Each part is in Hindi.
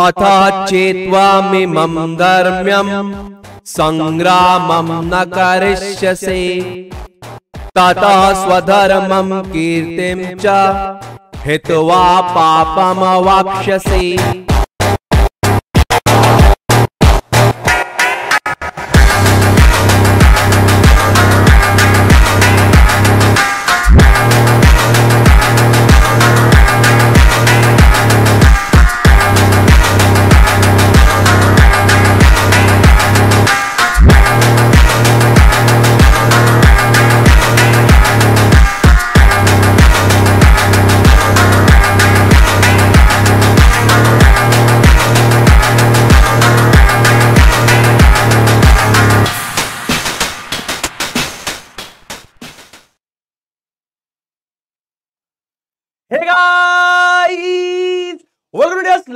अथ चेत्वामिमं गर्म्यम संग्राम न करिष्यसे तथा स्वधर्म कीर्तिं च पापम पापमवाप्स्यसे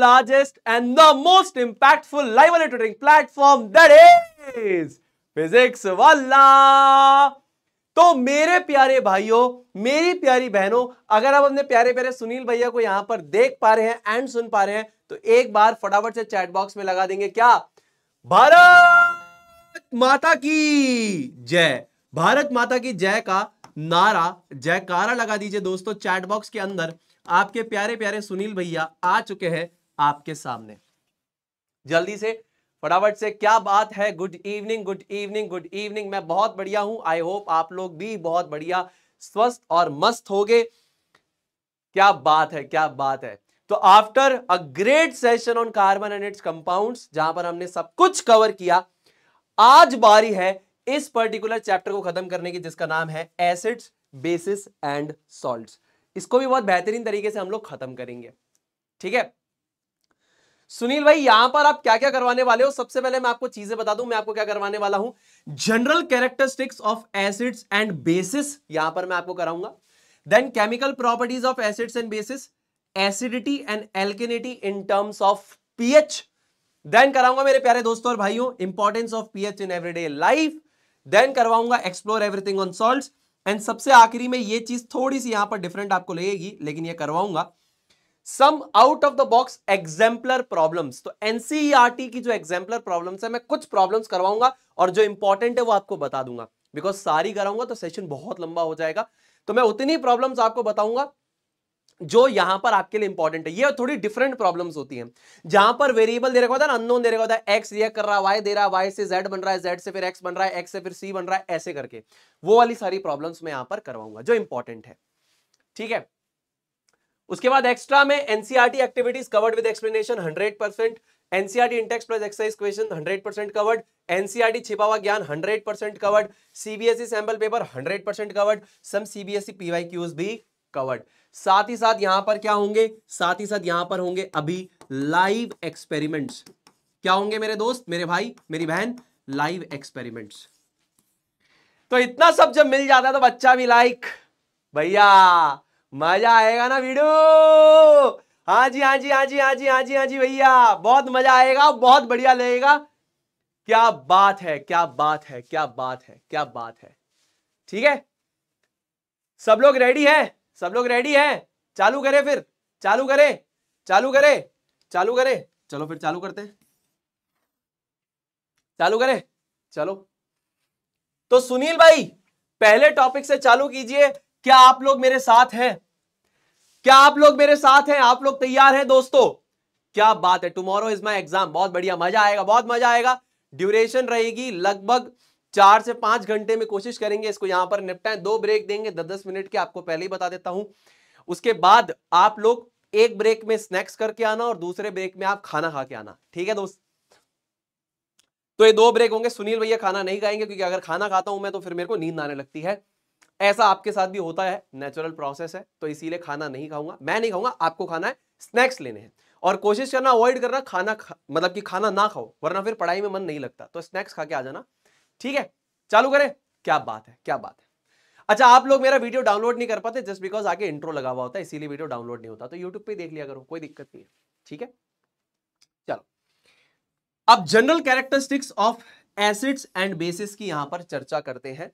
largest and the most impactful live tutoring platform that is physics walla तो मेरे प्यारे भाइयों मेरी प्यारी बहनों अगर आप अपने प्यारे प्यारे सुनील भैया को यहां पर देख पा रहे हैं एंड सुन पा रहे हैं तो एक बार फटाफट से चैट बॉक्स में लगा देंगे क्या भारत माता की जय भारत माता की जय का नारा जयकारा लगा दीजिए दोस्तों चैट बॉक्स के अंदर आपके प्यारे प्यारे सुनील भैया आ चुके हैं आपके सामने जल्दी से फटाफट से क्या बात है good evening good evening good evening मैं बहुत बढ़िया हूं आई होप आप लोग भी बहुत बढ़िया स्वस्थ और मस्त हो गए क्या बात है क्या बात है तो after a great session on carbon and its compounds जहां पर हमने सब कुछ कवर किया आज बारी है इस पर्टिकुलर चैप्टर को खत्म करने की जिसका नाम है एसिड्स बेसिस एंड सॉल्ट्स इसको भी बहुत बेहतरीन तरीके से हम लोग खत्म करेंगे ठीक है सुनील भाई यहां पर आप क्या क्या करवाने वाले हो सबसे पहले मैं आपको चीजें बता दूं मैं आपको क्या करवाने वाला हूं general characteristics of acids and bases यहां पर मैं आपको कराऊंगा then chemical properties of acids and bases acidity and alkalinity in terms of pH then कराऊंगा मेरे प्यारे दोस्तों और भाइयों importance of pH in everyday life then करवाऊंगा explore everything on salt and सबसे आखिरी में ये चीज थोड़ी सी यहां पर डिफरेंट आपको लगेगी लेकिन ये करवाऊंगा some out of the box exemplar problems तो एनसीईआरटी e की जो एग्जाम्पलर प्रॉब्लम्स है मैं कुछ प्रॉब्लम्स करवाऊंगा और जो इंपॉर्टेंट है वो आपको बता दूंगा बिकॉज सारी कराऊंगा तो सेशन बहुत लंबा हो जाएगा तो मैं उतनी प्रॉब्लम्स आपको बताऊंगा जो यहां पर आपके लिए इंपॉर्टेंट है ये थोड़ी डिफरेंट प्रॉब्लम्स होती हैं जहां पर वेरिएबल दे रखा होता है ना अननोन दे रखा होता है एक्स रिएक्ट कर रहा है वाई दे रहा है वाई से जेड बन रहा है जेड से फिर एक्स बन रहा है एक्स से फिर सी बन रहा है ऐसे करके वो वाली सारी प्रॉब्लम्स मैं यहां पर करवाऊंगा जो इंपॉर्टेंट है ठीक है उसके बाद एक्स्ट्रा में NCERT activities covered with explanation hundred percent NCERT intext plus exercise question hundred percent covered NCERT छिपा हुआ ज्ञान hundred percent covered CBSE sample paper hundred percent covered some CBSE PY Qs भी कवर्ड साथ ही साथ यहां पर क्या होंगे साथ ही साथ यहां पर होंगे अभी लाइव एक्सपेरिमेंट्स क्या होंगे मेरे दोस्त मेरे भाई मेरी बहन लाइव एक्सपेरिमेंट्स तो इतना सब जब मिल जाता है तो बच्चा भी लाइक भैया मजा आएगा ना वीडियो हाँ जी हाँ जी हाँ जी हाँ जी हाँ जी हाँ जी भैया बहुत मजा आएगा बहुत बढ़िया लगेगा क्या बात है क्या बात है क्या बात है क्या बात है ठीक है सब लोग रेडी हैं सब लोग रेडी हैं चालू करें फिर चालू करें चालू करें चालू करें चलो फिर चालू करते हैं चालू करें चलो तो सुनील भाई पहले टॉपिक से चालू कीजिए क्या आप लोग मेरे साथ हैं क्या आप लोग मेरे साथ हैं आप लोग तैयार हैं दोस्तों क्या बात है टुमारो इज माई एग्जाम बहुत बढ़िया मजा आएगा बहुत मजा आएगा ड्यूरेशन रहेगी लगभग चार से पांच घंटे में कोशिश करेंगे इसको यहां पर निपटाएं दो ब्रेक देंगे दस दस मिनट के आपको पहले ही बता देता हूं उसके बाद आप लोग एक ब्रेक में स्नैक्स करके आना और दूसरे ब्रेक में आप खाना खा के आना ठीक है दोस्त तो ये दो ब्रेक होंगे सुनील भैया खाना नहीं खाएंगे क्योंकि अगर खाना खाता हूं मैं तो फिर मेरे को नींद आने लगती है ऐसा आपके साथ भी होता है नेचुरल प्रोसेस है तो इसीलिए खाना नहीं खाऊंगा मैं नहीं खाऊंगा आपको खाना है स्नैक्स लेने हैं और कोशिश करना अवॉइड करना खाना खा, मतलब कि खाना ना खाओ वरना फिर पढ़ाई में मन नहीं लगता तो स्नैक्स खा के आ जाना ठीक है चालू करें क्या बात है क्या बात है अच्छा आप लोग मेरा वीडियो डाउनलोड नहीं कर पाते जस्ट बिकॉज आगे इंट्रो लगा हुआ होता है इसीलिए वीडियो डाउनलोड नहीं होता तो यूट्यूब पे देख लिया करो कोई दिक्कत नहीं है ठीक है चलो अब general characteristics of acids and bases की यहां पर चर्चा करते हैं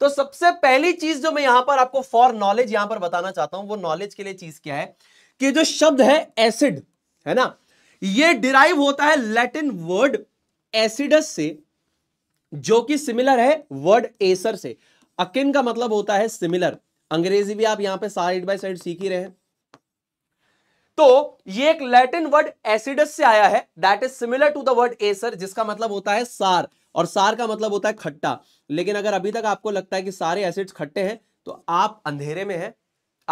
तो सबसे पहली चीज जो मैं यहां पर आपको फॉर नॉलेज यहां पर बताना चाहता हूं वो नॉलेज के लिए चीज क्या है कि जो शब्द है एसिड है ना ये डिराइव होता है लैटिन वर्ड एसिडस से जो कि सिमिलर है वर्ड एसर से अकिन का मतलब होता है सिमिलर अंग्रेजी भी आप यहां पे साइड बाय साइड सीख ही रहे हैं तो ये एक लैटिन वर्ड एसिडस से आया है that is similar to the word acer जिसका मतलब होता है सार और सार का मतलब होता है खट्टा लेकिन अगर अभी तक आपको लगता है कि सारे एसिड्स खट्टे हैं तो आप अंधेरे में हैं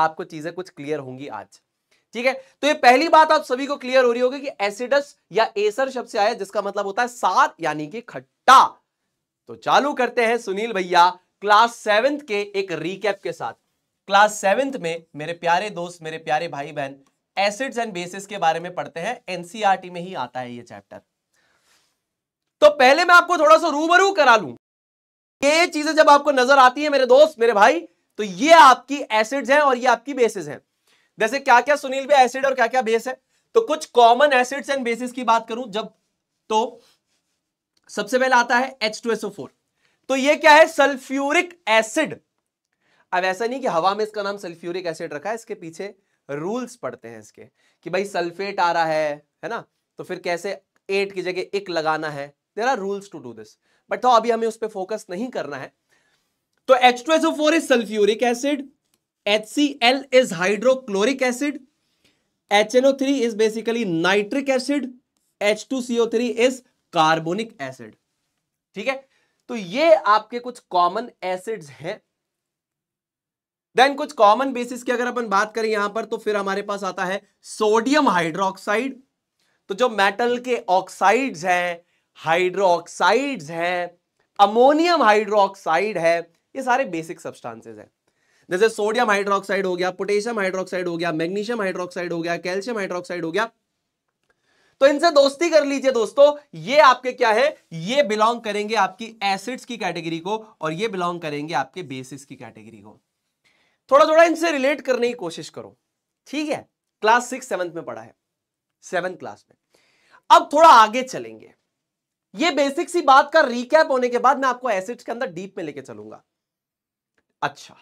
आपको चीजें कुछ क्लियर होंगी आज ठीक है तो ये पहली बात आप सभी को क्लियर हो रही होगी कि एसिडस या एसर शब्द से आया जिसका मतलब होता है सार यानी कि खट्टा तो चालू करते हैं सुनील भैया क्लास सेवेंथ के एक रिकेप के साथ क्लास सेवेंथ में मेरे प्यारे दोस्त मेरे प्यारे भाई बहन एसिड्स एंड बेसिस के बारे में पढ़ते हैं एनसीआरटी e में ही आता है ये चैप्टर तो पहले मैं आपको थोड़ा सा रूबरू करा लूं ये चीजें जब आपको नजर आती है मेरे दोस्त मेरे भाई तो ये आपकी एसिड्स हैं और ये आपकी बेसिस हैं जैसे क्या क्या सुनील भी एसिड और क्या क्या बेस है तो कुछ कॉमन एसिड्स एंड बेसिस की बात करूं जब तो सबसे पहले आता है H2SO4 तो ये क्या है सल्फ्यूरिक एसिड अब ऐसा नहीं कि हवा में इसका नाम सल्फ्यूरिक एसिड रखा है इसके पीछे रूल्स पड़ते हैं इसके कि भाई सल्फेट आ रहा है है ना तो फिर कैसे एट की जगह एक लगाना है there are rules to do this but तो अभी हमें उस पर फोकस नहीं करना है तो H two S O four is sulphuric acid H C L is hydrochloric acid H N O three is basically nitric acid H two O three is carbonic acid ठीक है तो ये आपके कुछ कॉमन एसिड्स हैं देन कुछ कॉमन बेसिस की अगर अपन बात करें यहां पर तो फिर हमारे पास आता है सोडियम हाइड्रोक्साइड तो जो मेटल के ऑक्साइड्स हैं हाइड्रोक्साइड्स हैं अमोनियम हाइड्रोक्साइड है ये सारे बेसिक सब्सटेंसेस हैं जैसे सोडियम हाइड्रोक्साइड हो गया पोटेशियम हाइड्रोक्साइड हो गया मैग्नीशियम हाइड्रोक्साइड हो गया कैल्शियम हाइड्रोक्साइड हो गया तो इनसे दोस्ती कर लीजिए दोस्तों ये आपके क्या है ये बिलोंग करेंगे आपकी एसिड्स की कैटेगरी को और ये बिलोंग करेंगे आपके बेसिस की कैटेगरी को थोड़ा थोड़ा इनसे रिलेट करने की कोशिश करो ठीक है क्लास सिक्स सेवंथ में पढ़ा है सेवंथ क्लास में अब थोड़ा आगे चलेंगे ये बेसिक सी बात का रिकैप होने के बाद मैं आपको एसिड्स के अंदर डीप में लेके चलूंगा अच्छा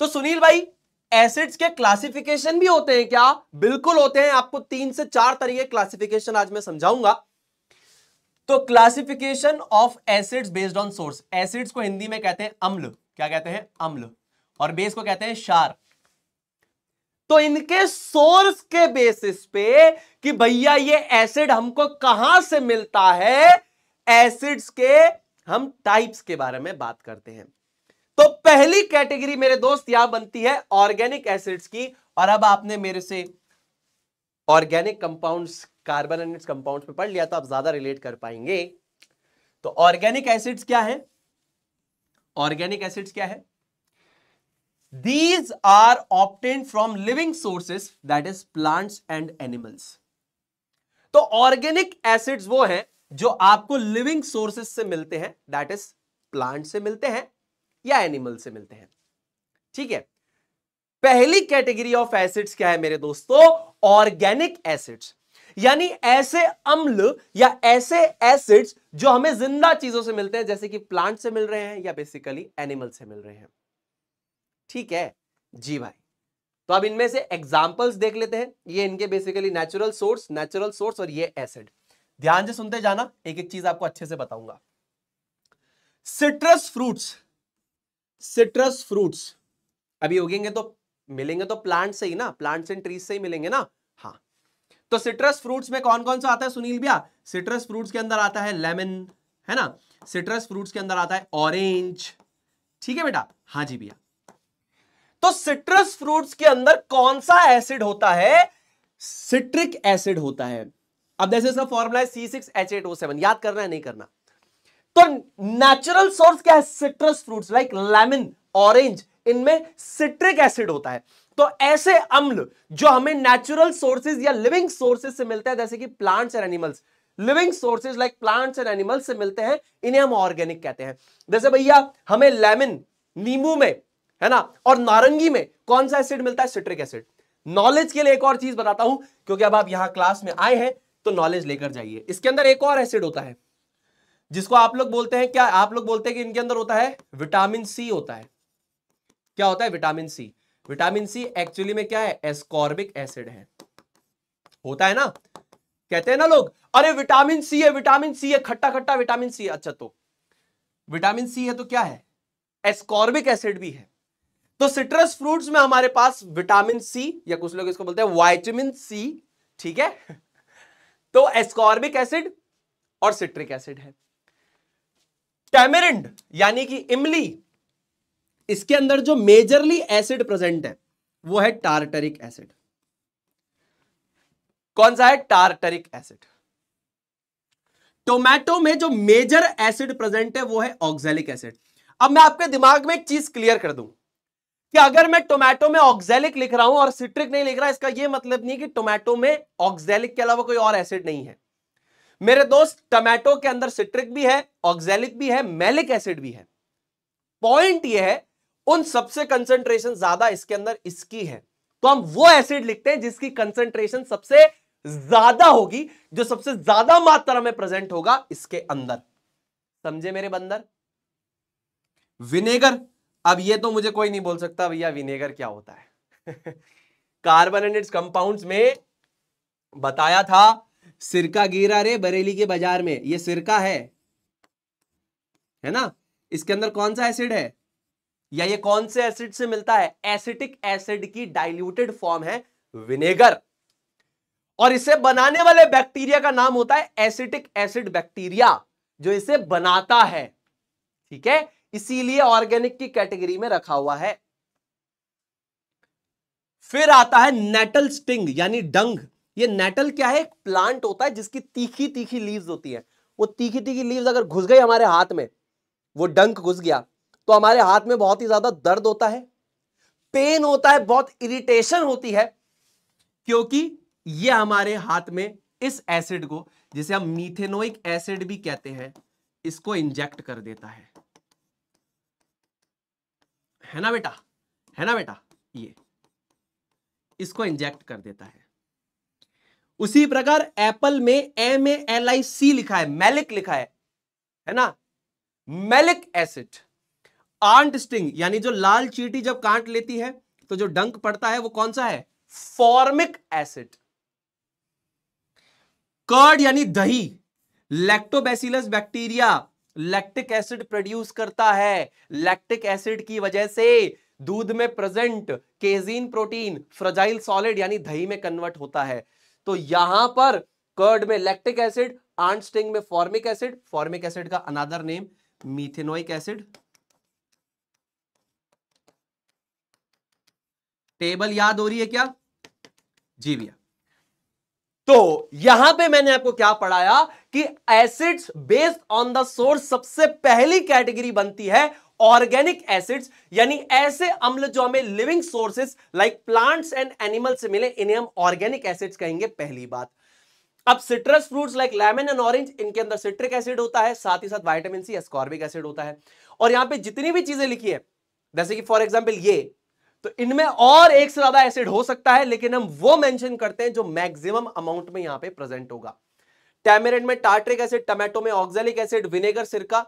तो सुनील भाई एसिड्स के क्लासिफिकेशन भी होते हैं क्या बिल्कुल होते हैं आपको तीन से चार तरीके क्लासिफिकेशन आज मैं समझाऊंगा तो classification of acids based on source acids को हिंदी में कहते हैं अम्ल क्या कहते हैं अम्ल और बेस को कहते हैं शार तो इनके सोर्स के बेसिस पे कि भैया ये एसिड हमको कहां से मिलता है एसिड्स के हम टाइप्स के बारे में बात करते हैं तो पहली कैटेगरी मेरे दोस्त यहां बनती है ऑर्गेनिक एसिड्स की और अब आपने मेरे से organic compounds carbon and its compounds पे पढ़ लिया तो आप ज्यादा रिलेट कर पाएंगे तो ऑर्गेनिक एसिड्स क्या है ऑर्गेनिक एसिड्स क्या है These are obtained from living sources that is plants and animals. तो ऑर्गेनिक एसिड्स वो हैं जो आपको लिविंग सोर्सेस से मिलते हैं दैट इज प्लांट से मिलते हैं या एनिमल से मिलते हैं ठीक है पहली कैटेगरी ऑफ एसिड्स क्या है मेरे दोस्तों ऑर्गेनिक एसिड्स यानी ऐसे अम्ल या ऐसे एसिड्स जो हमें जिंदा चीजों से मिलते हैं जैसे कि प्लांट से मिल रहे हैं या बेसिकली एनिमल से मिल रहे हैं ठीक है जी भाई तो अब इनमें से एग्जाम्पल्स देख लेते हैं ये इनके basically natural source natural source और ये एसिड ध्यान से सुनते जाना एक एक चीज आपको अच्छे से बताऊंगा सिट्रस फ्रूट्स सिट्रस फ्रूट्स अभी उगेंगे तो मिलेंगे तो प्लांट से ही ना प्लांट्स एंड ट्रीज से ही मिलेंगे ना हाँ तो सिट्रस फ्रूट्स में कौन कौन सा आता है सुनील भैया सिट्रस फ्रूट्स के अंदर आता है लेमन है ना सिट्रस फ्रूट्स के अंदर आता है ऑरेंज ठीक है बेटा हाँ जी भैया तो सिट्रस फ्रूट्स के अंदर कौन सा एसिड होता है सिट्रिक एसिड होता है अब जैसे इसका फॉर्मूला है C six H eight O seven याद करना है नहीं करना तो नेचुरल सोर्स क्या है citrus fruits like lemon orange इनमें सिट्रिक एसिड होता है तो ऐसे अम्ल जो हमें नेचुरल सोर्सेज या लिविंग सोर्सेज से मिलते हैं जैसे कि plants and animals living sources like plants and animals से मिलते हैं इन्हें हम ऑर्गेनिक कहते हैं जैसे भैया हमें लेमन नींबू में है ना और नारंगी में कौन सा एसिड मिलता है सिट्रिक एसिड नॉलेज के लिए एक और चीज बताता हूं क्योंकि अब आप यहां क्लास में आए हैं तो नॉलेज लेकर जाइए इसके अंदर एक और एसिड होता है जिसको आप लोग बोलते हैं क्या आप लोग बोलते हैं कि इनके अंदर होता है विटामिन सी होता है क्या होता है vitamin C vitamin C actually में क्या है एस्कॉर्बिक एसिड है होता है ना कहते हैं ना लोग अरे विटामिन सी है विटामिन सी है खट्टा खट्टा विटामिन सी अच्छा तो विटामिन सी है तो क्या है एस्कॉर्बिक एसिड भी है तो सिट्रस फ्रूट्स में हमारे पास विटामिन सी या कुछ लोग इसको बोलते हैं वाइटमिन सी ठीक है तो एस्कॉर्बिक एसिड और सिट्रिक एसिड है टैमरिंड यानी कि इमली इसके अंदर जो मेजरली एसिड प्रेजेंट है वो है टार्टरिक एसिड कौन सा है टार्टरिक एसिड टोमेटो में जो मेजर एसिड प्रेजेंट है वो है ऑक्जेलिक एसिड अब मैं आपके दिमाग में एक चीज क्लियर कर दूं कि अगर मैं टोमेटो में ऑक्जेलिक लिख रहा हूं और सिट्रिक नहीं लिख रहा इसका यह मतलब नहीं कि टोमेटो में ऑक्जेलिक के अलावा कोई और एसिड नहीं है मेरे दोस्त टोमेटो के अंदर सिट्रिक भी है ऑक्जेलिक भी है मेलिक एसिड भी है पॉइंट यह है उन सबसे कंसेंट्रेशन ज्यादा इसके अंदर इसकी है तो हम वो एसिड लिखते हैं जिसकी कंसंट्रेशन सबसे ज्यादा होगी जो सबसे ज्यादा मात्रा में प्रेजेंट होगा इसके अंदर समझे मेरे बंदर विनेगर अब ये तो मुझे कोई नहीं बोल सकता भैया विनेगर क्या होता है कार्बन एंड इट्स कंपाउंड्स में बताया था सिरका गिरा रे बरेली के बाजार में ये सिरका है है ना इसके अंदर कौन सा एसिड है या ये कौन से एसिड से मिलता है एसिटिक एसिड की डाइल्यूटेड फॉर्म है विनेगर और इसे बनाने वाले बैक्टीरिया का नाम होता है एसिटिक एसिड बैक्टीरिया जो इसे बनाता है ठीक है इसीलिए ऑर्गेनिक की कैटेगरी में रखा हुआ है फिर आता है नेटल स्टिंग यानी डंग ये नेटल क्या है एक प्लांट होता है जिसकी तीखी तीखी लीव्स होती है वो तीखी तीखी लीव्स अगर घुस गई हमारे हाथ में वो डंक घुस गया तो हमारे हाथ में बहुत ही ज्यादा दर्द होता है पेन होता है बहुत इरिटेशन होती है क्योंकि ये हमारे हाथ में इस एसिड को जिसे हम मीथेनोइक एसिड भी कहते हैं इसको इंजेक्ट कर देता है है ना बेटा है ना बेटा ये इसको इंजेक्ट कर देता है उसी प्रकार एप्पल में एम एल आई सी लिखा है मेलिक लिखा है है ना मेलिक एसिड आंट स्टिंग यानी जो लाल चीटी जब कांट लेती है तो जो डंक पड़ता है वो कौन सा है फॉर्मिक एसिड कर्ड यानी दही lactobacillus bacteria lactic acid produce करता है लैक्टिक एसिड की वजह से दूध में present casein protein fragile solid यानी दही में कन्वर्ट होता है तो यहां पर कर्ड में लैक्टिक एसिड आंट स्टिंग में फॉर्मिक एसिड फॉर्मिक एसिड का another name methanoic acid table याद हो रही है क्या जी भैया तो यहां पे मैंने आपको क्या पढ़ाया कि acids based on the source सबसे पहली कैटेगरी बनती है ऑर्गेनिक एसिड्स यानी ऐसे अम्ल जो हमें living sources like plants and animal से मिले इन्हें हम ऑर्गेनिक एसिड्स कहेंगे पहली बात अब citrus fruits like lemon and orange इनके अंदर सिट्रिक एसिड होता है साथ ही साथ वाइटामिन सी एस्कॉर्बिक एसिड होता है और यहां पे जितनी भी चीजें लिखी है जैसे कि फॉर एग्जाम्पल ये तो इनमें और एक से ज्यादा एसिड हो सकता है लेकिन हम वो मेंशन करते हैं जो मैक्सिमम अमाउंट में यहां पे प्रेजेंट होगा टैमेरेट में टार्ट्रिक एसिड टमेटो में ऑक्सैलिक एसिड विनेगर सिरका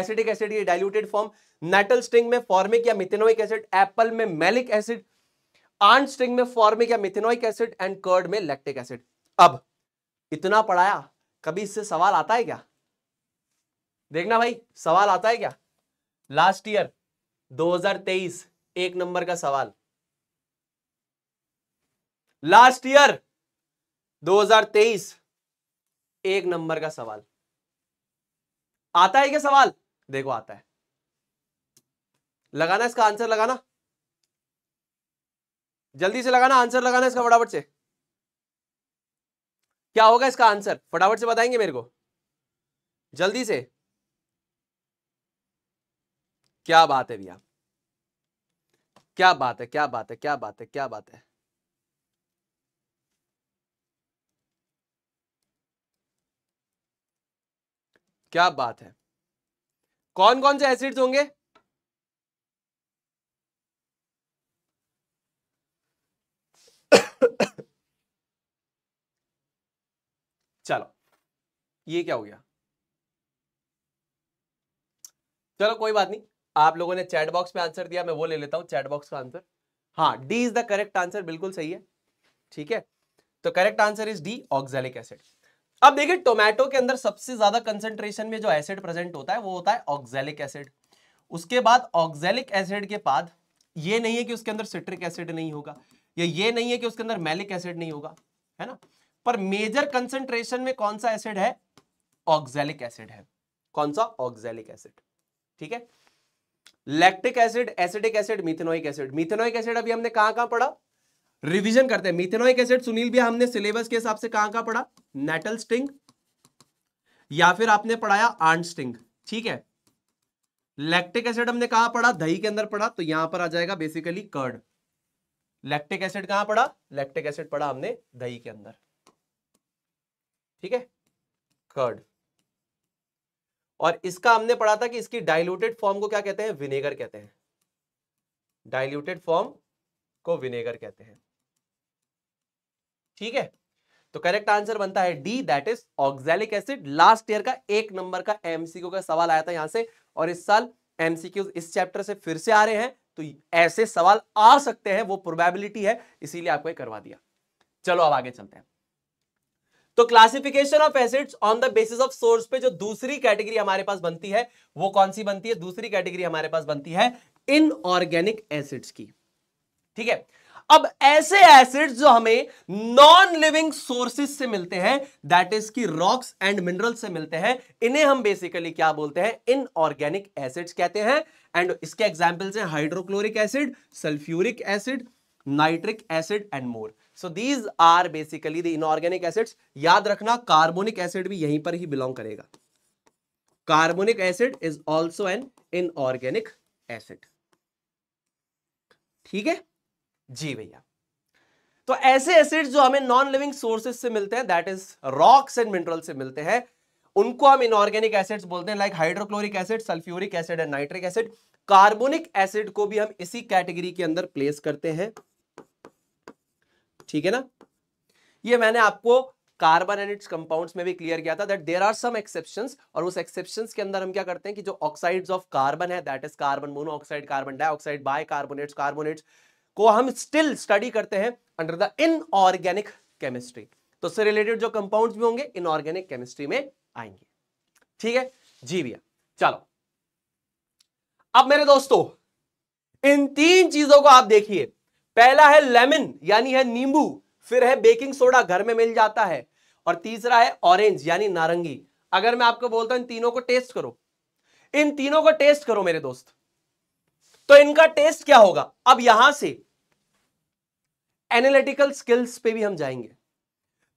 एसिडिक एसिड ये डाइल्यूटेड फॉर्म नेटल स्ट्रिंग में फॉर्मिक या मिथेनोइक एसिड एप्पल में मेलिक एसिड आंट स्ट्रिंग में फॉर्मिक या मिथेनोइक एसिड एंड कर्ड में लैक्टिक एसिड अब इतना पढ़ाया कभी इससे सवाल आता है क्या देखना भाई सवाल आता है क्या लास्ट ईयर 2023 एक नंबर का सवाल लास्ट ईयर 2023 एक नंबर का सवाल आता है क्या सवाल देखो आता है लगाना इसका आंसर लगाना जल्दी से लगाना आंसर लगाना इसका फटाफट से क्या होगा इसका आंसर फटाफट से बताएंगे मेरे को जल्दी से क्या बात है भैया क्या बात है क्या बात है क्या बात है क्या बात है क्या बात है कौन कौन से एसिड्स होंगे चलो ये क्या हो गया चलो कोई बात नहीं आप लोगों ने चैट बॉक्स में आंसर दिया मैं वो ले लेता हूँ चैट बॉक्स का आंसर हाँ D is the correct answer बिल्कुल सही है ठीक है तो correct answer is D oxalic acid अब देखिए टोमेटो के अंदर सबसे ज्यादा कंसेंट्रेशन में जो एसिड प्रेजेंट होता है वो होता है ऑक्जेलिक एसिड उसके बाद ऑक्जेलिक एसिड के बाद ये नहीं है कि उसके अंदर सिट्रिक एसिड नहीं होगा या ये नहीं है कि उसके अंदर मैलिक एसिड नहीं होगा है ना पर मेजर कंसेंट्रेशन में कौन सा एसिड है ऑक्जेलिक एसिड है कौन सा ऑक्जेलिक एसिड ठीक है lactic acid acidic acid methanoic acid methanoic acid अभी हमने कहां कहां पढ़ा रिवीजन करते हैं मिथेनोइक एसिड सुनील भी हमने सिलेबस के हिसाब से कहां कहां पढ़ा नेटल स्टिंग या फिर आपने पढ़ाया आंट स्टिंग ठीक है लैक्टिक एसिड हमने कहा पढ़ा दही के अंदर पढ़ा तो यहां पर आ जाएगा बेसिकली कर्ड लैक्टिक एसिड कहां पढ़ा लैक्टिक एसिड पढ़ा हमने दही के अंदर ठीक है कर्ड और इसका हमने पढ़ा था कि इसकी डाइल्यूटेड फॉर्म को क्या कहते हैं विनेगर कहते हैं डाइल्यूटेड फॉर्म को विनेगर कहते हैं ठीक है तो करेक्ट आंसर बनता है D that is oxalic acid last year का एक नंबर का एमसीक्यू का सवाल आया था यहां से और इस साल एमसीक्यू इस चैप्टर से फिर से आ रहे हैं तो ऐसे सवाल आ सकते हैं वो प्रोबेबिलिटी है इसीलिए आपको ये करवा दिया चलो अब आगे चलते हैं तो classification of acids on the basis of source पे जो दूसरी कैटेगरी हमारे पास बनती है वो कौन सी बनती है दूसरी कैटेगरी हमारे पास बनती है इनऑर्गेनिक एसिड्स की ठीक है अब ऐसे एसिड्स जो हमें नॉन लिविंग सोर्सेस से मिलते हैं दैट इज की रॉक्स एंड मिनरल से मिलते हैं इन्हें हम बेसिकली क्या बोलते हैं इनऑर्गेनिक एसिड्स कहते हैं एंड इसके एग्जाम्पल्स हैं hydrochloric acid sulphuric acid nitric acid and more so these are basically the inorganic acids याद रखना कार्बोनिक एसिड भी यहीं पर ही बिलोंग करेगा carbonic acid is also an inorganic acid ठीक है जी भैया तो ऐसे एसिड जो हमें नॉन लिविंग सोर्सेस से मिलते हैं that is rocks and mineral से मिलते हैं उनको हम इनऑर्गेनिक एसिड्स बोलते हैं like hydrochloric acid sulphuric acid and nitric acid carbonic acid को भी हम इसी कैटेगरी के अंदर प्लेस करते हैं ठीक है ना ये मैंने आपको कार्बन एंड इट्स कंपाउंड्स में भी क्लियर किया था that there are some exceptions और उस एक्सेप्शंस के अंदर हम क्या करते हैं कि जो ऑक्साइड्स ऑफ कार्बन है that is carbon monoxide carbon dioxide bicarbonates carbonates को हम स्टिल स्टडी करते हैं अंडर द इनऑर्गेनिक केमिस्ट्री तो उससे रिलेटेड जो कंपाउंड्स भी होंगे इनऑर्गेनिक केमिस्ट्री में आएंगे ठीक है जी भैया चलो अब मेरे दोस्तों इन तीन चीजों को आप देखिए पहला है लेमन यानी है नींबू फिर है बेकिंग सोडा घर में मिल जाता है और तीसरा है ऑरेंज यानी नारंगी अगर मैं आपको बोलता हूं इन तीनों को टेस्ट करो इन तीनों को टेस्ट करो मेरे दोस्त तो इनका टेस्ट क्या होगा अब यहां से एनालिटिकल स्किल्स पे भी हम जाएंगे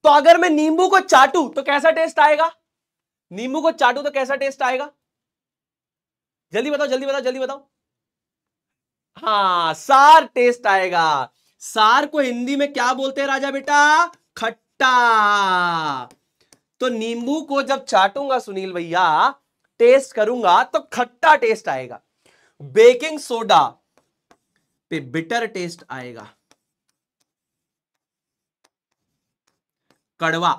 तो अगर मैं नींबू को चाटू तो कैसा टेस्ट आएगा नींबू को चाटू तो कैसा टेस्ट आएगा जल्दी बताओ जल्दी बताओ जल्दी बताओ हाँ सार टेस्ट आएगा सार को हिंदी में क्या बोलते हैं राजा बेटा खट्टा तो नींबू को जब चाटूंगा सुनील भैया टेस्ट करूंगा तो खट्टा टेस्ट आएगा बेकिंग सोडा पे बिटर टेस्ट आएगा कड़वा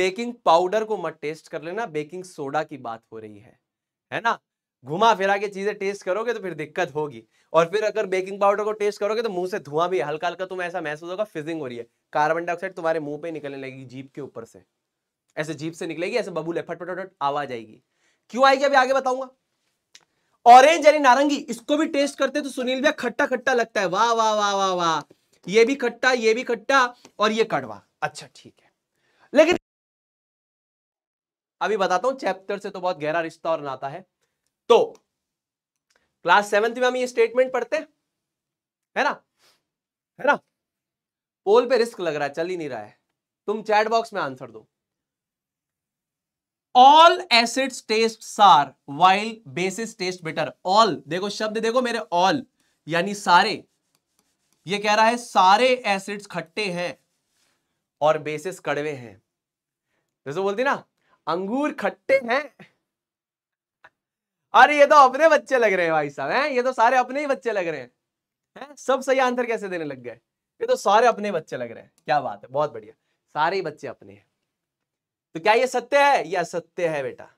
बेकिंग पाउडर को मत टेस्ट कर लेना बेकिंग सोडा की बात हो रही है है ना घुमा फिरा के चीज़ें टेस्ट करोगे तो फिर दिक्कत होगी और फिर अगर बेकिंग पाउडर को टेस्ट करोगे तो मुंह से धुआं भी हल्का हल्का तुम ऐसा महसूस होगा फिजिंग हो रही है कार्बन डाइऑक्साइड तुम्हारे मुंह पे निकलने लगेगी जीप के ऊपर से ऐसे जीप से निकलेगी ऐसे बबूल है फटफट आवाज आएगी क्यों आएगी अभी आगे बताऊंगा ऑरेंज यानी नारंगी इसको भी टेस्ट करते तो सुनील भैया खट्टा खट्टा लगता है वाह वाह वाह वाह वाह ये भी खट्टा ये भी खट्टा और ये कड़वा अच्छा ठीक है लेकिन अभी बताता हूं चैप्टर से तो बहुत गहरा रिश्ता और नाता है तो क्लास सेवेंथ में हम ये स्टेटमेंट पढ़ते हैं है ना है ना पोल पे रिस्क लग रहा है चल ही नहीं रहा है तुम चैट बॉक्स में आंसर दो all acid taste sour while bases taste bitter all देखो शब्द देखो मेरे ऑल यानी सारे ये कह रहा है सारे एसिड्स खट्टे हैं और बेसिस कड़वे हैं जैसे बोलती ना अंगूर खट्टे हैं अरे ये तो अपने बच्चे लग रहे हैं भाई साहब हैं ये तो सारे अपने ही बच्चे लग रहे हैं हैं सब सही आंसर कैसे देने लग गए ये तो सारे अपने बच्चे लग रहे हैं क्या बात है बहुत बढ़िया सारे बच्चे अपने हैं तो क्या ये सत्य है या सत्य है बेटा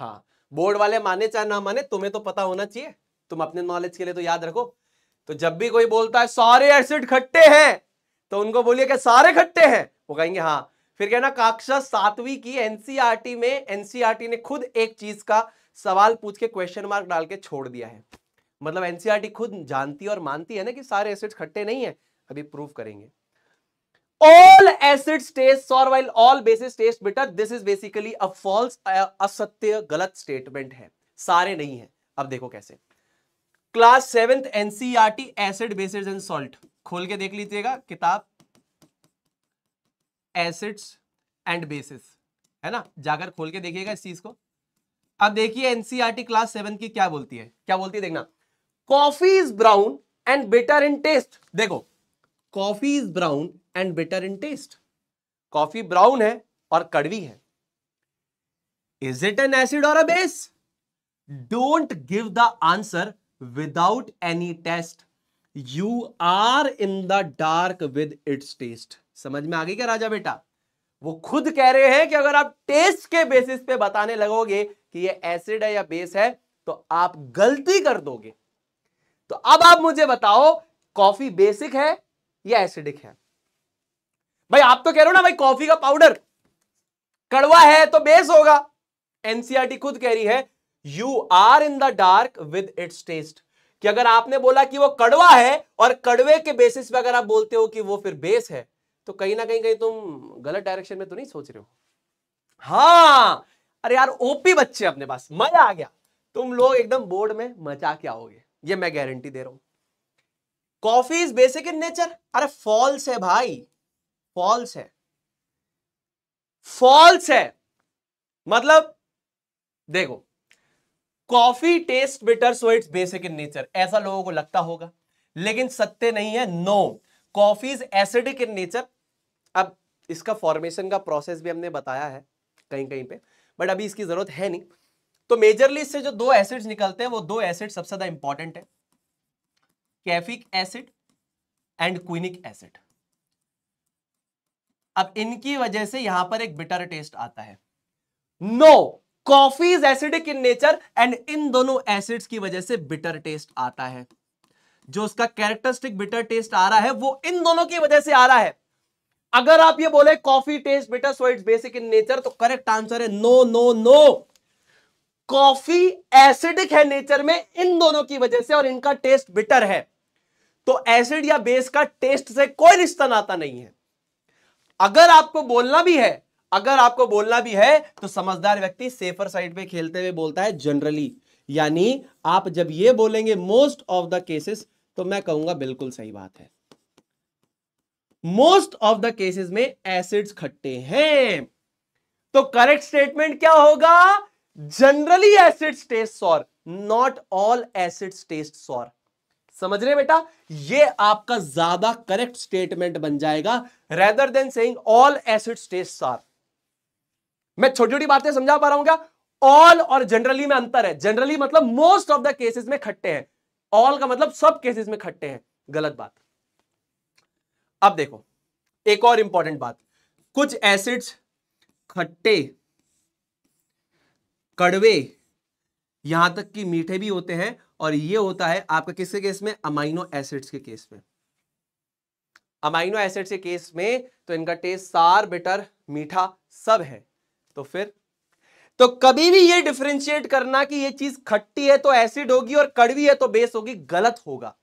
हाँ बोर्ड वाले माने चाहे ना माने तुम्हें तो पता होना चाहिए तुम अपने नॉलेज के लिए तो याद रखो तो जब भी कोई बोलता है सारे एसिड खट्टे हैं तो उनको बोलिए सारे खट्टे हैं वो कहेंगे हाँ फिर कहना कक्षा सातवीं की एनसीईआरटी में एनसीईआरटी ने खुद एक चीज का सवाल पूछ के क्वेश्चन मार्क डाल के छोड़ दिया है मतलब एनसीईआरटी खुद जानती और मानती है ना कि सारे एसिड्स खट्टे नहीं है अभी प्रूव करेंगे all acids taste sour while all bases taste bitter this is basically a false असत्य गलत statement है सारे नहीं है अब देखो कैसे class seventh NCERT acid bases and salt खोल के देख लीजिएगा किताब एसिड्स एंड बेसिस है ना जाकर खोल के देखिएगा इस चीज को अब देखिए एनसीआरटी क्लास सेवन की क्या बोलती है क्या बोलती है देखना coffee is brown and bitter in taste देखो coffee is brown and bitter in taste coffee brown है और कड़वी है इज इट एन एसिड और a base don't give the answer without any test you are in the dark with its taste समझ में आ गई क्या राजा बेटा वो खुद कह रहे हैं कि अगर आप टेस्ट के बेसिस पे बताने लगोगे कि ये एसिड है या बेस है तो आप गलती कर दोगे तो अब आप मुझे बताओ कॉफी बेसिक है या एसिडिक है भाई आप तो कह रहे हो ना भाई कॉफी का पाउडर कड़वा है तो बेस होगा एनसीआरटी खुद कह रही है you are in the dark with its taste कि अगर आपने बोला कि वो कड़वा है और कड़वे के बेसिस पे अगर आप बोलते हो कि वो फिर बेस है तो कहीं ना कहीं कहीं तुम गलत डायरेक्शन में तो नहीं सोच रहे हो हाँ अरे यार ओपी बच्चे अपने पास मजा आ गया तुम लोग एकदम बोर्ड में मचा के आओगे ये मैं गारंटी दे रहा हूं coffee is basic in nature अरे फॉल्स है भाई फॉल्स है फॉल्स है मतलब देखो coffee taste bitter so it's basic in nature ऐसा लोगों को लगता होगा लेकिन सत्य नहीं है no no. Coffee is acidic in nature अब इसका फॉर्मेशन का प्रोसेस भी हमने बताया है कहीं कहीं पे बट अभी इसकी जरूरत है नहीं तो मेजरली इससे जो दो एसिड्स निकलते हैं वो दो एसिड सबसे ज्यादा इंपॉर्टेंट है caffeic acid and quinic acid अब इनकी वजह से यहां पर एक बिटर टेस्ट आता है no coffee is acidic in nature and इन दोनों एसिड्स की वजह से बिटर टेस्ट आता है जो उसका कैरेक्टरिस्टिक बिटर टेस्ट आ रहा है वो इन दोनों की वजह से आ रहा है अगर आप ये बोले coffee taste bitter so it's basic in nature तो करेक्ट आंसर है no no no coffee acidic है नेचर में इन दोनों की वजह से और इनका टेस्ट बिटर है तो एसिड या बेस का टेस्ट से कोई रिश्ता नाता नहीं है अगर आपको बोलना भी है अगर आपको बोलना भी है तो समझदार व्यक्ति सेफर साइड पे खेलते हुए बोलता है जनरली यानी आप जब ये बोलेंगे मोस्ट ऑफ द केसेस तो मैं कहूंगा बिल्कुल सही बात है मोस्ट ऑफ द केसेस में एसिड्स खट्टे हैं तो करेक्ट स्टेटमेंट क्या होगा generally acids taste sour not all acids taste sour समझ रहे बेटा ये आपका ज्यादा करेक्ट स्टेटमेंट बन जाएगा rather than saying all acids taste sour मैं छोटी छोटी बातें समझा पा रहा हूं क्या ऑल और जनरली में अंतर है जनरली मतलब मोस्ट ऑफ द केसेस में खट्टे हैं ऑल का मतलब सब केसेस में खट्टे हैं गलत बात अब देखो एक और इंपॉर्टेंट बात कुछ एसिड्स खट्टे कड़वे यहां तक कि मीठे भी होते हैं और ये होता है आपका किसके केस में अमाइनो एसिड्स के केस में अमाइनो एसिड्स के केस में तो इनका टेस्ट सार बिटर मीठा सब है तो फिर तो कभी भी ये डिफ्रेंशिएट करना कि ये चीज खट्टी है तो एसिड होगी और कड़वी है तो बेस होगी गलत होगा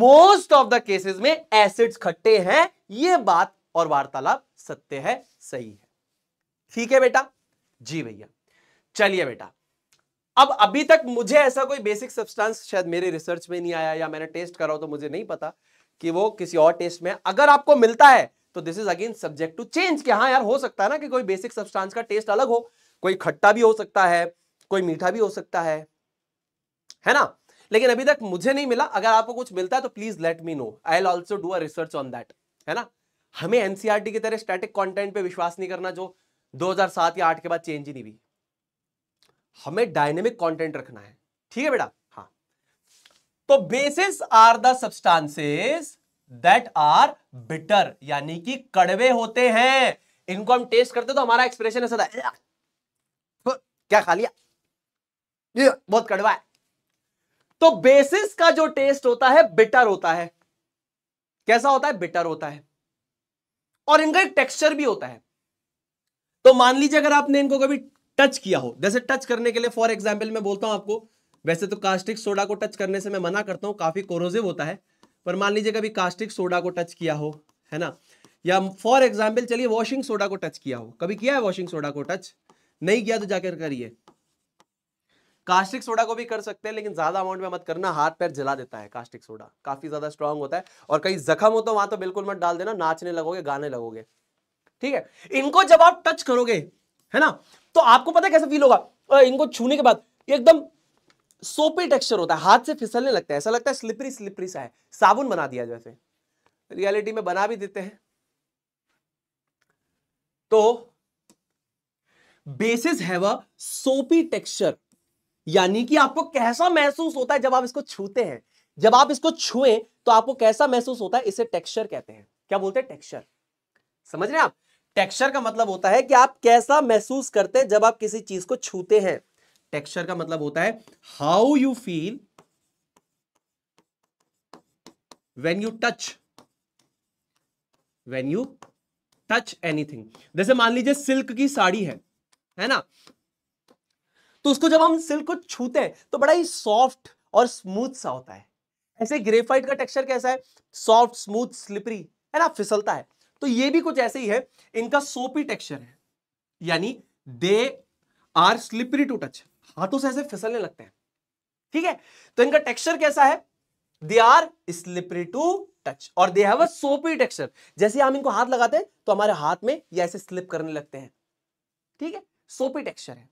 मोस्ट ऑफ द केसेस में एसिड्स खट्टे हैं ये बात और वार्तालाप सत्य है सही है ठीक है बेटा जी भैया चलिए बेटा अब अभी तक मुझे ऐसा कोई बेसिक सब्सटेंस शायद मेरे रिसर्च में नहीं आया या मैंने टेस्ट करा तो मुझे नहीं पता कि वो किसी और टेस्ट में अगर आपको मिलता है तो this is again subject to change कि हाँ यार हो सकता है ना कि कोई बेसिक सब्सटेंस का टेस्ट अलग हो कोई खट्टा भी हो सकता है कोई मीठा भी हो सकता है है ना लेकिन अभी तक मुझे नहीं मिला अगर आपको कुछ मिलता है तो please let me know I also do a research on that है ना हमें एनसीआरटी e की तरह स्टैटिक कंटेंट पे विश्वास नहीं करना जो 2007 या 8 के बाद चेंज ही नहीं हुई हमें डायनेमिक कंटेंट रखना है ठीक है बेटा हाँ तो bases are the substances that are bitter यानी कि कड़वे होते हैं इनको हम टेस्ट करते तो हमारा एक्सप्रेशन ऐसा था क्या खा लिया ये बहुत कड़वा है तो बेसिस का जो टेस्ट होता है बिटर होता है कैसा होता है बिटर होता है और इनका एक टेक्सचर भी होता है तो मान लीजिए अगर आपने इनको कभी टच किया हो जैसे टच करने के लिए फॉर एग्जाम्पल मैं बोलता हूं आपको वैसे तो कास्टिक सोडा को टच करने से मैं मना करता हूं काफी कोरोजिव होता है पर मान लीजिए कभी कास्टिक सोडा को टच किया हो है ना या फॉर एग्जाम्पल चलिए वॉशिंग सोडा को टच किया हो कभी किया है वॉशिंग सोडा को टच नहीं किया तो जाकर करिए कास्टिक सोडा को भी कर सकते हैं लेकिन ज्यादा अमाउंट में मत करना हाथ पैर जला देता है कास्टिक सोडा काफी ज्यादा स्ट्रांग होता है और कहीं जख्म हो तो वहां तो बिल्कुल मत डाल देना नाचने लगोगे गाने लगोगे ठीक है इनको जब आप टच करोगे है ना तो आपको पता कैसे फील होगा इनको छूने के बाद एकदम सोपी टेक्सचर होता है हाथ से फिसलने लगता है ऐसा लगता है स्लिपरी स्लिपरी सा है साबुन बना दिया जैसे रियलिटी में बना भी देते हैं तो बेसिस हैव अ सोपी टेक्सचर यानी कि आपको कैसा महसूस होता है जब आप इसको छूते हैं जब आप इसको छुए तो आपको कैसा महसूस होता है इसे टेक्सचर कहते हैं क्या बोलते हैं टेक्सचर समझ रहे हैं आप टेक्सचर का मतलब होता है कि आप कैसा महसूस करते हैं जब आप किसी चीज को छूते हैं टेक्सचर का मतलब होता है how you feel when you touch when you touch anything जैसे मान लीजिए सिल्क की साड़ी है है ना तो उसको जब हम सिल्क को छूते हैं तो बड़ा ही सॉफ्ट और स्मूथ सा होता है ऐसे ग्रेफाइट का टेक्सचर कैसा है सॉफ्ट स्मूथ स्लिपरी है ना फिसलता है तो ये भी कुछ ऐसे ही है इनका सोपी टेक्सचर है यानी they are slippery to touch हाथों से ऐसे फिसलने लगते हैं ठीक है तो इनका टेक्सचर कैसा है they are slippery to touch और दे हैव अ सोपी टेक्सचर जैसे हम इनको हाथ लगाते हैं तो हमारे हाथ में ये ऐसे स्लिप करने लगते हैं ठीक है सोपी टेक्सचर है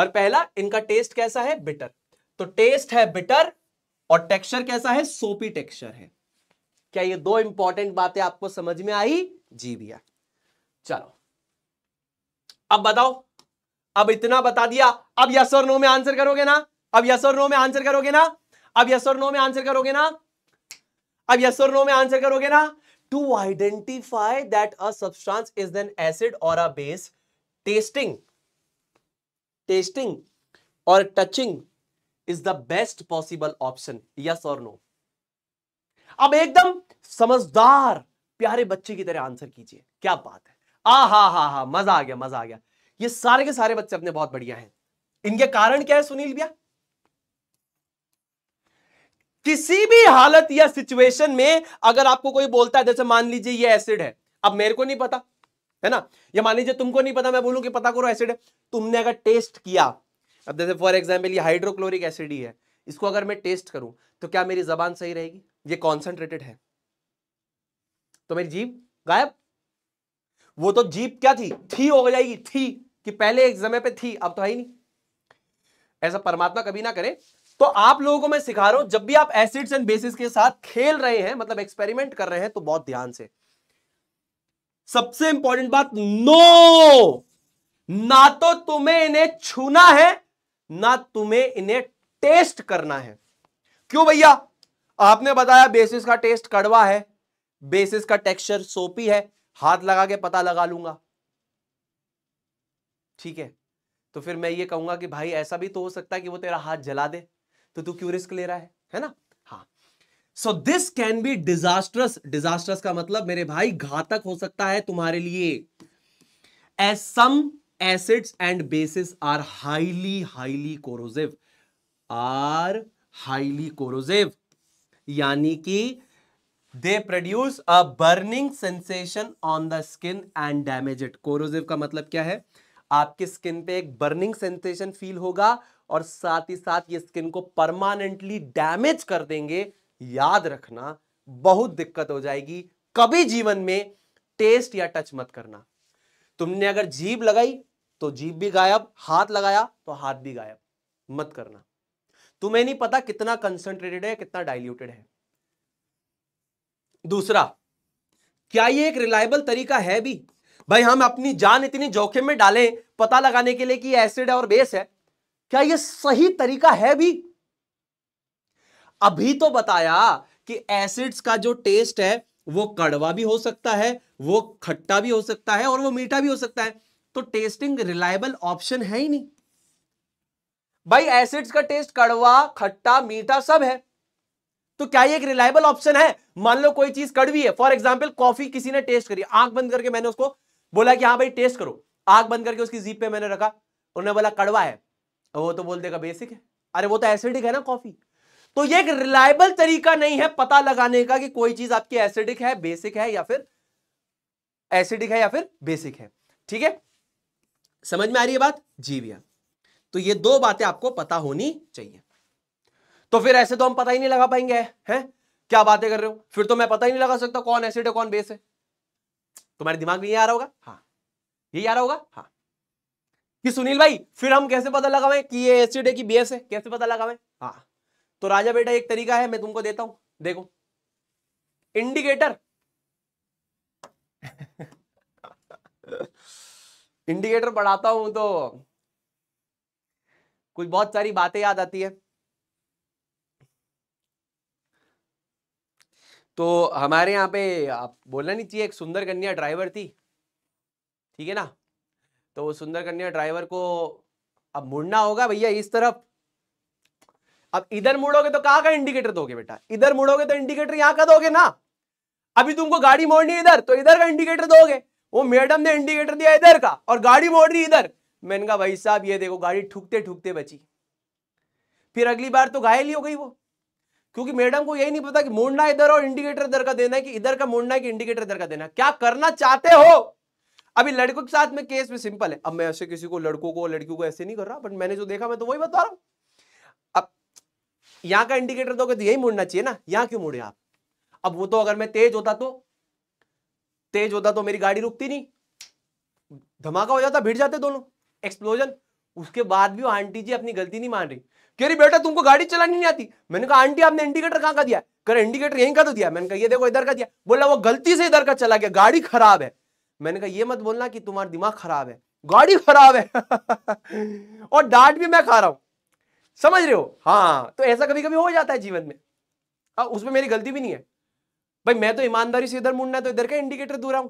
और पहला इनका टेस्ट कैसा है बिटर तो टेस्ट है बिटर और टेक्सचर कैसा है सोपी टेक्सचर है क्या ये दो इंपॉर्टेंट बातें आपको समझ में आई जी भैया चलो अब बताओ अब इतना बता दिया अब यस और नो में आंसर करोगे ना अब यस और नो में आंसर करोगे ना अब यस और नो में आंसर करोगे ना अब यस और नो में आंसर करोगे ना to identify that a substance is an acid और अ बेस टेस्टिंग टेस्टिंग और touching is the best possible option yes और नो अब एकदम समझदार प्यारे बच्चे की तरह आंसर कीजिए क्या बात है आ हा हा हा मजा आ गया मजा आ गया ये सारे के सारे बच्चे अपने बहुत बढ़िया हैं इनके कारण क्या है सुनील भैया किसी भी हालत या सिचुएशन में अगर आपको कोई बोलता है जैसे मान लीजिए ये एसिड है अब मेरे को नहीं पता है ना ये मान लीजिए तुमको नहीं पता मैं बोलूँ कि पता करो एसिड तुमने अगर टेस्ट किया अब जैसे फॉर एग्जाम्पल ये हाइड्रोक्लोरिक एसिड ही है इसको अगर मैं टेस्ट करूं तो क्या मेरी जबान सही रहेगी ये कॉन्सेंट्रेटेड है तो मेरी जीप गायब वो तो जीप क्या थी थी हो जाएगी थी कि पहले एक समय पे थी अब तो है ही नहीं ऐसा परमात्मा कभी ना करे तो आप लोगों को मैं सिखा रहा हूं जब भी आप एसिड्स एंड बेसिस के साथ खेल रहे हैं मतलब एक्सपेरिमेंट कर रहे हैं तो बहुत ध्यान से सबसे इंपॉर्टेंट बात नो ना तो तुम्हें इन्हें छूना है ना तुम्हें इन्हें टेस्ट करना है क्यों भैया आपने बताया बेसिस का टेस्ट कड़वा है बेसिस का टेक्सचर सोपी है हाथ लगा के पता लगा लूंगा ठीक है तो फिर मैं ये कहूंगा कि भाई ऐसा भी तो हो सकता है कि वो तेरा हाथ जला दे तो तू क्यों रिस्क ले रहा है है ना so this can be disastrous disastrous का मतलब मेरे भाई घातक हो सकता है तुम्हारे लिए as some acids and bases are highly highly corrosive are highly corrosive यानी कि they produce a burning sensation on the skin and damage it corrosive का मतलब क्या है आपके स्किन पे एक बर्निंग सेंसेशन फील होगा और साथ ही साथ ये स्किन को परमानेंटली डैमेज कर देंगे याद रखना बहुत दिक्कत हो जाएगी कभी जीवन में टेस्ट या टच मत करना तुमने अगर जीभ लगाई तो जीभ भी गायब हाथ लगाया तो हाथ भी गायब मत करना तुम्हें नहीं पता कितना कंसंट्रेटेड है कितना डाइल्यूटेड है दूसरा क्या ये एक रिलायबल तरीका है भी भाई हम अपनी जान इतनी जोखिम में डालें पता लगाने के लिए कि एसिड है और बेस है क्या ये सही तरीका है भी अभी तो बताया कि एसिड्स का जो टेस्ट है वो कड़वा भी हो सकता है वो खट्टा भी हो सकता है और वो मीठा भी हो सकता है तो टेस्टिंग रिलायबल ऑप्शन है ही नहीं भाई एसिड्स का टेस्ट कड़वा खट्टा मीठा सब है तो क्या ये एक रिलायबल ऑप्शन है मान लो कोई चीज कड़वी है फॉर एग्जाम्पल कॉफी किसी ने टेस्ट करी आंख बंद करके मैंने उसको बोला कि हाँ भाई टेस्ट करो आग बंद करके उसकी जीप पे मैंने रखा उन्होंने बोला कड़वा है वो तो बोल देगा बेसिक है अरे वो तो एसिडिक है ना कॉफी तो ये एक रिलायबल तरीका नहीं है पता लगाने का कि कोई चीज आपकी एसिडिक है बेसिक है या फिर एसिडिक है या फिर बेसिक है ठीक है समझ में आ रही है बात जी भैया तो ये दो बातें आपको पता होनी चाहिए तो फिर ऐसे तो हम पता ही नहीं लगा पाएंगे हैं है? क्या बातें कर रहे हो फिर तो मैं पता ही नहीं लगा सकता कौन एसिड है कौन बेस है तुम्हारे दिमाग में ये आ रहा होगा हाँ ये आ रहा होगा हाँ कि सुनील भाई फिर हम कैसे पता लगावे कि ये एसिड है कि बेस है कैसे पता लगावे हाँ तो राजा बेटा एक तरीका है मैं तुमको देता हूं देखो इंडिकेटर इंडिकेटर पढ़ाता हूं तो कुछ बहुत सारी बातें याद आती है तो हमारे यहाँ पे आप बोलना नहीं चाहिए एक सुंदर कन्या ड्राइवर थी ठीक है ना तो वो सुंदर कन्या ड्राइवर को अब मुड़ना होगा भैया इस तरफ अब इधर मुड़ोगे तो कहा का इंडिकेटर दोगे बेटा इधर मुड़ोगे तो इंडिकेटर यहाँ का दोगे ना अभी तुमको गाड़ी मोड़नी है इधर तो इधर का इंडिकेटर दोगे वो मैडम ने इंडिकेटर दिया इधर का और गाड़ी मोड़ रही इधर मैंने कहा भाई साहब ये देखो गाड़ी ठुकते ठुकते बची फिर अगली बार तो घायल ही हो गई वो क्योंकि मैडम को यही नहीं पता कि मोड़ना इधर और इंडिकेटर इधर का देना है कि इधर का मोड़ना है कि इंडिकेटर इधर का देना क्या करना चाहते हो अभी लड़कों के साथ में केस में सिंपल है अब मैं ऐसे किसी को लड़कों को लड़कियों को ऐसे नहीं कर रहा बट मैंने जो देखा मैं तो वही बता रहा हूं यहां का इंडिकेटर दोगे तो यही मुड़ना चाहिए ना यहां क्यों मुड़े आप अब वो तो अगर मैं तेज होता तो तेज होता तो मेरी गाड़ी रुकती नहीं धमाका हो जाता भिड़ जाते दोनों एक्सप्लोजन उसके बाद भी आंटी जी अपनी गलती नहीं मान रही कह रही बेटा तुमको गाड़ी चलानी नहीं आती मैंने कहा आंटी आपने इंडिकेटर कहां का दिया कर इंडिकेटर यहीं का तो दिया मैंने कहा ये देखो इधर का दिया बोला वो गलती से इधर का चला गया गाड़ी खराब है मैंने कहा ये मत बोलना कि तुम्हारा दिमाग खराब है गाड़ी खराब है और डांट भी मैं खा रहा हूं समझ रहे हो हाँ तो ऐसा कभी कभी हो जाता है जीवन में अब उसमें मेरी गलती भी नहीं है भाई मैं तो ईमानदारी से इधर मुड़ना है तो इधर का इंडिकेटर दूर हूं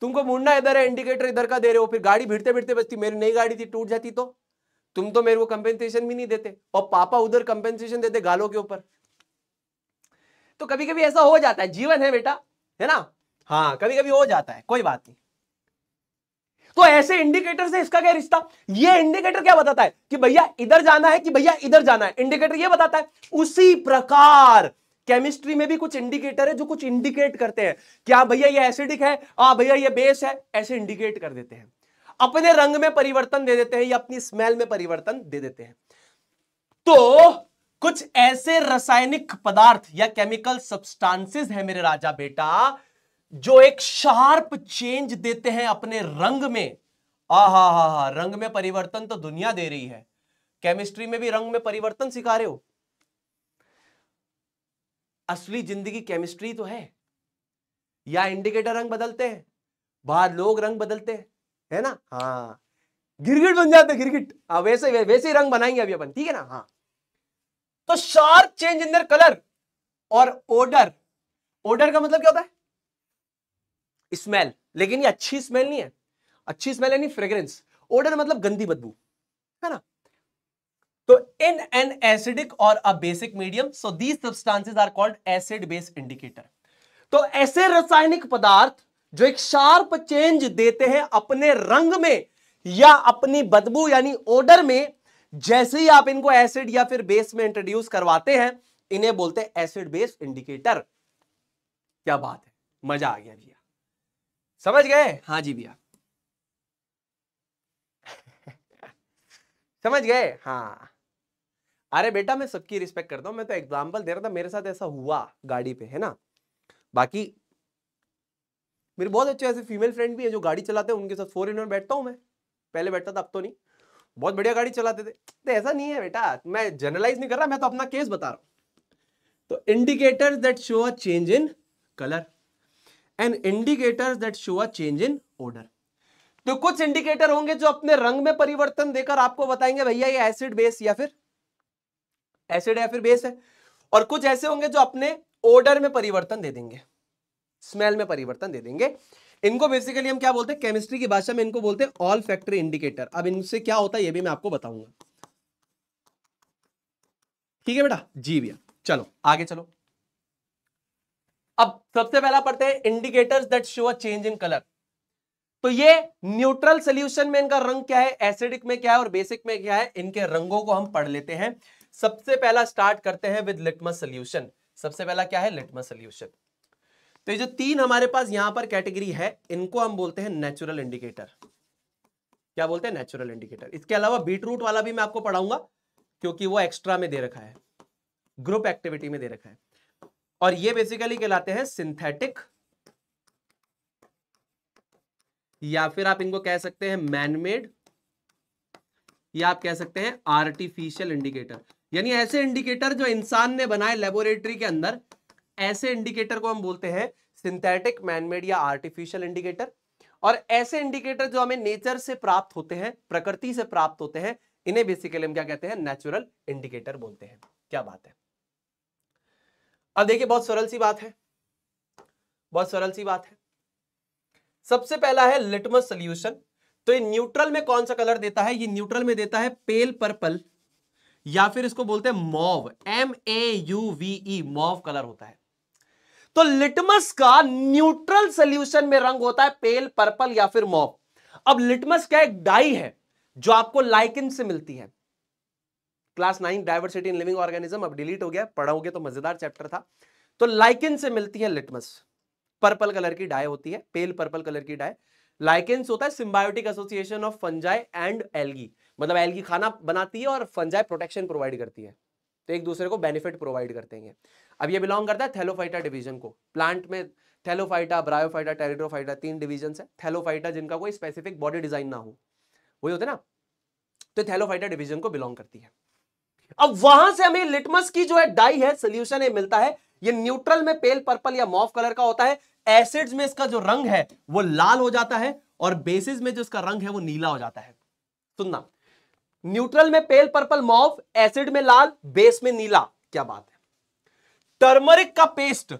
तुमको मुड़ना इधर है इंडिकेटर इधर का दे रहे हो फिर गाड़ी भिड़ते भिड़ते बचती मेरी नई गाड़ी थी टूट जाती तो तुम तो मेरे को कंपेंसेशन भी नहीं देते और पापा उधर कंपेंसेशन देते गालों के ऊपर तो कभी कभी ऐसा हो जाता है जीवन है बेटा है ना हाँ कभी कभी हो जाता है कोई बात नहीं तो ऐसे इंडिकेटर से इसका क्या रिश्ता ये इंडिकेटर क्या बताता है कि भैया इधर जाना है कि भैया इधर जाना है इंडिकेटर ये बताता है उसी प्रकार केमिस्ट्री में भी कुछ इंडिकेटर है जो कुछ इंडिकेट करते हैं क्या भैया ये एसिडिक है आ हाँ भैया ये बेस है ऐसे इंडिकेट कर देते हैं अपने रंग में परिवर्तन दे देते हैं या अपनी स्मेल में परिवर्तन दे देते हैं तो कुछ ऐसे रासायनिक पदार्थ या केमिकल सब्सटेंसेस हैं मेरे राजा बेटा जो एक शार्प चेंज देते हैं अपने रंग में आ हा हा हा रंग में परिवर्तन तो दुनिया दे रही है केमिस्ट्री में भी रंग में परिवर्तन सिखा रहे हो असली जिंदगी केमिस्ट्री तो है या इंडिकेटर रंग बदलते हैं बाहर लोग रंग बदलते हैं है ना हाँ गिरगिट बन जाते गिरगिट हाँ वैसे वै, वैसे ही रंग बनाएंगे अभी अपन ठीक है ना हाँ तो sharp change in their colour और ओडर ओडर का मतलब क्या होता है स्मेल लेकिन ये अच्छी स्मेल नहीं है अच्छी स्मेल है नहीं फ्रेग्रेंस ओडर मतलब गंदी बदबू है ना तो इन एन एसिडिक और a basic medium so these substances are called acid base indicator तो ऐसे रासायनिक पदार्थ जो एक शार्प चेंज देते हैं अपने रंग में या अपनी बदबू यानी ओडर में जैसे ही आप इनको एसिड या फिर बेस में इंट्रोड्यूस करवाते हैं इन्हें बोलते हैं एसिड बेस इंडिकेटर क्या बात है मजा आ गया भैया समझ गए हाँ जी भैया समझ गए हाँ अरे बेटा मैं सबकी रिस्पेक्ट करता हूँ मैं तो एग्जाम्पल दे रहा था मेरे साथ ऐसा हुआ गाड़ी पे है ना बाकी मेरे बहुत अच्छे ऐसे फीमेल फ्रेंड भी है जो गाड़ी चलाते हैं उनके साथ फोर इन बैठता हूँ मैं पहले बैठता था अब तो नहीं बहुत बढ़िया गाड़ी चलाते थे तो ऐसा नहीं है बेटा मैं जनरलाइज नहीं कर रहा मैं तो अपना केस बता रहा हूँ तो indicator that show a change in colour and indicator that show a change in odour तो कुछ इंडिकेटर होंगे जो अपने रंग में परिवर्तन देकर आपको बताएंगे भैया ये एसिड बेस या फिर एसिड या फिर बेस है और कुछ ऐसे होंगे जो अपने ऑर्डर में परिवर्तन दे देंगे स्मेल में परिवर्तन दे देंगे इनको बेसिकली हम क्या बोलते हैं केमिस्ट्री की भाषा में इनको बोलते हैं ऑल फैक्ट्री इंडिकेटर अब इनसे क्या होता है ये भी मैं आपको बताऊंगा ठीक है बेटा जी भैया चलो आगे चलो अब सबसे पहला पढ़ते हैं indicators that show a change in colour तो ये न्यूट्रल सोल्यूशन में इनका रंग क्या है एसिडिक में क्या है और बेसिक में क्या है इनके रंगों को हम पढ़ लेते हैं सबसे पहला स्टार्ट करते हैं विद लिटमस सोल्यूशन सबसे पहला क्या है लिटमस सोल्यूशन तो ये जो तीन हमारे पास यहां पर कैटेगरी है इनको हम बोलते हैं नेचुरल इंडिकेटर क्या बोलते हैं नेचुरल इंडिकेटर इसके अलावा बीटरूट वाला भी मैं आपको पढ़ाऊंगा क्योंकि वो एक्स्ट्रा में दे रखा है ग्रुप एक्टिविटी में दे रखा है और ये बेसिकली कहलाते हैं सिंथेटिक या फिर आप इनको कह सकते हैं मैनमेड या आप कह सकते हैं आर्टिफिशियल इंडिकेटर यानी ऐसे इंडिकेटर जो इंसान ने बनाए लेबोरेटरी के अंदर ऐसे इंडिकेटर को हम बोलते हैं सिंथेटिक मैनमेड या आर्टिफिशियल इंडिकेटर और ऐसे इंडिकेटर जो हमें नेचर से प्राप्त होते हैं प्रकृति से प्राप्त होते हैं इन्हें बेसिकली हम क्या कहते हैं नेचुरल इंडिकेटर बोलते हैं क्या बात है अब देखिए बहुत सरल सी बात है बहुत सरल सी बात है सबसे पहला है लिटमस सोल्यूशन तो ये न्यूट्रल में कौन सा कलर देता है ये न्यूट्रल में देता है पेल पर्पल या फिर इसको बोलते हैं mauve M A U V E mauve colour होता है तो लिटमस का न्यूट्रल सोल्यूशन में रंग होता है पेल पर्पल या फिर मॉव अब लिटमस का एक डाई है जो आपको लाइकिन से मिलती है class nine diversity in living organism अब डिलीट हो गया पढ़ाओगे तो मजेदार चैप्टर था तो लाइकिन से मिलती है लिटमस पर्पल कलर की डाय होती है पेल पर्पल कलर की डाय लाइकेंस होता है symbiotic association of fungi and algae मतलब एलगी खाना बनाती है और फंजाई प्रोटेक्शन प्रोवाइड करती है तो एक दूसरे को बेनिफिट प्रोवाइड करते हैं अब ये बिलोंग करता है थैलोफाइटा डिवीजन को प्लांट में थैलोफाइटा ब्रायोफाइटा टेरिड्रोफाइटा तीन डिवीजन है थैलोफाइटा जिनका कोई स्पेसिफिक बॉडी डिजाइन ना हो वही होते ना तो थैलोफाइटा डिवीजन को बिलोंग करती है अब वहां से हमें लिटमस की जो है डाई है सोल्यूशन मिलता है ये न्यूट्रल में पेल पर्पल या मॉफ कलर का होता है एसिड्स में इसका जो रंग है वो लाल हो जाता है और बेसिस में जो इसका रंग है वो नीला हो जाता है सुनना न्यूट्रल में पेल पर्पल मॉफ एसिड में लाल बेस में नीला क्या बात है टर्मरिक का पेस्ट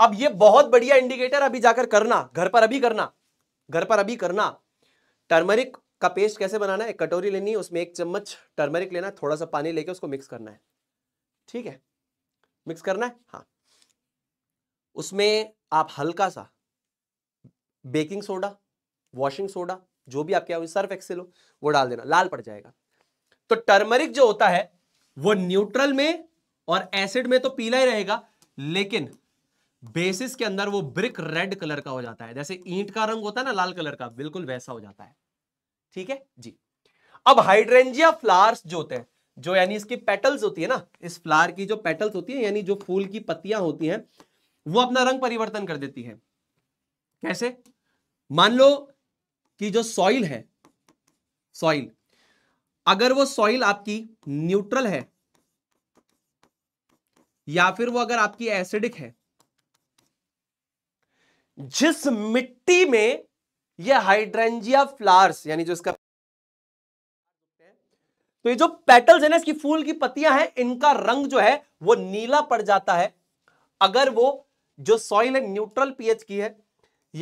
अब ये बहुत बढ़िया इंडिकेटर अभी जाकर करना घर पर अभी करना घर पर अभी करना टर्मरिक का पेस्ट कैसे बनाना है कटोरी लेनी है उसमें एक चम्मच टर्मरिक लेना थोड़ा सा पानी लेके उसको मिक्स करना है ठीक है मिक्स करना है हाँ उसमें आप हल्का सा बेकिंग सोडा वॉशिंग सोडा जो भी आपके सर्फ एक्सेल हो वो डाल देना लाल पड़ जाएगा तो टर्मरिक जो होता है वो न्यूट्रल में और एसिड में तो पीला ही रहेगा लेकिन बेसिस के अंदर वो ब्रिक रेड कलर का हो जाता है जैसे ईंट का रंग होता है ना लाल कलर का बिल्कुल वैसा हो जाता है ठीक है जी अब हाइड्रेंजिया फ्लावर्स जो होते हैं जो यानी इसकी पेटल्स होती है ना इस फ्लावर की जो पेटल्स होती है यानी जो फूल की पत्तियां होती हैं वो अपना रंग परिवर्तन कर देती है कैसे मान लो कि जो सॉइल है सॉइल अगर वो सॉइल आपकी न्यूट्रल है या फिर वो अगर आपकी एसिडिक है जिस मिट्टी में ये हाइड्रेंजिया फ्लावर्स यानी जो इसका तो ये जो पेटल्स है ना इसकी फूल की पत्तियां हैं इनका रंग जो है वो नीला पड़ जाता है अगर वो जो सॉइल है न्यूट्रल पीएच की है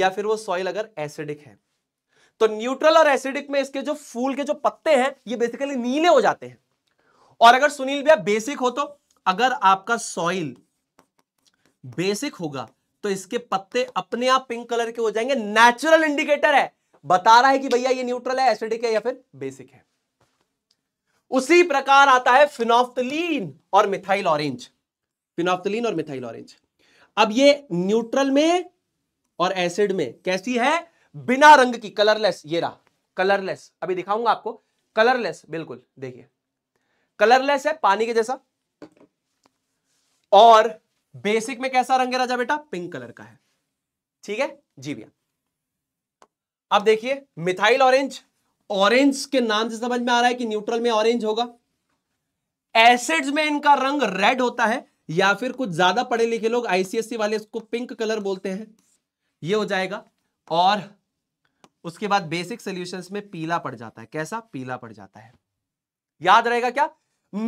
या फिर वो सॉइल अगर एसिडिक है तो न्यूट्रल और एसिडिक में इसके जो फूल के जो पत्ते हैं ये बेसिकली नीले हो जाते हैं और अगर सुनील भैया बेसिक हो तो अगर आपका सॉइल बेसिक होगा तो इसके पत्ते अपने आप पिंक कलर के हो जाएंगे नेचुरल इंडिकेटर है बता रहा है कि भैया ये न्यूट्रल है एसिडिक है या फिर बेसिक है उसी प्रकार आता है फिनोफ्थलीन और मिथाइल ऑरेंज फिनोफ्थलीन और मिथाइल ऑरेंज अब ये न्यूट्रल में और एसिड में कैसी है बिना रंग की कलरलेस ये रहा कलरलेस अभी दिखाऊंगा आपको कलरलेस बिल्कुल देखिए कलरलेस है पानी के जैसा और बेसिक में कैसा रंग है राजा बेटा पिंक कलर का है ठीक है जी भैया अब देखिए मिथाइल ऑरेंज ऑरेंज के नाम से समझ में आ रहा है कि न्यूट्रल में ऑरेंज होगा एसिड्स में इनका रंग रेड होता है या फिर कुछ ज्यादा पढ़े लिखे लोग आईसीएससी वाले इसको पिंक कलर बोलते हैं ये हो जाएगा और उसके बाद बेसिक सोल्यूशन में पीला पड़ जाता है कैसा पीला पड़ जाता है याद रहेगा क्या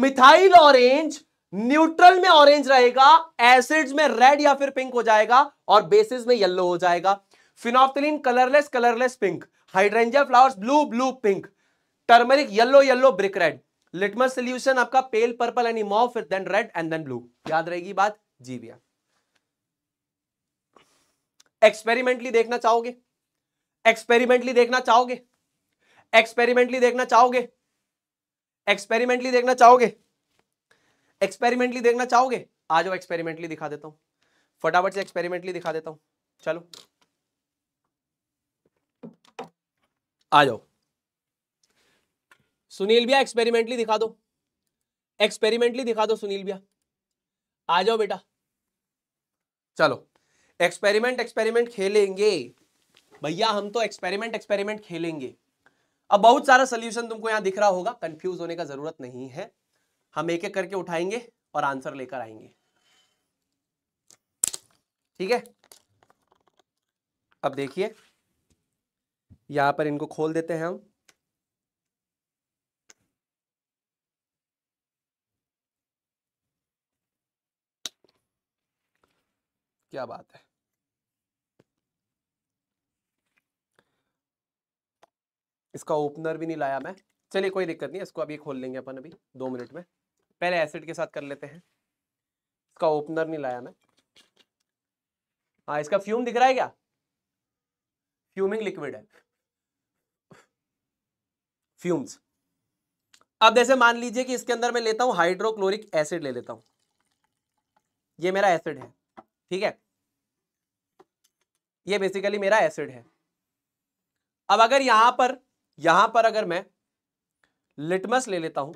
मिथाइल ऑरेंज न्यूट्रल में ऑरेंज रहेगा एसिड्स में रेड या फिर पिंक हो जाएगा और बेसिस में येलो हो जाएगा phenolphthalein colourless colourless pink hydrangea flowers blue blue pink turmeric yellow yellow brick red litmus solution आपका पेल पर्पल एंड फिर then red and then blue याद रहेगी बात जी भैया एक्सपेरिमेंटली देखना चाहोगे एक्सपेरिमेंटली देखना चाहोगे एक्सपेरिमेंटली देखना चाहोगे एक्सपेरिमेंटली देखना चाहोगे एक्सपेरिमेंटली देखना चाहोगे आ जाओ एक्सपेरिमेंटली दिखा देता हूं फटाफट से एक्सपेरिमेंटली दिखा देता हूं चलो आ जाओ सुनील भैया एक्सपेरिमेंटली दिखा दो एक्सपेरिमेंटली दिखा दो सुनील भैया आ जाओ बेटा चलो एक्सपेरिमेंट एक्सपेरिमेंट खेलेंगे भैया हम तो एक्सपेरिमेंट एक्सपेरिमेंट खेलेंगे अब बहुत सारा सोल्यूशन तुमको यहां दिख रहा होगा कंफ्यूज होने का जरूरत नहीं है हम एक एक करके उठाएंगे और आंसर लेकर आएंगे ठीक है अब देखिए यहां पर इनको खोल देते हैं हम क्या बात है इसका ओपनर भी नहीं लाया मैं चलिए कोई दिक्कत नहीं इसको अभी खोल लेंगे अपन अभी दो मिनट में पहले एसिड के साथ कर लेते हैं इसका ओपनर नहीं लाया मैं हाँ इसका फ्यूम दिख रहा है क्या फ्यूमिंग लिक्विड है फ्यूम्स अब जैसे मान लीजिए कि इसके अंदर मैं लेता हूं हाइड्रोक्लोरिक एसिड ले लेता हूं ये मेरा एसिड है ठीक है ये बेसिकली मेरा एसिड है अब अगर यहां पर यहां पर अगर मैं लिटमस ले लेता हूं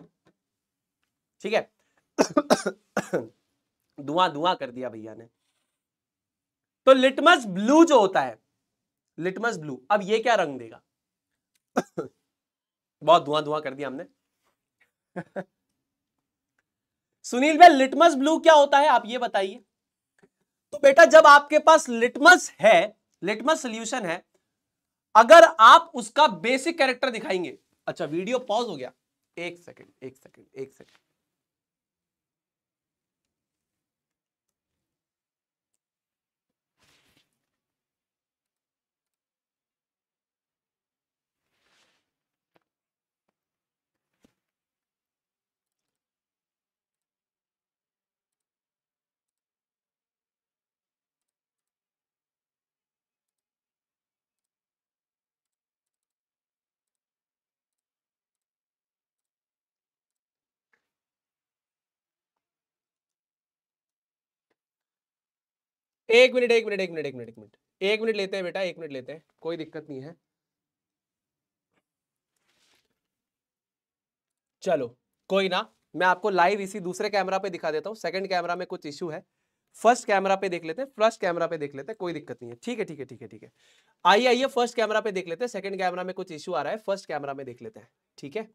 ठीक है धुआं धुआं कर दिया भैया ने तो लिटमस ब्लू जो होता है लिटमस ब्लू अब ये क्या रंग देगा बहुत धुआं धुआं कर दिया हमने सुनील भाई लिटमस ब्लू क्या होता है आप ये बताइए तो बेटा जब आपके पास लिटमस है लिटमस सोल्यूशन है अगर आप उसका बेसिक कैरेक्टर दिखाएंगे अच्छा वीडियो पॉज हो गया एक सेकंड एक सेकंड एक सेकंड एक मिनट एक मिनट एक मिनट एक मिनट एक मिनट एक मिनट लेते हैं बेटा एक मिनट लेते हैं कोई दिक्कत नहीं है चलो कोई ना मैं आपको लाइव इसी दूसरे कैमरा पे दिखा देता हूँ सेकंड कैमरा में कुछ इश्यू है फर्स्ट कैमरा पे देख लेते हैं फर्स्ट कैमरा पे देख लेते हैं कोई दिक्कत नहीं है ठीक है ठीक है ठीक है ठीक है आइए आइए फर्स्ट कैमरा पे देख लेते हैं सेकंड कैमरा में कुछ इशू आ रहा है फर्स्ट कैमरा में देख लेते हैं ठीक है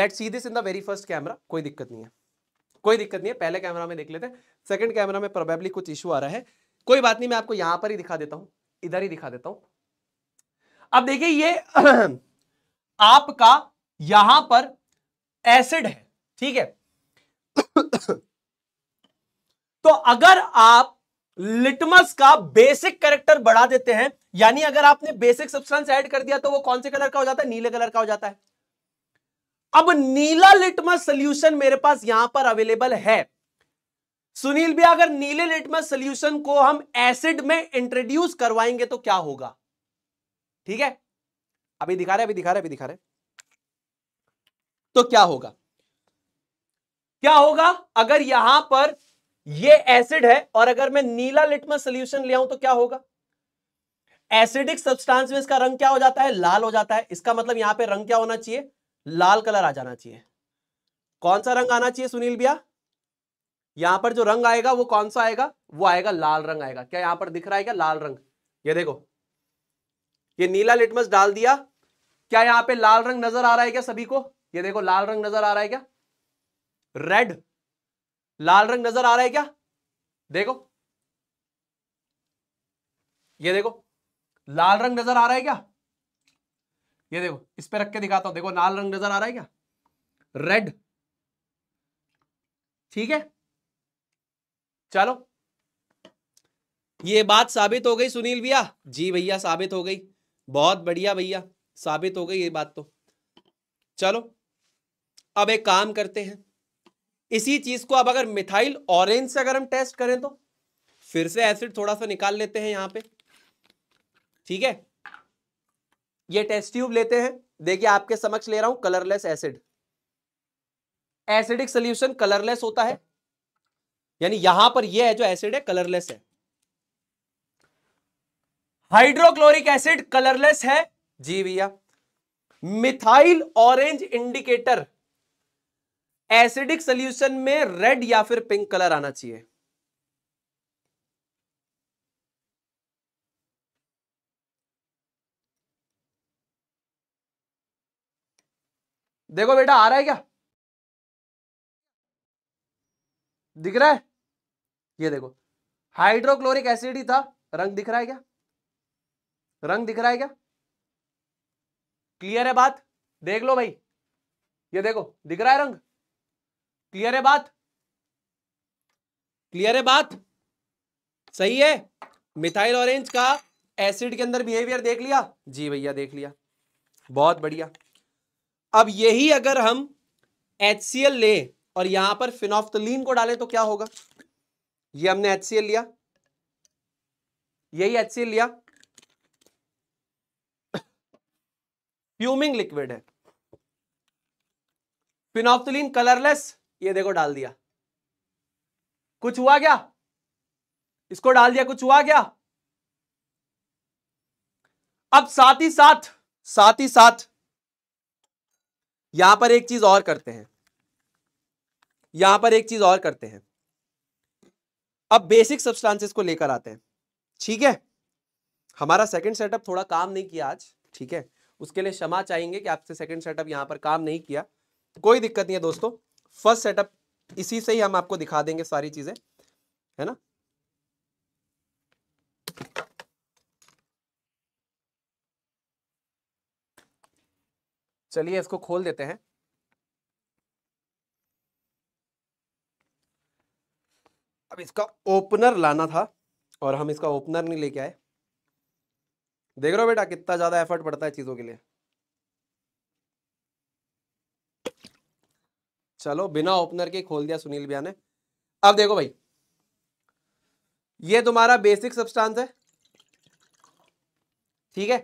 let see this in the very first camera कोई दिक्कत नहीं है कोई दिक्कत नहीं है पहले कैमरा में देख लेते हैं सेकंड कैमरा में प्रोबेबली कुछ इशू आ रहा है कोई बात नहीं मैं आपको यहां पर ही दिखा देता हूं इधर ही दिखा देता हूं अब देखिए ये आपका यहां पर एसिड है ठीक है तो अगर आप लिटमस का बेसिक करेक्टर बढ़ा देते हैं यानी अगर आपने बेसिक सब्सटेंस ऐड कर दिया तो वो कौन से कलर का हो जाता है नीले कलर का हो जाता है अब नीला लिटमस सोल्यूशन मेरे पास यहां पर अवेलेबल है सुनील भी अगर नीले लिटमस सोल्यूशन को हम एसिड में इंट्रोड्यूस करवाएंगे तो क्या होगा ठीक है अभी दिखा रहे अभी दिखा रहे अभी दिखा रहे तो क्या होगा क्या होगा अगर यहां पर ये एसिड है और अगर मैं नीला लिटमस सोल्यूशन ले आऊं तो क्या होगा एसिडिक सब्सटेंस में इसका रंग क्या हो जाता है लाल हो जाता है इसका मतलब यहां पे रंग क्या होना चाहिए लाल कलर आ जाना चाहिए कौन सा रंग आना चाहिए सुनील भैया यहां पर जो रंग आएगा वो कौन सा आएगा वो आएगा लाल रंग आएगा क्या यहां पर दिख रहा है क्या लाल रंग ये देखो ये नीला लिटमस डाल दिया क्या यहां पे लाल रंग नजर आ रहा है क्या सभी को ये देखो लाल रंग नजर आ रहा है क्या रेड लाल रंग नजर आ रहा है क्या देखो ये देखो लाल रंग नजर आ रहा है क्या ये देखो इस पे रख के दिखाता हूं देखो लाल रंग नजर आ रहा है क्या रेड ठीक है चलो ये बात साबित हो गई सुनील भैया जी भैया साबित हो गई बहुत बढ़िया भैया साबित हो गई ये बात तो चलो अब एक काम करते हैं इसी चीज को अब अगर मिथाइल ऑरेंज से अगर हम टेस्ट करें तो फिर से एसिड थोड़ा सा निकाल लेते हैं यहां पे ठीक है ये टेस्ट ट्यूब लेते हैं देखिए आपके समक्ष ले रहा हूं colourless acid acidic solution colourless होता है यानी यहां पर यह है जो एसिड है कलरलेस है हाइड्रोक्लोरिक एसिड कलरलेस है जी भैया methyl orange indicator acidic solution में रेड या फिर पिंक कलर आना चाहिए देखो बेटा आ रहा है क्या दिख रहा है ये देखो हाइड्रोक्लोरिक एसिड ही था रंग दिख रहा है क्या रंग दिख रहा है क्या क्लियर है बात देख लो भाई ये देखो दिख रहा है रंग क्लियर है बात क्लियर है बात सही है मिथाइल ऑरेंज का एसिड के अंदर बिहेवियर देख लिया जी भैया देख लिया बहुत बढ़िया अब यही अगर हम एच ले और यहां पर फिनोफ्तलीन को डालें तो क्या होगा ये हमने एच लिया यही एच लिया फ्यूमिंग लिक्विड है फिनॉफ्थलीन कलरलेस ये देखो डाल दिया कुछ हुआ क्या इसको डाल दिया कुछ हुआ क्या अब साथ ही साथ साथ ही साथ यहां पर एक चीज और करते हैं यहां पर एक चीज और करते हैं अब बेसिक सब्सटेंसेस को लेकर आते हैं ठीक है हमारा सेकंड सेटअप थोड़ा काम नहीं किया आज ठीक है उसके लिए क्षमा चाहेंगे कि आपसे सेकंड सेटअप यहां पर काम नहीं किया कोई दिक्कत नहीं है दोस्तों फर्स्ट सेटअप इसी से ही हम आपको दिखा देंगे सारी चीजें है ना चलिए इसको खोल देते हैं अब इसका ओपनर लाना था और हम इसका ओपनर नहीं लेके आए देख रहे हो बेटा कितना ज़्यादा एफर्ट पड़ता है चीज़ों के लिए चलो बिना ओपनर के खोल दिया सुनील भैया ने अब देखो भाई ये तुम्हारा बेसिक सब्सटेंस है ठीक है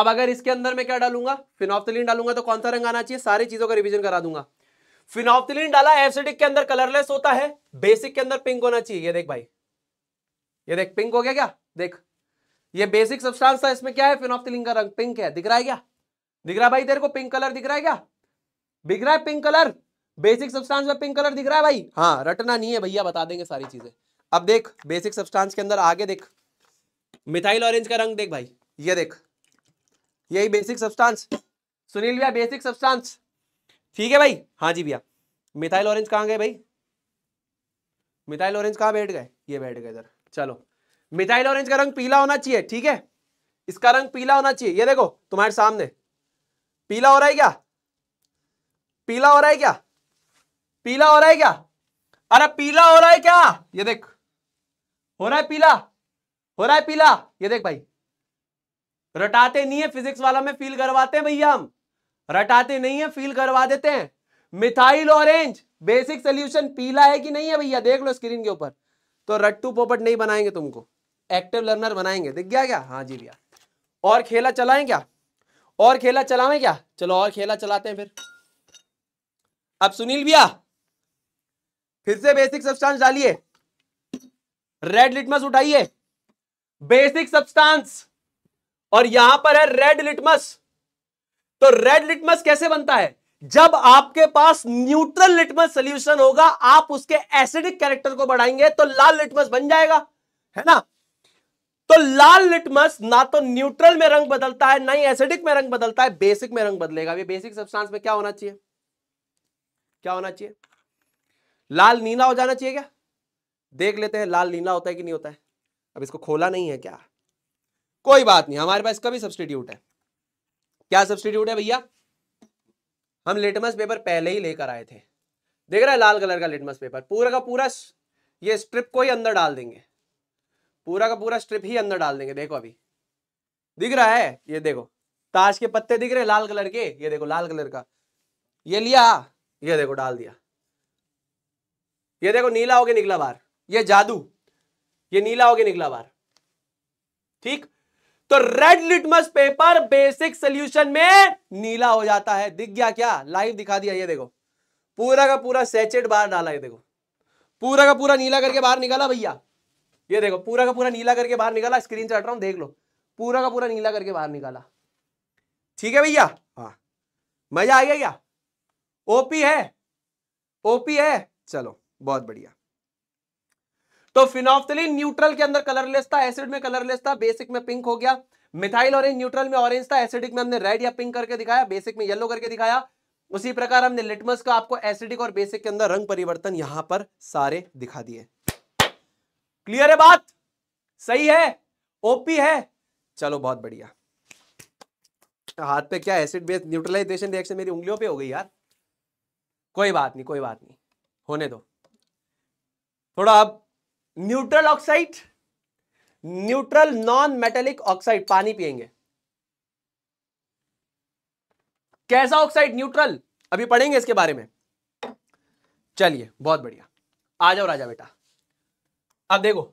अब अगर इसके अंदर मैं क्या डालूंगा फिनॉफ्थलीन डालूंगा तो कौन सा रंग आना चाहिए सारी चीजों का रिवीजन करा दूंगा फिनॉफ्थिलीन डाला एसिडिक के अंदर कलरलेस होता है बेसिक के अंदर पिंक होना चाहिए ये देख भाई ये देख पिंक हो गया क्या देख ये बेसिक सब्सटेंस था इसमें क्या है फिनॉफ्थिलीन का रंग पिंक है दिख रहा है क्या दिख रहा भाई तेरे को पिंक कलर दिख रहा है क्या दिख रहा है पिंक कलर बेसिक सब्सटेंस में पिंक कलर दिख रहा है भाई हाँ रटना नहीं है भैया बता देंगे सारी चीजें अब देख बेसिक सब्सटेंस के अंदर आगे देख मिथाइल ऑरेंज का रंग देख भाई ये देख यही बेसिक सब्सटेंस सुनील भैया बेसिक सब्सटेंस ठीक है भाई हाँ जी भैया मिथाइल ऑरेंज कहाँ गए भाई मिथाइल ऑरेंज कहाँ बैठ गए ये बैठ गए इधर चलो मिथाइल ऑरेंज का रंग पीला होना चाहिए ठीक है इसका रंग पीला होना चाहिए ये देखो तुम्हारे सामने पीला हो रहा है क्या पीला हो रहा है क्या पीला हो रहा है क्या अरे पीला हो रहा है क्या ये देख हो रहा है पीला हो रहा है पीला ये देख भाई रटाते नहीं है फिजिक्स वाला में फील करवाते हैं भैया हम रटाते नहीं है फील करवा देते हैं मिथाइल ऑरेंज बेसिक सोल्यूशन पीला है कि नहीं है भैया देख लो स्क्रीन के ऊपर तो रट्टू पोपट नहीं बनाएंगे तुमको एक्टिव लर्नर बनाएंगे दिख गया क्या हाँ जी भैया और खेला चलाएं क्या और खेला चलावे क्या चलो और खेला चलाते हैं फिर अब सुनील भैया फिर से बेसिक सब्सटेंस डालिए रेड लिटमस उठाइए बेसिक सब्सटेंस और यहां पर है रेड लिटमस तो रेड लिटमस कैसे बनता है जब आपके पास न्यूट्रल लिटमस सोल्यूशन होगा आप उसके एसिडिक कैरेक्टर को बढ़ाएंगे तो लाल लिटमस बन जाएगा है ना तो लाल लिटमस ना तो न्यूट्रल में रंग बदलता है ना ही एसिडिक में रंग बदलता है बेसिक में रंग बदलेगा ये बेसिक सब्सटेंस में क्या होना चाहिए क्या होना चाहिए लाल नीला हो जाना चाहिए क्या देख लेते हैं लाल नीला होता है कि नहीं होता है अब इसको खोला नहीं है क्या कोई बात नहीं हमारे पास कभी सब्सटीट्यूट है क्या सब्सटीट्यूट है भैया हम लिटमस पेपर पहले ही लेकर आए थे देख रहा है लाल कलर का लिटमस पेपर पूरा का पूरा ये स्ट्रिप को ही अंदर डाल देंगे पूरा का पूरा स्ट्रिप ही अंदर डाल देंगे देखो अभी दिख रहा है ये देखो ताश के पत्ते दिख रहे हैं लाल कलर के ये देखो लाल कलर का ये लिया ये देखो डाल दिया ये देखो नीला हो गया निकला बार ये जादू ये नीला हो गया निकला बार ठीक तो red litmus paper basic solution में नीला हो जाता है दिख गया क्या लाइव दिखा दिया ये देखो पूरा का पूरा सेचेट बाहर डाला ये देखो पूरा का पूरा नीला करके बाहर निकाला भैया ये देखो पूरा का पूरा नीला करके बाहर निकाला स्क्रीन चढ़ रहा हूं देख लो पूरा का पूरा नीला करके बाहर निकाला ठीक है भैया हाँ मजा आ गया क्या ओपी है ओपी है चलो बहुत बढ़िया तो फिनॉफ्थलिन न्यूट्रल के अंदर कलरलेस था एसिड में कलरलेस था बेसिक में पिंक हो गया मिथाइल ऑरेंज न्यूट्रल में ऑरेंज था एसिडिक में हमने रेड या पिंक करके दिखाया बेसिक में येलो करके दिखाया उसी प्रकार हमने लिटमस का आपको एसिडिक और बेसिक के अंदर रंग परिवर्तन यहां पर सारे दिखा दिए क्लियर है बात सही है ओपी है चलो बहुत बढ़िया हाथ पे क्या एसिड बेस न्यूट्रलाइजेशन रिएक्शन मेरी उंगलियों पे हो गई यार कोई बात नहीं कोई बात नहीं होने दो थोड़ा अब neutral oxide neutral non metallic oxide पानी पिएंगे कैसा ऑक्साइड न्यूट्रल अभी पढ़ेंगे इसके बारे में चलिए बहुत बढ़िया आ जाओ राजा बेटा अब देखो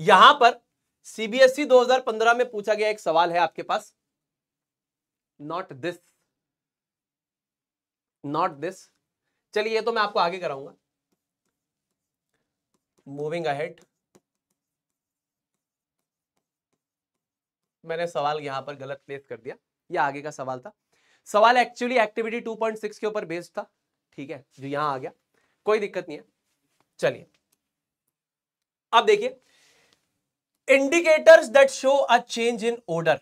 यहां पर सीबीएसई 2015 e में पूछा गया एक सवाल है आपके पास नॉट दिस नॉट दिस चलिए ये तो मैं आपको आगे कराऊंगा मूविंग अहेड मैंने सवाल यहां पर गलत प्लेस कर दिया ये आगे का सवाल था सवाल एक्चुअली एक्टिविटी 2.6 के ऊपर बेस्ड था ठीक है जो यहां आ गया कोई दिक्कत नहीं है चलिए अब देखिए indicators that show a change in odour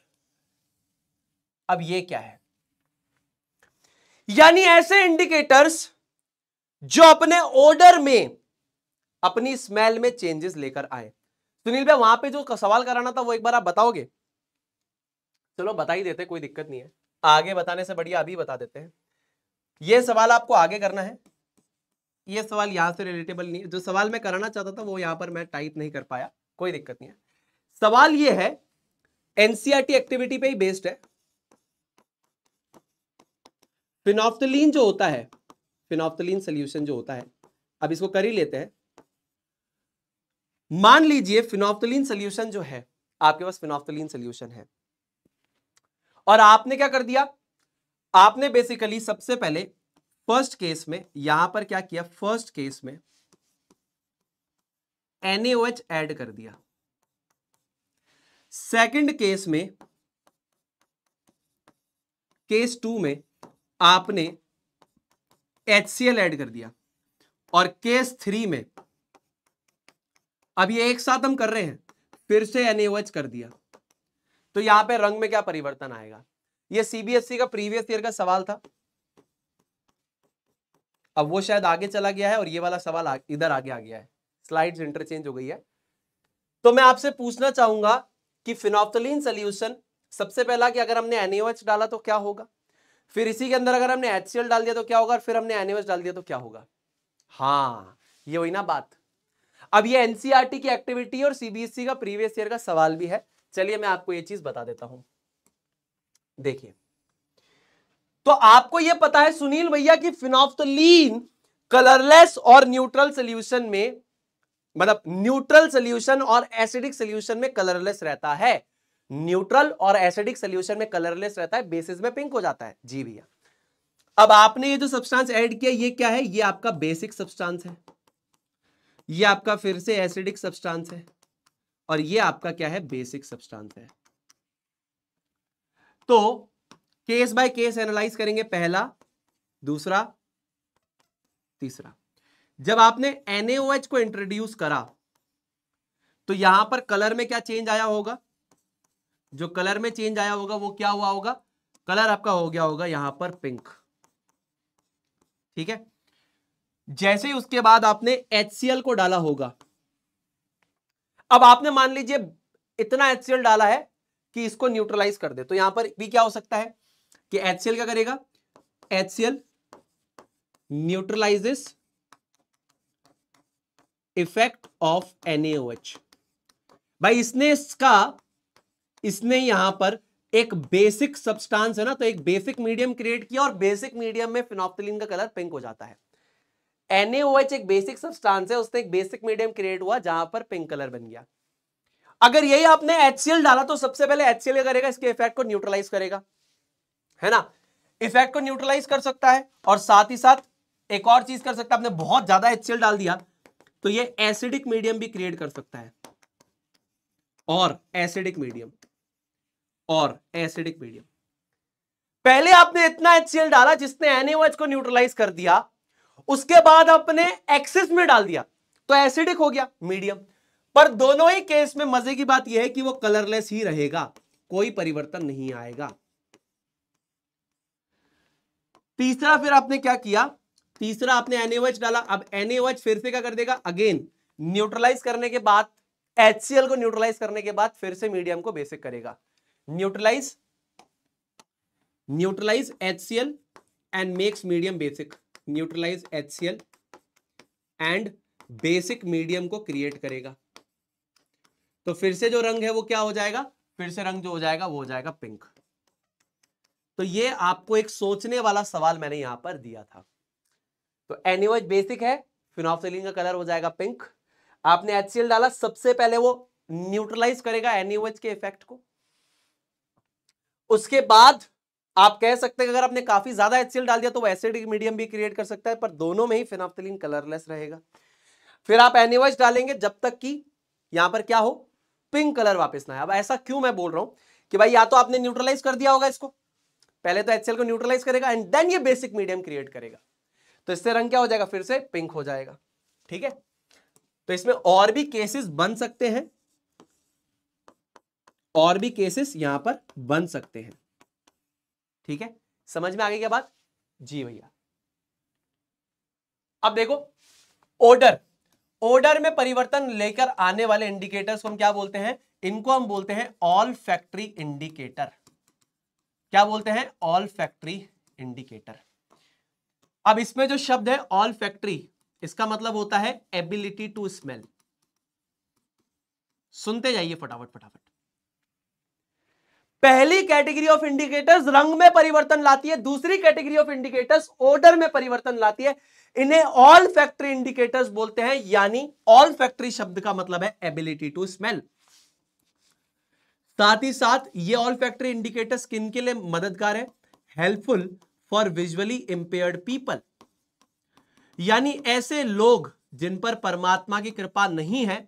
अब ये क्या है यानी ऐसे इंडिकेटर्स जो अपने ऑर्डर में अपनी स्मेल में चेंजेस लेकर आए सुनील भाई वहां पे जो सवाल कराना था वो एक बार आप बताओगे चलो बता ही देते कोई दिक्कत नहीं है आगे बताने से बढ़िया अभी बता देते हैं ये सवाल आपको आगे करना है ये सवाल यहां से रिलेटेबल नहीं जो सवाल मैं कराना चाहता था वो यहां पर मैं टाइप नहीं कर पाया कोई दिक्कत नहीं है सवाल ये है एनसीआरटी एक्टिविटी e पे ही बेस्ड है फिनॉफ्थलीन जो होता है फिनॉफ्थलीन सोल्यूशन जो होता है अब इसको कर ही लेते हैं मान लीजिए फिनोफ्थलीन सोल्यूशन जो है आपके पास फिनोफ्थलीन सोल्यूशन है और आपने क्या कर दिया आपने बेसिकली सबसे पहले फर्स्ट केस में यहां पर क्या किया फर्स्ट केस में NaOH ऐड कर दिया सेकंड केस में केस टू में आपने HCl ऐड कर दिया और केस थ्री में अब ये एक साथ हम कर रहे हैं फिर से एनएच कर दिया तो यहां पे रंग में क्या परिवर्तन आएगा ये सीबीएसई e का प्रीवियस ईयर का सवाल था अब वो शायद आगे चला गया है और ये वाला सवाल इधर आगे आ गया है स्लाइड्स इंटरचेंज हो गई है तो मैं आपसे पूछना चाहूंगा कि फिनोफ्थलिन सोल्यूशन सबसे पहला कि अगर हमने एन डाला तो क्या होगा फिर इसी के अंदर अगर हमने एच डाल दिया तो क्या होगा फिर हमने एन डाल दिया तो क्या होगा हाँ ये वही ना बात अब ये एनसीईआरटी e की एक्टिविटी और सीबीएसई e का प्रीवियस ईयर का सवाल भी है चलिए मैं आपको ये चीज बता देता हूं देखिए तो आपको यह पता है सुनील भैया की फिनोफ्थलीन कलरलेस और न्यूट्रल सोल्यूशन में मतलब न्यूट्रल सोल्यूशन और एसिडिक सोल्यूशन में कलरलेस रहता है न्यूट्रल और एसिडिक सोल्यूशन में कलरलेस रहता है बेसिस में पिंक हो जाता है जी भैया अब आपने ये जो सब्सटेंस ऐड किया ये क्या है ये आपका बेसिक सब्सटेंस है ये आपका फिर से एसिडिक सब्सटेंस है और ये आपका क्या है बेसिक सब्सटेंस है तो केस बाय केस एनालाइज करेंगे पहला दूसरा तीसरा जब आपने एनएओएच को इंट्रोड्यूस करा तो यहां पर कलर में क्या चेंज आया होगा जो कलर में चेंज आया होगा वो क्या हुआ होगा कलर आपका हो गया होगा यहां पर पिंक ठीक है जैसे ही उसके बाद आपने HCl को डाला होगा अब आपने मान लीजिए इतना HCl डाला है कि इसको न्यूट्रलाइज कर दे तो यहां पर भी क्या हो सकता है कि HCl क्या करेगा HCl neutralises effect of NaOH भाई इसने इसका इसने यहां पर एक बेसिक सब्सटेंस है ना तो एक बेसिक मीडियम क्रिएट किया और बेसिक मीडियम में फिनॉप्थलिन का कलर पिंक हो जाता है NaOH एक बेसिक सब्सटेंस है उसने एक बेसिक मीडियम क्रिएट हुआ जहां पर पिंक कलर बन गया अगर यही आपने HCl डाला तो सबसे पहले HCl क्या करेगा इसके इफेक्ट को न्यूट्रलाइज करेगा है ना इफेक्ट को न्यूट्रलाइज कर सकता है और साथ ही साथ एक और चीज कर सकता है आपने बहुत ज्यादा HCl डाल दिया तो ये एसिडिक मीडियम भी क्रिएट कर सकता है और एसिडिक मीडियम और एसिडिक मीडियम पहले आपने इतना HCl डाला जिसने NaOH को न्यूट्रलाइज कर दिया उसके बाद आपने एक्सेस में डाल दिया तो एसिडिक हो गया मीडियम पर दोनों ही केस में मजे की बात यह है कि वो कलरलेस ही रहेगा कोई परिवर्तन नहीं आएगा तीसरा फिर आपने क्या किया तीसरा आपने एनएच डाला अब एनएच फिर से क्या कर देगा अगेन न्यूट्रलाइज करने के बाद एचसीएल को न्यूट्रलाइज करने के बाद फिर से मीडियम को बेसिक करेगा neutralise neutralise HCl and makes medium basic neutralise H and basic medium को क्रिएट करेगा तो फिर से जो रंग है वो क्या हो जाएगा फिर से रंग जो हो जाएगा वो हो जाएगा पिंक तो ये आपको एक सोचने वाला सवाल मैंने यहां पर दिया था तो एनिवर्ज बेसिक है फिनॉफिलिंग का कलर हो जाएगा पिंक आपने एल डाला सबसे पहले वो न्यूट्रलाइज करेगा एनिवर्ज के इफेक्ट को उसके बाद आप कह सकते हैं अगर आपने काफी ज्यादा एचसीएल डाल दिया तो वो एसिडिक मीडियम भी क्रिएट कर सकता है पर दोनों में ही फिनाफ्थिलीन कलरलेस रहेगा फिर आप एनिवाइज डालेंगे जब तक कि यहां पर क्या हो पिंक कलर वापस ना आए अब ऐसा क्यों मैं बोल रहा हूं कि भाई या तो आपने न्यूट्रलाइज कर दिया होगा इसको पहले तो एचसीएल को न्यूट्रलाइज करेगा एंड देन ये बेसिक मीडियम क्रिएट करेगा तो इससे रंग क्या हो जाएगा फिर से पिंक हो जाएगा ठीक है तो इसमें और भी केसेस बन सकते हैं और भी केसेस यहां पर बन सकते हैं ठीक है समझ में आ गई क्या बात जी भैया अब देखो ऑर्डर ऑर्डर में परिवर्तन लेकर आने वाले इंडिकेटर्स को हम क्या बोलते हैं इनको हम बोलते हैं ऑल फैक्ट्री इंडिकेटर क्या बोलते हैं ऑल फैक्ट्री इंडिकेटर अब इसमें जो शब्द है ऑल फैक्ट्री इसका मतलब होता है एबिलिटी टू स्मेल सुनते जाइए फटाफट फटाफट पहली कैटेगरी ऑफ इंडिकेटर्स रंग में परिवर्तन लाती है दूसरी कैटेगरी ऑफ इंडिकेटर्स ऑर्डर में परिवर्तन लाती है इन्हें ऑल फैक्ट्री इंडिकेटर्स बोलते हैं यानी ऑल फैक्ट्री शब्द का मतलब है एबिलिटी टू स्मेल साथ ही साथ ये ऑल फैक्ट्री इंडिकेटर्स किन के लिए मददगार है helpful for visually impaired people यानी ऐसे लोग जिन पर परमात्मा की कृपा नहीं है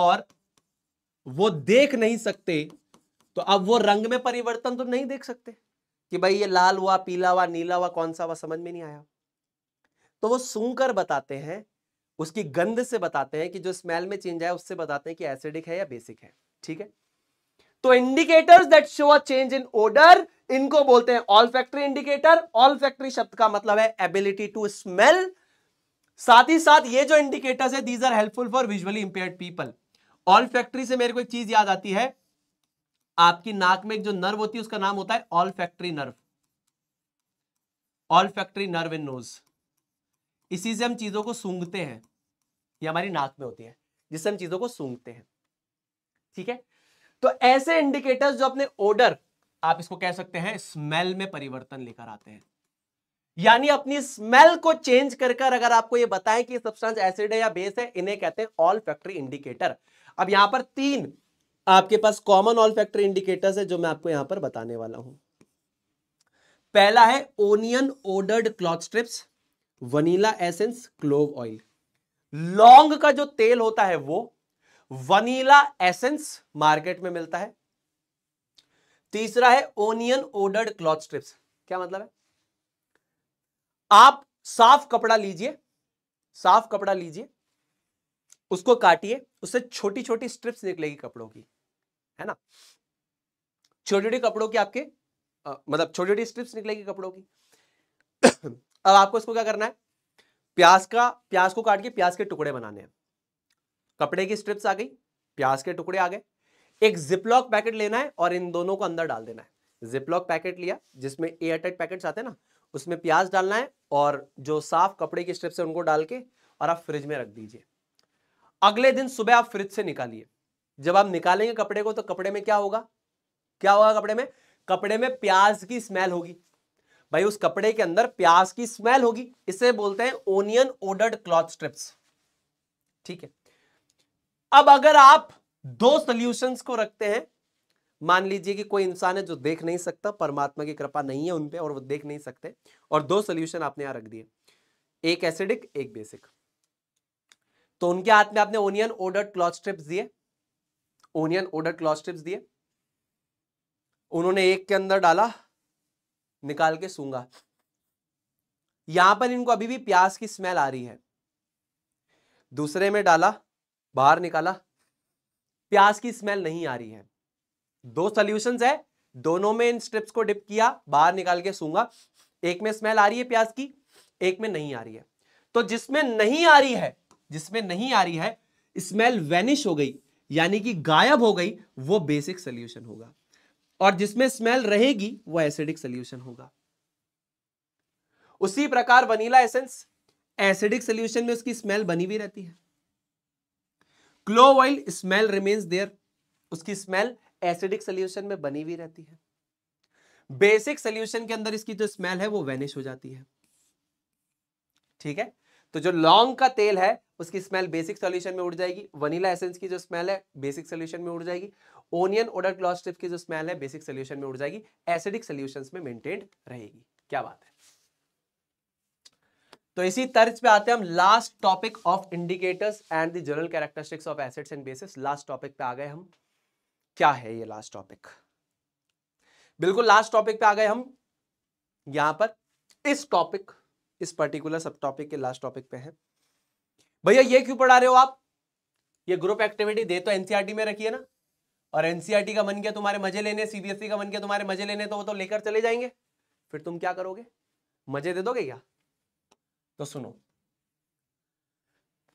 और वो देख नहीं सकते तो अब वो रंग में परिवर्तन तो नहीं देख सकते कि भाई ये लाल हुआ पीला हुआ नीला हुआ कौन सा हुआ समझ में नहीं आया तो वो सूंघ कर बताते हैं उसकी गंध से बताते हैं कि जो स्मेल में चेंज आया उससे बताते हैं कि एसिडिक है या बेसिक है ठीक है तो indicators that show a change in odour इनको बोलते हैं olfactory indicator olfactory शब्द का मतलब है एबिलिटी टू स्मेल साथ ही साथ ये जो इंडिकेटर्स है these are helpful for visually impaired people olfactory से मेरे को एक चीज याद आती है आपकी नाक में एक जो नर्व होती है उसका नाम होता है olfactory nerve olfactory nerve in nose इसी से हम चीजों को सूंघते हैं ये हमारी नाक में होती है जिससे हम चीजों को सूंघते हैं ठीक है तो ऐसे इंडिकेटर्स जो अपने ओडर आप इसको कह सकते हैं स्मेल में परिवर्तन लेकर आते हैं यानी अपनी स्मेल को चेंज कर कर अगर आपको ये बताएं कि सब्सटेंस एसिड है या बेस है इन्हें कहते हैं ऑल फैक्ट्री इंडिकेटर अब यहां पर तीन आपके पास कॉमन ऑल फैक्टर इंडिकेटर्स है जो मैं आपको यहां पर बताने वाला हूं पहला है onion odoured cloth strips vanilla essence clove oil लौंग का जो तेल होता है वो वनीला एसेंस मार्केट में मिलता है तीसरा है ओनियन ओडर्ड क्लॉथ स्ट्रिप्स क्या मतलब है आप साफ कपड़ा लीजिए साफ कपड़ा लीजिए उसको काटिए उससे छोटी छोटी स्ट्रिप्स निकलेगी कपड़ों की है ना छोटे छोटे कपड़ों की आपके आ, मतलब छोटी छोटी स्ट्रिप्स निकलेगी कपड़ों की अब आपको इसको क्या करना है प्याज का प्याज को काट के प्याज के टुकड़े बनाने हैं कपड़े की स्ट्रिप्स आ गई प्याज के टुकड़े आ गए एक जिपलॉक पैकेट लेना है और इन दोनों को अंदर डाल देना है जिपलॉक पैकेट लिया जिसमें एयर टाइट पैकेट्स आते हैं ना उसमें प्याज डालना है और जो साफ कपड़े की स्ट्रिप्स है उनको डाल के और आप फ्रिज में रख दीजिए अगले दिन सुबह आप फ्रिज से निकालिए जब आप निकालेंगे कपड़े को तो कपड़े में क्या होगा क्या होगा कपड़े में कपड़े में प्याज की स्मेल होगी भाई उस कपड़े के अंदर प्याज की स्मेल होगी इसे बोलते हैं ओनियन ओडर्ड क्लॉथ स्ट्रिप्स ठीक है अब अगर आप दो सोल्यूशंस को रखते हैं मान लीजिए कि कोई इंसान है जो देख नहीं सकता परमात्मा की कृपा नहीं है उनपे और वो देख नहीं सकते और दो सोल्यूशन आपने यहां रख दिए एक एसिडिक एक बेसिक तो उनके हाथ में आपने ओनियन ओडर्ड क्लॉथ स्ट्रिप्स दिए ओनियन ओडर क्लॉज दिए उन्होंने एक के अंदर डाला निकाल के सूंगा यहां पर इनको अभी भी प्याज की स्मेल आ रही है दूसरे में डाला बाहर निकाला प्याज की स्मेल नहीं आ रही है दो सोल्यूशन है दोनों में इन स्ट्रिप्स को डिप किया बाहर निकाल के सूंगा एक में स्मेल आ रही है प्याज की एक में नहीं आ रही है तो जिसमें नहीं आ रही है जिसमें नहीं आ रही है स्मेल वेनिश हो गई यानी कि गायब हो गई वो बेसिक सोल्यूशन होगा और जिसमें स्मेल रहेगी वो एसिडिक सोल्यूशन होगा उसी प्रकार वनीला एसेंस एसिडिक सोल्यूशन में उसकी स्मेल बनी भी रहती है clove oil smell remains there उसकी स्मेल एसिडिक सोल्यूशन में बनी हुई रहती है बेसिक सोल्यूशन के अंदर इसकी जो स्मेल है वो वेनिश हो जाती है ठीक है तो जो लौंग का तेल है उसकी स्मेल बेसिक सॉल्यूशन में उड़ जाएगी वनीला एसेंस की जो स्मेल है बेसिक सॉल्यूशन में उड़ जाएगी ओनियन ओडर क्लॉथ स्ट्रिप की जो स्मेल है बेसिक सॉल्यूशन में उड़ जाएगी एसिडिक सॉल्यूशंस में मेंटेन रहेगी क्या बात है तो इसी तर्ज पे आते हैं हम last topic of indicators and the general characteristics of acids and bases last topic पे आ गए हम क्या है ये लास्ट टॉपिक बिल्कुल लास्ट टॉपिक पे आ गए हम यहां पर इस टॉपिक इस पर्टिकुलर सब टॉपिक के लास्ट टॉपिक पे है भैया ये क्यों पढ़ा रहे हो आप ये ग्रुप एक्टिविटी दे तो एनसीआरटी e में रखिए ना और एनसीआरटी e का मन किया तुम्हारे मजे लेने सीबीएसई e का मन किया तुम्हारे मजे लेने तो वो तो लेकर चले जाएंगे फिर तुम क्या करोगे मजे दे दोगे क्या तो सुनो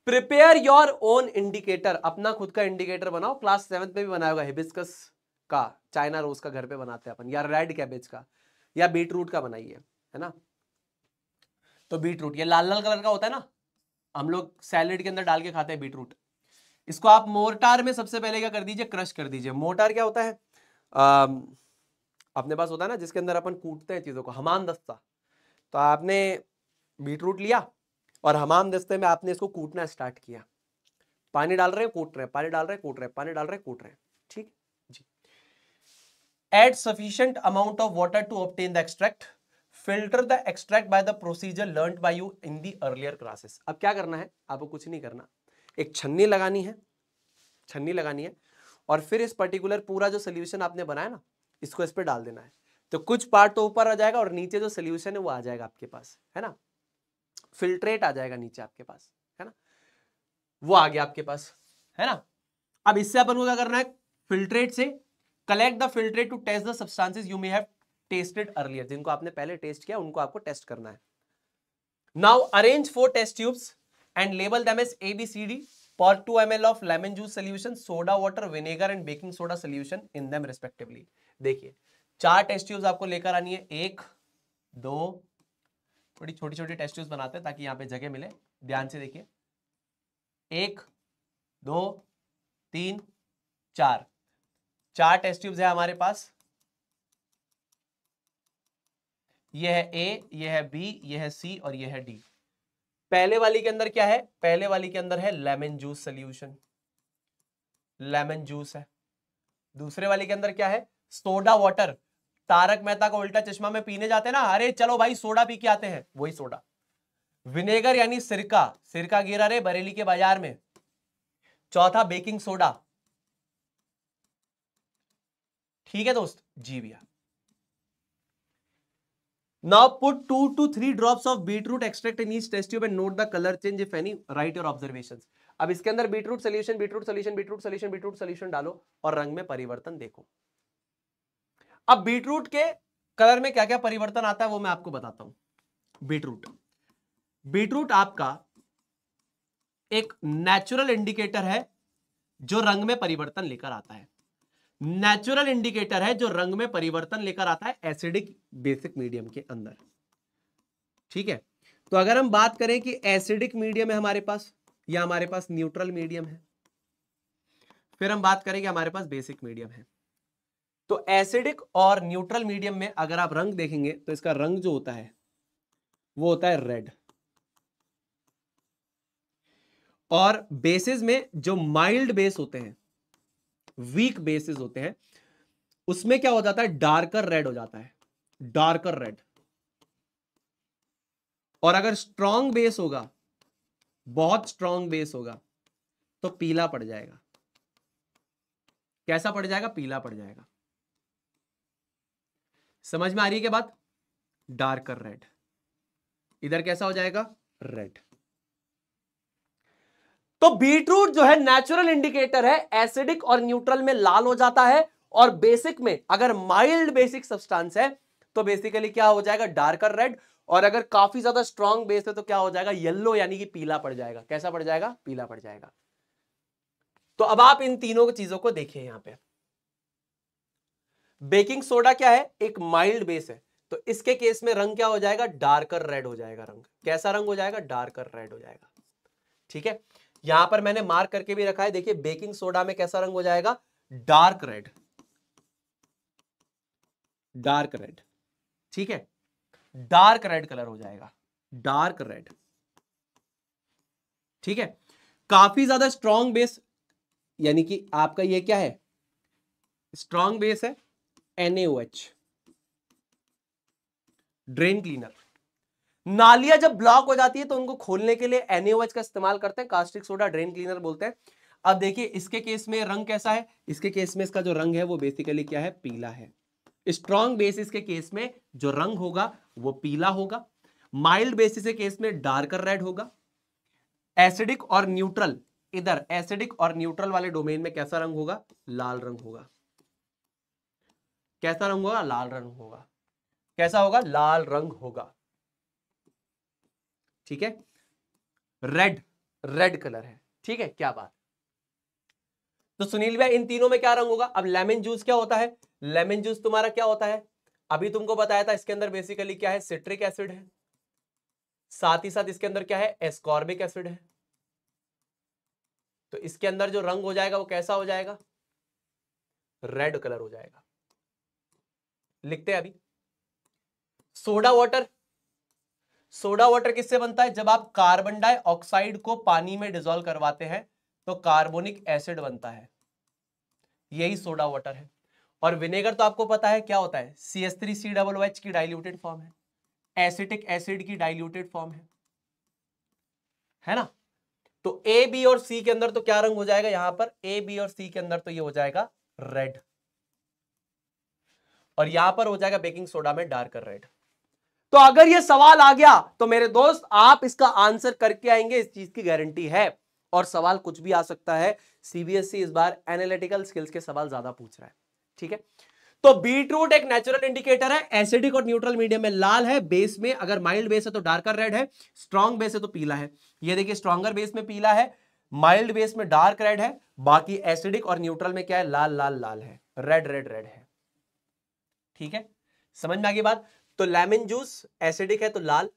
प्रिपेयर योर ओन इंडिकेटर अपना खुद का इंडिकेटर बनाओ क्लास सेवंथ में भी बनाया हिबिस्कस का चाइना रोज का घर पे बनाते हैं अपन या रेड कैबेज का या बीट रूट का बनाइए है ना तो बीट रूट ये लाल लाल कलर का होता है ना हम लोग सैलेड के अंदर डाल के खाते हैं बीटरूट इसको आप मोर्टार में सबसे पहले क्या कर दीजिए क्रश कर दीजिए मोर्टार क्या होता है आ, अपने पास होता है ना जिसके अंदर अपन कूटते हैं चीज़ों को हमाम दस्ता तो आपने बीटरूट लिया और हमाम दस्ते में आपने इसको कूटना स्टार्ट किया पानी डाल रहे हैं कूट रहे हैं पानी डाल रहे हैं कूट रहे हैं पानी डाल रहे हैं कूट रहे हैं ठीक जी add sufficient amount of water to obtain the extract filter the extract by the procedure learn by you in the earlier classes अब क्या करना है आपको कुछ नहीं करना एक छन्नी लगानी है छन्नी लगानी है और फिर इस पर्टिकुलर पूरा जो सोल्यूशन आपने बनाया ना इसको इस पर डाल देना है तो कुछ पार्ट तो ऊपर आ जाएगा और नीचे जो सोल्यूशन है वो आ जाएगा आपके पास है ना फिल्ट्रेट आ जाएगा नीचे आपके पास है ना वो आ गया आपके पास है ना अब इससे अपन को क्या करना है फिल्ट्रेट से collect the filtrate to test the substances you may have tested earlier जिनको आपने पहले टेस्ट किया उनको आपको टेस्ट करना है now arrange four test tubes and label them D A B C D two m L of lemon juice solution soda water vinegar and baking soda solution in them respectively देखिए चार टेस्ट ट्यूब्स आपको लेकर आनी है एक दो थोड़ी छोटी छोटी टेस्ट ट्यूब्स बनाते हैं ताकि यहाँ पे जगह मिले ध्यान से देखिए एक दो तीन चार चार टेस्ट ट्यूब्स है हमारे पास ये है ए ये है बी ये है सी और ये है डी पहले वाली के अंदर क्या है पहले वाली के अंदर है lemon juice solution lemon juice है दूसरे वाली के अंदर क्या है सोडा वाटर तारक मेहता का उल्टा चश्मा में पीने जाते हैं ना अरे चलो भाई सोडा पी के आते हैं वही सोडा विनेगर यानी सिरका सिरका गिरा रे बरेली के बाजार में चौथा बेकिंग सोडा ठीक है दोस्त जी भैया Now put 2 to 3 drops of beetroot extract in each test tube and note the color change if any. Write your observations. अब इसके अंदर beetroot solution beetroot solution beetroot solution beetroot solution डालो और रंग में परिवर्तन देखो अब बीटरूट के कलर में क्या क्या परिवर्तन आता है वो मैं आपको बताता हूं बीटरूट बीटरूट आपका एक नेचुरल इंडिकेटर है जो रंग में परिवर्तन लेकर आता है नेचुरल इंडिकेटर है जो रंग में परिवर्तन लेकर आता है एसिडिक बेसिक मीडियम के अंदर ठीक है तो अगर हम बात करें कि एसिडिक मीडियम है हमारे पास या हमारे पास न्यूट्रल मीडियम है फिर हम बात कि हमारे पास बेसिक मीडियम है तो एसिडिक और न्यूट्रल मीडियम में अगर आप रंग देखेंगे तो इसका रंग जो होता है वो होता है रेड और बेसिस में जो माइल्ड बेस होते हैं वीक बेसिस होते हैं उसमें क्या हो जाता है डार्कर रेड हो जाता है डार्कर रेड और अगर स्ट्रॉन्ग बेस होगा बहुत स्ट्रॉन्ग बेस होगा तो पीला पड़ जाएगा कैसा पड़ जाएगा पीला पड़ जाएगा समझ में आ रही है क्या बात डार्कर रेड इधर कैसा हो जाएगा रेड तो बीटरूट जो है नेचुरल इंडिकेटर है एसिडिक और न्यूट्रल में लाल हो जाता है और बेसिक में अगर माइल्ड बेसिक सब्सटेंस है तो बेसिकली क्या हो जाएगा डार्कर रेड और अगर काफी ज्यादा स्ट्रॉन्ग बेस है तो क्या हो जाएगा येल्लो यानी कि पीला पड़ जाएगा कैसा पड़ जाएगा पीला पड़ जाएगा तो अब आप इन तीनों चीजों को देखिए यहां पर बेकिंग सोडा क्या है एक माइल्ड बेस है तो इसके केस में रंग क्या हो जाएगा डार्कर रेड हो जाएगा रंग कैसा रंग हो जाएगा डार्कर रेड हो जाएगा ठीक है यहां पर मैंने मार्क करके भी रखा है देखिए बेकिंग सोडा में कैसा रंग हो जाएगा डार्क रेड डार्क रेड ठीक है डार्क रेड कलर हो जाएगा डार्क रेड ठीक है काफी ज्यादा स्ट्रॉन्ग बेस यानी कि आपका ये क्या है स्ट्रॉन्ग बेस है एनएच ड्रेन क्लीनर नालियां जब ब्लॉक हो जाती है तो उनको खोलने के लिए एनएच का इस्तेमाल करते हैं कास्टिक सोडा ड्रेन क्लीनर बोलते हैं अब देखिए इसके केस में रंग कैसा है इसके केस में इसका जो रंग है वो बेसिकली क्या है पीला है स्ट्रॉन्ग बेसिस के केस में जो रंग होगा वो पीला होगा माइल्ड बेसिस के केस में डार्कर रेड होगा एसिडिक और न्यूट्रल इधर एसिडिक और न्यूट्रल वाले डोमेन में कैसा रंग होगा लाल रंग होगा कैसा रंग होगा लाल रंग होगा कैसा होगा लाल रंग होगा ठीक है रेड रेड कलर है ठीक है क्या बात तो सुनील भैया इन तीनों में क्या रंग होगा अब लेमन जूस क्या होता है लेमन जूस तुम्हारा क्या होता है अभी तुमको बताया था इसके अंदर बेसिकली क्या है सिट्रिक एसिड है साथ ही साथ इसके अंदर क्या है एस्कॉर्बिक एसिड है तो इसके अंदर जो रंग हो जाएगा वो कैसा हो जाएगा रेड कलर हो जाएगा लिखते हैं अभी सोडा वाटर सोडा वाटर किससे बनता है जब आप कार्बन डाइऑक्साइड को पानी में डिजोल्व करवाते हैं तो कार्बोनिक एसिड बनता है यही सोडा वाटर है और विनेगर तो आपको पता है क्या होता है C S three C double H की डाइल्यूटेड फॉर्म है एसिटिक एसिड की डाइल्यूटेड फॉर्म है है ना तो ए बी और सी के अंदर तो क्या रंग हो जाएगा यहां पर ए बी और सी के अंदर तो ये हो जाएगा रेड और यहां पर हो जाएगा बेकिंग सोडा में डार्क रेड तो अगर ये सवाल आ गया तो मेरे दोस्त आप इसका आंसर करके आएंगे इस चीज की गारंटी है और सवाल कुछ भी आ सकता है सीबीएसई e इस बार एनालिटिकल स्किल्स के सवाल ज्यादा पूछ रहा है ठीक है तो बीटरूट एक नेचुरल इंडिकेटर है एसिडिक और न्यूट्रल मीडियम में लाल है बेस में अगर माइल्ड बेस है तो डार्कर रेड है स्ट्रॉन्ग बेस है तो पीला है ये देखिए स्ट्रॉन्गर बेस में पीला है माइल्ड बेस में डार्क रेड है बाकी एसिडिक और न्यूट्रल में क्या है लाल लाल लाल है रेड रेड रेड है ठीक है समझ में आ गई बात तो लेमन जूस एसिडिक है तो लाल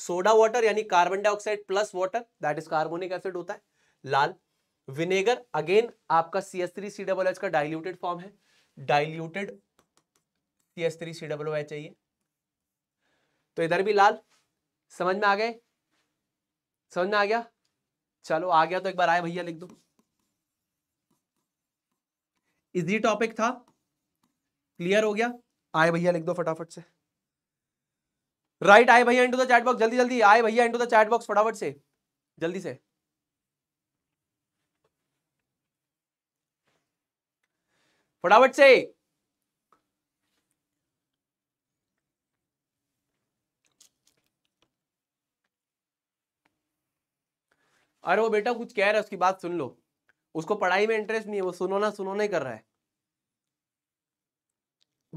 सोडा वाटर यानी carbon dioxide plus water that is carbonic acid होता है लाल विनेगर अगेन आपका C S three C double H का डाइल्यूटेड फॉर्म है diluted C S three C double H चाहिए तो इधर भी लाल समझ में आ गए समझ में आ गया चलो आ गया तो एक बार आए भैया लिख दो इजी टॉपिक था क्लियर हो गया आए भैया लिख दो फटाफट से राइट आए भैया इंटू द चैट बॉक्स जल्दी जल्दी आए भैया इंटू द चैट बॉक्स फटाफट से जल्दी से फटाफट से अरे वो बेटा कुछ कह रहा है उसकी बात सुन लो उसको पढ़ाई में इंटरेस्ट नहीं है वो सुनो ना सुनो नहीं कर रहा है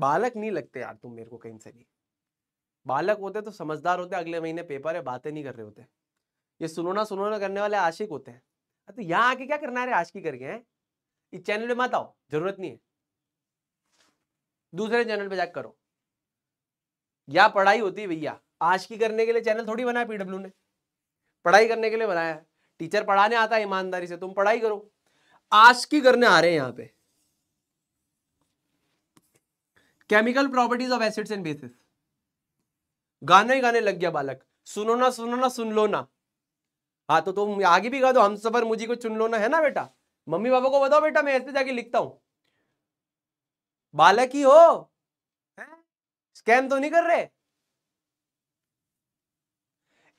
बालक नहीं लगते यार तुम मेरे को कहीं से भी बालक होते तो समझदार होते अगले महीने पेपर है बातें नहीं कर रहे होते ये सुनो ना सुनो ना करने वाले आशिक होते हैं तो यहाँ आके क्या करना है आशिकी करके हैं इस चैनल पे मत आओ जरूरत नहीं है दूसरे चैनल पे जाकर करो या पढ़ाई होती है भैया आशिकी करने के लिए चैनल थोड़ी बनाया पीडब्ल्यू ने पढ़ाई करने के लिए बनाया टीचर पढ़ाने आता है ईमानदारी से तुम पढ़ाई करो आशिकी करने आ रहे हैं यहाँ पे chemical properties of acids and bases गाना ही गाने लग गया बालक सुनो ना सुनो ना सुन लो ना हाँ तो तुम तो आगे भी गा दो हम सफर मुझे को चुन लो ना है ना बेटा मम्मी पापा को बताओ बेटा मैं ऐसे जाके लिखता हूं बालक ही हो स्कैम तो नहीं कर रहे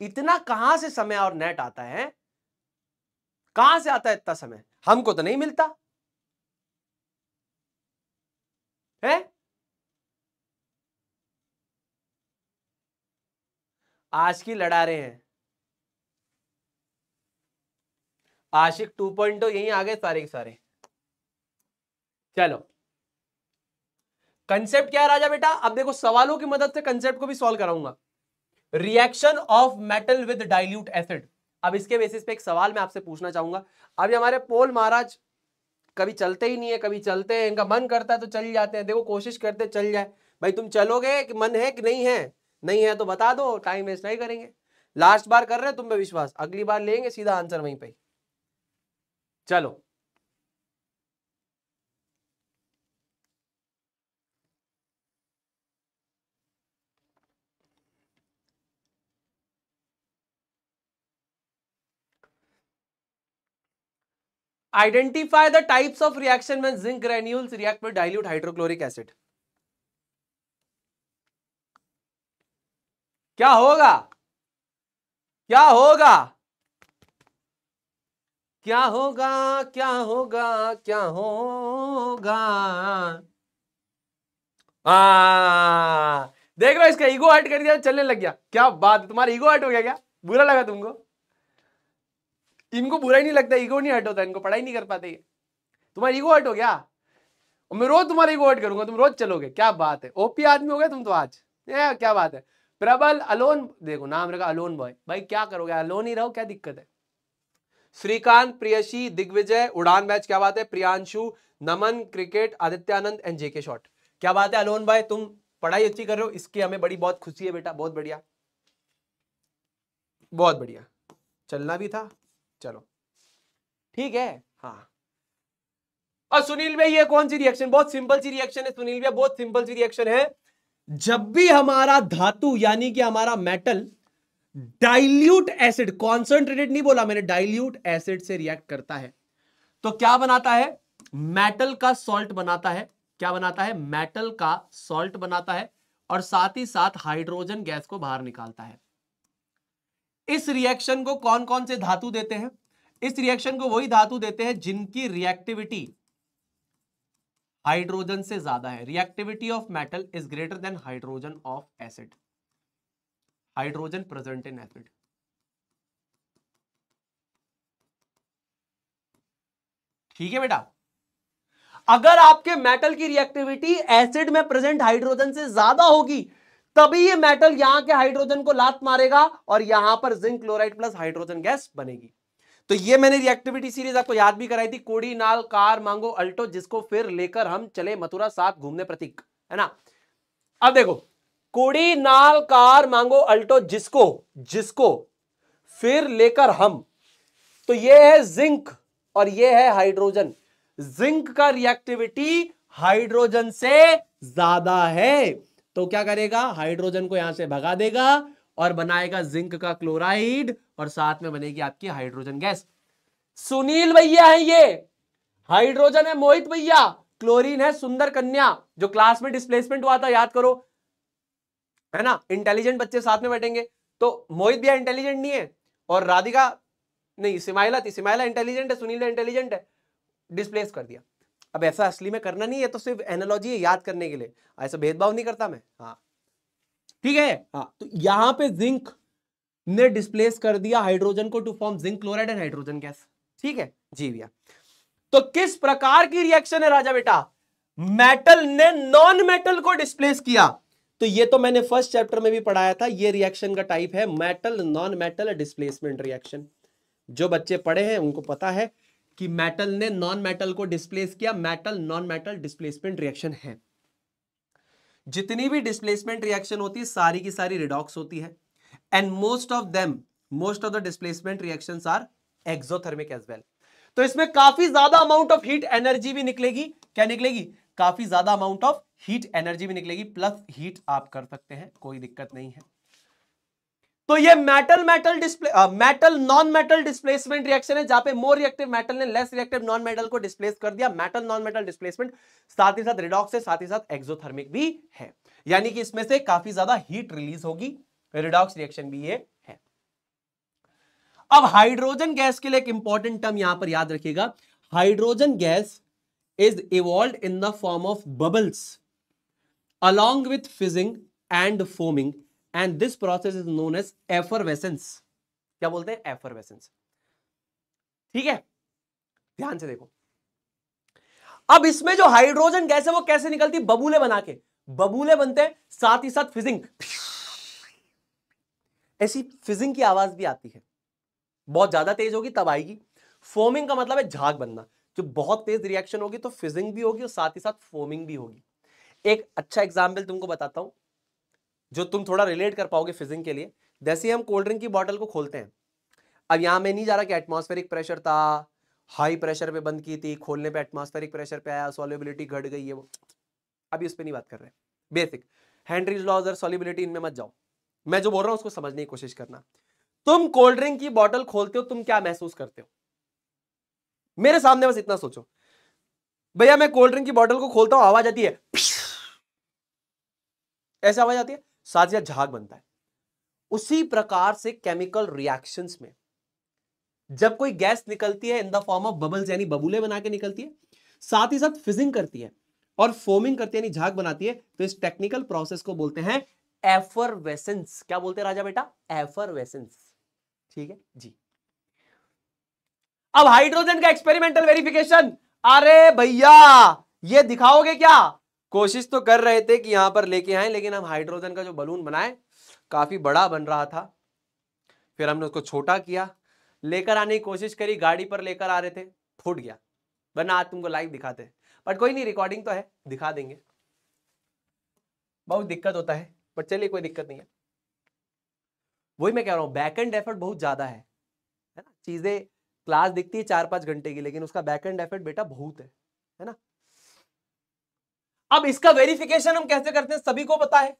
इतना कहां से समय और नेट आता है कहां से आता है इतना समय हमको तो नहीं मिलता है आज की लड़ा रहे हैं आशिक टू पॉइंट यही आ गए सारे के सारे चलो कंसेप्ट क्या है राजा बेटा अब देखो सवालों की मदद से कंसेप्ट को भी सॉल्व कराऊंगा reaction of metal with dilute acid अब इसके बेसिस पे एक सवाल मैं आपसे पूछना चाहूंगा अभी हमारे पोल महाराज कभी चलते ही नहीं है कभी चलते हैं इनका मन करता है तो चल जाते हैं देखो कोशिश करते चल जाए भाई तुम चलोगे कि मन है कि नहीं है नहीं है तो बता दो टाइम वेस्ट नहीं करेंगे लास्ट बार कर रहे तुम पे विश्वास अगली बार लेंगे सीधा आंसर वहीं पे चलो identify the types of reaction when zinc granules react with dilute hydrochloric acid क्या होगा क्या होगा क्या होगा क्या होगा क्या होगा आ, हाँ। देख लो इसका ईगो हट कर दिया चलने लग गया क्या बात तुम्हारा ईगो हट हो गया क्या बुरा लगा तुमको इनको बुरा ही नहीं लगता ईगो नहीं हट होता इनको पढ़ाई नहीं कर पाते तुम्हारा ईगो हट हो गया मैं रोज तुम्हारा ईगो हट करूंगा तुम रोज चलोगे क्या बात है ओपी आदमी हो गया तुम तो आज ए, क्या बात है प्रबल अलोन देखो नाम रखा अलोन बॉय भाई क्या करोगे अलोन ही रहो क्या दिक्कत है श्रीकांत प्रियशी दिग्विजय उड़ान मैच क्या बात है Priyanshu Naman cricket Adityanand and JK shot क्या बात है अलोन भाई तुम पढ़ाई अच्छी कर रहे हो इसकी हमें बड़ी बहुत खुशी है बेटा बहुत बढ़िया बहुत बढ़िया चलना भी था चलो ठीक है हाँ और सुनील भाई ये कौन सी रिएक्शन बहुत सिंपल सी रिएक्शन है सुनील भाई बहुत सिंपल सी रिएक्शन है जब भी हमारा धातु यानी कि हमारा मेटल डाइल्यूट एसिड कॉन्सेंट्रेटेड नहीं बोला मैंने डाइल्यूट एसिड से रिएक्ट करता है तो क्या बनाता है मेटल का सॉल्ट बनाता है क्या बनाता है मेटल का सॉल्ट बनाता है और साथ ही साथ हाइड्रोजन गैस को बाहर निकालता है इस रिएक्शन को कौन कौन से धातु देते हैं इस रिएक्शन को वही धातु देते हैं जिनकी रिएक्टिविटी हाइड्रोजन से ज्यादा है reactivity of metal is greater than hydrogen of acid hydrogen present in acid ठीक है बेटा अगर आपके मेटल की रिएक्टिविटी एसिड में प्रेजेंट हाइड्रोजन से ज्यादा होगी तभी ये मेटल यहां के हाइड्रोजन को लात मारेगा और यहां पर zinc chloride plus hydrogen gas बनेगी तो ये मैंने रिएक्टिविटी सीरीज आपको याद भी कराई थी कोड़ी नाल कार मांगो अल्टो जिसको फिर लेकर हम चले मथुरा साथ घूमने प्रतीक है ना अब देखो कोड़ी नाल कार मांगो अल्टो जिसको जिसको फिर लेकर हम तो ये है जिंक और ये है हाइड्रोजन जिंक का रिएक्टिविटी हाइड्रोजन से ज्यादा है तो क्या करेगा हाइड्रोजन को यहां से भगा देगा और बनाएगा जिंक का क्लोराइड और साथ में बनेगी आपकी हाइड्रोजन गैस सुनील भैया है ये हाइड्रोजन है मोहित भैया क्लोरीन है सुंदर कन्या जो क्लास में डिस्प्लेसमेंट हुआ था याद करो है ना इंटेलिजेंट बच्चे साथ में बैठेंगे तो मोहित भैया इंटेलिजेंट नहीं है और राधिका नहीं सिमाइला थी सिमाइला इंटेलिजेंट है सुनील इंटेलिजेंट है डिस्प्लेस कर दिया अब ऐसा असली में करना नहीं है तो सिर्फ एनोलॉजी है याद करने के लिए ऐसा भेदभाव नहीं करता मैं हाँ ठीक है हाँ तो यहां पे जिंक ने डिस्प्लेस कर दिया हाइड्रोजन को to form zinc chloride and hydrogen gas ठीक है जी भैया तो किस प्रकार की रिएक्शन है राजा बेटा मेटल ने नॉन मेटल को डिस्प्लेस किया तो ये तो मैंने फर्स्ट चैप्टर में भी पढ़ाया था ये रिएक्शन का टाइप है metal non metal displacement reaction जो बच्चे पढ़े हैं उनको पता है कि मेटल ने नॉन मेटल को डिस्प्लेस किया metal non metal displacement reaction है जितनी भी डिस्प्लेसमेंट रिएक्शन होती है सारी की सारी रिडॉक्स होती है and most of them most of the displacement reactions are exothermic as well तो इसमें काफी ज्यादा अमाउंट ऑफ हीट एनर्जी भी निकलेगी क्या निकलेगी काफी ज्यादा अमाउंट ऑफ हीट एनर्जी भी निकलेगी प्लस हीट आप कर सकते हैं कोई दिक्कत नहीं है तो ये metal metal display metal non metal displacement reaction है जहां पे मोर रिएक्टिव मेटल ने लेस रिएक्टिव नॉन मेटल को डिस्प्लेस कर दिया मेटल नॉन मेटल डिस्प्लेसमेंट साथ ही साथ रिडॉक्स है साथ ही साथ एक्सोथर्मिक भी है यानी कि इसमें से काफी ज्यादा हीट रिलीज होगी रिडॉक्स रिएक्शन भी ये है अब हाइड्रोजन गैस के लिए एक इंपॉर्टेंट टर्म यहां पर याद रखिएगा hydrogen gas is evolve in the form of bubbles along with fizzing and foaming and this process is known as effervescence क्या बोलते हैं एफरवेसेंस ठीक है ध्यान से देखो अब इसमें जो हाइड्रोजन गैस है वो कैसे निकलती बबूले बना के बबूले बनते हैं साथ ही साथ फिजिंग ऐसी फिजिंग की आवाज भी आती है बहुत ज्यादा तेज होगी तब आएगी फोमिंग का मतलब है झाग बनना जो बहुत तेज रिएक्शन होगी तो फिजिंग भी होगी और साथ ही साथ फोमिंग भी होगी एक अच्छा एग्जाम्पल तुमको बताता हूं जो तुम थोड़ा रिलेट कर पाओगे फिजिंग के लिए जैसे हम कोल्ड ड्रिंक की बॉटल को खोलते हैं अब यहाँ में नहीं जा रहा कि एटमॉस्फेरिक प्रेशर था हाई प्रेशर पे बंद की थी खोलने पे एटमॉस्फेरिक प्रेशर पे आया सॉलिबिलिटी घट गई है वो अभी उस पर नहीं बात कर रहे बेसिक हैंड्रीज लॉज और सॉलिबिलिटी इनमें मत जाओ मैं जो बोल रहा हूँ उसको समझने की कोशिश करना तुम कोल्ड ड्रिंक की बॉटल खोलते हो तुम क्या महसूस करते हो मेरे सामने बस इतना सोचो भैया मैं कोल्ड ड्रिंक की बॉटल को खोलता हूं आवाज आती है ऐसे आवाज आती है साज या झाग बनता है उसी प्रकार से केमिकल रिएक्शंस में जब कोई गैस निकलती है in the form of bubbles यानी बबूले बना के निकलती है साथ ही साथ फिजिंग करती है और फोमिंग करती है यानी झाग बनाती है तो इस टेक्निकल प्रोसेस को बोलते हैं एफरवेसेंस क्या बोलते हैं राजा बेटा एफरवेसेंस ठीक है जी अब हाइड्रोजन का एक्सपेरिमेंटल वेरिफिकेशन अरे भैया ये दिखाओगे क्या कोशिश तो कर रहे थे कि यहाँ पर लेके आए लेकिन हम हाइड्रोजन का जो बलून बनाए काफ़ी बड़ा बन रहा था फिर हमने उसको छोटा किया लेकर आने की कोशिश करी गाड़ी पर लेकर आ रहे थे फूट गया वरना आज तुमको लाइव दिखाते बट कोई नहीं रिकॉर्डिंग तो है दिखा देंगे बहुत दिक्कत होता है बट चलिए कोई दिक्कत नहीं है वही मैं कह रहा हूँ बैक एंड एफर्ट बहुत ज़्यादा है है ना चीज़ें क्लास दिखती है चार पांच घंटे की लेकिन उसका बैक एंड एफर्ट बेटा बहुत है है ना अब इसका वेरिफिकेशन हम कैसे करते हैं सभी को पता है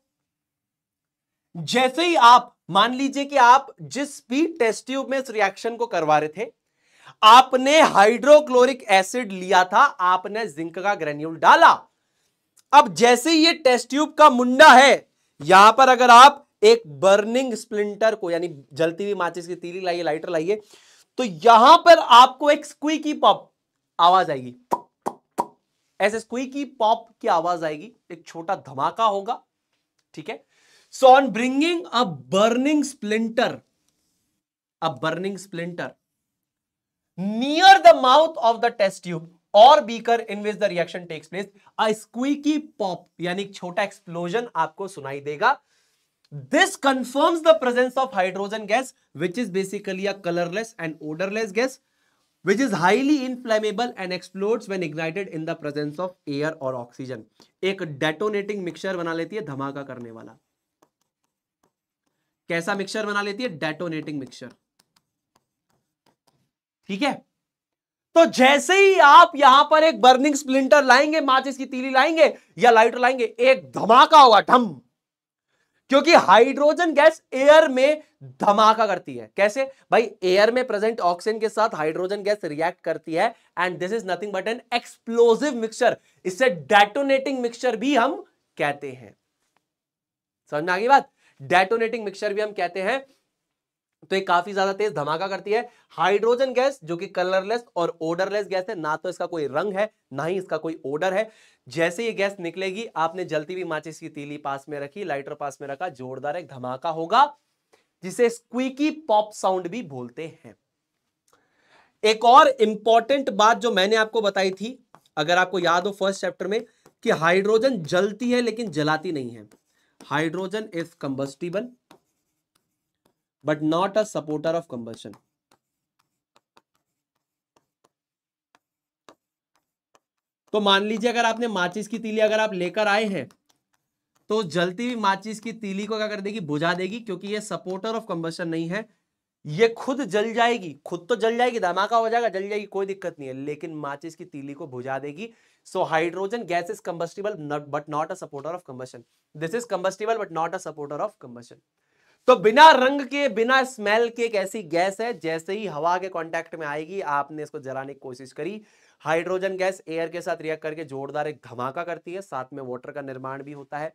जैसे ही आप मान लीजिए कि आप जिस भी टेस्ट ट्यूब में इस रिएक्शन को करवा रहे थे आपने हाइड्रोक्लोरिक एसिड लिया था आपने जिंक का ग्रेन्यूल डाला अब जैसे ही ये टेस्ट ट्यूब का मुंडा है यहां पर अगर आप एक बर्निंग स्प्लिंटर को यानी जलती हुई माचिस की तीली लाइए लाइटर लाइए तो यहां पर आपको एक स्क्वी की पॉप आवाज आएगी ऐसे की पॉप की आवाज आएगी एक छोटा धमाका होगा ठीक है so on bringing a burning splinter a burning splinter near the mouth of the test tube और beaker in which the reaction takes place a squeaky pop यानी छोटा एक्सप्लोजन आपको सुनाई देगा this confirms the presence of hydrogen gas which is basically a colourless and odourless gas which is highly inflammable and explodes when ignited in the presence of air और ऑक्सीजन एक डेटोनेटिंग मिक्सर बना लेती है धमाका करने वाला कैसा मिक्सचर बना लेती है डेटोनेटिंग मिक्सचर ठीक है तो जैसे ही आप यहां पर एक बर्निंग स्प्लिंटर लाएंगे माचिस की तीली लाएंगे या लाइटर लाएंगे एक धमाका होगा ढम क्योंकि हाइड्रोजन गैस एयर में धमाका करती है कैसे भाई एयर में प्रेजेंट ऑक्सीजन के साथ हाइड्रोजन गैस रिएक्ट करती है and this is nothing but an explosive mixture इससे डेटोनेटिंग मिक्सचर भी हम कहते हैं समझ में आ गई बात डेटोनेटिंग मिक्सचर भी हम कहते हैं तो ये काफी ज्यादा तेज धमाका करती है हाइड्रोजन गैस जो कि कलरलेस और ओडरलेस गैस है ना तो इसका कोई रंग है ना ही इसका कोई ओडर है जैसे ये गैस निकलेगी आपने जलती हुई माचिस की तीली पास में रखी लाइटर पास में रखा जोरदार एक धमाका होगा जिसे स्क्वीकी पॉप साउंड भी बोलते हैं एक और इंपॉर्टेंट बात जो मैंने आपको बताई थी अगर आपको याद हो फर्स्ट चैप्टर में कि हाइड्रोजन जलती है लेकिन जलाती नहीं है hydrogen is combustible but not a supporter of combustion. तो मान लीजिए अगर आपने माचिस की तीली अगर आप लेकर आए हैं तो जलती हुई माचिस की तीली को क्या कर देगी बुझा देगी क्योंकि ये सपोर्टर ऑफ कंबशन नहीं है ये खुद जल जाएगी खुद तो जल जाएगी धमाका हो जाएगा जल जाएगी कोई दिक्कत नहीं है लेकिन माचिस की तीली को बुझा देगी so hydrogen gas is combustible but not a supporter of combustion this is combustible but not a supporter of combustion तो बिना रंग के बिना स्मेल के एक ऐसी गैस है जैसे ही हवा के कांटेक्ट में आएगी आपने इसको जलाने की कोशिश करी हाइड्रोजन गैस एयर के साथ रिएक्ट करके जोरदार एक धमाका करती है साथ में वाटर का निर्माण भी होता है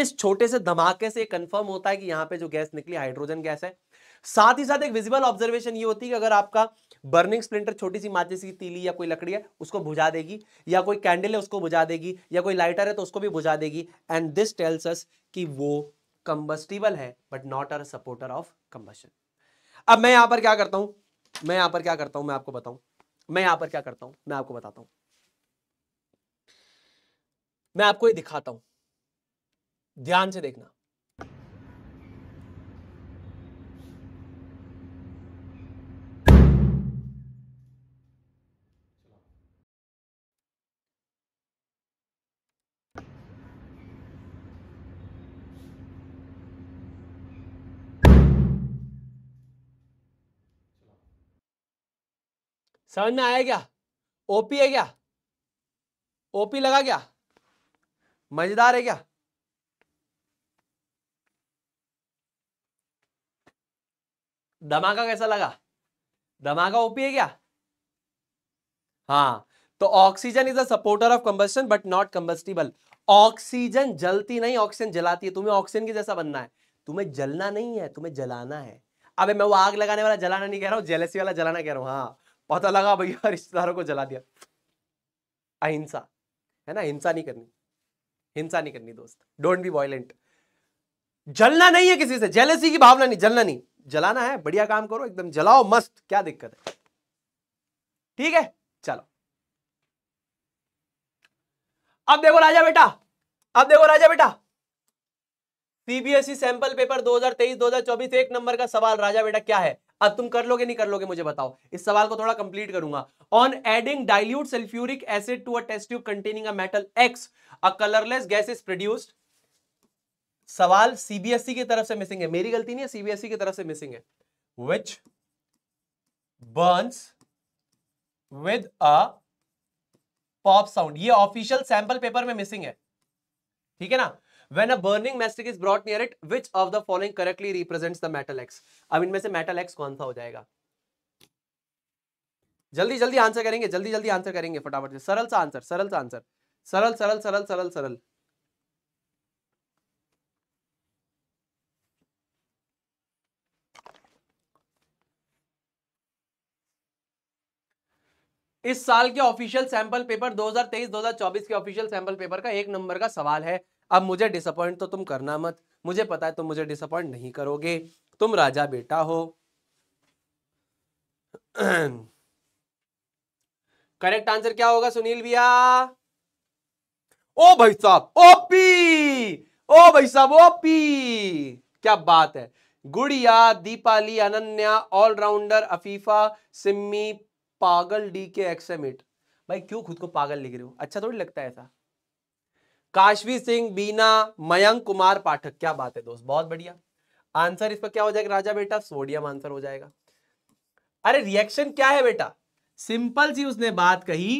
इस छोटे से धमाके से कंफर्म होता है कि यहां पे जो गैस निकली हाइड्रोजन गैस है साथ ही साथ एक विजिबल ऑब्जर्वेशन ये होती है कि अगर आपका बर्निंग स्प्लिंटर छोटी सी माचिस की तीली या कोई लकड़ी है उसको बुझा देगी या कोई कैंडल है उसको बुझा देगी या कोई लाइटर है तो उसको भी बुझा देगी एंड दिस टेल्स अस कि वो कंबस्टिबल है but not are supporter of combustion अब मैं यहां पर क्या करता हूं मैं यहां पर क्या करता हूं मैं आपको बताऊं मैं यहां पर क्या करता हूं मैं आपको बताता हूं मैं आपको ये दिखाता हूं ध्यान से देखना समझ में आया क्या ओपी है क्या ओपी लगा क्या मजेदार है क्या धमाका कैसा लगा धमाका ओपी है क्या हाँ तो oxygen is a supporter of combustion but not combustible oxygen जलती नहीं ऑक्सीजन जलाती है तुम्हें ऑक्सीजन के जैसा बनना है तुम्हें जलना नहीं है तुम्हें जलाना है अबे मैं वो आग लगाने वाला जलाना नहीं कह रहा हूँ जेलसी वाला जलाना कह रहा हूँ हाँ पता लगा भैया रिश्तेदारों को जला दिया अहिंसा है ना हिंसा नहीं करनी हिंसा नहीं करनी दोस्त डोंट बी वॉयलेंट जलना नहीं है किसी से जेलसी की भावना नहीं जलना नहीं जलाना है बढ़िया काम करो एकदम जलाओ मस्त क्या दिक्कत है ठीक है चलो अब देखो राजा बेटा अब देखो राजा बेटा सीबीएसई सैंपल पेपर 2023-2024 एक नंबर का सवाल राजा बेटा क्या है अब तुम कर लोगे नहीं कर लोगे मुझे बताओ इस सवाल को थोड़ा कंप्लीट करूंगा on adding dilute sulphuric acid to a test tube containing a metal X a colourless gas is produced सवाल सीबीएसई e की तरफ से मिसिंग है मेरी गलती नहीं है सीबीएसई e की तरफ से मिसिंग है which burns with a pop sound ये ऑफिशियल सैंपल पेपर में मिसिंग है ठीक है ना When a burning mastic is brought near it, which of the following correctly represents the metal X? अब इनमें से metal X कौन सा हो जाएगा जल्दी जल्दी आंसर करेंगे जल्दी जल्दी आंसर करेंगे फटाफट से सरल सा आंसर सरल सा आंसर सरल सरल सरल सरल सरल इस साल के ऑफिशियल सैंपल पेपर 2023-2024 के ऑफिशियल सैंपल पेपर का एक नंबर का सवाल है अब मुझे डिसअपॉइंट तो तुम करना मत मुझे पता है तुम मुझे डिसअपॉइंट नहीं करोगे तुम राजा बेटा हो करेक्ट आंसर क्या होगा सुनील भैया ओ भाई साहब ओपी ओ भाई साहब ओपी क्या बात है गुड़िया दीपाली अनन्या ऑलराउंडर अफीफा सिम्मी पागल डी के एक्समिट भाई क्यों खुद को पागल लिख रहे हो अच्छा थोड़ी लगता है ऐसा काशवी सिंह बीना मयंक कुमार पाठक क्या बात है दोस्त बहुत बढ़िया आंसर इसका क्या हो जाएगा राजा बेटा सोडियम आंसर हो जाएगा अरे रिएक्शन क्या है बेटा सिंपल जी उसने बात कही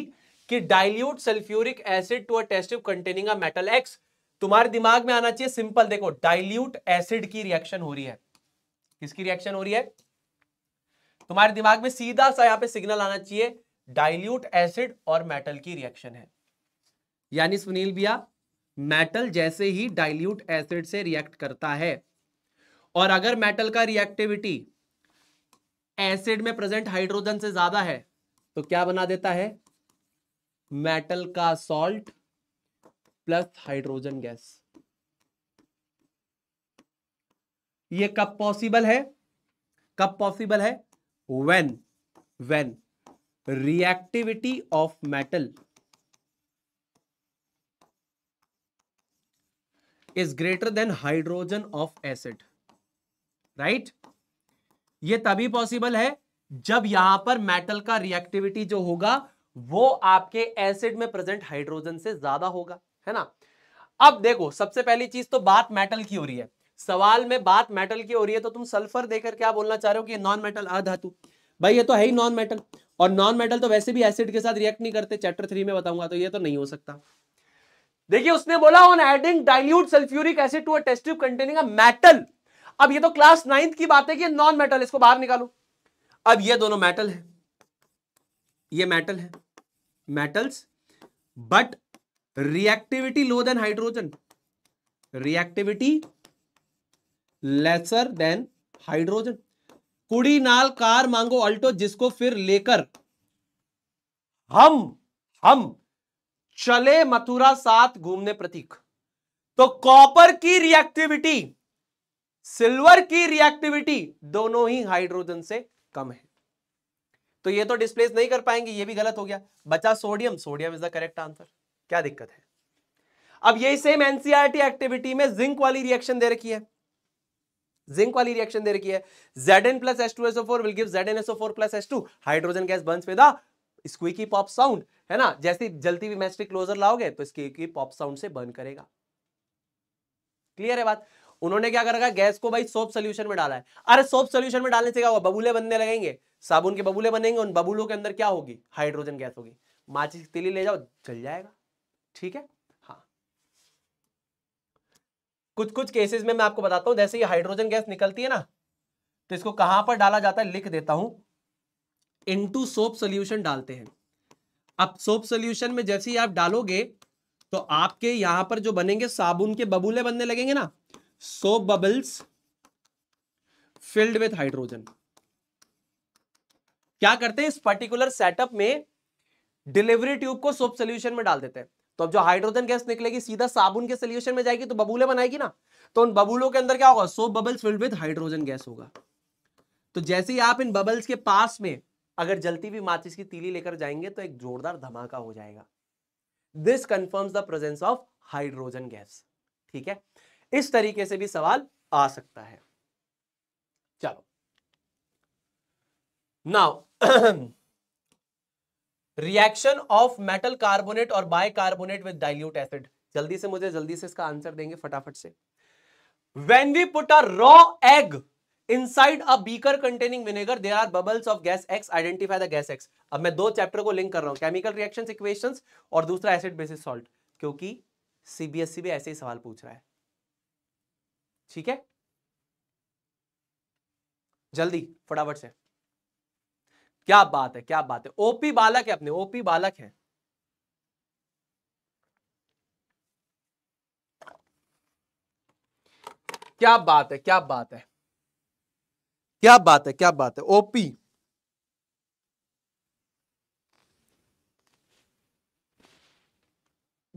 कि dilute sulphuric acid to a test containing a metal X तुम्हारे दिमाग में आना चाहिए सिंपल देखो डाइल्यूट एसिड की रिएक्शन हो रही है किसकी रिएक्शन हो रही है तुम्हारे दिमाग में सीधा सा यहां पे सिग्नल आना चाहिए डाइल्यूट एसिड और मेटल की रिएक्शन है यानी सुनील भैया मेटल जैसे ही डाइल्यूट एसिड से रिएक्ट करता है और अगर मेटल का रिएक्टिविटी एसिड में प्रेजेंट हाइड्रोजन से ज्यादा है तो क्या बना देता है मेटल का सॉल्ट प्लस हाइड्रोजन गैस ये कब पॉसिबल है कब पॉसिबल है when when reactivity of metal is greater than hydrogen of acid right ये तभी पॉसिबल है जब यहां पर मेटल का रिएक्टिविटी जो होगा वो आपके एसिड में प्रेजेंट हाइड्रोजन से ज्यादा होगा है ना अब देखो सबसे पहली चीज तो बात मेटल की हो रही है सवाल में बात मेटल की हो रही है तो तुम सल्फर देकर क्या बोलना चाह रहे हो कि नॉन मेटल अधातु भाई ये तो है ही नॉन मेटल और नॉन मेटल तो वैसे भी एसिड के साथ रिएक्ट नहीं करते चैप्टर थ्री में बताऊंगा तो ये तो नहीं हो सकता देखिए उसने बोला on adding dilute sulphuric acid to a test tube containing a metal अब ये तो क्लास नाइन्थ की बात है कि नॉन मेटल इसको बाहर निकालो अब ये दोनों मेटल है ये मेटल है metals but reactivity low than hydrogen reactivity lesser than hydrogen कुड़ी नाल कार मांगो अल्टो जिसको फिर लेकर हम हम चले मथुरा साथ घूमने प्रतीक तो कॉपर की रिएक्टिविटी सिल्वर की रिएक्टिविटी दोनों ही हाइड्रोजन से कम है तो ये तो डिस्प्लेस नहीं कर पाएंगे ये भी गलत हो गया बचा sodium sodium is the correct answer क्या दिक्कत है अब यही सेम एनसीआरटी एक्टिविटी में जिंक वाली रिएक्शन दे रखी है जिंक वाली रिएक्शन दे रखी है Zn plus H2SO4 will give ZnSO4 plus H2 hydrogen gas burns with a squeaky pop sound है ना जैसे जलती हुई मैच क्लोजर लाओगे तो इसकी की पॉप साउंड से बर्न करेगा क्लियर है बात उन्होंने क्या कर रखा गैस को भाई सोप सोल्यूशन में डाला है अरे सोप सोल्यूशन में डालने से क्या होगा बबूले बनने लगेंगे साबुन के बबूले बनेंगे उन बबूलों के अंदर क्या होगी हाइड्रोजन गैस होगी माचिस तिली ले जाओ जल जाएगा ठीक है हाँ कुछ कुछ केसेस में मैं आपको बताता हूं जैसे ये हाइड्रोजन गैस निकलती है ना तो इसको कहां पर डाला जाता है लिख देता हूं इंटू सोप सोल्यूशन डालते हैं अब सोप सोल्यूशन में जैसे ही आप डालोगे तो आपके यहां पर जो बनेंगे साबुन के बबूले बनने लगेंगे ना soap bubbles filled with hydrogen क्या करते हैं इस पर्टिकुलर सेटअप में डिलीवरी ट्यूब को सोप सोल्यूशन में डाल देते हैं तो अब जो हाइड्रोजन गैस निकलेगी सीधा साबुन के सोल्यूशन में जाएगी तो बबूले बनाएगी ना तो उन बबूलों के अंदर क्या होगा soap bubbles filled with hydrogen gas होगा तो जैसे ही आप इन बबल्स के पास में अगर जलती हुई माचिस की तीली लेकर जाएंगे तो एक जोरदार धमाका हो जाएगा this confirms the presence of hydrogen gas ठीक है इस तरीके से भी सवाल आ सकता है चलो now reaction of metal carbonate और bicarbonate with dilute acid जल्दी से मुझे जल्दी से इसका आंसर देंगे फटाफट से when we put a raw egg inside a beaker containing vinegar there are bubbles of gas X identify the gas X अब मैं दो चैप्टर को लिंक कर रहा हूं केमिकल रिएक्शन इक्वेशन और दूसरा एसिड बेसिस सॉल्ट क्योंकि सीबीएसई भी ऐसे ही सवाल पूछ रहा है ठीक है जल्दी फटाफट से क्या बात है क्या बात है ओपी बालक है अपने ओपी बालक है क्या बात है क्या बात है क्या बात है क्या बात है ओपी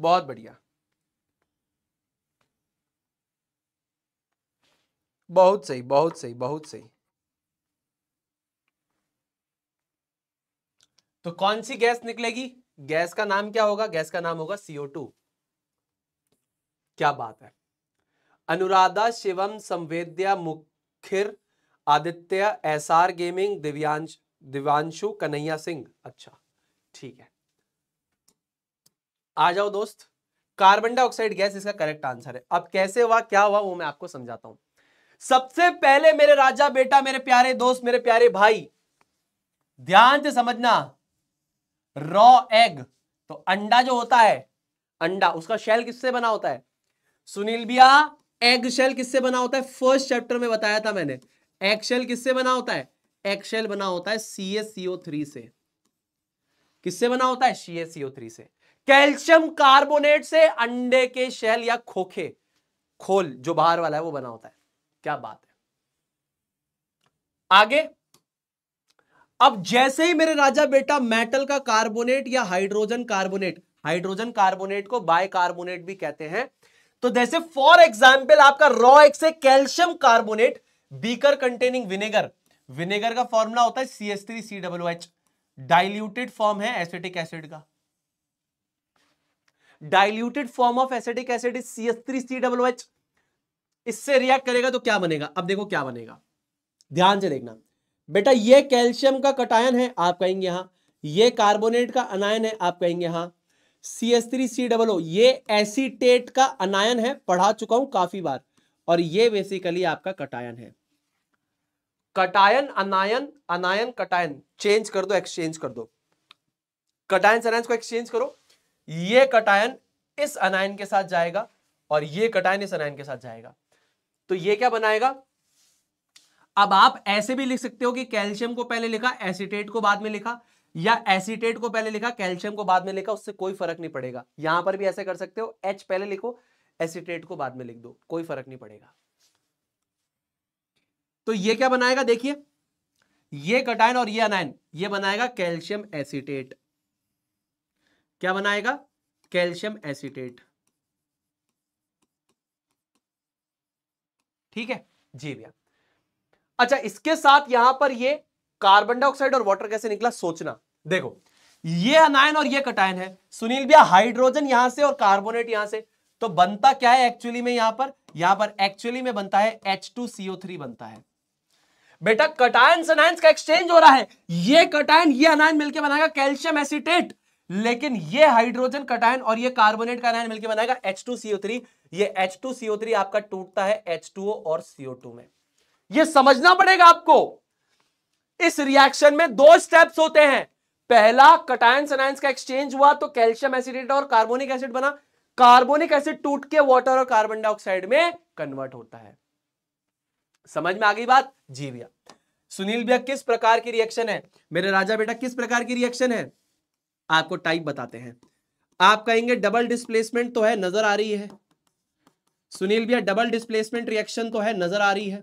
बहुत बढ़िया बहुत सही बहुत सही बहुत सही तो कौन सी गैस निकलेगी गैस का नाम क्या होगा गैस का नाम होगा सीओ टू क्या बात है Anuradha Shivam Samvedya Mukhir Aditya S R gaming Divyansh Divyanshu Kanhaiya Singh अच्छा ठीक है आ जाओ दोस्त कार्बन डाइऑक्साइड गैस इसका करेक्ट आंसर है अब कैसे हुआ क्या हुआ वो मैं आपको समझाता हूं सबसे पहले मेरे राजा बेटा मेरे प्यारे दोस्त मेरे प्यारे भाई ध्यान से समझना रॉ एग तो अंडा जो होता है अंडा उसका शेल किससे बना होता है सुनील बिया एग शेल किससे बना होता है फर्स्ट चैप्टर में बताया था मैंने एक्सेल किससे बना होता है एक्सेल बना होता है सी एस सीओ थ्री से किससे बना होता है सी एस सीओ थ्री से कैल्शियम कार्बोनेट से अंडे के शेल या खोखे खोल जो बाहर वाला है वो बना होता है क्या बात है आगे अब जैसे ही मेरे राजा बेटा मेटल का कार्बोनेट या हाइड्रोजन कार्बोनेट हाइड्रोजन कार्बोनेट को बाय कार्बोनेट भी कहते हैं तो जैसे फॉर एग्जाम्पल आपका रॉ एक से calcium carbonate beaker containing vinegar vinegar का फॉर्मूला होता है C S three C W H diluted form है एसिटिक एसिड का diluted form of acetic acid is C S three C W H इससे रिएक्ट करेगा तो क्या बनेगा अब देखो क्या बनेगा ध्यान से देखना बेटा ये कैल्शियम का कटायन है आप कहेंगे यहां ये कार्बोनेट का अनायन है आप कहेंगे यहां C S three C double ये एसीटेट का अनायन है पढ़ा चुका हूं काफी बार और ये बेसिकली आपका कटायन है cation anion anion cation change कर दो एक्सचेंज कर दो कटायन सनायन को एक्सचेंज करो ये कटायन इस अनायन के साथ जाएगा और ये कटायन इस अनायन के साथ जाएगा तो ये क्या बनाएगा अब आप ऐसे भी लिख सकते हो कि कैल्शियम को पहले लिखा एसिटेट को बाद में लिखा या एसिटेट को पहले लिखा कैल्शियम को बाद में लिखा उससे कोई फर्क नहीं पड़ेगा यहां पर भी ऐसे कर सकते हो एच पहले लिखो एसिटेट को बाद में लिख दो कोई फर्क नहीं पड़ेगा तो ये क्या बनाएगा देखिए ये कटाइन और ये अनायन ये बनाएगा कैल्शियम एसिटेट क्या बनाएगा कैल्शियम एसिटेट ठीक है जी भैया अच्छा इसके साथ यहां पर ये कार्बन डाइऑक्साइड और वाटर कैसे निकला सोचना देखो ये अनायन और ये कटायन है सुनील भैया हाइड्रोजन यहां से और कार्बोनेट यहां से तो बनता क्या है एक्चुअली में यहां पर यहां पर एक्चुअली में बनता है H2CO3 बनता है बेटा कटायन सनायंस का एक्सचेंज हो रहा है ये कटायन ये अनायन मिलकर बनाएगा कैल्शियम एसिटेट लेकिन ये हाइड्रोजन कटायन और ये कार्बोनेट का अनायन मिलकर बनाएगा थ्री ये थ्री आपका टूटता है H2O और टू में ये समझना पड़ेगा आपको इस रिएक्शन में दो स्टेप्स होते हैं पहला कटायन सनायंस का एक्सचेंज हुआ तो कैल्शियम एसिडेट और कार्बोनिक एसिड बना कार्बोनिक एसिड टूट के वाटर और कार्बन डाइऑक्साइड में कन्वर्ट होता है समझ में आ गई बात जी भैया सुनील भैया किस प्रकार की रिएक्शन है मेरे राजा बेटा किस प्रकार की रिएक्शन है आपको टाइप बताते हैं आप कहेंगे डबल डिस्प्लेसमेंट तो है नजर आ रही है सुनील भैया डबल डिस्प्लेसमेंट रिएक्शन तो है नजर आ रही है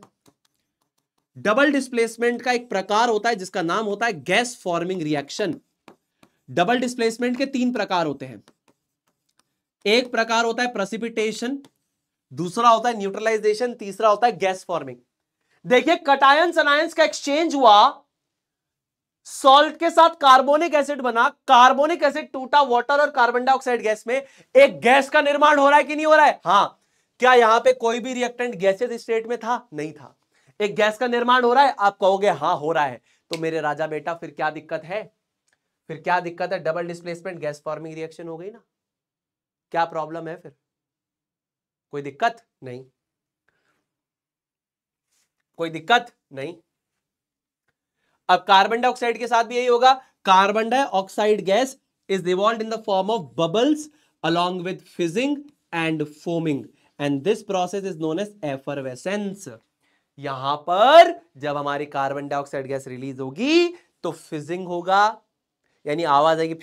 डबल डिस्प्लेसमेंट का एक प्रकार होता है जिसका नाम होता है gas forming reaction double displacement के तीन प्रकार होते हैं एक प्रकार होता है प्रसिपिटेशन दूसरा होता है न्यूट्रलाइजेशन तीसरा होता है गैस फॉर्मिंग देखिए कटायंस अनायंस का एक्सचेंज हुआ सॉल्ट के साथ कार्बोनिक एसिड बना कार्बोनिक एसिड टूटा वाटर और कार्बन डाइऑक्साइड गैस में एक गैस का निर्माण हो रहा है कि नहीं हो रहा है हाँ क्या यहां पे कोई भी रिएक्टेंट गैसेज स्टेट में था नहीं था एक गैस का निर्माण हो रहा है आप कहोगे हाँ हो रहा है तो मेरे राजा बेटा फिर क्या दिक्कत है फिर क्या दिक्कत है double displacement gas forming reaction हो गई ना क्या प्रॉब्लम है फिर कोई दिक्कत नहीं कोई दिक्कत नहीं अब कार्बन डाइऑक्साइड के साथ भी यही होगा carbon dioxide gas is evolved in the form of bubbles along with fizzing and foaming and this process is known as effervescence यहां पर जब हमारी कार्बन डाइऑक्साइड गैस रिलीज होगी तो फिजिंग होगा यानी आवाज आएगी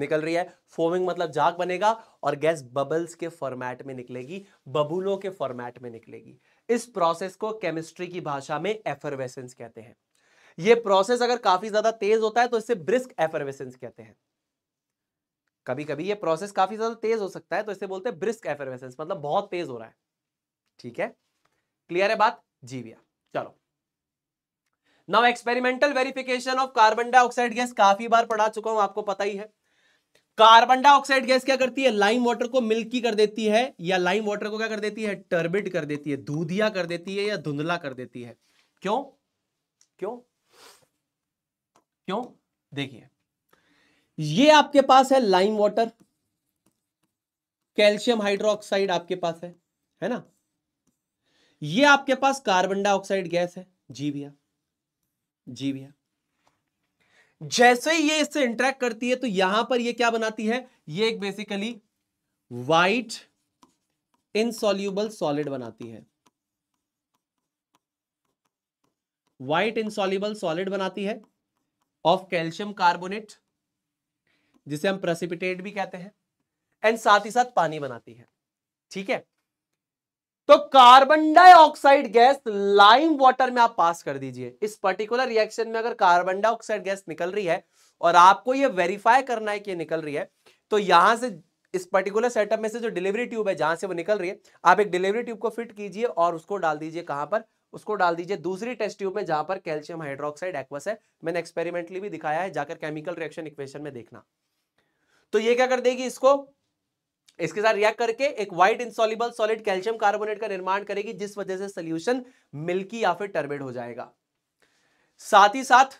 निकल रही है फोमिंग मतलब जाग बनेगा और गैस बबल्स के फॉर्मेट में निकलेगी बबूलों के फॉर्मेट में निकलेगी इस प्रोसेस को केमिस्ट्री की भाषा में एफरवेसेंस कहते हैं यह प्रोसेस अगर काफी ज्यादा तेज होता है तो इसे ब्रिस्क एफरवेसेंस कहते हैं कभी कभी यह प्रोसेस काफी ज्यादा तेज हो सकता है तो इसे बोलते हैं ब्रिस्क एफरवेसेंस मतलब बहुत तेज हो रहा है ठीक है क्लियर है बात जी भैया चलो now experimental verification of carbon dioxide gas काफी बार पढ़ा चुका हूं आपको पता ही है कार्बन डाइऑक्साइड गैस क्या करती है लाइम वाटर को मिल्की कर देती है या लाइम वाटर को क्या कर देती है टर्बिड कर देती है दूधिया कर देती है या धुंधला कर देती है क्यों क्यों क्यों देखिए ये आपके पास है लाइम वाटर कैल्शियम हाइड्रोक्साइड आपके पास है है ना ये आपके पास कार्बन डाइऑक्साइड गैस है जी भैया जी भैया जैसे ही ये इससे इंटरेक्ट करती है तो यहां पर ये क्या बनाती है ये एक बेसिकली वाइट इनसॉल्यूबल सॉलिड बनाती है वाइट इनसॉल्यूबल सॉलिड बनाती है ऑफ कैल्शियम कार्बोनेट जिसे हम प्रेसिपिटेट भी कहते हैं एंड साथ ही साथ पानी बनाती है ठीक है तो carbon dioxide gas lime water में आप पास कर दीजिए इस पर्टिकुलर रिएक्शन में अगर कार्बन डाइऑक्साइड गैस निकल रही है और आपको यह वेरीफाई करना है कि निकल रही है तो यहां से इस पर्टिकुलर सेटअप में से जो डिलीवरी ट्यूब है जहां से वो निकल रही है आप एक डिलीवरी ट्यूब को फिट कीजिए और उसको डाल दीजिए कहां पर उसको डाल दीजिए दूसरी टेस्ट ट्यूब में जहां पर कैल्शियम हाइड्रोक्साइड एक्वस है मैंने एक्सपेरिमेंटली भी दिखाया है जाकर केमिकल रिएक्शन इक्वेशन में देखना तो ये क्या कर देगी इसको इसके साथ रिएक्ट करके एक white insoluble solid calcium carbonate का निर्माण करेगी जिस वजह से सोल्यूशन मिल्की या फिर टर्बेड हो जाएगा साथ ही साथ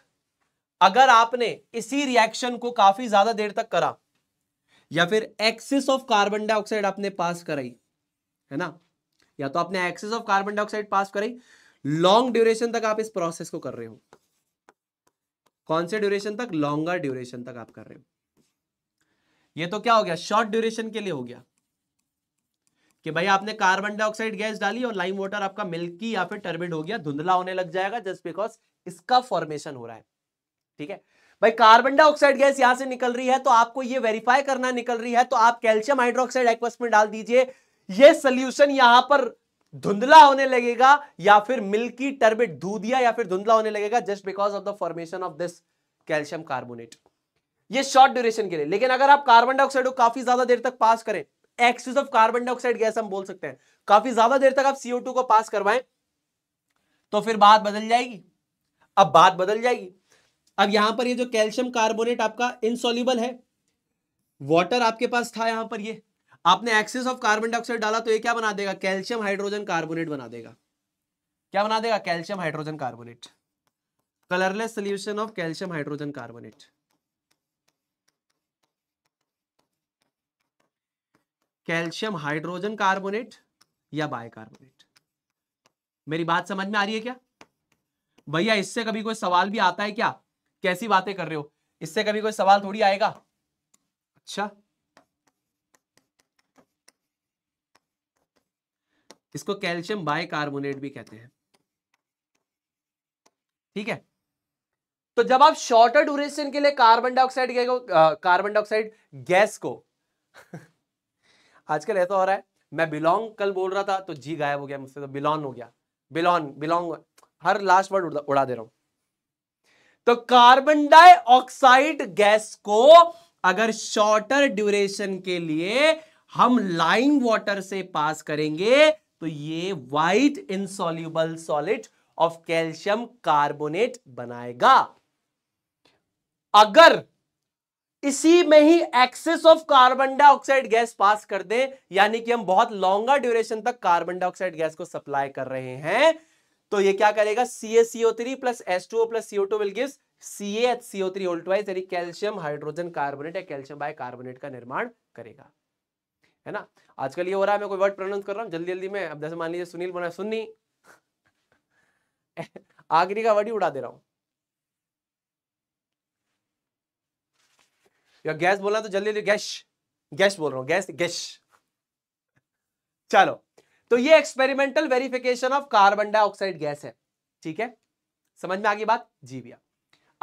अगर आपने इसी रिएक्शन को काफी ज्यादा देर तक करा या फिर एक्सेस ऑफ कार्बन डाइऑक्साइड आपने पास कराई है ना या तो आपने excess of carbon dioxide pass कराई लॉन्ग ड्यूरेशन तक आप इस प्रोसेस को कर रहे हो कौन से ड्यूरेशन तक लॉन्गर ड्यूरेशन तक आप कर रहे हो ये तो क्या हो गया शॉर्ट ड्यूरेशन के लिए हो गया कि भाई आपने कार्बन डाइऑक्साइड गैस डाली और लाइम वाटर आपका मिल्की या फिर टर्बिड हो गया धुंधला होने लग जाएगा जस्ट बिकॉज इसका फॉर्मेशन हो रहा है ठीक है भाई कार्बन डाइऑक्साइड गैस यहां से निकल रही है तो आपको ये वेरीफाई करना निकल रही है तो आप कैल्शियम हाइड्रोक्साइड एक्वस में डाल दीजिए ये सोल्यूशन यहां पर धुंधला होने लगेगा या फिर मिल्की टर्बिड दूधिया या फिर धुंधला होने लगेगा just because of the formation of this calcium carbonate ये शॉर्ट ड्यूरेशन के लिए लेकिन अगर आप कार्बन डाइऑक्साइड को काफी ज्यादा देर तक पास करें excess of carbon dioxide gas हम बोल सकते हैं काफी ज्यादा देर तक आप सीओ को पास करवाएं तो फिर बात बदल जाएगी अब बात बदल जाएगी अब यहां पर ये जो कैल्शियम कार्बोनेट आपका इनसोल्यूबल है वाटर आपके पास था यहां पर ये आपने एक्सेस ऑफ कार्बन डाइऑक्साइड डाला तो ये क्या बना देगा कैल्शियम हाइड्रोजन कार्बोनेट बना देगा क्या बना देगा calcium hydrogen carbonate colourless solution of calcium hydrogen carbonate calcium hydrogen carbonate या बायकार्बोनेट मेरी बात समझ में आ रही है क्या भैया इससे कभी कोई सवाल भी आता है क्या कैसी बातें कर रहे हो इससे कभी कोई सवाल थोड़ी आएगा अच्छा इसको कैल्शियम बायकार्बोनेट भी कहते हैं ठीक है तो जब आप शॉर्टर ड्यूरेशन के लिए carbon dioxide carbon dioxide gas को आजकल ऐसा हो रहा है मैं बिलोंग कल बोल रहा था तो जी गायब हो गया मुझसे तो बिलोन हो गया बिलोंग बिलोंग हर लास्ट वर्ड उड़ा दे रहा हूं तो कार्बन डाइऑक्साइड गैस को अगर शॉर्टर ड्यूरेशन के लिए हम लाइम वाटर से पास करेंगे तो ये white insoluble solid of calcium carbonate बनाएगा अगर इसी में ही excess of carbon dioxide gas pass कर दें यानी कि हम बहुत लॉन्गर ड्यूरेशन तक कार्बन डाइऑक्साइड गैस को सप्लाई कर रहे हैं तो ये क्या करेगा C A CO three plus S two plus CO two will give C H CO three यानी कैल्शियम हाइड्रोजन कार्बोनेट या कैल्शियम बाय कार्बोनेट का निर्माण करेगा है ना आजकल ये हो रहा है मैं कोई वर्ड प्रोनाउंस कर रहा हूं जल्दी जल्दी में अब जैसे मान लीजिए सुनील बना सुन्नी आखिरी का वर्ड ही उड़ा दे रहा हूं या गैस बोलना तो जल्दी गैस गैस बोल रहा हूं गैस गैश चलो तो ये experimental verification of carbon dioxide gas है ठीक है समझ में आ गई बात जी भैया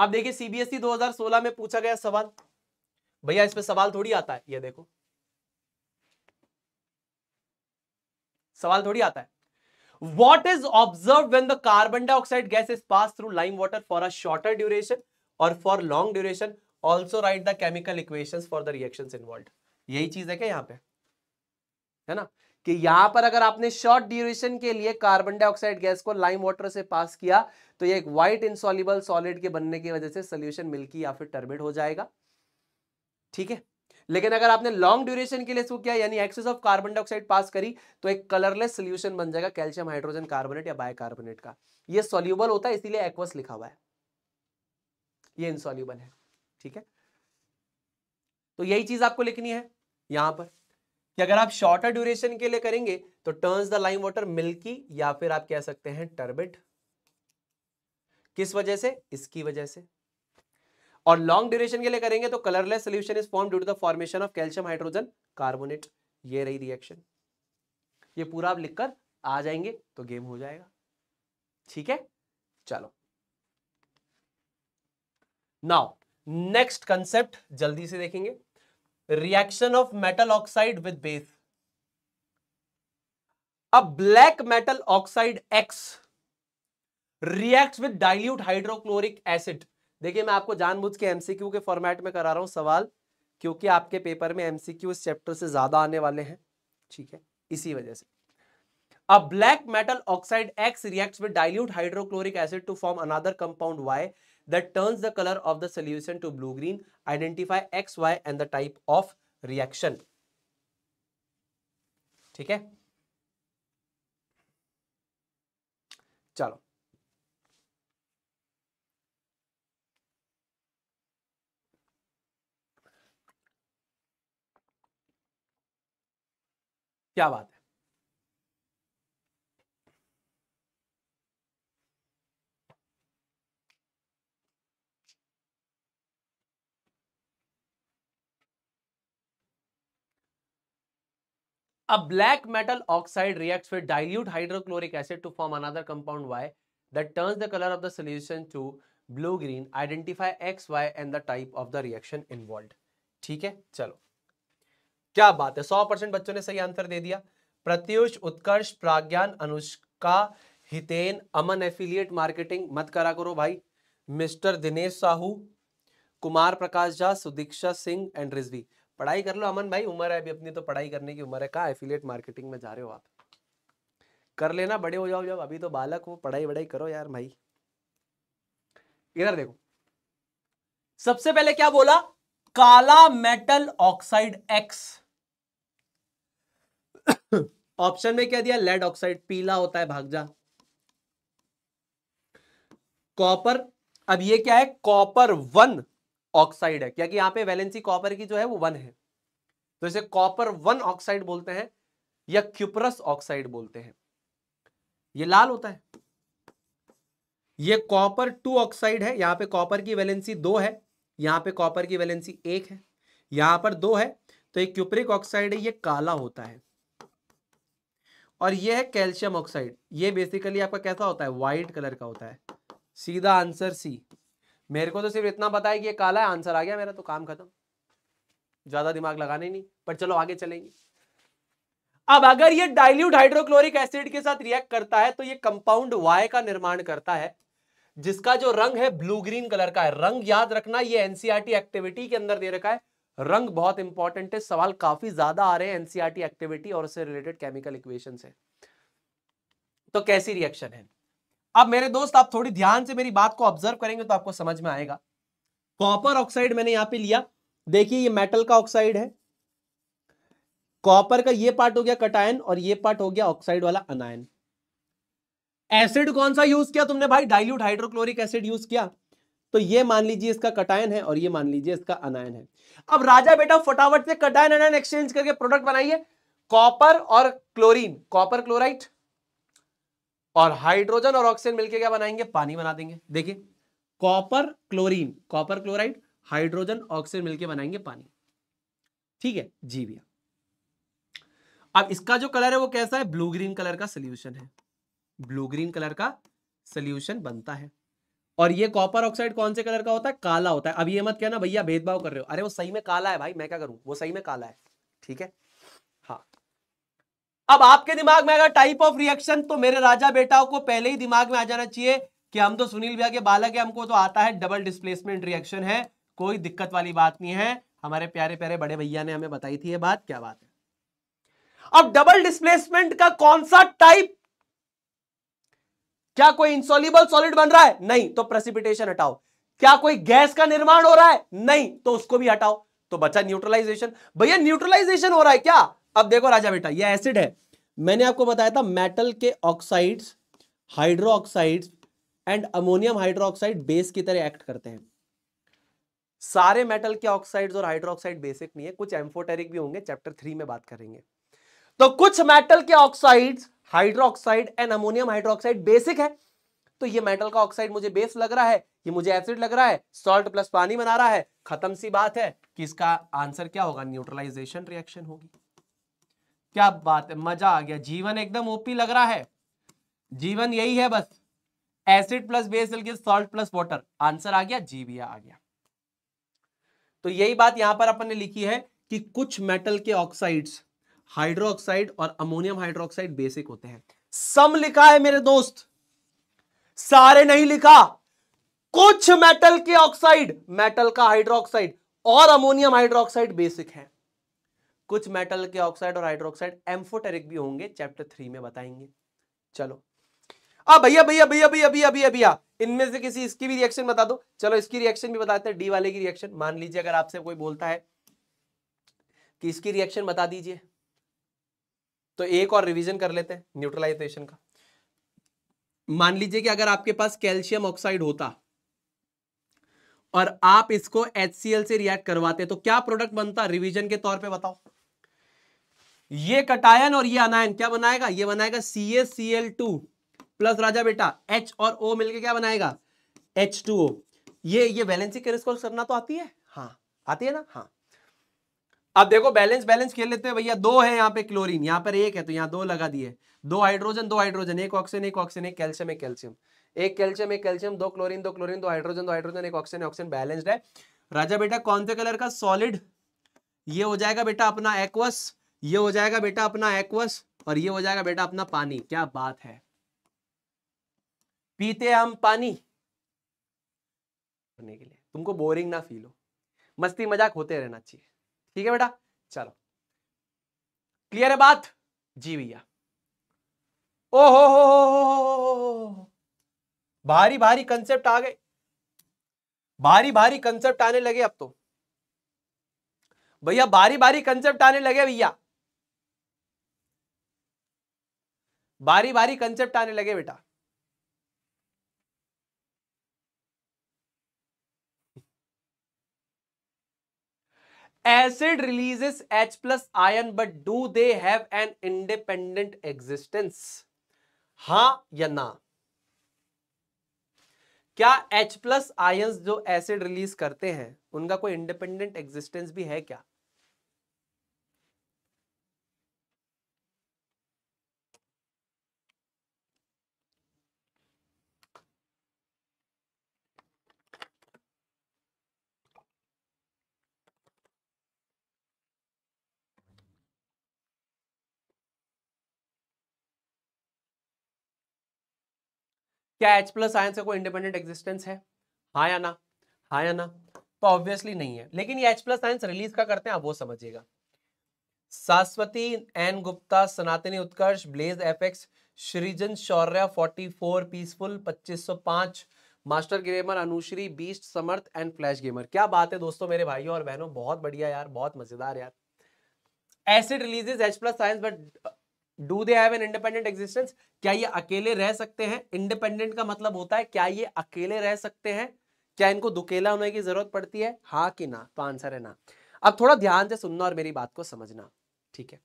अब देखिए e सीबीएसई 2016 में पूछा गया सवाल भैया इस पे सवाल थोड़ी आता है ये देखो सवाल थोड़ी आता है what is observe when the carbon dioxide gas is pass through lime water for a shorter duration और for long duration also write the chemical equation for the reaction involve यही चीज है क्या यहाँ पे है ना कि यहां पर अगर आपने शॉर्ट ड्यूरेशन के लिए कार्बन डाइऑक्साइड गैस को लाइम वाटर से पास किया तो ये एक व्हाइट इंसॉल्युबल सॉलिड के बनने की वजह से सोल्यूशन मिल्की या फिर टर्बिड हो जाएगा ठीक है लेकिन अगर आपने लॉन्ग ड्यूरेशन के लिए इसको किया यानी excess of carbon dioxide pass करी तो एक कलरलेस सोल्यूशन बन जाएगा कैल्शियम हाइड्रोजन कार्बोनेट या बायकार्बोनेट का यह सोल्यूबल होता है इसीलिए एक्वस लिखा हुआ है यह इनसॉल्यूबल है ठीक है तो यही चीज आपको लिखनी है यहां पर कि अगर आप शॉर्टर ड्यूरेशन के लिए करेंगे तो turns the lime water milky या फिर आप कह सकते हैं टर्बिट किस वजह से इसकी वजह से और लॉन्ग ड्यूरेशन के लिए करेंगे तो colourless solution is form due to the formation of calcium hydrogen carbonate ये रही रिएक्शन ये पूरा आप लिखकर आ जाएंगे तो गेम हो जाएगा ठीक है चलो नाउ नेक्स्ट कंसेप्ट जल्दी से देखेंगे reaction of metal oxide with base अब black metal oxide X react with dilute hydrochloric acid देखिए मैं आपको जानबूझ के एमसीक्यू के फॉर्मेट में करा रहा हूं सवाल क्योंकि आपके पेपर में एमसीक्यू इस चैप्टर से ज्यादा आने वाले हैं ठीक है इसी वजह से अब black metal oxide X react with dilute hydrochloric acid to form another compound Y that turns the color of the solution to blue green identify x y and the type of reaction ठीक है चलो क्या बात है a black metal oxide reacts with dilute hydrochloric acid to form another compound Y that turns the colour of the solution to blue green identify X Y and the type of the reaction involve ठीक है चलो क्या बात है सौ परसेंट बच्चों ने सही आंसर दे दिया प्रत्युष उत्कर्ष प्राज्ञान अनुष्का हितेन अमन एफिलियट मार्केटिंग मत करा करो भाई मिस्टर दिनेश साहू कुमार प्रकाश झा सुदीक्षा सिंह एंड रिजवी पढ़ाई कर लो अमन भाई उम्र है अभी अपनी तो पढ़ाई करने की उम्र है कहाँ एफिलेट मार्केटिंग में जा रहे हो आप कर लेना बड़े हो जाओ जब अभी तो बालक हो पढ़ाई वढ़ाई करो यार भाई इधर देखो सबसे पहले क्या बोला काला मेटल ऑक्साइड एक्स ऑप्शन में क्या दिया लेड ऑक्साइड पीला होता है जा कॉपर अब ये क्या है कॉपर वन ऑक्साइड है क्योंकि यहां पे वैलेंसी कॉपर की जो है वो वन है तो इसे कॉपर वन ऑक्साइड बोलते हैं या क्यूपरस ऑक्साइड बोलते हैं ये लाल होता है ये कॉपर टू ऑक्साइड है यहां पे कॉपर की वैलेंसी दो है यहां पे कॉपर की वैलेंसी एक है यहां पर दो है तो ये क्यूपरिक ऑक्साइड है ये काला होता है और ये है कैल्शियम ऑक्साइड ये बेसिकली आपका कैसा होता है व्हाइट कलर का होता है सीधा आंसर सी मेरे को तो सिर्फ इतना पता है कि ये काला है आंसर आ गया मेरा तो काम खत्म ज्यादा दिमाग लगाने नहीं पर चलो आगे चलेंगे अब अगर ये डाइल्यूट हाइड्रोक्लोरिक एसिड के साथ रिएक्ट करता है तो ये कंपाउंड वाई का निर्माण करता है जिसका जो रंग है ब्लू ग्रीन कलर का है रंग याद रखना ये एनसीआरटी एक्टिविटी e के अंदर दे रखा है रंग बहुत इंपॉर्टेंट है सवाल काफी ज्यादा आ रहे हैं एनसीआरटी एक्टिविटी e और उससे रिलेटेड केमिकल इक्वेशन से तो कैसी रिएक्शन है अब मेरे दोस्त आप थोड़ी ध्यान से मेरी बात को ऑब्जर्व करेंगे तो आपको समझ में आएगा कॉपर ऑक्साइड मैंने यहां पे लिया देखिए ये मेटल का ऑक्साइड है कॉपर का ये पार्ट हो गया कटायन और ये पार्ट हो गया ऑक्साइड वाला अनायन एसिड कौन सा यूज किया तुमने भाई डाइल्यूट हाइड्रोक्लोरिक एसिड यूज किया तो ये मान लीजिए इसका कटायन है और ये मान लीजिए इसका अनायन है अब राजा बेटा फटाफट से कटायन अनायन एक्सचेंज करके प्रोडक्ट बनाइए कॉपर और क्लोरीन कॉपर क्लोराइड और हाइड्रोजन और ऑक्सीजन मिलके क्या बनाएंगे पानी बना देंगे देखिए copper chlorine copper chloride hydrogen oxygen मिलके बनाएंगे पानी ठीक है जी भैया अब इसका जो कलर है वो कैसा है ब्लू ग्रीन कलर का सोल्यूशन है ब्लू ग्रीन कलर का सोल्यूशन बनता है और ये कॉपर ऑक्साइड कौन से कलर का होता है काला होता है अब ये मत कहना भैया भेदभाव कर रहे हो अरे वो सही में काला है भाई मैं क्या करूं वो सही में काला है ठीक है अब आपके दिमाग में अगर टाइप ऑफ रिएक्शन तो मेरे राजा बेटाओं को पहले ही दिमाग में आ जाना चाहिए कि हम तो सुनील भैया के बालक है हमको तो आता है डबल डिस्प्लेसमेंट रिएक्शन है कोई दिक्कत वाली बात नहीं है हमारे प्यारे प्यारे बड़े भैया ने हमें बताई थी ये बात क्या बात है अब डबल डिस्प्लेसमेंट का कौन सा टाइप क्या कोई इंसॉल्यूबल सॉलिड बन रहा है नहीं तो प्रेसिपिटेशन हटाओ क्या कोई गैस का निर्माण हो रहा है नहीं तो उसको भी हटाओ तो बचा न्यूट्रलाइजेशन भैया न्यूट्रलाइजेशन हो रहा है क्या अब देखो राजा बेटा ये एसिड है मैंने आपको बताया था मेटल के oxides hydro and ammonium hydro oxide base की तरह एक्ट करते हैं सारे मेटल के ऑक्साइड्स और हाइड्रोक्साइड बेसिक नहीं है कुछ एम्फोटेरिक भी होंगे चैप्टर थ्री में बात करेंगे तो कुछ मेटल के oxides hydroxide and ammonium hydroxide basic है तो ये मेटल का ऑक्साइड मुझे बेस लग रहा है ये मुझे एसिड लग रहा है सॉल्ट प्लस पानी बना रहा है खत्म सी बात है कि इसका आंसर क्या होगा न्यूट्रलाइजेशन रिएक्शन होगी क्या बात है मजा आ गया जीवन एकदम ओपी लग रहा है जीवन यही है बस acid plus base salt plus water answer आ गया जीविया आ गया तो यही बात यहां पर अपन ने लिखी है कि कुछ मेटल के ऑक्साइड्स हाइड्रोक्साइड और अमोनियम हाइड्रोक्साइड बेसिक होते हैं सम लिखा है मेरे दोस्त सारे नहीं लिखा कुछ मेटल के ऑक्साइड मेटल का हाइड्रोक्साइड और अमोनियम हाइड्रोक्साइड बेसिक है कुछ मेटल के ऑक्साइड और हाइड्रोक्साइड एम्फोटेरिक भी होंगे चैप्टर थ्री में बताएंगे चलो अब भैया भैया भैया भैया भैया भैया भैया इनमें से किसी इसकी भी रिएक्शन बता दो चलो इसकी रिएक्शन भी बताते हैं डी वाले की रिएक्शन मान लीजिए अगर आपसे कोई बोलता है कि इसकी रिएक्शन बता दीजिए तो एक और रिवीजन कर लेते हैं न्यूट्रलाइजेशन का मान लीजिए कि अगर आपके पास कैल्शियम ऑक्साइड होता और आप इसको एच से रिएक्ट करवाते तो क्या प्रोडक्ट बनता रिविजन के तौर पर बताओ ये कटायन और ये अनायन क्या बनाएगा ये बनाएगा C S C L two plus राजा बेटा एच और ओ मिलके क्या बनाएगा एच टू ओ ये ये बैलेंसिंग कैरिस्कोल करना तो आती है हाँ आती है ना हाँ अब देखो बैलेंस बैलेंस खेल लेते हैं भैया दो है यहाँ पे क्लोरीन यहाँ पर एक है तो यहाँ दो लगा दिए दो हाइड्रोजन दो हाइड्रोजन एक ऑक्सीजन एक ऑक्सीजन एक कैल्शियम एक कैल्शियम एक कैल्शियम एक कैल्शियम दो क्लोरीन दो क्लोरीन दो हाइड्रोजन दो हाइड्रोजन एक ऑक्सीजन ऑक्सीजन बैलेंस्ड है राजा बेटा कौन से कलर का सॉलिड ये हो जाएगा बेटा अपना एक्वस ये हो जाएगा बेटा अपना एक्वस और ये हो जाएगा बेटा अपना पानी क्या बात है पीते हम पानी करने के लिए तुमको बोरिंग ना फील हो मस्ती मजाक होते रहना चाहिए ठीक है बेटा चलो क्लियर है बात जी भैया ओ हो भारी भारी कंसेप्ट आ गए भारी भारी कंसेप्ट आने लगे अब तो भैया भारी भारी कंसेप्ट आने लगे भैया बारी बारी कंसेप्ट आने लगे बेटा acid releases H plus ion but do they have an independent existence हा या ना क्या H प्लस आयन जो एसिड रिलीज करते हैं उनका कोई इंडिपेंडेंट एग्जिस्टेंस भी है क्या क्या एच प्लस आयन से कोई इंडिपेंडेंट एग्जिस्टेंस है हाँ या ना हाँ या ना तो ऑब्वियसली नहीं है लेकिन ये एच प्लस आयन रिलीज का करते हैं आप वो समझिएगा सास्वती N Gupta Sanatani Utkarsh blaze FX Srijan Shaurya 44 peaceful 2505 master gamer Anushri beast Samarth and flash gamer क्या बात है दोस्तों मेरे भाइयों और बहनों बहुत बढ़िया यार बहुत मजेदार यार acid releases H plus science but do they have an independent existence क्या ये अकेले रह सकते हैं इंडिपेंडेंट का मतलब होता है क्या ये अकेले रह सकते हैं क्या इनको दुकेला होने की जरूरत पड़ती है हाँ कि ना तो आंसर है ना अब थोड़ा ध्यान से सुनना और मेरी बात को समझना ठीक है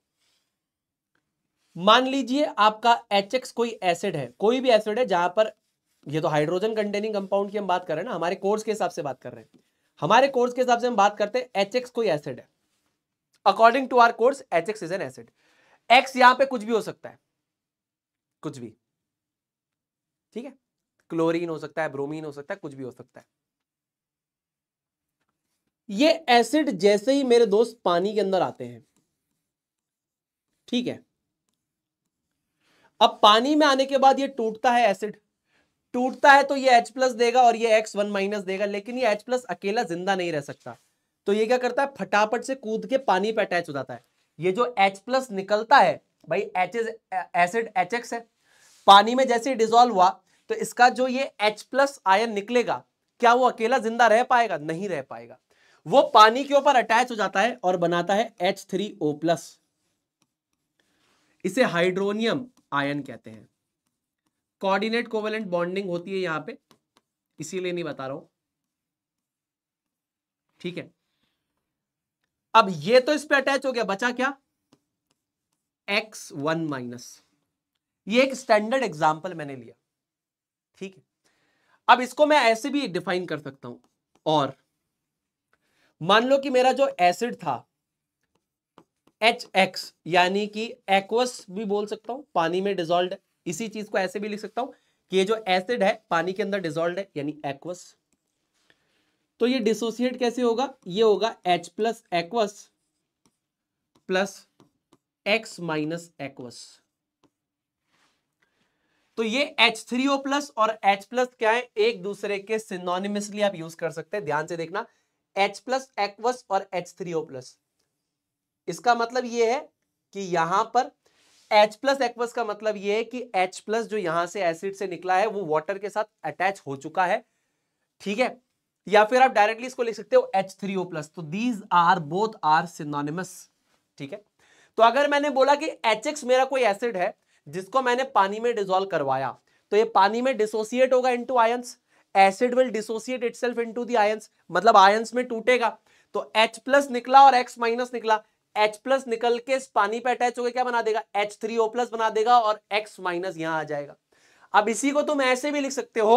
मान लीजिए आपका एच कोई एसिड है कोई भी एसिड है जहां पर ये तो हाइड्रोजन कंटेनिंग कंपाउंड की हम बात कर रहे हैं ना हमारे कोर्स के हिसाब से बात कर रहे हैं हमारे कोर्स के हिसाब से हम बात करते हैं एच कोई एसिड है according to our course H is an acid X यहां पे कुछ भी हो सकता है कुछ भी ठीक है क्लोरीन हो सकता है ब्रोमीन हो सकता है कुछ भी हो सकता है ये एसिड जैसे ही मेरे दोस्त पानी के अंदर आते हैं ठीक है अब पानी में आने के बाद ये टूटता है एसिड टूटता है तो ये H प्लस देगा और ये X वन माइनस देगा लेकिन ये H प्लस अकेला जिंदा नहीं रह सकता तो ये क्या करता है फटाफट से कूद के पानी पे अटैच हो जाता है ये जो एच प्लस निकलता है भाई एच एसिड एच एक्स है पानी में जैसे डिजोल्व हुआ तो इसका जो ये एच प्लस आयन निकलेगा क्या वो अकेला जिंदा रह पाएगा नहीं रह पाएगा वो पानी के ऊपर अटैच हो जाता है और बनाता है एच थ्री ओ प्लस इसे हाइड्रोनियम आयन कहते हैं कोऑर्डिनेट कोवेलेंट बॉन्डिंग होती है यहां पे इसीलिए नहीं बता रहा हूं ठीक है अब ये तो इस पर अटैच हो गया बचा क्या एक्स वन माइनस ये एक स्टैंडर्ड एग्जाम्पल मैंने लिया ठीक है अब इसको मैं ऐसे भी डिफाइन कर सकता हूं और मान लो कि मेरा जो एसिड था एच एक्स यानी कि एक्वस भी बोल सकता हूं पानी में डिजोल्व इसी चीज को ऐसे भी लिख सकता हूं कि ये जो एसिड है पानी के अंदर डिजोल्व है यानी एक्वस तो ये डिसोसिएट कैसे होगा ये होगा H plus aqueous plus X minus aqueous तो ये H3O प्लस और H प्लस क्या है एक दूसरे के सिनोनिमसली आप यूज कर सकते हैं ध्यान से देखना H प्लस एक्वस और H3O प्लस इसका मतलब ये है कि यहां पर H प्लस एक्वस का मतलब ये है कि H प्लस जो यहां से एसिड से निकला है वो वाटर के साथ अटैच हो चुका है ठीक है या फिर आप डायरेक्टली इसको लिख सकते हो एच थ्री ओ प्लस तो these are both are synonymous ठीक है तो अगर मैंने बोला कि एच एक्स मेरा कोई एसिड है जिसको मैंने पानी में डिजोल्व करवाया तो ये पानी में डिसोसिएट होगा into ions acid will dissociate itself into the ions मतलब आयंस में टूटेगा तो एच प्लस निकला और एक्स माइनस निकला एच प्लस निकल के इस पानी पे अटैच होकर क्या बना देगा एच थ्री ओ प्लस बना देगा और एक्स माइनस यहां आ जाएगा अब इसी को तुम ऐसे भी लिख सकते हो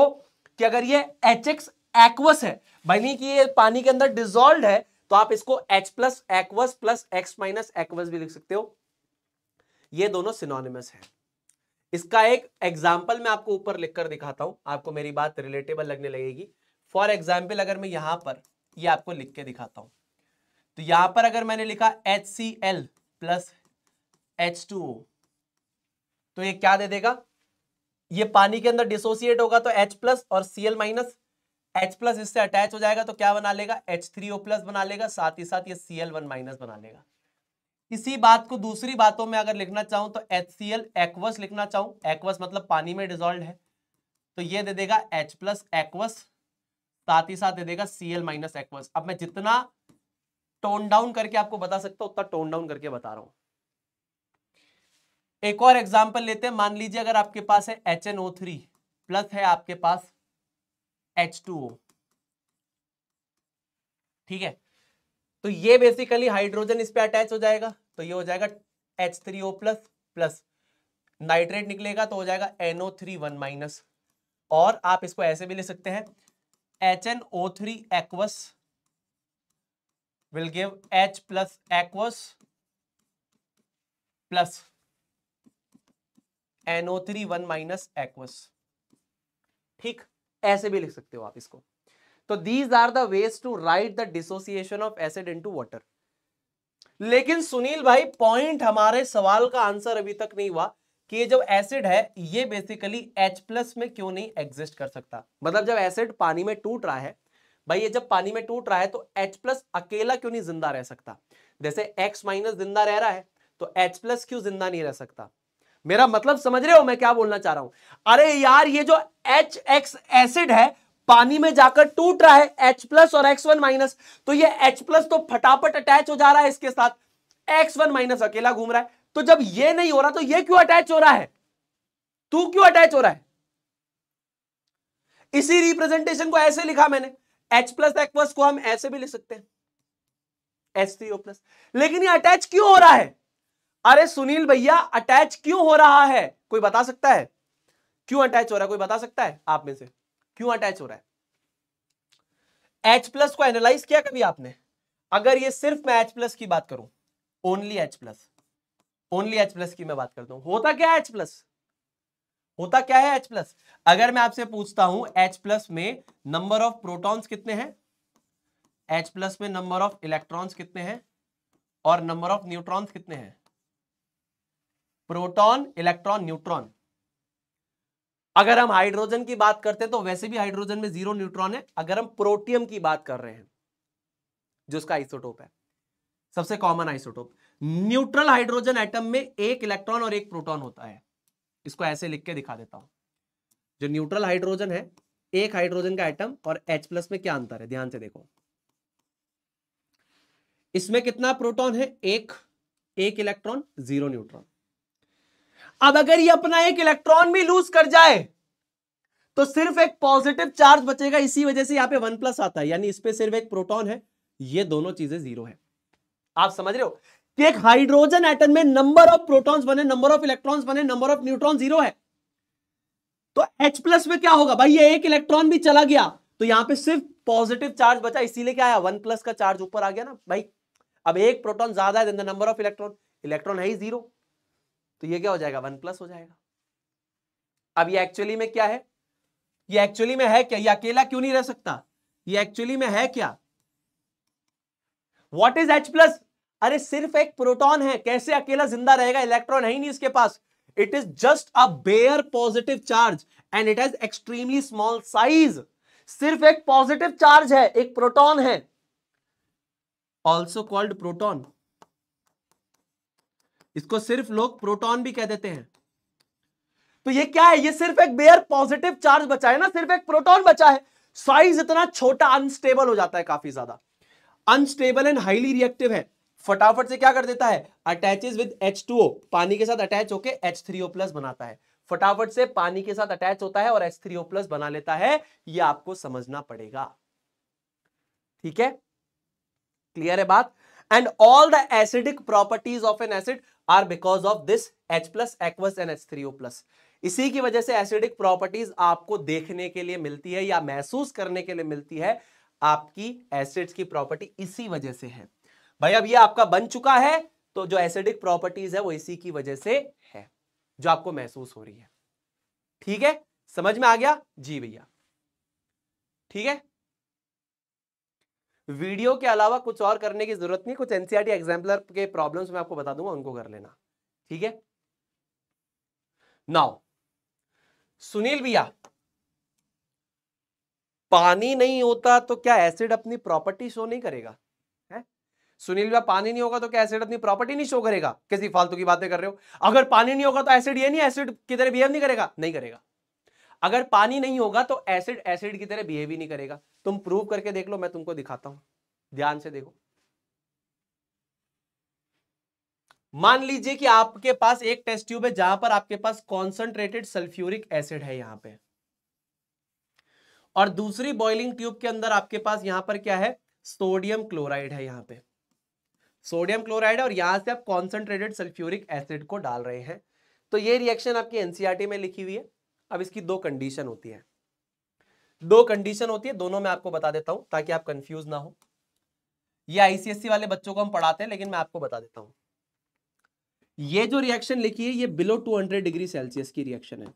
कि अगर ये एच एक्स एक्वस है मानी कि ये पानी के अंदर डिजोल्व है तो आप इसको H plus aqueous plus X minus aqueous भी लिख सकते हो ये दोनों सिनोनिमस है इसका एक एग्जाम्पल मैं आपको ऊपर लिखकर दिखाता हूं आपको मेरी बात रिलेटेबल लगने लगेगी फॉर एग्जाम्पल अगर मैं यहां पर ये यह आपको लिख के दिखाता हूं तो यहां पर अगर मैंने लिखा H C L plus H two O तो ये क्या दे देगा ये पानी के अंदर डिसोसिएट होगा तो एच प्लस और C L minus H plus इससे अटैच हो जाएगा तो क्या बना लेगा एच थ्री ओ प्लस बना लेगा साथ ही साथ ये सी एल वन माइनस बना लेगा इसी बात को दूसरी बातों में अगर लिखना चाहूं तो एच सी एल एक्वस लिखना चाहूं एक्वस मतलब पानी में डिजोल्व है तो ये दे देगा एच प्लस एक्वस साथ ही साथ दे देगा सी एल माइनस एक्वस अब मैं जितना टोन डाउन करके आपको बता सकता हूं उतना टोन डाउन करके बता रहा हूं एक और एग्जाम्पल लेते हैं मान लीजिए अगर आपके पास है H N O three plus है आपके पास एच टू ओ ठीक है तो ये बेसिकली हाइड्रोजन इस पर अटैच हो जाएगा तो ये हो जाएगा H three O plus plus nitrate निकलेगा तो हो जाएगा एनओ थ्री वन माइनस और आप इसको ऐसे भी ले सकते हैं H N O three aqueous will give H plus aqueous plus NO three one minus aqueous ठीक ऐसे भी लिख सकते हो आप इसको तो these are the ways to write the dissociation of acid into water लेकिन सुनील भाई पॉइंट हमारे सवाल का आंसर अभी तक नहीं हुआ कि ये जब एसिड है ये बेसिकली H प्लस में क्यों नहीं एग्जिस्ट कर सकता मतलब जब एसिड पानी में टूट रहा है भाई ये जब पानी में टूट रहा है तो H प्लस अकेला क्यों नहीं जिंदा रह सकता जैसे X माइनस जिंदा रह रहा है तो H प्लस क्यों जिंदा नहीं रह सकता मेरा मतलब समझ रहे हो मैं क्या बोलना चाह रहा हूं अरे यार ये जो एच एक्स एसिड है पानी में जाकर टूट रहा है एच प्लस और एक्स वन माइनस तो ये एच प्लस तो फटाफट अटैच हो जा रहा है इसके साथ एक्स वन माइनस अकेला घूम रहा है तो जब ये नहीं हो रहा तो ये क्यों अटैच हो रहा है तू क्यों अटैच हो रहा है इसी रिप्रेजेंटेशन को ऐसे लिखा मैंने एच प्लस एक्वस को हम ऐसे भी लिख सकते हैं एच थ्री ओ प्लस लेकिन ये अटैच क्यों हो रहा है अरे सुनील भैया अटैच क्यों हो रहा है कोई बता सकता है क्यों अटैच हो रहा है कोई बता सकता है आप में से क्यों अटैच हो रहा है एच प्लस को एनालाइज किया कभी आपने अगर ये सिर्फ मैं एच प्लस की बात करूं only H plus only H plus की मैं बात करता हूं होता क्या है एच प्लस होता क्या है एच प्लस अगर मैं आपसे पूछता हूं एच प्लस में नंबर ऑफ प्रोटॉन्स कितने हैं एच प्लस में नंबर ऑफ इलेक्ट्रॉन्स कितने हैं और नंबर ऑफ न्यूट्रॉन्स कितने हैं प्रोटॉन इलेक्ट्रॉन न्यूट्रॉन अगर हम हाइड्रोजन की बात करते हैं तो वैसे भी हाइड्रोजन में जीरो न्यूट्रॉन है अगर हम प्रोटियम की बात कर रहे हैं जो उसका आइसोटोप है सबसे common isotope neutral hydrogen atom में एक इलेक्ट्रॉन और एक प्रोटॉन होता है इसको ऐसे लिख के दिखा देता हूं जो न्यूट्रल हाइड्रोजन है एक हाइड्रोजन का एटम और H प्लस में क्या अंतर है ध्यान से देखो इसमें कितना प्रोटॉन है एक एक इलेक्ट्रॉन जीरो न्यूट्रॉन अब अगर ये अपना एक इलेक्ट्रॉन भी लूज कर जाए तो सिर्फ एक पॉजिटिव चार्ज बचेगा इसी वजह से यहां पे वन प्लस आता है यानी इस पे सिर्फ एक प्रोटॉन है ये दोनों चीजें जीरो है आप समझ रहे हो कि एक हाइड्रोजन एटम में नंबर ऑफ प्रोटॉन्स बने नंबर ऑफ इलेक्ट्रॉन्स बने नंबर ऑफ न्यूट्रॉन जीरो है तो H प्लस में क्या होगा भाई ये एक इलेक्ट्रॉन भी चला गया तो यहां पे सिर्फ पॉजिटिव चार्ज बचा इसीलिए क्या आया वन प्लस का चार्ज ऊपर आ गया ना भाई अब एक प्रोटॉन ज्यादा है नंबर ऑफ इलेक्ट्रॉन इलेक्ट्रॉन है ही जीरो तो ये क्या हो जाएगा वन प्लस हो जाएगा अब ये एक्चुअली में क्या है ये एक्चुअली में है क्या ये अकेला क्यों नहीं रह सकता ये एक्चुअली में है क्या वॉट इज एच प्लस अरे सिर्फ एक प्रोटॉन है कैसे अकेला जिंदा रहेगा इलेक्ट्रॉन है ही नहीं इसके पास it is just a bare positive charge and it has extremely small size सिर्फ एक पॉजिटिव चार्ज है एक प्रोटॉन है ऑल्सो कॉल्ड प्रोटॉन इसको सिर्फ लोग प्रोटॉन भी कह देते हैं तो ये क्या है ये सिर्फ एक बेयर पॉजिटिव चार्ज बचा है ना सिर्फ एक प्रोटॉन बचा है साइज इतना छोटा अनस्टेबल हो जाता है काफी ज्यादा अनस्टेबल एंड हाईली रिएक्टिव है फटाफट से क्या कर देता है अटैचेस विद H2O पानी के साथ अटैच होके H3O प्लस बनाता है फटाफट से पानी के साथ अटैच होता है और H3O प्लस बना लेता है ये आपको समझना पड़ेगा ठीक है क्लियर है बात and all the acidic properties of an acid are because of this H plus aqueous and H3O plus. इसी की वजह से एसिडिक प्रॉपर्टीज आपको देखने के लिए मिलती है या महसूस करने के लिए मिलती है आपकी एसिड्स की प्रॉपर्टी इसी वजह से है भाई अब ये आपका बन चुका है तो जो एसिडिक प्रॉपर्टीज है वो इसी की वजह से है जो आपको महसूस हो रही है ठीक है समझ में आ गया जी भैया ठीक है वीडियो के अलावा कुछ और करने की जरूरत नहीं कुछ एनसीआरटी एग्जाम्पलर e के प्रॉब्लम्स मैं आपको बता दूंगा उनको कर लेना ठीक है नाउ सुनील भैया पानी नहीं होता तो क्या एसिड अपनी प्रॉपर्टी शो नहीं करेगा है सुनील भैया पानी नहीं होगा तो क्या एसिड अपनी प्रॉपर्टी नहीं शो करेगा किसी फालतू की बातें कर रहे हो अगर पानी नहीं होगा तो एसिड ये नहीं एसिड किधर बिहेव नहीं करेगा नहीं करेगा अगर पानी नहीं होगा तो एसिड एसिड की तरह बिहेव ही नहीं करेगा तुम प्रूव करके देख लो मैं तुमको दिखाता हूं ध्यान से देखो मान लीजिए कि आपके पास एक टेस्ट ट्यूब है जहां पर आपके पास कॉन्सेंट्रेटेड सल्फ्यूरिक एसिड है यहां पे और दूसरी बॉइलिंग ट्यूब के अंदर आपके पास यहां पर क्या है सोडियम क्लोराइड है यहां पे सोडियम क्लोराइड है और यहां से आप कॉन्सेंट्रेटेड सल्फ्यूरिक एसिड को डाल रहे हैं तो ये रिएक्शन आपकी एनसीआरटी e में लिखी हुई है अब इसकी दो कंडीशन होती है दो कंडीशन होती है दोनों में आपको बता देता हूं ताकि आप कंफ्यूज ना हो ये आईसीएससी वाले बच्चों को हम पढ़ाते हैं लेकिन मैं आपको बता देता हूं ये जो रिएक्शन लिखी है ये बिलो 200 डिग्री सेल्सियस की रिएक्शन है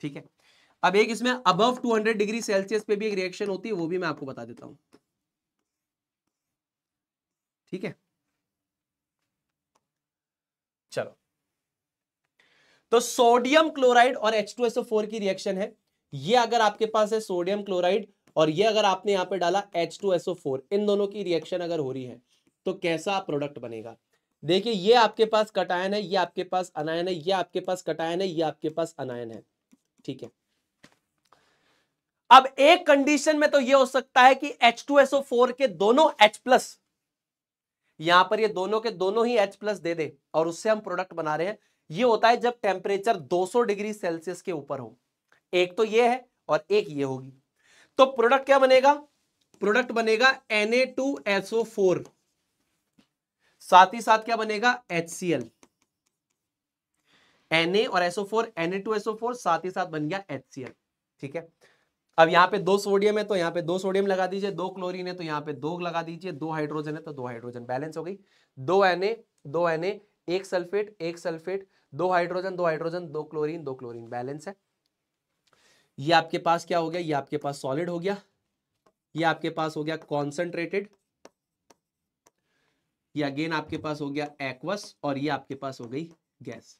ठीक है अब एक इसमें अबव 200 डिग्री सेल्सियस पे भी एक रिएक्शन होती है वो भी मैं आपको बता देता हूं ठीक है तो सोडियम क्लोराइड और H2SO4 की रिएक्शन है ये अगर आपके पास है सोडियम क्लोराइड और ये अगर आपने यहां पे डाला H2SO4 इन दोनों की रिएक्शन अगर हो रही है तो कैसा प्रोडक्ट बनेगा देखिए ये आपके पास कटायन है ये आपके पास अनायन है ये आपके पास कटायन है ये आपके पास अनायन है ठीक है अब एक कंडीशन में तो ये हो सकता है कि H2SO4 के दोनों H प्लस यहां पर ये दोनों के दोनों ही H प्लस दे दे और उससे हम प्रोडक्ट बना रहे हैं ये होता है जब टेम्परेचर 200 डिग्री सेल्सियस के ऊपर हो एक तो ये है और एक ये होगी तो प्रोडक्ट क्या बनेगा प्रोडक्ट बनेगा Na2SO4 साथ ही साथ क्या बनेगा HCl Na और SO4 Na2SO4 साथ ही साथ बन गया HCl ठीक है अब यहां पे दो सोडियम है तो यहां पे दो सोडियम लगा दीजिए दो क्लोरीन है तो यहां पे दो लगा दीजिए दो हाइड्रोजन है तो दो हाइड्रोजन बैलेंस हो गई दो ए दो ए एक सल्फेट एक सल्फेट दो हाइड्रोजन दो हाइड्रोजन दो क्लोरीन दो क्लोरीन बैलेंस है ये आपके पास क्या हो गया ये आपके पास सॉलिड हो गया ये आपके पास हो गया कॉन्सेंट्रेटेड ये अगेन आपके पास हो गया एक्वस और ये आपके पास हो गई गैस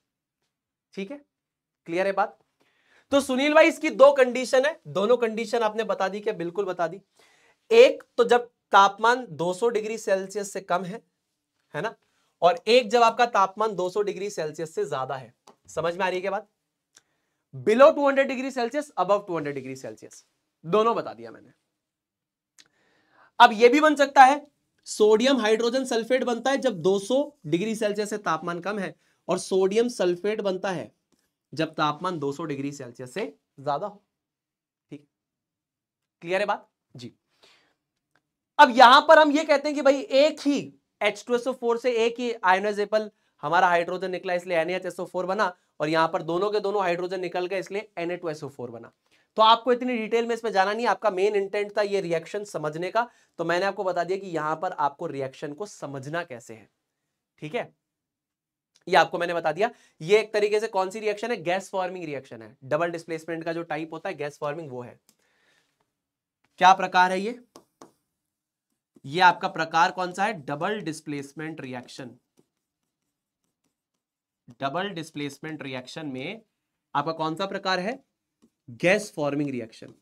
ठीक है क्लियर है बात तो सुनील भाई इसकी दो कंडीशन है दोनों कंडीशन आपने बता दी क्या बिल्कुल बता दी एक तो जब तापमान 200 डिग्री सेल्सियस से कम है है ना और एक जब आपका तापमान 200 डिग्री सेल्सियस से ज्यादा है समझ में आ रही है बात below 200 degree Celsius above 200 degree Celsius दोनों बता दिया मैंने अब यह भी बन सकता है सोडियम हाइड्रोजन सल्फेट बनता है जब 200 डिग्री सेल्सियस से तापमान कम है और सोडियम सल्फेट बनता है जब तापमान 200 डिग्री सेल्सियस से ज्यादा हो ठीक क्लियर है बात जी अब यहां पर हम ये कहते हैं कि भाई एक ही एच से एक ही आयोनाइजेबल हमारा हाइड्रोजन निकला इसलिए NaHSO4 बना और यहाँ पर दोनों के दोनों हाइड्रोजन निकल गए इसलिए Na2SO4 बना तो आपको इतनी डिटेल में इसमें जाना नहीं आपका मेन इंटेंट था ये रिएक्शन समझने का तो मैंने आपको बता दिया कि यहां पर आपको रिएक्शन को समझना कैसे है ठीक है ये आपको मैंने बता दिया ये एक तरीके से कौन सी रिएक्शन है गैस फॉर्मिंग रिएक्शन है डबल डिस्प्लेसमेंट का जो टाइप होता है गैस फॉर्मिंग वो है क्या प्रकार है ये ये आपका प्रकार कौन सा है double displacement reaction double displacement reaction में आपका कौन सा प्रकार है गैस फॉर्मिंग रिएक्शन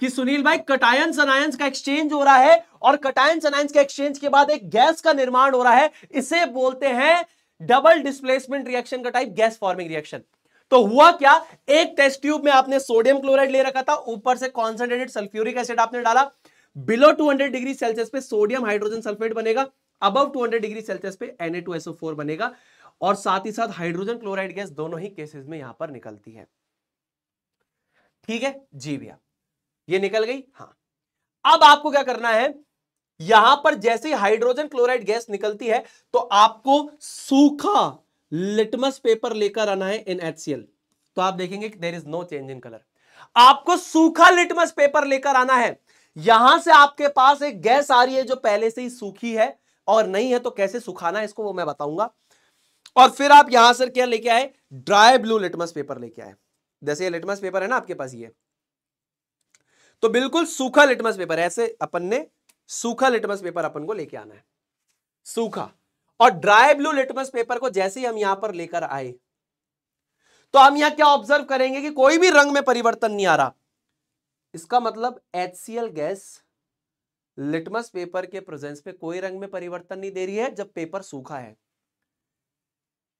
कि सुनील भाई कटायन सनायंस का एक्सचेंज हो रहा है और कटायन सनायंस के एक्सचेंज के बाद एक गैस का निर्माण हो रहा है इसे बोलते हैं डबल डिस्प्लेसमेंट रिएक्शन का टाइप गैस फॉर्मिंग रिएक्शन तो हुआ क्या एक टेस्ट ट्यूब में आपने सोडियम क्लोराइड ले रखा था ऊपर से कॉन्सेंट्रेटेड सल्फ्यूरिक एसिड आपने डाला बिलो 200 डिग्री सेल्सियस पे सोडियम हाइड्रोजन सल्फेट बनेगा अबव 200 डिग्री सेल्सियस पे Na2SO4 बनेगा और साथ ही साथ हाइड्रोजन क्लोराइड गैस दोनों ही केसेस में यहां पर निकलती है ठीक है जी भैया ये निकल गई हाँ अब आपको क्या करना है यहां पर जैसे हाइड्रोजन क्लोराइड गैस निकलती है तो आपको सूखा लिटमस पेपर लेकर आना है इन तो आप देखेंगे there is no change in colour आपको सूखा लिटमस पेपर लेकर आना है यहां से आपके पास एक गैस आ रही है जो पहले से ही सूखी है और नहीं है तो कैसे सुखाना है इसको वो मैं बताऊंगा और फिर आप यहां से क्या लेके आए ड्राई ब्लू लिटमस पेपर लेके आए जैसे ये लिटमस पेपर है ना आपके पास ये तो बिल्कुल सूखा लिटमस पेपर ऐसे अपन ने सूखा लिटमस पेपर अपन को लेके आना है सूखा और ड्राई ब्लू लिटमस पेपर को जैसे ही हम यहां पर लेकर आए तो हम यहां क्या ऑब्जर्व करेंगे कि कोई भी रंग में परिवर्तन नहीं आ रहा इसका मतलब एच गैस लिटमस पेपर के प्रेजेंस पे कोई रंग में परिवर्तन नहीं दे रही है जब पेपर सूखा है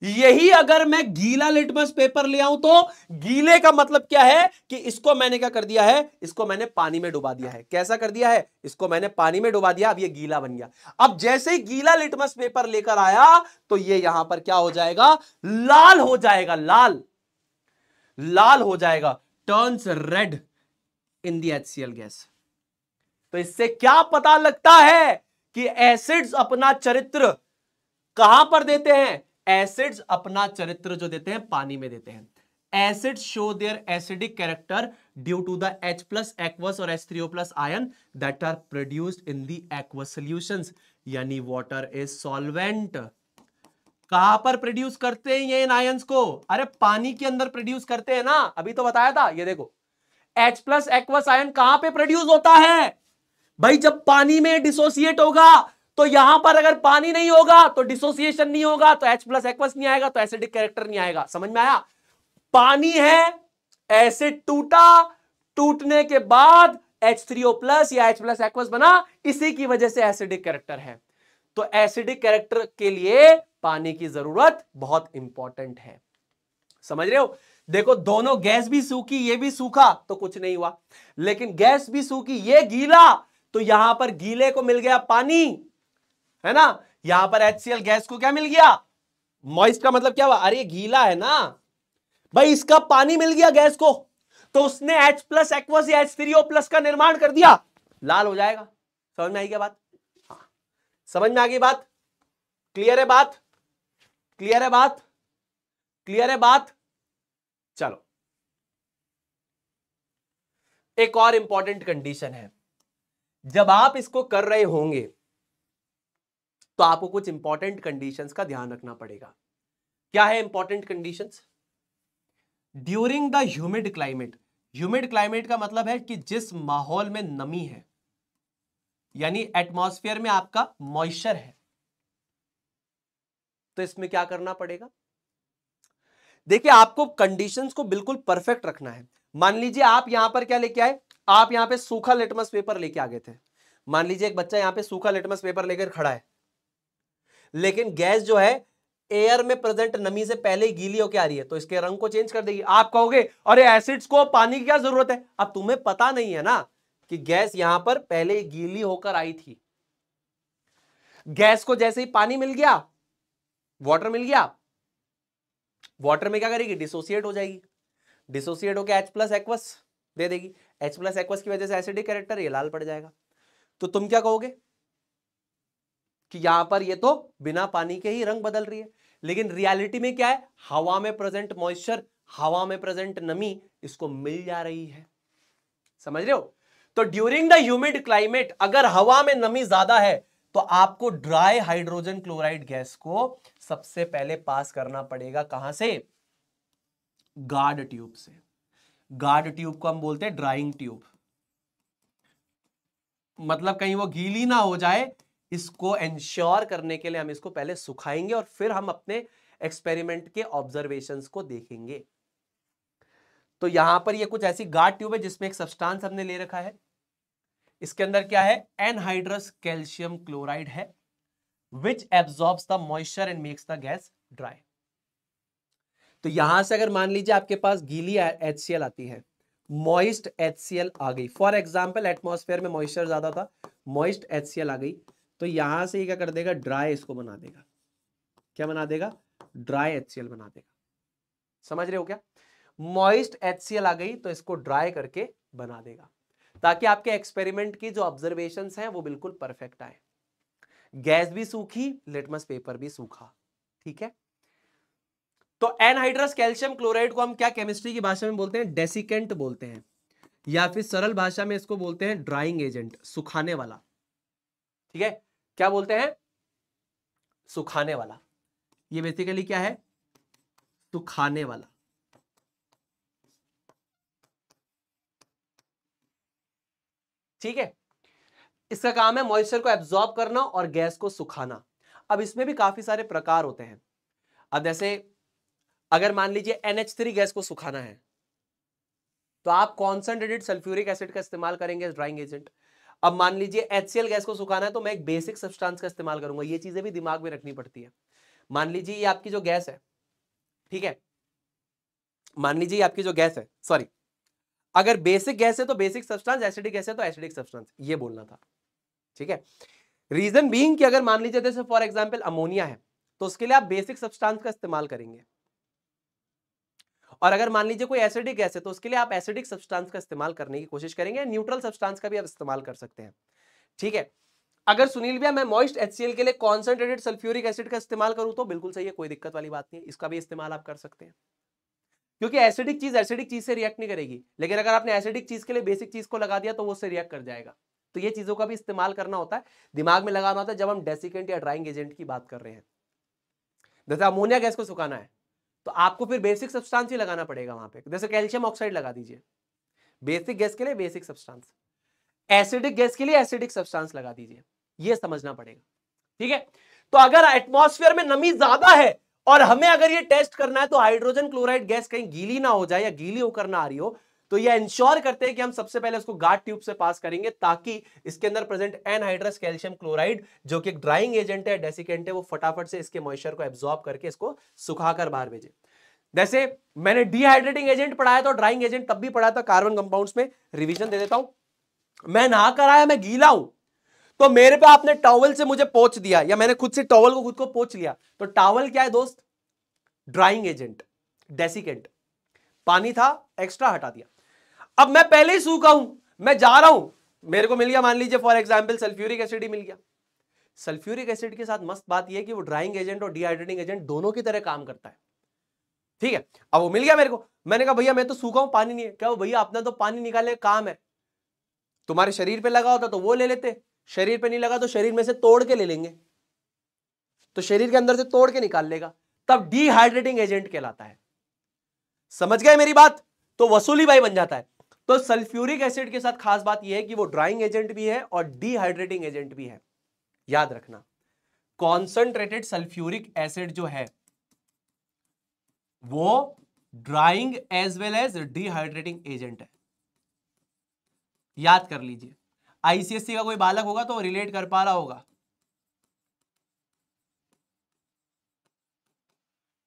यही अगर मैं गीला लिटमस पेपर ले आऊं तो गीले का मतलब क्या है कि इसको मैंने क्या कर दिया है इसको मैंने पानी में डुबा दिया है कैसा कर दिया है इसको मैंने पानी में डुबा दिया अब ये गीला बन गया अब जैसे ही गीला लिटमस पेपर लेकर आया तो ये यहां पर क्या हो जाएगा लाल हो जाएगा लाल लाल हो जाएगा turns red in the HCL gas तो इससे क्या पता लगता है कि एसिड्स अपना चरित्र कहां पर देते हैं एसिड्स अपना चरित्र जो देते हैं पानी में देते हैं acid acids show their acidic character due to the H plus aqueous or H3O plus ion that are produced in the aqueous solutions. यानी water इज सॉल्वेंट कहां पर प्रोड्यूस करते हैं ये इन आयंस को अरे पानी के अंदर प्रोड्यूस करते हैं ना अभी तो बताया था ये देखो एच प्लस एक्वस आयन कहां पे प्रोड्यूस होता है भाई जब पानी में डिसोसिएट होगा तो यहां पर अगर पानी नहीं होगा तो डिसोसिएशन नहीं होगा तो एच प्लस एक्वस नहीं आएगा तो एसिडिक कैरेक्टर नहीं आएगा समझ में आया पानी है एसिड टूटा टूटने के बाद एच थ्रीओ प्लस या एच प्लस एक्वस बना इसी की वजह से एसिडिक कैरेक्टर है तो एसिडिक कैरेक्टर के लिए पानी की जरूरत बहुत इंपॉर्टेंट है समझ रहे हो देखो दोनों गैस भी सूखी ये भी सूखा तो कुछ नहीं हुआ लेकिन गैस भी सूखी ये गीला तो यहां पर गीले को मिल गया पानी है ना यहां पर एचसीएल गैस को क्या मिल गया मॉइस्ट का मतलब क्या हुआ अरे गीला है ना भाई इसका पानी मिल गया गैस को तो उसने एच प्लस एक्वस या एच थ्री प्लस का निर्माण कर दिया लाल हो जाएगा समझ में आई क्या बात हाँ। समझ में आ गई बात क्लियर है बात क्लियर है बात क्लियर है बात चलो एक और इंपॉर्टेंट कंडीशन है जब आप इसको कर रहे होंगे तो आपको कुछ इंपॉर्टेंट कंडीशंस का ध्यान रखना पड़ेगा क्या है important conditions during the humid climate humid climate का मतलब है कि जिस माहौल में नमी है यानी एटमॉस्फेयर में आपका मॉइस्चर है तो इसमें क्या करना पड़ेगा देखिए आपको कंडीशंस को बिल्कुल परफेक्ट रखना है मान लीजिए आप यहां पर क्या लेके आए आप यहां पे सूखा लेटमस पेपर लेके आ गए थे मान लीजिए एक बच्चा यहां पे सूखा लेटमस पेपर लेकर खड़ा है लेकिन गैस जो है एयर में प्रेजेंट नमी से पहले ही गीली होकर आ रही है तो इसके रंग को चेंज कर देगी आप कहोगे अरे एसिड्स को पानी की क्या जरूरत है अब तुम्हें पता नहीं है ना कि गैस यहां पर पहले ही गीली होकर आई थी गैस को जैसे ही पानी मिल गया वाटर मिल गया वाटर में क्या करेगी डिसोसिएट हो जाएगी डिसोसिएट होकर एच प्लस एक्वस दे देगी एच प्लस एक्वस की वजह से एसिडिक कैरेक्टर ये लाल पड़ जाएगा तो तुम क्या कहोगे कि यहां पर ये तो बिना पानी के ही रंग बदल रही है लेकिन रियलिटी में क्या है हवा में प्रेजेंट मॉइस्चर हवा में प्रेजेंट नमी इसको मिल जा रही है समझ रहे हो तो ड्यूरिंग द ह्यूमिड क्लाइमेट अगर हवा में नमी ज्यादा है तो आपको ड्राई हाइड्रोजन क्लोराइड गैस को सबसे पहले पास करना पड़ेगा कहां से गार्ड ट्यूब से गार्ड ट्यूब को हम बोलते हैं ड्राइंग ट्यूब मतलब कहीं वो गीली ना हो जाए इसको एंश्योर करने के लिए हम इसको पहले सुखाएंगे और फिर हम अपने एक्सपेरिमेंट के ऑब्जर्वेशंस को देखेंगे तो यहां पर ये कुछ ऐसी गार्ड ट्यूब है जिसमें एक सब्सटेंस हमने ले रखा है इसके अंदर क्या है एनहाइड्रस कैल्शियम क्लोराइड है which absorb the moisture and makes the gas dry तो यहां से अगर मान लीजिए आपके पास गीली एच आती है मॉइस्ट एच आ गई फॉर एग्जाम्पल एटमोसफेयर में मॉइस्चर ज्यादा था मॉइस्ट एच आ गई तो यहां से ये क्या कर देगा ड्राई इसको बना देगा क्या बना देगा ड्राई एच बना देगा समझ रहे हो क्या मॉइस्ट एच आ गई तो इसको ड्राई करके बना देगा ताकि आपके एक्सपेरिमेंट की जो ऑब्जर्वेशन हैं वो बिल्कुल परफेक्ट आए गैस भी सूखी लिटमस पेपर भी सूखा ठीक है तो एनहाइड्रस कैल्शियम क्लोराइड को हम क्या केमिस्ट्री की भाषा में बोलते हैं डेसिकेंट बोलते हैं या फिर सरल भाषा में इसको बोलते हैं ड्राइंग एजेंट सुखाने वाला ठीक है क्या बोलते हैं सुखाने वाला ये बेसिकली क्या है सुखाने वाला ठीक है इसका काम है मॉइस्चर को एब्जॉर्ब करना और गैस को सुखाना अब इसमें भी काफी सारे प्रकार होते हैं अब जैसे अगर मान लीजिए थ्री गैस को सुखाना है तो आप कॉन्सेंट्रेटेड सल्फ्यूरिक एसिड का इस्तेमाल करेंगे ड्राइंग एजेंट अब मान लीजिए HCl गैस को सुखाना है तो मैं एक बेसिक सब्सटेंस का इस्तेमाल करूंगा ये चीजें भी दिमाग में रखनी पड़ती है मान लीजिए ये आपकी जो गैस है ठीक है मान लीजिए आपकी जो गैस है सॉरी अगर बेसिक गैस है तो बेसिक सब्सटेंस एसिडिक गैस है तो एसिडिक सब्सटेंस ये बोलना था ठीक है रीजन बीइंग कि अगर मान लीजिए जैसे फॉर एग्जांपल अमोनिया है तो उसके लिए आप बेसिक सब्सटेंस का इस्तेमाल करेंगे और अगर मान लीजिए कोई एसिडिक गैस है तो उसके लिए आप एसिडिक सब्सटेंस का इस्तेमाल करने की कोशिश करेंगे न्यूट्रल सब्सटेंस का भी आप इस्तेमाल कर सकते हैं ठीक है अगर सुनील भैया मैं मॉइस्ट एल के लिए कॉन्सेंट्रेटेड सल्फ्यूरिक एसिड का इस्तेमाल करूं तो बिल्कुल सही है कोई दिक्कत वाली बात नहीं है इसका भी इस्तेमाल आप कर सकते हैं क्योंकि एसिडिक चीज एसिडिक चीज से रिएक्ट नहीं करेगी लेकिन अगर आपने एसिडिक चीज के लिए बेसिक चीज को लगा दिया तो वो उससे रिएक्ट कर जाएगा तो ये चीजों का भी इस्तेमाल करना होता है दिमाग में लगाना होता है जब हम डेसिकेंट या ड्राइंग एजेंट की बात कर रहे हैं जैसे अमोनिया गैस को सुखाना है तो आपको फिर बेसिक सब्सटांस ही लगाना पड़ेगा वहां पे जैसे कैल्शियम ऑक्साइड लगा दीजिए बेसिक गैस के लिए बेसिक सब्सटांस एसिडिक गैस के लिए एसिडिक सब्सटांस लगा दीजिए यह समझना पड़ेगा ठीक है तो अगर एटमोस्फेयर में नमी ज्यादा है और हमें अगर ये टेस्ट करना है तो हाइड्रोजन क्लोराइड गैस कहीं गीली ना हो जाए या गीली होकर ना आ रही हो तो ये इंश्योर करते हैं कि हम सबसे पहले उसको गार्ड ट्यूब से पास करेंगे ताकि इसके अंदर प्रेजेंट एनहाइड्रस कैल्शियम क्लोराइड जो कि एक ड्राइंग एजेंट है डेसिकेंट है वो फटाफट से इसके मॉइस्चर को एब्जॉर्ब करके इसको सुखाकर बाहर भेजे जैसे मैंने डिहाइड्रेटिंग एजेंट पढ़ाया था ड्राइंग एजेंट तब भी पढ़ाया था कार्बन कंपाउंड में रिविजन दे देता हूं मैं कर आया मैं गीला हूं तो मेरे पे आपने टॉवल से मुझे पोच दिया या मैंने खुद से टॉवल को खुद को पोच लिया तो टॉवल क्या है दोस्त ड्राइंग एजेंट डेसिकेंट पानी था एक्स्ट्रा हटा दिया अब मैं पहले ही सूखा हूं मैं जा रहा हूं मेरे को मिल गया मान लीजिए फॉर एग्जाम्पल सल्फ्यूरिक एसिड ही मिल गया सल्फ्यूरिक एसिड के साथ मस्त बात यह है कि वो ड्राइंग एजेंट और डिहाइड्रेटिंग एजेंट दोनों की तरह काम करता है ठीक है अब वो मिल गया मेरे को मैंने कहा भैया मैं तो सूखा हूं पानी नहीं है क्या भैया अपना तो पानी निकाले काम है तुम्हारे शरीर पे लगा होता तो वो ले लेते शरीर पे नहीं लगा तो शरीर में से तोड़ के ले लेंगे तो शरीर के अंदर से तोड़ के निकाल लेगा तब डिहाइड्रेटिंग एजेंट कहलाता है समझ गए मेरी बात तो वसूली भाई बन जाता है तो सल्फ्यूरिक एसिड के साथ खास बात यह है कि वो ड्राइंग एजेंट भी है और डिहाइड्रेटिंग एजेंट भी है याद रखना कॉन्सेंट्रेटेड सल्फ्यूरिक एसिड जो है वो drying as well as dehydrating agent है याद कर लीजिए आईसीएससी का कोई बालक होगा तो रिलेट कर पा रहा होगा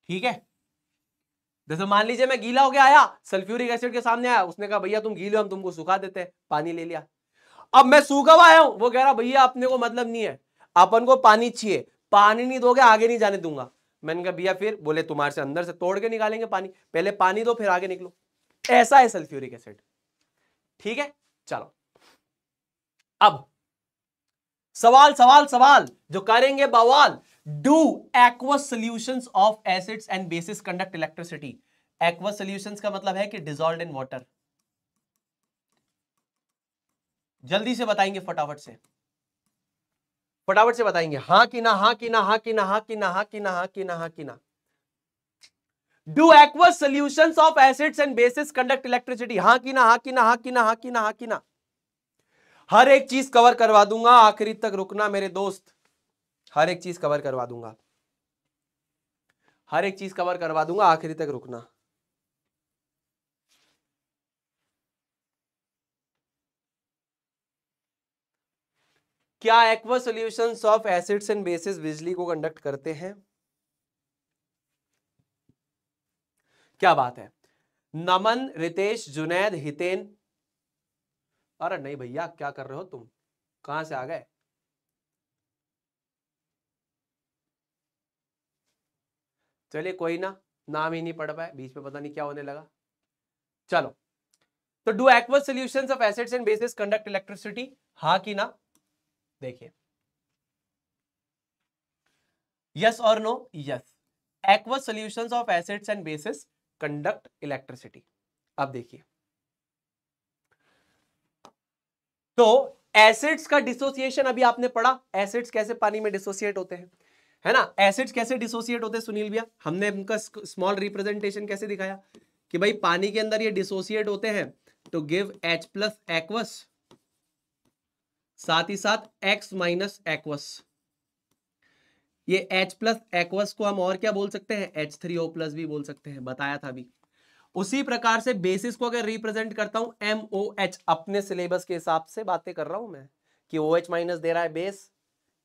ठीक है जैसे मान लीजिए मैं गीला होके आया सल्फ्यूरिक एसिड के सामने आया उसने कहा भैया तुम गीले हम तुमको सुखा देते हैं पानी ले लिया अब मैं सूखा हुआ आया हूं वो कह रहा भैया अपने को मतलब नहीं है अपन को पानी चाहिए पानी नहीं दोगे आगे नहीं जाने दूंगा मैंने कहा भैया फिर बोले तुम्हारे से अंदर से तोड़ के निकालेंगे पानी पहले पानी दो फिर आगे निकलो ऐसा है सल्फ्यूरिक एसिड ठीक है चलो अब सवाल सवाल सवाल जो करेंगे बवाल do aqueous solution of acids and bases conduct electricity aqueous solution का मतलब है कि डिजोल्व इन वाटर जल्दी से बताएंगे फटाफट से फटाफट से बताएंगे हा कि ना हा कि ना हा कि ना हाँ कि ना हा कि ना हाँ कि ना हाँ कि ना do aqueous solution of acids and bases conduct electricity हा कि ना हाँ कि ना हाँ कि ना हाँ कि ना हाँ कि ना हर एक चीज कवर करवा दूंगा आखिरी तक रुकना मेरे दोस्त हर एक चीज कवर करवा दूंगा हर एक चीज कवर करवा दूंगा आखिरी तक रुकना क्या aqua solution of acids and bases बिजली को कंडक्ट करते हैं क्या बात है नमन रितेश जुनैद हितेन अरे नहीं भैया क्या कर रहे हो तुम कहां से आ गए चलिए कोई ना नाम ही नहीं पढ़ पाए बीच में पता नहीं क्या होने लगा चलो तो do aqueous solution of acids and bases conduct electricity हा कि ना देखिए यस और no yes aqueous solution of acids and bases conduct electricity अब देखिए तो एसिड्स का डिसोसिएशन अभी आपने पढ़ा एसिड्स कैसे पानी में डिसोसिएट होते हैं है ना एसिड्स कैसे डिसोसिएट होते हैं सुनील भैया हमने उनका स्मॉल रिप्रेजेंटेशन कैसे दिखाया कि भाई पानी के अंदर ये डिसोसिएट होते हैं तो गिव एच प्लस एक्वस साथ ही साथ एक्स माइनस एक्वस ये एच प्लस एक्वस को हम और क्या बोल सकते हैं एच थ्री ओ प्लस भी बोल सकते हैं बताया था अभी उसी प्रकार से बेसिस को अगर रिप्रेजेंट करता हूं एम ओ एच अपने सिलेबस के हिसाब से बातें कर रहा हूं मैं कि ओ एच माइनस दे रहा है बेस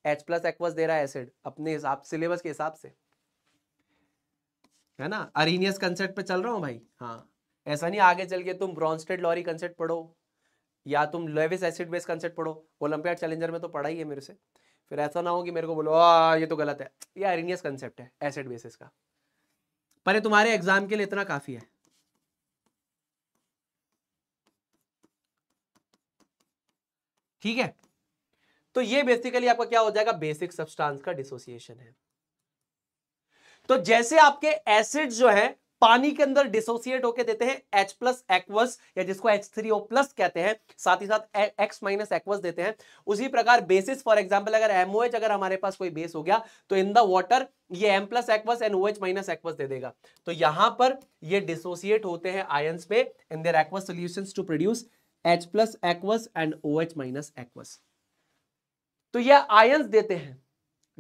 एच प्लस एक्वस दे रहा है एसिड अपने हिसाब सिलेबस के हिसाब से है ना अरिनियस कंसेप्ट पे चल रहा हूँ भाई हाँ ऐसा नहीं आगे चल के तुम ब्रॉन्स्टेड लॉरी कंसेप्ट पढ़ो या तुम लेविस एसिड बेस कंसेप्ट पढ़ो ओलंपियाड चैलेंजर में तो पढ़ा ही है मेरे से फिर ऐसा ना हो कि मेरे को बोलो आ ये तो गलत है ये अरिनियस कंसेप्ट है एसिड बेसिस का पर तुम्हारे एग्जाम के लिए इतना काफ़ी है ठीक है तो ये बेसिकली आपका क्या हो जाएगा बेसिक सब्सटेंस का डिसोसिएशन है तो जैसे आपके एसिड जो है पानी के अंदर डिसोसिएट होके देते हैं H प्लस एक्वस या जिसको H3O प्लस कहते हैं साथ ही साथ X माइनस एक्वस देते हैं उसी प्रकार बेसिस फॉर एग्जांपल अगर MOH अगर हमारे पास कोई बेस हो गया तो इन द वॉटर ये M plus aqueous and OH minus aqueous दे देगा तो यहां पर ये डिसोसिएट होते हैं आयंस में in their aqueous solution to produce H plus aqueous and O H minus aqueous तो ये आयंस देते हैं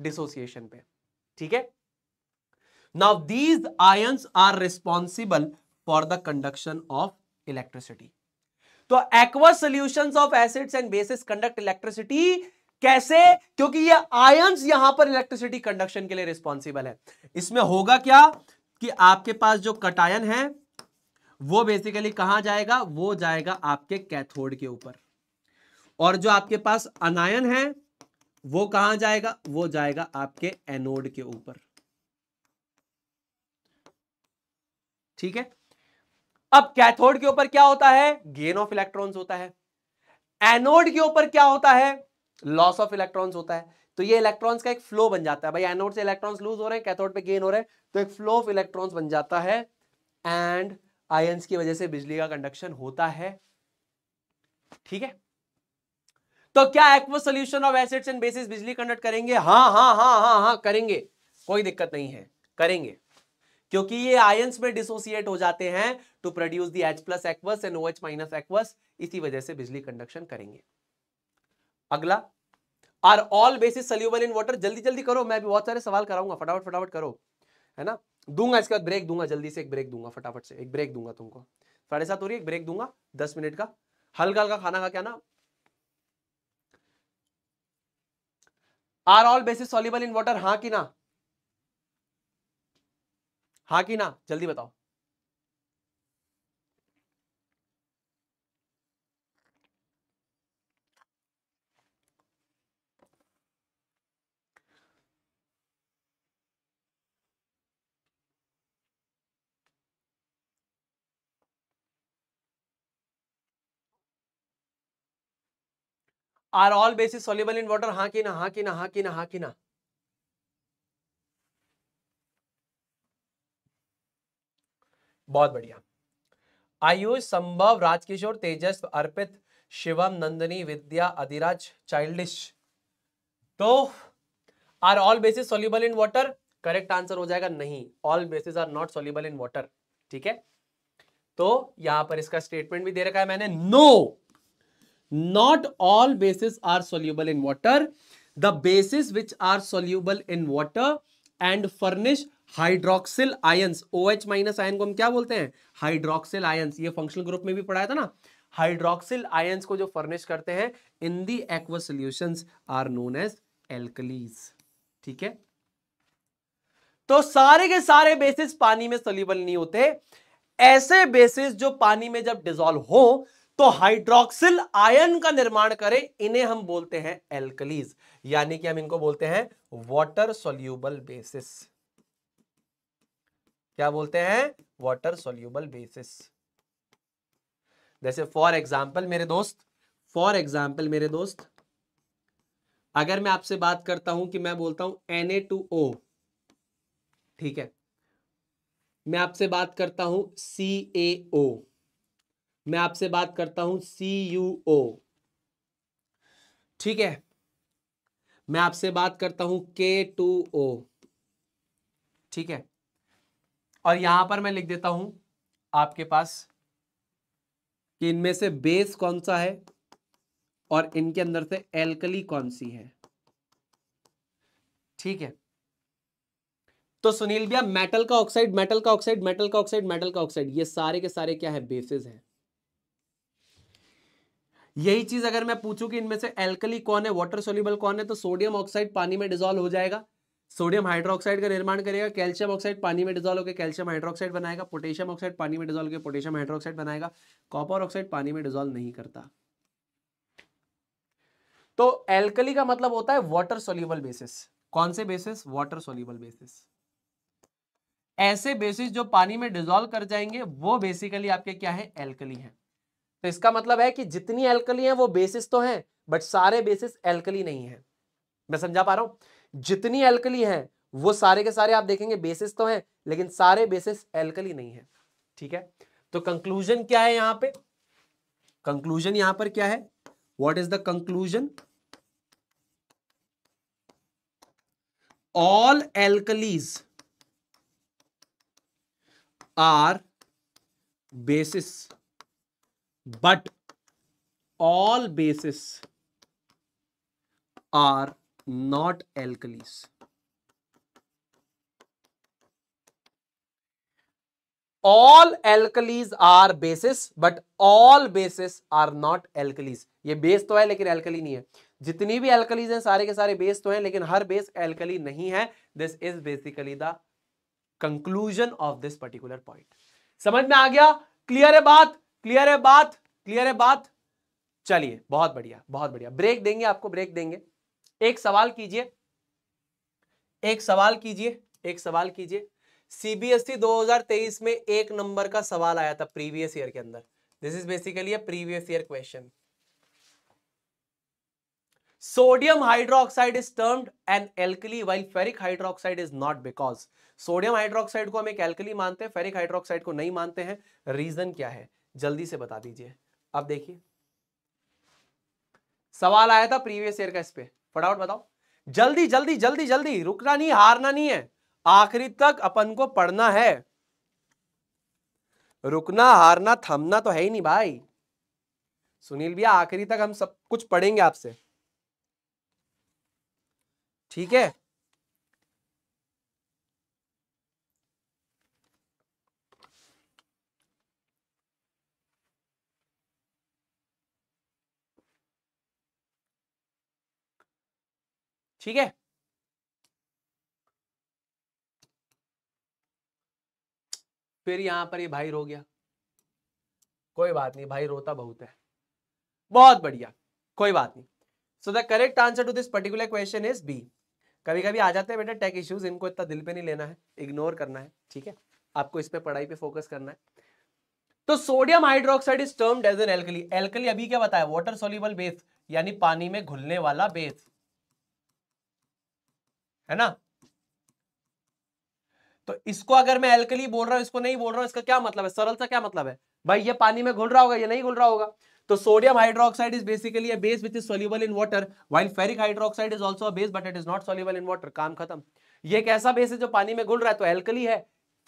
डिसोसिएशन पे ठीक है now these ions are responsible for the conduction of electricity तो aqueous solution of acids and bases conduct electricity कैसे क्योंकि ये आयंस यहां पर इलेक्ट्रिसिटी कंडक्शन के लिए रिस्पॉन्सिबल है इसमें होगा क्या कि आपके पास जो कटायन है वो बेसिकली कहा जाएगा वो जाएगा आपके कैथोड के ऊपर और जो आपके पास अनायन है वो कहा जाएगा वो जाएगा आपके एनोड के ऊपर ठीक है अब कैथोड के ऊपर क्या होता है गेन ऑफ इलेक्ट्रॉन्स होता है एनोड के ऊपर क्या होता है लॉस ऑफ इलेक्ट्रॉन्स होता है तो ये इलेक्ट्रॉन्स का एक फ्लो बन जाता है भाई एनोड से इलेक्ट्रॉन्स लूज हो रहे हैं कैथोड पे गेन हो रहे हैं तो एक फ्लो ऑफ इलेक्ट्रॉन्स बन जाता है एंड आयंस की वजह से बिजली का कंडक्शन होता है ठीक है तो क्या aqueous solution of acids and bases बिजली कंडक्ट करेंगे हाँ हाँ हाँ हाँ हाँ करेंगे कोई दिक्कत नहीं है करेंगे क्योंकि ये आयंस में डिसोसिएट हो जाते हैं to produce the H plus aqueous and O H minus aqueous इसी वजह से बिजली कंडक्शन करेंगे अगला are all bases soluble in water जल्दी जल्दी करो मैं भी बहुत सारे सवाल कराऊंगा फटाफट फटाफट करो है ना दूंगा इसके बाद ब्रेक दूंगा जल्दी से एक ब्रेक दूंगा फटाफट से एक ब्रेक दूंगा तुमको साढ़े सात हो रही है एक ब्रेक दूंगा दस मिनट का हल्का हल्का खाना का क्या ना are all bases soluble in water हाँ कि ना हाँ कि ना जल्दी बताओ are all bases soluble in water हाँ कि ना हाँ कि ना हाँ कि ना हाँ कि ना बहुत बढ़िया आयुष संभव राजकिशोर तेजस अर्पित शिवम नंदनी विद्या अधिराज चाइल्डिश तो are all bases soluble in water correct answer हो जाएगा नहीं all bases are not soluble in water ठीक है तो यहां पर इसका स्टेटमेंट भी दे रखा है मैंने no no! not all bases are soluble in water the bases which are soluble in water and furnish hydroxyl ions O H minus ion को हम क्या बोलते हैं हाइड्रोक्सिल आयंस ये फंक्शनल ग्रुप में भी पढ़ाया था ना हाइड्रोक्सिल आयंस को जो फर्निश करते हैं in the aqua solution are known as alkalis ठीक है तो सारे के सारे बेसिस पानी में सोल्यूबल नहीं होते ऐसे बेसिस जो पानी में जब डिजोल्व हो तो हाइड्रोक्सिल आयन का निर्माण करें इन्हें हम बोलते हैं एल्कलीज यानी कि हम इनको बोलते हैं वाटर सोल्यूबल बेसिस क्या बोलते हैं वाटर सोल्यूबल बेसिस जैसे फॉर एग्जाम्पल मेरे दोस्त फॉर एग्जाम्पल मेरे दोस्त अगर मैं आपसे बात करता हूं कि मैं बोलता हूं एन ठीक है मैं आपसे बात करता हूं सी मैं आपसे बात करता हूं सी यू ओ ठीक है मैं आपसे बात करता हूं के टू ओ ठीक है और यहां पर मैं लिख देता हूं आपके पास कि इनमें से बेस कौन सा है और इनके अंदर से एल्कली कौन सी है ठीक है तो सुनील भैया मेटल का ऑक्साइड मेटल का ऑक्साइड मेटल का ऑक्साइड मेटल का ऑक्साइड ये सारे के सारे क्या है बेसिस हैं यही चीज अगर मैं पूछूं कि इनमें से एल्कली कौन है वाटर सोल्यूबल कौन है तो सोडियम ऑक्साइड पानी में डिजोल्व हो जाएगा सोडियम हाइड्रोक्साइड का निर्माण करेगा कैल्शियम ऑक्साइड पानी में डिजोल्व होकर कैल्शियम हाइड्रोक्साइड बनाएगा पोटेशियम ऑक्साइड पानी में डिजोल्व होकर पोटेशियम हाइड्रोक्साइड बनाएगा कॉपर ऑक्साइड पानी में डिजोल्व नहीं करता तो एल्कली का मतलब होता है वाटर सोल्यूबल बेसिस कौन से बेसिस वाटर सोल्यूबल बेसिस ऐसे बेसिस जो पानी में डिजोल्व कर जाएंगे वो बेसिकली आपके क्या है एल्कली है तो इसका मतलब है कि जितनी एल्कली हैं वो बेसिस तो हैं बट सारे बेसिस एल्कली नहीं है मैं समझा पा रहा हूं जितनी एल्कली हैं वो सारे के सारे आप देखेंगे बेसिस तो हैं लेकिन सारे बेसिस एल्कली नहीं है ठीक है तो कंक्लूजन क्या है यहां पे कंक्लूजन यहां पर क्या है what is the conclusion all alkalis are bases but all bases are not alkalis. All alkalis are bases but all bases are not alkalis ये बेस तो है लेकिन एल्कली नहीं है जितनी भी एल्कलीज हैं सारे के सारे बेस तो हैं लेकिन हर बेस एल्कली नहीं है this is basically the conclusion of this particular point समझ में आ गया क्लियर है बात क्लियर है बात क्लियर है बात चलिए बहुत बढ़िया बहुत बढ़िया ब्रेक देंगे आपको ब्रेक देंगे एक सवाल कीजिए एक सवाल कीजिए एक सवाल कीजिए e सीबीएसई 2023 में एक नंबर का सवाल आया था प्रीवियस ईयर के अंदर this is basically a previous year question sodium hydroxide is termed an alkali while ferric hydroxide is not because sodium hydroxide को हम एक एल्कली मानते हैं फेरिक हाइड्रोक्साइड को नहीं मानते हैं रीजन क्या है जल्दी से बता दीजिए अब देखिए सवाल आया था प्रीवियस ईयर का इस पर फटाफट बताओ जल्दी जल्दी जल्दी जल्दी रुकना नहीं हारना नहीं है आखिरी तक अपन को पढ़ना है रुकना हारना थमना तो है ही नहीं भाई सुनील भैया आखिरी तक हम सब कुछ पढ़ेंगे आपसे ठीक है ठीक है फिर यहां पर ये भाई रो गया कोई बात नहीं भाई रोता बहुत है बहुत बढ़िया कोई बात नहीं so the correct answer to this particular question is B कभी कभी आ जाते हैं बेटा टेक इश्यूज इनको इतना दिल पे नहीं लेना है इग्नोर करना है ठीक है आपको इस पे पढ़ाई पे फोकस करना है तो sodium hydroxide is termed as an alkali alkali अभी क्या बताया वाटर सोल्यूबल बेस यानी पानी में घुलने वाला बेस है ना तो इसको अगर मैं एल्कली बोल रहा हूं इसको नहीं बोल रहा हूं इसका क्या मतलब है सरल सा क्या मतलब है भाई ये पानी में घुल रहा होगा ये नहीं घुल रहा होगा तो sodium hydroxide is basically base which is soluble in water while ferric hydroxide is also base but it is not soluble in water काम खत्म ये कैसा बेस है जो पानी में घुल रहा है तो एल्कली है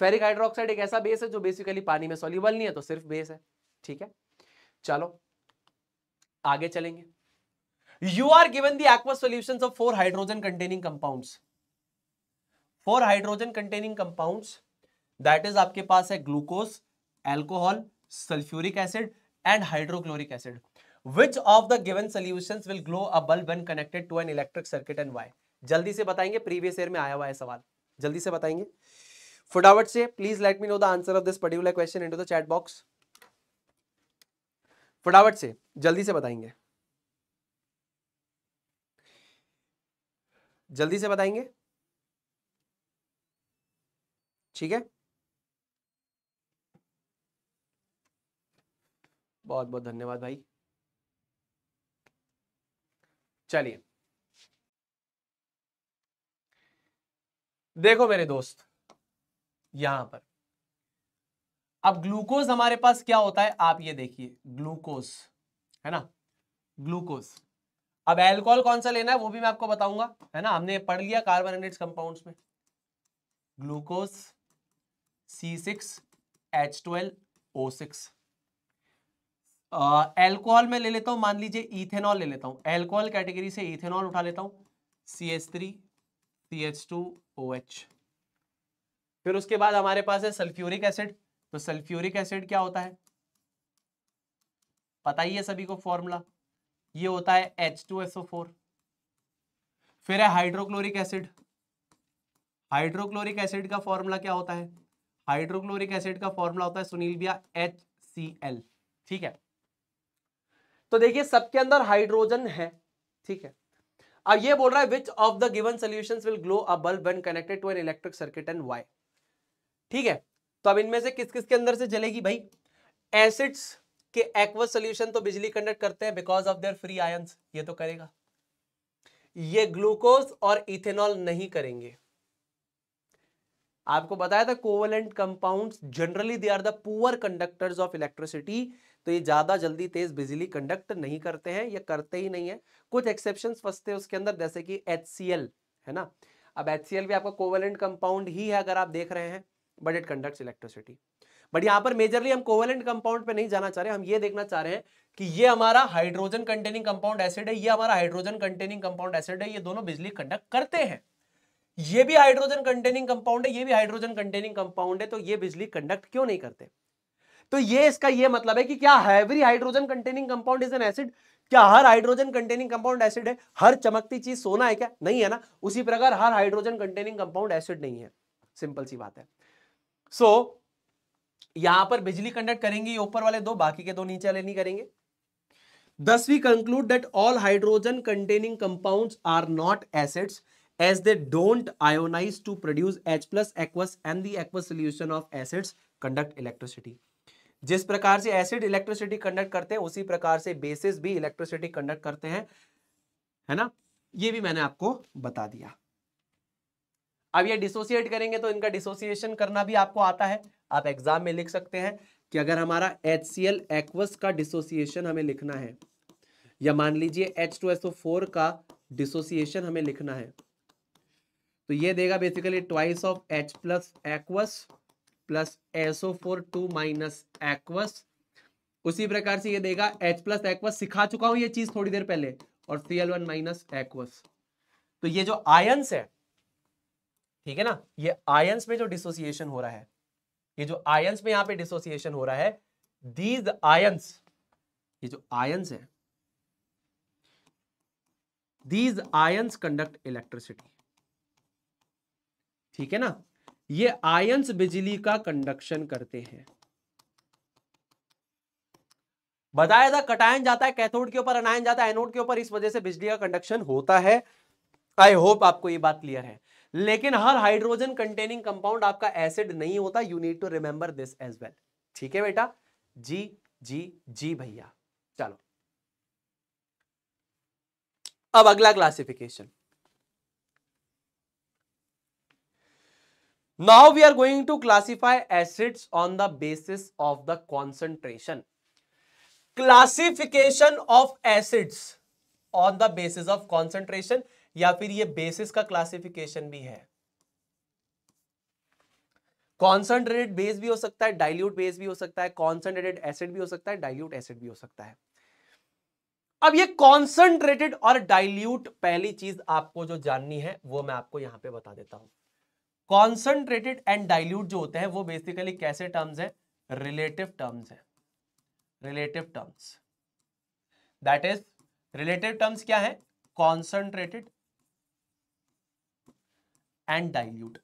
फेरिक हाइड्रोक्साइड एक ऐसा बेस है जो बेसिकली पानी में सोल्यूबल नहीं है तो सिर्फ बेस है ठीक है चलो आगे चलेंगे you are given the aqua solution of four hydrogen containing compounds four hydrogen containing compounds that is आपके पास है glucose alcohol sulphuric acid and hydrochloric acid which of the given solution will glow a bulb when connected to an electric circuit and why जल्दी से बताएंगे प्रीवियस ईयर में आया हुआ है सवाल जल्दी से बताएंगे फटाफट से please let me know the answer of this particular question into the chat box फटाफट से जल्दी से बताएंगे जल्दी से बताएंगे ठीक है बहुत बहुत धन्यवाद भाई चलिए देखो मेरे दोस्त यहां पर अब ग्लूकोज हमारे पास क्या होता है आप ये देखिए ग्लूकोज है ना ग्लूकोज अब एल्कोहल कौन सा लेना है वो भी मैं आपको बताऊंगा है ना हमने पढ़ लिया कार्बोनेटेड कंपाउंड्स में glucose C six H twelve O six alcohol में ले लेता हूं मान लीजिए इथेनॉल ले लेता हूं एल्कोहल कैटेगरी से इथेनॉल उठा लेता हूं C H three C H two O H फिर उसके बाद हमारे पास है सल्फ्यूरिक एसिड तो सल्फ्यूरिक एसिड क्या होता है पता ही है सभी को फॉर्मूला ये होता है H two S O four फिर है हाइड्रोक्लोरिक एसिड हाइड्रोक्लोरिक एसिड का फॉर्मूला क्या होता है हाइड्रोक्लोरिक एसिड का फॉर्मूला होता है सुनील भैया एच सी एल ठीक है तो देखिए सबके अंदर हाइड्रोजन है ठीक है अब ये बोल रहा है which of the given solution will glow a bulb when connected to an electric circuit and why ठीक है तो अब इनमें से किस किस के अंदर से जलेगी भाई एसिड्स के एक्व सोल्यूशन तो बिजली कंडक्ट करते हैं because of their free ions ये तो करेगा ये ग्लूकोज और इथेनॉल नहीं करेंगे आपको बताया था covalent compound generally they are the poor conductors of electricity तो ये ज़्यादा जल्दी तेज बिजली कंडक्ट नहीं करते हैं या करते ही नहीं है कुछ एक्सेप्शन फंसते हैं उसके अंदर जैसे कि एच है ना अब एच भी आपका कोवलेंट कंपाउंड ही है अगर आप देख रहे हैं but it conduct electricity but यहाँ पर मेजरली हम कोवलेंट कंपाउंड पे नहीं जाना चाह रहे हम ये देखना चाह रहे हैं कि ये हमारा हाइड्रोजन कंटेनिंग कंपाउंड एसिड है ये हमारा हाइड्रोजन कंटेनिंग कंपाउंड एसिड है ये दोनों बिजली कंडक्ट करते हैं ये भी हाइड्रोजन कंटेनिंग कंपाउंड है ये भी हाइड्रोजन कंटेनिंग कंपाउंड है तो ये बिजली कंडक्ट क्यों नहीं करते तो ये इसका ये मतलब है कि क्या every hydrogen containing compound is an acid क्या हर हाइड्रोजन कंटेनिंग कंपाउंड एसिड है हर चमकती चीज सोना है क्या नहीं है ना उसी प्रकार हर हाइड्रोजन कंटेनिंग कंपाउंड एसिड नहीं है सिंपल सी बात है सो so, यहां पर बिजली कंडक्ट करेंगी ऊपर वाले दो बाकी के दो नीचे वाले नहीं करेंगे thus we conclude that all hydrogen containing compounds are not acids as they don't ionize to produce H plus aqueous and the aqueous solution of acids conduct electricity. जिस प्रकार से एसिड इलेक्ट्रिसिटी कंडक्ट करते हैं उसी प्रकार से बेसिस भी इलेक्ट्रिसिटी कंडक्ट करते हैं है ना ये भी मैंने आपको बता दिया अब ये डिसोसिएट करेंगे तो इनका डिसोसिएशन करना भी आपको आता है आप एग्जाम में लिख सकते हैं कि अगर हमारा एच सी एल एक्वस का डिसोसिएशन हमें लिखना है या मान लीजिए H two S O four का डिसोसिएशन हमें लिखना है तो ये देगा basically twice of H plus aqueous plus SO four two minus aqueous उसी प्रकार से ये देगा एच प्लस एक्वस सिखा चुका हूं ये चीज थोड़ी देर पहले और C L one minus aqueous तो ये जो आयंस है ठीक है ना ये आयंस में जो डिसोसिएशन हो रहा है ये जो आयंस में यहां पे डिसोसिएशन हो रहा है दीज आयंस ये जो आयंस है दीज आयंस कंडक्ट इलेक्ट्रिसिटी ठीक है ना ये आयंस बिजली का कंडक्शन करते हैं बताया था कटायन जाता है कैथोड के ऊपर अनायन जाता है एनोड के ऊपर इस वजह से बिजली का कंडक्शन होता है आई होप आपको ये बात क्लियर है लेकिन हर हाइड्रोजन कंटेनिंग कंपाउंड आपका एसिड नहीं होता you need to remember this as well ठीक है बेटा जी जी जी भैया चलो अब अगला classification now we are going to classify acids on the basis of the concentration classification of acids on the basis of concentration या फिर ये बेसिस का क्लासिफिकेशन भी है कॉन्सेंट्रेटेड बेस भी हो सकता है डाइल्यूट बेस भी हो सकता है कॉन्सेंट्रेटेड एसिड भी हो सकता है डाइल्यूट एसिड भी हो सकता है अब ये कॉन्सेंट्रेटेड और डाइल्यूट पहली चीज आपको जो जाननी है वो मैं आपको यहां पे बता देता हूं कॉन्सेंट्रेटेड एंड डाइल्यूट जो होते हैं वो बेसिकली कैसे टर्म्स हैं रिलेटिव टर्म्स हैं relative terms that is relative terms क्या है कॉन्सेंट्रेटेड एंड डाइल्यूट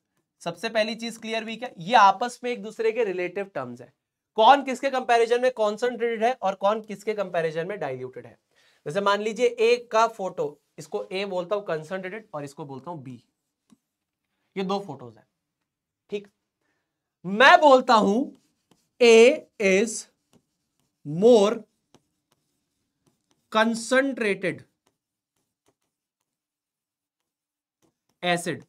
सबसे पहली चीज क्लियर हुई क्या ये आपस में एक दूसरे के रिलेटिव टर्म्स है कौन किसके कंपैरिजन में कॉन्सेंट्रेटेड है और कौन किसके कंपैरिजन में डाइल्यूटेड है जैसे मान लीजिए ए का फोटो इसको ए बोलता हूं कंसंट्रेटेड और इसको बोलता हूं बी ये दो फोटोज हैं ठीक मैं बोलता हूं A is more concentrated acid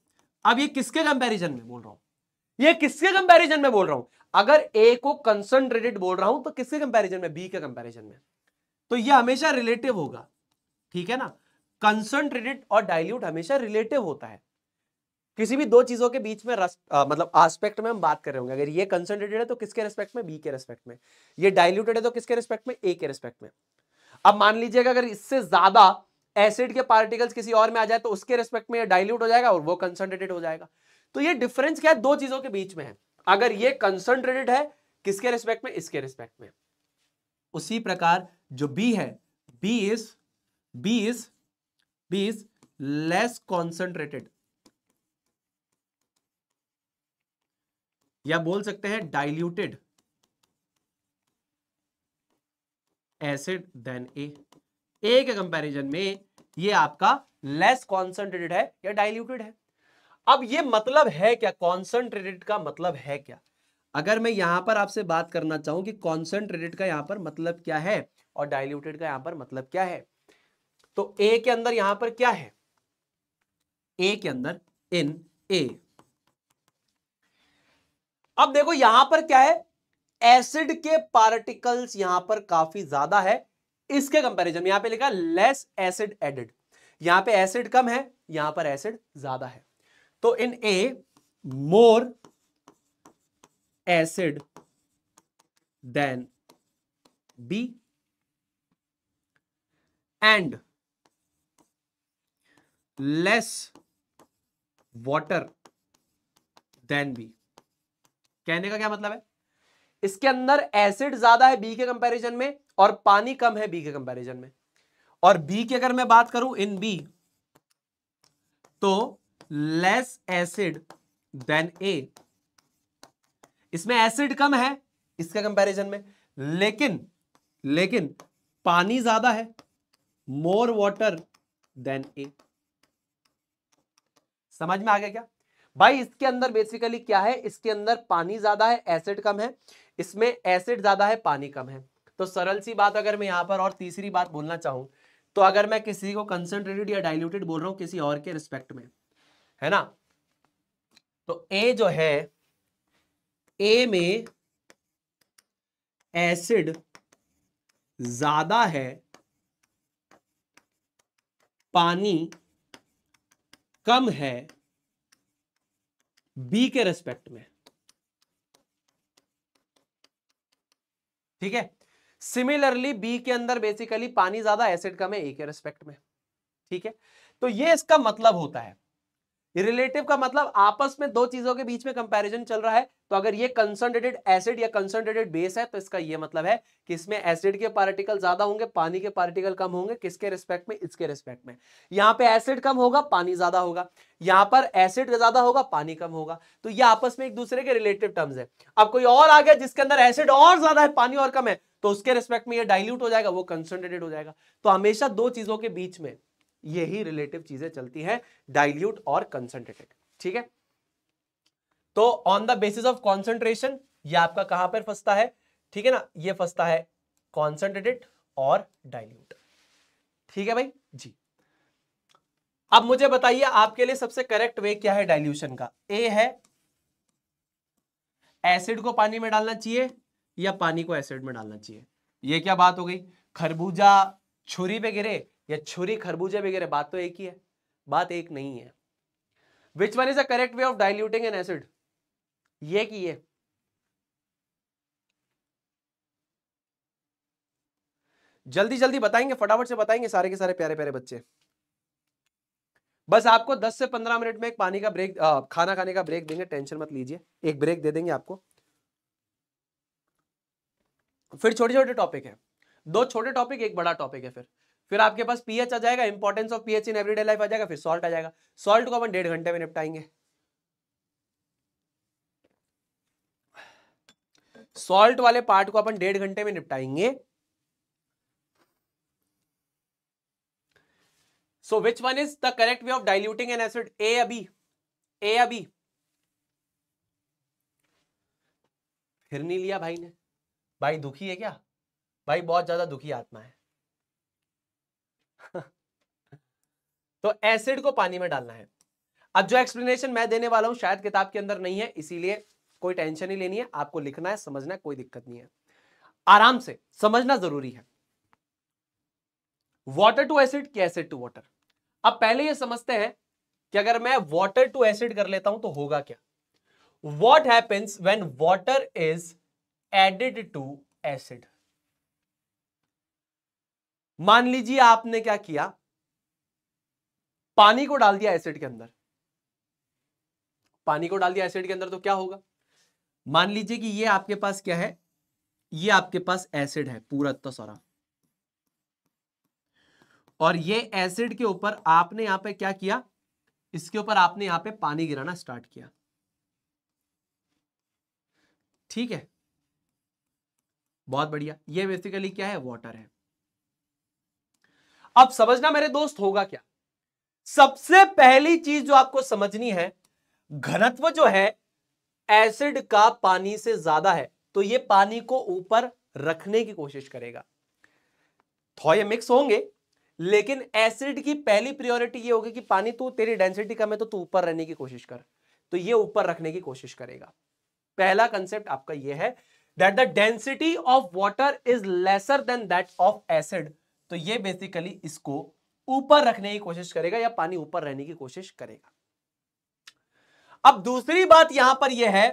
अब ये किसके कंपैरिजन में बोल रहा हूं ये किसके कंपैरिजन में बोल रहा हूं अगर ए को कंसंट्रेटेड बोल रहा हूं तो किसके कंपैरिजन में बी के कंपैरिजन में तो ये हमेशा रिलेटिव होगा ठीक है ना कंसंट्रेटेड और डाइल्यूट हमेशा रिलेटिव होता है किसी भी दो चीजों के बीच में आ, मतलब आस्पेक्ट में हम बात कर रहे होंगे अगर ये कंसनट्रेटेड है तो किसके रेस्पेक्ट में बी के रेस्पेक्ट में ये डायल्यूटेड है तो किसके रेस्पेक्ट में ए के रेस्पेक्ट में अब मान लीजिएगा अगर इससे ज्यादा एसिड के पार्टिकल्स किसी और में आ जाए तो उसके रेस्पेक्ट में ये डायल्यूट हो जाएगा और वो कंसनट्रेटेड हो जाएगा तो ये डिफरेंस क्या है दो चीजों के बीच में है अगर ये कंसनट्रेटेड है किसके रेस्पेक्ट में इसके रेस्पेक्ट में उसी प्रकार जो बी है B is B is B is less concentrated या बोल सकते हैं diluted acid then A A के कंपैरिजन में ये आपका लेस कॉन्सेंट्रेटेड है या डाइल्यूटेड है अब ये मतलब है क्या कॉन्सेंट्रेटेड का मतलब है क्या अगर मैं यहां पर आपसे बात करना चाहूं कि कॉन्सेंट्रेटेड का यहां पर मतलब क्या है और डाइल्यूटेड का यहां पर मतलब क्या है तो ए के अंदर यहां पर क्या है ए के अंदर इन ए अब देखो यहां पर क्या है एसिड के पार्टिकल्स यहां पर काफी ज्यादा है इसके कंपैरिजन यहां पे लिखा लेस एसिड एडेड यहां पे एसिड कम है यहां पर एसिड ज्यादा है तो in A more acid than B and less water than B कहने का क्या मतलब है इसके अंदर एसिड ज्यादा है बी के कंपैरिजन में और पानी कम है बी के कंपैरिजन में और बी की अगर मैं बात करूं इन बी तो लेस एसिड देन ए इसमें एसिड कम है इसके कंपैरिजन में लेकिन लेकिन पानी ज्यादा है मोर वाटर देन ए समझ में आ गया क्या भाई इसके अंदर बेसिकली क्या है इसके अंदर पानी ज्यादा है एसिड कम है इसमें एसिड ज्यादा है पानी कम है तो सरल सी बात अगर मैं यहां पर और तीसरी बात बोलना चाहूं तो अगर मैं किसी को कंसेंट्रेटेड या डाइल्यूटेड बोल रहा हूं किसी और के रिस्पेक्ट में है ना तो ए जो है ए में एसिड ज्यादा है पानी कम है बी के रेस्पेक्ट में ठीक है सिमिलरली बी के अंदर बेसिकली पानी ज्यादा एसिड कम है ए के रेस्पेक्ट में ठीक है तो ये इसका मतलब होता है रिलेटिव का मतलब आपस में दो चीजों के बीच में कंपैरिजन चल रहा है तो अगर ये कंसनट्रेटेड एसिड या कंसनट्रेटेड बेस है तो इसका ये मतलब है कि इसमें एसिड के पार्टिकल ज्यादा होंगे पानी के पार्टिकल कम होंगे किसके रिस्पेक्ट में इसके रिस्पेक्ट में यहाँ पे एसिड कम होगा पानी ज्यादा होगा यहाँ पर एसिड ज्यादा होगा पानी कम होगा तो ये आपस में एक दूसरे के रिलेटिव टर्म्स है अब कोई और आ गया जिसके अंदर एसिड और ज्यादा है पानी और कम है तो उसके रिस्पेक्ट में यह डायल्यूट हो जाएगा वो कंसनट्रेटेड हो जाएगा तो हमेशा दो चीजों के बीच में यही रिलेटिव चीजें चलती हैं डायल्यूट और कंसनट्रेटेड ठीक है तो on the basis of concentration ये आपका कहां पर फंसता है ठीक है ना ये फंसता है कॉन्सेंट्रेटेड और डाइल्यूट ठीक है भाई जी अब मुझे बताइए आपके लिए सबसे करेक्ट वे क्या है डाइल्यूशन का ए है एसिड को पानी में डालना चाहिए या पानी को एसिड में डालना चाहिए ये क्या बात हो गई खरबूजा छुरी पे गिरे या छुरी खरबूजे पे गिरे बात तो एक ही है बात एक नहीं है which one is a correct way of diluting an acid ये की ये जल्दी जल्दी बताएंगे फटाफट से बताएंगे सारे के सारे प्यारे प्यारे बच्चे बस आपको 10 से 15 मिनट में एक पानी का ब्रेक आ, खाना खाने का ब्रेक देंगे टेंशन मत लीजिए एक ब्रेक दे देंगे आपको फिर छोटे छोटे टॉपिक है दो छोटे टॉपिक एक बड़ा टॉपिक है फिर फिर आपके पास पीएच आ जाएगा importance of pH in everyday life आ जाएगा फिर सॉल्ट आ जाएगा सॉल्ट को अपन डेढ़ घंटे में निपटाएंगे सॉल्ट वाले पार्ट को अपन डेढ़ घंटे में निपटाएंगे so which one is the correct way of diluting an acid A अभी ए अभी फिर नहीं लिया भाई ने भाई दुखी है क्या भाई बहुत ज्यादा दुखी आत्मा है तो एसिड को पानी में डालना है अब जो एक्सप्लेनेशन मैं देने वाला हूं शायद किताब के अंदर नहीं है इसीलिए कोई टेंशन नहीं लेनी है आपको लिखना है समझना है कोई दिक्कत नहीं है आराम से समझना जरूरी है वाटर टू एसिड की एसिड टू वाटर अब पहले ये समझते हैं कि अगर मैं वाटर टू एसिड कर लेता हूं तो होगा क्या what happens when water is added to acid मान लीजिए आपने क्या किया पानी को डाल दिया एसिड के अंदर पानी को डाल दिया एसिड के अंदर तो क्या होगा मान लीजिए कि ये आपके पास क्या है ये आपके पास एसिड है पूरा तो सारा और ये एसिड के ऊपर आपने यहां पे क्या किया इसके ऊपर आपने यहां पे पानी गिराना स्टार्ट किया ठीक है बहुत बढ़िया ये बेसिकली क्या है वाटर है अब समझना मेरे दोस्त होगा क्या सबसे पहली चीज जो आपको समझनी है घनत्व जो है एसिड का पानी से ज्यादा है तो ये पानी को ऊपर रखने की कोशिश करेगा थॉय मिक्स होंगे लेकिन एसिड की पहली प्रायोरिटी ये होगी कि पानी तो तेरी डेंसिटी कम है तो तू ऊपर रहने की कोशिश कर तो ये ऊपर रखने की कोशिश करेगा पहला कंसेप्ट आपका ये है that the density of water is lesser than that of acid तो ये बेसिकली इसको ऊपर रखने की कोशिश करेगा या पानी ऊपर रहने की कोशिश करेगा अब दूसरी बात यहां पर यह है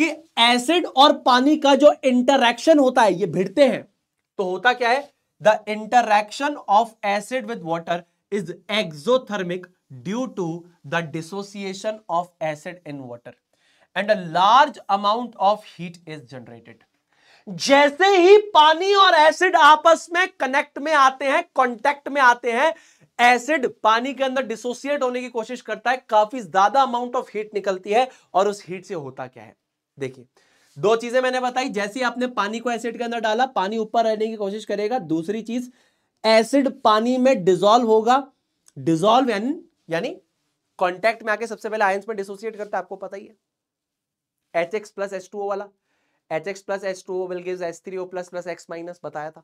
कि एसिड और पानी का जो इंटरैक्शन होता है ये भिड़ते हैं तो होता क्या है the interaction of acid with water is exothermic due to the dissociation of acid in water and a large amount of heat is generated जैसे ही पानी और एसिड आपस में कनेक्ट में आते हैं कॉन्टेक्ट में आते हैं एसिड पानी के अंदर डिसोसिएट होने की कोशिश करता है काफी ज्यादा अमाउंट ऑफ हीट निकलती है और उस हीट से होता क्या है देखिए दो चीजें मैंने बताई जैसे आपने पानी को एसिड के अंदर डाला पानी ऊपर रहने की कोशिश करेगा दूसरी चीज एसिड पानी में डिजोल्व होगा डिजोल्व यानी यानी में आके सबसे पहले आयंस में डिसोसिएट करता है आपको पता ही है H X plus H two O वाला H X plus H two O will gives H three O plus plus X minus बताया था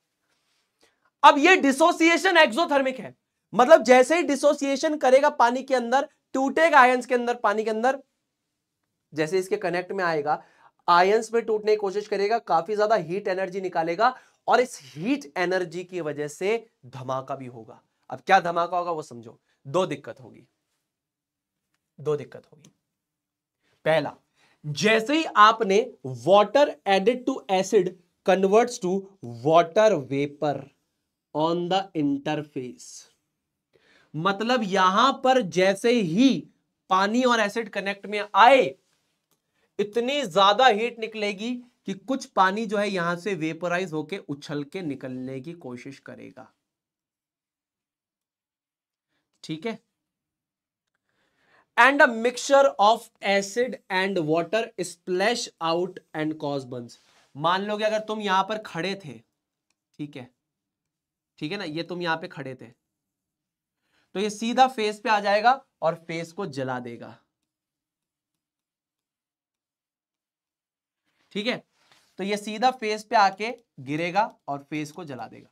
अब ये डिसोसिएशन एक्सोथर्मिक है मतलब जैसे ही डिसोसिएशन करेगा पानी के अंदर टूटेगा आयंस के अंदर पानी के अंदर जैसे इसके कनेक्ट में आएगा आयंस में टूटने की कोशिश करेगा काफी ज्यादा हीट एनर्जी निकालेगा और इस हीट एनर्जी की वजह से धमाका भी होगा अब क्या धमाका होगा वो समझो दो दिक्कत होगी दो दिक्कत होगी पहला जैसे ही आपने water added to acid converts to water vapour on the interface मतलब यहां पर जैसे ही पानी और एसिड कनेक्ट में आए इतनी ज्यादा हीट निकलेगी कि कुछ पानी जो है यहां से वेपराइज होके उछल के निकलने की कोशिश करेगा ठीक है and a mixture of acid and water splash out and cause burns मान लो कि अगर तुम यहां पर खड़े थे ठीक है ठीक है ना ये तुम यहां पे खड़े थे तो ये सीधा फेस पे आ जाएगा और फेस को जला देगा ठीक है तो ये सीधा फेस पे आके गिरेगा और फेस को जला देगा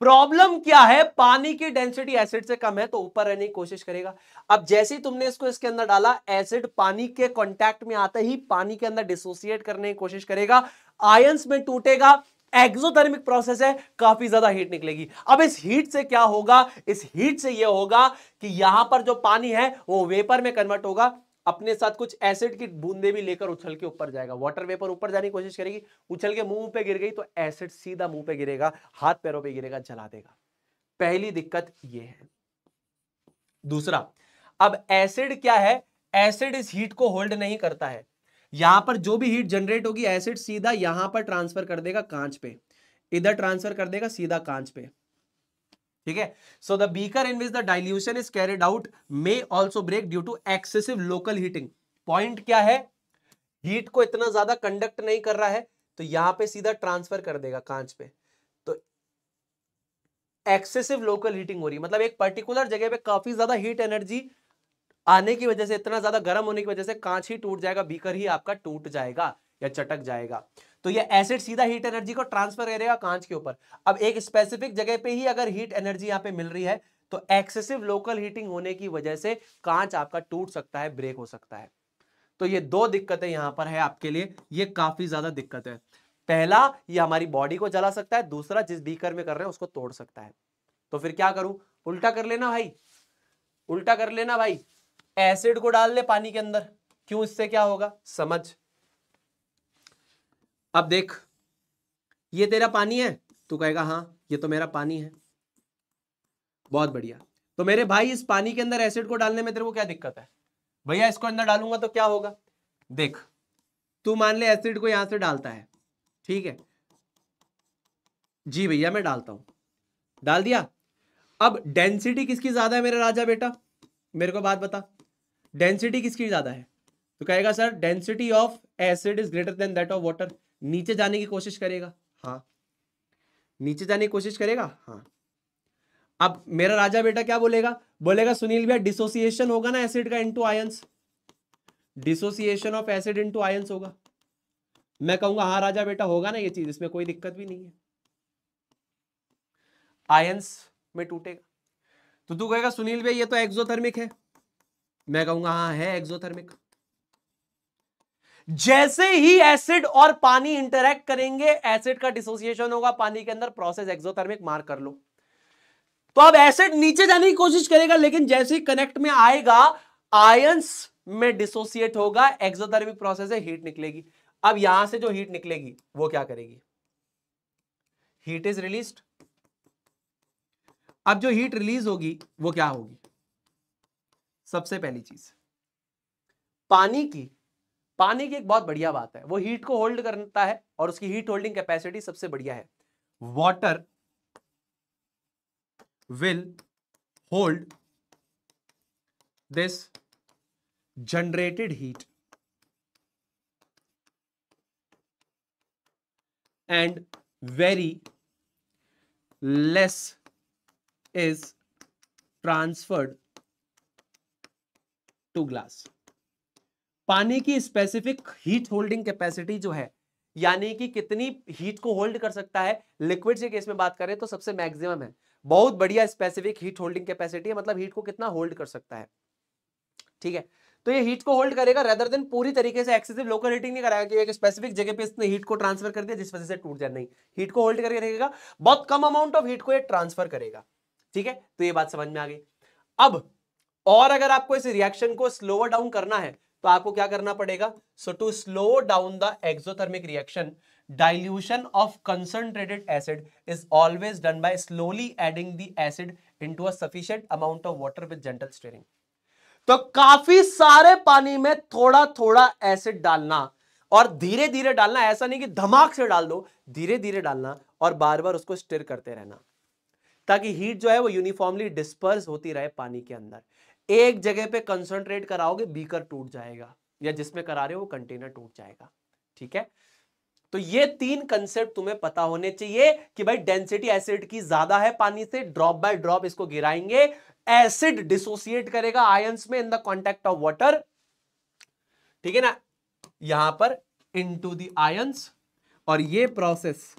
प्रॉब्लम क्या है पानी की डेंसिटी एसिड से कम है तो ऊपर रहने की कोशिश करेगा अब जैसे ही तुमने इसको इसके अंदर डाला एसिड पानी के कांटेक्ट में आते ही पानी के अंदर डिसोसिएट करने की कोशिश करेगा आयंस में टूटेगा एक्सोथर्मिक प्रोसेस है काफी ज्यादा हीट निकलेगी अब इस हीट से क्या होगा इस हीट से यह होगा कि यहां पर जो पानी है वो वेपर में कन्वर्ट होगा अपने साथ कुछ एसिड की बूंदे भी लेकर उछल के ऊपर जाएगा वाटर वेपर ऊपर जाने की कोशिश करेगी उछल के मुंह पे गिर गई तो एसिड सीधा मुंह पे गिरेगा हाथ पैरों पे गिरेगा जला देगा पहली दिक्कत यह है दूसरा अब एसिड क्या है एसिड इस हीट को होल्ड नहीं करता है यहां पर जो भी हीट जनरेट होगी एसिड सीधा यहां पर ट्रांसफर कर देगा कांच पे इधर ट्रांसफर कर देगा सीधा कांच पे ठीक है so the beaker in which the dilution is carried out may also break due to excessive local heating point क्या है हीट को इतना ज्यादा कंडक्ट नहीं कर रहा है तो यहां पे सीधा ट्रांसफर कर देगा कांच पे तो एक्सेसिव लोकल हीटिंग हो रही है मतलब एक पर्टिकुलर जगह पे काफी ज्यादा हीट एनर्जी आने की वजह से इतना ज्यादा गर्म होने की वजह से कांच ही टूट जाएगा बीकर ही आपका टूट जाएगा या चटक जाएगा तो ये एसिड सीधा हीट एनर्जी को ट्रांसफर करेगा कांच के ऊपर अब एक स्पेसिफिक जगह पे ही अगर हीट एनर्जी यहाँ पे मिल रही है तो एक्सेसिव लोकल हीटिंग होने की वजह से कांच आपका टूट सकता है ब्रेक हो सकता है तो ये दो दिक्कतें यहां पर है आपके लिए ये काफी ज्यादा दिक्कत है पहला ये हमारी बॉडी को जला सकता है दूसरा जिस बीकर में कर रहे हैं उसको तोड़ सकता है तो फिर क्या करूं उल्टा कर लेना भाई उल्टा कर लेना भाई एसिड को डाल ले पानी के अंदर क्यों इससे क्या होगा समझ अब देख ये तेरा पानी है तू कहेगा हाँ ये तो मेरा पानी है बहुत बढ़िया तो मेरे भाई इस पानी के अंदर एसिड को डालने में तेरे को क्या दिक्कत है भैया इसको अंदर डालूंगा तो क्या होगा देख तू मान ले एसिड को यहां से डालता है ठीक है जी भैया मैं डालता हूं डाल दिया अब डेंसिटी किसकी ज्यादा है मेरे राजा बेटा मेरे को बात बता डेंसिटी किसकी ज़्यादा है तो कहेगा sir density of acid is greater than that of water नीचे जाने की कोशिश करेगा हाँ नीचे जाने की कोशिश करेगा हाँ अब मेरा राजा बेटा क्या बोलेगा बोलेगा सुनील भैया डिसोसिएशन होगा ना एसिड का into ions dissociation of acid into ions होगा मैं कहूंगा हाँ राजा बेटा होगा ना ये चीज इसमें कोई दिक्कत भी नहीं है आयंस में टूटेगा तो तू कहेगा सुनील भैया ये तो एक्सोथर्मिक है मैं कहूंगा हाँ है एक्सोथर्मिक जैसे ही एसिड और पानी इंटरेक्ट करेंगे एसिड का डिसोसिएशन होगा पानी के अंदर प्रोसेस एक्सोथर्मिक मार्क कर लो तो अब एसिड नीचे जाने की कोशिश करेगा लेकिन जैसे ही कनेक्ट में आएगा आयंस में डिसोसिएट होगा एक्सोथर्मिक प्रोसेस से हीट निकलेगी अब यहां से जो हीट निकलेगी वो क्या करेगी हीट इज रिलीज्ड अब जो हीट रिलीज होगी वो क्या होगी सबसे पहली चीज पानी की पानी की एक बहुत बढ़िया बात है वो हीट को होल्ड करता है और उसकी हीट होल्डिंग कैपेसिटी सबसे बढ़िया है water will hold this generated heat and very less is transferred to glass पानी की स्पेसिफिक हीट होल्डिंग कैपेसिटी जो है यानी कि कितनी हीट को होल्ड कर सकता है लिक्विड के केस में बात करें तो सबसे मैक्सिमम है बहुत बढ़िया स्पेसिफिक हीट होल्डिंग कैपेसिटी है मतलब हीट को कितना होल्ड कर सकता है ठीक है तो ये हीट को होल्ड करेगा रेदर देन पूरी तरीके से एक्सेसिव लोकल हीटिंग नहीं कराएगा कि एक स्पेसिफिक जगह पे इसने हीट को ट्रांसफर कर दिया जिस वजह से टूट जाए नहीं हीट को होल्ड करके रहेगा बहुत कम अमाउंट ऑफ हीट को ये ट्रांसफर करेगा ठीक है तो ये बात समझ में आ गई अब और अगर आपको इस रिएक्शन को स्लोअर डाउन करना है तो आपको क्या करना पड़ेगा so to slow down the exothermic reaction dilution of concentrated acid is always done by slowly adding the acid into a sufficient amount of water with gentle stirring तो काफी सारे पानी में थोड़ा थोड़ा एसिड डालना और धीरे धीरे डालना ऐसा नहीं कि धमाक से डाल दो धीरे धीरे डालना और बार बार उसको स्टिर करते रहना ताकि हीट जो है वो यूनिफॉर्मली डिस्पर्स होती रहे पानी के अंदर एक जगह पे कंसंट्रेट कराओगे बीकर टूट जाएगा या जिसमें करा रहे हो वो कंटेनर टूट जाएगा ठीक है तो ये तीन कंसेप्ट तुम्हें पता होने चाहिए कि भाई डेंसिटी एसिड की ज्यादा है पानी से ड्रॉप बाय ड्रॉप इसको गिराएंगे एसिड डिसोसिएट करेगा आयंस में in the contact of water ठीक है ना यहां पर इन द आयंस और ये प्रोसेस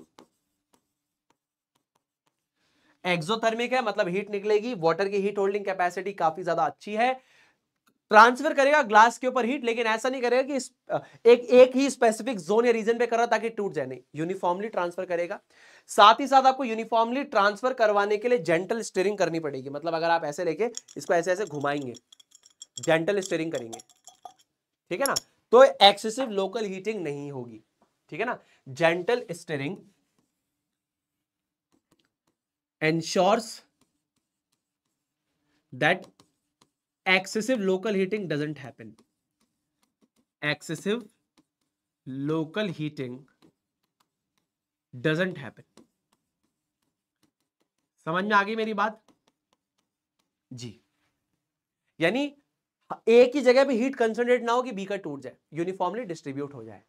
एक्सोथर्मिक है मतलब हीट निकलेगी वाटर की हीट होल्डिंग कैपेसिटी काफी ज्यादा अच्छी है ट्रांसफर करेगा ग्लास के ऊपर हीट लेकिन ऐसा नहीं करेगा कि एक एक ही स्पेसिफिक जोन या रीजन पे कर रहा ताकि टूट जाए नहीं यूनिफॉर्मली ट्रांसफर करेगा साथ ही साथ आपको यूनिफॉर्मली ट्रांसफर करवाने के लिए जेंटल स्टेरिंग करनी पड़ेगी मतलब अगर आप ऐसे लेके इसको ऐसे ऐसे घुमाएंगे जेंटल स्टेरिंग करेंगे ठीक है ना तो एक्सेसिव लोकल हीटिंग नहीं होगी ठीक है ना gentle stirring ensures that excessive local heating doesn't happen excessive local heating doesn't happen समझ में आ गई मेरी बात जी यानी एक ही जगह पे हीट कंसनट्रेट ना हो कि बीकर टूट जाए यूनिफॉर्मली डिस्ट्रीब्यूट हो जाए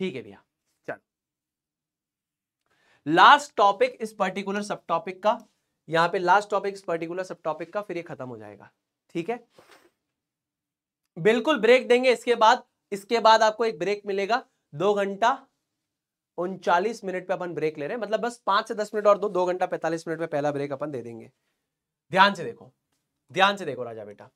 ठीक है भैया लास्ट टॉपिक इस पर्टिकुलर सब टॉपिक का यहां पे लास्ट टॉपिक इस पर्टिकुलर सब टॉपिक का फिर ये खत्म हो जाएगा ठीक है बिल्कुल ब्रेक देंगे इसके बाद इसके बाद आपको एक ब्रेक मिलेगा दो घंटा उनचालीस मिनट पे अपन ब्रेक ले रहे हैं मतलब बस पांच से दस मिनट और दो दो घंटा पैंतालीस मिनट पे पहला ब्रेक अपन दे देंगे ध्यान से देखो ध्यान से देखो राजा बेटा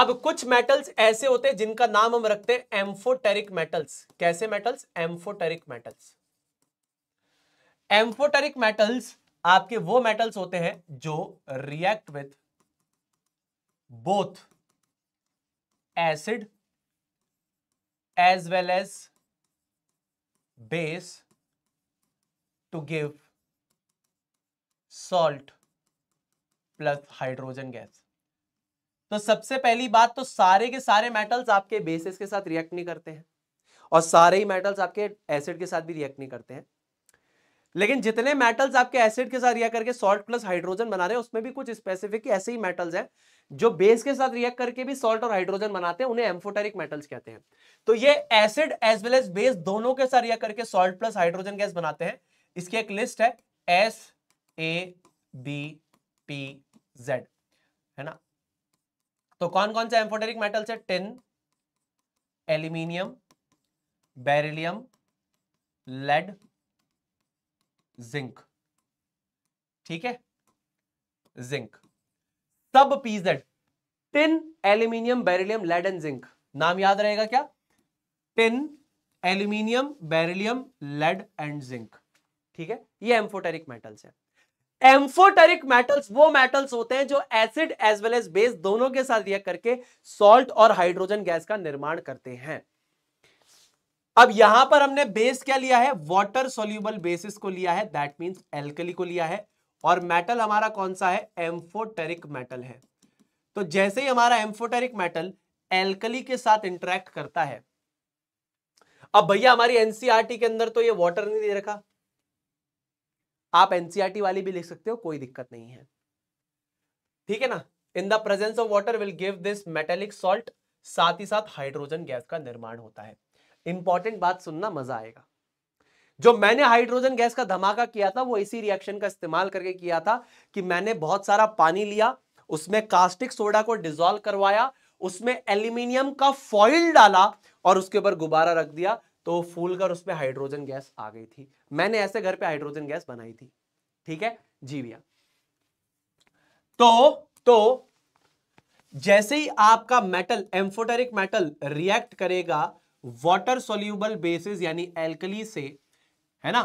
अब कुछ मेटल्स ऐसे होते हैं जिनका नाम हम रखते हैं एम्फोटेरिक मेटल्स कैसे metals amphoteric metals amphoteric metals आपके वो मेटल्स होते हैं जो react with both acid as well as base to give salt plus hydrogen gas तो सबसे पहली बात तो सारे के सारे मेटल्स आपके बेसिस के साथ रिएक्ट नहीं करते हैं और सारे ही मेटल्स आपके एसिड के साथ भी रिएक्ट नहीं करते हैं लेकिन जितने मेटल्स आपके एसिड के साथ रिएक्ट करके सॉल्ट प्लस हाइड्रोजन बना रहे हैं उसमें भी कुछ स्पेसिफिक ऐसे ही मेटल्स हैं जो बेस के साथ रिएक्ट करके भी सॉल्ट और हाइड्रोजन बनाते हैं उन्हें एम्फोटेरिक मेटल्स कहते हैं तो ये acid as well as base दोनों के साथ रिएक्ट करके सॉल्ट प्लस हाइड्रोजन गैस बनाते हैं इसकी एक लिस्ट है S A B P Z है ना तो कौन कौन से एम्फोटेरिक मेटल्स है tin aluminium beryllium lead zinc ठीक है जिंक सब PZ tin aluminium beryllium lead and zinc नाम याद रहेगा क्या tin aluminium beryllium lead and zinc ठीक है ये एम्फोटेरिक मेटल्स है एम्फोटेरिक मेटल्स वो मेटल्स होते हैं जो acid as well as base दोनों के साथ रिएक्ट करके सॉल्ट और हाइड्रोजन गैस का निर्माण करते हैं अब यहां पर हमने बेस क्या लिया है वॉटर सोल्यूबल बेसिस को लिया है दैट मीन एल्कली को लिया है और मेटल हमारा कौन सा है एम्फोटेरिक मेटल है तो जैसे ही हमारा एम्फोटेरिक मेटल एल्कली के साथ इंटरेक्ट करता है अब भैया हमारी एनसीआरटी e के अंदर तो ये वाटर नहीं दे रखा आप एनसीआरटी e वाली भी लिख सकते हो कोई दिक्कत नहीं है ठीक है ना in the presence of water will give this metallic salt साथ ही साथ हाइड्रोजन गैस का निर्माण होता है इंपॉर्टेंट बात सुनना मजा आएगा जो मैंने हाइड्रोजन गैस का धमाका किया था वो इसी रिएक्शन का इस्तेमाल करके किया था कि मैंने बहुत सारा पानी लिया उसमें कास्टिक सोडा को डिजोल्व करवाया उसमें एल्यूमिनियम का फॉइल डाला और उसके ऊपर गुब्बारा रख दिया तो फूल कर उसमें हाइड्रोजन गैस आ गई थी मैंने ऐसे घर पे हाइड्रोजन गैस बनाई थी ठीक है जी भैया तो तो जैसे ही आपका मेटल एम्फोटेरिक मेटल रिएक्ट करेगा वाटर सोल्यूबल बेसिस यानी एल्कली से है ना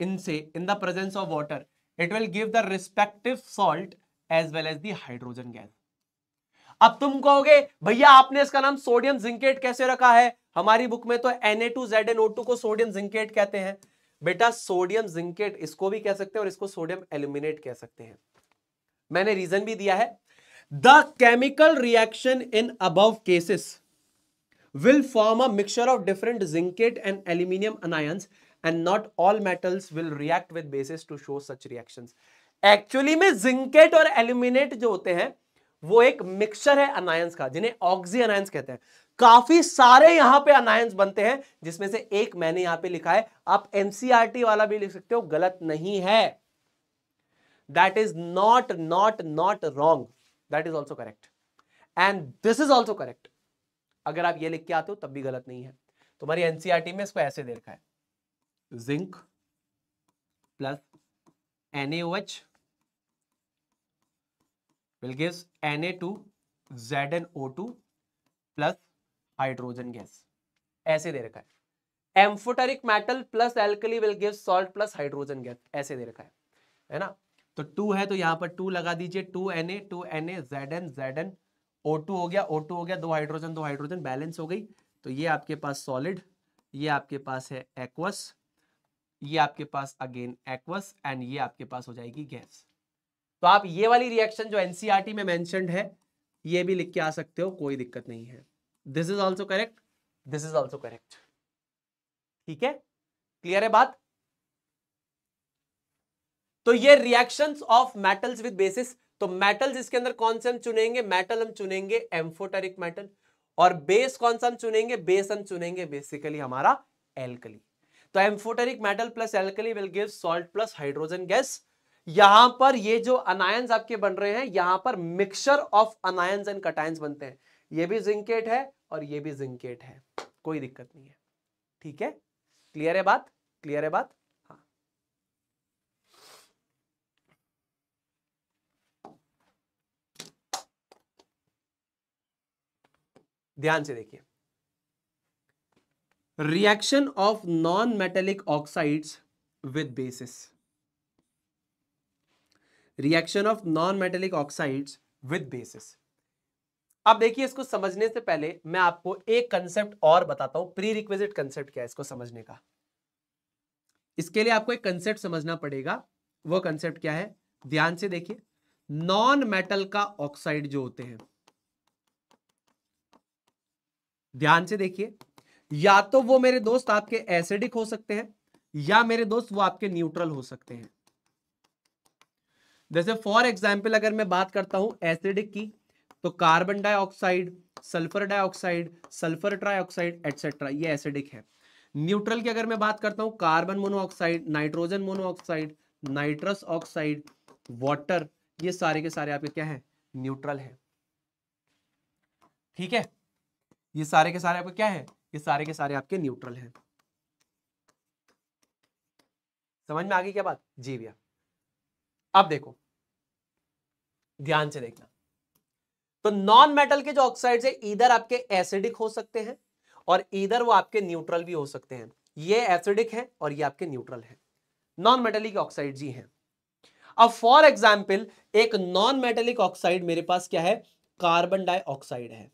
इनसे in the presence of water it will give the respective salt as well as hydrogen hydrogen gas अब तुम कहोगे भैया आपने इसका नाम सोडियम जिंकेट कैसे रखा है हमारी बुक में तो Na2ZnO2 को सोडियम जिंकेट कहते हैं बेटा सोडियम जिंकेट इसको भी कह सकते हैं और इसको सोडियम एल्यूमिनेट कह सकते हैं मैंने रीजन भी दिया है the chemical reaction in above cases will form a mixture of different zincate and aluminium anions and not all metals will react with bases to show such reactions. Actually में जिंकेट और एल्यूमिनेट जो होते हैं वो एक मिक्सचर है अनायंस का जिन्हें ऑक्सी अनायंस कहते हैं काफी सारे यहां पे अनायंस बनते हैं जिसमें से एक मैंने यहां पे लिखा है आप एनसीआरटी e वाला भी लिख सकते हो गलत नहीं है that is not not not wrong that is also correct and this is also correct अगर आप ये लिख के आते हो तब भी गलत नहीं है तुम्हारी एनसीआरटी e में इसको ऐसे दे रखा है zinc plus NH will N O two plus hydrogen gas ऐसे दे रखा है amphoteric metal plus alkali will give salt plus hydrogen gas ऐसे दे रखा है है ना तो टू है तो यहाँ पर टू लगा दीजिए two N A two N A Z N Z N O2 हो गया O2 हो गया दो हाइड्रोजन दो हाइड्रोजन बैलेंस हो गई तो ये आपके पास सॉलिड ये आपके पास है एक्वस ये आपके पास अगेन एक्वस एंड ये आपके पास हो जाएगी गैस तो आप ये वाली रिएक्शन जो एनसीआरटी e में मेंशनड है ये भी लिख के आ सकते हो कोई दिक्कत नहीं है this is also correct this is also correct ठीक है क्लियर है बात तो ये reactions of metals with bases तो मेटल जिसके अंदर कौन से हम चुनेंगे मेटल हम चुनेंगे एम्फोटेरिक मेटल और बेस कौन सा हम चुनेंगे बेस हम चुनेंगे बेसिकली हमारा एल्कली तो amphoteric metal plus alkali will give salt plus hydrogen gas यहां पर ये जो अनायंस आपके बन रहे हैं यहां पर mixture of anions and cations बनते हैं ये भी जिंकेट है और ये भी जिंकेट है कोई दिक्कत नहीं है ठीक है क्लियर है बात क्लियर है बात ध्यान से देखिए reaction of non metallic oxides with bases reaction of non metallic oxides with bases अब देखिए इसको समझने से पहले मैं आपको एक कंसेप्ट और बताता हूं प्री रिक्वेजिट कंसेप्ट क्या है इसको समझने का इसके लिए आपको एक कंसेप्ट समझना पड़ेगा वो कंसेप्ट क्या है ध्यान से देखिए नॉन मेटल का ऑक्साइड जो होते हैं ध्यान से देखिए या तो वो मेरे दोस्त आपके एसिडिक हो सकते हैं या मेरे दोस्त वो आपके न्यूट्रल हो सकते हैं जैसे फॉर एग्जाम्पल अगर मैं बात करता हूं एसिडिक की तो carbon dioxide sulphur dioxide sulphur trioxide etcetera ये एसिडिक है न्यूट्रल की अगर मैं बात करता हूं carbon monoxide nitrogen monoxide nitrous oxide water ये सारे के सारे आपके क्या है न्यूट्रल है ठीक है ये सारे के सारे आपके क्या है ये सारे के सारे आपके न्यूट्रल हैं समझ में आ गई क्या बात जी भैया अब देखो ध्यान से देखना तो नॉन मेटल के जो ऑक्साइड्स है इधर आपके एसिडिक हो सकते हैं और इधर वो आपके न्यूट्रल भी हो सकते हैं ये एसिडिक है और ये आपके न्यूट्रल है नॉन मेटेलिक ऑक्साइड जी है अब फॉर एग्जाम्पल एक नॉन मेटेलिक ऑक्साइड मेरे पास क्या है कार्बन डाइऑक्साइड है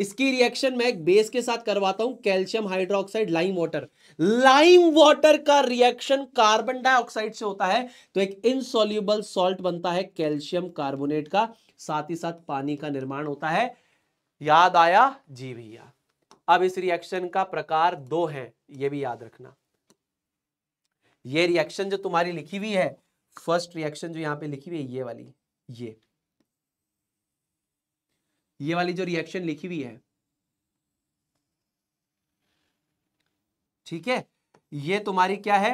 इसकी रिएक्शन मैं एक बेस के साथ करवाता हूं calcium hydroxide lime water lime water का रिएक्शन कार्बन डाइऑक्साइड से होता है तो एक इनसोल्यूबल सॉल्ट बनता है कैल्शियम कार्बोनेट का साथ ही साथ पानी का निर्माण होता है याद आया जी भैया अब इस रिएक्शन का प्रकार दो है यह भी याद रखना यह रिएक्शन जो तुम्हारी लिखी हुई है फर्स्ट रिएक्शन जो यहां पर लिखी हुई है ये वाली ये ये वाली जो रिएक्शन लिखी हुई है ठीक है ये तुम्हारी क्या है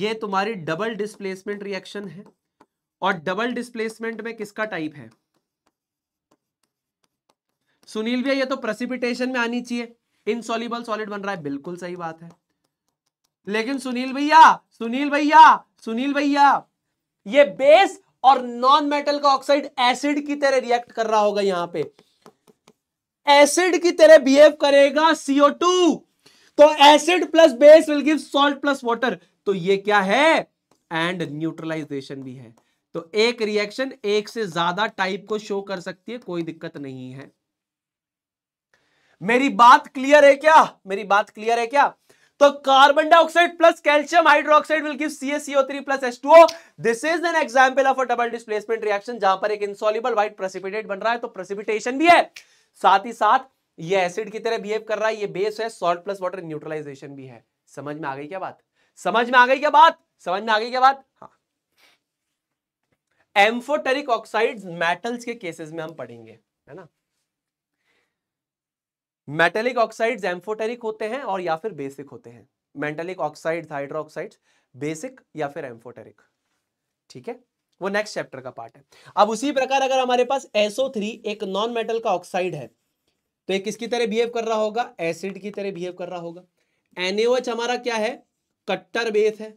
ये तुम्हारी डबल डिस्प्लेसमेंट रिएक्शन है और डबल डिस्प्लेसमेंट में किसका टाइप है सुनील भैया ये तो प्रेसिपिटेशन में आनी चाहिए इनसॉल्यूबल सॉलिड बन रहा है बिल्कुल सही बात है लेकिन सुनील भैया सुनील भैया सुनील भैया ये बेस और नॉन मेटल का ऑक्साइड एसिड की तरह रिएक्ट कर रहा होगा यहां पे एसिड की तरह बिहेव करेगा सीओ टू तो acid plus base will give salt plus water तो ये क्या है एंड न्यूट्रलाइजेशन भी है तो एक रिएक्शन एक से ज्यादा टाइप को शो कर सकती है कोई दिक्कत नहीं है मेरी बात क्लियर है क्या मेरी बात क्लियर है क्या तो carbon dioxide plus calcium hydroxide will give CaCO3 plus H2O this is an example of a double displacement reaction जहां पर एक इंसॉल्युबल व्हाइट प्रेसिपिटेट बन रहा है तो प्रेसिपिटेशन भी है साथ ही साथ ये एसिड की तरह बिहेव कर रहा है ये बेस है सॉल्ट प्लस वाटर न्यूट्रलाइजेशन भी है समझ में आ गई क्या बात समझ में आ गई क्या बात समझ में आ गई क्या बात हाँ एम्फोटेरिक ऑक्साइड मेटल्स के केसेस में हम पढ़ेंगे है ना मेटेलिक ऑक्साइड्स एम्फोटेरिक होते हैं और या फिर बेसिक होते हैं मेटेलिक ऑक्साइड हाइड्रोक्साइड बेसिक या फिर एम्फोटेरिक ठीक है वो नेक्स्ट चैप्टर का पार्ट है अब उसी प्रकार अगर हमारे पास SO3 एक नॉन मेटल का ऑक्साइड है तो एक किसकी तरह बिहेव कर रहा होगा एसिड की तरह बिहेव कर रहा होगा NaOH हमारा क्या है कट्टर बेस है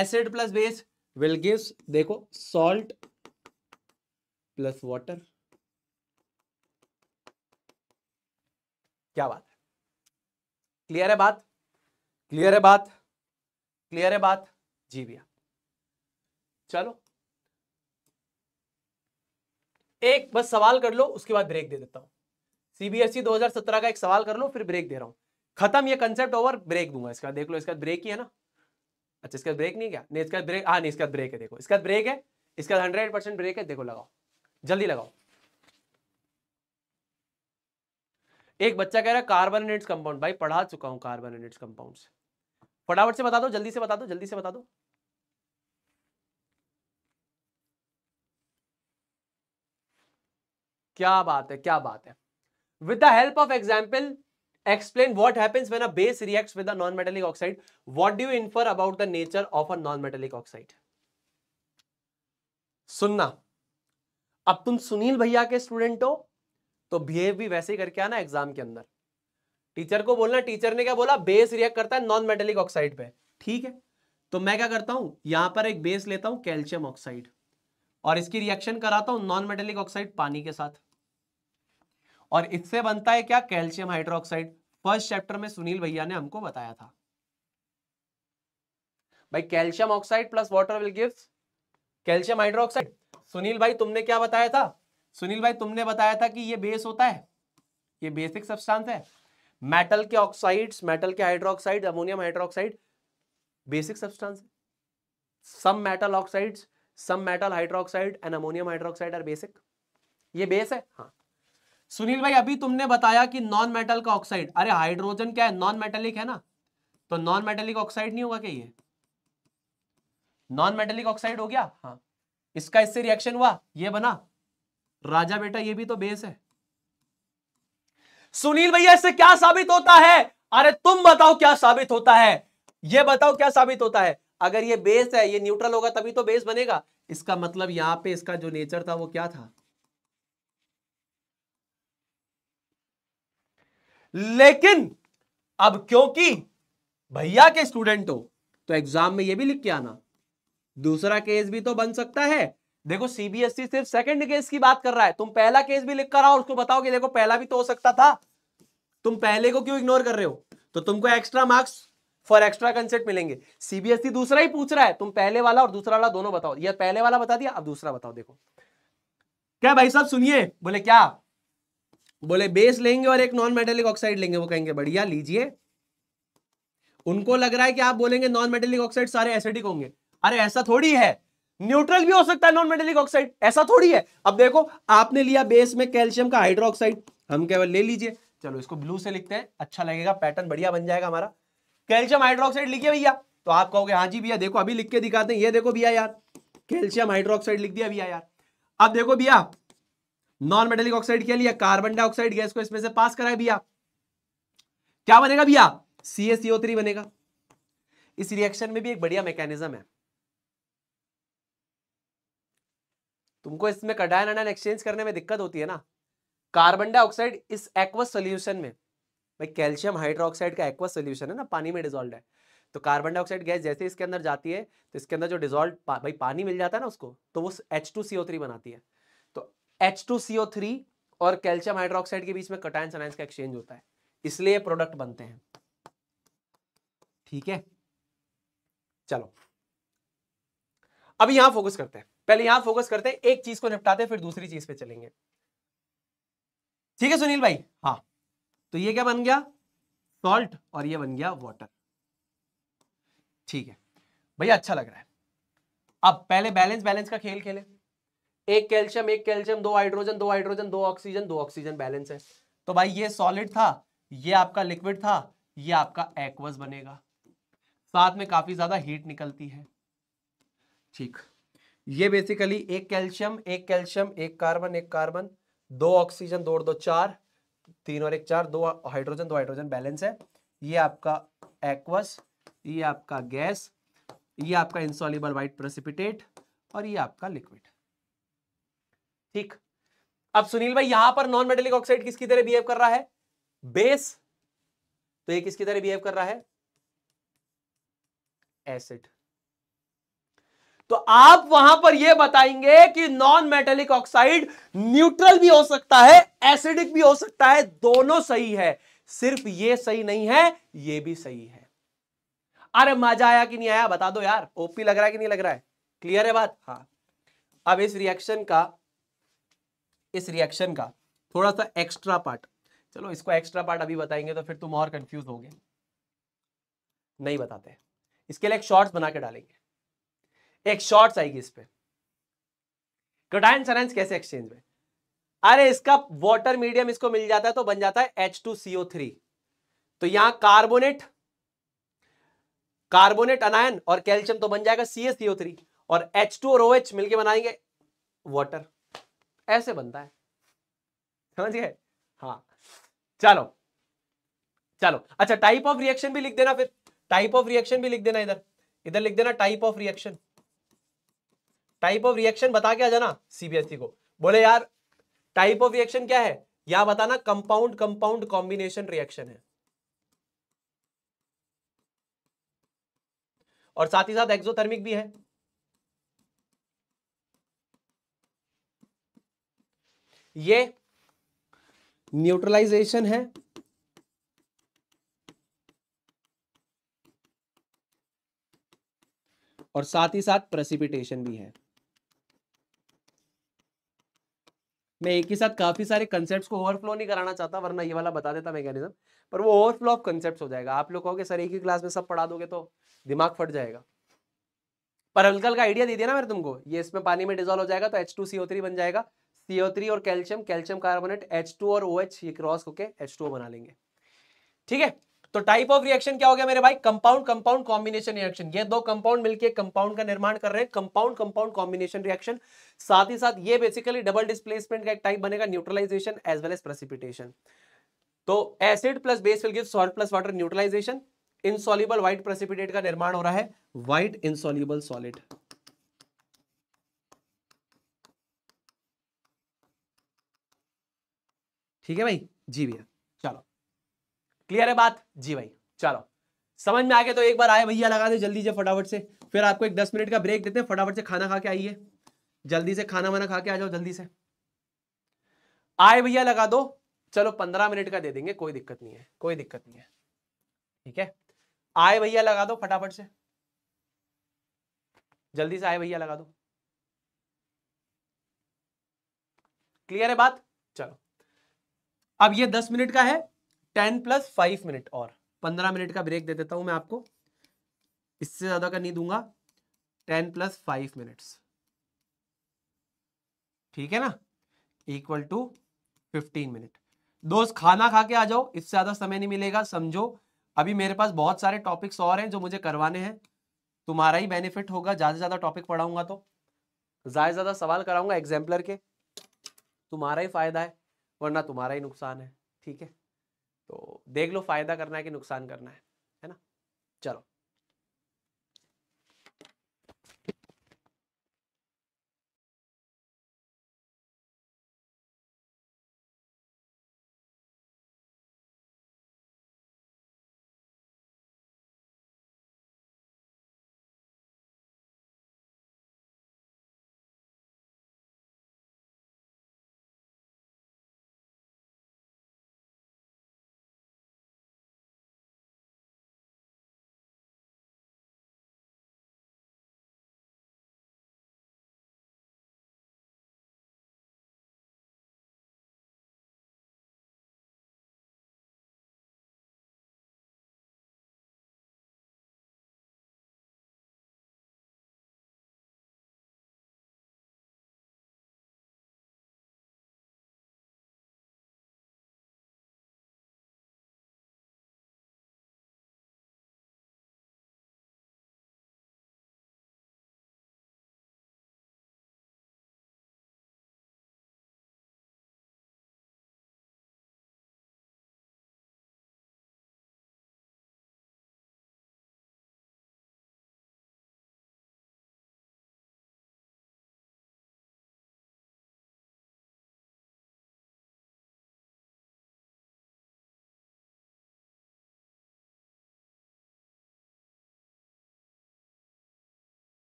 acid plus base will give देखो सॉल्ट प्लस वाटर क्या बात है क्लियर है बात क्लियर है बात क्लियर है बात जी भैया चलो एक बस सवाल कर लो उसके बाद ब्रेक दे देता हूं सीबीएसई 2017 का एक सवाल कर लो फिर ब्रेक दे रहा हूं खत्म ये कंसेप्ट ओवर ब्रेक दूंगा इसका देख लो इसका ब्रेक ही है ना अच्छा इसका ब्रेक नहीं क्या नहीं इसका ब्रेक हाँ नहीं इसका ब्रेक है देखो इसका ब्रेक है इसका हंड्रेड परसेंट ब्रेक है देखो लगाओ जल्दी लगाओ एक बच्चा कह रहा है कार्बन कंपाउंड भाई पढ़ा चुका हूं कार्बन कंपाउंड फटाफट से बता दो जल्दी से बता दो जल्दी से बता दो क्या बात है क्या बात है with the help of example explain what happens when a base reacts with a non-metallic oxide what do you infer about the nature of a सुनना अब तुम सुनील भैया के स्टूडेंट हो तो बिहेव भी वैसे ही करके आना एग्जाम के अंदर टीचर को बोलना टीचर ने क्या बोला बेस रिएक्ट करता है नॉन मेटेलिक ऑक्साइड पे ठीक है तो मैं क्या करता हूं यहां पर एक बेस लेता हूं कैल्शियम ऑक्साइड और इसकी रिएक्शन कराता हूं नॉन मेटेलिक ऑक्साइड पानी के साथ और इससे बनता है क्या कैल्शियम हाइड्रोक्साइड फर्स्ट चैप्टर में सुनील भैया ने हमको बताया था भाई calcium oxide plus water will gives calcium hydroxide Sunil भाई तुमने क्या बताया था सुनील भाई तुमने बताया था कि ये बेस होता है ये बेसिक सब्सटेंस है मेटल के ऑक्साइड्स मेटल के hydroxide ammonium hydroxide basic substance some metal oxides some metal hydroxide and ammonium hydroxide are basic ये बेस है हाँ सुनील भाई अभी तुमने बताया कि नॉन मेटल का ऑक्साइड अरे हाइड्रोजन क्या है नॉन मेटेलिक है ना तो नॉन मेटेलिक ऑक्साइड नहीं होगा क्या ये नॉन मेटेलिक ऑक्साइड हो गया हाँ इसका इससे रिएक्शन हुआ ये बना राजा बेटा ये भी तो बेस है सुनील भैया इससे क्या साबित होता है अरे तुम बताओ क्या साबित होता है ये बताओ क्या साबित होता है अगर ये बेस है ये न्यूट्रल होगा तभी तो बेस बनेगा इसका मतलब यहां पे इसका जो नेचर था वो क्या था लेकिन अब क्योंकि भैया के स्टूडेंट हो तो एग्जाम में ये भी लिख के आना दूसरा केस भी तो बन सकता है देखो सीबीएसई e सिर्फ सेकंड केस की बात कर रहा है तुम पहला केस भी लिख कर आओ उसको बताओ कि देखो पहला भी तो हो सकता था तुम पहले को क्यों इग्नोर कर रहे हो तो तुमको extra marks for extra concept मिलेंगे सीबीएसई e दूसरा ही पूछ रहा है तुम पहले वाला और दूसरा वाला दोनों बताओ यह पहले वाला बता दिया अब दूसरा बताओ देखो क्या भाई साहब सुनिए बोले क्या बोले बेस लेंगे और एक नॉन मेटेलिक ऑक्साइड लेंगे वो कहेंगे बढ़िया लीजिए उनको लग रहा है कि आप बोलेंगे नॉन मेटेलिक ऑक्साइड सारे एसिडिक होंगे अरे ऐसा थोड़ी है न्यूट्रल भी हो सकता है नॉन मेटेलिक ऑक्साइड ऐसा थोड़ी है अब देखो आपने लिया बेस में कैल्शियम का हाइड्रोक्साइड हम केवल ले लीजिए चलो इसको ब्लू से लिखते हैं अच्छा लगेगा पैटर्न बढ़िया बन जाएगा हमारा कैल्शियम हाइड्रोक्साइड लिखिए भैया तो आप कहोगे हाँ जी भैया देखो अभी लिख के दिखाते हैं ये देखो भैया यार कैल्शियम हाइड्रोक्साइड लिख दिया भैया यार अब देखो भैया नॉन मेटेलिक ऑक्साइड के लिए कार्बन डाइऑक्साइड गैस को इसमें से पास कराए भैया क्या बनेगा भैया सीएसईओ थ्री बनेगा इस रिएक्शन में भी एक बढ़िया मैकेनिज्म है तुमको इसमें कटायन अनायन एक्सचेंज करने में दिक्कत होती है ना कार्बन डाइऑक्साइड इस एक्वस सोल्यूशन में भाई कैल्शियम हाइड्रोक्साइड का एक्वस सोल्यूशन है ना पानी में डिजोल्व है तो कार्बन डाइऑक्साइड गैस जैसे इसके अंदर जाती है तो इसके अंदर जो डिजोल्व पा, भाई पानी मिल जाता है ना उसको तो वो H two C O three बनाती है H two C O three और कैल्शियम हाइड्रोक्साइड के बीच में कटायन सनाइन का एक्सचेंज होता है इसलिए प्रोडक्ट बनते हैं ठीक है चलो अभी यहां फोकस करते हैं पहले यहां फोकस करते हैं एक चीज को निपटाते हैं फिर दूसरी चीज पे चलेंगे ठीक है सुनील भाई हाँ तो ये क्या बन गया सॉल्ट और ये बन गया वाटर ठीक है भैया अच्छा लग रहा है अब पहले बैलेंस बैलेंस का खेल खेले एक कैल्शियम एक कैल्शियम दो हाइड्रोजन दो हाइड्रोजन दो ऑक्सीजन दो ऑक्सीजन बैलेंस है तो भाई ये सॉलिड था ये आपका लिक्विड था ये आपका एक्वस बनेगा साथ में काफी ज्यादा हीट निकलती है ठीक ये बेसिकली एक कैल्शियम एक कैल्शियम एक कार्बन एक कार्बन दो ऑक्सीजन दो और दो चार तीन और एक चार दो हाइड्रोजन दो हाइड्रोजन बैलेंस है ये आपका एक्वस ये आपका गैस ये आपका इंसॉलिबल वाइट प्रेसिपिटेट और ये आपका लिक्विड ठीक अब सुनील भाई यहां पर नॉन मेटेलिक ऑक्साइड किसकी तरह बिहेव कर रहा है बेस तो ये किसकी तरह बिहेव कर रहा है एसिड तो आप वहां पर यह बताएंगे कि नॉन मेटेलिक ऑक्साइड न्यूट्रल भी हो सकता है एसिडिक भी हो सकता है दोनों सही है सिर्फ ये सही नहीं है ये भी सही है अरे मजा आया कि नहीं आया बता दो यार ओपी लग रहा है कि नहीं लग रहा है क्लियर है बात हाँ अब इस रिएक्शन का इस रिएक्शन का थोड़ा सा एक्स्ट्रा पार्ट चलो इसको एक्स्ट्रा पार्ट अभी बताएंगे तो फिर तुम और कंफ्यूज होगे नहीं बताते इसके लिए एक शॉर्ट्स बना के डालेंगे एक शॉर्ट्स आएगी इस पर कटायन सरेंस कैसे एक्सचेंज में अरे इसका वाटर मीडियम इसको मिल जाता है तो बन जाता है H2CO3 टू सीओ थ्री तो यहां कार्बोनेट कार्बोनेट अनायन और कैल्शियम तो बन जाएगा सीएससीओ थ्री और एच टू और ओ OH मिलकर बनाएंगे वाटर ऐसे बनता है समझ गए हाँ चलो चलो अच्छा टाइप ऑफ रिएक्शन भी लिख देना फिर टाइप ऑफ रिएक्शन भी लिख देना इधर इधर लिख देना type of reaction type of reaction बता के आ जाना सीबीएसई को बोले यार टाइप ऑफ रिएक्शन क्या है या बताना कंपाउंड कंपाउंड कॉम्बिनेशन रिएक्शन है और साथ ही साथ एक्सोथर्मिक भी है ये न्यूट्रलाइजेशन है और साथ ही साथ प्रेसिपिटेशन भी है मैं एक ही साथ काफी सारे कंसेप्ट्स को ओवरफ्लो नहीं कराना चाहता वरना ये वाला बता देता मैकेनिज्म पर वो ओवरफ्लो ऑफ कंसेप्ट हो जाएगा आप लोग कहोगे सर एक ही क्लास में सब पढ़ा दोगे तो दिमाग फट जाएगा पर हल्का हल्का आइडिया दे दिया ना मेरे तुमको ये इसमें पानी में डिजोल्व हो जाएगा तो H two C O three बन जाएगा सीओ थ्री और calcium calcium carbonate H two और ओ OH, ये क्रॉस होके एच टू बना लेंगे ठीक है तो टाइप ऑफ रिएक्शन क्या हो गया मेरे भाई कंपाउंड कंपाउंड कॉम्बिनेशन रिएक्शन ये दो कंपाउंड मिलके कंपाउंड का निर्माण कर रहे हैं कंपाउंड कंपाउंड कॉम्बिनेशन रिएक्शन साथ ही साथ ये बेसिकली डबल डिस्प्लेसमेंट का एक टाइप बनेगा neutralisation as well as precipitation तो acid plus base will give salt plus water neutralisation insoluble white precipitate का निर्माण हो रहा है व्हाइट इनसॉल्यूबल सॉलिड ठीक है भाई जी भैया चलो क्लियर है बात जी भाई चलो समझ में आ गया तो एक बार आए भैया लगा दे जल्दी से फटाफट से फिर आपको एक दस मिनट का ब्रेक देते हैं फटाफट से खाना खा के आइए जल्दी से खाना वाना खा के आ जाओ जल्दी से आए भैया लगा दो चलो पंद्रह मिनट का दे देंगे कोई दिक्कत नहीं है कोई दिक्कत नहीं है ठीक है आए भैया लगा दो फटाफट से जल्दी से आए भैया लगा दो क्लियर है बात अब ये दस मिनट का है टेन प्लस फाइव मिनट और पंद्रह मिनट का ब्रेक दे देता हूं मैं आपको इससे ज्यादा का नहीं दूंगा टेन प्लस फाइव मिनट्स ठीक है ना इक्वल टू फिफ्टीन मिनट दोस्त खाना खा के आ जाओ इससे ज्यादा समय नहीं मिलेगा समझो अभी मेरे पास बहुत सारे टॉपिक्स और हैं जो मुझे करवाने हैं तुम्हारा ही बेनिफिट होगा ज्यादा से ज्यादा टॉपिक पढ़ाऊंगा तो ज्यादा से ज्यादा सवाल कराऊंगा एग्जाम्पलर के तुम्हारा ही फायदा है वरना तुम्हारा ही नुकसान है ठीक है तो देख लो फ़ायदा करना है कि नुकसान करना है है ना चलो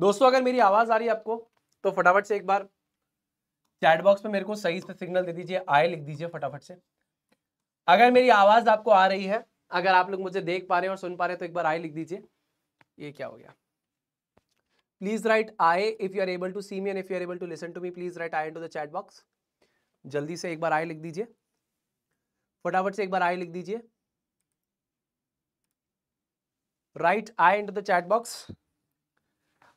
दोस्तों अगर मेरी आवाज़ आ रही है आपको तो फटाफट से एक बार चैट बॉक्स में मेरे को सही से सिग्नल दे दीजिए आए लिख दीजिए फटाफट से अगर मेरी आवाज़ आपको आ रही है अगर आप लोग मुझे देख पा रहे हैं और सुन पा रहे हैं तो एक बार आए लिख दीजिए ये क्या हो गया please write I if you are able to see me and if you are able to listen to me please write I to the chat box जल्दी से एक बार आए लिख दीजिए फटाफट से एक बार आए लिख दीजिए write I and to the chat box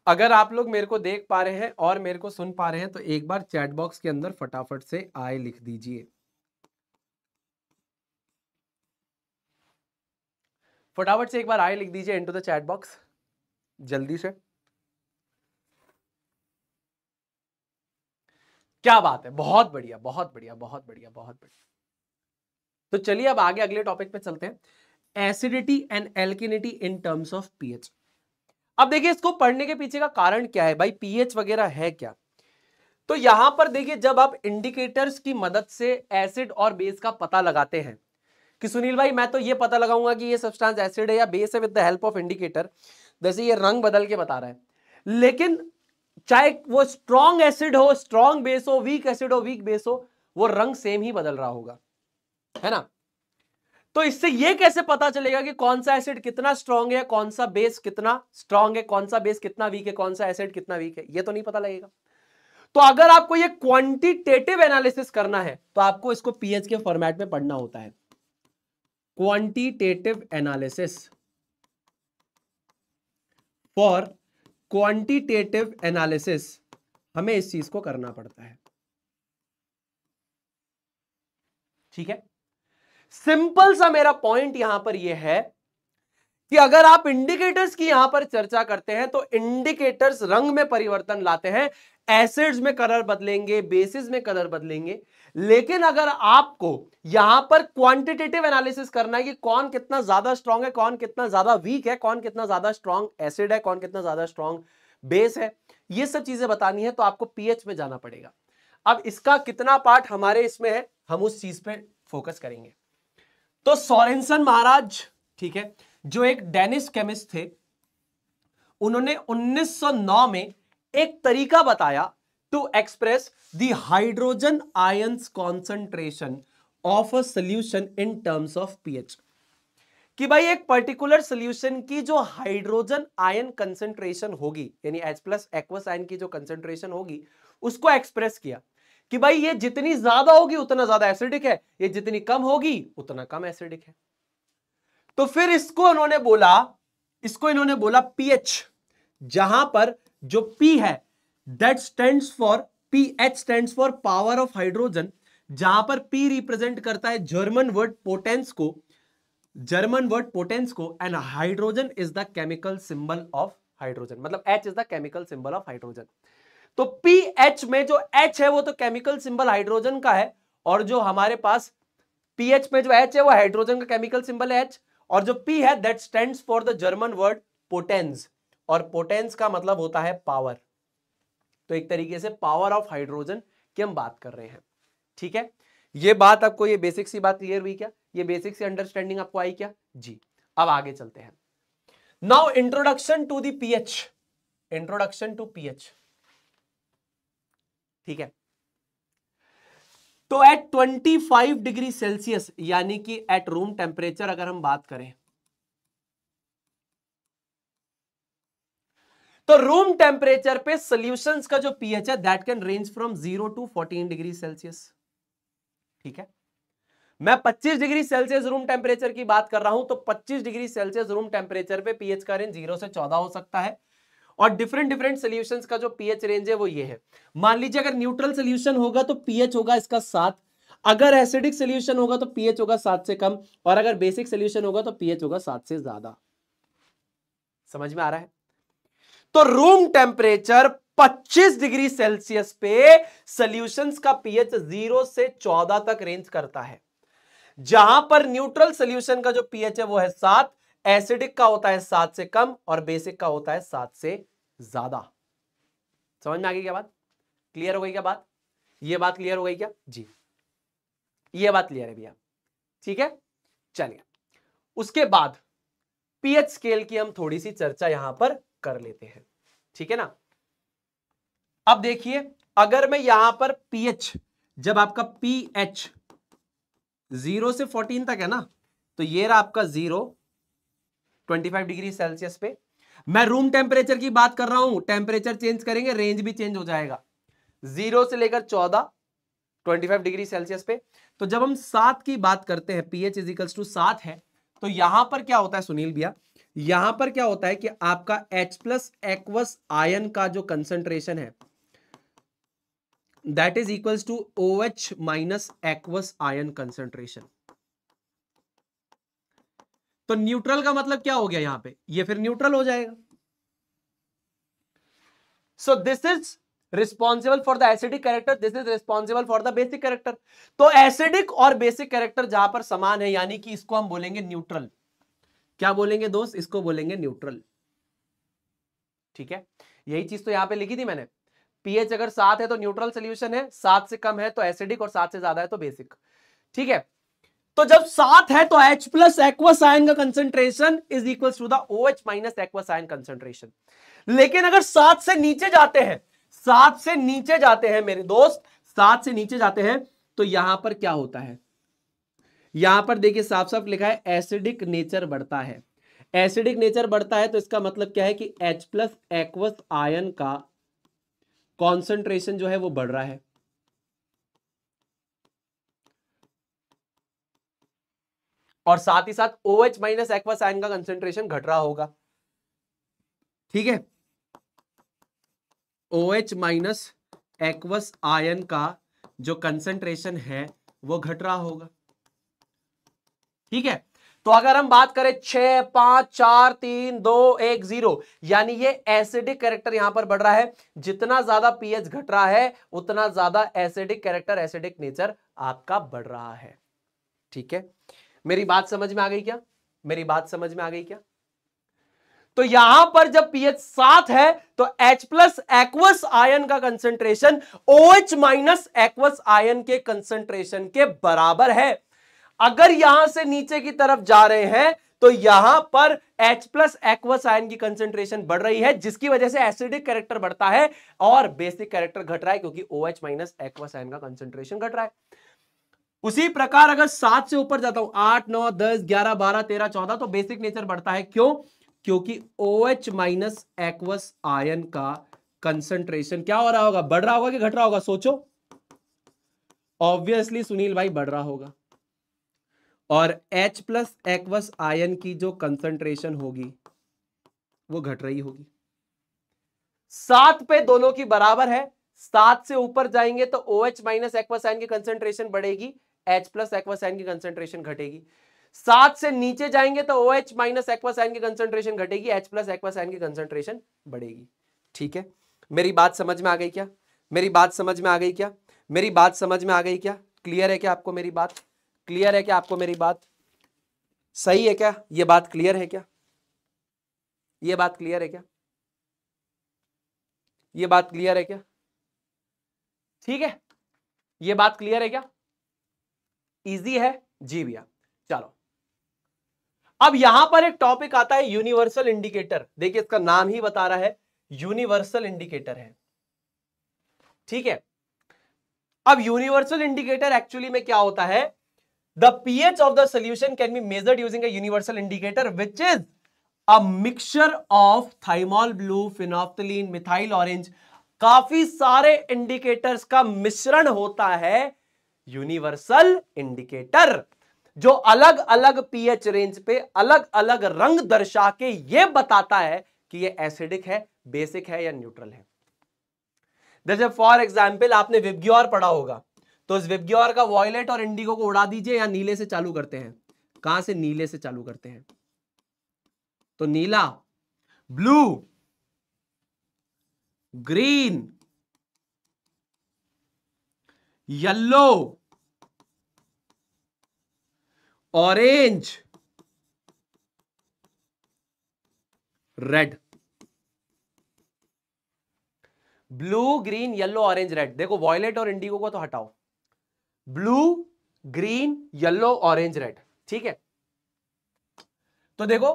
अगर आप लोग मेरे को देख पा रहे हैं और मेरे को सुन पा रहे हैं तो एक बार चैट बॉक्स के अंदर फटाफट से आए लिख दीजिए फटाफट से एक बार आए लिख दीजिए इनटू द चैट बॉक्स जल्दी से क्या बात है बहुत बढ़िया बहुत बढ़िया बहुत बढ़िया बहुत बढ़िया तो चलिए अब आगे अगले टॉपिक पे चलते हैं acidity and alkalinity in terms of pH अब देखिए इसको पढ़ने के पीछे का कारण क्या है भाई पीएच वगैरह है क्या तो यहां पर देखिए जब आप इंडिकेटर्स की मदद से एसिड और बेस का पता लगाते हैं कि सुनील भाई मैं तो ये पता लगाऊंगा कि ये सब्सटेंस एसिड है या बेस है with the help of indicator जैसे ये रंग बदल के बता रहा है लेकिन चाहे वो स्ट्रॉन्ग एसिड हो स्ट्रॉन्ग बेस हो वीक एसिड हो वीक बेस हो वो रंग सेम ही बदल रहा होगा है ना तो इससे ये कैसे पता चलेगा कि कौन सा एसिड कितना स्ट्रांग है कौन सा बेस कितना स्ट्रांग है कौन सा बेस कितना वीक है कौन सा एसिड कितना वीक है ये तो नहीं पता लगेगा तो अगर आपको ये क्वांटिटेटिव एनालिसिस करना है तो आपको इसको पीएच के फॉर्मेट में पढ़ना होता है quantitative analysis for quantitative analysis हमें इस चीज को करना पड़ता है ठीक है सिंपल सा मेरा पॉइंट यहां पर यह है कि अगर आप इंडिकेटर्स की यहां पर चर्चा करते हैं तो इंडिकेटर्स रंग में परिवर्तन लाते हैं एसिड्स में कलर बदलेंगे बेसिस में कलर बदलेंगे लेकिन अगर आपको यहां पर क्वांटिटेटिव एनालिसिस करना है कि कौन कितना ज्यादा स्ट्रांग है कौन कितना ज्यादा वीक है कौन कितना ज्यादा स्ट्रांग एसिड है कौन कितना ज्यादा स्ट्रांग बेस है ये सब चीजें बतानी है तो आपको पीएच में जाना पड़ेगा अब इसका कितना पार्ट हमारे इसमें है हम उस चीज पर फोकस करेंगे तो सोरेन्सन महाराज ठीक है जो एक डेनिस केमिस्ट थे उन्होंने 1909 में एक तरीका बताया to express hydrogen hydrogen ions concentration of a solution in terms of pH कि भाई एक पर्टिकुलर सोल्यूशन की जो हाइड्रोजन आयन कंसेंट्रेशन होगी यानी H प्लस एक्वस आयन की जो कंसेंट्रेशन होगी उसको एक्सप्रेस किया कि भाई ये जितनी ज्यादा होगी उतना ज्यादा एसिडिक है ये जितनी कम होगी उतना कम एसिडिक है तो फिर इसको इन्होंने बोला इसको इन्होंने बोला पीएच जहां पर जो पी है that stand for P H stand for power of hydrogen जहां पर पी रिप्रेजेंट करता है जर्मन वर्ड पोटेंस को जर्मन वर्ड पोटेंस को and hydrogen is the chemical symbol of hydrogen मतलब H is the chemical symbol of hydrogen तो पी एच में जो एच है वो तो केमिकल सिंबल हाइड्रोजन का है और जो हमारे पास पी एच में जो एच है वो हाइड्रोजन का केमिकल सिंबल है एच और जो पी है that stand for the German word potenz और पोटेंस का मतलब होता है पावर तो एक तरीके से पावर ऑफ हाइड्रोजन की हम बात कर रहे हैं ठीक है ये बात आपको ये बेसिक सी बात क्लियर हुई क्या ये बेसिक सी अंडरस्टैंडिंग आपको आई क्या जी अब आगे चलते हैं now introduction to the pH introduction to pH ठीक है तो एट 25 डिग्री सेल्सियस यानी कि एट रूम टेम्परेचर अगर हम बात करें तो रूम टेम्परेचर पे सॉल्यूशंस का जो पीएच है that can range from zero to 14 degree Celsius ठीक है मैं 25 डिग्री सेल्सियस रूम टेम्परेचर की बात कर रहा हूं तो 25 डिग्री सेल्सियस रूम टेम्परेचर पे पीएच का रेंज जीरो से 14 हो सकता है और डिफरेंट डिफरेंट सोल्यूशन का जो पीएच रेंज है वो ये है मान लीजिए अगर न्यूट्रल सोल्यूशन होगा तो पीएच होगा इसका सात अगर एसिडिक सोल्यूशन होगा तो पीएच होगा सात से कम और अगर बेसिक सोल्यूशन होगा तो पीएच होगा सात से ज्यादा समझ में आ रहा है तो रूम टेम्परेचर 25 डिग्री सेल्सियस पे सोल्यूशंस का पीएच जीरो से 14 तक रेंज करता है जहां पर न्यूट्रल सोल्यूशन का जो पीएच है वो है सात एसिडिक का होता है सात से कम और बेसिक का होता है सात से ज्यादा समझ में आ गई क्या बात क्लियर हो गई क्या बात ये बात क्लियर हो गई क्या जी ये बात क्लियर है भैया ठीक है चलिए उसके बाद पीएच स्केल की हम थोड़ी सी चर्चा यहां पर कर लेते हैं ठीक है ना अब देखिए अगर मैं यहां पर पीएच जब आपका पीएच जीरो से फोर्टीन तक है ना तो ये रहा आपका जीरो 25 डिग्री सेल्सियस पे मैं रूम टेम्परेचर की बात कर रहा हूं टेम्परेचर चेंज करेंगे रेंज भी चेंज हो जाएगा जीरो से लेकर चौदह 25 डिग्री सेल्सियस पे तो जब हम सात की बात करते हैं पीएच इजिकल्स टू सात है तो यहां पर क्या होता है सुनील भैया यहां पर क्या होता है कि आपका एच प्लस एक्वस आयन का जो कंसेंट्रेशन है that is equals to O H minus aqueous ion concentration तो न्यूट्रल का मतलब क्या हो गया यहां पे ये फिर न्यूट्रल हो जाएगा so this is responsible for the acidic character this is responsible for the basic character तो एसिडिक और बेसिक कैरेक्टर जहां पर समान है यानी कि इसको हम बोलेंगे न्यूट्रल क्या बोलेंगे दोस्त इसको बोलेंगे न्यूट्रल ठीक है यही चीज तो यहां पे लिखी थी मैंने पीएच अगर सात है तो न्यूट्रल सोल्यूशन है सात से कम है तो एसिडिक और सात से ज्यादा है तो बेसिक ठीक है तो जब सात है तो H प्लस एक्वस आयन का concentration is equal to the OH minus aqueous ion concentration लेकिन अगर सात से नीचे जाते हैं सात से नीचे जाते हैं मेरे दोस्त सात से नीचे जाते हैं तो यहां पर क्या होता है यहां पर देखिए साफ साफ लिखा है एसिडिक नेचर बढ़ता है एसिडिक नेचर बढ़ता है तो इसका मतलब क्या है कि H प्लस एक्वस आयन का कॉन्सेंट्रेशन जो है वो बढ़ रहा है और साथ ही साथ ओ एच माइनस आयन का कंसेंट्रेशन घट रहा होगा ठीक है O H minus aqueous ion का जो कंसेंट्रेशन है वो घट रहा होगा ठीक है तो अगर हम बात करें छह पांच चार तीन दो एक जीरो यानी ये एसिडिक कैरेक्टर यहां पर बढ़ रहा है जितना ज्यादा पीएच घट रहा है उतना ज्यादा एसिडिक कैरेक्टर एसिडिक नेचर आपका बढ़ रहा है ठीक है मेरी बात समझ में आ गई क्या मेरी बात समझ में आ गई क्या तो यहां पर जब पीएच सात है तो एच प्लस एक्वस आयन का concentration O H minus aqueous ion के कंसेंट्रेशन के बराबर है अगर यहां से नीचे की तरफ जा रहे हैं तो यहां पर H प्लस एक्वस आयन की कंसेंट्रेशन बढ़ रही है जिसकी वजह से एसिडिक कैरेक्टर बढ़ता है और बेसिक कैरेक्टर घट रहा है क्योंकि OH माइनस एक्वस आयन का कंसेंट्रेशन घट रहा है उसी प्रकार अगर सात से ऊपर जाता हूं आठ नौ दस ग्यारह बारह तेरह चौदह तो बेसिक नेचर बढ़ता है क्यों क्योंकि O H minus aqueous ion का कंसंट्रेशन क्या हो रहा होगा बढ़ रहा होगा कि घट रहा होगा सोचो ऑब्वियसली सुनील भाई बढ़ रहा होगा और एच प्लस एक्वस आयन की जो कंसंट्रेशन होगी वो घट रही होगी सात पे दोनों की बराबर है सात से ऊपर जाएंगे तो O H minus aqueous ion की कंसंट्रेशन बढ़ेगी एच प्लस एक्वासाइन की कंसेंट्रेशन घटेगी सात से नीचे जाएंगे तो ओ एच माइनस एक्वासाइन की कंसेंट्रेशन घटेगी एच प्लस एक्वासाइन की कंसेंट्रेशन बढ़ेगी ठीक है मेरी बात समझ में आ गई क्या मेरी बात समझ में आ गई क्या मेरी बात समझ में आ गई क्या क्लियर है क्या आपको मेरी बात क्लियर है क्या आपको मेरी बात सही है क्या ये बात क्लियर है क्या ये बात क्लियर है क्या ये बात क्लियर है क्या ठीक है ये बात क्लियर है क्या इजी है जी भैया चलो अब यहां पर एक टॉपिक आता है यूनिवर्सल इंडिकेटर देखिए इसका नाम ही बता रहा है यूनिवर्सल इंडिकेटर है ठीक है अब यूनिवर्सल इंडिकेटर एक्चुअली में क्या होता है the pH of the solution can be measured using universal indicator which is a mixture of thymol blue phenolphthalein methyl orange काफी सारे इंडिकेटर्स का मिश्रण होता है यूनिवर्सल इंडिकेटर जो अलग अलग पीएच रेंज पे अलग अलग रंग दर्शा के ये बताता है कि ये एसिडिक है बेसिक है या न्यूट्रल है जैसे फॉर एग्जाम्पल आपने विबग्योर पढ़ा होगा तो इस विबग्योर का वॉयलेट और इंडिगो को उड़ा दीजिए या नीले से चालू करते हैं कहां से नीले से चालू करते हैं तो नीला blue green yellow orange red blue green yellow orange red देखो वॉयलेट और इंडिगो को तो हटाओ blue green yellow orange red ठीक है तो देखो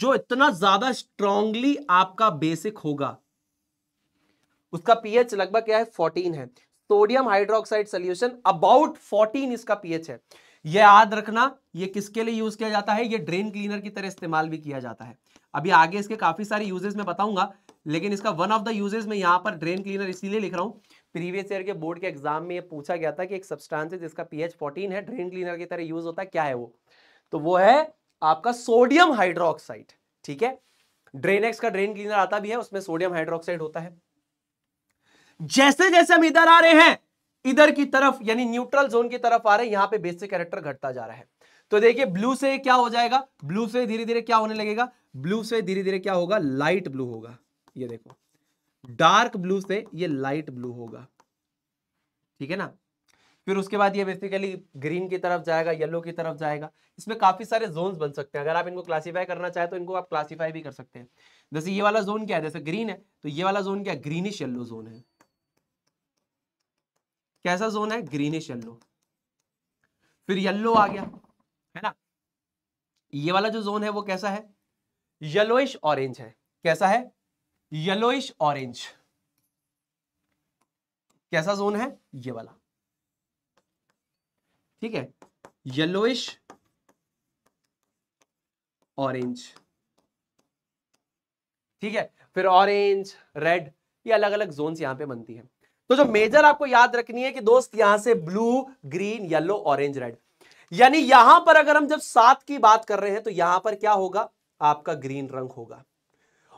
जो इतना ज्यादा स्ट्रांगली आपका बेसिक होगा उसका पीएच लगभग क्या है 14 है सोडियम हाइड्रोक्साइड सोल्यूशन अबाउट 14 इसका पीएच है ये याद रखना ये किसके लिए यूज किया जाता है ये ड्रेन क्लीनर की तरह इस्तेमाल भी किया जाता है अभी आगे इसके काफी सारे यूजेस में बताऊंगा लेकिन इसका वन ऑफ द यूजेस में यहां पर ड्रेन क्लीनर इसीलिए लिख रहा हूं प्रीवियस ईयर के बोर्ड के एग्जाम में ये पूछा गया था कि एक सब्सटेंस है जिसका पीएच 14 है ड्रेन क्लीनर की तरह यूज होता है क्या है वो तो वो है आपका सोडियम हाइड्रोक्साइड ठीक है ड्रेनेक्स का ड्रेन क्लीनर आता भी है उसमें सोडियम हाइड्रोक्साइड होता है जैसे जैसे हम इधर आ रहे हैं इधर की तरफ यानी न्यूट्रल जोन की तरफ आ रहे हैं यहाँ पे बेस से कैरेक्टर घटता जा रहा है तो देखिए ब्लू से क्या हो जाएगा ब्लू से धीरे धीरे क्या होने लगेगा ब्लू से धीरे धीरे क्या होगा लाइट ब्लू होगा ये देखो डार्क ब्लू से ये लाइट ब्लू होगा ठीक है ना फिर उसके बाद ये बेसिकली ग्रीन की तरफ जाएगा येलो की तरफ जाएगा इसमें काफी सारे जोन बन सकते हैं अगर आप इनको क्लासीफाई करना चाहे तो इनको आप क्लासीफाई भी कर सकते हैं जैसे ये वाला जोन क्या है जैसे ग्रीन है तो ये वाला जोन क्या ग्रीनिश येलो जोन है कैसा जोन है ग्रीनिश येल्लो फिर येल्लो आ गया है ना ये वाला जो जोन है वो कैसा है येलोइश ऑरेंज है कैसा है येलोइश ऑरेंज कैसा जोन है ये वाला ठीक है येलोइश ऑरेंज ठीक है फिर ऑरेंज रेड ये अलग अलग जोन यहां पे बनती है तो जो मेजर आपको याद रखनी है कि दोस्त यहां से blue green yellow orange red यानी यहां पर अगर हम जब सात की बात कर रहे हैं तो यहां पर क्या होगा आपका ग्रीन रंग होगा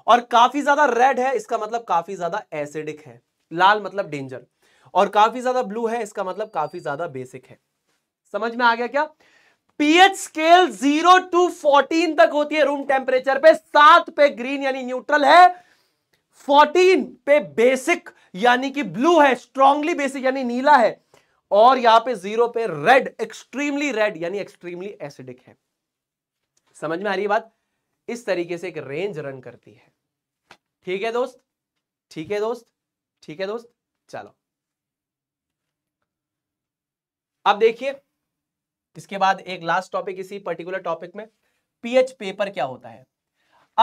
और काफी ज्यादा रेड है इसका मतलब काफी ज्यादा एसिडिक है लाल मतलब डेंजर और काफी ज्यादा ब्लू है इसका मतलब काफी ज्यादा बेसिक है समझ में आ गया क्या pH scale zero to fourteen तक होती है रूम टेम्परेचर पे सात पे ग्रीन यानी न्यूट्रल है फोर्टीन पे बेसिक यानी कि ब्लू है स्ट्रांगली बेसिक यानी नीला है और यहां पे जीरो पे रेड एक्सट्रीमली रेड यानी एक्सट्रीमली एसिडिक है समझ में आ रही है बात इस तरीके से एक रेंज रन करती है ठीक है दोस्त ठीक है दोस्त ठीक है दोस्त चलो अब देखिए इसके बाद एक लास्ट टॉपिक इसी पर्टिकुलर टॉपिक में पीएच पेपर क्या होता है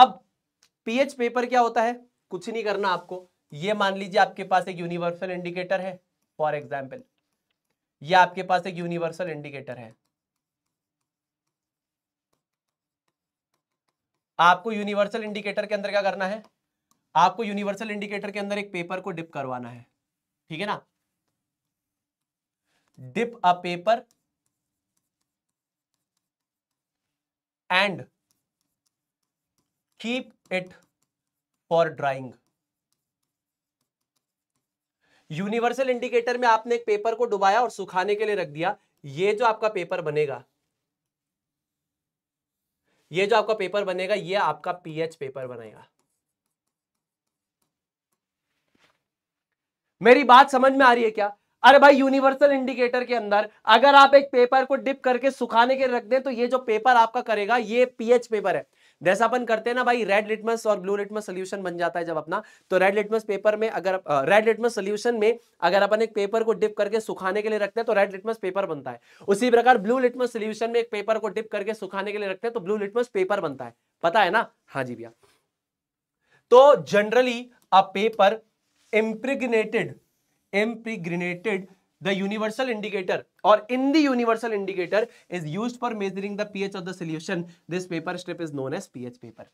अब पीएच पेपर क्या होता है कुछ नहीं करना आपको ये मान लीजिए आपके पास एक यूनिवर्सल इंडिकेटर है फॉर एग्जाम्पल ये आपके पास एक यूनिवर्सल इंडिकेटर है आपको यूनिवर्सल इंडिकेटर के अंदर क्या करना है आपको यूनिवर्सल इंडिकेटर के अंदर एक पेपर को डिप करवाना है ठीक है ना dip a paper and keep it for drying universal indicator में आपने एक पेपर को डुबाया और सुखाने के लिए रख दिया ये जो आपका पेपर बनेगा ये जो आपका पेपर बनेगा ये आपका पीएच पेपर बनेगा मेरी बात समझ में आ रही है क्या अरे भाई यूनिवर्सल इंडिकेटर के अंदर अगर आप एक पेपर को डिप करके सुखाने के रख दें तो ये जो पेपर आपका करेगा ये पीएच पेपर है जैसा अपन करते हैं ना भाई रेड लिटमस और ब्लू लिटमस सोल्यूशन बन जाता है जब अपना तो रेड लिटमस पेपर में अगर रेड लिटमस सोल्यूशन में अगर अपन एक पेपर को डिप करके सुखाने के लिए रखते हैं तो रेड लिटमस पेपर बनता है उसी प्रकार ब्लू लिटमस सोल्यूशन में एक पेपर को डिप करके सुखाने के लिए रखते हैं तो ब्लू लिटमस पेपर बनता है पता है ना हाँ जी भैया तो generally a paper impregnated impregnated the universal indicator or in the universal indicator is used for measuring the ph of the solution this paper strip is known as ph paper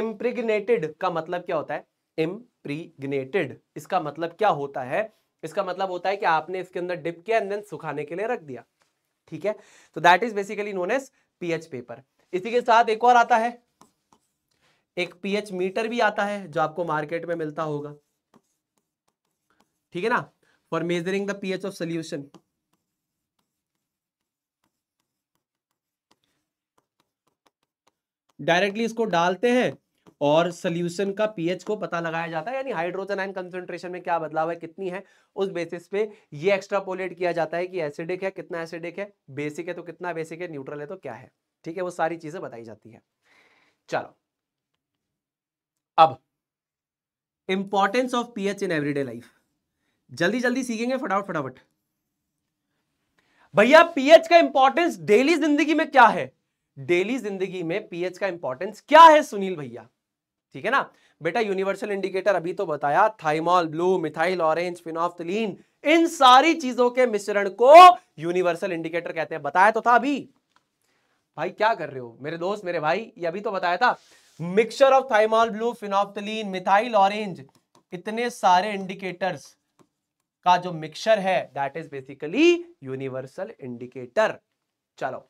impregnated का मतलब क्या होता है impregnated इसका मतलब क्या होता है इसका मतलब होता है कि आपने इसके अंदर डिप किया एंड देन सुखाने के लिए रख दिया ठीक है तो that is basically known as pH paper इसी के साथ एक और आता है एक पीएच मीटर भी आता है जो आपको मार्केट में मिलता होगा ठीक है ना for measuring the pH of solution directly इसको डालते हैं और सोल्यूशन का पीएच को पता लगाया जाता है यानी हाइड्रोजन आयन कंसेंट्रेशन में क्या बदलाव है कितनी है उस बेसिस पे ये एक्स्ट्रापोलेट किया जाता है कि एसिडिक है कितना एसिडिक है बेसिक है तो कितना बेसिक है न्यूट्रल है तो क्या है ठीक है वो सारी चीजें बताई जाती है चलो अब importance of pH in everyday life जल्दी जल्दी सीखेंगे फटाफट फटाफट भैया पीएच का इंपॉर्टेंस डेली जिंदगी में क्या है डेली जिंदगी में पीएच का इंपॉर्टेंस क्या है सुनील भैया ठीक है ना बेटा यूनिवर्सल इंडिकेटर अभी तो बताया thymol blue methyl orange phenolphthalein इन सारी चीजों के मिश्रण को यूनिवर्सल इंडिकेटर कहते हैं बताया तो था अभी भाई क्या कर रहे हो मेरे दोस्त मेरे भाई ये अभी तो बताया था mixture of thymol blue phenolphthalein methyl orange इतने सारे इंडिकेटर्स का जो मिक्सर है that is basically universal indicator चलो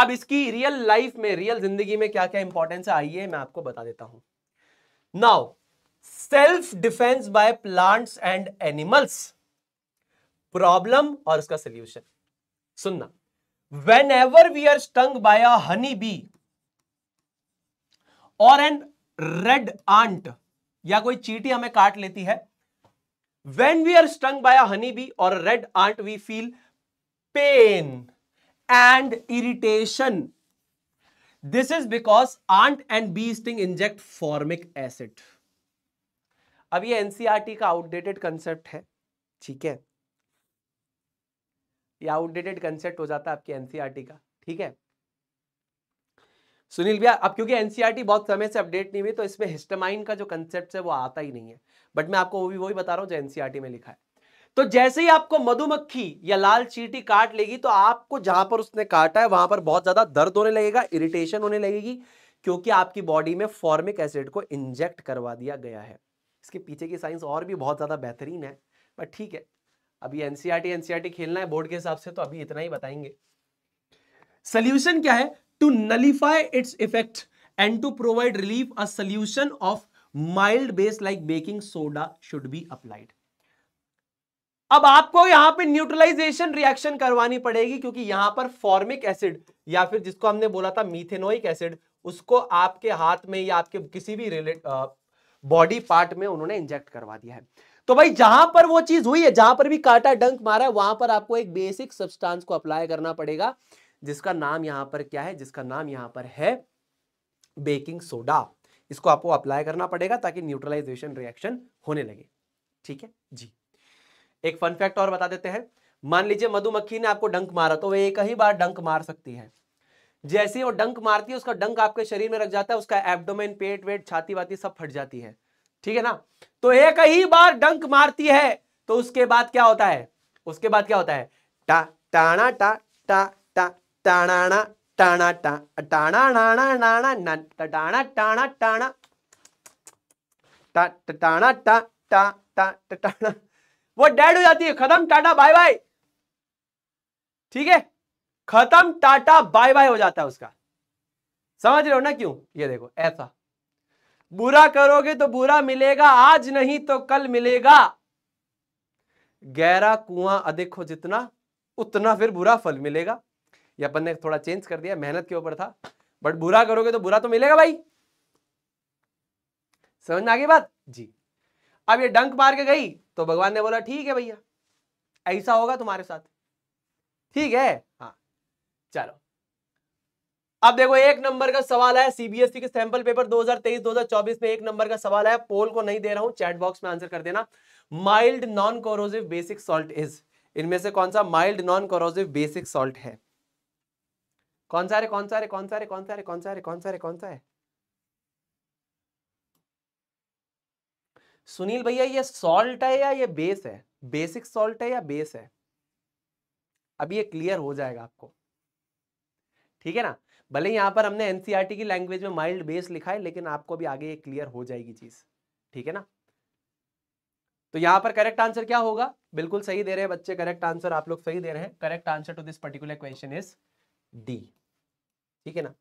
अब इसकी रियल लाइफ में रियल जिंदगी में क्या क्या इंपॉर्टेंस है आइए मैं आपको बता देता हूं now self defence by plants and animals problem और उसका सोल्यूशन सुनना whenever we are stung by a honey bee और एन रेड आंट या कोई चीटी हमें काट लेती है When we are stung by a honeybee or a red ant, we feel pain and irritation. This is because ant and bee sting inject formic acid. अब ये एनसीईआरटी का आउटडेटेड कंसेप्ट है ठीक है ये आउटडेटेड कंसेप्ट हो जाता है आपकी एनसीईआरटी का ठीक है सुनील भैया अब क्योंकि एनसीईआरटी e बहुत समय से अपडेट नहीं हुई तो इसमें हिस्टामाइन का जो कंसेप्ट है वो आता ही नहीं है बट मैं आपको वो भी वही बता रहा हूँ जो एनसीईआरटी e में लिखा है तो जैसे ही आपको मधुमक्खी या लाल चीटी काट लेगी तो आपको जहां पर उसने काटा है वहां पर बहुत ज्यादा दर्द होने लगेगा इरिटेशन होने लगेगी क्योंकि आपकी बॉडी में फॉर्मिक एसिड को इंजेक्ट करवा दिया गया है इसके पीछे की साइंस और भी बहुत ज्यादा बेहतरीन है बट ठीक है अभी एनसीआरटी एनसीआरटी खेलना है बोर्ड के हिसाब से तो अभी इतना ही बताएंगे सोल्यूशन क्या है to nullify its effect and to provide relief a solution of mild base like baking soda should be applied अब आपको यहां पे न्यूट्रलाइजेशन रिएक्शन करवानी पड़ेगी क्योंकि यहां पर फॉर्मिक एसिड या फिर जिसको हमने बोला था मीथेनोइक एसिड उसको आपके हाथ में या आपके किसी भी रिलेट बॉडी पार्ट में उन्होंने इंजेक्ट करवा दिया है तो भाई जहां पर वो चीज हुई है जहां पर भी काटा डंक मारा है वहां पर आपको एक बेसिक सब्सटेंस को अप्लाई करना पड़ेगा जिसका नाम यहां पर क्या है जिसका नाम यहां पर है बेकिंग सोडा इसको आपको अप्लाई करना पड़ेगा ताकि न्यूट्रलाइजेशन रिएक्शन होने लगे ठीक है जी एक फन फैक्ट और बता देते हैं मान लीजिए मधुमक्खी ने आपको डंक मारा तो वह एक ही बार डंक मार सकती है जैसे ही वो डंक मारती है उसका डंक आपके शरीर में रख जाता है उसका एब्डोमेन पेट वेट छाती वाती सब फट जाती है ठीक है ना तो एक ही बार डंक मारती है तो उसके बाद क्या होता है उसके बाद क्या होता है टा टाणा टा टा टाणाणा टाणा टा टाणा नाणा टाणा टाणा टा टाणा टा टा टा वो डेड हो जाती है खत्म टाटा बाय बाय ठीक है खत्म टाटा बाय बाय हो जाता है उसका समझ रहे हो ना क्यों ये देखो ऐसा बुरा करोगे तो बुरा मिलेगा आज नहीं तो कल मिलेगा गहरा कुआं अधिक हो जितना उतना फिर बुरा फल मिलेगा ये अपन ने थोड़ा चेंज कर दिया मेहनत के ऊपर था बट बुरा करोगे तो बुरा तो मिलेगा भाई समझ में आ गई बात जी अब ये डंक मार के गई तो भगवान ने बोला ठीक है भैया ऐसा होगा तुम्हारे साथ ठीक है हाँ चलो अब देखो एक नंबर का सवाल है सीबीएसई e के सैंपल पेपर 2023-2024 में एक नंबर का सवाल है पोल को नहीं दे रहा हूं चैट बॉक्स में आंसर कर देना mild non corrosive basic salt is इनमें से कौन सा mild non corrosive basic salt है कौन सा रे कौन सा रे कौन सा रे कौन सा रे कौन सा रे कौन सा रे कौन सा है सुनील भैया ये सॉल्ट है या ये बेस है बेसिक सॉल्ट है या बेस है अभी ये क्लियर हो जाएगा आपको ठीक है ना भले यहां पर हमने एनसीईआरटी e की लैंग्वेज में माइल्ड बेस लिखा है लेकिन आपको भी आगे ये क्लियर हो जाएगी चीज ठीक है ना तो यहां पर करेक्ट आंसर क्या होगा बिल्कुल सही दे रहे हैं बच्चे करेक्ट आंसर आप लोग सही दे रहे हैं correct answer to this particular question is D ठीक है ना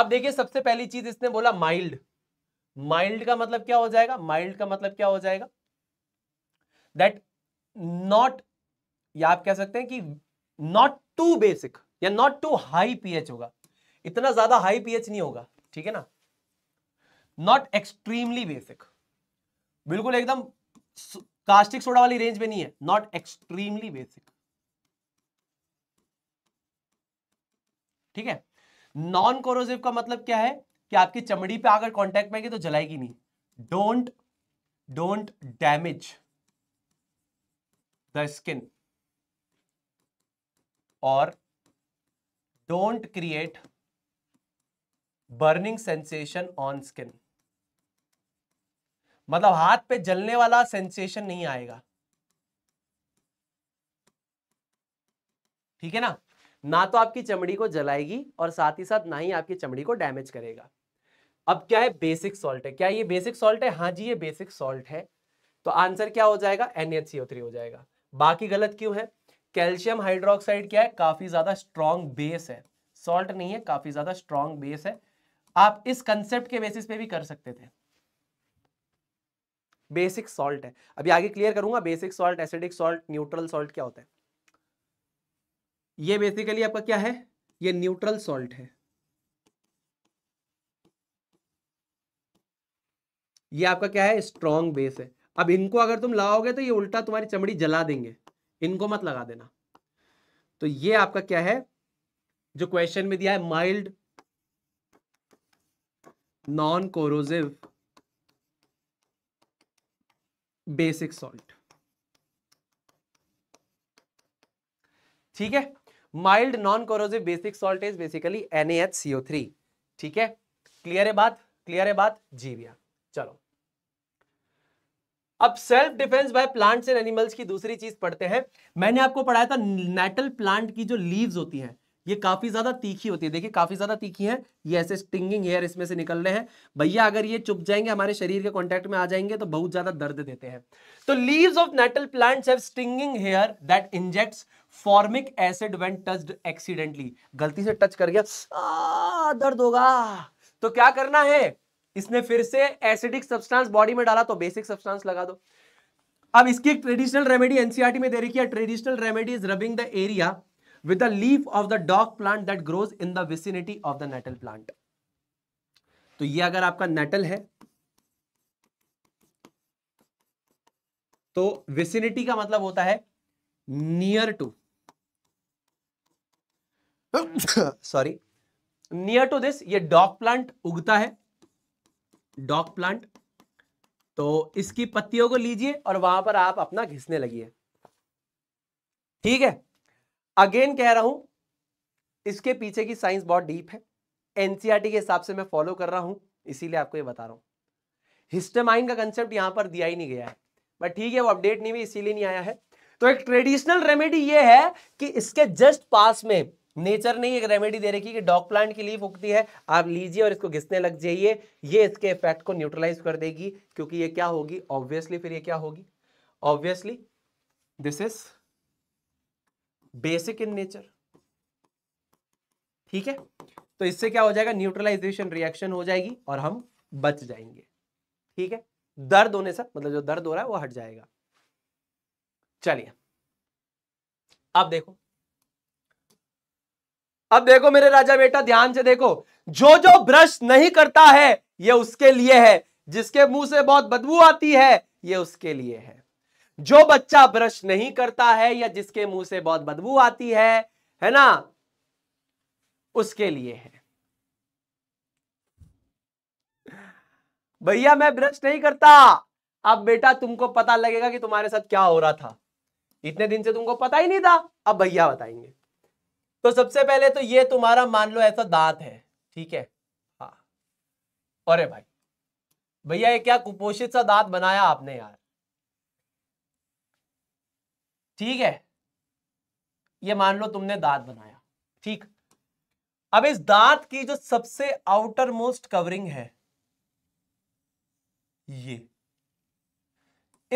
अब देखिए सबसे पहली चीज इसने बोला माइल्ड माइल्ड का मतलब क्या हो जाएगा माइल्ड का मतलब क्या हो जाएगा दैट नॉट या आप कह सकते हैं कि नॉट टू बेसिक या नॉट टू हाई पीएच होगा इतना ज्यादा हाई पीएच नहीं होगा ठीक है ना नॉट एक्सट्रीमली बेसिक बिल्कुल एकदम कास्टिक सोडा वाली रेंज में नहीं है नॉट एक्सट्रीमली बेसिक ठीक है नॉन कोरोसिव का मतलब क्या है कि आपकी चमड़ी पे अगर कॉन्टेक्ट में तो जलाएगी नहीं don't don't damage the skin और don't create burning sensation on skin मतलब हाथ पे जलने वाला सेंसेशन नहीं आएगा ठीक है ना ना तो आपकी चमड़ी को जलाएगी और साथ ही साथ ना ही आपकी चमड़ी को डैमेज करेगा अब क्या है बेसिक सॉल्ट है क्या ये बेसिक सॉल्ट है हाँ जी ये बेसिक सॉल्ट है तो आंसर क्या हो जाएगा NaCO3 हो जाएगा बाकी गलत क्यों है कैल्शियम हाइड्रोक्साइड क्या है काफी ज्यादा स्ट्रॉन्ग बेस है सॉल्ट नहीं है काफी ज्यादा स्ट्रॉन्ग बेस है आप इस कंसेप्ट के बेसिस पे भी कर सकते थे बेसिक सॉल्ट है अभी आगे क्लियर करूंगा basic salt acidic salt neutral salt क्या होता है ये बेसिकली आपका क्या है ये न्यूट्रल सॉल्ट है ये आपका क्या है स्ट्रॉन्ग बेस है अब इनको अगर तुम लाओगे तो ये उल्टा तुम्हारी चमड़ी जला देंगे इनको मत लगा देना तो ये आपका क्या है जो क्वेश्चन में दिया है mild non corrosive basic salt ठीक है mild non corrosive basic salt is basically NaHCO3 ठीक है क्लियर है बात क्लियर है बात जी भैया चलो अब self defence by plants and animals की दूसरी चीज पढ़ते हैं मैंने आपको पढ़ाया था नेटल प्लांट की जो लीव्स होती हैं ये काफी ज्यादा तीखी होती है देखिए काफी ज्यादा तीखी है ये ऐसे स्टिंगिंग हेयर इसमें से निकल रहे हैं भैया अगर ये चुप जाएंगे हमारे शरीर के कांटेक्ट में आ जाएंगे तो बहुत ज्यादा दर्द देते हैं तो leaves of nettle plants have stinging hair that injects formic acid when touch accidentally गलती से टच कर गया आ, दर्द होगा तो क्या करना है इसने फिर से एसिडिक सब्सटेंस बॉडी में डाला तो बेसिक सब्सटेंस लगा दो अब इसकी एक ट्रेडिशनल रेमेडी एनसीआरटी में दे रही है traditional remedy is rubbing the area with the leaf of the dock plant that grows in the vicinity of the nettle plant तो ये अगर आपका नेटल है तो विसिनिटी का मतलब होता है near to sorry near to this ये डॉक प्लांट उगता है डॉक प्लांट तो इसकी पत्तियों को लीजिए और वहां पर आप अपना घिसने लगिए ठीक है अगेन कह रहा हूं इसके पीछे की साइंस बहुत डीप है एनसीआरटी e के हिसाब से मैं फॉलो कर रहा हूं इसीलिए आपको ये बता रहा हूं हिस्टेमाइन का कंसेप्ट यहां पर दिया ही नहीं गया है बट ठीक है वो अपडेट नहीं हुई इसीलिए नहीं आया है तो एक ट्रेडिशनल रेमेडी ये है कि इसके जस्ट पास में नेचर ने एक रेमेडी दे रखी कि डॉग प्लांट की लीफ उगती है आप लीजिए और इसको घिसने लग जाइए ये इसके इफेक्ट को न्यूट्रलाइज कर देगी क्योंकि ये क्या होगी ऑब्वियसली फिर ये क्या होगी obviously this is basic in nature ठीक है तो इससे क्या हो जाएगा न्यूट्रलाइजेशन रिएक्शन हो जाएगी और हम बच जाएंगे ठीक है दर्द होने से मतलब जो दर्द हो रहा है वो हट जाएगा चलिए अब देखो अब देखो मेरे राजा बेटा ध्यान से देखो जो जो ब्रश नहीं करता है ये उसके लिए है जिसके मुंह से बहुत बदबू आती है ये उसके लिए है जो बच्चा ब्रश नहीं करता है या जिसके मुंह से बहुत बदबू आती है है ना उसके लिए है भैया मैं ब्रश नहीं करता अब बेटा तुमको पता लगेगा कि तुम्हारे साथ क्या हो रहा था इतने दिन से तुमको पता ही नहीं था अब भैया बताएंगे तो सबसे पहले तो ये तुम्हारा मान लो ऐसा दांत है ठीक है हाँ अरे भाई भैया ये क्या कुपोषित सा दांत बनाया आपने यार ठीक है ये मान लो तुमने दांत बनाया ठीक अब इस दांत की जो सबसे आउटर मोस्ट कवरिंग है ये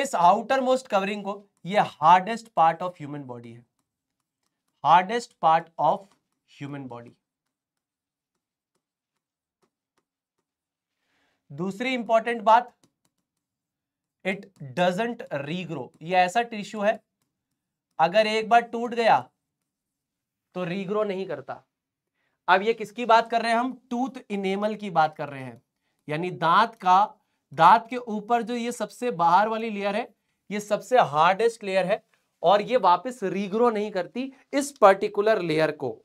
इस आउटर मोस्ट कवरिंग को ये hardest part of human body है hardest part of human body दूसरी इंपॉर्टेंट बात इट डजेंट रीग्रो ये ऐसा टिश्यू है अगर एक बार टूट गया तो रीग्रो नहीं करता अब ये किसकी बात कर रहे हैं हम टूथ इनेमल की बात कर रहे हैं यानी दांत का दांत के ऊपर जो ये सबसे बाहर वाली लेयर है ये सबसे हार्डेस्ट लेयर है और ये वापस रीग्रो नहीं करती इस पर्टिकुलर लेयर को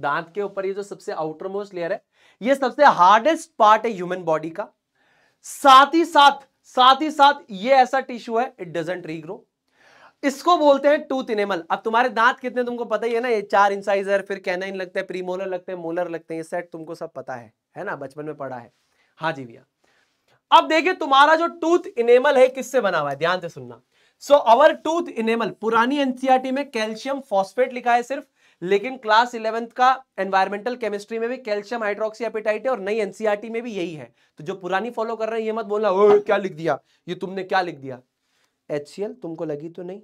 दांत के ऊपर ये जो सबसे आउटर मोस्ट लेयर है ये सबसे हार्डेस्ट पार्ट है ह्यूमन बॉडी का साथ ही साथ साथ ही साथ ये ऐसा टिश्यू है इट डजेंट रीग्रो इसको बोलते हैं टूथ इनेमल अब तुम्हारे दांत कितने तुमको पता ही है ना ये चार इंसाइजर फिर कैनाइन लगता है प्रीमोलर लगते हैं मोलर लगते हैं ये सेट तुमको सब पता है है ना बचपन में पढ़ा है हाँ जी भैया अब देखिए तुम्हारा जो टूथ इनेमल है किससे बना हुआ है ध्यान से सुनना सो अवर टूथ इनेमल पुरानी एनसीआरटी में कैल्शियम फॉस्फेट लिखा है सिर्फ लेकिन क्लास इलेवेंथ का एनवायरमेंटल केमिस्ट्री में भी कैल्शियम हाइड्रोक्सीपेटाइट है और नई एनसीआरटी e में भी यही है तो जो पुरानी फॉलो कर रहे हैं ये मत बोलना ओ क्या लिख दिया ये तुमने क्या लिख दिया एच तुमको लगी तो नहीं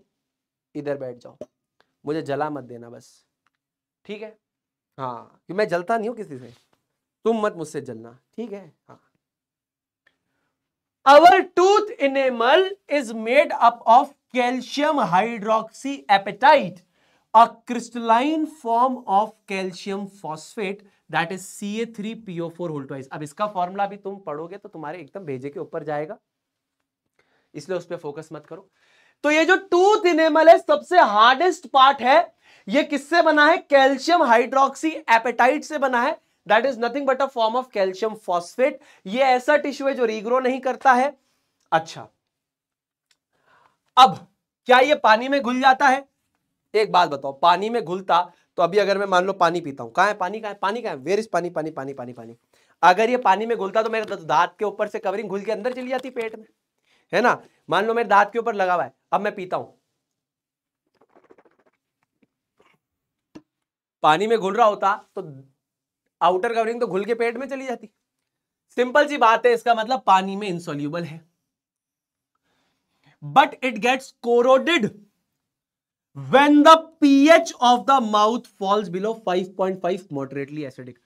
इधर बैठ जाओ मुझे जला मत देना बस ठीक है हाँ मैं जलता नहीं हूँ किसी से तुम मत मुझसे जलना ठीक है हाँ our tooth enamel is made up of calcium hydroxyapatite a crystalline form of calcium phosphate that is C A three PO four होल्टोइ अब इसका फॉर्मुला भी तुम पढ़ोगे तो तुम्हारे एकदम भेजे के ऊपर जाएगा इसलिए उस पर फोकस मत करो तो ये जो टूथ इनेमल है सबसे हार्डेस्ट पार्ट है ये किससे बना है कैल्शियम हाइड्रोक्सी एपेटाइट से बना है that is nothing but a form of calcium phosphate ये ऐसा टिश्यू है जो रीग्रो नहीं करता है अच्छा अब क्या ये पानी में घुल जाता है एक बात बताओ पानी में घुलता तो अभी अगर मैं मान लो पानी पीता हूं कहा है पानी कहा है पानी कहा है वेर इज पानी पानी पानी पानी पानी अगर ये पानी में घुलता तो मेरे दांत के ऊपर से कवरिंग घुल के अंदर चली जाती पेट में है ना मान लो मेरे दांत के ऊपर लगा हुआ है अब मैं पीता हूं पानी में घुल रहा होता तो आउटर कवरिंग तो घुल के पेट में चली जाती सिंपल सी बात है इसका मतलब पानी में इंसोल्यूबल है but it gets corroded when the pH of the mouth falls below 5.5 moderately acidic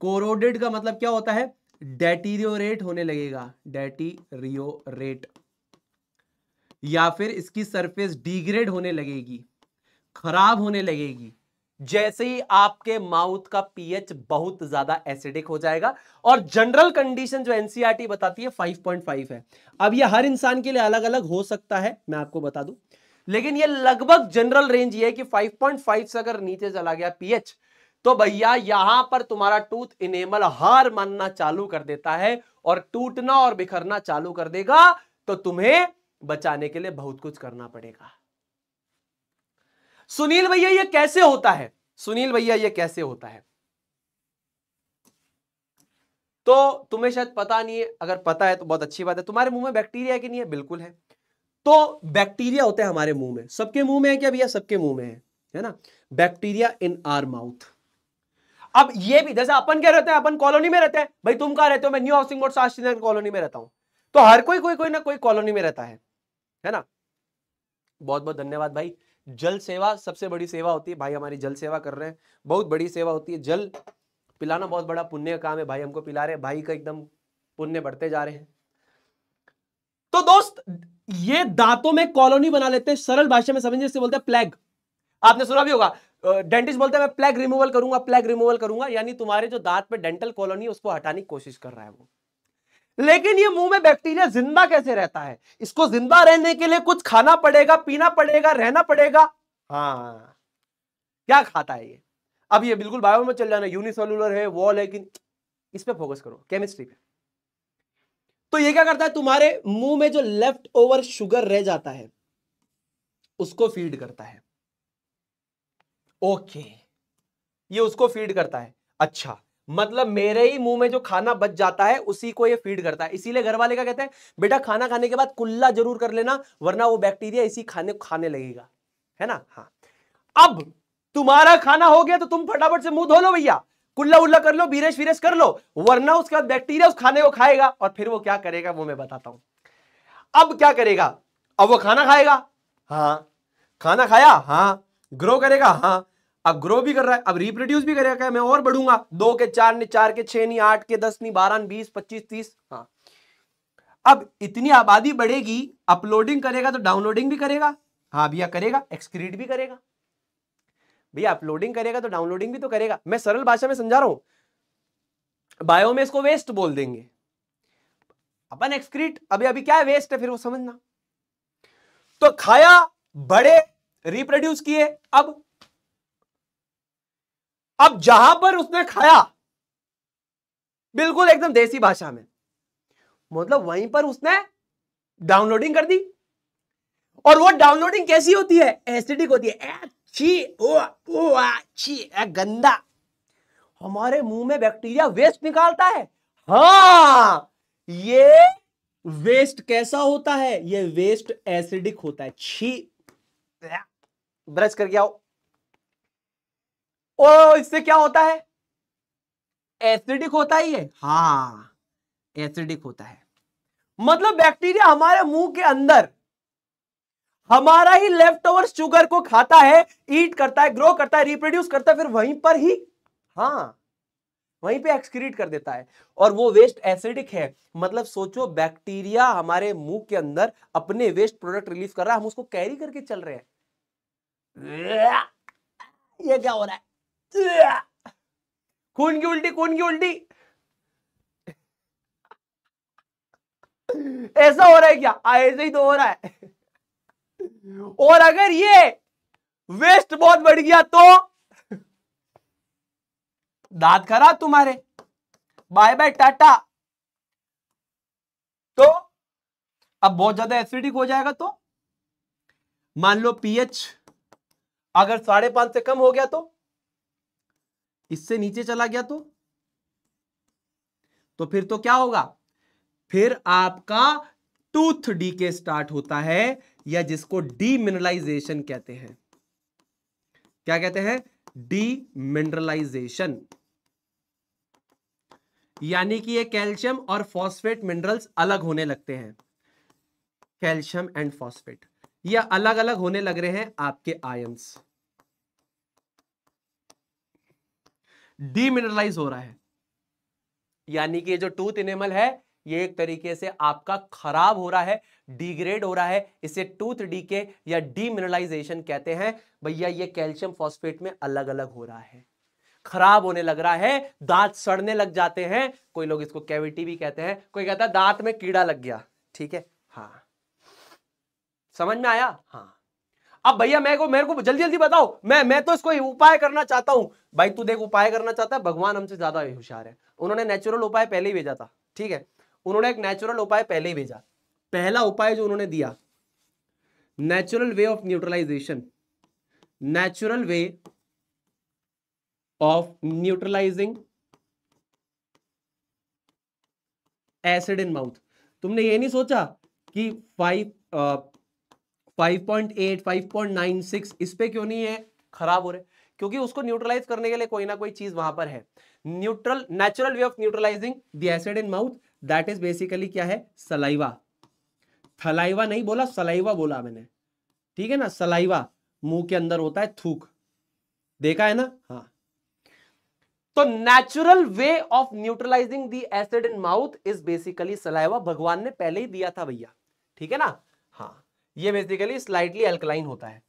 corroded का मतलब क्या होता है डेटीरियोरेट होने लगेगा डेटीरियोरेट या फिर इसकी सरफेस डिग्रेड होने लगेगी खराब होने लगेगी जैसे ही आपके माउथ का पीएच बहुत ज्यादा एसिडिक हो जाएगा और जनरल कंडीशन जो एनसीईआरटी बताती है 5.5 है अब ये हर इंसान के लिए अलग अलग हो सकता है मैं आपको बता दूं लेकिन ये लगभग जनरल रेंज ये है कि 5.5 से अगर नीचे चला गया पीएच तो भैया यहां पर तुम्हारा टूथ इनेमल हार मानना चालू कर देता है और टूटना और बिखरना चालू कर देगा तो तुम्हें बचाने के लिए बहुत कुछ करना पड़ेगा सुनील भैया ये कैसे होता है सुनील भैया ये कैसे होता है तो तुम्हें शायद पता नहीं है अगर पता है तो बहुत अच्छी बात है तुम्हारे मुंह में बैक्टीरिया की नहीं है बिल्कुल है तो बैक्टीरिया होते हैं हमारे मुंह में सबके मुंह में है क्या भैया सबके मुंह में है है ना बैक्टीरिया इन आर माउथ अब ये भी जैसे अपन क्या रहते हैं अपन कॉलोनी में रहते हैं भाई तुम कहा रहते हो मैं new housing board Shastri Nagar colony में रहता हूं तो हर कोई कोई कोई ना कोई कॉलोनी में रहता है है ना बहुत बहुत धन्यवाद भाई जल सेवा सबसे बड़ी सेवा होती है भाई हमारी जल सेवा कर रहे हैं बहुत बड़ी सेवा होती है जल पिलाना बहुत बड़ा पुण्य काम है भाई हमको पिला रहे हैं भाई का एकदम पुण्य बढ़ते जा रहे हैं तो दोस्त ये दांतों में कॉलोनी बना लेते हैं सरल भाषा में समझिए इसे बोलते हैं प्लेग आपने सुना भी होगा डेंटिस्ट बोलते हैं मैं प्लेग रिमूवल करूंगा प्लेग रिमूवल करूंगा यानी तुम्हारे जो दांत पे डेंटल कॉलोनी है उसको हटाने की कोशिश कर रहा है वो लेकिन ये मुंह में बैक्टीरिया जिंदा कैसे रहता है इसको जिंदा रहने के लिए कुछ खाना पड़ेगा पीना पड़ेगा रहना पड़ेगा हाँ क्या खाता है ये अब ये बिल्कुल बायो में चल जाना यूनिसेलुलर है वॉल है इस पर फोकस करो केमिस्ट्री पे तो ये क्या करता है तुम्हारे मुंह में जो लेफ्ट ओवर शुगर रह जाता है उसको फीड करता है ओके ये उसको फीड करता है अच्छा मतलब मेरे ही मुंह में जो खाना बच जाता है उसी को ये फीड करता है इसीलिए घर वाले का कहते हैं बेटा खाना खाने के बाद कुल्ला जरूर कर लेना वरना वो बैक्टीरिया इसी खाने खाने लगेगा है ना हाँ अब तुम्हारा खाना हो गया तो तुम फटाफट से मुंह धो लो भैया कुल्ला उल्ला कर लो बीरेश वीरेश कर लो वरना उसके बाद बैक्टीरिया उस खाने को खाएगा और फिर वो क्या करेगा वो मैं बताता हूं अब क्या करेगा अब वो खाना खाएगा हाँ खाना खाया हाँ ग्रो करेगा हाँ अब ग्रो भी कर रहा है अब रिप्रोड्यूस भी करेगा मैं और बढ़ूंगा दो के चार ने चार के छह नहीं आठ के दस नहीं बारह बीस पच्चीस तीस हाँ अब इतनी आबादी बढ़ेगी अपलोडिंग करेगा तो डाउनलोडिंग भी करेगा हाँ भैया करेगा एक्सक्रीट भी करेगा भैया अपलोडिंग करेगा तो डाउनलोडिंग भी तो करेगा मैं सरल भाषा में समझा रहा हूं बायो में इसको वेस्ट बोल देंगे अपन एक्सक्रीट अभी अभी क्या है वेस्ट है फिर वो समझना तो खाया बड़े रिप्रोड्यूस किए अब अब जहां पर उसने खाया बिल्कुल एकदम देसी भाषा में मतलब वहीं पर उसने डाउनलोडिंग कर दी और वो डाउनलोडिंग कैसी होती है एसिडिक होती है ची, ओ ओ छी गंदा हमारे मुंह में बैक्टीरिया वेस्ट निकालता है हाँ ये वेस्ट कैसा होता है ये वेस्ट एसिडिक होता है छी ब्रश करके आओ ओ इससे क्या होता है एसिडिक होता ही है हा एसिडिक होता है मतलब बैक्टीरिया हमारे मुंह के अंदर हमारा ही लेफ्ट ओवर शुगर को खाता है ईट करता है ग्रो करता है रिप्रोड्यूस करता है फिर वहीं पर ही हाँ वहीं पे एक्सक्रीट कर देता है और वो वेस्ट एसिडिक है मतलब सोचो बैक्टीरिया हमारे मुंह के अंदर अपने वेस्ट प्रोडक्ट रिलीज कर रहा है हम उसको कैरी करके चल रहे हैं ये क्या हो रहा है खून की उल्टी खून की उल्टी ऐसा हो रहा है क्या ऐसे ही तो हो रहा है और अगर ये वेस्ट बहुत बढ़ गया तो दांत खराब तुम्हारे बाय बाय टाटा तो अब बहुत ज्यादा एसिडिक हो जाएगा तो मान लो पीएच अगर साढ़े पांच से कम हो गया तो इससे नीचे चला गया तो तो फिर तो क्या होगा फिर आपका टूथ डी के स्टार्ट होता है या जिसको डीमिनरलाइजेशन कहते हैं क्या कहते हैं डीमिनरलाइजेशन यानी कि ये कैल्शियम और फॉस्फेट मिनरल्स अलग होने लगते हैं कैल्शियम एंड फॉस्फेट ये अलग अलग होने लग रहे हैं आपके आयंस डीमिनरलाइज हो रहा है यानी कि जो टूथ इनेमल है ये एक तरीके से आपका खराब हो रहा है डिग्रेड हो रहा है इसे टूथ डीके या डीमिनरलाइजेशन कहते हैं भैया ये कैल्शियम फॉस्फेट में अलग अलग हो रहा है खराब होने लग रहा है दांत सड़ने लग जाते हैं कोई लोग इसको कैविटी भी कहते हैं कोई कहता है दांत में कीड़ा लग गया ठीक है हाँ समझ में आया हाँ अब भैया मैं को मेरे को जल्दी जल्दी बताओ मैं मैं तो इसको उपाय करना चाहता हूं भाई तू देख उपाय करना चाहता है भगवान हमसे ज्यादा होशियार है उन्होंने नेचुरल उपाय पहले ही भेजा था ठीक है उन्होंने एक नेचुरल उपाय पहले ही भेजा पहला उपाय जो उन्होंने दिया natural way of neutralisation natural way of neutralising acid in mouth तुमने ये नहीं सोचा कि five five point eight five point nine six इस पे क्यों नहीं है खराब हो रहे क्योंकि उसको न्यूट्रलाइज करने के लिए कोई ना कोई चीज वहां पर है neutral natural way of neutralising the acid in mouth that is basically क्या है सलाइवा थलाइवा नहीं बोला सलाइवा बोला मैंने ठीक है ना सलाइवा मुंह के अंदर होता है थूक देखा है ना हाँ तो natural way of neutralising the acid in mouth is basically saliva भगवान ने पहले ही दिया था भैया ठीक है ना हाँ ये बेसिकली स्लाइटली अल्कलाइन होता है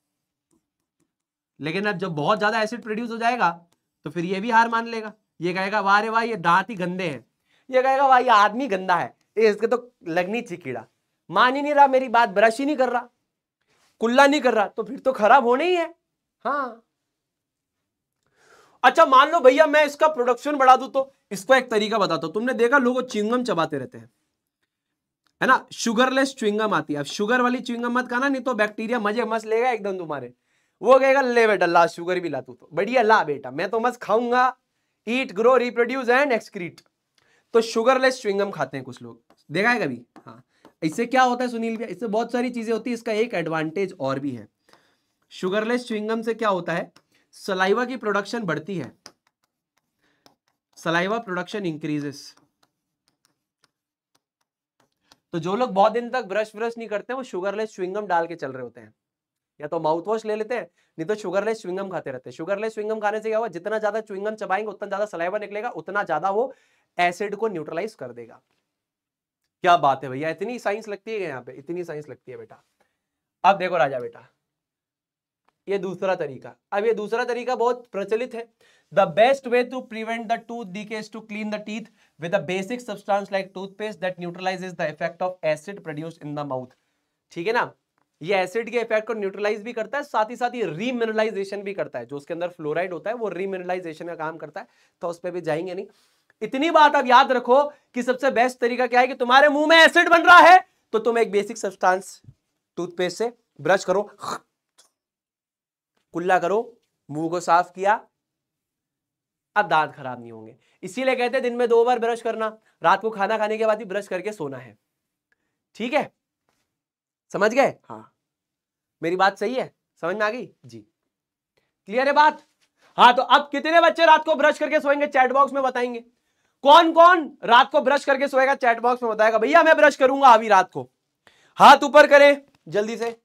लेकिन अब जब बहुत ज्यादा एसिड प्रोड्यूस हो जाएगा तो फिर ये भी हार मान लेगा ये कहेगा वाह रे वाह ये दांत ही गंदे हैं ये कहेगा वाह ये आदमी गंदा है इसके तो लगनी चाहिए कीड़ा मान ही नहीं रहा मेरी बात ब्रश ही नहीं कर रहा कुल्ला नहीं कर रहा तो फिर तो खराब होना ही है हाँ अच्छा मान लो भैया मैं इसका प्रोडक्शन बढ़ा दू तो इसको एक तरीका बताता हूं तुमने देखा लोग चिंगम चबाते रहते हैं है ना शुगरलेस चुंगम आती है अब शुगर वाली च्युइंगम मत खाना नहीं तो बैक्टीरिया मजे मस्त लेगा एकदम तुम्हारे वो कहेगा ले बेटा ला शुगर भी ला तू तो बढ़िया ला बेटा मैं तो मस्त खाऊंगा eat grow reproduce and excrete तो शुगरलेस च्युइंगम खाते हैं कुछ लोग देखा है कभी हाँ इससे क्या होता है सुनील भैया इससे बहुत सारी चीजें होती है इसका एक एडवांटेज और भी है शुगरलेस च्युइंगम से क्या होता है सलाइवा की प्रोडक्शन बढ़ती है सलाइवा प्रोडक्शन इंक्रीजेस तो जो लोग बहुत दिन तक ब्रश ब्रश नहीं करते वो शुगरलेस च्युइंगम डाल के चल रहे होते हैं या तो माउथ वॉश ले लेते हैं नहीं तो शुगरलेस च्विंगम खाते रहते हैं शुगरलेस च्विंगम खाने से क्या हुआ जितना ज्यादा च्विंगम चबाएंगे उतना ज्यादा सलाइवा निकलेगा उतना ज्यादा वो एसिड को न्यूट्रलाइज कर देगा क्या बात है भैया इतनी साइंस लगती है यहाँ पे इतनी साइंस लगती है बेटा अब देखो राजा बेटा ये दूसरा तरीका अब ये दूसरा तरीका बहुत प्रचलित है the best way to prevent the tooth decay to clean the teeth with a basic substance like toothpaste that neutralises the effect of acid produced in the mouth ठीक है ना ये एसिड के इफेक्ट को न्यूट्रलाइज भी करता है साथ ही साथ ये रीमिनलाइजेशन भी करता है जो उसके अंदर फ्लोराइड होता है वो रीमिनलाइजेशन का काम करता है तो उस पर भी जाएंगे नहीं इतनी बात अब याद रखो कि सबसे बेस्ट तरीका क्या है कि तुम्हारे मुंह में एसिड बन रहा है तो तुम एक बेसिक सब्सटेंस टूथपेस्ट से ब्रश करो कुल्ला करो मुंह को साफ किया अब दांत खराब नहीं होंगे इसीलिए कहते हैं दिन में दो बार ब्रश करना रात को खाना खाने के बाद भी ब्रश करके सोना है ठीक है समझ गए हाँ मेरी बात सही है समझ में आ गई जी क्लियर है बात हाँ तो अब कितने बच्चे रात को ब्रश करके सोएंगे चैट बॉक्स में बताएंगे कौन कौन रात को ब्रश करके सोएगा चैट बॉक्स में बताएगा भैया मैं ब्रश करूंगा अभी रात को हाथ ऊपर करें जल्दी से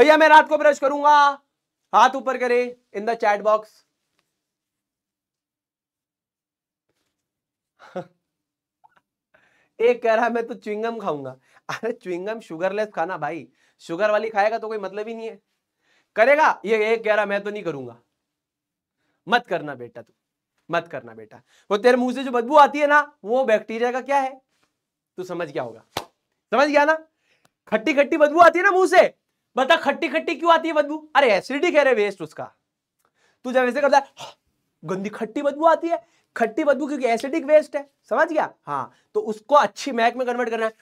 भैया मैं रात को ब्रश करूंगा हाथ ऊपर करें इन द चैट बॉक्स एक कह रहा है मैं तो चुंगम खाऊंगा अरे च्युइंगम शुगरलेस खाना भाई शुगर वाली खाएगा तो कोई मतलब ही नहीं है करेगा ये एक कह रहा मैं तो नहीं करूंगा मत करना बेटा तू मत करना बेटा वो तेरे मुंह से जो बदबू आती है ना वो बैक्टीरिया का क्या है तू समझ गया होगा समझ गया ना खट्टी खट्टी बदबू आती है ना मुंह से बता खट्टी खट्टी क्यों आती है बदबू अरे एसिडिटी कह रहे वेस्ट उसका तू जब ऐसे करता है हाँ, गंदी खट्टी बदबू आती है खट्टी बदबू क्योंकि एसिडिक वेस्ट है समझ गया हाँ तो उसको अच्छी मैक में कन्वर्ट करना है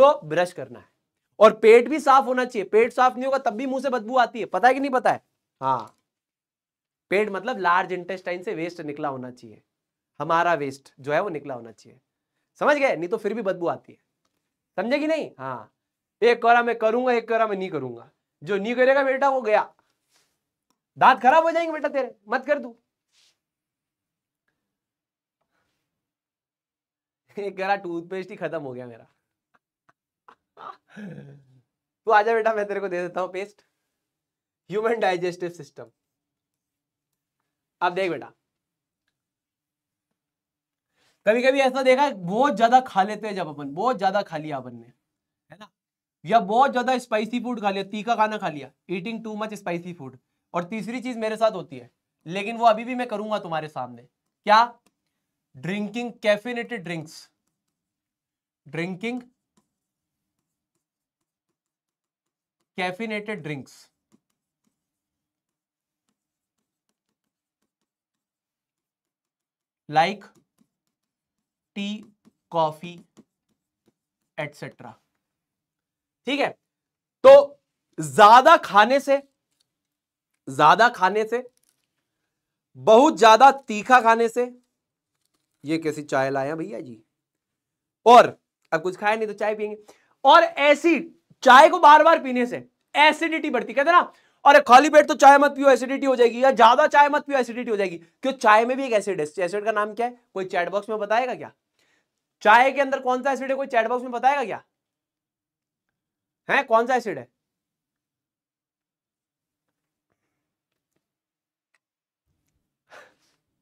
तो ब्रश करना है और पेट भी साफ होना चाहिए पेट साफ नहीं होगा तब भी मुंह से बदबू आती है पता है कि नहीं पता है हाँ पेट मतलब लार्ज इंटेस्टाइन से वेस्ट निकला होना चाहिए हमारा वेस्ट जो है वो निकला होना चाहिए समझ गए नहीं तो फिर भी बदबू आती है समझे कि नहीं हाँ एक कोरा मैं करूंगा एक कोरा मैं नहीं करूंगा जो नहीं करेगा बेटा वो गया दांत खराब हो जाएंगे बेटा तेरे मत कर दू एक गरा टूथपेस्ट ही खत्म हो गया मेरा तू आजा बेटा मैं तेरे को दे देता हूँ पेस्ट ह्यूमन डाइजेस्टिव सिस्टम अब देख बेटा कभी कभी ऐसा देखा बहुत ज्यादा खा लेते हैं जब अपन बहुत ज्यादा खा लिया अपन ने है ना या बहुत ज्यादा स्पाइसी फूड खा लिया तीखा खाना खा लिया eating too much spicy food और तीसरी चीज मेरे साथ होती है लेकिन वो अभी भी मैं करूंगा तुम्हारे सामने क्या drinking caffeinated drinks drinking caffeinated drinks like tea coffee etcetera ठीक है तो ज्यादा खाने से ज्यादा खाने से बहुत ज्यादा तीखा खाने से ये कैसी चाय लाया भैया जी और अब कुछ खाया नहीं तो चाय पियेंगे और ऐसी चाय को बार बार पीने से एसिडिटी बढ़ती कहते ना अरे खाली पेट तो चाय मत पियो एसिडिटी हो जाएगी या ज्यादा चाय मत पियो एसिडिटी हो जाएगी क्यों चाय में भी एक एसिड है एसिड का नाम क्या है कोई चैटबॉक्स में बताएगा क्या चाय के अंदर कौन सा एसिड है कोई चैटबॉक्स में बताएगा क्या है कौन सा एसिड है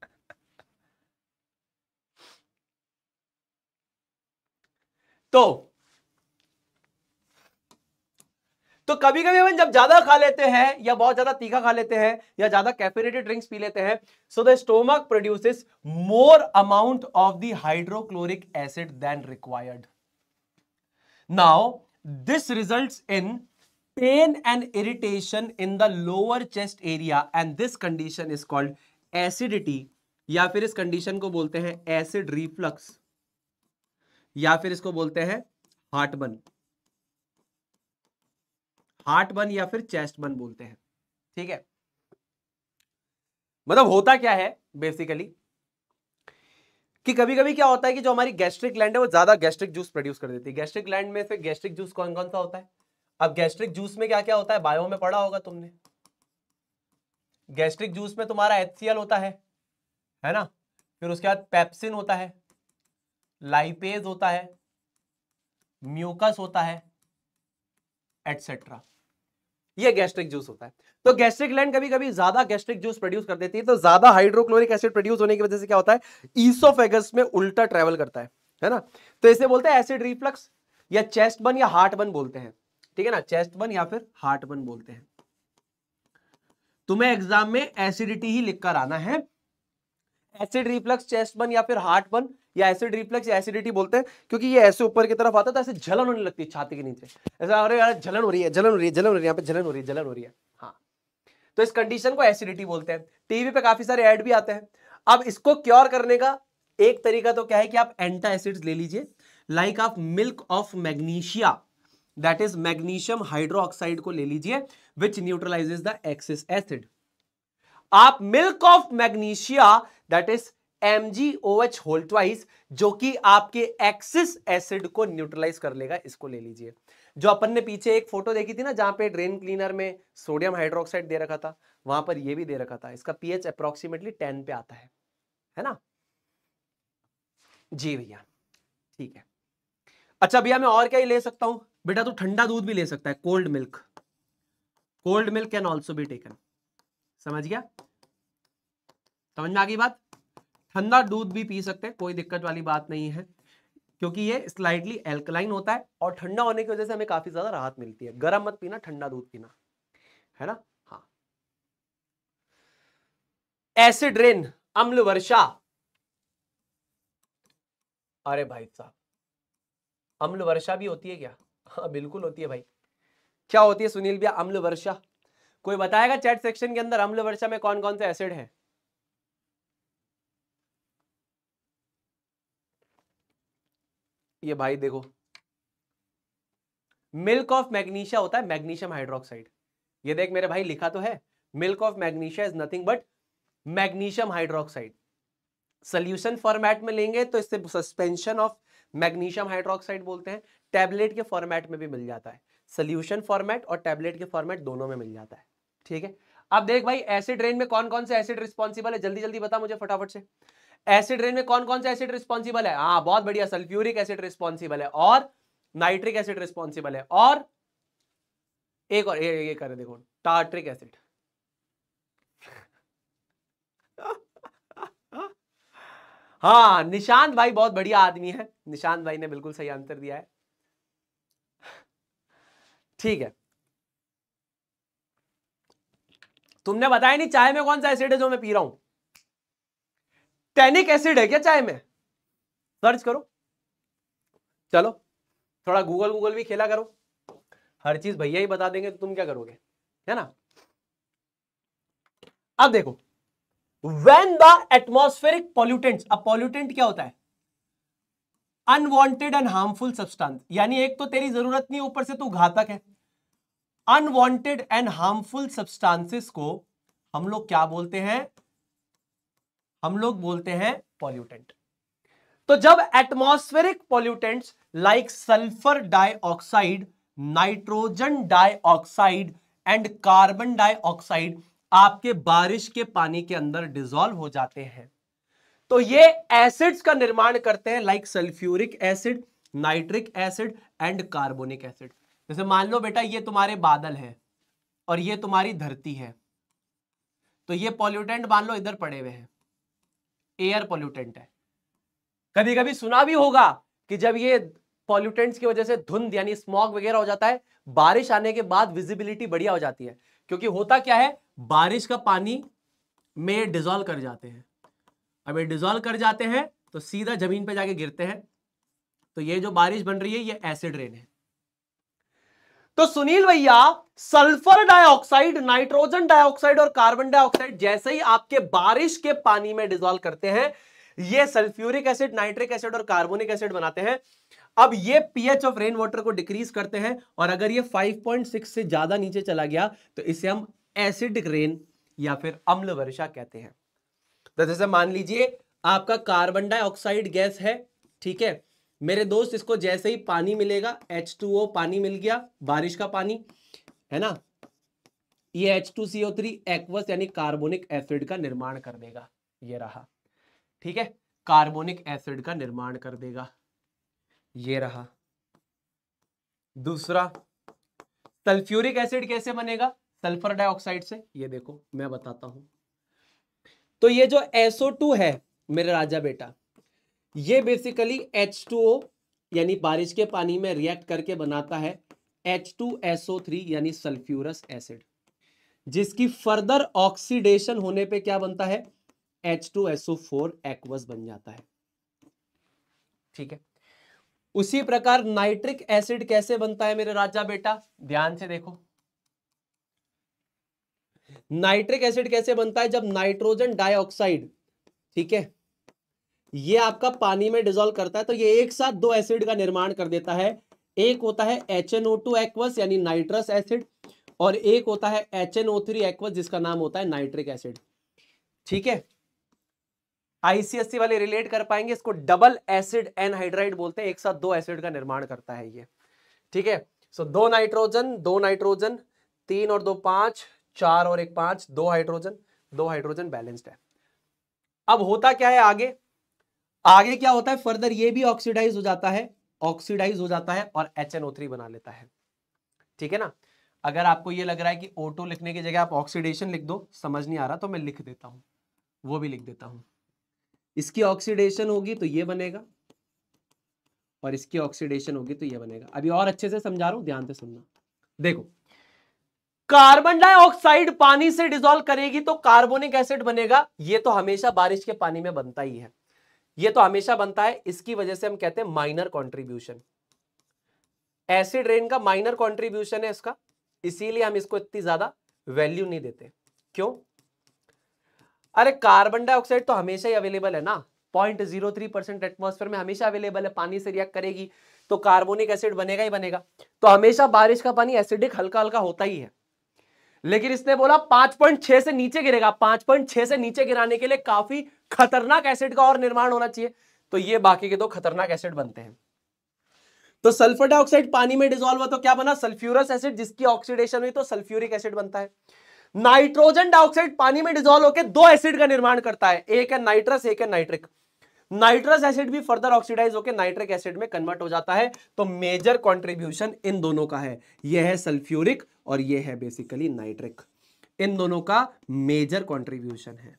तो तो कभी कभी अपन जब ज्यादा खा लेते हैं या बहुत ज्यादा तीखा खा लेते हैं या ज्यादा कैफेनेटेड ड्रिंक्स पी लेते हैं so the stomach produces more amount of the hydrochloric acid than required now this result in pain and irritation in the lower chest area and this condition is called acidity या फिर इस कंडीशन को बोलते हैं एसिड रिफ्लक्स या फिर इसको बोलते हैं हार्टबन हार्ट बन या फिर चेस्ट बन बोलते हैं ठीक है मतलब होता क्या है बेसिकली कि कभी कभी क्या होता है कि जो हमारी गैस्ट्रिक लैंड है वो ज्यादा गैस्ट्रिक जूस प्रोड्यूस कर देती है गैस्ट्रिक लैंड में से गैस्ट्रिक जूस कौन कौन सा होता है अब गैस्ट्रिक जूस में क्या क्या होता है बायो में पढ़ा होगा तुमने गैस्ट्रिक जूस में तुम्हारा एच होता है है ना फिर उसके बाद पेप्सिन होता है लाइपेज होता है म्यूकस होता है एटसेट्रा ये गैस्ट्रिक जूस होता है तो गैस्ट्रिक लैंड कभी कभी ज्यादा गैस्ट्रिक जूस प्रोड्यूस कर देती है तो ज्यादा हाइड्रोक्लोरिक एसिड प्रोड्यूस होने की वजह से क्या होता है ईसोफेगस में उल्टा ट्रेवल करता है है ना तो इसे बोलते हैं एसिड रिफ्लक्स या चेस्ट बन या हार्ट बन बोलते हैं ठीक है ना चेस्ट बन या फिर हार्ट बन बोलते हैं तुम्हें एग्जाम में एसिडिटी ही लिखकर आना है एसिड रिफ्लक्स चेस्ट बन या फिर हार्ट बन या एसिड रिफ्लक्स या एसिडिटी बोलते हैं क्योंकि ये ऐसे ऊपर की तरफ आता है तो ऐसे जलन होने लगती है छाती के नीचे ऐसा अरे यार जलन हो रही है जलन हो रही है जलन हो रही है यहाँ पे जलन हो रही है जलन हो रही है हाँ तो इस कंडीशन को एसिडिटी बोलते हैं टीवी पे काफी सारे एड भी आते हैं अब इसको क्योर करने का एक तरीका तो क्या है कि आप एंटा एसिड ले लीजिए like of milk of magnesia that is magnesium hydroxide को ले लीजिए which neutralises the excess acid आप milk of magnesia that is M G O H whole twice जो कि आपके एक्सिस एसिड को न्यूट्रलाइज कर लेगा इसको ले लीजिए जो अपन ने पीछे एक फोटो देखी थी ना जहां पे ड्रेन क्लीनर में सोडियम हाइड्रोक्साइड दे रखा था वहां पर ये भी दे रखा था इसका पीएच अप्रोक्सीमेटली टेन पे आता है है ना जी भैया ठीक है अच्छा भैया मैं और क्या ही ले सकता हूं बेटा तू तो ठंडा दूध भी ले सकता है cold milk cold milk can also भी टेकन समझ गया समझ में आ गई बात ठंडा दूध भी पी सकते हैं कोई दिक्कत वाली बात नहीं है क्योंकि ये स्लाइडली एल्कलाइन होता है और ठंडा होने की वजह से हमें काफी ज्यादा राहत मिलती है गर्म मत पीना ठंडा दूध पीना है ना हाँ एसिड रेन अम्ल वर्षा अरे भाई साहब अम्ल वर्षा भी होती है क्या हाँ बिल्कुल होती है भाई क्या होती है सुनील भैया अम्ल वर्षा कोई बताएगा चैट सेक्शन के अंदर अम्ल वर्षा में कौन कौन से एसिड है ये भाई देखो मिल्क ऑफ मैग्नीशिया होता है मैग्नीशियम हाइड्रोक्साइड ये देख मेरे भाई लिखा तो है milk of magnesia is nothing but magnesium hydroxide solution format में लेंगे तो इससे सस्पेंशन ऑफ मैग्नीशियम हाइड्रोक्साइड बोलते हैं टैबलेट के फॉर्मेट में भी मिल जाता है सोल्यूशन फॉर्मेट और टैबलेट के फॉर्मेट दोनों में मिल जाता है ठीक है अब देख भाई एसिड रेन में कौन कौन से एसिड रिस्पॉन्सिबल है जल्दी जल्दी बता मुझे फटाफट से एसिड रेन में कौन कौन सा एसिड रिस्पॉन्सिबल है हाँ बहुत बढ़िया सल्फ्यूरिक एसिड रिस्पॉन्सिबल है और नाइट्रिक एसिड रिस्पॉन्सिबल है और एक और ये, ये करें देखो टार्ट्रिक एसिड हाँ निशांत भाई बहुत बढ़िया आदमी है निशांत भाई ने बिल्कुल सही आंसर दिया है ठीक है तुमने बताया नहीं चाय में कौन सा एसिड है जो मैं पी रहा हूं टैनिक एसिड है क्या चाय में सर्च करो चलो थोड़ा गूगल गूगल भी खेला करो हर चीज भैया ही बता देंगे तो तुम क्या करोगे है ना अब देखो वेन द एटमोस्फेरिक पॉल्यूटेंट अब पॉल्यूटेंट क्या होता है अनवॉन्टेड एंड हार्मफुल सब्सटेंस यानी एक तो तेरी जरूरत नहीं ऊपर से तू घातक है अनवॉन्टेड एंड हार्मफुल सब्सटांसिस को हम लोग क्या बोलते हैं हम लोग बोलते हैं पॉल्यूटेंट तो जब atmospheric pollutants like sulphur dioxide nitrogen dioxide and carbon dioxide आपके बारिश के पानी के अंदर डिजोल्व हो जाते हैं तो ये एसिड्स का निर्माण करते हैं like sulphuric acid nitric acid and carbonic acid जैसे मान लो बेटा ये तुम्हारे बादल है और ये तुम्हारी धरती है तो ये पॉल्यूटेंट मान लो इधर पड़े हुए हैं एयर पॉल्यूटेंट है कभी कभी सुना भी होगा कि जब ये पॉल्यूटेंट्स की वजह से धुंध यानी स्मॉग वगैरह हो जाता है बारिश आने के बाद विजिबिलिटी बढ़िया हो जाती है क्योंकि होता क्या है बारिश का पानी में डिजोल्व कर जाते हैं अब ये डिजोल्व कर जाते हैं तो सीधा जमीन पे जाके गिरते हैं तो ये जो बारिश बन रही है ये एसिड रेन है तो सुनील भैया सल्फर डाइऑक्साइड नाइट्रोजन डाइऑक्साइड और कार्बन डाइऑक्साइड जैसे ही आपके बारिश के पानी में डिजोल्व करते हैं ये सल्फ्यूरिक एसिड नाइट्रिक एसिड और कार्बोनिक एसिड बनाते हैं अब ये पीएच ऑफ रेन वाटर को डिक्रीज करते हैं और अगर ये 5.6 से ज्यादा नीचे चला गया तो इसे हम एसिडिक रेन या फिर अम्ल वर्षा कहते हैं तो जैसे मान लीजिए आपका कार्बन डाइऑक्साइड गैस है ठीक है मेरे दोस्त इसको जैसे ही पानी मिलेगा एच पानी मिल गया बारिश का पानी है ना ये H two CO three aqueous यानी कार्बोनिक एसिड का निर्माण कर देगा ये रहा ठीक है कार्बोनिक एसिड का निर्माण कर देगा ये रहा दूसरा सल्फ्यूरिक एसिड कैसे बनेगा सल्फर डाइऑक्साइड से ये देखो मैं बताता हूं तो ये जो SO2 है मेरे राजा बेटा ये बेसिकली H2O यानी बारिश के पानी में रिएक्ट करके बनाता है H2SO3 टू थ्री यानी सल्फ्यूरस एसिड जिसकी फर्दर ऑक्सीडेशन होने पे क्या बनता है एच टू फोर एक्वस बन जाता है ठीक है उसी प्रकार नाइट्रिक एसिड कैसे बनता है मेरे राजा बेटा ध्यान से देखो नाइट्रिक एसिड कैसे बनता है जब नाइट्रोजन डाइऑक्साइड ठीक है ये आपका पानी में डिजोल्व करता है तो ये एक साथ दो एसिड का निर्माण कर देता है एक होता है H N O two aqueous यानी नाइट्रस एसिड और एक होता है H N O three aqueous जिसका नाम होता है नाइट्रिक एसिड ठीक है आईसीएससी वाले रिलेट कर पाएंगे इसको डबल एसिड एनहाइड्राइड बोलते हैं एक साथ दो एसिड का निर्माण करता है ये ठीक है सो दो नाइट्रोजन दो नाइट्रोजन तीन और दो पांच चार और एक पांच दो हाइड्रोजन दो हाइड्रोजन बैलेंस्ड है अब होता क्या है आगे आगे क्या होता है फर्दर ये भी ऑक्सीडाइज हो जाता है ऑक्सीडाइज हो जाता है और एच बना लेता है ठीक है ना अगर आपको यह लग रहा है कि ओटो लिखने की जगह आप ऑक्सीडेशन लिख दो समझ नहीं आ रहा तो मैं लिख देता हूं वो भी लिख देता हूँ इसकी ऑक्सीडेशन होगी तो ये बनेगा और इसकी ऑक्सीडेशन होगी तो ये बनेगा अभी और अच्छे से समझा रहा हूं ध्यान से सुनना देखो कार्बन डाइऑक्साइड पानी से डिजोल्व करेगी तो कार्बोनिक एसिड बनेगा ये तो हमेशा बारिश के पानी में बनता ही है ये तो हमेशा बनता है इसकी वजह से हम कहते हैं माइनर कॉन्ट्रीब्यूशन एसिड रेन का माइनर कॉन्ट्रीब्यूशन है इसका इसीलिए हम इसको इतनी ज्यादा वैल्यू नहीं देते क्यों अरे कार्बन डाइऑक्साइड तो हमेशा ही अवेलेबल है ना point zero three percent atmosphere में हमेशा अवेलेबल है पानी से रिएक्ट करेगी तो कार्बोनिक एसिड बनेगा ही बनेगा तो हमेशा बारिश का पानी एसिडिक हल्का हल्का होता ही है लेकिन इसने बोला पांच पॉइंट छह से नीचे गिरेगा पांच पॉइंट छह से नीचे गिराने के लिए काफी खतरनाक एसिड का और निर्माण होना चाहिए तो ये बाकी के दो खतरनाक एसिड बनते हैं तो सल्फर डाइऑक्साइड पानी में डिजोल्व हुआ तो क्या बना सल्फ्यूरस एसिड जिसकी ऑक्सीडेशन हुई तो सल्फ्यूरिक एसिड बनता है नाइट्रोजन डाइऑक्साइड पानी में डिजोल्व होकर दो एसिड का निर्माण करता है एक है नाइट्रस एक है नाइट्रिक नाइट्रस एसिड भी फर्दर ऑक्सीडाइज होकर नाइट्रिक एसिड में कन्वर्ट हो जाता है तो मेजर कॉन्ट्रीब्यूशन इन दोनों का है यह है सल्फ्यूरिक और यह है बेसिकली नाइट्रिक इन दोनों का मेजर कॉन्ट्रीब्यूशन है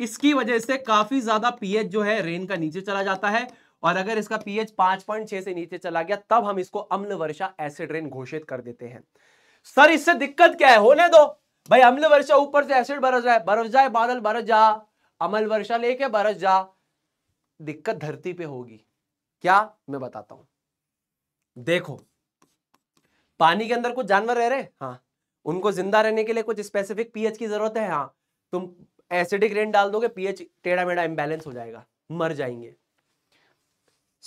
इसकी वजह से काफी ज्यादा पीएच जो है रेन का नीचे चला जाता है और अगर इसका पीएच 5.6 से नीचे चला गया तब हम इसको अम्ल वर्षा एसिड रेन घोषित कर देते हैं सर इससे दिक्कत क्या है होने दो भाई अम्ल वर्षा ऊपर से एसिड बरस जाए बरस जाए बादल बरस जा अमल वर्षा लेके बरस जा दिक्कत धरती पे होगी क्या मैं बताता हूं देखो पानी के अंदर कुछ जानवर रह रहे हाँ उनको जिंदा रहने के लिए कुछ स्पेसिफिक पीएच की जरूरत है हाँ तुम एसिडिक रेन डाल दोगे पीएच टेढ़ा मेढ़ा इम्बैलेंस हो जाएगा मर जाएंगे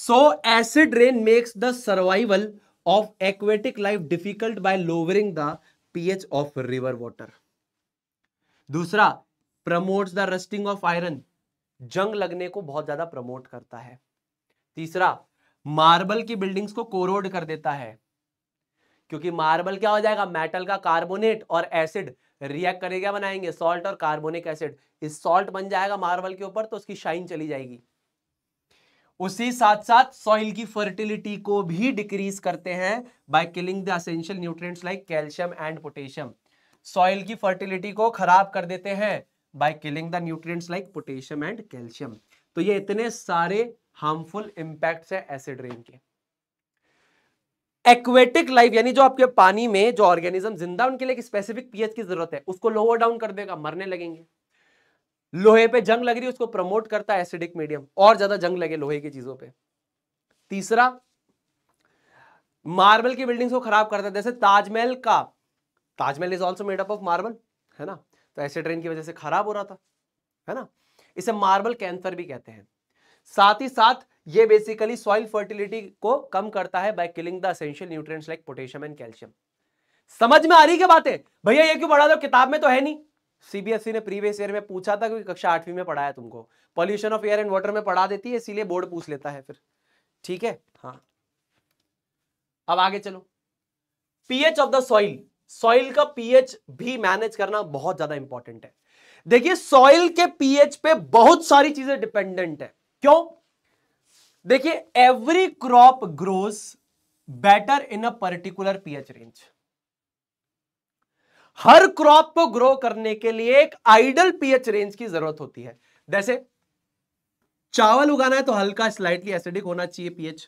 so acid rain makes the survival of aquatic life difficult by lowering the pH of river water दूसरा promotes the rusting of iron जंग लगने को बहुत ज्यादा प्रमोट करता है तीसरा मार्बल की बिल्डिंग्स को कोरोड कर देता है क्योंकि मार्बल क्या हो जाएगा मेटल का कार्बोनेट और एसिड रिएक्ट करेगा बनाएंगे सॉल्ट और कार्बोनिक एसिड इस सॉल्ट बन जाएगा मार्बल के ऊपर तो उसकी शाइन चली जाएगी उसी साथ साथ सॉइल की फर्टिलिटी को भी डिक्रीज करते हैं by killing the essential nutrients like calcium and potassium soil की फर्टिलिटी को खराब कर देते हैं by killing the nutrients like potassium and calcium तो ये इतने सारे हार्मफुल इंपैक्ट्स है एसिड रेन के एक्वेटिक लाइफ यानी जो आपके पानी में जो ऑर्गेनिज्म जिंदा उनके लिए एक स्पेसिफिक पीएच की जरूरत है उसको लोअर डाउन कर देगा मरने लगेंगे लोहे पे जंग लग रही है उसको प्रमोट करता है एसिडिक मीडियम और ज्यादा जंग लगे लोहे की चीजों पे तीसरा मार्बल की बिल्डिंग्स को खराब करता है जैसे ताजमहल का Taj Mahal is also made up of marble है ना तो एसिड रेन की वजह से खराब हो रहा था है ना इसे मार्बल कैंसर भी कहते हैं साथ ही साथ ये बेसिकली सॉइल फर्टिलिटी को कम करता है by killing the essential nutrients like potassium and calcium समझ में आ रही क्या बातें भैया ये क्यों पढ़ा दो किताब में तो है नहीं सीबीएसई e ने प्रीवियस ईयर में पूछा था क्योंकि कक्षा आठवीं में पढ़ाया तुमको pollution of air and water में पढ़ा देती है इसीलिए बोर्ड पूछ लेता है फिर ठीक है हाँ अब आगे चलो pH of the soil soil का पीएच भी मैनेज करना बहुत ज्यादा इंपॉर्टेंट है देखिए सॉइल के पीएच पे बहुत सारी चीजें डिपेंडेंट है क्यों देखिए every crop grows better in a particular pH range हर क्रॉप को ग्रो करने के लिए एक आइडल पीएच रेंज की जरूरत होती है जैसे चावल उगाना है तो हल्का स्लाइटली एसिडिक होना चाहिए पीएच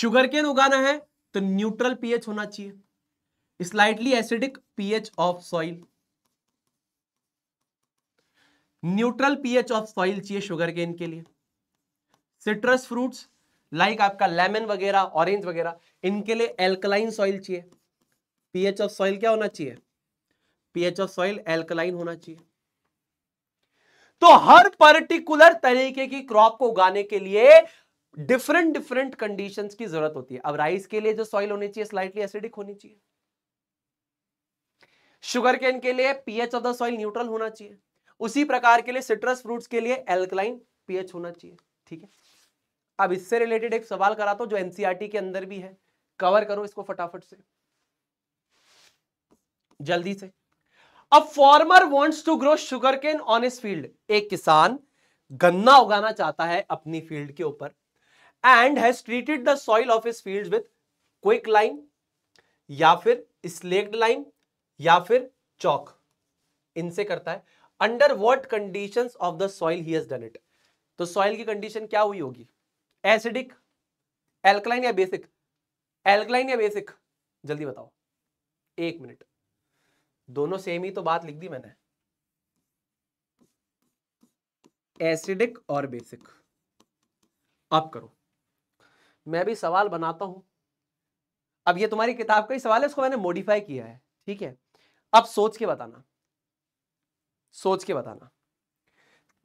शुगर केन उगाना है तो न्यूट्रल पीएच होना चाहिए slightly acidic pH of soil neutral pH of soil चाहिए शुगर केन के लिए सिट्रस फ्रूट्स लाइक आपका लेमन वगैरह ऑरेंज वगैरह इनके लिए एल्कलाइन सॉइल चाहिए पीएच ऑफ सॉइल क्या होना चाहिए पीएच ऑफ सॉइल एल्कलाइन होना चाहिए तो हर पर्टिकुलर तरीके की क्रॉप को उगाने के लिए डिफरेंट डिफरेंट कंडीशन की जरूरत होती है अब राइस के लिए जो सॉइल होनी चाहिए स्लाइटली एसिडिक होनी चाहिए शुगर केन के लिए pH of the soil neutral होना चाहिए उसी प्रकार के लिए सिट्रस फ्रूट्स के लिए एल्कलाइन पीएच होना चाहिए ठीक है अब इससे रिलेटेड एक सवाल कराता हूं जो एनसीईआरटी e के अंदर भी है कवर करो इसको फटाफट से जल्दी से a farmer wants to grow sugar cane on इस फील्ड एक किसान गन्ना उगाना चाहता है अपनी फील्ड के ऊपर and has treated the soil of इस फील्ड विथ क्विक लाइन या फिर स्लेक्ड लाइन या फिर चौक इनसे करता है under what condition of the soil he has done it तो सॉइल की कंडीशन क्या हुई होगी एसिडिक एल्कलाइन या बेसिक एल्कलाइन या बेसिक जल्दी बताओ एक मिनट दोनों सेम ही तो बात लिख दी मैंने एसिडिक और बेसिक आप करो मैं भी सवाल बनाता हूं अब ये तुम्हारी किताब का ही सवाल है इसको मैंने मॉडिफाई किया है ठीक है अब सोच के बताना सोच के बताना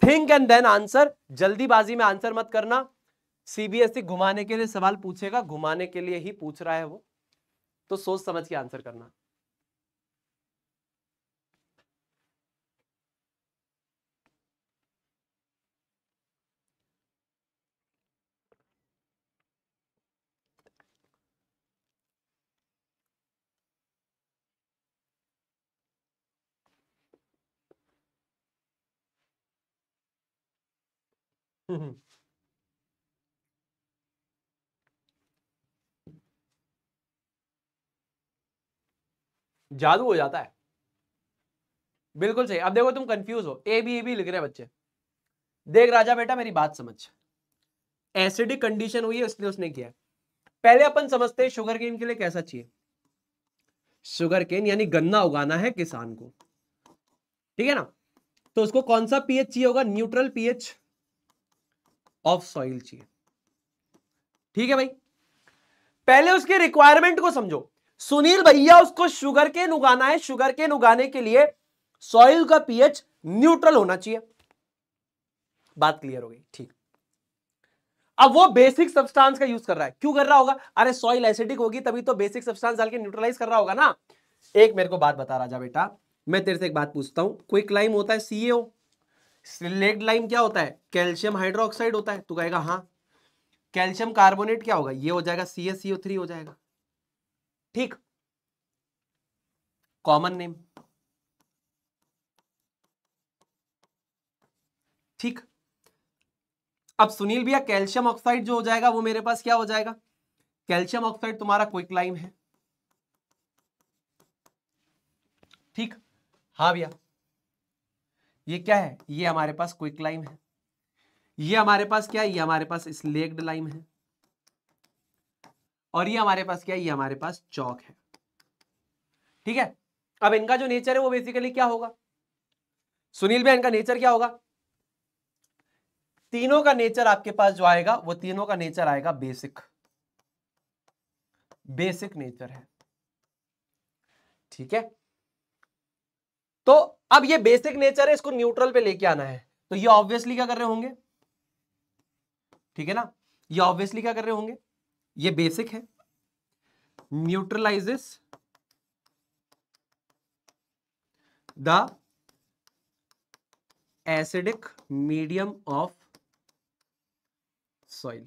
थिंक एंड देन आंसर जल्दीबाजी में आंसर मत करना सीबीएसई घुमाने के लिए सवाल पूछेगा घुमाने के लिए ही पूछ रहा है वो तो सोच समझ के आंसर करना हम्म जादू हो जाता है बिल्कुल सही अब देखो तुम कंफ्यूज हो ए बी ए बी लिख रहे हैं बच्चे देख राजा बेटा मेरी बात समझ एसिडिक कंडीशन हुई है इसलिए उसने किया पहले अपन समझते हैं शुगर केन के लिए कैसा चाहिए शुगर केन यानी गन्ना उगाना है किसान को ठीक है ना तो उसको कौन सा पीएच चाहिए होगा न्यूट्रल पीएच ऑफ सॉइल चाहिए ठीक है भाई पहले उसके रिक्वायरमेंट को समझो सुनील भैया उसको शुगर केन उगाना है शुगर केन उगाने के लिए सॉइल का पीएच न्यूट्रल होना चाहिए बात क्लियर हो गई ठीक अब वो बेसिक सब्सटेंस का यूज कर रहा है क्यों कर रहा होगा अरे सॉइल एसिडिक होगी तभी तो बेसिक सब्सटेंस डाल के न्यूट्रलाइज कर रहा होगा ना एक मेरे को बात बता राजा बेटा मैं तेरे से एक बात पूछता हूं क्विक लाइम होता है सीएओ सिलेक्ट लाइम क्या होता है कैल्शियम हाइड्रोक्साइड होता है तू कहेगा हाँ कैल्शियम कार्बोनेट क्या होगा ये हो जाएगा सी हो जाएगा ठीक कॉमन नेम ठीक अब सुनील भैया कैल्शियम ऑक्साइड जो हो जाएगा वो मेरे पास क्या हो जाएगा कैल्शियम ऑक्साइड तुम्हारा क्विक लाइम है ठीक हा भैया ये क्या है ये हमारे पास क्विक लाइम है ये हमारे पास क्या है ये हमारे पास स्लेक्ड लाइम है और ये हमारे पास क्या है ये हमारे पास चौक है ठीक है अब इनका जो नेचर है वो बेसिकली क्या होगा सुनील भाई इनका नेचर क्या होगा तीनों का नेचर आपके पास जो आएगा वो तीनों का नेचर आएगा बेसिक बेसिक नेचर है ठीक है तो अब ये बेसिक नेचर है इसको न्यूट्रल पे लेके आना है तो ये ऑब्वियसली क्या कर रहे होंगे ठीक है ना ये ऑब्वियसली क्या कर रहे होंगे ये बेसिक है neutralises the acidic medium of soil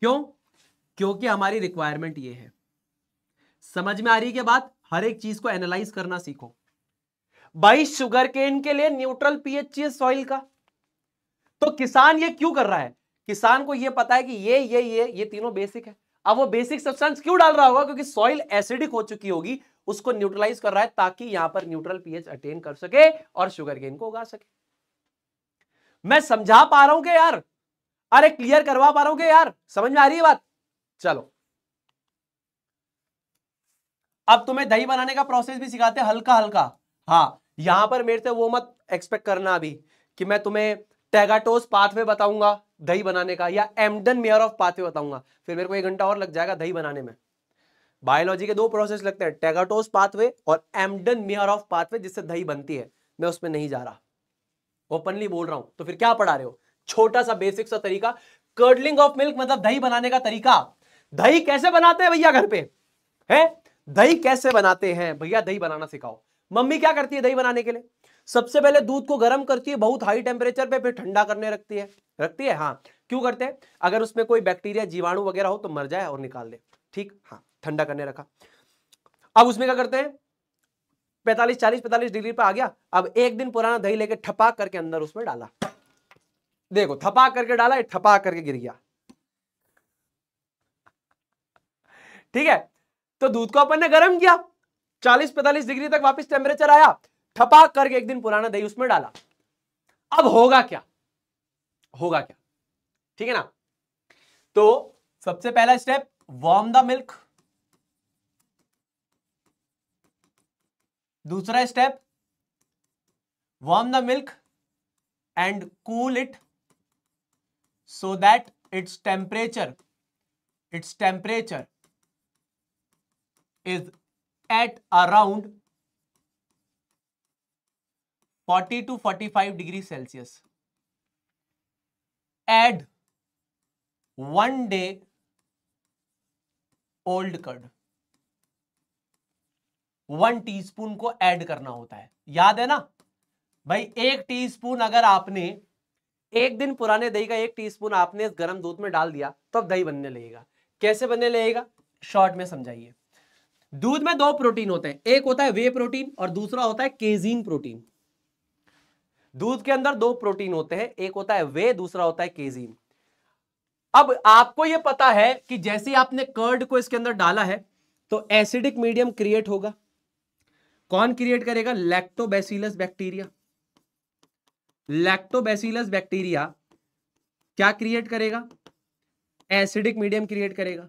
क्यों क्योंकि हमारी रिक्वायरमेंट ये है समझ में आ रही के बाद हर एक चीज को एनालाइज करना सीखो भाई शुगर केन के लिए न्यूट्रल पीएच चाहिए सॉइल का तो किसान ये क्यों कर रहा है किसान को यह पता है कि ये ये ये ये तीनों बेसिक है अब वो बेसिक सब्सटेंस क्यों डाल रहा होगा क्योंकि सॉइल एसिडिक हो चुकी होगी उसको न्यूट्रलाइज कर रहा है ताकि यहां पर न्यूट्रल पीएच अटेन कर सके और शुगर गेन को उगा सके मैं समझा पा रहा हूं कि यार अरे क्लियर करवा पा रहा हूं कि यार समझ में आ रही है बात चलो अब तुम्हें दही बनाने का प्रोसेस भी सिखाते हैं हल्का हल्का हाँ यहां पर मेरे से वो मत एक्सपेक्ट करना अभी कि मैं तुम्हें टेगाटोस पाथवे बताऊंगा दही बनाने का या एमडन मेयर ऑफ पाथवे बताऊंगा फिर मेरे को एक घंटा और लग जाएगा दही बनाने में बायोलॉजी के दो प्रोसेस लगते हैं टेगाटोस पाथवे और एमडन मेयर ऑफ पाथवे जिससे दही बनती है मैं उसमें नहीं जा रहा ओपनली बोल रहा हूं तो फिर क्या पढ़ा रहे हो छोटा सा बेसिक सा तरीका कर्डलिंग ऑफ मिल्क मतलब दही बनाने का तरीका दही कैसे बनाते हैं भैया घर पे है दही कैसे बनाते हैं भैया दही बनाना सिखाओ मम्मी क्या करती है दही बनाने के लिए सबसे पहले दूध को गर्म करती है बहुत हाई टेम्परेचर पे फिर ठंडा करने रखती है रखती है हाँ क्यों करते हैं अगर उसमें कोई बैक्टीरिया जीवाणु वगैरह हो तो मर जाए और निकाल दे ठीक हाँ ठंडा करने रखा अब उसमें क्या करते हैं पैतालीस चालीस पैंतालीस डिग्री पे आ गया अब एक दिन पुराना दही लेके ठपा करके अंदर उसमें डाला देखो थपा करके डाला ठपा करके गिर गया ठीक है तो दूध को अपन ने गर्म किया चालीस 45 डिग्री तक वापस टेम्परेचर आया थपा करके एक दिन पुराना दही उसमें डाला अब होगा क्या होगा क्या ठीक है ना तो सबसे पहला स्टेप वॉर्म द मिल्क दूसरा step warm the milk and cool it so that its temperature its temperature is at around forty two forty five degree Celsius add one day old curd one teaspoon को ऐड करना होता है याद है ना भाई एक टीस्पून अगर आपने एक दिन पुराने दही का एक टीस्पून आपने इस गर्म दूध में डाल दिया तो अब दही बनने लगेगा कैसे बनने लगेगा शॉर्ट में समझाइए दूध में दो प्रोटीन होते हैं एक होता है वे प्रोटीन और दूसरा होता है केजीन प्रोटीन दूध के अंदर दो प्रोटीन होते हैं एक होता है वे दूसरा होता है केजीन अब आपको यह पता है कि जैसे आपने कर्ड को इसके अंदर डाला है तो एसिडिक मीडियम क्रिएट होगा कौन क्रिएट करेगा लैक्टोबैसिलस बैक्टीरिया लैक्टोबैसिलस बैक्टीरिया क्या क्रिएट करेगा एसिडिक मीडियम क्रिएट करेगा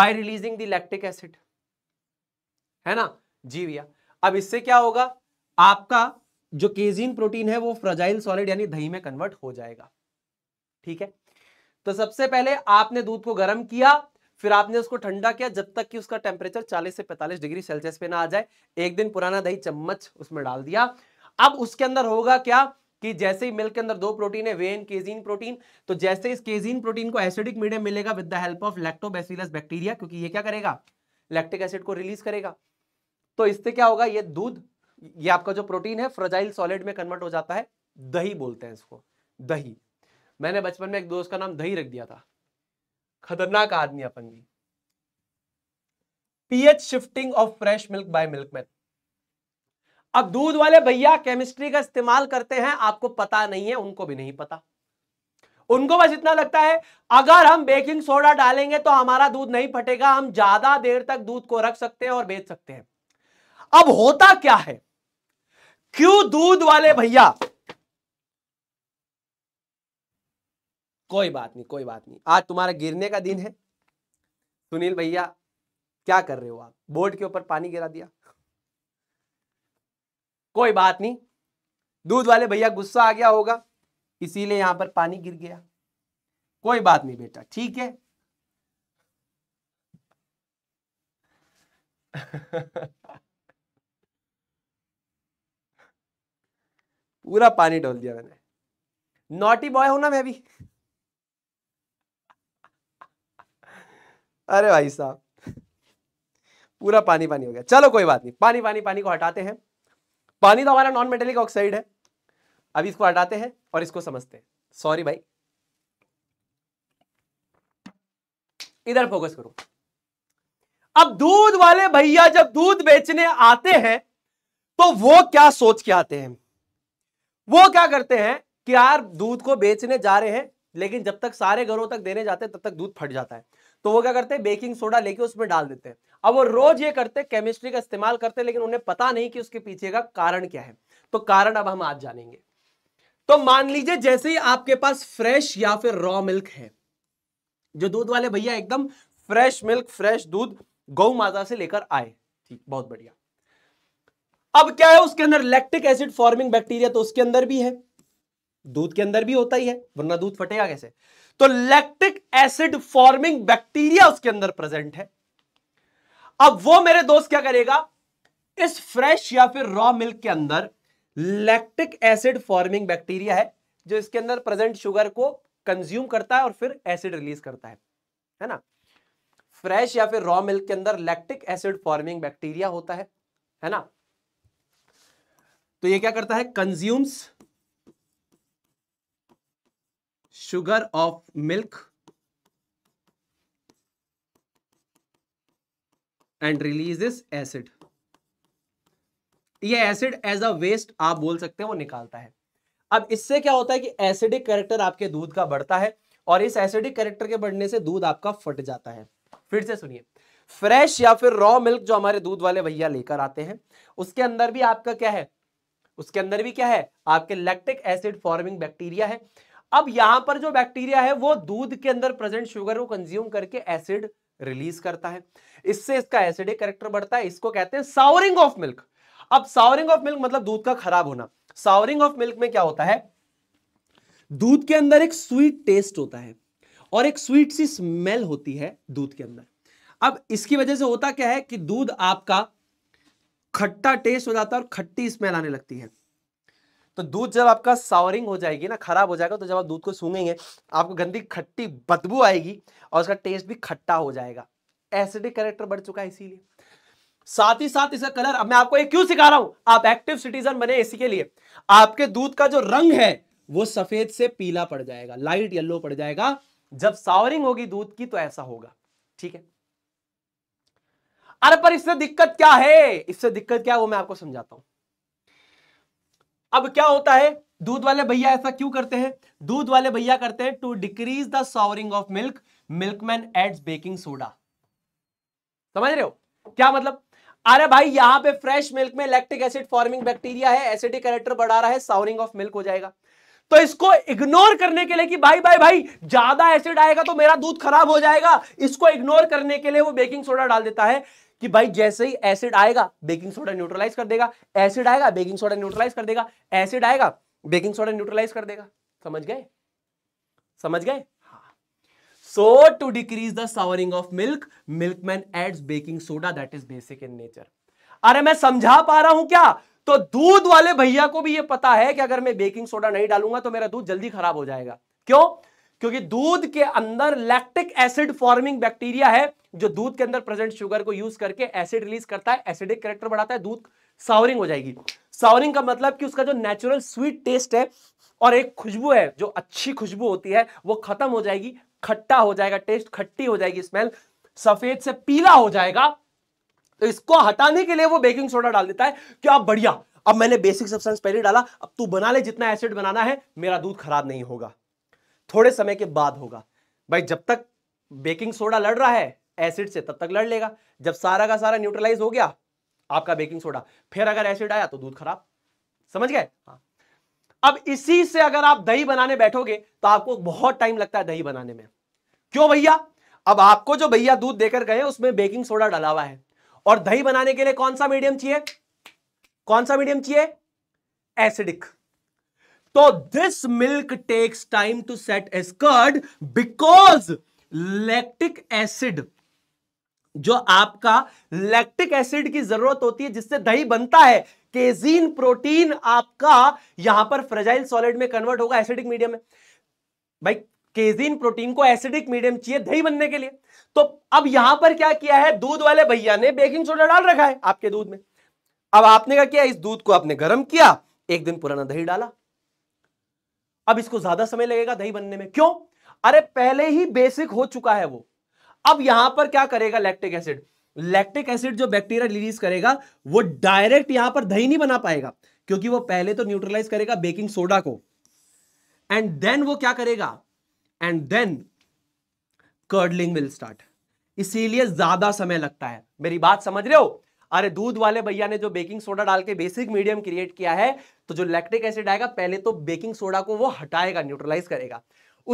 by releasing the lactic acid है ना जी भैया अब इससे क्या होगा आपका जो केजीन प्रोटीन है वो फ्रजाइल सॉलिड यानी दही में कन्वर्ट हो जाएगा ठीक है तो सबसे पहले आपने दूध को गर्म किया फिर आपने उसको ठंडा किया जब तक कि उसका टेम्परेचर 40 से 45 डिग्री सेल्सियस पे ना आ जाए एक दिन पुराना दही चम्मच उसमें डाल दिया अब उसके अंदर होगा क्या कि जैसे ही मिल्क के अंदर दो प्रोटीन है वेन केजीन प्रोटीन तो जैसे इस केजीन प्रोटीन को एसिडिक मीडियम मिलेगा with the help of lactobacillus bacteria क्योंकि ये क्या करेगा लैक्टिक एसिड को रिलीज करेगा तो इससे क्या होगा ये दूध ये आपका जो प्रोटीन है फ्रजाइल सॉलिड में कन्वर्ट हो जाता है दही बोलते हैं इसको दही मैंने बचपन में एक दोस्त का नाम दही रख दिया था खतरनाक आदमी अपन भी pH shifting of fresh milk by milkman अब दूध वाले भैया केमिस्ट्री का इस्तेमाल करते हैं आपको पता नहीं है उनको भी नहीं पता उनको बस इतना लगता है अगर हम बेकिंग सोडा डालेंगे तो हमारा दूध नहीं फटेगा हम ज्यादा देर तक दूध को रख सकते हैं और बेच सकते हैं अब होता क्या है क्यों दूध वाले भैया कोई बात नहीं कोई बात नहीं आज तुम्हारा गिरने का दिन है सुनील भैया क्या कर रहे हो आप बोर्ड के ऊपर पानी गिरा दिया कोई बात नहीं दूध वाले भैया गुस्सा आ गया होगा इसीलिए यहां पर पानी गिर गया कोई बात नहीं बेटा ठीक है पूरा पानी डोल दिया मैंने नॉटी बॉय हूं ना मैं भी अरे भाई साहब पूरा पानी पानी हो गया चलो कोई बात नहीं पानी पानी पानी को हटाते हैं पानी तो हमारा नॉन मेटेलिक ऑक्साइड है अभी इसको हटाते हैं और इसको समझते हैं सॉरी भाई इधर फोकस करो अब दूध वाले भैया जब दूध बेचने आते हैं तो वो क्या सोच के आते हैं वो क्या करते हैं कि यार दूध को बेचने जा रहे हैं लेकिन जब तक सारे घरों तक देने जाते हैं तब तक दूध फट जाता है तो वो क्या करते हैं बेकिंग सोडा लेके उसमें डाल देते हैं अब वो रोज ये करते हैं केमिस्ट्री का इस्तेमाल करते हैं लेकिन उन्हें पता नहीं कि उसके पीछे का कारण क्या है तो कारण अब हम आज जानेंगे तो मान लीजिए जैसे ही आपके पास फ्रेश या फिर रॉ मिल्क है जो दूध वाले भैया एकदम फ्रेश मिल्क फ्रेश दूध गौ माता से लेकर आए ठीक बहुत बढ़िया अब क्या है उसके अंदर लैक्टिक एसिड फॉर्मिंग बैक्टीरिया तो उसके अंदर भी है दूध के अंदर भी होता ही है वरना दूध फटेगा कैसे तो लैक्टिक एसिड फॉर्मिंग बैक्टीरिया उसके अंदर प्रेजेंट है अब वो मेरे दोस्त क्या करेगा इस फ्रेश या फिर रॉ मिल्क के अंदर लैक्टिक एसिड फॉर्मिंग बैक्टीरिया है जो इसके अंदर प्रेजेंट शुगर को कंज्यूम करता है और फिर एसिड रिलीज करता है है ना फ्रेश या फिर रॉ मिल्क के अंदर लैक्टिक एसिड फॉर्मिंग बैक्टीरिया होता है है ना तो ये क्या करता है consumes sugar of milk and इस एसिड ये एसिड एज अ वेस्ट आप बोल सकते हैं वो निकालता है अब इससे क्या होता है कि एसिडिक कैरेक्टर आपके दूध का बढ़ता है और इस एसिडिक कैरेक्टर के बढ़ने से दूध आपका फट जाता है फिर से सुनिए फ्रेश या फिर रॉ मिल्क जो हमारे दूध वाले भैया लेकर आते हैं उसके अंदर भी आपका क्या है उसके अंदर भी क्या है आपके लैक्टिक एसिड फॉर्मिंग बैक्टीरिया है अब यहां पर जो बैक्टीरिया है वो दूध के अंदर प्रेजेंट शुगर को कंज्यूम करके एसिड रिलीज करता है इससे इसका एसिडिक करेक्टर बढ़ता है इसको कहते हैं सावरिंग ऑफ मिल्क अब सावरिंग ऑफ मिल्क मतलब दूध का खराब होना सावरिंग ऑफ मिल्क में क्या होता है दूध के अंदर एक स्वीट टेस्ट होता है और एक स्वीट सी स्मेल होती है दूध के अंदर अब इसकी वजह से होता क्या है कि दूध आपका खट्टा टेस्ट हो जाता है और खट्टी स्मेल आने लगती है तो दूध जब आपका सावरिंग हो जाएगी ना खराब हो जाएगा तो जब आप दूध को सूंघेंगे आपको गंदी खट्टी बदबू आएगी और उसका टेस्ट भी खट्टा हो जाएगा एसिडिक कैरेक्टर बढ़ चुका है इसीलिए साथ ही साथ इसका कलर अब मैं आपको ये क्यों सिखा रहा हूं आप एक्टिव सिटीजन बने इसी के लिए आपके दूध का जो रंग है वो सफेद से पीला पड़ जाएगा लाइट येलो पड़ जाएगा जब सावरिंग होगी दूध की तो ऐसा होगा ठीक है अरे पर इससे दिक्कत क्या है इससे दिक्कत क्या है वो मैं आपको समझाता हूं अब क्या होता है दूध वाले भैया ऐसा क्यों करते हैं दूध वाले भैया करते हैं to decrease the souring of milk milkman adds baking soda समझ रहे हो क्या मतलब अरे भाई यहां पे फ्रेश मिल्क में लैक्टिक एसिड फॉर्मिंग बैक्टीरिया है एसिडिक कैरेक्टर बढ़ा रहा है सावरिंग ऑफ मिल्क हो जाएगा तो इसको इग्नोर करने के लिए कि भाई भाई भाई ज्यादा एसिड आएगा तो मेरा दूध खराब हो जाएगा इसको इग्नोर करने के लिए वो बेकिंग सोडा डाल देता है कि भाई जैसे ही एसिड आएगा बेकिंग सोडा न्यूट्रलाइज कर देगा एसिड आएगा बेकिंग सोडा न्यूट्रलाइज कर देगा एसिड आएगा बेकिंग सोडा न्यूट्रलाइज कर देगा समझ गए समझ गए so to decrease the souring of milk milkman adds baking soda that is basic in nature अरे मैं समझा पा रहा हूं क्या तो दूध वाले भैया को भी ये पता है कि अगर मैं बेकिंग सोडा नहीं डालूंगा तो मेरा दूध जल्दी खराब हो जाएगा क्यों क्योंकि दूध के अंदर लैक्टिक एसिड फॉर्मिंग बैक्टीरिया है जो दूध के अंदर प्रेजेंट शुगर को यूज करके एसिड रिलीज करता है एसिडिक करेक्टर बढ़ाता है दूध सावरिंग हो जाएगी सावरिंग का मतलब कि उसका जो नेचुरल स्वीट टेस्ट है और एक खुशबू है जो अच्छी खुशबू होती है वो खत्म हो जाएगी खट्टा हो जाएगा टेस्ट खट्टी हो जाएगी स्मेल सफेद से पीला हो जाएगा तो इसको हटाने के लिए वो बेकिंग सोडा डाल देता है कि आप बढ़िया अब मैंने बेसिक सब्सटेंस पहले डाला अब तू बना ले जितना एसिड बनाना है मेरा दूध खराब नहीं होगा थोड़े समय के बाद होगा भाई जब तक बेकिंग सोडा लड़ रहा है एसिड से तब तक लड़ लेगा जब सारा का सारा न्यूट्रलाइज हो गया आपका बेकिंग सोडा फिर अगर एसिड आया तो दूध खराब समझ गए हाँ अब इसी से अगर आप दही बनाने बैठोगे तो आपको बहुत टाइम लगता है दही बनाने में क्यों भैया अब आपको जो भैया दूध देकर गए उसमें बेकिंग सोडा डाला हुआ है और दही बनाने के लिए कौन सा मीडियम चाहिए कौन सा मीडियम चाहिए एसिडिक तो this milk takes time to set as curd because lactic acid जो आपका लैक्टिक एसिड की जरूरत होती है जिससे दही बनता है केजीन प्रोटीन आपका यहां पर फ्रेजाइल सॉलिड में कन्वर्ट होगा एसिडिक मीडियम में भाई केजीन प्रोटीन को एसिडिक मीडियम चाहिए दही बनने के लिए तो अब यहां पर क्या किया है दूध वाले भैया ने बेकिंग सोडा डाल रखा है आपके दूध में अब आपने क्या किया इस दूध को आपने गर्म किया एक दिन पुराना दही डाला अब इसको ज्यादा समय लगेगा दही बनने में क्यों अरे पहले ही बेसिक हो चुका है वो अब यहां पर क्या करेगा लैक्टिक एसिड लैक्टिक एसिड जो बैक्टीरिया रिलीज करेगा वो डायरेक्ट यहां पर दही नहीं बना पाएगा क्योंकि वो पहले तो न्यूट्रलाइज करेगा बेकिंग सोडा को एंड देन वो क्या करेगा and then curdling will start इसीलिए ज्यादा समय लगता है मेरी बात समझ रहे हो अरे दूध वाले भैया ने जो बेकिंग सोडा डाल के बेसिक मीडियम क्रिएट किया है तो जो लैक्टिक एसिड आएगा पहले तो बेकिंग सोडा को वो हटाएगा न्यूट्रलाइज करेगा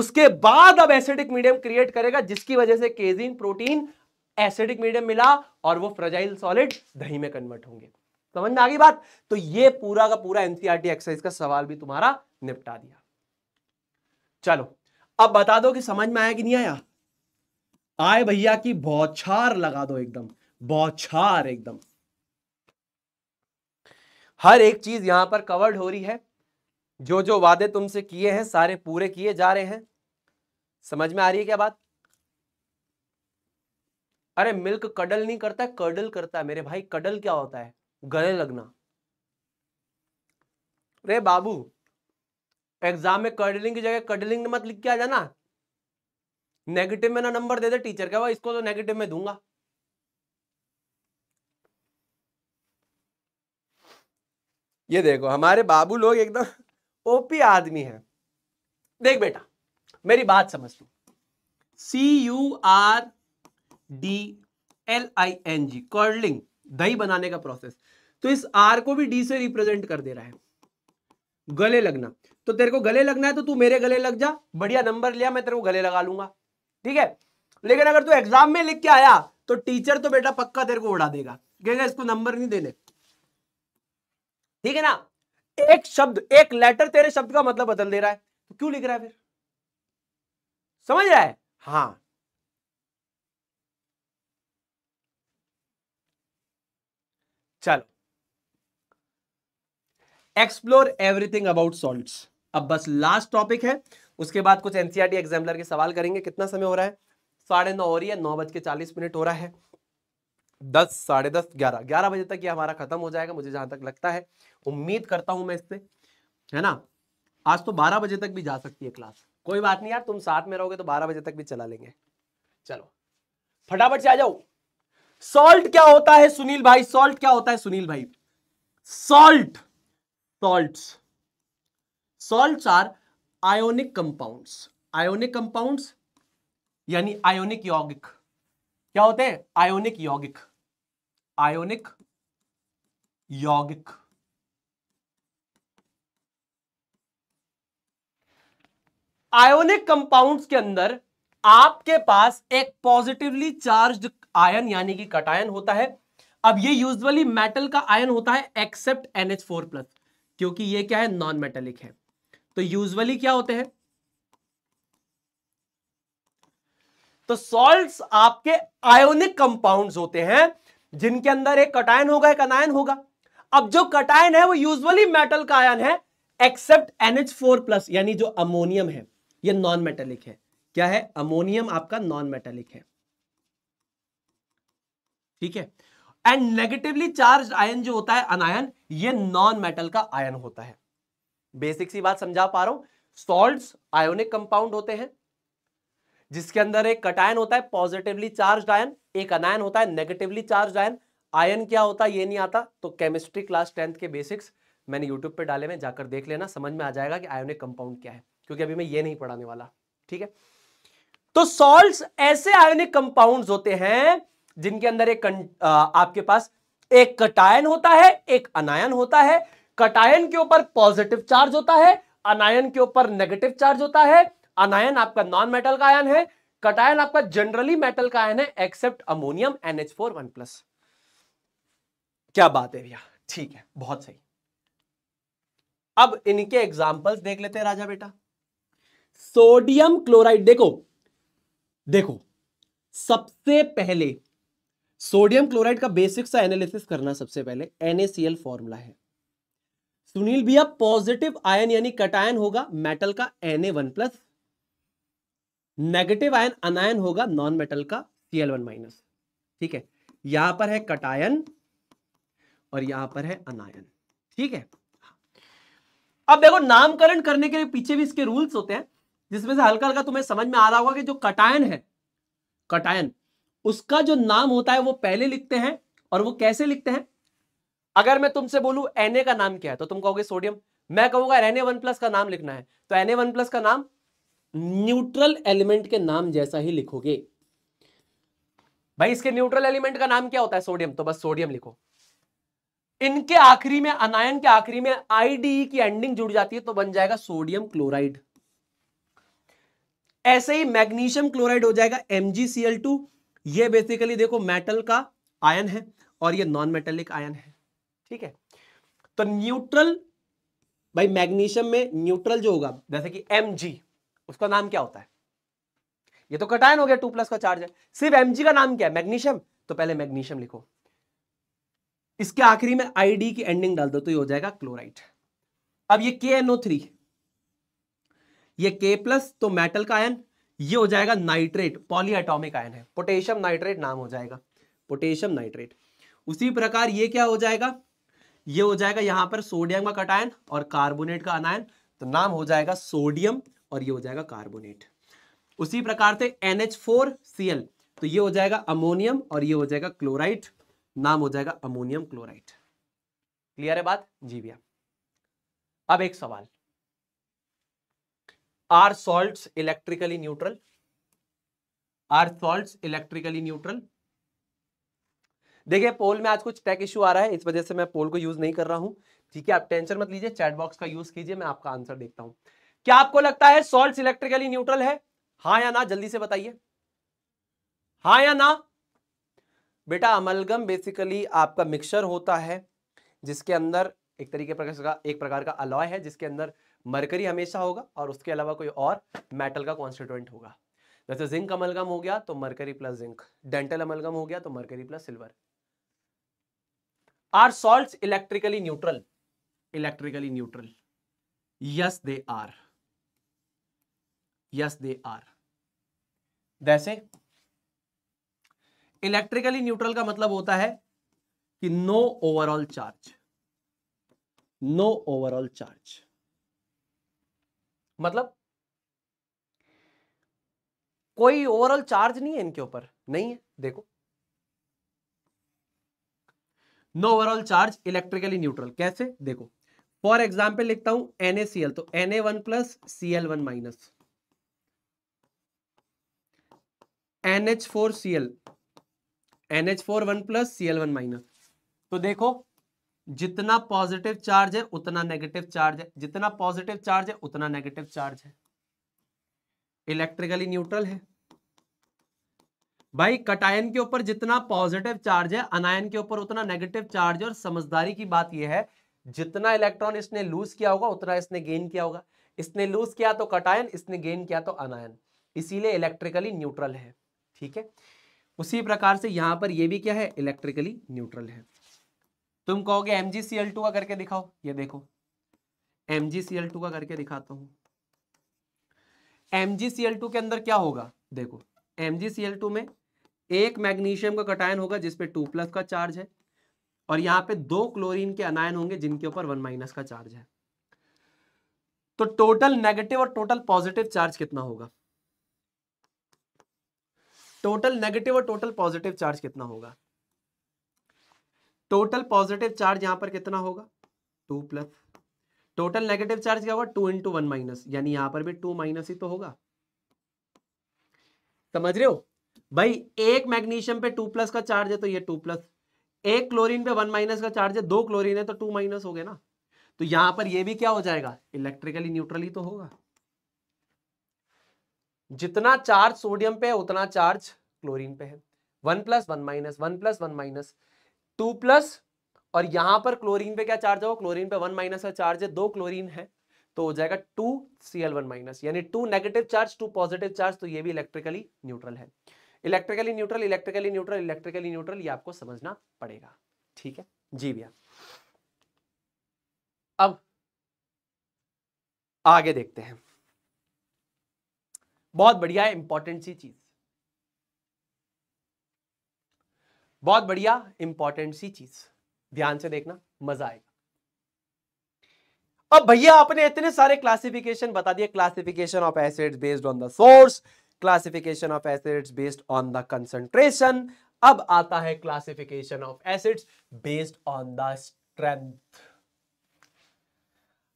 उसके बाद अब एसिडिक मीडियम क्रिएट करेगा जिसकी वजह से केजिन प्रोटीन एसिडिक मीडियम मिला और वो फ्रजाइल सॉलिड दही में कन्वर्ट होंगे समझ में आ गई बात तो ये पूरा का पूरा एनसीआरटी एक्सरसाइज e का सवाल भी तुम्हारा निपटा दिया चलो अब बता दो कि समझ में आया कि नहीं आया आए भैया की बौछार लगा दो एकदम बौछार एकदम हर एक चीज यहां पर कवर्ड हो रही है जो जो वादे तुमसे किए हैं सारे पूरे किए जा रहे हैं समझ में आ रही है क्या बात अरे मिल्क कडल नहीं करता है कडल करता है मेरे भाई कडल क्या होता है गले लगना रे बाबू एग्जाम में कडलिंग की जगह कडलिंग मत लिख के आ जाना नेगेटिव में ना नंबर दे दे टीचर क्या इसको तो नेगेटिव में दूंगा ये देखो हमारे बाबू लोग एकदम ओपी आदमी है देख बेटा मेरी बात समझ तू C U R D L I N G curdling दही बनाने का प्रोसेस तो इस आर को भी डी से रिप्रेजेंट कर दे रहा है गले लगना तो तेरे को गले लगना है तो तू मेरे गले लग जा बढ़िया नंबर लिया मैं तेरे को गले लगा लूंगा ठीक है लेकिन अगर तू एग्जाम में लिख के आया तो टीचर तो बेटा पक्का तेरे को उड़ा देगा कहेगा इसको नंबर नहीं देने ठीक है ना एक शब्द एक लेटर तेरे शब्द का मतलब बदल दे रहा है तो क्यों लिख रहा है फिर समझ रहा है हाँ चलो एक्सप्लोर एवरीथिंग अबाउट सॉल्ट अब बस लास्ट टॉपिक है उसके बाद कुछ एनसीआरटी एग्जाम्पलर e के सवाल करेंगे कितना समय हो रहा है साढ़े नौ हो रही है नौ बज के चालीस मिनट हो रहा है दस साढ़े दस ग्यारह ग्यारह बजे तक ये हमारा खत्म हो जाएगा मुझे जहां तक लगता है उम्मीद करता हूं मैं इससे है ना आज तो बारह बजे तक भी जा सकती है क्लास कोई बात नहीं यार तुम साथ में रहोगे तो बारह बजे तक भी चला लेंगे चलो फटाफट से आ जाओ सॉल्ट क्या होता है सुनील भाई सॉल्ट क्या होता है सुनील भाई salt salt salt are ionic compounds ionic compounds यानी आयोनिक यौगिक क्या होते हैं आयोनिक यौगिक आयोनिक यौगिक आयोनिक कंपाउंड्स के अंदर आपके पास एक पॉजिटिवली चार्ज्ड आयन यानी कि कटायन होता है अब ये यूजुअली मेटल का आयन होता है एक्सेप्ट NH4 प्लस क्योंकि ये क्या है नॉन मेटेलिक है तो यूजुअली क्या होते हैं तो सॉल्ट्स आपके आयोनिक कंपाउंड्स होते हैं जिनके अंदर एक कटायन होगा एक अनायन होगा अब जो कटायन है वो यूजुअली मेटल का आयन है एक्सेप्ट एनएच फोर प्लस यानी जो अमोनियम है ये नॉन मेटेलिक है क्या है अमोनियम आपका नॉन मेटेलिक है ठीक है एंड नेगेटिवली चार्ज आयन जो होता है अनायन ये नॉन मेटल का आयन होता है बेसिक सी बात समझा पा रहा हूं सॉल्ट आयोनिक कंपाउंड होते हैं जिसके अंदर एक कटायन होता है पॉजिटिवली चार्ज आयन एक अनायन होता है नेगेटिवली चार्ज आयन आयन क्या होता है ये नहीं आता तो केमिस्ट्री क्लास टेंथ के बेसिक्स मैंने यूट्यूब पर डाले में जाकर देख लेना समझ में आ जाएगा कि आयोनिक कंपाउंड क्या है क्योंकि अभी मैं ये नहीं पढ़ाने वाला ठीक है तो सॉल्ट ऐसे आयोनिक कंपाउंड होते हैं जिनके अंदर एक आपके पास एक कटायन होता है एक अनायन होता है कटायन के ऊपर पॉजिटिव चार्ज होता है अनायन के ऊपर नेगेटिव चार्ज होता है अनायन आपका नॉन मेटल का आयन है कटायन आपका जनरली मेटल का आयन है except ammonium NH four one plus क्या बात है भैया ठीक है बहुत सही अब इनके एग्जाम्पल्स देख लेते हैं राजा बेटा सोडियम क्लोराइड देखो देखो सबसे पहले सोडियम क्लोराइड का बेसिक सा एनालिसिस करना सबसे पहले NaCl फॉर्मूला है सुनील भैया पॉजिटिव आयन यानी कटायन होगा मेटल का Na1 प्लस नेगेटिव आयन अनायन होगा नॉन मेटल का सी वन माइनस ठीक है यहां पर है कटायन और यहां पर है अनायन ठीक है अब देखो नामकरण करने के पीछे भी इसके रूल्स होते हैं जिसमें से हल्का हल्का तुम्हें समझ में आ रहा होगा कि जो कटायन है कटायन उसका जो नाम होता है वो पहले लिखते हैं और वो कैसे लिखते हैं अगर मैं तुमसे बोलू एन का नाम क्या है तो तुम कहोगे सोडियम मैं कहूंगा एन ए वन प्लस का नाम लिखना है तो एन ए वन प्लस का नाम न्यूट्रल एलिमेंट के नाम जैसा ही लिखोगे भाई इसके न्यूट्रल एलिमेंट का नाम क्या होता है सोडियम तो बस सोडियम लिखो इनके आखिरी में अनायन के आखिरी में आईडी e की एंडिंग जुड़ जाती है तो बन जाएगा सोडियम क्लोराइड ऐसे ही मैग्नीशियम क्लोराइड हो जाएगा MgCl2 ये बेसिकली देखो मेटल का आयन है और ये नॉन मेटेलिक आयन है ठीक है तो न्यूट्रल भाई मैग्नीशियम में न्यूट्रल जो होगा जैसे कि एम उसका नाम क्या होता है ये तो कटायन हो गया टू प्लस का चार्ज है सिर्फ एम का नाम क्या है मैग्नीशियम तो पहले मैग्नीशियम लिखो इसके आखिरी में आईडी की एंडिंग डाल दो तो ये हो जाएगा क्लोराइड अब ये के एनओ थ्री ये के प्लस तो मेटल का आयन ये हो जाएगा नाइट्रेट पॉलीएटॉमिक आयन है पोटेशियम नाइट्रेट नाम हो जाएगा पोटेशियम नाइट्रेट उसी प्रकार ये क्या हो जाएगा ये हो जाएगा यहां पर सोडियम का कटायन और कार्बोनेट का अनायन तो नाम हो जाएगा सोडियम और ये हो जाएगा कार्बोनेट उसी प्रकार से एनएच फोर सी एल तो ये हो जाएगा अमोनियम और ये हो जाएगा क्लोराइड नाम हो जाएगा अमोनियम क्लोराइड क्लियर है बात जी भैया अब एक सवाल are salt electrically neutral are salt electrically neutral देखिए पोल में आज कुछ टेक इश्यू आ रहा है इस वजह से मैं पोल को यूज नहीं कर रहा हूं ठीक है आप टेंशन मत लीजिए चैट बॉक्स का यूज कीजिए मैं आपका आंसर देखता हूं क्या आपको लगता है सॉल्ट इलेक्ट्रिकली न्यूट्रल है हा या ना जल्दी से बताइए हा या ना बेटा अमलगम बेसिकली आपका मिक्सचर होता है जिसके अंदर एक तरीके प्रकार का एक प्रकार का अलॉय है जिसके अंदर मरकरी हमेशा होगा और उसके अलावा कोई और मेटल का कॉन्स्टिट्यूंट होगा जैसे जिंक अमलगम हो गया तो mercury plus zinc dental amalgam हो गया तो mercury plus silver are salt electrically neutral electrically neutral yes they are yes they are these electrically neutral का मतलब होता है कि no overall charge no overall charge मतलब कोई ओवरऑल चार्ज नहीं है इनके ऊपर नहीं है देखो no overall charge electrically neutral कैसे देखो फॉर एग्जाम्पल लिखता हूं एनएसीएल तो N A one plus C L one minus N H four C L N H four one plus C L one minus तो देखो जितना पॉजिटिव चार्ज है उतना नेगेटिव चार्ज है जितना पॉजिटिव चार्ज है उतना नेगेटिव चार्ज है इलेक्ट्रिकली न्यूट्रल है भाई कटायन के ऊपर जितना पॉजिटिव चार्ज है अनायन के ऊपर उतना नेगेटिव चार्ज है और समझदारी की बात यह है जितना इलेक्ट्रॉन इसने लूज किया होगा उतना इसने गेन किया होगा इसने लूज किया तो कटायन इसने गेन किया तो अनायन इसीलिए इलेक्ट्रिकली न्यूट्रल है ठीक है उसी प्रकार से यहां पर ये भी क्या है इलेक्ट्रिकली न्यूट्रल है तुम कहोगे M G C L two का करके दिखाओ ये देखो M G C L two का करके दिखाता हूं M G C L two के अंदर क्या होगा देखो M G C L two में एक मैग्नीशियम का कटायन होगा जिसपे टू प्लस का चार्ज है और यहां पे दो क्लोरीन के अनायन होंगे जिनके ऊपर वन माइनस का चार्ज है तो टोटल नेगेटिव और टोटल पॉजिटिव चार्ज कितना होगा टोटल नेगेटिव और टोटल पॉजिटिव चार्ज कितना होगा टोटल पॉजिटिव चार्ज यहां पर कितना होगा two plus total negative charge क्या होगा टू इंटू वन माइनस यानी यहां पर भी टू माइनस ही तो होगा समझ रहे हो भाई एक मैग्नीशियम पे टू प्लस का चार्ज है तो ये टू प्लस एक क्लोरीन पे वन माइनस का चार्ज है दो क्लोरीन है तो टू माइनस हो गया ना तो यहां पर ये भी क्या हो जाएगा इलेक्ट्रिकली न्यूट्रल ही तो होगा जितना चार्ज सोडियम पे है उतना चार्ज क्लोरीन पे है one plus one minus one plus one minus two plus और यहां पर क्लोरीन पे क्या चार्ज होगा क्लोरीन पे वन माइनस का चार्ज है दो क्लोरीन है तो हो जाएगा two C L one minus यानी two negative charge two positive charge तो ये भी इलेक्ट्रिकली न्यूट्रल है electrically neutral electrically neutral electrically neutral ये आपको समझना पड़ेगा ठीक है जी भैया अब आगे देखते हैं बहुत बढ़िया इंपॉर्टेंट सी चीज बहुत बढ़िया इंपॉर्टेंट सी चीज ध्यान से देखना मजा आएगा अब भैया आपने इतने सारे क्लासिफिकेशन बता दिए classification of acids based on the source classification of acids based on the concentration अब आता है classification of acids based on the strength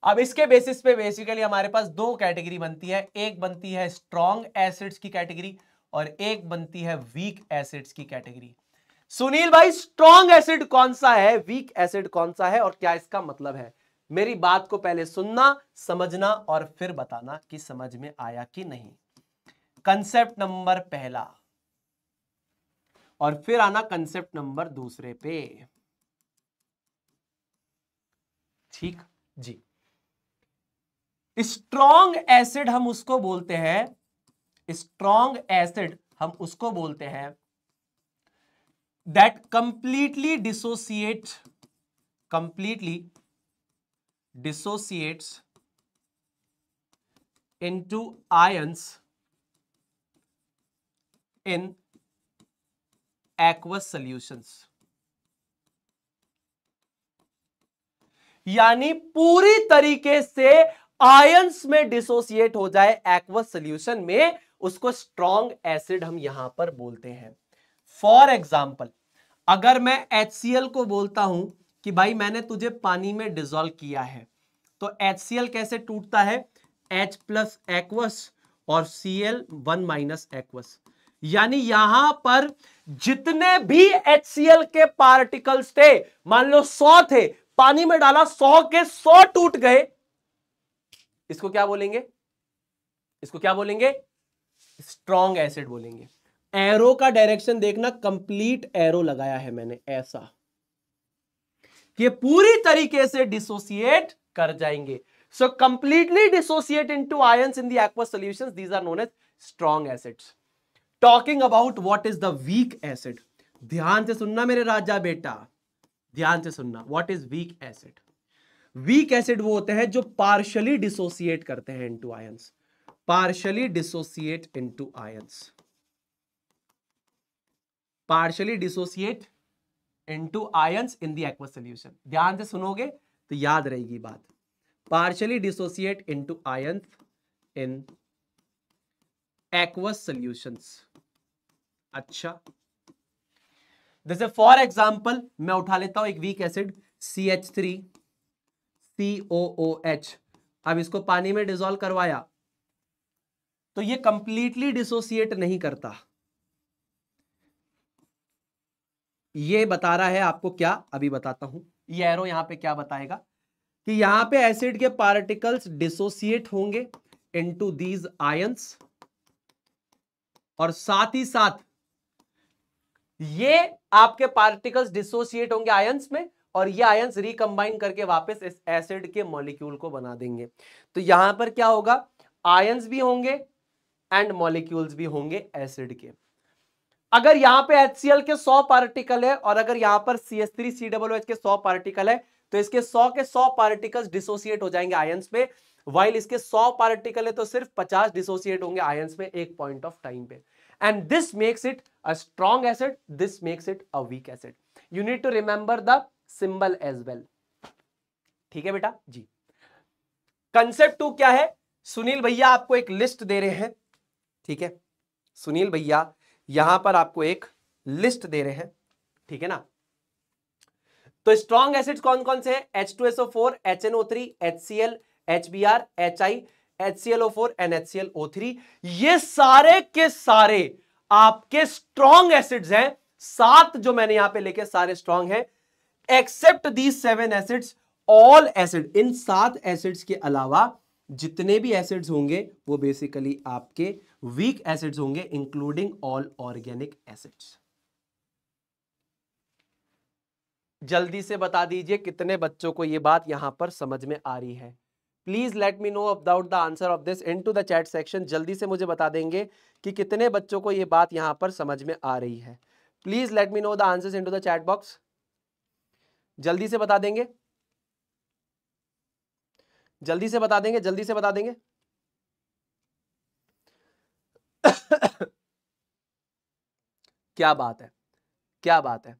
अब इसके बेसिस पे बेसिकली हमारे पास दो कैटेगरी बनती है एक बनती है स्ट्रॉन्ग एसिड्स की कैटेगरी और एक बनती है वीक एसिड्स की कैटेगरी सुनील भाई स्ट्रॉन्ग एसिड कौन सा है वीक एसिड कौन सा है और क्या इसका मतलब है मेरी बात को पहले सुनना समझना और फिर बताना कि समझ में आया कि नहीं कंसेप्ट नंबर पहला और फिर आना कंसेप्ट नंबर दूसरे पे ठीक जी स्ट्रॉन्ग एसिड हम उसको बोलते हैं स्ट्रॉन्ग एसिड हम उसको बोलते हैं that completely dissociate completely dissociates to ions in aqueous solutions यानी पूरी तरीके से आयंस में डिसोसिएट हो जाए एक्वस सोल्यूशन में उसको स्ट्रॉन्ग एसिड हम यहां पर बोलते हैं फॉर एग्जाम्पल अगर मैं HCl को बोलता हूं कि भाई मैंने तुझे पानी में डिजोल्व किया है तो HCl कैसे टूटता है H प्लस एक्वस और Cl वन माइनस एक्वस यानी यहां पर जितने भी HCl के पार्टिकल्स थे मान लो 100 थे पानी में डाला 100 के 100 टूट गए इसको क्या बोलेंगे इसको क्या बोलेंगे स्ट्रॉन्ग एसिड बोलेंगे एरो का डायरेक्शन देखना कंप्लीट एरो लगाया है मैंने ऐसा कि पूरी तरीके से डिसोसिएट कर जाएंगे so completely dissociate into ions in the aqua solutions these are known as strong acids talking about what is the weak acid ध्यान से सुनना मेरे राजा बेटा ध्यान से सुनना what is weak acid weak acid वो होते हैं जो पार्शली डिसोसिएट करते हैं into ions partially dissociate into ions partially dissociate into ions in the aqua solution ध्यान से सुनोगे तो याद रहेगी बात partially dissociate into ions in aqueous solutions अच्छा जैसे फॉर एग्जाम्पल मैं उठा लेता हूं एक weak acid C H three C O O H अब इसको पानी में डिजोल्व करवाया तो ये कंप्लीटली डिसोसिएट नहीं करता ये बता रहा है आपको क्या अभी बताता हूं ये एरो यहां पे क्या बताएगा कि यहां पे एसिड के पार्टिकल्स डिसोसिएट होंगे इनटू दीज आयंस और साथ ही साथ ये आपके पार्टिकल्स डिसोसिएट होंगे आयंस में और ये आयंस रिकम्बाइन करके वापस इस एसिड के मॉलिक्यूल को बना देंगे तो यहां पर क्या होगा आयंस भी होंगे एंड मॉलिक्यूल्स भी होंगे एसिड के अगर यहां पे HCl के 100 पार्टिकल है और अगर यहां पर C S three C W H के 100 पार्टिकल है तो इसके 100 के 100 पार्टिकल्स डिसोसिएट हो जाएंगे आयंस पे वाइल इसके 100 पार्टिकल है तो सिर्फ 50 डिसोसिएट होंगे आयंस पे एक पॉइंट ऑफ टाइम पे and this makes it a strong acid this makes it a weak acid you need to remember the symbol as well ठीक है बेटा जी कंसेप्ट टू क्या है सुनील भैया आपको एक लिस्ट दे रहे हैं ठीक है सुनील भैया यहां पर आपको एक लिस्ट दे रहे हैं ठीक है ना तो स्ट्रॉन्ग एसिड्स कौन कौन से हैं H two SO four H N O three H C L H B R H I H C L O four N H C L O three ये सारे के सारे आपके स्ट्रॉन्ग एसिड्स हैं सात जो मैंने यहां पे लेके सारे स्ट्रॉन्ग हैं except these seven acids all acid इन सात एसिड्स के अलावा जितने भी एसिड्स होंगे वो बेसिकली आपके वीक एसिड्स होंगे इंक्लूडिंग ऑल ऑर्गेनिक एसिड्स जल्दी से बता दीजिए कितने बच्चों को ये बात यहां पर समझ में आ रही है please let me know about the answer of this into the chat section जल्दी से मुझे बता देंगे कि कितने बच्चों को ये बात यहां पर समझ में आ रही है please let me know the answer into the chat box जल्दी से बता देंगे जल्दी से बता देंगे जल्दी से बता देंगे क्या बात है क्या बात है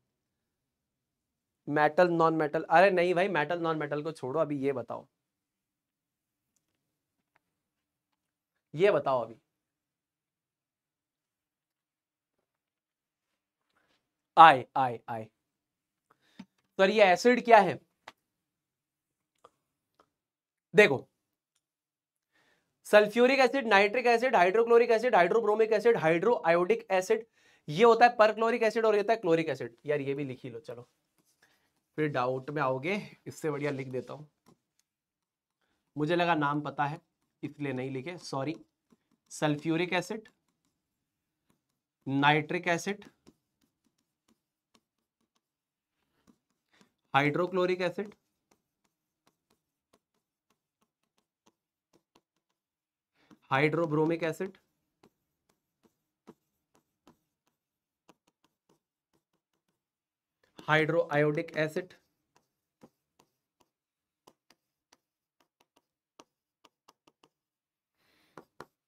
मेटल नॉन मेटल अरे नहीं भाई मेटल नॉन मेटल को छोड़ो अभी ये बताओ ये बताओ अभी आए आए आए सर तो ये एसिड क्या है देखो sulphuric acid nitric acid hydrochloric acid hydrobromic acid hydroiodic acid ये होता है परक्लोरिक एसिड और ये होता है क्लोरिक एसिड यार ये भी लिखी लो चलो फिर डाउट में आओगे इससे बढ़िया लिख देता हूं मुझे लगा नाम पता है इसलिए नहीं लिखे sorry sulphuric acid nitric acid hydrochloric acid hydrobromic acid hydroiodic acid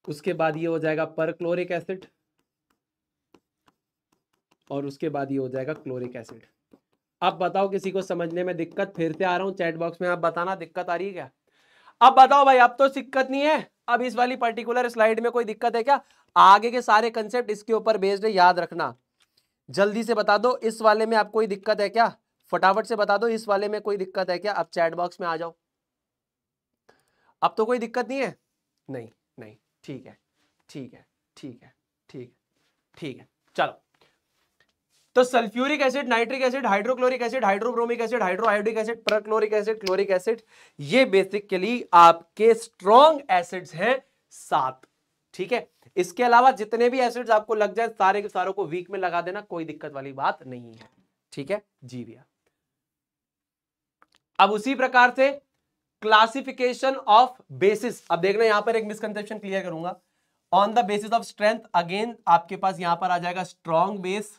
उसके बाद ये हो जाएगा परक्लोरिक एसिड और उसके बाद ये हो जाएगा क्लोरिक एसिड अब बताओ किसी को समझने में दिक्कत फिर से आ रहा हूं चैट बॉक्स में आप बताना दिक्कत आ रही है क्या अब बताओ भाई अब तो दिक्कत नहीं है अब इस वाली पर्टिकुलर स्लाइड में कोई दिक्कत है क्या आगे के सारे कंसेप्ट इसके ऊपर बेस्ड है याद रखना जल्दी से बता दो इस वाले में आप कोई दिक्कत है क्या फटाफट से बता दो इस वाले में कोई दिक्कत है क्या अब चैट बॉक्स में आ जाओ अब तो कोई दिक्कत नहीं है नहीं नहीं ठीक है ठीक है ठीक है ठीक ठीक है चलो तो sulphuric acid nitric acid hydrochloric acid hydrobromic acid hydroiodic acid perchloric acid chloric acid ये बेसिकली आपके स्ट्रॉन्ग एसिड्स हैं सात ठीक है इसके अलावा जितने भी एसिड्स आपको लग जाए सारे के सारों को वीक में लगा देना कोई दिक्कत वाली बात नहीं है ठीक है जी भैया अब उसी प्रकार से क्लासिफिकेशन ऑफ बेसिस अब देखना यहां पर एक मिसकनसेप्शन क्लियर करूंगा on the basis of strength again आपके पास यहां पर आ जाएगा स्ट्रॉन्ग बेस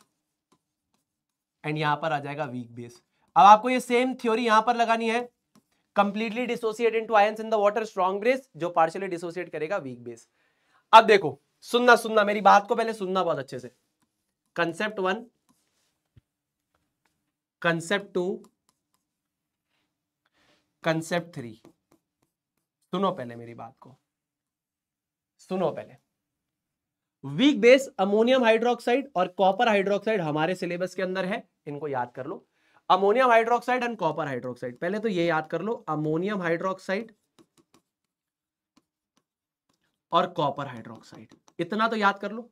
एंड यहां पर आ जाएगा वीक बेस अब आपको ये सेम थ्योरी यहां पर लगानी है completely dissociate to ion in the water strong base जो पार्शियली डिसोसिएट करेगा वीक बेस अब देखो सुनना सुनना मेरी बात को पहले सुनना बहुत अच्छे से concept one concept two concept three सुनो पहले मेरी बात को सुनो पहले वीक बेस अमोनियम हाइड्रोक्साइड और कॉपर हाइड्रोक्साइड हमारे सिलेबस के अंदर है इनको याद कर लो ammonium hydroxide and copper hydroxide पहले तो ये याद कर लो अमोनियम हाइड्रोक्साइड और कॉपर हाइड्रोक्साइड इतना तो याद कर लो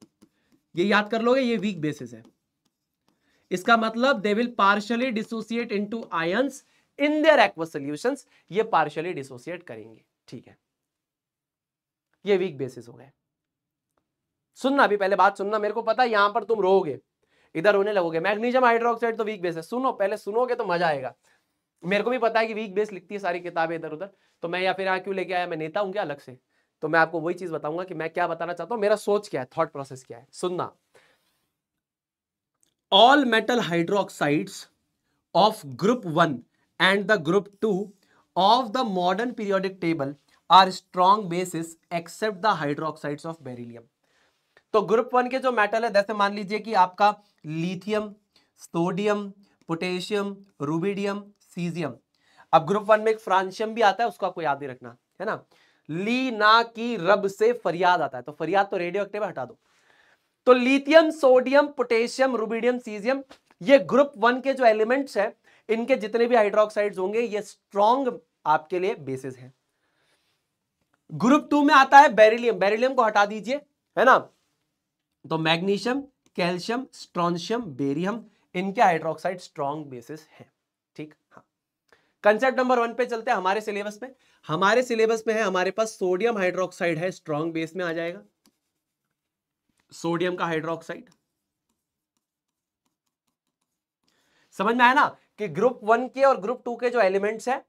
ये याद कर लोगे ये वीक बेसिस है इसका मतलब they will partially dissociate into ions in their aqueous solutions ये पार्शियली डिसोसिएट करेंगे ठीक है ये वीक बेसिस हो गए सुनना अभी पहले बात सुनना मेरे को पता है यहां पर तुम रोगे इधर होने लगोगे मैग्नीशियम हाइड्रोक्साइड तो वीक बेस है सुनो पहले सुनोगे तो मजा आएगा मेरे को भी पता है कि वीक बेस लिखती है सारी किताबें इधर उधर तो मैं या फिर यहाँ क्यों लेके आया मैं नेता हूँ क्या अलग से तो मैं आपको वही चीज बताऊंगा कि मैं क्या बताना चाहता हूँ मेरा सोच क्या है थॉट प्रोसेस क्या है सुनना all metal hydroxides of group one and the group two of the modern periodic table are strong bases except the hydroxides of beryllium तो ग्रुप वन के जो मेटल है जैसे मान लीजिए कि आपका lithium sodium potassium rubidium caesium अब ग्रुप वन में एक फ्रांशियम भी आता है उसको आपको याद ही रखना है ना ली ना की रब से फरियाद आता है तो फरियाद तो रेडियो एक्टिव हटा दो तो lithium sodium potassium rubidium caesium ये ग्रुप वन के जो एलिमेंट्स है इनके जितने भी हाइड्रोक्साइड्स होंगे ये स्ट्रॉन्ग आपके लिए बेसिस है ग्रुप टू में आता है बेरिलियम बेरिलियम को हटा दीजिए है ना तो मैग्नीशियम कैल्शियम स्ट्रॉन्शियम बेरियम इनके हाइड्रोक्साइड स्ट्रॉन्ग बेसिस हैं ठीक हाँ कंसेप्ट नंबर वन पे चलते हैं हमारे सिलेबस में हमारे सिलेबस में है हमारे पास सोडियम हाइड्रोक्साइड है स्ट्रॉन्ग बेस में आ जाएगा सोडियम का हाइड्रोक्साइड समझ में आया ना कि ग्रुप वन के और ग्रुप टू के जो एलिमेंट्स है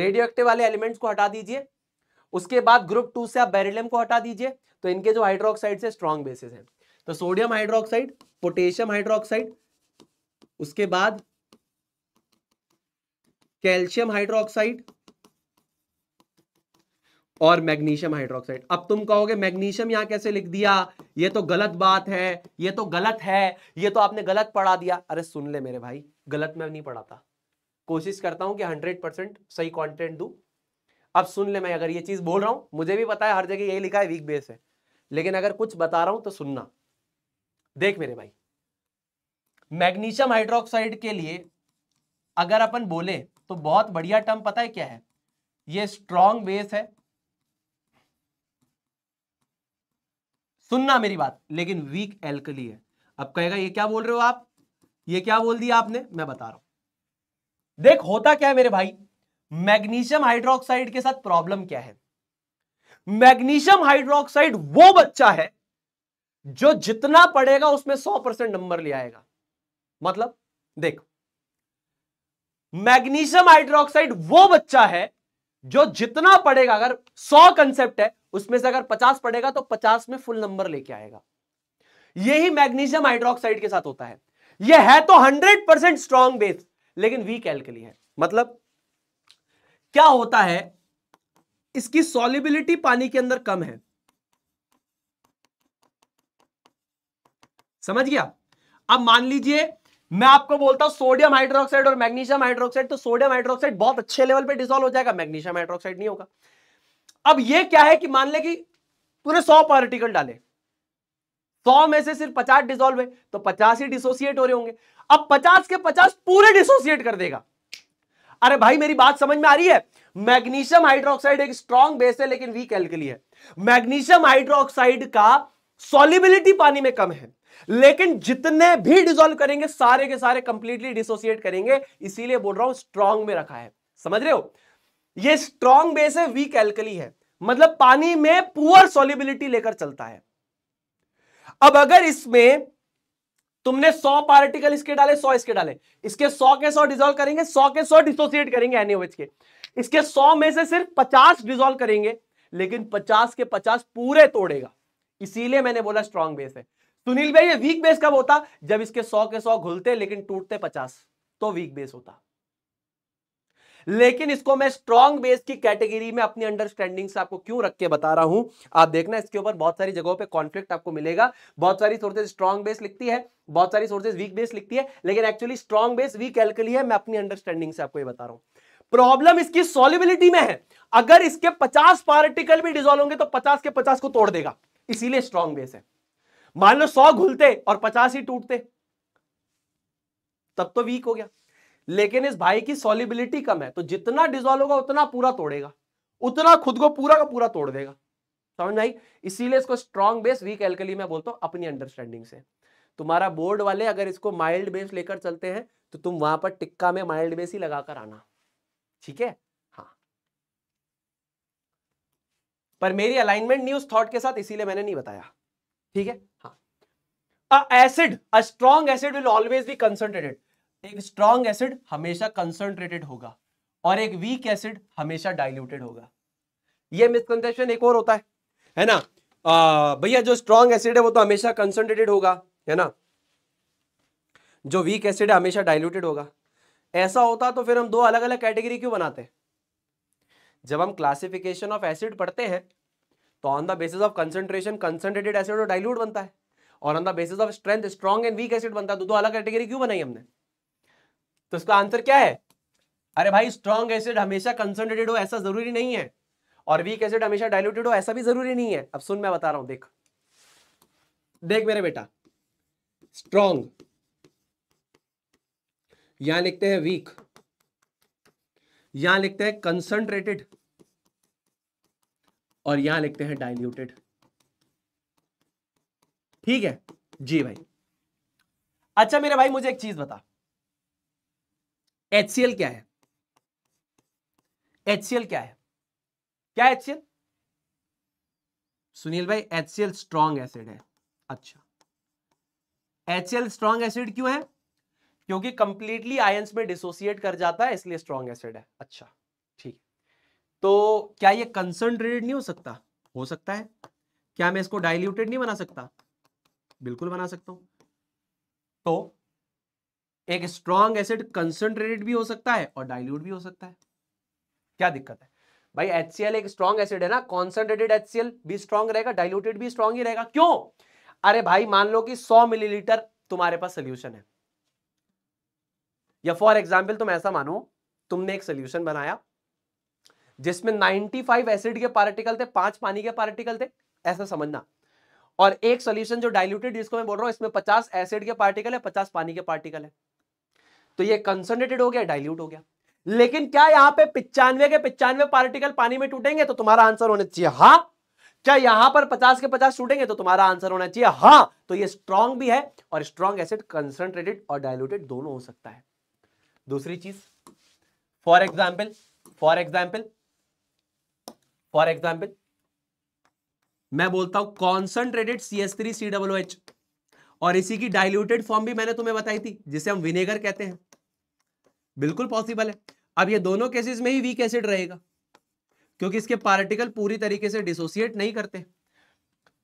रेडियो एक्टिव वाले एलिमेंट्स को हटा दीजिए उसके बाद ग्रुप टू से आप बेरिलियम को हटा दीजिए तो इनके जो हाइड्रोक्साइड से स्ट्रॉन्ग बेसिस है तो सोडियम हाइड्रोक्साइड पोटेशियम हाइड्रोक्साइड उसके बाद कैल्शियम हाइड्रोक्साइड और मैग्नीशियम हाइड्रोक्साइड अब तुम कहोगे मैग्नीशियम यहां कैसे लिख दिया ये तो गलत बात है ये तो गलत है ये तो आपने गलत पढ़ा दिया अरे सुन ले मेरे भाई गलत मैं नहीं पढ़ाता कोशिश करता हूं कि 100 परसेंट सही कंटेंट दू अब सुन ले मैं अगर ये चीज बोल रहा हूं मुझे भी पता है हर जगह यही लिखा है वीक बेस है लेकिन अगर कुछ बता रहा हूं तो सुनना देख मेरे भाई मैग्नीशियम हाइड्रोक्साइड के लिए अगर अपन बोले तो बहुत बढ़िया टर्म पता है क्या है ये स्ट्रॉन्ग बेस है सुनना मेरी बात लेकिन वीक एल्कली है अब कहेगा ये क्या बोल रहे हो आप ये क्या बोल दिया आपने मैं बता रहा हूं देख होता क्या है मेरे भाई मैग्नीशियम हाइड्रोक्साइड के साथ प्रॉब्लम क्या है मैग्नीशियम हाइड्रोक्साइड वो बच्चा है जो जितना पड़ेगा उसमें 100 परसेंट नंबर ले आएगा मतलब देखो मैग्नीशियम हाइड्रोक्साइड वो बच्चा है जो जितना पड़ेगा अगर 100 कंसेप्ट है उसमें से अगर 50 पड़ेगा तो 50 में फुल नंबर लेके आएगा यही मैग्नीशियम हाइड्रोक्साइड के साथ होता है यह है तो हंड्रेड परसेंट स्ट्रॉन्ग बेस लेकिन वीक एल्कली है मतलब क्या होता है इसकी सॉलिबिलिटी पानी के अंदर कम है समझ गया अब मान लीजिए मैं आपको बोलता हूं सोडियम हाइड्रोक्साइड और मैग्नीशियम हाइड्रोक्साइड तो सोडियम हाइड्रोक्साइड बहुत अच्छे लेवल पे डिसॉल्व हो जाएगा मैग्नीशियम हाइड्रोक्साइड नहीं होगा अब ये क्या है कि मान ले कि पूरे सौ पार्टिकल डाले सौ में से सिर्फ पचास डिसॉल्व है तो पचास ही डिसोसिएट हो रहे होंगे अब पचास के पचास पूरे डिसोसिएट कर देगा अरे भाई मेरी बात समझ में आ रही है मैग्नीशियम हाइड्रोक्साइड एक स्ट्रॉन्ग बेस है लेकिन वीक एल्कली है मैग्नीशियम हाइड्रोक्साइड का सॉलिबिलिटी पानी में कम है लेकिन जितने भी डिजोल्व करेंगे सारे के सारे कंप्लीटली डिसोसिएट करेंगे इसीलिए बोल रहा हूं स्ट्रॉन्ग में रखा है समझ रहे हो ये स्ट्रॉन्ग बेस है वीक एल्कली है मतलब पानी में पुअर सॉलिबिलिटी लेकर चलता है अब अगर इसमें तुमने सौ पार्टिकल इसके डाले सौ इसके डाले इसके सौ के सौ डिजोल्व करेंगे सौ के सौ डिसोसिएट करेंगे एनएच के इसके सौ में से सिर्फ पचास डिजोल्व करेंगे लेकिन पचास के पचास पूरे तोड़ेगा इसीलिए मैंने बोला स्ट्रॉन्ग बेस है सुनील भाई ये वीक बेस कब होता जब इसके सौ के सौ घुलते लेकिन टूटते पचास तो वीक बेस होता लेकिन इसको मैं स्ट्रॉन्ग बेस की कैटेगरी में अपनी अंडरस्टैंडिंग से आपको क्यों रख के बता रहा हूं आप देखना इसके ऊपर बहुत सारी जगहों पर कॉन्फ्लिक्ट आपको मिलेगा बहुत सारी सोर्सेज स्ट्रॉन्ग बेस लिखती है बहुत सारी सोर्सेज वीक बेस लिखती है लेकिन actually strong base weak alkali है मैं अपनी अंडरस्टैंडिंग से आपको ये बता रहा हूं प्रॉब्लम इसकी सॉलिबिलिटी में है अगर इसके 50 पार्टिकल भी डिजोल्व होंगे तो 50 के 50 को तोड़ देगा इसीलिए स्ट्रॉन्ग बेस है मान लो 100 घुलते और 50 ही टूटते तब तो वीक हो गया लेकिन इस भाई की सॉलिबिलिटी कम है तो जितना डिजॉल्व होगा उतना पूरा तोड़ेगा उतना खुद को पूरा का पूरा तोड़ देगा समझ में आई इसीलिए इसको स्ट्रॉन्ग बेस वीक एल्कली मैं बोलता हूँ अपनी अंडरस्टैंडिंग से तुम्हारा बोर्ड वाले अगर इसको माइल्ड बेस लेकर चलते हैं तो तुम वहां पर टिक्का में माइल्ड बेस ही लगाकर आना ठीक है हाँ पर मेरी अलाइनमेंट नहीं उस थॉट के साथ इसीलिए मैंने नहीं बताया ठीक है हाँ acid a strong acid will always be concentrated एक स्ट्रॉन्ग एसिड हमेशा कंसनट्रेटेड होगा और एक वीक एसिड हमेशा डाइल्यूटेड होगा यह मिसकनसेप्शन एक और होता है है ना भैया जो स्ट्रॉन्ग एसिड है वो तो हमेशा कंसनट्रेटेड होगा है ना जो वीक एसिड है हमेशा डाइल्यूटेड होगा ऐसा होता तो फिर हम दो अलग अलग कैटेगरी क्यों बनाते जब हम क्लासिफिकेशन ऑफ एसिड पढ़ते हैं तो on the basis of concentration concentrated acid और डाइल्यूट बनता है और on the basis of strength strong and weak acid बनता है तो दो अलग कैटेगरी क्यों बनाई हमने तो इसका आंसर क्या है अरे भाई स्ट्रॉन्ग एसिड हमेशा कंसनट्रेटेड हो ऐसा जरूरी नहीं है और वीक एसिड हमेशा डायलूटेड हो ऐसा भी जरूरी नहीं है अब सुन मैं बता रहा हूं देख देख मेरे बेटा स्ट्रॉन्ग यहां लिखते हैं वीक यहां लिखते हैं कंसनट्रेटेड और यहां लिखते हैं डायल्यूटेड ठीक है जी भाई अच्छा मेरे भाई मुझे एक चीज बता एच क्या है एच क्या है क्या एच सुनील भाई H C L strong acid है अच्छा एच एल स्ट्रॉन्ग एसिड क्यों है क्योंकि कंप्लीटली आयंस में डिसोसिएट कर जाता है इसलिए स्ट्रॉन्ग एसिड है अच्छा ठीक तो क्या ये कंसनट्रेटेड नहीं हो सकता हो सकता है क्या मैं इसको डाइल्यूटेड नहीं बना सकता बिल्कुल बना सकता हूं तो एक स्ट्रॉन्ग एसिड कंसंट्रेटेड भी हो सकता है और डाइल्यूट भी हो सकता है क्या दिक्कत है भाई एच एक स्ट्रॉन्ग एसिड है ना कॉन्सेंट्रेटेड एच भी स्ट्रॉन्ग रहेगा डाइल्यूटेड भी स्ट्रॉन्ग ही रहेगा क्यों अरे भाई मान लो कि 100 मिलीलीटर तुम्हारे पास सोल्यूशन है या फॉर एग्जाम्पल तुम ऐसा मानो तुमने एक सोल्यूशन बनाया जिसमें 95 एसिड के पार्टिकल थे पांच पानी के पार्टिकल थे ऐसा समझना और एक सोल्यूशन जो डाइल्यूटेड जिसको मैं बोल रहा हूं इसमें 50 एसिड के पार्टिकल है 50 पानी के पार्टिकल है तो ये कंसनट्रेटेड हो गया डायल्यूट हो गया लेकिन क्या यहां पे पिचानवे के पिचानवे पार्टिकल पानी में टूटेंगे तो तुम्हारा आंसर होना चाहिए हा क्या यहां पर पचास के पचास टूटेंगे तो तुम्हारा आंसर होना चाहिए हा तो ये स्ट्रॉन्ग भी है और स्ट्रॉन्ग एसिड कंसनट्रेटेड और डायल्यूटेड दोनों हो सकता है दूसरी चीज for example for example for example मैं बोलता हूं concentrated C S three C W H और इसी की डायल्यूटेड फॉर्म भी मैंने तुम्हें बताई थी जिसे हम विनेगर कहते हैं बिल्कुल पॉसिबल है अब ये दोनों केसेस में ही वीक एसिड रहेगा क्योंकि इसके पार्टिकल पूरी तरीके से डिसोसिएट नहीं करते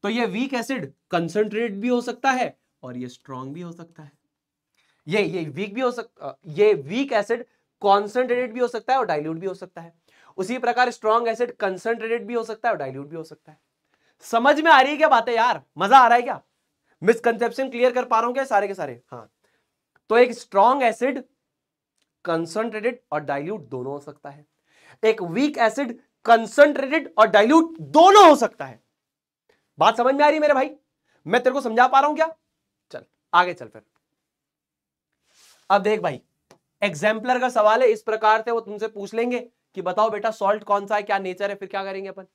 तो ये वीक एसिड कंसंट्रेट भी हो सकता है और ये स्ट्रॉन्ग भी हो सकता है ये ये वीक भी हो सकता ये वीक एसिड कॉन्सेंट्रेटेड भी हो सकता है और डाइल्यूट भी हो सकता है उसी प्रकार स्ट्रॉन्ग एसिड कंसनट्रेटेड भी हो सकता है और डाइल्यूट भी हो सकता है समझ में आ रही है क्या बातें यार मजा आ रहा है क्या मिसकंसेप्शन क्लियर कर पा रहा हूं क्या सारे के सारे हाँ तो एक स्ट्रॉन्ग एसिड कंसंट्रेटेड और डाइल्यूट दोनों हो सकता है एक वीक एसिड कंसंट्रेटेड और डाइल्यूट दोनों हो सकता है बात समझ में आ रही है मेरे भाई मैं तेरे को समझा पा रहा हूं क्या चल आगे चल फिर अब देख भाई एग्जाम्पलर का सवाल है इस प्रकार से वो तुमसे पूछ लेंगे कि बताओ बेटा सॉल्ट कौन सा है क्या नेचर है फिर क्या करेंगे अपन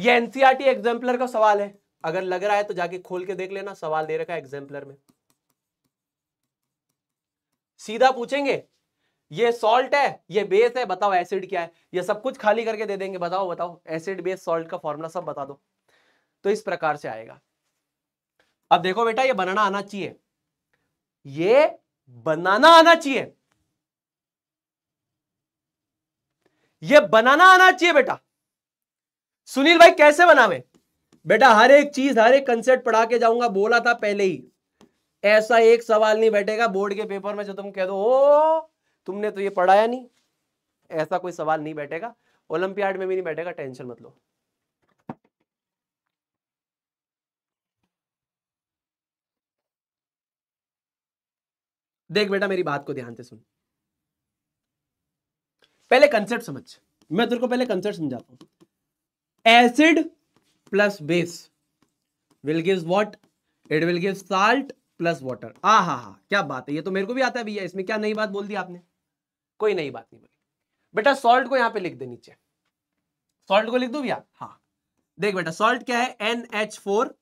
ये एनसीआरटी एग्जाम्पलर e का सवाल है अगर लग रहा है तो जाके खोल के देख लेना सवाल दे रखा है एग्जाम्पलर में सीधा पूछेंगे ये सॉल्ट है ये बेस है बताओ एसिड क्या है ये सब कुछ खाली करके दे देंगे बताओ बताओ एसिड बेस सॉल्ट का फॉर्मूला सब बता दो तो इस प्रकार से आएगा अब देखो बेटा ये बनाना आना चाहिए ये बनाना आना चाहिए ये बनाना आना चाहिए बेटा सुनील भाई कैसे बनावे बेटा हर एक चीज हर एक कंसेप्ट पढ़ा के जाऊंगा बोला था पहले ही ऐसा एक सवाल नहीं बैठेगा बोर्ड के पेपर में जो तुम कह दो ओ तुमने तो ये पढ़ाया नहीं ऐसा कोई सवाल नहीं बैठेगा ओलंपियाड में भी नहीं बैठेगा टेंशन मत लो देख बेटा मेरी बात को ध्यान से सुन पहले कंसेप्ट समझ मैं तेरे को पहले कंसेप्ट समझाता हूं acid plus base will give what it will give salt plus water आ हा हा क्या बात है ये तो मेरे को भी आता है भैया इसमें क्या नई बात बोल दी आपने कोई नई बात नहीं बोली बेटा सॉल्ट को यहां पे लिख दे नीचे सॉल्ट को लिख दू भैया हाँ देख बेटा सॉल्ट क्या है एन एच फोर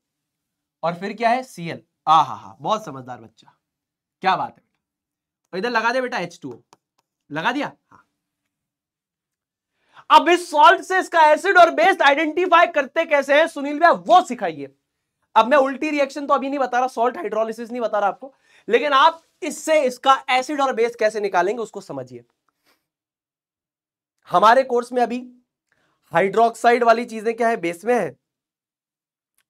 और फिर क्या है सी एल आ हा हा बहुत समझदार बच्चा क्या बात है बेटा इधर लगा दे बेटा एच टू लगा दिया हाँ अब इस सॉल्ट से इसका एसिड और बेस आइडेंटिफाई करते कैसे हैं सुनील भैया वो सिखाइए अब मैं उल्टी रिएक्शन तो अभी नहीं बता रहा सॉल्ट हाइड्रोलिसिस नहीं बता रहा आपको लेकिन आप इससे इसका एसिड और बेस कैसे निकालेंगे उसको समझिए हमारे कोर्स में अभी हाइड्रोक्साइड वाली चीजें क्या है बेस में है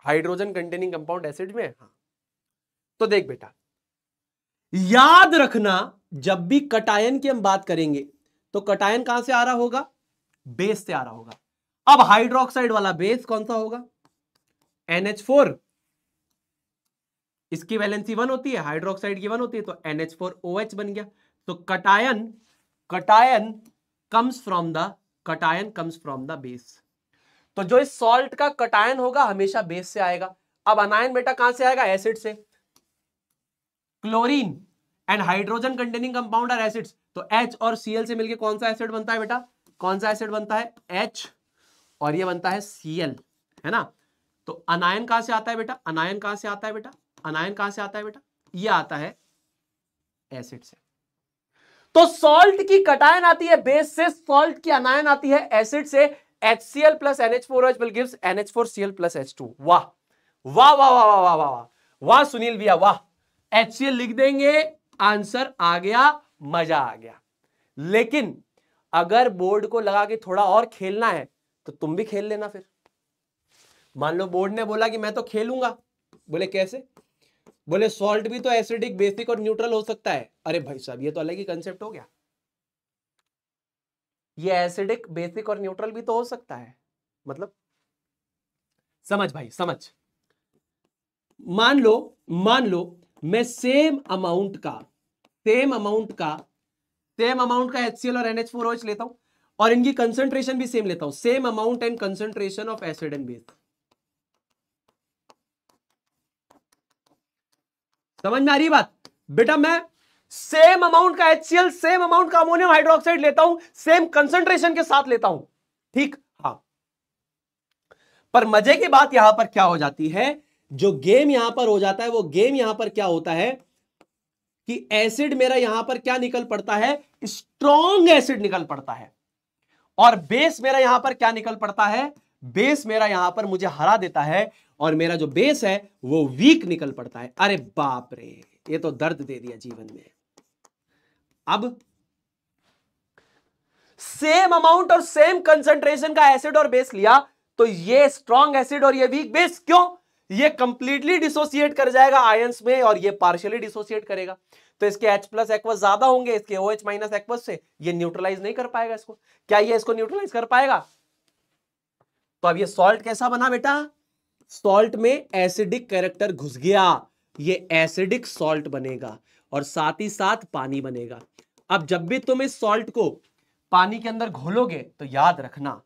हाइड्रोजन कंटेनिंग कंपाउंड एसिड में हाँ तो देख बेटा याद रखना जब भी कटायन की हम बात करेंगे तो कटायन कहां से आ रहा होगा बेस से आ रहा होगा अब हाइड्रोक्साइड वाला बेस कौन सा होगा फोर इसकी वैलेंसी वन होती है हाइड्रोक्साइड की वन होती है तो N H four O H बन गया तो cation cation comes from the cation comes from the base तो जो इस सॉल्ट का कटायन होगा हमेशा बेस से आएगा अब अनायन बेटा कहां से आएगा एसिड से chlorine and hydrogen containing compound are acids तो एच और सीएल से मिलके कौन सा एसिड बनता है बेटा कौन सा एसिड बनता है एच और ये बनता है सीएल है ना तो अनायन कहां से आता है बेटा अनायन कहां से आता है बेटा अनायन कहां से आता है बेटा ये आता है एसिड से तो सॉल्ट की कटायन आती है बेस से सॉल्ट की अनायन आती है एसिड से HCl plus NH4H will gives NH4Cl plus H2 वाह वाह वाह वाह वाह वाह वाह वाह सुनील भैया वाह HCl लिख देंगे आंसर आ गया मजा आ गया लेकिन अगर बोर्ड को लगा कि थोड़ा और खेलना है तो तुम भी खेल लेना फिर मान लो बोर्ड ने बोला कि मैं तो खेलूंगा बोले कैसे बोले सॉल्ट भी तो एसिडिक बेसिक और न्यूट्रल हो सकता है अरे भाई साहब ये तो अलग ही कंसेप्ट हो गया ये एसिडिक बेसिक और न्यूट्रल भी तो हो सकता है मतलब समझ भाई समझ मान लो मान लो मैं सेम अमाउंट का सेम अमाउंट का सेम अमाउंट का एचसीएल और एनएच फोर लेता हूं और इनकी कंसेंट्रेशन भी सेम लेता हूं same amount and concentration of acid and base समझ में आ रही बात बेटा मैं सेम अमाउंट का एच सेम अमाउंट का अमोनियम हाइड्रोक्साइड लेता हूं सेम कंसेंट्रेशन के साथ लेता हूं ठीक हाँ पर मजे की बात यहां पर क्या हो जाती है जो गेम यहां पर हो जाता है वो गेम यहां पर क्या होता है कि एसिड मेरा यहां पर क्या निकल पड़ता है स्ट्रॉन्ग एसिड निकल पड़ता है और बेस मेरा यहां पर क्या निकल पड़ता है बेस मेरा यहां पर मुझे हरा देता है और मेरा जो बेस है वो वीक निकल पड़ता है अरे बाप रे ये तो दर्द दे दिया जीवन में अब सेम अमाउंट और सेम कंसंट्रेशन का एसिड और बेस लिया तो ये स्ट्रॉन्ग एसिड और ये वीक बेस क्यों ये कंप्लीटली डिसोसिएट कर जाएगा आयंस में और ये पार्शियली डिसोसिएट करेगा तो इसके H प्लस एक्वस ज्यादा होंगे इसके ओ एच माइनस एक्वस से ये न्यूट्रलाइज नहीं कर पाएगा इसको क्या ये इसको न्यूट्रलाइज कर पाएगा तो अब ये सॉल्ट कैसा बना बेटा सॉल्ट में एसिडिक कैरेक्टर घुस गया ये एसिडिक सॉल्ट बनेगा और साथ ही साथ पानी बनेगा अब जब भी तुम इस सॉल्ट को पानी के अंदर घोलोगे तो याद रखना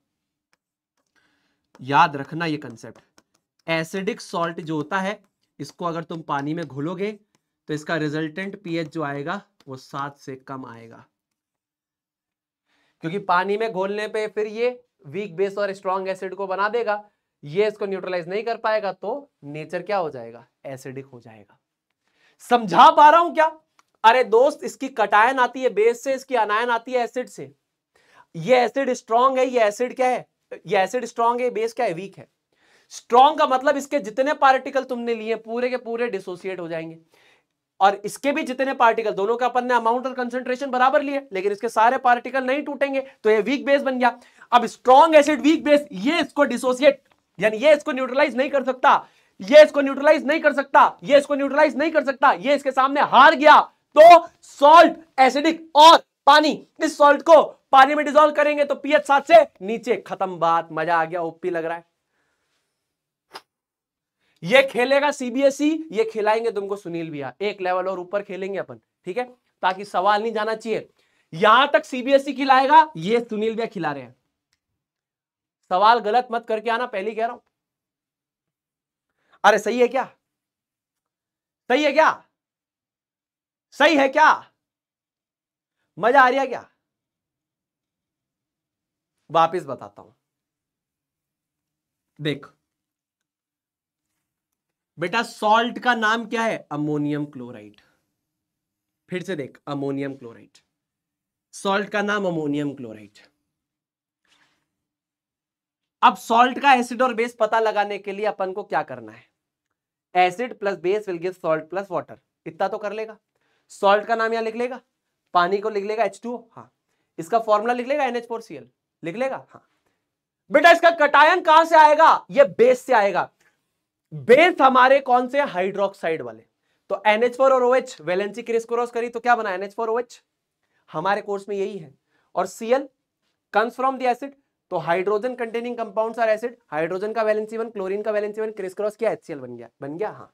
याद रखना ये कंसेप्ट एसिडिक सॉल्ट जो होता है इसको अगर तुम पानी में घोलोगे तो इसका रिजल्टेंट पीएच जो आएगा वो सात से कम आएगा क्योंकि पानी में घोलने पे फिर ये वीक बेस और स्ट्रॉन्ग एसिड को बना देगा ये इसको न्यूट्रलाइज नहीं कर पाएगा तो नेचर क्या हो जाएगा एसिडिक हो जाएगा समझा पा रहा हूं क्या अरे दोस्त इसकी कटायन आती है बेस से इसकी अनायन आती है एसिड से ये एसिड स्ट्रांग है ये एसिड क्या है ये एसिड स्ट्रांग है बेस क्या है वीक है स्ट्रांग का मतलब इसके जितने पार्टिकल तुमने लिए पूरे के पूरे डिसोसिएट हो जाएंगे और इसके भी जितने पार्टिकल दोनों का अपन ने अमाउंट और कंसेंट्रेशन बराबर लिए लेकिन इसके सारे पार्टिकल नहीं टूटेंगे तो ये वीक बेस बन गया अब स्ट्रॉन्ग एसिड वीक बेस ये इसको डिसोसिएट यानी ये इसको न्यूट्रलाइज नहीं कर सकता ये इसको न्यूट्रलाइज नहीं कर सकता ये इसको न्यूट्रलाइज नहीं कर सकता ये इसके सामने हार गया तो सॉल्ट एसिडिक और पानी इस सॉल्ट को पानी में डिजोल्व करेंगे तो पीएच सात से नीचे खत्म बात मजा आ गया ओपी लग रहा है ये खेलेगा सीबीएसई e, ये खिलाएंगे तुमको सुनील भैया एक लेवल और ऊपर खेलेंगे अपन ठीक है ताकि सवाल नहीं जाना चाहिए यहां तक सीबीएसई e खिलाएगा ये सुनील भैया खिला रहे हैं सवाल गलत मत करके आना पहली कह रहा हूं अरे सही है क्या सही है क्या सही है क्या मजा आ रहा है क्या वापिस बताता हूं देख बेटा सॉल्ट का नाम क्या है अमोनियम क्लोराइड फिर से देख अमोनियम क्लोराइड सॉल्ट का नाम अमोनियम क्लोराइड अब सॉल्ट का एसिड और बेस पता लगाने के लिए अपन को क्या करना है acid plus base will give salt plus water इतना तो कर लेगा सॉल्ट का नाम यहां लिख लेगा पानी को लिख लेगा एच टू हाँ इसका फॉर्मूला लिख लेगा एनएच फोर सी एल लिख लेगा हाँ बेटा इसका कटायन कहां से आएगा ये बेस से आएगा बेस हमारे कौन से हाइड्रोक्साइड वाले तो एनएच और ओएच वैलेंसी क्रिस क्रॉस करी तो क्या बना एनएच फोर हमारे कोर्स में यही है और Cl comes from the acid तो hydrogen containing compounds are acid hydrogen का वैलेंसी वन क्लोरीन का वैलेंसी वन क्रिस क्रॉस क्या एचसीएल बन गया बन गया हाँ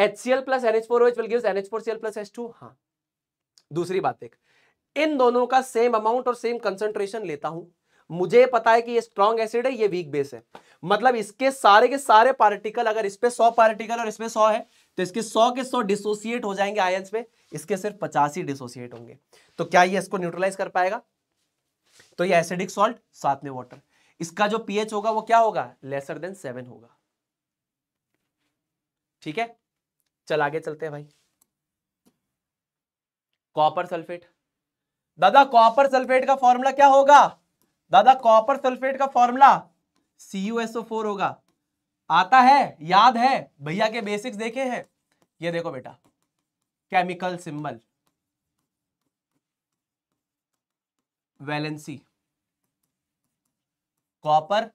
HCl plus NH4OH will gives NH4Cl plus H2 हाँ दूसरी बात देख इन दोनों का सेम अमाउंट और सेम कंसंट्रेशन लेता हूं मुझे पता है कि ये स्ट्रॉन्ग एसिड है ये वीक बेस है मतलब इसके सारे के सारे पार्टिकल अगर इस पे सौ पार्टिकल और इसमें सौ है तो इसके सौ के सौ डिसोसिएट हो जाएंगे आयंस में इसके सिर्फ पचास ही डिसोसिएट होंगे तो क्या ये इसको न्यूट्रलाइज कर पाएगा तो ये एसिडिक सॉल्ट साथ में वाटर इसका जो पीएच होगा वो क्या होगा लेसर देन सेवन होगा ठीक है चल आगे चलते हैं भाई कॉपर सल्फेट दादा कॉपर सल्फेट का फॉर्मूला क्या होगा दादा कॉपर सल्फेट का फॉर्मूला फोर होगा आता है याद है भैया के बेसिक्स देखे हैं ये देखो बेटा chemical symbol valency copper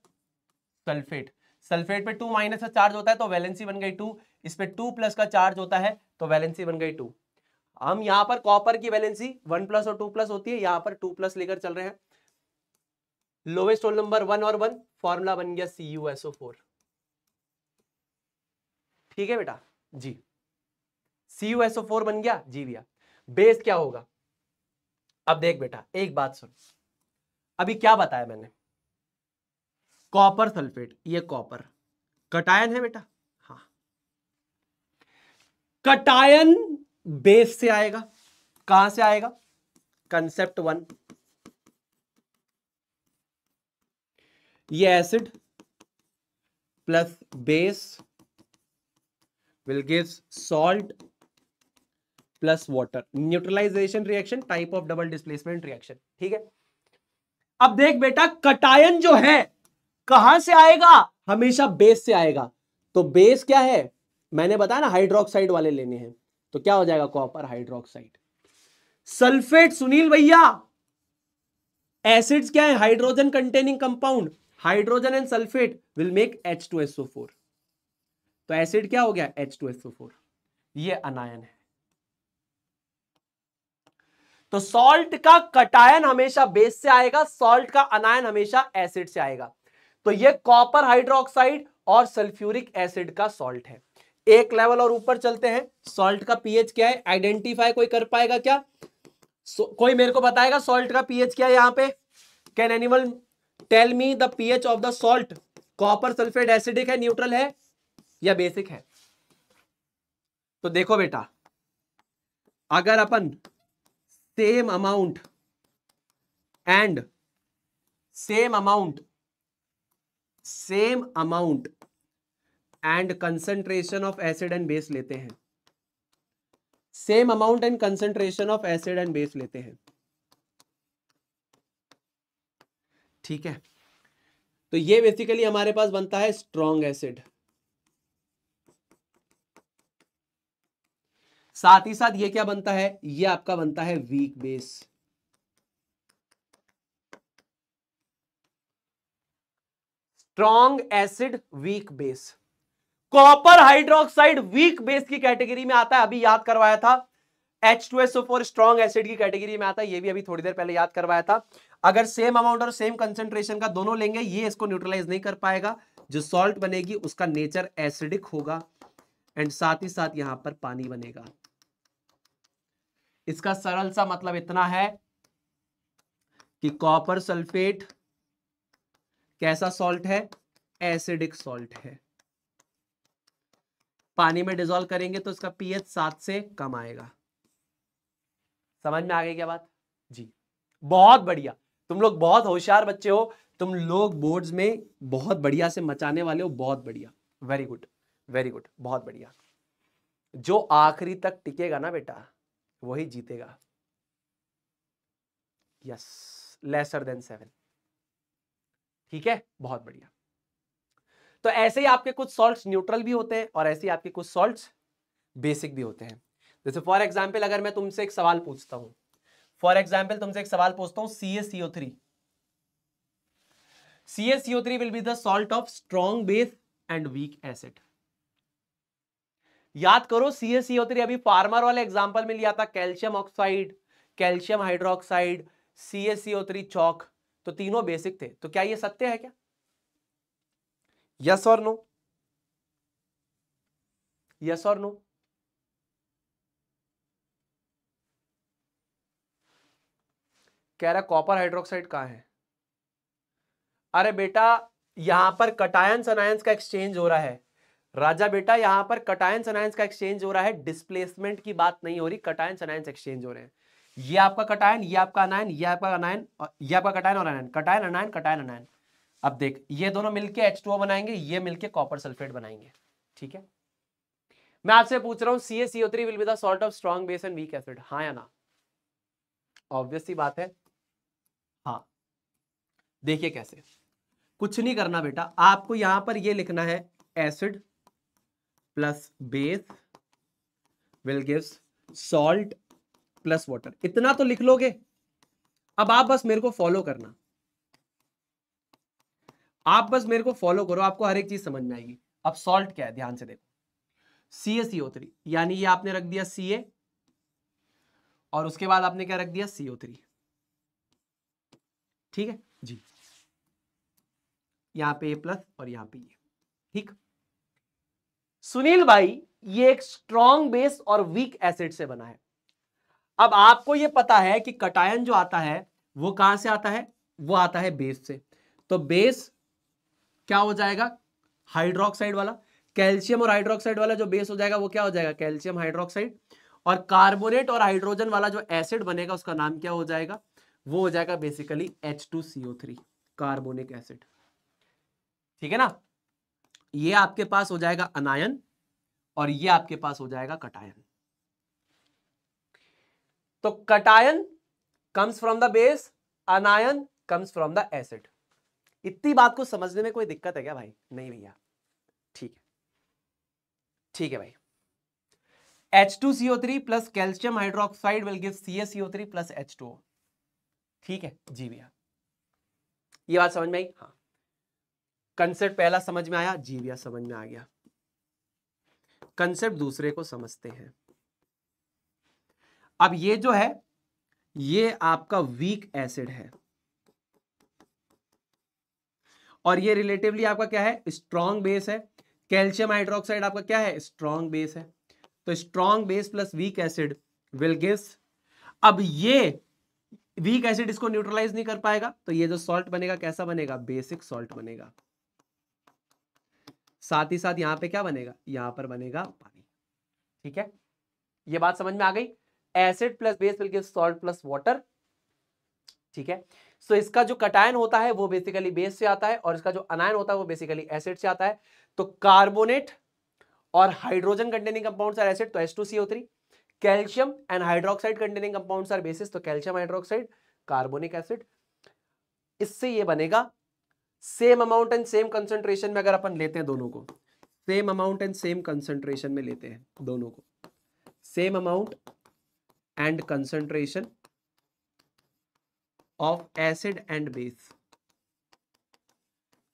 sulphate sulphate पे टू माइनस का चार्ज होता है तो वैलेंसी बन गई टू इस पे टू प्लस का चार्ज होता है तो वैलेंसी बन गई टू हम यहां पर कॉपर की वैलेंसी वन प्लस और टू प्लस होती है यहां पर टू प्लस लेकर चल रहे हैं लोवेस्ट रोल नंबर वन और वन फॉर्मूला बन गया सी यू एसओ फोर ठीक है बेटा जी सी यू एसओ फोर बन गया जी भैया बेस क्या होगा अब देख बेटा एक बात सुन अभी क्या बताया मैंने कॉपर सल्फेट ये कॉपर कटायन है बेटा हाँ कटायन बेस से आएगा कहां से आएगा कंसेप्ट वन ये acid plus base will give salt plus water neutralization reaction type of double displacement reaction ठीक है अब देख बेटा कटायन जो है कहां से आएगा हमेशा बेस से आएगा तो बेस क्या है मैंने बताया ना हाइड्रोक्साइड वाले लेने हैं तो क्या हो जाएगा कॉपर हाइड्रोक्साइड सल्फेट सुनील भैया एसिड्स क्या है hydrogen containing compound hydrogen and sulphate will make H two SO four तो एसिड क्या हो गया एच टू एसओ फोर यह अनायन है तो सॉल्ट का कटायन हमेशा बेस से आएगा सॉल्ट का अनायन हमेशा एसिड से आएगा तो ये कॉपर हाइड्रोक्साइड और सल्फ्यूरिक एसिड का सॉल्ट है एक लेवल और ऊपर चलते हैं सॉल्ट का पीएच क्या है आइडेंटिफाई कोई कर पाएगा क्या so, कोई मेरे को बताएगा सॉल्ट का पीएच क्या है यहां पे can anyone tell me the pH of the salt copper sulphate acidic है न्यूट्रल है या बेसिक है तो देखो बेटा अगर अपन same amount and same amount same amount and concentration of acid and base लेते हैं same amount and concentration of acid and base लेते हैं ठीक है तो ये बेसिकली हमारे पास बनता है स्ट्रॉन्ग एसिड साथ ही साथ ये क्या बनता है ये आपका बनता है weak base strong acid weak base copper hydroxide weak base की कैटेगरी में आता है अभी याद करवाया था H2SO4 स्ट्रॉन्ग एसिड की कैटेगरी में आता है ये भी अभी थोड़ी देर पहले याद करवाया था अगर सेम अमाउंट और सेम कंसेंट्रेशन का दोनों लेंगे ये इसको न्यूट्रलाइज नहीं कर पाएगा जो सॉल्ट बनेगी उसका नेचर एसिडिक होगा एंड साथ ही साथ यहां पर पानी बनेगा इसका सरल सा मतलब इतना है कि कॉपर सल्फेट कैसा सॉल्ट है एसिडिक सॉल्ट है पानी में डिजोल्व करेंगे तो इसका पीएच सात से कम आएगा समझ में आ गई क्या बात जी बहुत बढ़िया तुम लोग बहुत होशियार बच्चे हो तुम लोग बोर्ड्स में बहुत बढ़िया से मचाने वाले हो बहुत बढ़िया वेरी गुड वेरी गुड बहुत बढ़िया जो आखिरी तक टिकेगा ना बेटा वही जीतेगा यस लेसर देन सेवन ठीक है बहुत बढ़िया तो ऐसे ही आपके कुछ सॉल्ट न्यूट्रल भी होते हैं और ऐसे ही आपके कुछ सॉल्ट बेसिक भी होते हैं जैसे फॉर एग्जाम्पल अगर मैं तुमसे एक सवाल पूछता हूं फॉर एग्जाम्पल तुमसे एक सवाल पूछता हूं C S CO three C S CO three will be the salt of strong base and weak acid याद करो सी एस सीओ थ्री अभी फार्मर वाले एग्जाम्पल में लिया था calcium oxide calcium hydroxide C S CO three chalk तो तीनों बेसिक थे तो क्या ये सत्य है क्या यस और नो यस और नो कह रहा कॉपर हाइड्रोक्साइड कहां है अरे बेटा यहां पर कटायन सनायंस का एक्सचेंज हो रहा है राजा बेटा यहां पर कटायन सनायंस का एक्सचेंज हो रहा है डिस्प्लेसमेंट की बात नहीं हो रही कटायन सनायंस एक्सचेंज हो रहे हैं ये आपका कटायन ये आपका अनायन ये आपका अनायन ये आपका कटायन और अनायन कटायन अनायन कटायन अनायन अब देख ये दोनों मिलके एच टू बनाएंगे ये मिलके कॉपर सल्फेट बनाएंगे ठीक है मैं आपसे पूछ रहा हूँ C S C three will be salt of strong base and weak acid हाँ या ना ऑब्वियसली बात है हाँ देखिए कैसे कुछ नहीं करना बेटा आपको यहां पर यह लिखना है acid plus base will gives salt plus water इतना तो लिख लोगे अब आप बस मेरे को फॉलो करना आप बस मेरे को फॉलो करो आपको हर एक चीज समझ में आएगी अब सॉल्ट क्या है ध्यान से देखो सी एस थ्री यानी ये आपने रख दिया सी और उसके बाद आपने क्या रख दिया सी थ्री ठीक है जी यहां पे ए प्लस और यहां पे ये ठीक सुनील भाई ये एक स्ट्रॉन्ग बेस और वीक एसिड से बना है अब आपको यह पता है कि कटायन जो आता है वो कहां से आता है वो आता है बेस से तो बेस क्या हो जाएगा हाइड्रोक्साइड वाला कैल्शियम और हाइड्रोक्साइड वाला जो बेस हो जाएगा वो क्या हो जाएगा कैल्शियम हाइड्रोक्साइड और कार्बोनेट और हाइड्रोजन वाला जो एसिड बनेगा उसका नाम क्या हो जाएगा वो हो जाएगा basically H two CO three carbonic acid ठीक है ना ये आपके पास हो जाएगा अनायन और ये आपके पास हो जाएगा कटायन तो cation comes from the base anion comes from the acid इतनी बात को समझने में कोई दिक्कत है क्या भाई नहीं भैया ठीक है ठीक है भाई H two three plus calcium hydroxide will give C S three plus H two ठीक है जी भैया ये बात समझ में आई हाँ कंसेप्ट पहला समझ में आया जी भैया समझ में आ गया कंसेप्ट दूसरे को समझते हैं अब ये जो है ये आपका वीक एसिड है और ये रिलेटिवली आपका क्या है स्ट्रॉन्ग बेस है कैल्शियम हाइड्रोक्साइड आपका क्या है स्ट्रॉन्ग बेस है तो strong base plus weak acid will give अब ये वीक एसिड इसको न्यूट्रलाइज नहीं कर पाएगा तो ये जो सॉल्ट बनेगा कैसा बनेगा बेसिक सॉल्ट बनेगा साथ ही साथ यहां पे क्या बनेगा यहां पर बनेगा पानी ठीक है ये बात समझ में आ गई acid plus base will give salt plus water ठीक है सो so, इसका जो कटायन होता है वो बेसिकली बेस से आता है और इसका जो अनायन होता है वो बेसिकली एसिड से आता है तो कार्बोनेट और hydrogen containing compounds are acid तो H2CO3 calcium and hydroxide containing compounds are bases तो कैल्शियम हाइड्रोक्साइड कार्बोनिक एसिड इससे ये बनेगा same amount and same concentration में अगर अपन लेते हैं दोनों को same amount and same concentration में लेते हैं दोनों को same amount and concentration of acid and base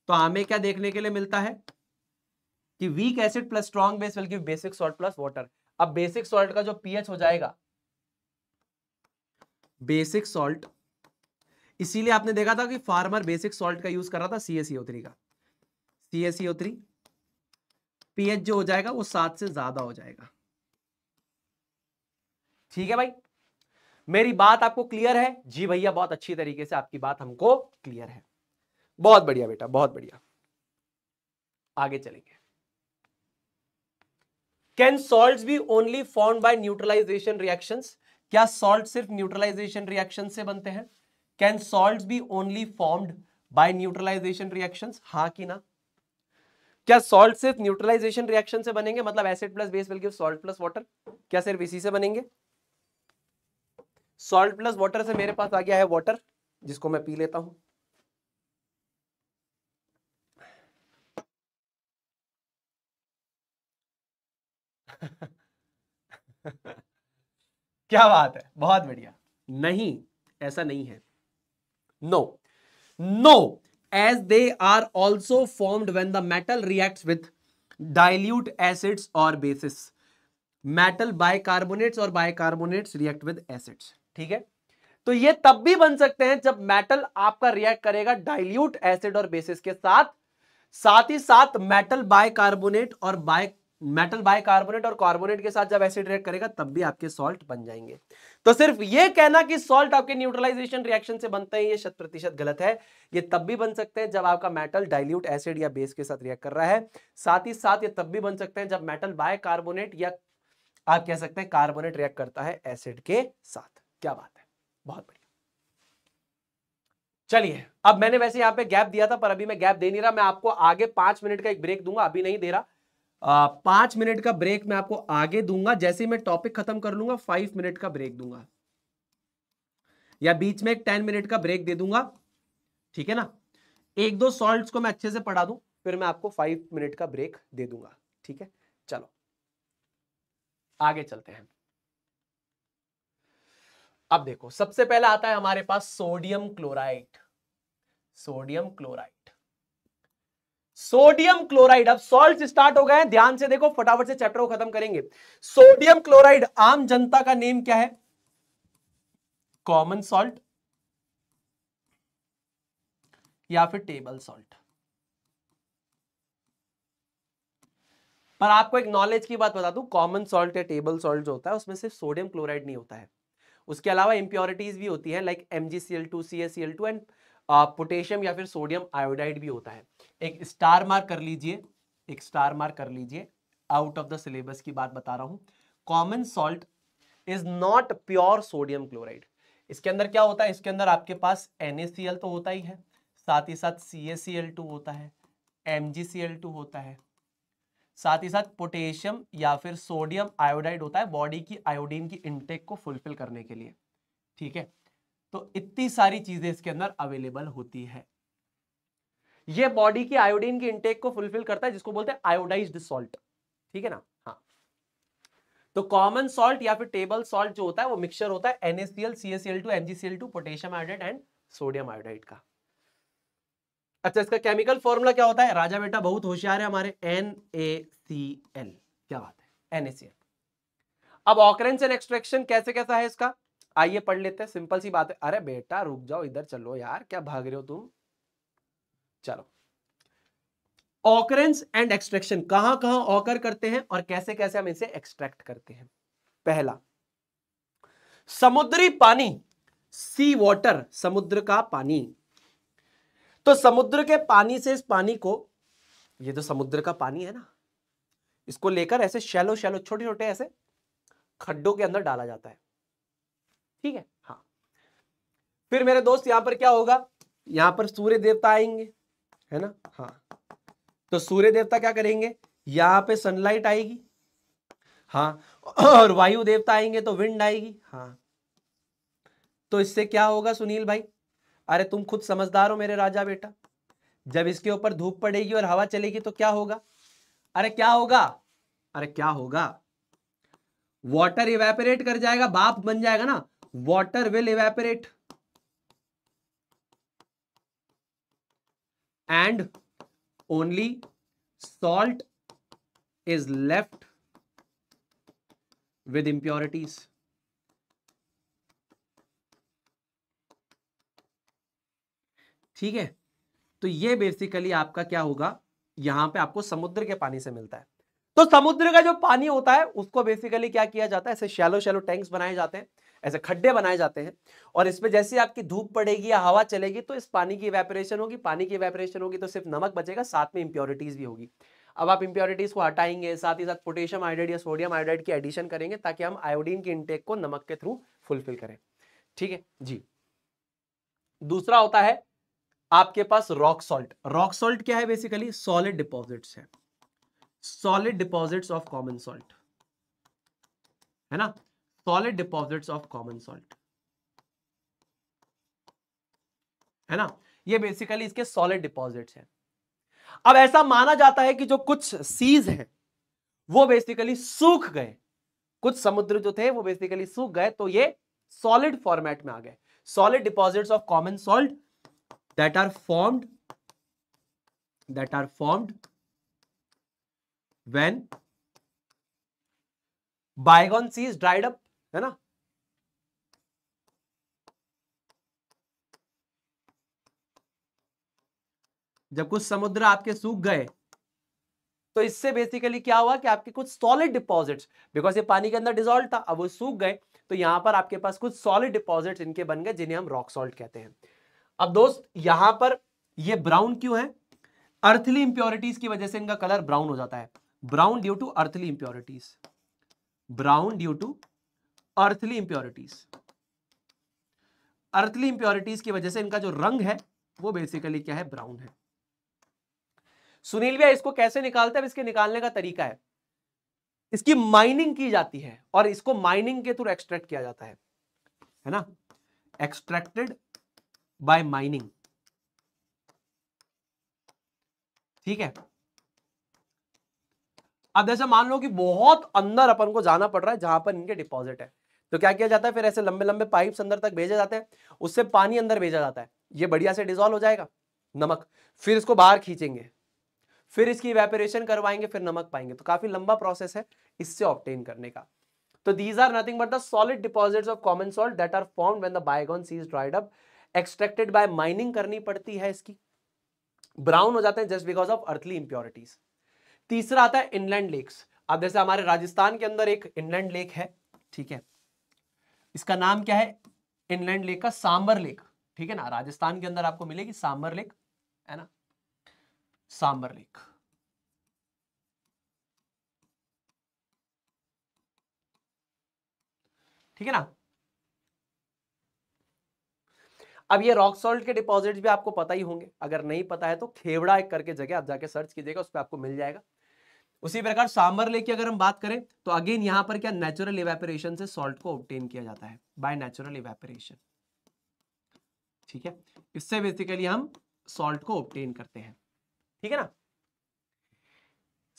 तो हमें क्या देखने के लिए मिलता है कि weak acid plus strong base will give basic salt plus water अब बेसिक सॉल्ट का जो पीएच हो जाएगा बेसिक सॉल्ट इसीलिए आपने देखा था कि फार्मर बेसिक सॉल्ट का यूज कर रहा था सीएसईओ थ्री का सीएसईओ थ्री पीएच जो हो जाएगा वो सात से ज्यादा हो जाएगा ठीक है भाई मेरी बात आपको क्लियर है जी भैया बहुत अच्छी तरीके से आपकी बात हमको क्लियर है बहुत बढ़िया बेटा बहुत बढ़िया आगे चलेंगे can salt be only form by neutralization reaction क्या सॉल्ट सिर्फ न्यूट्रलाइजेशन रिएक्शन से बनते हैं can salt be only formed by neutralization reaction हा कि ना क्या सॉल्ट सिर्फ न्यूट्रलाइजेशन रिएक्शन से बनेंगे मतलब acid plus base will give salt plus water क्या सिर्फ इसी से बनेंगे सॉल्ट प्लस वाटर से मेरे पास आ गया है वाटर जिसको मैं पी लेता हूं क्या बात है बहुत बढ़िया नहीं ऐसा नहीं है no no as they are also formed when the metal react with dilute acids और बेसिस मेटल बायकार्बोनेट्स और बायकार्बोनेट्स रिएक्ट विद एसिड्स ठीक है तो ये तब भी बन सकते हैं जब मेटल आपका रिएक्ट करेगा डाइल्यूट एसिड और बेसिस के साथ साथ ही साथ मेटल बायकार्बोनेट और बाय मेटल बायकार्बोनेट और कार्बोनेट के साथ जब एसिड रिएक्ट करेगा तब भी आपके सॉल्ट बन जाएंगे तो सिर्फ ये कहना कि सॉल्ट आपके न्यूट्रलाइजेशन रिएक्शन से बनते हैं ये शत प्रतिशत गलत है ये तब भी बन सकते हैं जब आपका मेटल डाइल्यूट एसिड या बेस के साथ रिएक्ट कर रहा है साथ ही साथ ये तब भी बन सकते हैं जब मेटल बायकार्बोनेट या आप कह सकते हैं कार्बोनेट रिएक्ट करता है एसिड के साथ क्या बात है बहुत बढ़िया चलिए अब मैंने वैसे यहां पे गैप दिया था पर अभी मैं गैप दे नहीं रहा मैं आपको आगे पांच मिनट का एक ब्रेक दूंगा अभी नहीं दे रहा पांच मिनट का ब्रेक मैं आपको आगे दूंगा जैसे मैं टॉपिक खत्म कर लूंगा फाइव मिनट का ब्रेक दूंगा या बीच में एक टेन मिनट का ब्रेक दे दूंगा ठीक है ना एक दो सॉल्ट को मैं अच्छे से पढ़ा दू फिर मैं आपको फाइव मिनट का ब्रेक दे दूंगा ठीक है चलो आगे चलते हैं अब देखो सबसे पहला आता है हमारे पास sodium chloride sodium chloride sodium chloride अब सॉल्ट स्टार्ट हो गए हैं ध्यान से देखो फटाफट से चैप्टर को खत्म करेंगे सोडियम क्लोराइड आम जनता का नेम क्या है कॉमन सॉल्ट या फिर टेबल सॉल्ट पर आपको एक नॉलेज की बात बता दूं कॉमन सॉल्ट या टेबल सॉल्ट जो होता है उसमें सिर्फ सोडियम क्लोराइड नहीं होता है उसके अलावा इम्प्योरिटीज भी होती है like M G C L two C S C L two and potassium या फिर सोडियम आयोडाइड भी होता है एक स्टार मार्क कर लीजिए एक स्टार मार्क कर लीजिए आउट ऑफ द सिलेबस की बात बता रहा हूँ common salt is not pure sodium chloride इसके अंदर क्या होता है इसके अंदर आपके पास एन तो होता ही है साथ ही साथ सी होता है एम होता है साथ ही साथ पोटेशियम या फिर सोडियम आयोडाइड होता है बॉडी की आयोडीन की इनटेक को फुलफिल करने के लिए ठीक है तो इतनी सारी चीजें इसके अंदर अवेलेबल होती है ये बॉडी की आयोडीन की इनटेक को फुलफिल करता है जिसको बोलते हैं आयोडाइज्ड सॉल्ट ठीक है ना हाँ तो कॉमन सॉल्ट या फिर टेबल सॉल्ट जो होता है वो मिक्सचर होता है NSCL CSL two NGCL two potassium iodide and sodium iodide का अच्छा इसका केमिकल फॉर्मूला क्या होता है राजा बेटा बहुत होशियार है हमारे एन ए सी एल क्या बात है एन ए सी एल अब ऑकरेंस एंड एक्सट्रैक्शन कैसे कैसा है इसका आइए पढ़ लेते हैं सिंपल सी बात है अरे बेटा रुक जाओ इधर चलो यार क्या भाग रहे हो तुम चलो ऑकरेंस एंड एक्सट्रैक्शन कहां कहां ऑकर करते हैं और कैसे कैसे हम इसे एक्सट्रैक्ट करते हैं पहला समुद्री पानी सी वॉटर समुद्र का पानी तो समुद्र के पानी से इस पानी को ये तो समुद्र का पानी है ना इसको लेकर ऐसे शैलो शैलो छोटे छोटे ऐसे खड्डों के अंदर डाला जाता है ठीक है हाँ फिर मेरे दोस्त यहां पर क्या होगा यहां पर सूर्य देवता आएंगे है ना हाँ तो सूर्य देवता क्या करेंगे यहां पे सनलाइट आएगी हाँ और वायु देवता आएंगे तो विंड आएगी हाँ तो इससे क्या होगा सुनील भाई अरे तुम खुद समझदार हो मेरे राजा बेटा जब इसके ऊपर धूप पड़ेगी और हवा चलेगी तो क्या होगा अरे क्या होगा अरे क्या होगा वाटर इवेपोरेट कर जाएगा बाप बन जाएगा ना water will evaporate and only salt is left with impurities ठीक है तो ये बेसिकली आपका क्या होगा यहां पे आपको समुद्र के पानी से मिलता है तो समुद्र का जो पानी होता है उसको बेसिकली क्या किया जाता है ऐसे शैलो शैलो टैंक्स बनाए जाते हैं ऐसे खड्डे बनाए जाते हैं और इसमें जैसे आपकी धूप पड़ेगी या हवा चलेगी तो इस पानी की वेपरेशन होगी पानी की वेपरेशन होगी तो सिर्फ नमक बचेगा साथ में इंप्योरिटीज भी होगी अब आप इंप्योरिटीज को हटाएंगे साथ ही साथ पोटेशियम आयोडाइड या सोडियम आयोडाइड की एडिशन करेंगे ताकि हम आयोडीन के इनटेक को नमक के थ्रू फुलफिल करें ठीक है जी दूसरा होता है आपके पास रॉक सॉल्ट रॉक सॉल्ट क्या है बेसिकली सॉलिड डिपॉजिट्स है solid deposits of common salt है ना solid deposits of common salt है ना ये बेसिकली इसके सॉलिड डिपॉजिट्स हैं अब ऐसा माना जाता है कि जो कुछ सीज हैं वो बेसिकली सूख गए कुछ समुद्र जो थे वो बेसिकली सूख गए तो ये सॉलिड फॉर्मेट में आ गए solid deposits of common salt that are formed that are formed when bygone sea is dried up है ना जब कुछ समुद्र आपके सूख गए तो इससे बेसिकली क्या हुआ कि आपके कुछ सॉलिड डिपॉजिट्स बिकॉज ये पानी के अंदर डिजोल्व था अब वो सूख गए तो यहां पर आपके पास कुछ सॉलिड डिपॉजिट्स इनके बन गए जिन्हें हम रॉक सॉल्ट कहते हैं अब दोस्त यहां पर ये ब्राउन क्यों है अर्थली इंप्योरिटीज की वजह से इनका कलर ब्राउन हो जाता है brown due to earthly impurities brown due to earthly impurities earthly impurities की वजह से इनका जो रंग है वो बेसिकली क्या है ब्राउन है सुनील भैया इसको कैसे निकालते हैं इसके निकालने का तरीका है इसकी माइनिंग की जाती है और इसको माइनिंग के थ्रू एक्सट्रैक्ट किया जाता है है ना एक्सट्रैक्टेड बाय माइनिंग ठीक है अब जैसे मान लो कि बहुत अंदर अपन को जाना पड़ रहा है जहां पर इनके डिपॉजिट है तो क्या किया जाता है फिर ऐसे लंबे लंबे पाइप्स अंदर तक भेजे जाते हैं उससे पानी अंदर भेजा जाता है ये बढ़िया से डिजोल्व हो जाएगा नमक फिर इसको बाहर खींचेंगे फिर इसकी इवेपोरेशन करवाएंगे फिर नमक पाएंगे तो काफी लंबा प्रोसेस है इससे ऑप्टेन करने का तो these are nothing but the solid deposits of common salt that are form when the bygone seas dried up extracted by mining करनी पड़ती है इसकी ब्राउन हो जाते हैं just because of earthly impurities तीसरा आता है इनलैंड लेक्स अब जैसे हमारे राजस्थान के अंदर एक इनलैंड लेक है ठीक है इसका नाम क्या है इनलैंड लेक का सांबर लेक ठीक है ना राजस्थान के अंदर आपको मिलेगी सांबर लेक है ना सांबर लेक ठीक है ना अब ये रॉक सॉल्ट के डिपॉजिट भी आपको पता ही होंगे अगर नहीं पता है तो खेवड़ा एक करके जगह आप जाके सर्च कीजिएगा उस पर आपको मिल जाएगा उसी प्रकार सांबर लेक की अगर हम बात करें तो अगेन यहां पर क्या नेचुरल इवेपोरेशन से सॉल्ट को ऑप्टेन किया जाता है बाय नेचुरल इवेपोरेशन ठीक है इससे बेसिकली हम सॉल्ट को ऑप्टेन करते हैं ठीक है ना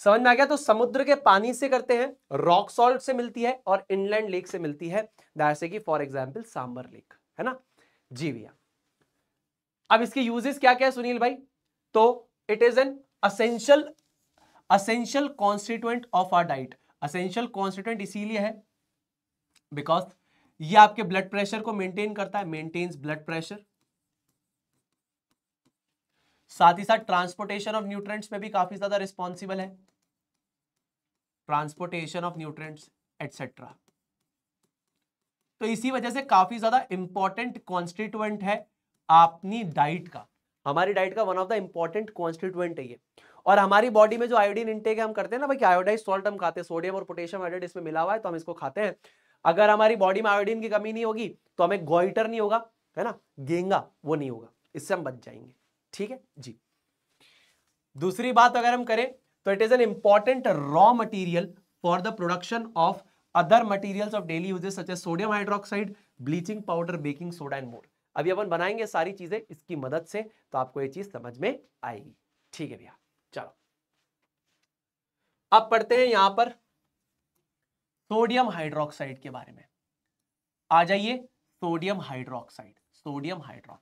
समझ में आ गया तो समुद्र के पानी से करते हैं रॉक सॉल्ट से मिलती है और इनलैंड लेक से मिलती है जैसे कि फॉर एग्जाम्पल सांबर लेक है ना जी भैया अब इसके यूजेस क्या क्या है सुनील भाई तो it is an essential essential constituent of our diet essential constituent इसीलिए है बिकॉज ये आपके ब्लड प्रेशर को मेंटेन करता है मेंटेन्स ब्लड प्रेशर साथ ही साथ ट्रांसपोर्टेशन ऑफ न्यूट्रेंट्स में भी काफी ज्यादा रिस्पॉन्सिबल है ट्रांसपोर्टेशन ऑफ न्यूट्रेंट्स एटसेट्रा तो इसी वजह से काफी ज्यादा इंपॉर्टेंट कॉन्स्टिट्यूएंट है अपनी डाइट का हमारी डाइट का one of the important constituent है ये और हमारी बॉडी में जो आयोडीन इंटेक है हम करते हैं ना भाई आयोडाइज सॉल्ट हम खाते हैं सोडियम और पोटेशियम आयोडाइड इसमें मिला हुआ है तो हम इसको खाते हैं अगर हमारी बॉडी में आयोडीन की कमी नहीं होगी तो हमें गोइटर नहीं होगा है ना गेंगा वो नहीं होगा इससे हम बच जाएंगे ठीक है जी दूसरी बात अगर हम करें तो it is an important raw material for the production of other material of daily uses such as sodium hydroxide bleaching powder baking soda and more अभी अपन बनाएंगे सारी चीजें इसकी मदद से तो आपको ये चीज समझ में आएगी ठीक है भैया चलो अब पढ़ते हैं यहां पर सोडियम हाइड्रोक्साइड के बारे में आ जाइए sodium hydroxide sodium hydroxide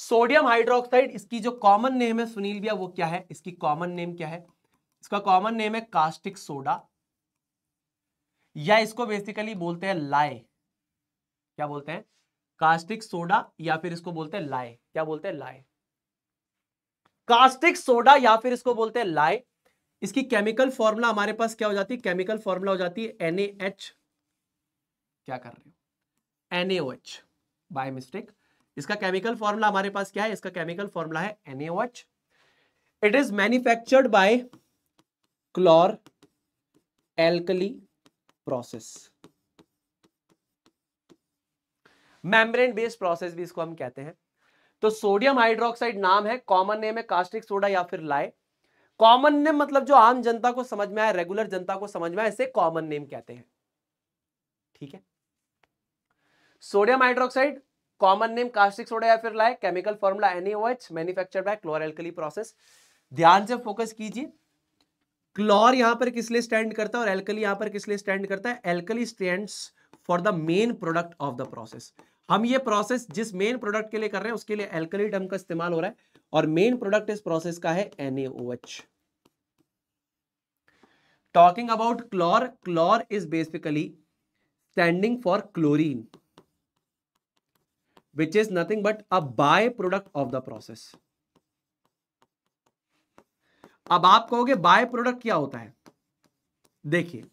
sodium hydroxide इसकी जो कॉमन नेम है सुनील भैया वो क्या है इसकी कॉमन नेम क्या है इसका कॉमन नेम है कास्टिक सोडा या इसको बेसिकली बोलते हैं लाए क्या बोलते हैं कास्टिक सोडा या फिर इसको बोलते हैं लाए क्या बोलते हैं लाए कास्टिक सोडा या फिर इसको बोलते हैं लाए इसकी केमिकल फॉर्मूला हमारे पास क्या हो जाती है केमिकल फॉर्मूला हो जाती है एनएच क्या कर रहे हो एनएच बाय मिस्टेक इसका केमिकल फॉर्मूला हमारे पास क्या है इसका केमिकल फॉर्मूला है NH it is manufactured by chlor alkali process membrane based process भी इसको हम कहते हैं तो सोडियम हाइड्रोक्साइड नाम है कॉमन नेम है कास्टिक सोडा या फिर लाए कॉमन नेम मतलब जो आम जनता को समझ में आए रेगुलर जनता को समझ में आए इसे कॉमन नेम कहते हैं ठीक है sodium hydroxide common name caustic soda या फिर lye chemical formula NH manufactured by chlor alkali process ध्यान से फोकस कीजिए क्लोर यहां पर किस लिए स्टैंड करता है और एल्कली यहां पर किस लिए स्टैंड करता है alkali stand for the main product of the process हम ये प्रोसेस जिस मेन प्रोडक्ट के लिए कर रहे हैं उसके लिए एल्कली डम का इस्तेमाल हो रहा है और मेन प्रोडक्ट इस प्रोसेस का है H talking about chlor chlor is basically standing for chlorine which is nothing but a by product of the process अब आप कहोगे बाय प्रोडक्ट क्या होता है देखिए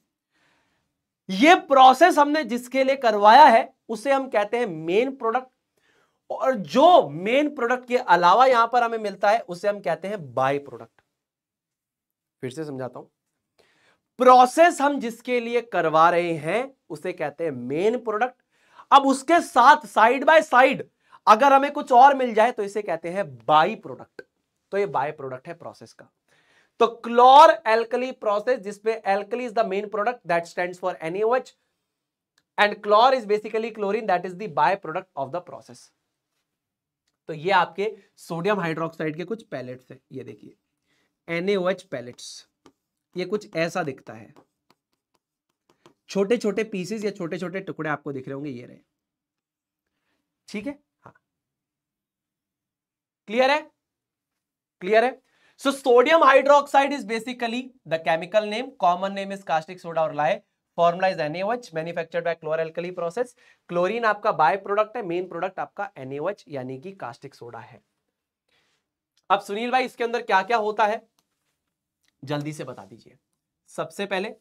ये प्रोसेस हमने जिसके लिए करवाया है उसे हम कहते हैं मेन प्रोडक्ट और जो मेन प्रोडक्ट के अलावा यहां पर हमें मिलता है उसे हम कहते हैं बाय प्रोडक्ट फिर से समझाता हूं प्रोसेस हम जिसके लिए करवा रहे हैं उसे कहते हैं मेन प्रोडक्ट अब उसके साथ साइड बाय साइड अगर हमें कुछ और मिल जाए तो इसे कहते हैं बाई प्रोडक्ट तो ये बाय प्रोडक्ट है प्रोसेस का तो क्लोर एल्कली प्रोसेस जिसमें alkali is the main product that stand for any and chlor is basically chlorine that is the by product of the process तो ये आपके सोडियम हाइड्रोक्साइड के कुछ पैलेट्स है ये देखिए एनएच पैलेट्स ये कुछ ऐसा दिखता है छोटे छोटे पीसेस या छोटे छोटे टुकड़े आपको दिख रहे होंगे ये रहे ठीक है क्लियर हाँ। है क्लियर है so sodium hydroxide is basically the chemical name common name is caustic soda और lye formula is NH manufactured by chlor alkali process chlorine आपका बाय प्रोडक्ट है मेन प्रोडक्ट आपका एनएच यानी कि कास्टिक सोडा है अब सुनील भाई इसके अंदर क्या क्या होता है जल्दी से बता दीजिए सबसे पहले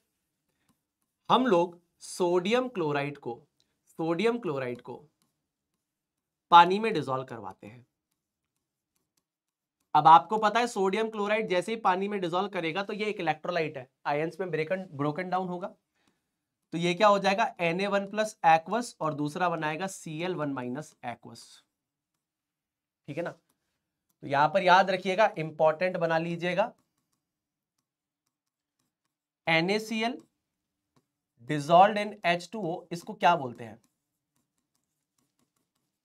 हम लोग सोडियम क्लोराइड को सोडियम क्लोराइड को पानी में डिजोल्व करवाते हैं अब आपको पता है सोडियम क्लोराइड जैसे ही पानी में डिजोल्व करेगा तो ये एक इलेक्ट्रोलाइट है आयंस में ब्रेकन ब्रोकन डाउन होगा तो ये क्या हो जाएगा N A one plus aqueous और दूसरा बनाएगा C L one minus aqueous ठीक है ना तो यहां पर याद रखिएगा इंपॉर्टेंट बना लीजिएगा N A C L dissolve in H two O इसको क्या बोलते हैं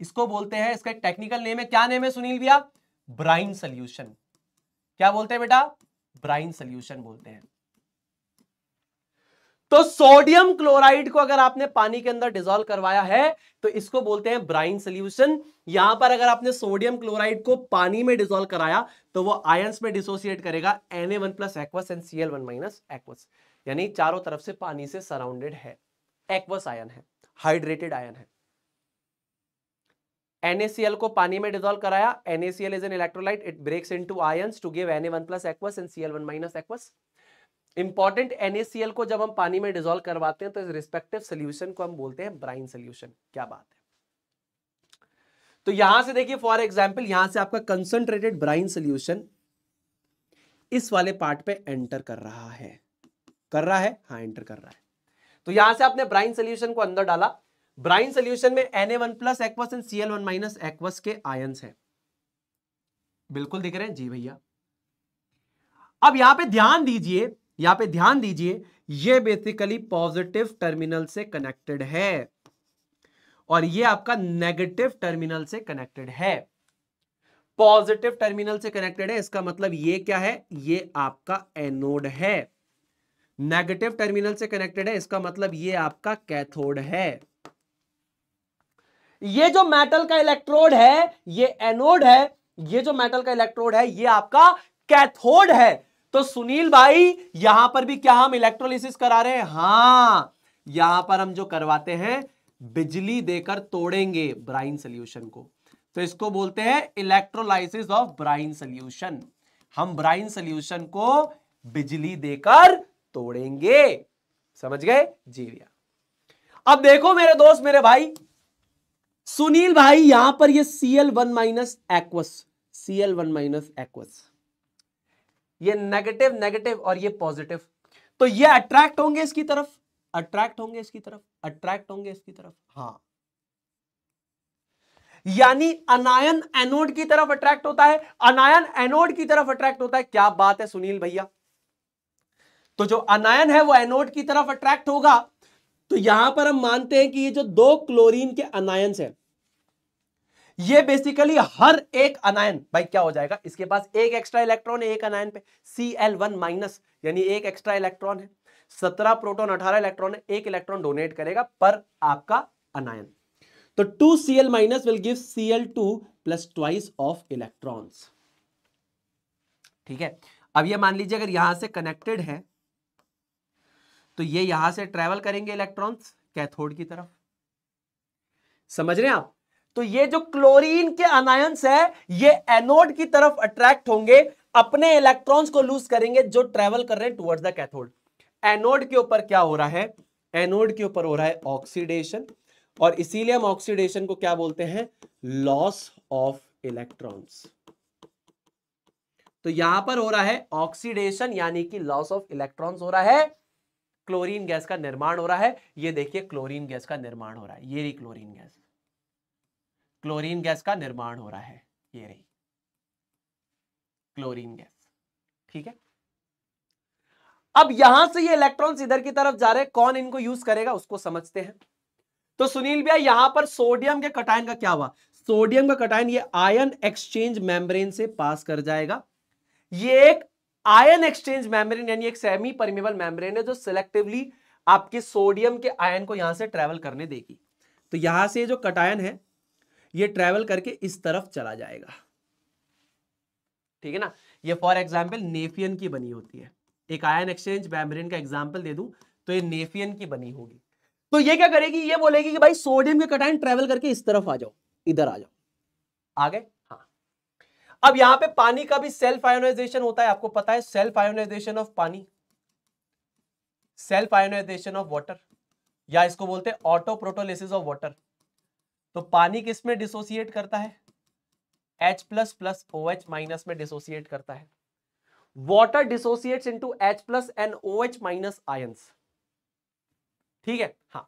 इसको बोलते हैं इसका टेक्निकल नेम है क्या नेम है सुनील भैया ब्राइन सोल्यूशन क्या बोलते हैं बेटा ब्राइन सोल्यूशन बोलते हैं तो सोडियम क्लोराइड को अगर आपने पानी के अंदर डिजोल्व करवाया है तो इसको बोलते हैं ब्राइन सोल्यूशन यहां पर अगर आपने सोडियम क्लोराइड को पानी में डिजोल्व कराया तो वो आयंस में डिसोसिएट करेगा N A one plus aqueous and C L one minus aqueous यानी चारों तरफ से पानी से सराउंडेड है एक्वस आयन है हाइड्रेटेड आयन है NaCl को पानी में डिजोल्व कराया NaCl is an electrolyte it breaks into ions to give Na1 plus aqueous and Cl1 minus aqueous important NACL को जब हम पानी में डिजोल्व करवाते हैं तो इस रिस्पेक्टिव सोल्यूशन को हम बोलते हैं ब्राइन सोल्यूशन क्या बात है तो यहां से देखिए फॉर एग्जाम्पल यहां से आपका कंसंट्रेटेड ब्राइन सोल्यूशन इस वाले पार्ट पे एंटर कर रहा है कर रहा है हाँ एंटर कर रहा है तो यहां से आपने ब्राइन सोल्यूशन को अंदर डाला ब्राइन सोल्यूशन में N A one plus aqueous and CL one minus aqueous के आयंस है बिल्कुल दिख रहे हैं जी भैया अब यहां पे ध्यान दीजिए यहां पे ध्यान दीजिए ये बेसिकली पॉजिटिव टर्मिनल से कनेक्टेड है और ये आपका नेगेटिव टर्मिनल से कनेक्टेड है पॉजिटिव टर्मिनल से कनेक्टेड है इसका मतलब ये क्या है ये आपका एनोड है नेगेटिव टर्मिनल से कनेक्टेड है इसका मतलब ये आपका कैथोड है ये जो मेटल का इलेक्ट्रोड है ये एनोड है ये जो मेटल का इलेक्ट्रोड है ये आपका कैथोड है तो सुनील भाई यहां पर भी क्या हम इलेक्ट्रोलिसिस करा रहे हैं हाँ यहां पर हम जो करवाते हैं बिजली देकर तोड़ेंगे ब्राइन सोल्यूशन को तो इसको बोलते हैं इलेक्ट्रोलाइसिस ऑफ ब्राइन सोल्यूशन हम ब्राइन सोल्यूशन को बिजली देकर तोड़ेंगे समझ गए जी भैया अब देखो मेरे दोस्त मेरे भाई सुनील भाई यहां पर ये C L one minus aqueous CL one minus aqueous ये नेगेटिव नेगेटिव और ये पॉजिटिव तो ये अट्रैक्ट होंगे इसकी तरफ अट्रैक्ट होंगे इसकी तरफ अट्रैक्ट होंगे इसकी तरफ हाँ यानी अनायन एनोड की तरफ अट्रैक्ट होता है अनायन एनोड की तरफ अट्रैक्ट होता है क्या बात है सुनील भैया तो जो अनायन है वो एनोड की तरफ अट्रैक्ट होगा तो यहां पर हम मानते हैं कि ये जो दो क्लोरीन के अनायंस हैं ये बेसिकली हर एक अनायन भाई क्या हो जाएगा इसके पास एक एक्स्ट्रा इलेक्ट्रॉन है एक अनायन पे सी एल वन माइनस यानी एक एक्स्ट्रा इलेक्ट्रॉन है सत्रह प्रोटोन अठारह इलेक्ट्रॉन है एक इलेक्ट्रॉन डोनेट करेगा पर आपका अनायन तो two C L minus will give C L two plus twice of electrons ठीक है अब ये मान लीजिए अगर यहां से कनेक्टेड है तो ये यहां से ट्रेवल करेंगे इलेक्ट्रॉन कैथोड की तरफ समझ रहे हैं आप तो ये जो क्लोरीन के अनायंस है ये एनोड की तरफ अट्रैक्ट होंगे अपने इलेक्ट्रॉन्स को लूज करेंगे जो ट्रेवल कर रहे हैं टुवर्ड्स द कैथोड एनोड के ऊपर क्या हो रहा है एनोड के ऊपर हो रहा है ऑक्सीडेशन और इसीलिए हम ऑक्सीडेशन को क्या बोलते हैं लॉस ऑफ इलेक्ट्रॉन्स तो यहां पर हो रहा है ऑक्सीडेशन यानी कि लॉस ऑफ इलेक्ट्रॉन्स हो रहा है क्लोरीन गैस का निर्माण हो रहा है ये देखिए क्लोरीन गैस का निर्माण हो रहा है ये रही क्लोरीन गैस क्लोरीन गैस का निर्माण हो रहा है ये रही क्लोरीन गैस ठीक है अब यहां से ये इलेक्ट्रॉन्स इधर की तरफ जा रहे कौन इनको यूज करेगा उसको समझते हैं तो सुनील भैया यहां पर सोडियम के कटायन का क्या हुआ सोडियम का कटायन ये आयन एक्सचेंज मेम्ब्रेन से पास कर जाएगा ये एक आयन एक्सचेंज मेम्ब्रेन यानी एक सेमी परमिबल मेम्ब्रेन है जो सिलेक्टिवली आपके सोडियम के आयन को यहां से ट्रेवल करने देगी तो यहां से जो कटायन है ये ट्रेवल करके इस तरफ चला जाएगा ठीक है ना ये फॉर एग्जाम्पल नेफियन की बनी होती है एक आयन एक्सचेंज बैमरिन का एग्जाम्पल दे दू तो ये नेफियन की बनी होगी तो ये क्या करेगी ये बोलेगी कि भाई सोडियम के कटाइन ट्रेवल करके इस तरफ आ जाओ इधर आ जाओ आ गए हाँ अब यहां पे पानी का भी सेल्फ आयोनाइजेशन होता है आपको पता है सेल्फ आयोनाइजेशन ऑफ पानी सेल्फ आयोनाइजेशन ऑफ वाटर या इसको बोलते हैं ऑटो प्रोटोलिस ऑफ वाटर तो पानी किस में डिसोसिएट करता है H plus plus O H minus में डिसोसिएट करता है water dissociates into H plus and O H minus ions ठीक है हाँ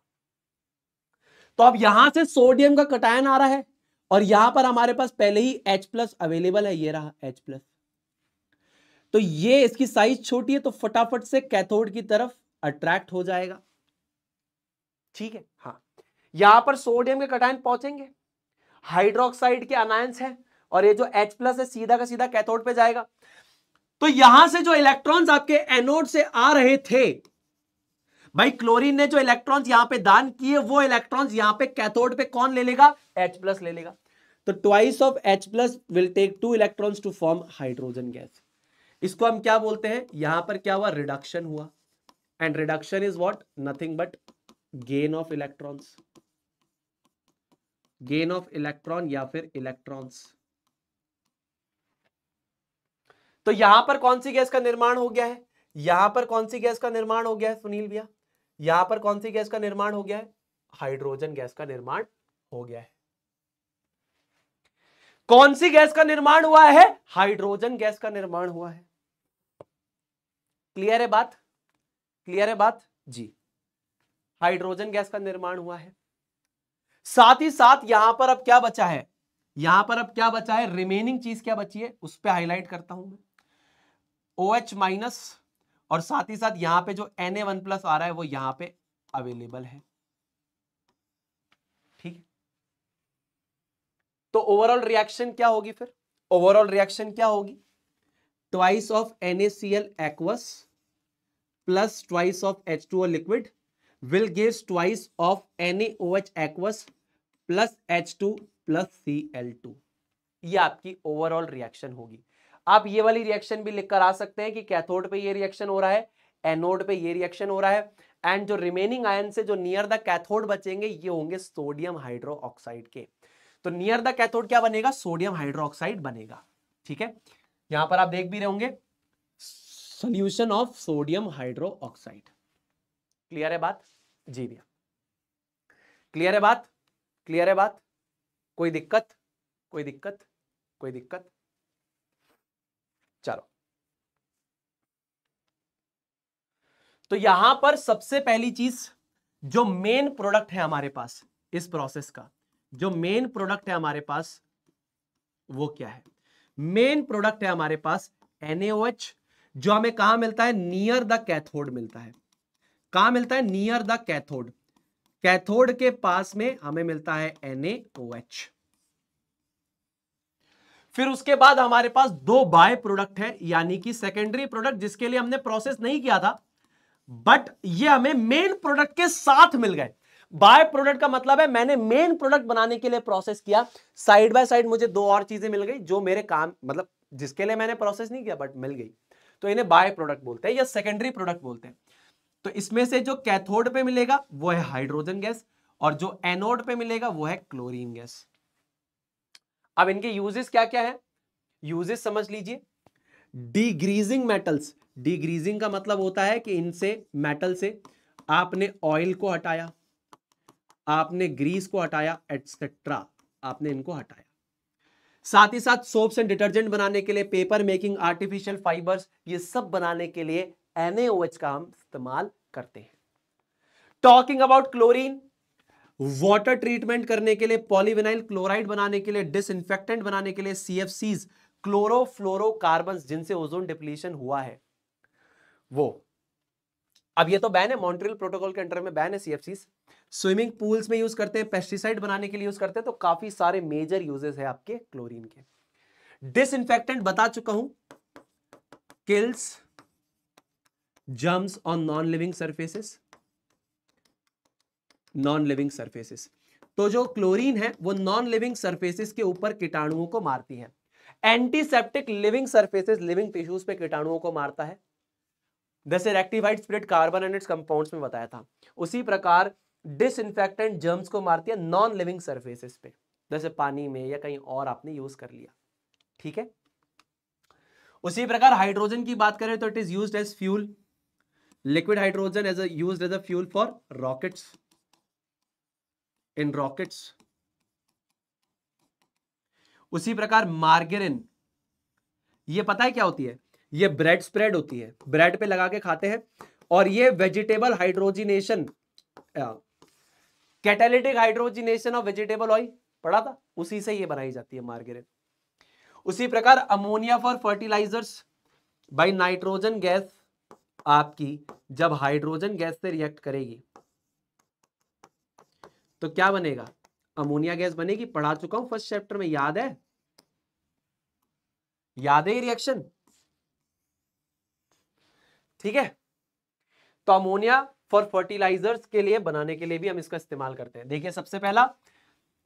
तो अब यहां से सोडियम का कटायन आ रहा है और यहां पर हमारे पास पहले ही H प्लस अवेलेबल है ये रहा H प्लस तो ये इसकी साइज छोटी है तो फटाफट से कैथोड की तरफ अट्रैक्ट हो जाएगा ठीक है हाँ यहां पर सोडियम के कटायन पहुंचेंगे हाइड्रोक्साइड के अनायंस है और ये जो H प्लस है सीधा का सीधा कैथोड पे जाएगा तो यहां से जो इलेक्ट्रॉन्स आपके एनोड से आ रहे थे भाई क्लोरीन ने जो इलेक्ट्रॉन्स यहां पे दान किए वो इलेक्ट्रॉन्स यहां पे कैथोड पे कौन ले लेगा H प्लस ले लेगा तो twice of H plus will take two electrons to form hydrogen gas इसको हम क्या बोलते हैं यहां पर क्या हुआ रिडक्शन हुआ and reduction is what nothing but gain of electrons gain of electron या फिर इलेक्ट्रॉन्स तो यहां पर कौन सी गैस का निर्माण हो गया है यहां पर कौन सी गैस का निर्माण हो गया है सुनील भैया यहां पर कौन सी गैस का निर्माण हो गया है हाइड्रोजन गैस का निर्माण हो गया है कौन सी गैस का निर्माण हुआ है हाइड्रोजन गैस का निर्माण हुआ है क्लियर है बात क्लियर है बात जी हाइड्रोजन गैस का निर्माण हुआ है साथ ही साथ यहां पर अब क्या बचा है यहां पर अब क्या बचा है रिमेनिंग चीज क्या बची है उस पर हाईलाइट करता हूं मैं ओ एच माइनस और साथ ही साथ यहां पे जो एन ए वन प्लस आ रहा है वो यहां पे अवेलेबल है ठीक है तो ओवरऑल रिएक्शन क्या होगी फिर ओवरऑल रिएक्शन क्या होगी twice of N A C L aqueous plus twice of H two O liquid will gives twice of NaOH aqueous plus H2 plus C L two ये आपकी ओवरऑल रिएक्शन होगी आप ये वाली रिएक्शन भी लिखकर आ सकते हैं कि कैथोड पे ये रिएक्शन हो रहा है एनोड पे ये रिएक्शन हो रहा है एंड जो रिमेनिंग आयन से जो नियर द कैथोड बचेंगे ये होंगे सोडियम ऑक्साइड के तो नियर द कैथोड क्या बनेगा सोडियम हाइड्रो ऑक्साइड बनेगा ठीक है यहां पर आप देख भी रहे होंगे solution of sodium hydroxide clear है बात जी भैया क्लियर है बात क्लियर है बात कोई दिक्कत कोई दिक्कत कोई दिक्कत चलो तो यहां पर सबसे पहली चीज जो मेन प्रोडक्ट है हमारे पास इस प्रोसेस का जो मेन प्रोडक्ट है हमारे पास वो क्या है मेन प्रोडक्ट है हमारे पास NaOH जो हमें कहा मिलता है नियर द कैथोड मिलता है कहा मिलता है नियर द कैथोड कैथोड के पास में हमें मिलता है NaOH फिर उसके बाद हमारे पास दो बाय प्रोडक्ट है यानी कि सेकेंडरी प्रोडक्ट जिसके लिए हमने प्रोसेस नहीं किया था बट ये हमें मेन प्रोडक्ट के साथ मिल गए बाय प्रोडक्ट का मतलब है मैंने मेन प्रोडक्ट बनाने के लिए प्रोसेस किया साइड बाय साइड मुझे दो और चीजें मिल गई जो मेरे काम मतलब जिसके लिए मैंने प्रोसेस नहीं किया बट मिल गई तो इन्हें बाय प्रोडक्ट बोलते हैं या सेकेंडरी प्रोडक्ट बोलते हैं तो इसमें से जो कैथोड पे मिलेगा वो है हाइड्रोजन गैस और जो एनोड पे मिलेगा वो है क्लोरीन गैस अब इनके यूजेस क्या क्या है यूजेस समझ लीजिए डीग्रीजिंग मेटल्स डीग्रीजिंग का मतलब होता है कि इनसे मेटल से आपने ऑयल को हटाया आपने ग्रीस को हटाया एटसेट्रा आपने इनको हटाया साथ ही साथ सोप्स एंड डिटर्जेंट बनाने के लिए पेपर मेकिंग आर्टिफिशियल फाइबर्स ये सब बनाने के लिए NaOH का हम इस्तेमाल करते हैं talking about chlorine water treatment करने के लिए पॉलीविनाइल क्लोराइड बनाने के लिए डिसइंफेक्टेंट बनाने के लिए सीएफसीज क्लोरोफ्लोरोकार्बन जिनसे ओजोन डिप्लीशन हुआ है वो अब ये तो बैन है मॉन्ट्रियल प्रोटोकॉल के अंडर में बैन है सीएफसीज स्विमिंग पूल्स में यूज करते हैं पेस्टिसाइड बनाने के लिए यूज करते हैं तो काफी सारे मेजर यूजेस है आपके क्लोरीन के डिसइंफेक्टेंट बता चुका हूं kills germs on non living surfaces non living surfaces तो जो क्लोरीन है वो नॉन लिविंग सर्फेसिस के ऊपर कीटाणुओं को मारती है antiseptic living surfaces living tissues पे कीटाणुओं को मारता है जैसे rectified spirit carbon and its compounds में बताया था उसी प्रकार डिसइंफेक्टेंट जर्म्स को मारती है नॉन लिविंग सर्फेसिस पे जैसे पानी में या कहीं और आपने यूज कर लिया ठीक है उसी प्रकार हाइड्रोजन की बात करें तो it is use as fuel liquid hydrogen as a used as a fuel for rockets in rockets उसी प्रकार मार्गेरिन ये पता है क्या होती है ये ब्रेड स्प्रेड होती है ब्रेड पे लगा के खाते हैं और ये vegetable hydrogenation catalytic hydrogenation of vegetable oil पढ़ा था उसी से ये बनाई जाती है मार्गेरिन उसी प्रकार ammonia for fertilisers by nitrogen gas आपकी जब हाइड्रोजन गैस से रिएक्ट करेगी तो क्या बनेगा अमोनिया गैस बनेगी पढ़ा चुका हूं फर्स्ट चैप्टर में याद है याद है रिएक्शन ठीक है तो अमोनिया फॉर फर्टिलाइजर्स के लिए बनाने के लिए भी हम इसका इस्तेमाल करते हैं देखिए सबसे पहला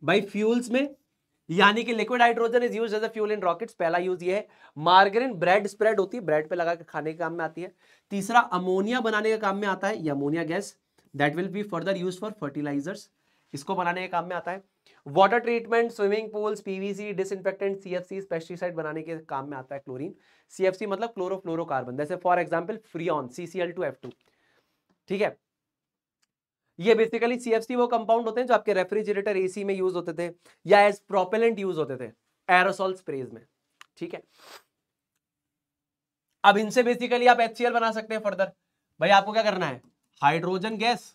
भाई फ्यूल्स में यानी कि liquid hydrogen is use as a fuel in rockets पहला यूज ये है मार्गरिन ब्रेड स्प्रेड होती है ब्रेड पे लगा के खाने के काम में आती है तीसरा अमोनिया बनाने के काम में आता है ammonia gas that will be further use for fertilisers इसको बनाने के काम में आता है water treatment swimming pools PVC disinfectant CFC pesticide बनाने के काम में आता है क्लोरीन सीएफसी मतलब क्लोरोफ्लोरोकार्बन जैसे फॉर एग्जांपल फ्री ऑन ठीक है ये बेसिकली सीएफसी वो कंपाउंड होते हैं जो आपके रेफ्रिजरेटर एसी में यूज होते थे या एज प्रोपेलेंट यूज होते थे एरोसोल स्प्रेज में ठीक है अब इनसे बेसिकली आप एचसीएल बना सकते हैं फर्दर भाई आपको क्या करना है हाइड्रोजन गैस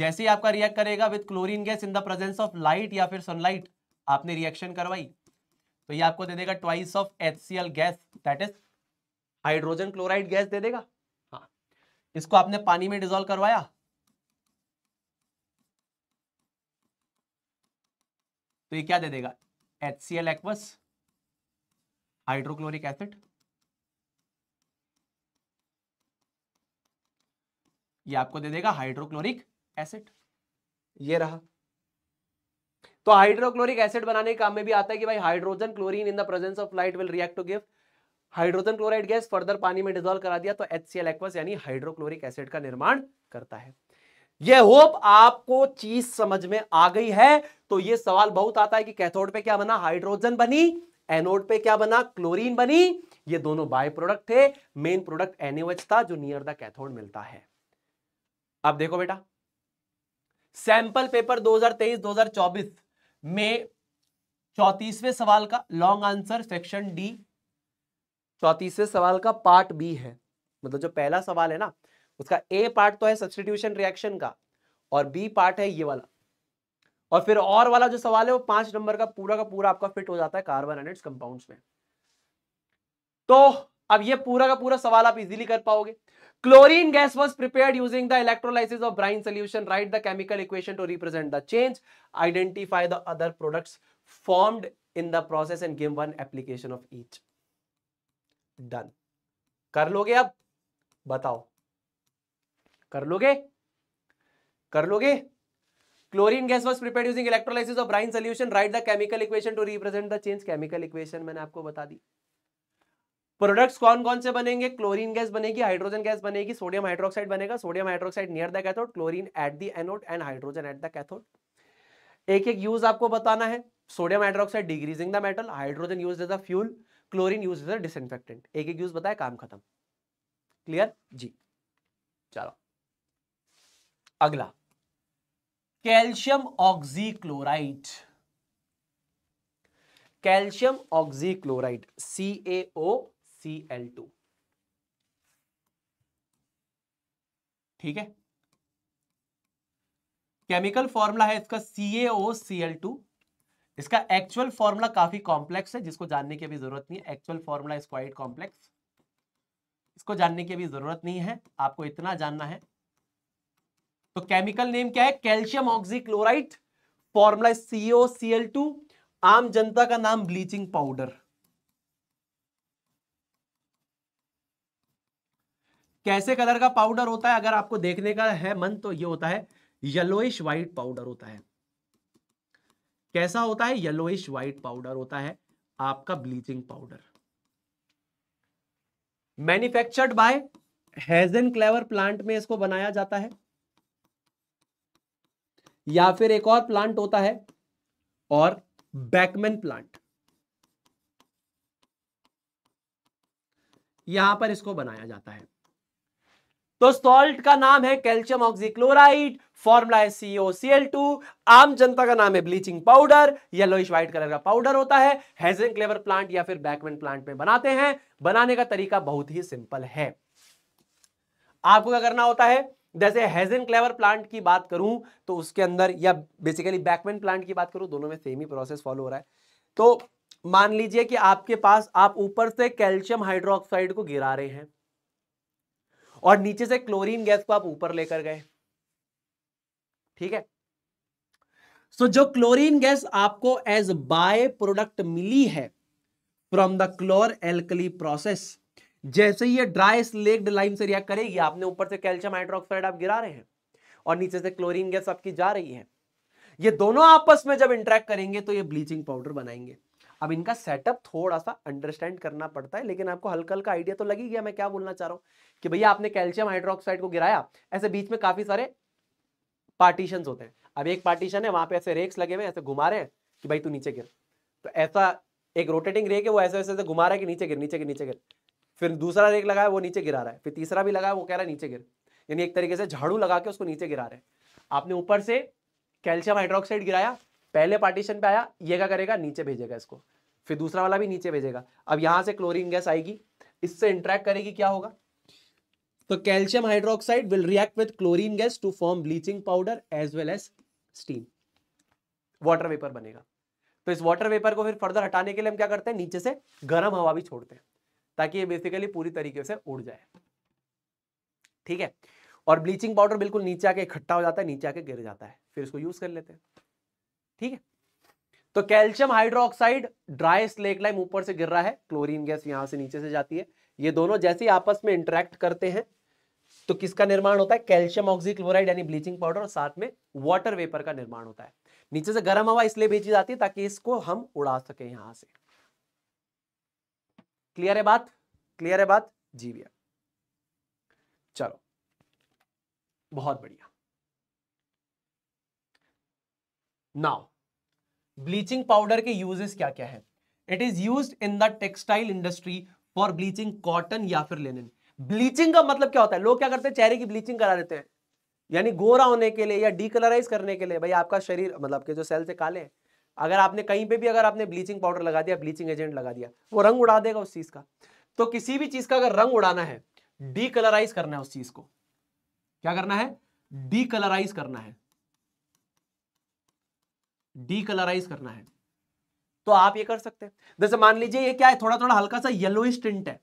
जैसे ही आपका रिएक्ट करेगा with chlorine gas in the presence of light या फिर सनलाइट आपने रिएक्शन करवाई तो ये आपको दे देगा twice of H gas that is hydrogen chloride gas दे देगा इसको आपने पानी में डिजोल्व करवाया तो ये क्या दे देगा H C L aqueous hydrochloric acid ये आपको दे देगा हाइड्रोक्लोरिक एसिड ये रहा तो हाइड्रोक्लोरिक एसिड बनाने के काम में भी आता है कि भाई hydrogen chlorine in the presence of light will react to give hydrogen chloride gas further पानी में डिजोल्व करा दिया तो एच एक्वस यानी हाइड्रोक्लोरिक एसिड का निर्माण करता है ये होप आपको चीज समझ में आ गई है तो ये सवाल बहुत आता है कि कैथोड पे क्या बना हाइड्रोजन बनी एनोड पे क्या बना क्लोरीन बनी ये दोनों बाय प्रोडक्ट थे मेन प्रोडक्ट एनएच था जो नियर द कैथोड मिलता है अब देखो बेटा सैंपल पेपर 2023-2024 में चौतीसवें सवाल का लॉन्ग आंसर सेक्शन डी चौतीसवें तो सवाल का पार्ट बी है मतलब जो पहला सवाल है ना उसका ए पार्ट तो है सब्सटीट्यूशन रिएक्शन का और बी पार्ट है ये वाला और फिर और वाला जो सवाल है वो पांच नंबर का पूरा का पूरा आपका फिट हो जाता है कार्बन एंड इट्स कंपाउंड्स में तो अब ये पूरा का पूरा सवाल आप इजीली कर पाओगे chlorine gas was prepare using the electrolysis of brine solution write the chemical equation to represent the change identify the other products formed in the process and give one application of each done कर लोगे अब बताओ कर लोगे कर लोगे chlorine gas was prepare using electrolysis of brine solution write the chemical equation to represent the change chemical equation मैंने आपको बता दी प्रोडक्ट्स कौन कौन से बनेंगे क्लोरीन गैस बनेगी हाइड्रोजन गैस बनेगी सोडियम हाइड्रोक्साइड बनेगा sodium hydroxide near the cathode chlorine at the anode and hydrogen at the cathode एक एक यूज आपको बताना है sodium hydroxide degreasing the metal hydrogen use as a fuel chlorine use is disinfectant एक एक यूज बताया काम खत्म क्लियर जी चलो अगला calcium oxychloride calcium oxychloride C O C L two ठीक है केमिकल फॉर्मूला है इसका C O C L two इसका एक्चुअल फॉर्मूला काफी कॉम्प्लेक्स है जिसको जानने की भी जरूरत नहीं है actual formula is quite complex इसको जानने की भी जरूरत नहीं है आपको इतना जानना है तो केमिकल नेम क्या है calcium oxychloride formula CO L two आम जनता का नाम ब्लीचिंग पाउडर कैसे कलर का पाउडर होता है अगर आपको देखने का है मन तो ये होता है येलोइश व्हाइट पाउडर होता है कैसा होता है येलोइश व्हाइट पाउडर होता है आपका bleaching powder manufactured by Hasenclever plant में इसको बनाया जाता है या फिर एक और प्लांट होता है और बैकमैन प्लांट यहां पर इसको बनाया जाता है तो सॉल्ट का नाम है कैल्शियम ऑक्सीक्लोराइड फॉर्मुला है टू आम जनता का नाम है bleaching powder yellowish white colour का पाउडर होता है हेजिंग क्लेवर प्लांट या फिर बैकमैन प्लांट में बनाते हैं बनाने का तरीका बहुत ही सिंपल है आपको क्या करना होता है जैसे हेजन क्लेवर प्लांट की बात करूं तो उसके अंदर या बेसिकली बैकमैन प्लांट की बात करूं दोनों में सेम ही प्रोसेस फॉलो हो रहा है तो मान लीजिए कि आपके पास आप ऊपर से कैल्शियम हाइड्रोक्साइड को गिरा रहे हैं और नीचे से क्लोरीन गैस को आप ऊपर लेकर गए ठीक है सो so, जो क्लोरीन गैस आपको एज बाय प्रोडक्ट मिली है from the chlor alkali process जैसे ये ड्राई स्लेक्ड लाइम से रिएक्ट करेगी आपने ऊपर से कैल्शियम हाइड्रोक्साइड आप गिरा रहे हैं और नीचे से क्लोरीन गैस आपकी जा रही है ये दोनों आपस में जब इंटरेक्ट करेंगे तो ये ब्लीचिंग पाउडर बनाएंगे अब इनका सेटअप थोड़ा सा अंडरस्टैंड करना पड़ता है लेकिन आपको हल्का हल्का आइडिया तो लगी गया मैं क्या बोलना चाह रहा हूँ कि भैया आपने कैल्शियम हाइड्रोक्साइड को गिराया ऐसे बीच में काफी सारे पार्टीशन होते हैं अब एक पार्टीशन है वहां पे ऐसे रेक्स लगे हुए ऐसे घुमा रहे हैं कि भाई तू नीचे गिर तो ऐसा एक रोटेटिंग रेक है वो ऐसे ऐसे ऐसे घुमा रहा है कि नीचे गिर नीचे गिर नीचे गिर फिर दूसरा रेक लगाया वो नीचे गिरा रहा है फिर तीसरा भी लगाया वो कह रहा है नीचे गिर यानी एक तरीके से झाड़ू लगा के उसको नीचे गिरा रहे हैं आपने ऊपर से कैल्शियम हाइड्रोक्साइड गिराया पहले पार्टीशन पे आया ये क्या करेगा नीचे भेजेगा इसको फिर दूसरा वाला भी नीचे भेजेगा अब यहां से क्लोरीन गैस आएगी इससे इंट्रैक्ट करेगी क्या होगा तो calcium hydroxide will react with chlorine gas to form bleaching powder as well as steam water vapour बनेगा तो इस वाटर वेपर को फिर फर्दर हटाने के लिए हम क्या करते हैं नीचे से गर्म हवा भी छोड़ते हैं ताकि ये बेसिकली पूरी तरीके से उड़ जाए ठीक है और ब्लीचिंग पाउडर बिल्कुल नीचे आके इकट्ठा हो जाता है नीचे आके गिर जाता है फिर इसको यूज कर लेते हैं ठीक है तो calcium hydroxide dry slake lime ऊपर से गिर रहा है क्लोरीन गैस यहां से नीचे से जाती है ये दोनों जैसे ही आपस में इंटरेक्ट करते हैं तो किसका निर्माण होता है कैल्शियम ऑक्सीक्लोराइड यानी ब्लीचिंग पाउडर और साथ में वाटर वेपर का निर्माण होता है नीचे से गर्म हवा इसलिए भेजी जाती है ताकि इसको हम उड़ा सके यहां से क्लियर है बात क्लियर है बात जी भैया चलो बहुत बढ़िया नाउ ब्लीचिंग पाउडर के यूजेस क्या क्या है it is use in the textile industry for bleaching cotton या फिर लेनिन ब्लीचिंग का मतलब क्या होता है लोग क्या करते हैं चेहरे की ब्लीचिंग करा देते हैं यानी गोरा होने के लिए या डीकलराइज करने के लिए भाई आपका शरीर मतलब के जो सेल से काले हैं अगर आपने कहीं पे भी अगर आपने ब्लीचिंग पाउडर लगा दिया ब्लीचिंग एजेंट लगा दिया वो रंग उड़ा देगा उस चीज का तो किसी भी चीज का अगर रंग उड़ाना है डीकलराइज करना है उस चीज को क्या करना है डीकलराइज करना है डीकलराइज करना है तो आप ये कर सकते हैं जैसे मान लीजिए ये क्या है थोड़ा थोड़ा हल्का सा येलो टिंट है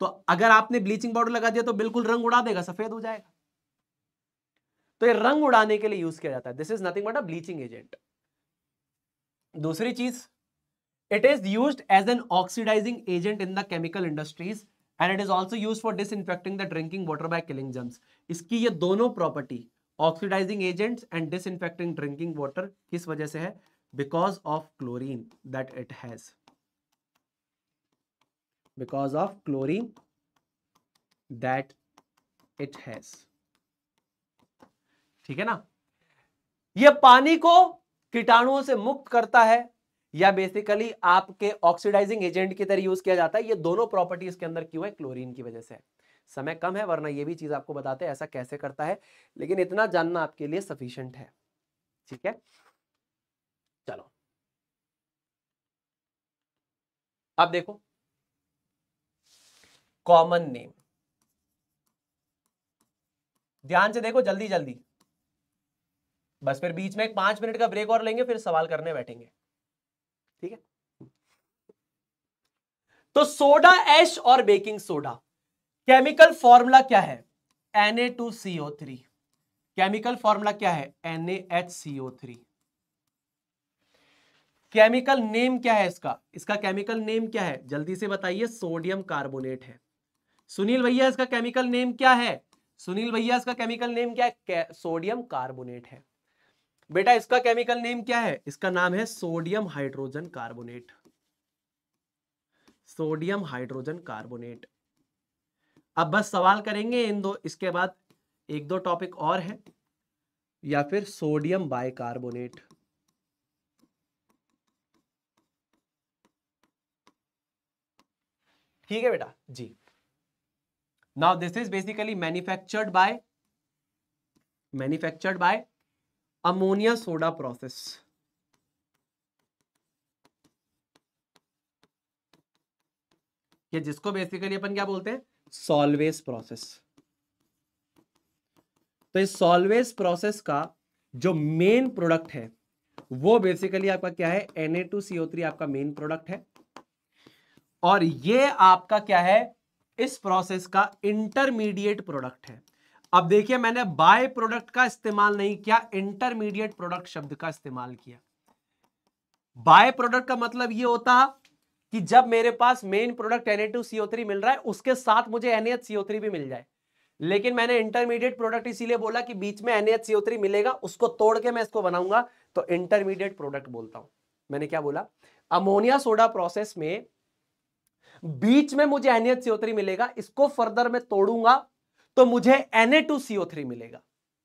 तो अगर आपने ब्लीचिंग पाउडर लगा दिया तो बिल्कुल रंग उड़ा देगा सफेद हो जाएगा तो ये रंग उड़ाने के लिए यूज किया जाता है this is nothing but a bleaching agent दूसरी चीज it is use as an oxidising agent in the chemical industries and it is also use for dis the drinking water by killing germs इसकी ये दोनों property oxidising agents and disinfecting drinking water किस वजह से है because of chlorine that it has because of chlorine that it has ठीक है ना यह पानी को कीटाणुओं से मुक्त करता है या बेसिकली आपके ऑक्सीडाइजिंग एजेंट की तरह यूज किया जाता है ये दोनों प्रॉपर्टीज के अंदर क्यों है क्लोरीन की वजह से है समय कम है वरना ये भी चीज़ आपको बताते हैं ऐसा कैसे करता है लेकिन इतना जानना आपके लिए सफिशियंट है ठीक है चलो अब देखो कॉमन नेम ध्यान से देखो जल्दी जल्दी बस फिर बीच में एक पांच मिनट का ब्रेक और लेंगे फिर सवाल करने बैठेंगे ठीक है तो सोडा एश और बेकिंग सोडा केमिकल फॉर्मूला क्या है Na2CO3 केमिकल फॉर्मूला क्या है NaHCO3 केमिकल नेम क्या है इसका इसका केमिकल नेम क्या है जल्दी से बताइए सोडियम कार्बोनेट है सुनील भैया इसका केमिकल नेम क्या है सुनील भैया इसका केमिकल नेम क्या है सोडियम कार्बोनेट है बेटा इसका केमिकल नेम क्या है इसका नाम है sodium hydrogen carbonate sodium hydrogen carbonate अब बस सवाल करेंगे इन दो इसके बाद एक दो टॉपिक और है या फिर सोडियम बाइकार्बोनेट ठीक है बेटा जी now this is basically manufactured by manufactured by ammonia soda process ये जिसको बेसिकली अपन क्या बोलते हैं सॉल्वेज प्रोसेस तो इस सॉलवेज प्रोसेस का जो मेन प्रोडक्ट है वो बेसिकली आपका क्या है Na2CO3 आपका मेन प्रोडक्ट है और ये आपका क्या है इस प्रोसेस का इंटरमीडिएट प्रोडक्ट है अब देखिए मैंने बाय प्रोडक्ट का इस्तेमाल नहीं किया इंटरमीडिएट प्रोडक्ट शब्द का इस्तेमाल किया बाय प्रोडक्ट का मतलब ये होता कि जब मेरे पास मेन प्रोडक्ट एन मिल रहा है उसके साथ मुझे NaHCO3 भी मिल जाए लेकिन मैंने इंटरमीडिएट प्रोडक्ट इसीलिए बोला कि बीच में NaHCO3 मिलेगा उसको तोड़ के मैं इसको बनाऊंगा तो इंटरमीडिएट प्रोडक्ट बोलता हूं मैंने क्या बोला अमोनिया सोडा प्रोसेस में बीच में मुझे NaHCO3 मिलेगा इसको फर्दर में तोड़ूंगा तो मुझे एनए मिलेगा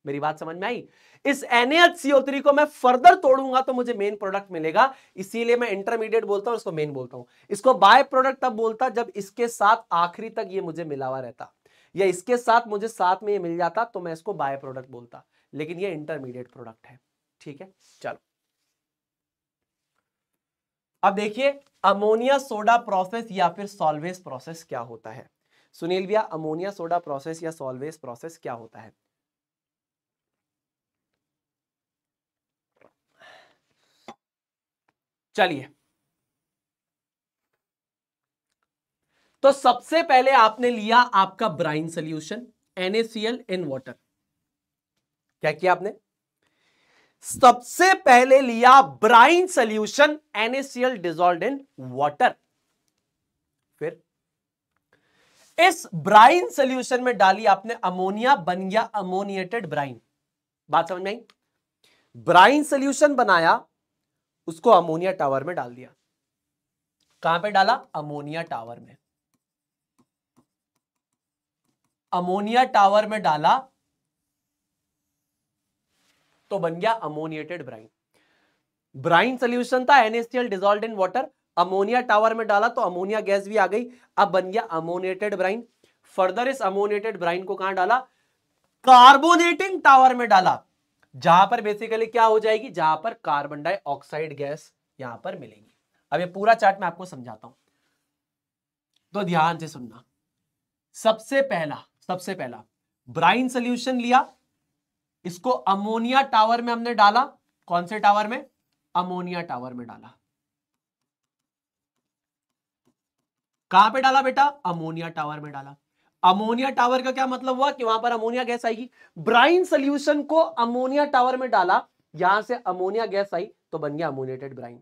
मेरी बात समझ में आई इस NaHCO3 को मैं फर्दर तोड़ूंगा तो मुझे मेन प्रोडक्ट मिलेगा इसीलिए मैं इंटरमीडिएट बोलता हूं इसको मेन बोलता हूं इसको बाय प्रोडक्ट तब बोलता जब इसके साथ आखिरी तक ये मुझे मिला हुआ रहता या इसके साथ मुझे साथ में ये मिल जाता तो मैं इसको बाय प्रोडक्ट बोलता लेकिन ये इंटरमीडिएट प्रोडक्ट है ठीक है चलो अब देखिए अमोनिया सोडा प्रोसेस या फिर सॉल्वेस प्रोसेस क्या होता है सुनील भैया अमोनिया सोडा प्रोसेस या सॉल्वेस प्रोसेस क्या होता है चलिए तो सबसे पहले आपने लिया आपका brine solution NaCl in water क्या किया आपने सबसे पहले लिया brine solution NaCl dissolve in water फिर इस ब्राइन सोल्यूशन में डाली आपने अमोनिया बन गया अमोनिएटेड ब्राइन बात समझ में आई ब्राइन सोल्यूशन बनाया उसको अमोनिया टावर में डाल दिया कहां पे डाला अमोनिया टावर में अमोनिया टावर में डाला तो बन गया अमोनिएटेड ब्राइन ब्राइन सोल्यूशन था NaCl dissolve in water ammonia tower में डाला तो अमोनिया गैस भी आ गई अब बन गया अमोनिएटेड ब्राइन फर्दर इस अमोनिएटेड ब्राइन को कहां डाला कार्बोनेटिंग टावर में डाला जहां पर बेसिकली क्या हो जाएगी जहां पर कार्बन डाइऑक्साइड गैस यहां पर मिलेगी अब ये पूरा चार्ट मैं आपको समझाता हूं तो ध्यान से सुनना सबसे पहला सबसे पहला ब्राइन सोल्यूशन लिया इसको अमोनिया टावर में हमने डाला कौन से टावर में अमोनिया टावर में डाला कहां पे डाला बेटा अमोनिया टावर में डाला अमोनिया टावर का क्या मतलब हुआ कि वहां पर अमोनिया गैस आएगी ब्राइन सोल्यूशन को अमोनिया टावर में डाला यहां से अमोनिया गैस आई तो बन गया अमोनिएटेड ब्राइन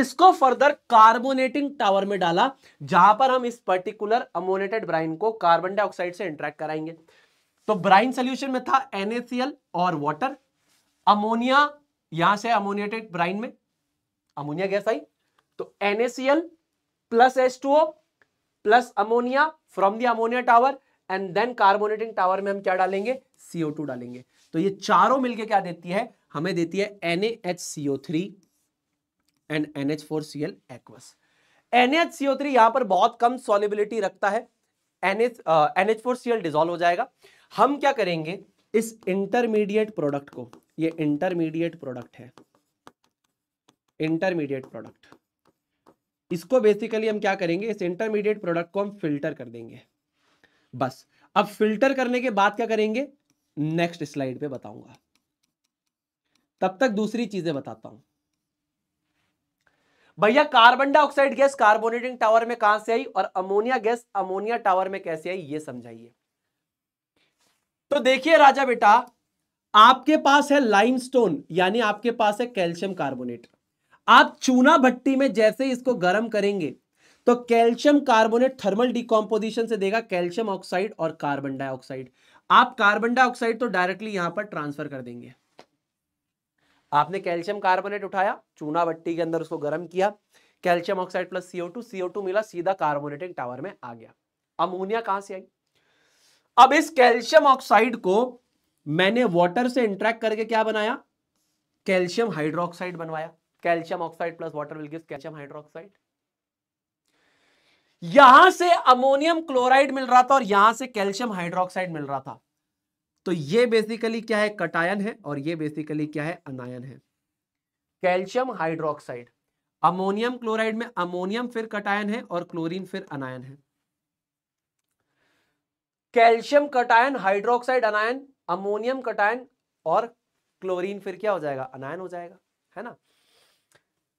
इसको फर्दर कार्बोनेटिंग टावर में डाला जहां पर हम इस पर्टिकुलर अमोनेटेड ब्राइन को कार्बन डाइऑक्साइड से इंट्रैक्ट कराएंगे तो ब्राइन सोल्यूशन में था एनएसीएल और वाटर अमोनिया यहां से अमोनिएटेड ब्राइन में अमोनिया गैस आई तो NaCl plus S two O plus ammonia from the ammonia tower and then carbonating tower में हम क्या डालेंगे सीओ टू डालेंगे तो ये चारों मिलके क्या देती है हमें देती है N H C O three and N H four C L aqueous N H C O three यहां पर बहुत कम सॉलिबिलिटी रखता है N H N H four C L dissolve हो जाएगा हम क्या करेंगे इस इंटरमीडिएट प्रोडक्ट को ये इंटरमीडिएट प्रोडक्ट है इंटरमीडिएट प्रोडक्ट इसको बेसिकली हम क्या करेंगे इस इंटरमीडिएट प्रोडक्ट को हम फिल्टर कर देंगे बस अब फिल्टर करने के बाद क्या करेंगे नेक्स्ट स्लाइड पे बताऊंगा तब तक दूसरी चीजें बताता हूं भैया carbon dioxide gas carbonating tower में कहां से आई और अमोनिया गैस अमोनिया टावर में कैसे आई ये समझाइए तो देखिए राजा बेटा आपके पास है लाइमस्टोन यानी आपके पास है कैल्शियम कार्बोनेट आप चूना भट्टी में जैसे इसको गर्म करेंगे तो कैल्शियम कार्बोनेट थर्मल डिकॉम्पोजिशन से देगा कैल्शियम ऑक्साइड और कार्बन डाइऑक्साइड आप कार्बन डाइऑक्साइड तो डायरेक्टली यहां पर ट्रांसफर कर देंगे आपने कैल्शियम कार्बोनेट उठाया चूना भट्टी के अंदर उसको गर्म किया calcium oxide plus CO two CO two मिला सीधा कार्बोनेटिंग टावर में आ गया अमोनिया कहां से आई अब इस कैल्शियम ऑक्साइड को मैंने वाटर से इंट्रैक्ट करके क्या बनाया कैल्शियम हाइड्रोक्साइड बनवाया calcium oxide plus water will give calcium hydroxide यहां से अमोनियम क्लोराइड मिल रहा था और यहां से कैल्शियम हाइड्रोक्साइड मिल रहा था तो ये बेसिकली क्या है कटायन है और ये बेसिकली क्या है अनायन है कैल्शियम हाइड्रोक्साइड अमोनियम क्लोराइड में अमोनियम फिर कटायन है और क्लोरीन फिर अनायन है calcium cation hydroxide anion ammonium cation और क्लोरीन फिर क्या हो जाएगा अनायन हो जाएगा है ना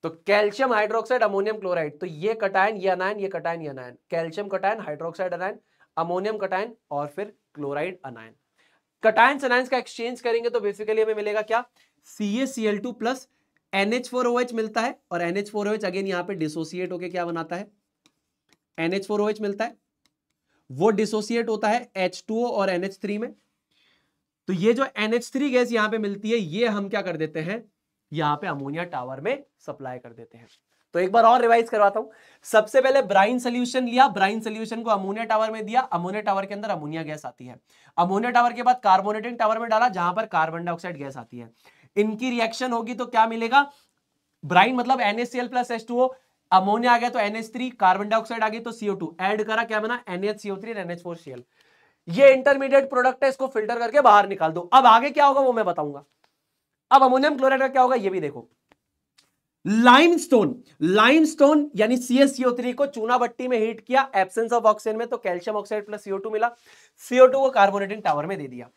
तो कैल्शियम हाइड्रोक्साइड अमोनियम क्लोराइड तो ये कटायन ये अनायन ये कटायन ये anion calcium cation hydroxide anion ammonium cation और फिर क्लोराइड अनायन कटायन अनायन का एक्सचेंज करेंगे तो बेसिकली हमें मिलेगा क्या C A C L two plus NH4OH मिलता है और NH4OH अगेन यहां पे डिसोसिएट होके क्या बनाता है NH4OH मिलता है वो डिसोसिएट होता है H2O और NH3 में तो ये जो NH3 गैस यहां पे मिलती है ये हम क्या कर देते हैं यहाँ पे अमोनिया टावर में सप्लाई कर देते हैं तो एक बार और रिवाइज करवाता हूं सबसे पहले ब्राइन सोल्यूशन लिया ब्राइन सोल्यूशन को अमोनिया टावर में दिया अमोनिया टावर के अंदर अमोनिया गैस आती है अमोनिया टावर के बाद कार्बोनेटिंग टावर में डाला जहां पर कार्बन डाइऑक्साइड गैस आती है इनकी रिएक्शन होगी तो क्या मिलेगा ब्राइन मतलब NaCl plus S two ammonia आ गया तो एनएस थ्री कार्बन डाइऑक्साइड आ गई तो सीओ टू एड करा क्या बना NH CO three NH four CL ये इंटरमीडिएट प्रोडक्ट है इसको फिल्टर करके बाहर निकाल दो अब आगे क्या होगा वो मैं बताऊंगा अब अमोनियम क्लोराइड का क्या होगा ये भी देखो लाइमस्टोन लाइमस्टोन यानी सीएसओ थ्री को चूना बट्टी में हीट किया एब्सेंस ऑफ ऑक्सीजन में तो calcium oxide plus CO two मिला सीओ टू को कार्बोनेटिंग टावर में दे दिया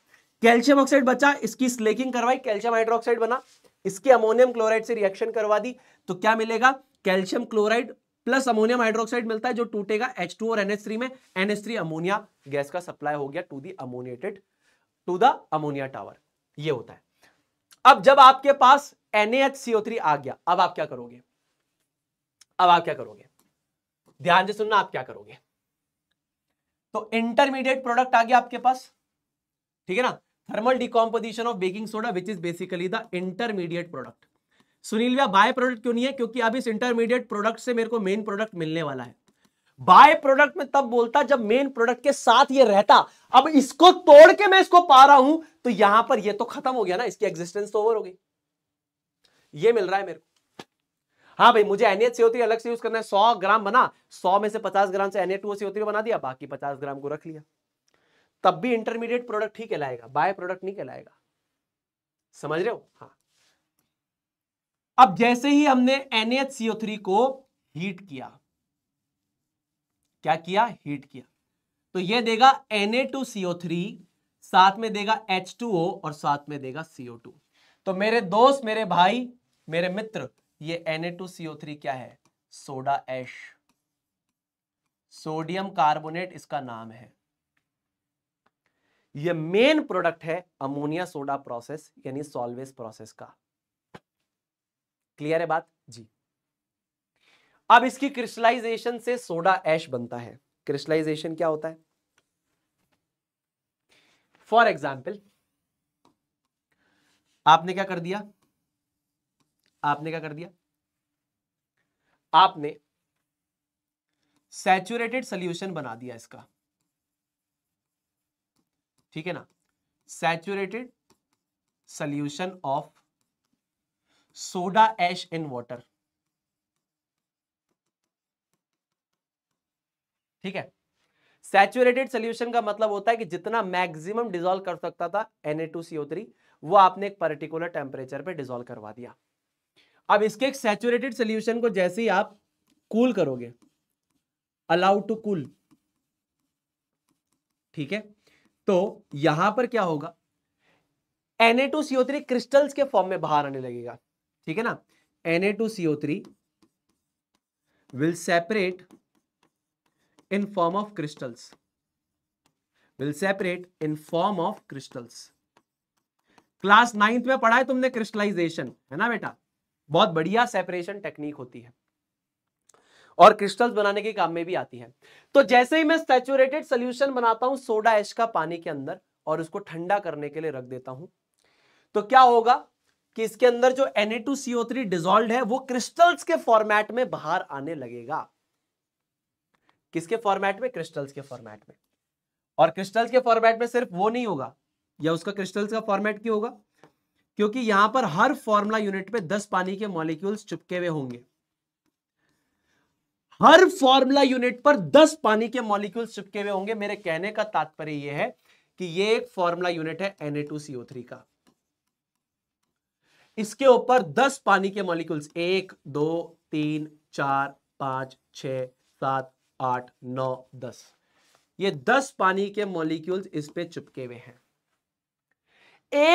कैल्शियम ऑक्साइड बचा इसकी स्लेकिंग करवाई कैल्शियम हाइड्रोक्साइड बना इसकी अमोनियम क्लोराइड से रिएक्शन करवा दी तो क्या मिलेगा calcium chloride plus ammonium hydroxide मिलता है जो टूटेगा एच टू और एनएच में एनएच अमोनिया गैस का सप्लाई हो गया to the ammoniated to the ammonia tower यह होता है अब जब आपके पास NaHCO3 आ गया अब आप क्या करोगे अब आप क्या करोगे ध्यान से सुनना आप क्या करोगे तो इंटरमीडिएट प्रोडक्ट आ गया आपके पास ठीक है ना thermal decomposition of baking soda which is basically the intermediate product Sunil भैया बाय प्रोडक्ट क्यों नहीं है क्योंकि अब इस इंटरमीडिएट प्रोडक्ट से मेरे को मेन प्रोडक्ट मिलने वाला है बाय प्रोडक्ट में तब बोलता जब मेन प्रोडक्ट के साथ ये रहता अब इसको तोड़ के मैं इसको पा रहा हूं तो यहां पर ये तो खत्म हो गया ना इसकी एग्जिस्टेंस तो ओवर हो गई ये मिल रहा है मेरे को हाँ भाई मुझे एनएच से होती अलग से यूज करना है सौ ग्राम बना सौ में से पचास ग्राम से एनए टू सी होती बना दिया बाकी पचास ग्राम को रख लिया तब भी इंटरमीडिएट प्रोडक्ट ही कहलाएगा बाय प्रोडक्ट नहीं कहलाएगा समझ रहे हो हाँ अब जैसे ही हमने NaCO3 को हीट किया क्या किया हीट किया तो ये देगा Na2CO3 साथ में देगा H2O और साथ में देगा CO2 तो मेरे दोस्त मेरे भाई मेरे मित्र ये Na2CO3 क्या है सोडा एश सोडियम कार्बोनेट इसका नाम है ये मेन प्रोडक्ट है अमोनिया सोडा प्रोसेस यानी सॉल्वेज प्रोसेस का क्लियर है बात जी अब इसकी क्रिस्टलाइजेशन से सोडा एश बनता है क्रिस्टलाइजेशन क्या होता है फॉर एग्जाम्पल आपने क्या कर दिया आपने क्या कर दिया आपने सैचुरेटेड सोल्यूशन बना दिया इसका ठीक है ना saturated solution of soda ash in water ठीक है सैचुरेटेड सोल्यूशन का मतलब होता है कि जितना मैक्सिमम डिजोल्व कर सकता था एन वो आपने एक पर्टिकुलर टेम्परेचर पर डिजोल्व करवा दिया अब इसके एक सैचुरेटेड सोल्यूशन को जैसे ही आप कूल करोगे अलाउ टू कूल ठीक है तो यहां पर क्या होगा थ्री क्रिस्टल्स के फॉर्म में बाहर आने लगेगा ठीक है ना three will separate in form of crystals. Will separate in form of crystals. Class ninth में पढ़ा है तुमने क्रिस्टलाइजेशन है ना बेटा बहुत बढ़िया सेपरेशन टेक्निक होती है और क्रिस्टल्स बनाने के काम में भी आती है तो जैसे ही मैं सेचुरेटेड सोल्यूशन बनाता हूं सोडा एश का पानी के अंदर और उसको ठंडा करने के लिए रख देता हूं तो क्या होगा कि इसके अंदर जो Na2CO3 डिसॉल्व है वो क्रिस्टल्स के फॉर्मेट में बाहर आने लगेगा किसके फॉर्मेट में क्रिस्टल्स के फॉर्मेट में और क्रिस्टल्स के फॉर्मेट में सिर्फ वो नहीं होगा या उसका क्रिस्टल्स का फॉर्मेट क्यों होगा क्योंकि यहां पर हर फॉर्मूला यूनिट में दस पानी के मॉलिक्यूल्स चुपके हुए होंगे हर फॉर्मूला यूनिट पर दस पानी के मॉलिक्यूल्स चुपके हुए होंगे मेरे कहने का तात्पर्य यह है कि ये एक फॉर्मूला यूनिट है एन का इसके ऊपर दस पानी के मॉलिक्यूल्स एक दो तीन चार पांच छ सात आठ नौ दस ये दस पानी के मॉलिक्यूल्स इस पे चिपके हुए हैं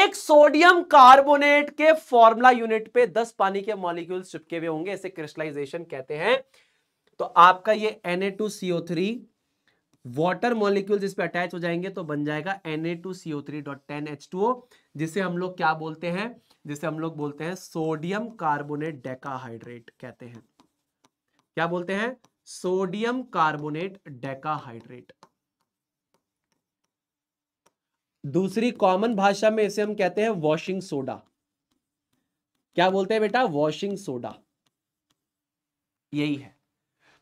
एक सोडियम कार्बोनेट के फॉर्मूला यूनिट पे दस पानी के मॉलिक्यूल्स चिपके हुए होंगे इसे क्रिस्टलाइजेशन कहते हैं तो आपका ये Na2CO3 वाटर मॉलिक्यूल इस पे अटैच हो जाएंगे तो बन जाएगा Na2CO3.10H2O जिसे हम लोग क्या बोलते हैं जिसे हम लोग बोलते हैं सोडियम कार्बोनेट डेकाहाइड्रेट कहते हैं क्या बोलते हैं सोडियम कार्बोनेट डेकाहाइड्रेट दूसरी कॉमन भाषा में इसे हम कहते हैं वॉशिंग सोडा क्या बोलते हैं बेटा वॉशिंग सोडा यही है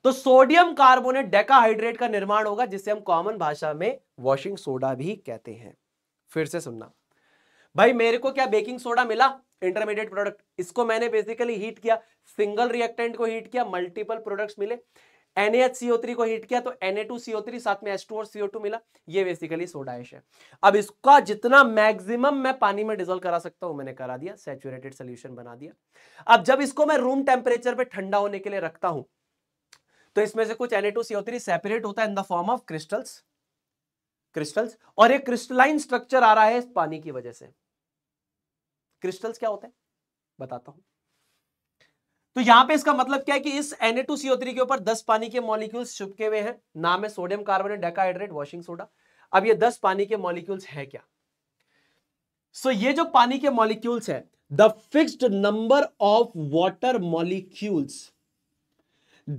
तो सोडियम कार्बोनेट डेकाहाइड्रेट का निर्माण होगा जिसे हम कॉमन भाषा में वॉशिंग सोडा भी कहते हैं फिर से सुनना भाई मेरे को क्या बेकिंग सोडा मिला इंटरमीडिएट प्रोडक्ट इसको मैंने बेसिकली हीट किया सिंगल रिएक्टेंट को हीट किया मल्टीपल प्रोडक्ट्स मिले NaHCO3 को हीट किया तो Na2CO3 साथ में H2 और CO2 मिला ये बेसिकली सोडा एश है अब इसका जितना मैक्सिमम मैं पानी में डिजोल्व करा सकता हूं मैंने करा दिया सेचुरेटेड सोल्यूशन बना दिया अब जब इसको मैं रूम टेम्परेचर पे ठंडा होने के लिए रखता हूं तो इसमें से कुछ Na2CO3 सेपरेट होता है in the form of crystals crystals और एक क्रिस्टलाइन स्ट्रक्चर आ रहा है इस पानी की वजह से क्रिस्टल्स क्या होते हैं बताता हूं तो यहां पे इसका मतलब क्या है कि इस Na2CO3 के ऊपर 10 पानी के मॉलिक्यूल्स छुपके हुए हैं नाम है sodium carbonate decahydrate washing soda अब ये 10 पानी के मॉलिक्यूल्स है क्या सो so, ये जो पानी के मॉलिक्यूल्स है the fixed number of water molecules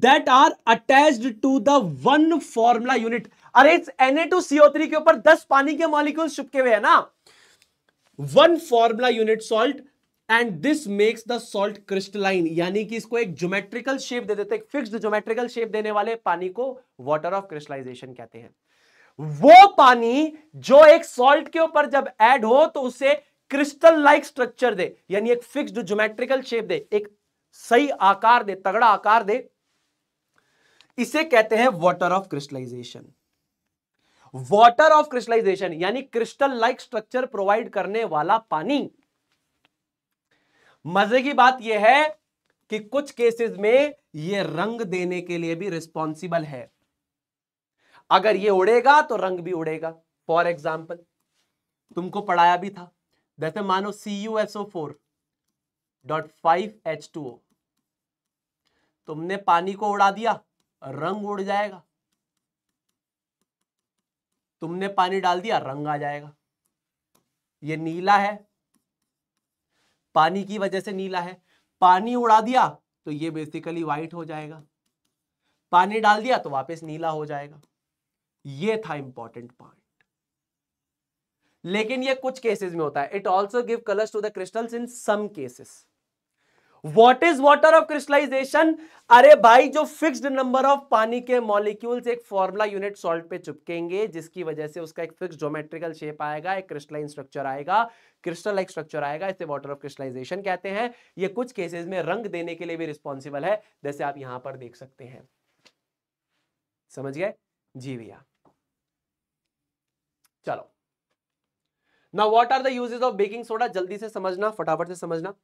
that are attached to the one formula unit अरे इस Na2CO3 के ऊपर 10 पानी के मॉलिक्यूल्स छुपके हुए हैं ना one formula unit salt and this makes the salt crystalline यानी कि इसको एक ज्योमेट्रिकल शेप दे देते फिक्स्ड ज्योमेट्रिकल शेप देने वाले पानी को वाटर ऑफ क्रिस्टलाइजेशन कहते हैं वो पानी जो एक सॉल्ट के ऊपर जब ऐड हो तो उसे क्रिस्टल लाइक स्ट्रक्चर दे यानी एक फिक्स्ड ज्योमेट्रिकल शेप दे एक सही आकार दे तगड़ा आकार दे इसे कहते हैं water of crystallization water of crystallization यानी क्रिस्टल लाइक स्ट्रक्चर प्रोवाइड करने वाला पानी मजे की बात यह है कि कुछ केसेस में यह रंग देने के लिए भी रिस्पॉन्सिबल है अगर यह उड़ेगा तो रंग भी उड़ेगा फॉर एग्जाम्पल तुमको पढ़ाया भी था जैसे मानो C U SO four dot five H two O तुमने पानी को उड़ा दिया रंग उड़ जाएगा तुमने पानी डाल दिया रंग आ जाएगा ये नीला है पानी की वजह से नीला है पानी उड़ा दिया तो ये बेसिकली व्हाइट हो जाएगा पानी डाल दिया तो वापस नीला हो जाएगा ये था इंपॉर्टेंट पॉइंट लेकिन ये कुछ केसेस में होता है it also give colours to the crystals in some cases what is water of crystallization अरे भाई जो फिक्स्ड नंबर ऑफ पानी के मॉलिक्यूल्स एक फॉर्मुला यूनिट सॉल्ट पे चिपकेंगे जिसकी वजह से उसका एक फिक्स ज्योमेट्रिकल शेप आएगा एक क्रिस्टलाइन स्ट्रक्चर आएगा क्रिस्टल लाइक स्ट्रक्चर आएगा इसे वाटर ऑफ क्रिस्टलाइजेशन कहते हैं ये कुछ केसेस में रंग देने के लिए भी रिस्पॉन्सिबल है जैसे आप यहां पर देख सकते हैं समझ गए जी भैया चलो ना what are the uses of baking soda जल्दी से समझना फटाफट से समझना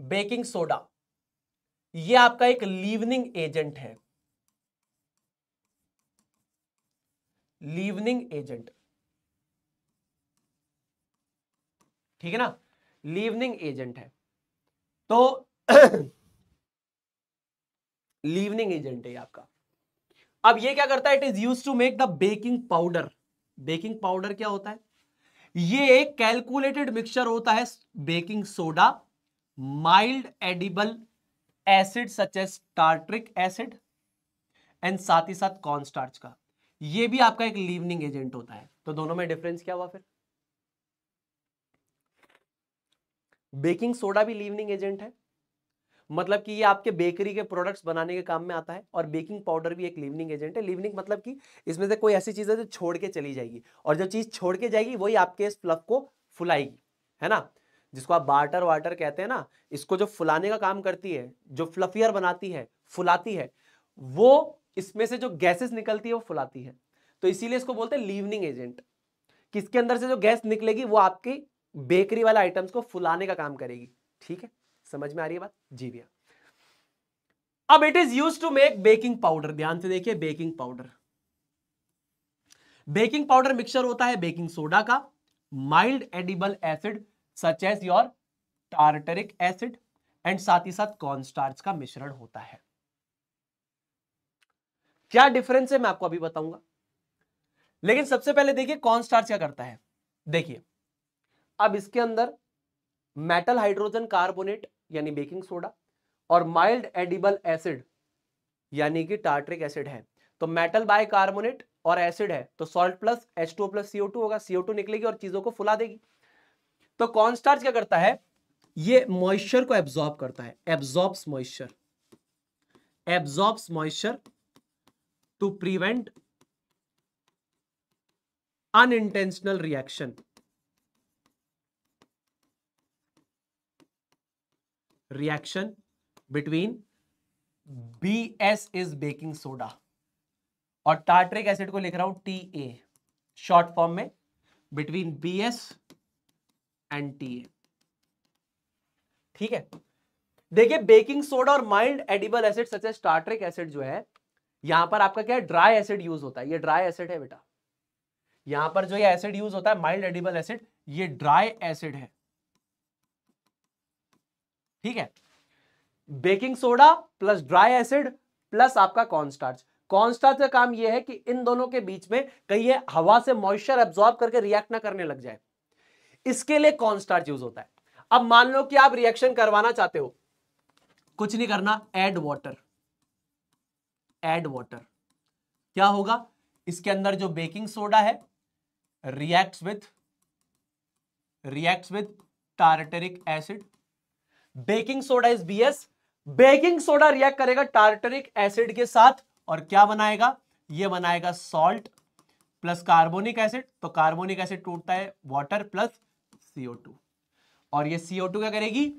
बेकिंग सोडा ये आपका एक लीवनिंग एजेंट है लीवनिंग एजेंट ठीक है ना लीवनिंग एजेंट है तो लीवनिंग एजेंट है आपका अब ये क्या करता है it is use to make the baking powder baking powder क्या होता है ये एक कैलकुलेटेड मिक्सचर होता है baking soda mild edible acid such as tartaric acid and साथ ही साथ कॉर्न स्टार्च का ये भी आपका एक लीवनिंग एजेंट होता है तो दोनों में डिफरेंस क्या हुआ फिर बेकिंग सोडा भी लीवनिंग एजेंट है मतलब कि ये आपके बेकरी के प्रोडक्ट्स बनाने के काम में आता है और बेकिंग पाउडर भी एक लीवनिंग एजेंट है लीवनिंग मतलब कि इसमें से कोई ऐसी चीज़ है जो छोड़ के चली जाएगी और जो चीज़ छोड़ के जाएगी वही आपके इस प्लग को फुलाएगी है ना जिसको आप बार्टर वाटर कहते हैं ना इसको जो फुलाने का काम करती है जो फ्लफियर बनाती है फुलाती है वो इसमें से जो गैसेस निकलती है वो फुलाती है तो इसीलिए इसको बोलते हैं लीवनिंग एजेंट किसके अंदर से जो गैस निकलेगी वो आपकी बेकरी वाले आइटम्स को फुलाने का काम करेगी ठीक है समझ में आ रही है बात जी भैया अब it is use to make baking powder ध्यान से देखिए baking powder baking powder mixture होता है बेकिंग सोडा का mild edible acid such as your tartaric acid and साथ ही साथ कॉन्स्टार्च का मिश्रण होता है क्या डिफरेंस है मैं आपको अभी बताऊंगा लेकिन सबसे पहले देखिए कॉन्स्टार्च क्या करता है देखिए अब इसके अंदर मेटल हाइड्रोजन कार्बोनेट यानी बेकिंग सोडा और माइल्ड एडिबल एसिड यानी कि टार्ट्रिक एसिड है तो मेटल बाय कार्बोनेट और एसिड है तो salt plus H two plus CO two होगा सीओ टू निकलेगी और चीजों को फुला देगी तो कॉन्स्टार्च क्या करता है ये मॉइस्चर को एब्जॉर्ब करता है absorbs moisture absorbs moisture to prevent reaction reaction between B S is baking soda और टार्ट्रिक एसिड को लिख रहा हूं टी ए शॉर्ट फॉर्म में बिटवीन बी एस एंटी है ठीक है देखिए बेकिंग सोडा और mild edible acid such as tartaric acid जो है यहां पर आपका क्या है ड्राई एसिड यूज होता है ये ड्राई एसिड है बेटा यहां पर जो ये एसिड यूज होता है माइल्ड एडिबल एसिड ये ड्राई एसिड है ठीक है baking soda plus dry acid plus आपका कॉन्स्टार्च कॉन्स्टार्च का काम यह है कि इन दोनों के बीच में कहीं हवा से मॉइस्चर एब्जॉर्ब करके रिएक्ट ना करने लग जाए इसके लिए कौन स्टार्च यूज होता है अब मान लो कि आप रिएक्शन करवाना चाहते हो कुछ नहीं करना एड वॉटर एड वॉटर क्या होगा इसके अंदर जो बेकिंग सोडा है react with react with tartaric acid baking soda is B S baking soda react करेगा टार्टरिक एसिड के साथ और क्या बनाएगा ये बनाएगा सॉल्ट प्लस कार्बोनिक एसिड तो कार्बोनिक एसिड टूटता है वाटर प्लस CO2 और ये CO2 क्या करेगी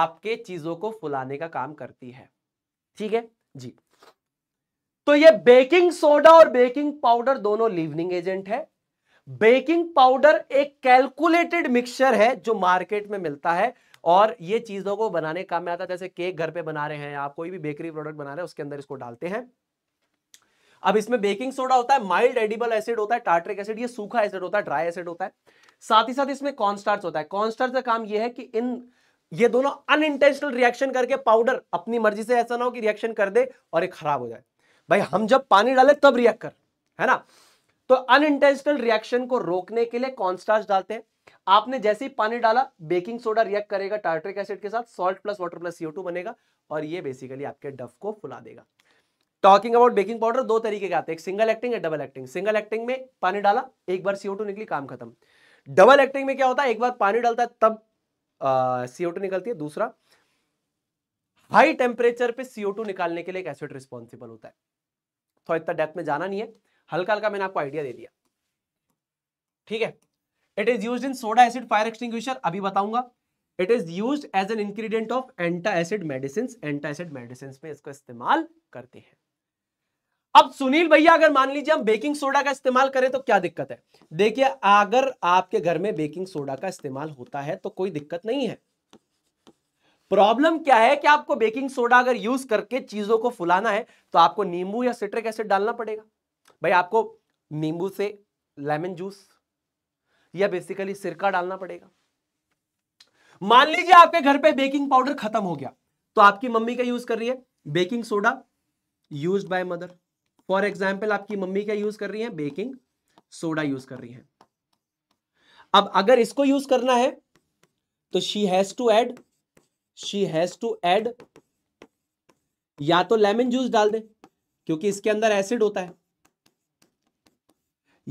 आपके चीजों को फुलाने का काम करती है ठीक है जी तो ये बेकिंग सोडा और बेकिंग पाउडर दोनों लिवनिंग एजेंट है बेकिंग पाउडर एक कैलकुलेटेड मिक्सचर है जो मार्केट में मिलता है और ये चीजों को बनाने काम में आता है जैसे केक घर पे बना रहे हैं आप कोई भी बेकरी प्रोडक्ट बना रहे हैं उसके अंदर इसको डालते हैं अब इसमें बेकिंग सोडा होता है माइल्ड एडिबल एसिड होता है टार्ट्रिक एसिड ये सूखा एसिड होता है ड्राई एसिड होता है साथ ही साथ इसमें कॉन्स्टार्च होता है कॉन्स्टार्च का काम यह है कि इन ये दोनों अनइंटेंशनल रिएक्शन करके पाउडर अपनी मर्जी से ऐसा ना हो कि रिएक्शन कर दे और ये खराब हो जाए भाई हम जब पानी डाले तब रिएक्ट कर है ना तो अनइंटेंशनल रिएक्शन को रोकने के लिए कॉन्स्टार्च डालते हैं आपने जैसे ही पानी डाला बेकिंग सोडा रिएक्ट करेगा टार्ट्रिक एसिड के साथ salt plus water plus CO बनेगा और ये बेसिकली आपके डफ को फुला देगा टॉकिंग अबाउट बेकिंग पाउडर दो तरीके के आते हैं single acting double acting single acting में पानी डाला एक बार सीओ निकली काम खत्म डबल एक्टिंग में क्या होता है एक बार पानी डालता है तब सीओ निकलती है दूसरा हाई टेम्परेचर पे सीओ निकालने के लिए एक एसिड रिस्पॉन्सिबल होता है तो इतना डेप्थ में जाना नहीं है हल्का हल्का मैंने आपको आइडिया दे दिया ठीक है it is use in soda acid fire extinguisher अभी बताऊंगा it is use as an ingredient of antacid medicine antacid medicine में इसको इस्तेमाल करते हैं अब सुनील भैया अगर मान लीजिए हम बेकिंग सोडा का इस्तेमाल करें तो क्या दिक्कत है देखिए अगर आपके घर में बेकिंग सोडा का इस्तेमाल होता है तो कोई दिक्कत नहीं है प्रॉब्लम क्या है कि आपको बेकिंग सोडा अगर यूज करके चीजों को फुलाना है तो आपको नींबू या सिट्रिक एसिड डालना पड़ेगा भाई आपको नींबू से लेमन जूस या बेसिकली सिरका डालना पड़ेगा मान लीजिए आपके घर पे बेकिंग पाउडर खत्म हो गया तो आपकी मम्मी का यूज कर रही है baking soda use by mother for example आपकी मम्मी क्या यूज कर रही है बेकिंग सोडा यूज कर रही है अब अगर इसको यूज करना है तो she has to add she has to add या तो लेमन जूस डाल दें क्योंकि इसके अंदर एसिड होता है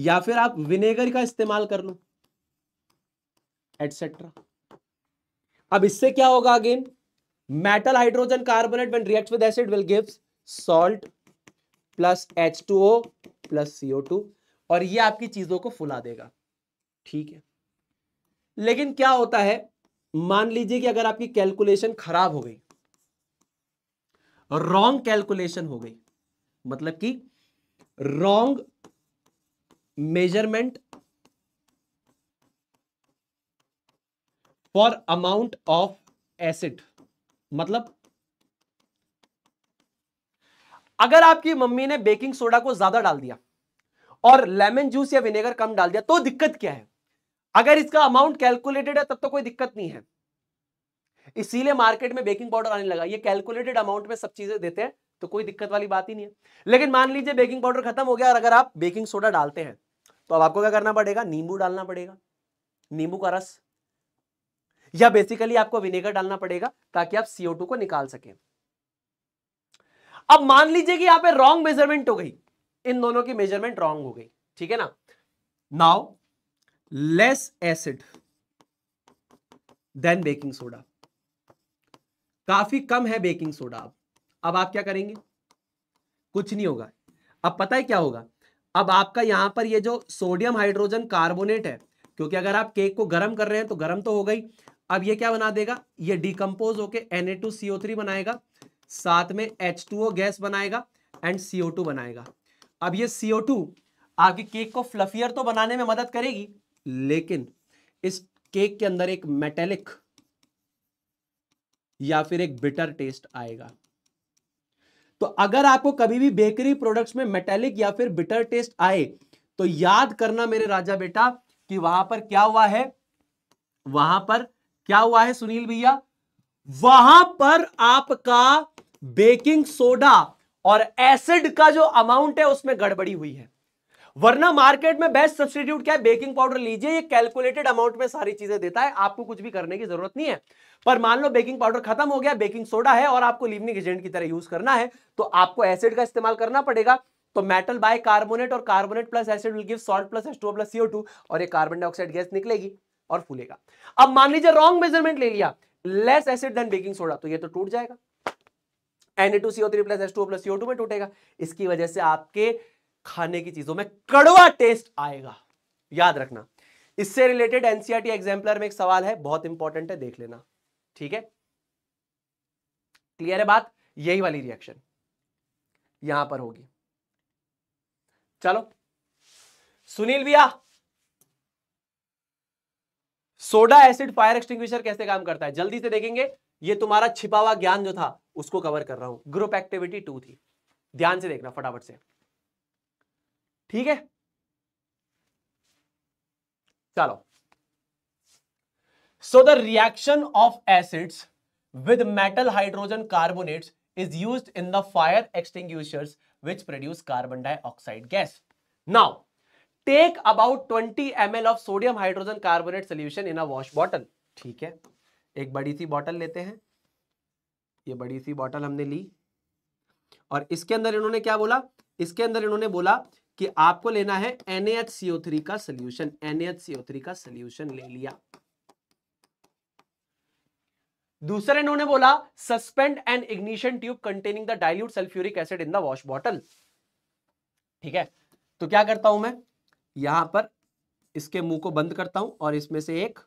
या फिर आप विनेगर का इस्तेमाल कर लो एटसेट्रा अब इससे क्या होगा again metal hydrogen carbonate when react with acid will gives salt plus H two O plus CO two और ये आपकी चीजों को फुला देगा ठीक है लेकिन क्या होता है मान लीजिए कि अगर आपकी कैलकुलेशन खराब हो गई रॉन्ग कैलकुलेशन हो गई मतलब कि wrong measurement for amount of acid मतलब अगर आपकी मम्मी ने बेकिंग सोडा को ज्यादा डाल दिया और लेमन जूस या विनेगर कम डाल दिया तो दिक्कत क्या है अगर इसका अमाउंट कैलकुलेटेड है तब तो कोई दिक्कत नहीं है इसीलिए मार्केट में बेकिंग पाउडर आने लगा ये कैलकुलेटेड अमाउंट में सब चीजें देते हैं तो कोई दिक्कत वाली बात ही नहीं है लेकिन मान लीजिए बेकिंग पाउडर खत्म हो गया और अगर आप बेकिंग सोडा डालते हैं तो अब आपको क्या करना पड़ेगा नींबू डालना पड़ेगा नींबू का रस या बेसिकली आपको विनेगर डालना पड़ेगा ताकि आप सीओ को निकाल सकें अब मान लीजिए कि यहां पे रॉन्ग मेजरमेंट हो गई इन दोनों की मेजरमेंट रॉन्ग हो गई ठीक है ना now less acid then baking soda काफी कम है बेकिंग सोडा अब अब आप क्या करेंगे कुछ नहीं होगा अब पता है क्या होगा अब आपका यहां पर ये जो सोडियम हाइड्रोजन कार्बोनेट है क्योंकि अगर आप केक को गर्म कर रहे हैं तो गर्म तो हो गई अब ये क्या बना देगा ये डिकम्पोज होके Na2CO3 बनाएगा साथ में एच गैस बनाएगा एंड सीओ बनाएगा अब ये सीओ आपके केक को फ्लफियर तो बनाने में मदद करेगी लेकिन इस केक के अंदर एक मेटेलिक या फिर एक बिटर टेस्ट आएगा तो अगर आपको कभी भी बेकरी प्रोडक्ट्स में मेटेलिक या फिर बिटर टेस्ट आए तो याद करना मेरे राजा बेटा कि वहां पर क्या हुआ है वहां पर क्या हुआ है सुनील भैया वहां पर आपका बेकिंग सोडा और एसिड का जो अमाउंट है उसमें गड़बड़ी हुई है वरना मार्केट में बेस्ट सब्सटीट्यूट क्या है बेकिंग पाउडर लीजिए ये कैलकुलेटेड अमाउंट में सारी चीजें देता है आपको कुछ भी करने की जरूरत नहीं है पर मान लो बेकिंग पाउडर खत्म हो गया बेकिंग सोडा है और आपको लिवनिंग एजेंट की तरह यूज करना है तो आपको एसिड का इस्तेमाल करना पड़ेगा तो मेटल बाय कार्बोनेट और carbonate plus acid will give salt plus S plus CO और ये कार्बन डाइऑक्साइड गैस निकलेगी और फूलेगा अब मान लीजिए रॉन्ग मेजरमेंट ले लिया less acid then baking soda तो ये तो टूट जाएगा N two three plus S two plus CO two में टूटेगा इसकी वजह से आपके खाने की चीजों में कड़वा टेस्ट आएगा याद रखना इससे रिलेटेड एनसीआरटी एग्जाम्पलर में एक सवाल है बहुत इंपॉर्टेंट है देख लेना ठीक है क्लियर है बात यही वाली रिएक्शन यहां पर होगी चलो सुनील भैया सोडा एसिड फायर एक्सटिंग्विशर कैसे काम करता है जल्दी से देखेंगे ये तुम्हारा छिपा हुआ ज्ञान जो था उसको कवर कर रहा हूं ग्रुप एक्टिविटी टू थी ध्यान से देखना फटाफट से ठीक है चलो so the reaction of acids with metal hydrogen carbonates is use in the fire extinguisher which produce carbon dioxide gas now take about twenty M L of sodium hydrogen carbonate solution in a wash bottle ठीक है एक बड़ी सी बॉटल लेते हैं ये बड़ी सी बॉटल हमने ली और इसके अंदर इन्होंने क्या बोला इसके अंदर इन्होंने बोला कि आपको लेना है NaHCO3 का सोल्यूशन NaHCO3 का सोल्यूशन ले लिया दूसरा इन्होंने बोला suspend and ignition tube containing the dilute sulphuric acid in the wash bottle ठीक है तो क्या करता हूं मैं यहां पर इसके मुंह को बंद करता हूं और इसमें से एक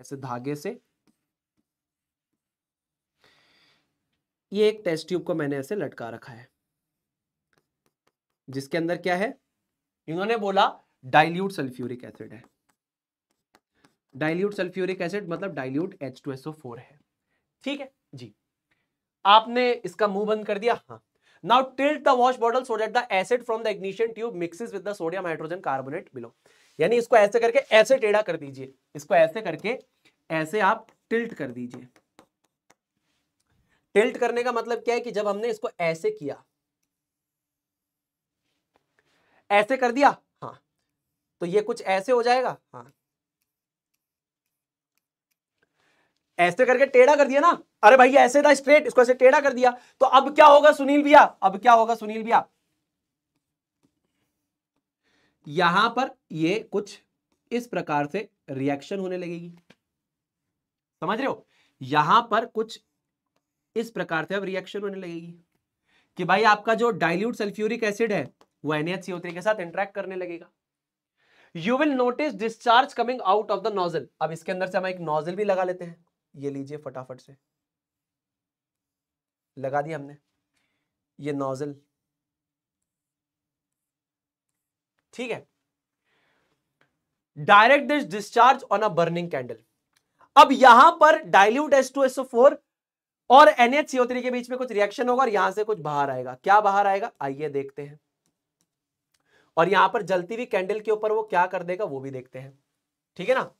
ऐसे धागे से ये एक टेस्ट ट्यूब को मैंने ऐसे लटका रखा है जिसके अंदर क्या है इन्होंने बोला डाइल्यूट सल्फ्यूरिक एसिड है डाइल्यूट सल्फ्यूरिक एसिड मतलब dilute H two S four है ठीक है जी आपने इसका मुंह बंद कर दिया हाँ now tilt the wash bottle so that the acid from the ignition tube mixes with the sodium hydrogen carbonate below यानी इसको ऐसे करके ऐसे टेढ़ा कर दीजिए इसको ऐसे करके ऐसे आप टिल्ट कर दीजिए टिल्ट करने का मतलब क्या है कि जब हमने इसको ऐसे किया ऐसे कर दिया हाँ तो ये कुछ ऐसे हो जाएगा हाँ ऐसे करके टेढ़ा कर दिया ना अरे भाई ऐसे था स्ट्रेट इसको ऐसे टेढ़ा कर दिया तो अब क्या होगा सुनील भैया अब क्या होगा सुनील भैया यहां पर ये कुछ इस प्रकार से रिएक्शन होने लगेगी समझ रहे हो यहां पर कुछ इस प्रकार से अब रिएक्शन होने लगेगी कि भाई आपका जो डाइल्यूट सल्फ्यूरिक एसिड है वो एनएचसीओ के साथ इंट्रैक्ट करने लगेगा you will notice discharge coming out of the nozzle अब इसके अंदर से हम एक नोजल भी लगा लेते हैं ये लीजिए फटाफट से लगा दिया हमने ये नोजल ठीक है direct this discharge on a burning candle अब यहां पर dilute S two SO four और एनएच के बीच में कुछ रिएक्शन होगा और यहां से कुछ बाहर आएगा क्या बाहर आएगा आइए देखते हैं और यहां पर जलती हुई कैंडल के ऊपर वो क्या कर देगा वो भी देखते हैं ठीक है ना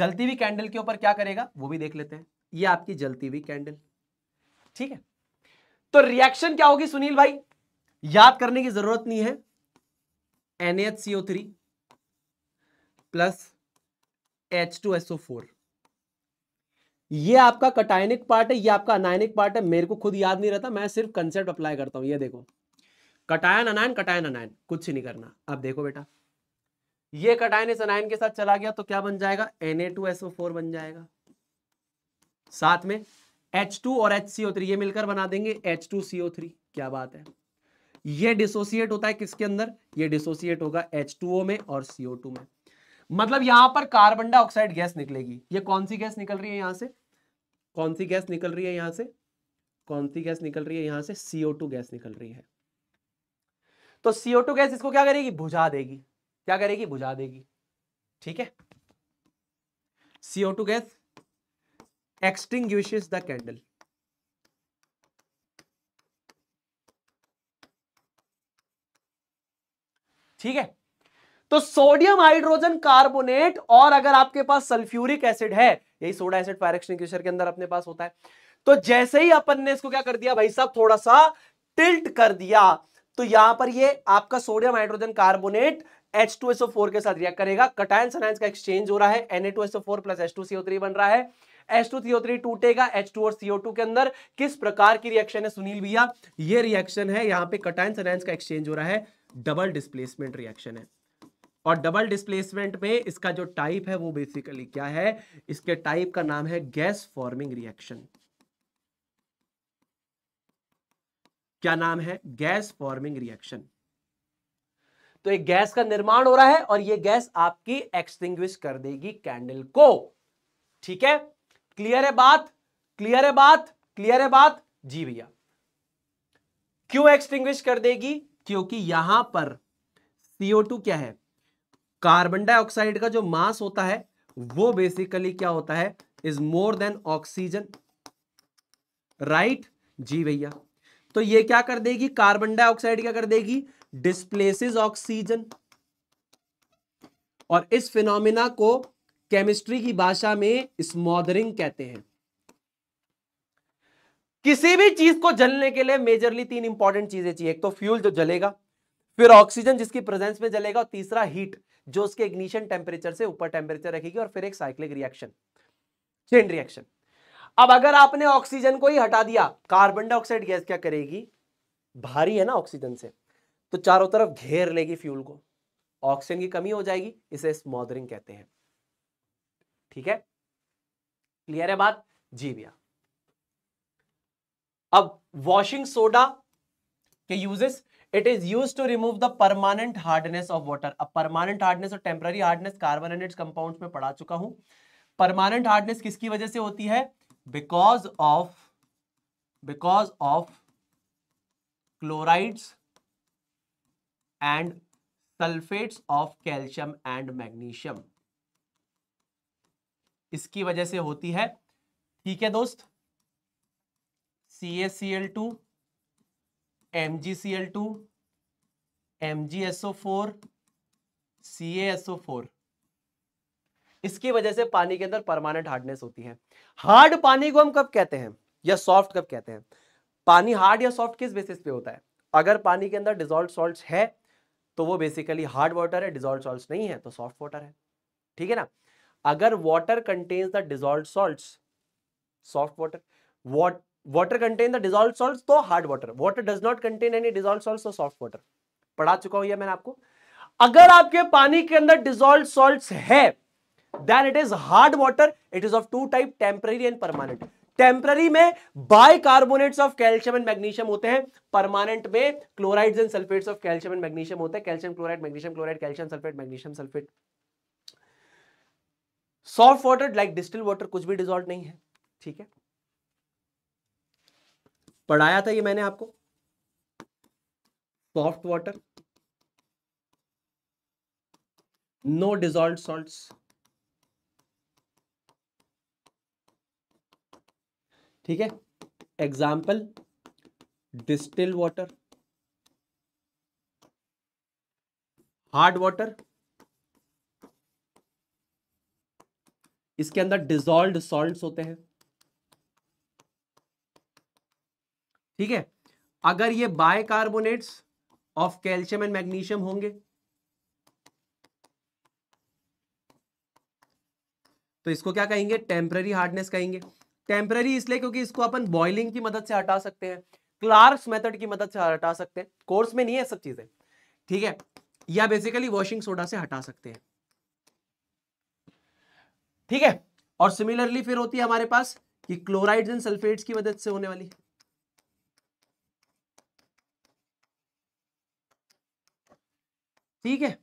जलती हुई कैंडल के ऊपर क्या करेगा वो भी देख लेते हैं ये आपकी जलती हुई कैंडल ठीक है तो रिएक्शन क्या होगी सुनील भाई याद करने की जरूरत नहीं है N three plus H two SO four ये आपका कटायनिक पार्ट है ये आपका अनायनिक पार्ट है मेरे को खुद याद नहीं रहता मैं सिर्फ कंसेप्ट अप्लाई करता हूं ये देखो कटायन अनायन कटायन अनायन कुछ नहीं करना अब देखो बेटा ये कटायन इस अनायन के साथ चला गया तो क्या बन जाएगा एन बन जाएगा साथ में H2 और HCO3 ये मिलकर बना देंगे H2CO3 क्या बात है ये डिसोसिएट होता है किसके अंदर ये डिसोसिएट होगा H2O में और CO2 में मतलब यहां पर कार्बन डाइऑक्साइड गैस निकलेगी ये कौन सी गैस निकल रही है यहां से कौन सी गैस निकल रही है यहां से कौन सी गैस निकल रही है यहां से सीओ गैस निकल रही है तो सीओ गैस इसको क्या करेगी बुझा देगी क्या करेगी बुझा देगी ठीक है CO gas extinguish the candle ठीक है तो सोडियम हाइड्रोजन कार्बोनेट और अगर आपके पास सल्फ्यूरिक एसिड है यही सोडा एसिड फायर के अंदर अपने पास होता है तो जैसे ही अपन ने इसको क्या कर दिया भाई साहब थोड़ा सा टिल्ट कर दिया तो यहां पर ये आपका सोडियम हाइड्रोजन कार्बोनेट H2SO4 के साथ रिएक्ट करेगा कटायन सनायंस का एक्सचेंज हो रहा है Na2SO4 प्लस H2CO3 बन रहा है H2CO3 टूटेगा H2 और CO2 के अंदर किस प्रकार की रिएक्शन है सुनील भैया ये रिएक्शन है यहां पे कटायन सनायंस का एक्सचेंज हो रहा है डबल डिस्प्लेसमेंट रिएक्शन है और डबल डिस्प्लेसमेंट में इसका जो टाइप है वो बेसिकली क्या है इसके टाइप का नाम है गैस फॉर्मिंग रिएक्शन क्या नाम है गैस फॉर्मिंग रिएक्शन तो एक गैस का निर्माण हो रहा है और ये गैस आपकी एक्सटिंग्विश कर देगी कैंडल को ठीक है क्लियर है बात क्लियर है बात क्लियर है बात जी भैया क्यों एक्सटिंग्विश कर देगी क्योंकि यहां पर CO2 क्या है कार्बन डाइऑक्साइड का जो मास होता है वो बेसिकली क्या होता है is more than oxygen right जी भैया तो ये क्या कर देगी कार्बन डाइऑक्साइड क्या कर देगी डिस्प्लेसिस ऑक्सीजन और इस फिनोमिना को केमिस्ट्री की भाषा में स्मोदरिंग कहते हैं किसी भी चीज को जलने के लिए मेजरली तीन इंपॉर्टेंट चीजें चाहिए एक तो फ्यूल जो जलेगा फिर ऑक्सीजन जिसकी प्रेजेंस में जलेगा और तीसरा हीट जो उसके इग्निशन टेम्परेचर से ऊपर टेम्परेचर रखेगी और फिर एक साइक्लिक रिएक्शन चेन रिएक्शन अब अगर आपने ऑक्सीजन को ही हटा दिया कार्बन डाइऑक्साइड गैस क्या करेगी भारी है ना ऑक्सीजन से तो चारों तरफ घेर लेगी फ्यूल को ऑक्सीजन की कमी हो जाएगी इसे स्मॉदरिंग कहते हैं ठीक है क्लियर है बात जी भैया अब वॉशिंग सोडा के uses it is use to remove the permanent hardness of water अब परमानेंट हार्डनेस और टेम्पररी हार्डनेस इट्स कंपाउंड में पढ़ा चुका हूं परमानेंट हार्डनेस किसकी वजह से होती है because of because of chlorides and sulphates of calcium and magnesium इसकी वजह से होती है ठीक है दोस्त C S C L two M G C L two M G S O four C four इसकी वजह से पानी के अंदर परमानेंट हार्डनेस होती है हार्ड पानी को हम कब कहते हैं या सॉफ्ट कब कहते हैं पानी हार्ड या सॉफ्ट किस बेसिस पे होता है अगर पानी के अंदर डिजोल्व सॉल्ट है तो वो बेसिकली हार्ड वाटर है डिजोल्व सॉल्ट नहीं है तो सॉफ्ट वाटर है ठीक है ना अगर water contains the dissolve salt soft water what water contain the dissolve salt तो hard water water does not contain any dissolve salt soft water पढ़ा चुका हूं यह मैंने आपको अगर आपके पानी के अंदर डिजोल्व सॉल्ट है then it is hard water it is of two type temporary and permanent temporary में bicarbonates of calcium and magnesium होते हैं परमानेंट में chlorides and sulphates of calcium and magnesium होते हैं calcium chloride magnesium chloride calcium sulphate magnesium sulphate soft water like distil water कुछ भी डिजोल्व नहीं है ठीक है पढ़ाया था ये मैंने आपको soft water no dissolve salts ठीक है example distil water hard water इसके अंदर डिजॉल्व सॉल्ट होते हैं ठीक है अगर ये bicarbonates of calcium and magnesium होंगे तो इसको क्या कहेंगे टेम्पररी हार्डनेस कहेंगे टेम्पररी इसलिए क्योंकि इसको अपन बॉइलिंग की मदद से हटा सकते हैं क्लार्क्स मेथड की मदद से हटा सकते हैं कोर्स में नहीं है सब चीजें ठीक है या बेसिकली वॉशिंग सोडा से हटा सकते हैं ठीक है और सिमिलरली फिर होती है हमारे पास कि क्लोराइड्स एंड सल्फेट्स की मदद से होने वाली ठीक है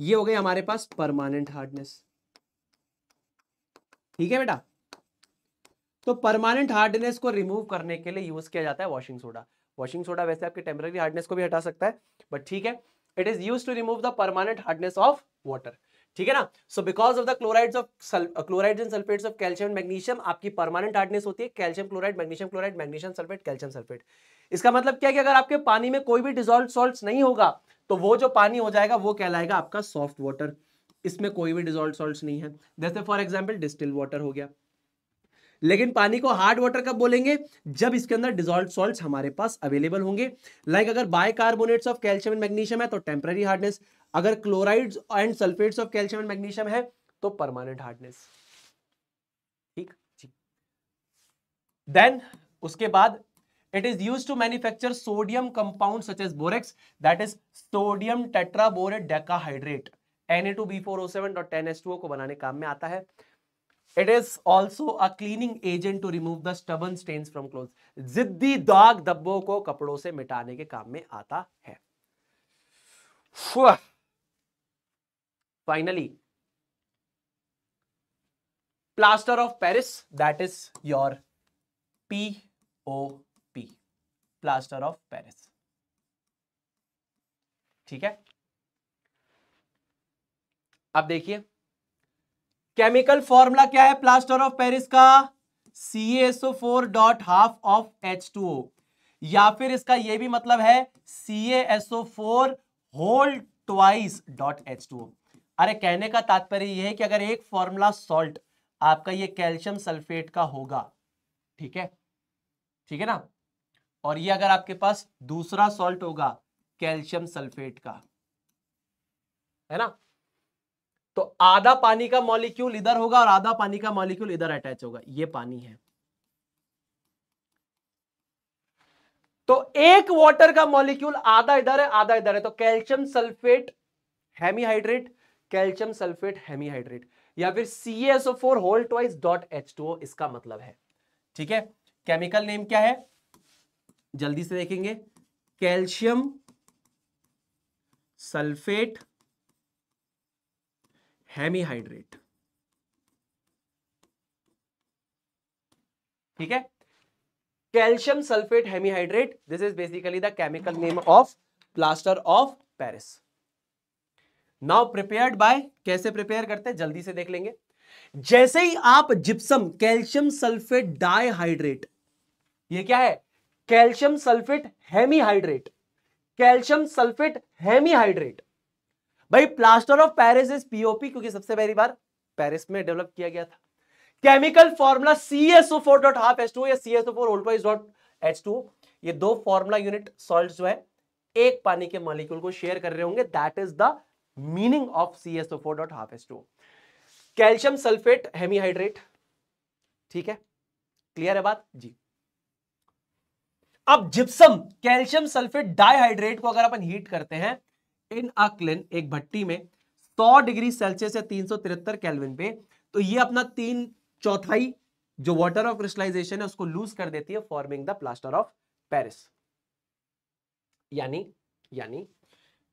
ये हो गई हमारे पास परमानेंट हार्डनेस ठीक है बेटा तो परमानेंट हार्डनेस को रिमूव करने के लिए यूज किया जाता है वॉशिंग सोडा वॉशिंग सोडा वैसे आपके टेम्पररी हार्डनेस को भी हटा सकता है बट ठीक है it is use to remove the permanent hardness of water ठीक है ना so because of the chlorides of chlorides and sulphates of calcium and magnesium आपकी परमानेंट हार्डनेस होती है calcium chloride magnesium chloride magnesium sulphate calcium sulphate इसका मतलब क्या है कि अगर आपके पानी में कोई भी डिजोल्व सॉल्ट नहीं होगा तो वो जो पानी हो जाएगा वो कहलाएगा आपका सॉफ्ट वाटर इसमें कोई भी डिजोल्व सॉल्ट नहीं है जैसे फॉर एग्जाम्पल डिस्टिल वाटर हो गया लेकिन पानी को हार्ड वाटर कब बोलेंगे जब इसके अंदर डिजोल्व सॉल्ट्स हमारे पास अवेलेबल होंगे लाइक like अगर carbonates of calcium and magnesium है तो टेम्पररी हार्डनेस अगर chlorides and sulphates of calcium and magnesium है तो परमानेंट हार्डनेस ठीक जी देन उसके बाद it is used to decahydrate N A two B four O seven sodium ten S two को बनाने काम में आता है it is also a cleaning agent to remove the stubborn stains from cloth जिद्दी दाग धब्बों को कपड़ों से मिटाने के काम में आता है finally plaster of Paris that is your P O P plaster of Paris ठीक है अब देखिए केमिकल फॉर्मूला क्या है प्लास्टर ऑफ पेरिस का C O four dot half of H two O या फिर इसका यह भी मतलब है C O four whole twice dot H two O अरे कहने का तात्पर्य यह है कि अगर एक फॉर्मूला सॉल्ट आपका ये कैल्शियम सल्फेट का होगा ठीक है ठीक है ना और ये अगर आपके पास दूसरा सॉल्ट होगा कैल्शियम सल्फेट का है ना तो आधा पानी का मॉलिक्यूल इधर होगा और आधा पानी का मॉलिक्यूल इधर अटैच होगा ये पानी है तो एक वाटर का मॉलिक्यूल आधा इधर है आधा इधर है तो calcium sulphate hemihydrate calcium sulphate hemihydrate या फिर C S O four whole twice dot H two इसका मतलब है ठीक है केमिकल नेम क्या है जल्दी से देखेंगे कैल्शियम सल्फेट हेमीहाइड्रेट ठीक है calcium sulphate hemihydrate this is basically the chemical name of plaster of Paris now prepared by कैसे प्रिपेयर करते हैं जल्दी से देख लेंगे जैसे ही आप जिप्सम कैल्शियम सल्फेट डाइहाइड्रेट ये क्या है calcium sulphate hemihydrate calcium sulphate hemihydrate भाई plaster of Paris is POP क्योंकि सबसे पहली बार पेरिस में डेवलप किया गया था chemical formula O four dot half H two या C S O four whole twice dot H two ये दो फॉर्मूला यूनिट सॉल्ट जो है एक पानी के मॉलिक्यूल को शेयर कर रहे होंगे that is the meaning of C S O four dot half S two calcium sulphate hemihydrate ठीक है क्लियर है बात जी अब जिप्सम कैल्शियम सल्फेट डाइहाइड्रेट को अगर अपन हीट करते हैं इन अक्लिन एक भट्टी में 100 डिग्री सेल्सियस या तीन सौ केल्विन पे तो ये अपना तीन चौथाई जो वाटर ऑफ क्रिस्टलाइजेशन है उसको लूज कर देती है forming the plaster of Paris यानी यानी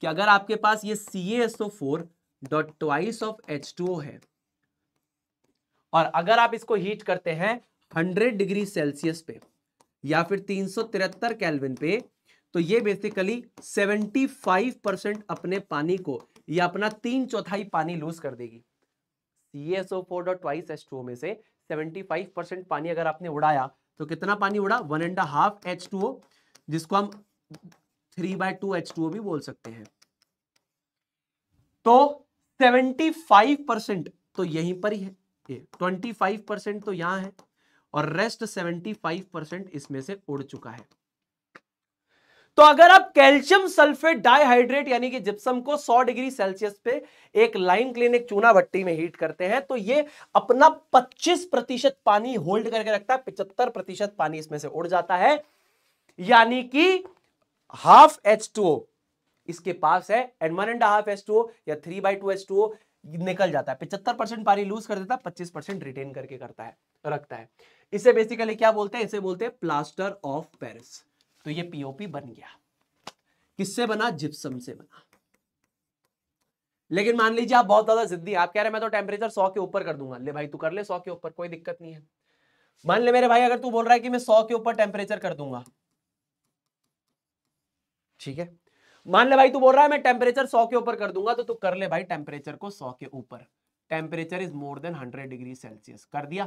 कि अगर आपके पास ये C S O four dot twice of H two O है और अगर आप इसको हीट करते हैं हंड्रेड डिग्री सेल्सियस पे या फिर तीन सौ तिहत्तर कैलविन पे तो ये बेसिकली सेवेंटी फाइव परसेंट अपने पानी को या अपना तीन चौथाई पानी लूज कर देगी C S O four dot twice H two में से सेवेंटी फाइव परसेंट पानी अगर आपने उड़ाया तो कितना पानी उड़ा one and half H two O जिसको हम three by two H two भी बोल सकते हैं तो सेवेंटी फाइव परसेंट तो यहीं पर ही है ये ट्वेंटी फाइव परसेंट तो यहां है और रेस्ट सेवेंटी फाइव परसेंट इसमें से उड़ चुका है तो अगर आप कैल्शियम सल्फेट डाइहाइड्रेट यानी कि जिप्सम को 100 डिग्री सेल्सियस पे एक लाइम क्लीन एक चूना भट्टी में हीट करते हैं तो ये अपना 25 प्रतिशत पानी होल्ड करके रखता है 75 प्रतिशत पानी इसमें से उड़ जाता है यानी कि हाफ एच टू ओ इसके पास है and one and half H two O या three by two H two O निकल जाता है पिछहत्तर परसेंट पानी लूज कर देता है पच्चीस परसेंट रिटेन करके करता है रखता है इसे बेसिकली क्या बोलते हैं इसे बोलते हैं प्लास्टर ऑफ पेरिस तो ये पीओपी बन गया किससे बना जिप्सम से बना लेकिन मान लीजिए आप बहुत ज्यादा जिद्दी आप कह रहे हैं मैं तो टेम्परेचर सौ के ऊपर कर दूंगा ले भाई तू कर ले सौ के ऊपर कोई दिक्कत नहीं है मान ले मेरे भाई अगर तू बोल रहा है कि मैं सौ के ऊपर टेम्परेचर कर दूंगा ठीक है मान ले भाई तू बोल रहा है मैं टेम्परेचर सौ के ऊपर कर दूंगा तो तू कर ले भाई टेम्परेचर को सौ के ऊपर temperature is more than hundred degree Celsius कर दिया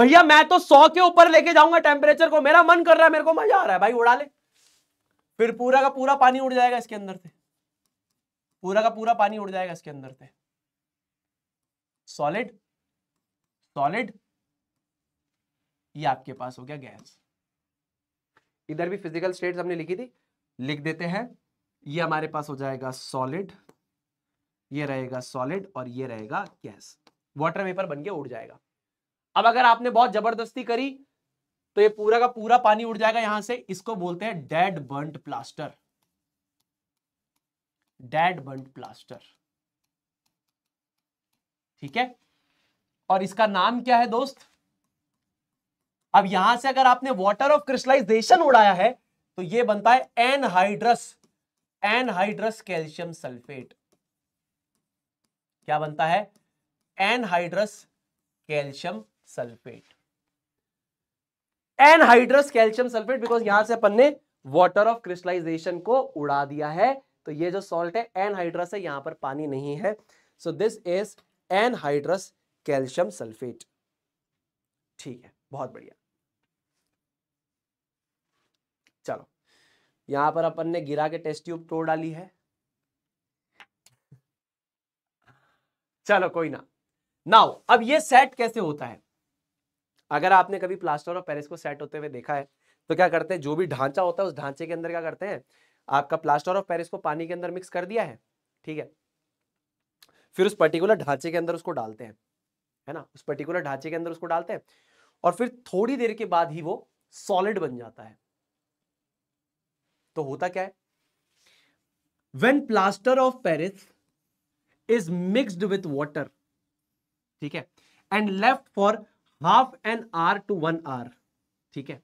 भैया मैं तो सौ के ऊपर लेके जाऊंगा टेम्परेचर को मेरा मन कर रहा है मेरे को मजा आ रहा है भाई उड़ा ले फिर पूरा का पूरा पानी उड़ जाएगा इसके अंदर से पूरा का पूरा पानी उड़ जाएगा इसके अंदर से सॉलिड सॉलिड ये आपके पास हो गया गैस इधर भी फिजिकल स्टेट हमने लिखी थी लिख देते हैं ये हमारे पास हो जाएगा सॉलिड ये रहेगा सॉलिड और ये रहेगा गैस वाटर वेपर बन के उड़ जाएगा अब अगर आपने बहुत जबरदस्ती करी तो ये पूरा का पूरा पानी उड़ जाएगा यहां से इसको बोलते हैं dead burnt plaster dead burnt plaster ठीक है और इसका नाम क्या है दोस्त अब यहां से अगर आपने वाटर ऑफ क्रिस्टलाइजेशन उड़ाया है तो ये बनता है एनहाइड्रस एनहाइड्रस कैल्शियम सल्फेट क्या बनता है anhydrous calcium sulphate anhydrous calcium sulphate because यहां से अपन ने वाटर ऑफ क्रिस्टलाइजेशन को उड़ा दिया है तो ये जो सॉल्ट है एनहाइड्रस है यहां पर पानी नहीं है so this is anhydrous calcium sulphate ठीक है बहुत बढ़िया चलो यहां पर अपन ने गिरा के टेस्ट ट्यूब तोड़ डाली है चलो कोई ना नाउ अब ये सेट कैसे होता है अगर आपने कभी प्लास्टर ऑफ पेरिस को सेट होते हुए देखा है तो क्या करते हैं जो भी ढांचा होता है उस ढांचे के अंदर क्या करते हैं आपका प्लास्टर ऑफ पेरिस को पानी के अंदर मिक्स कर दिया है ठीक है फिर उस पर्टिकुलर ढांचे के अंदर उसको डालते हैं है ना उस पर्टिकुलर ढांचे के अंदर उसको डालते हैं और फिर थोड़ी देर के बाद ही वो सॉलिड बन जाता है तो होता क्या है when plaster of Paris is mixed with water ठीक है and left for half an hour to one hour ठीक है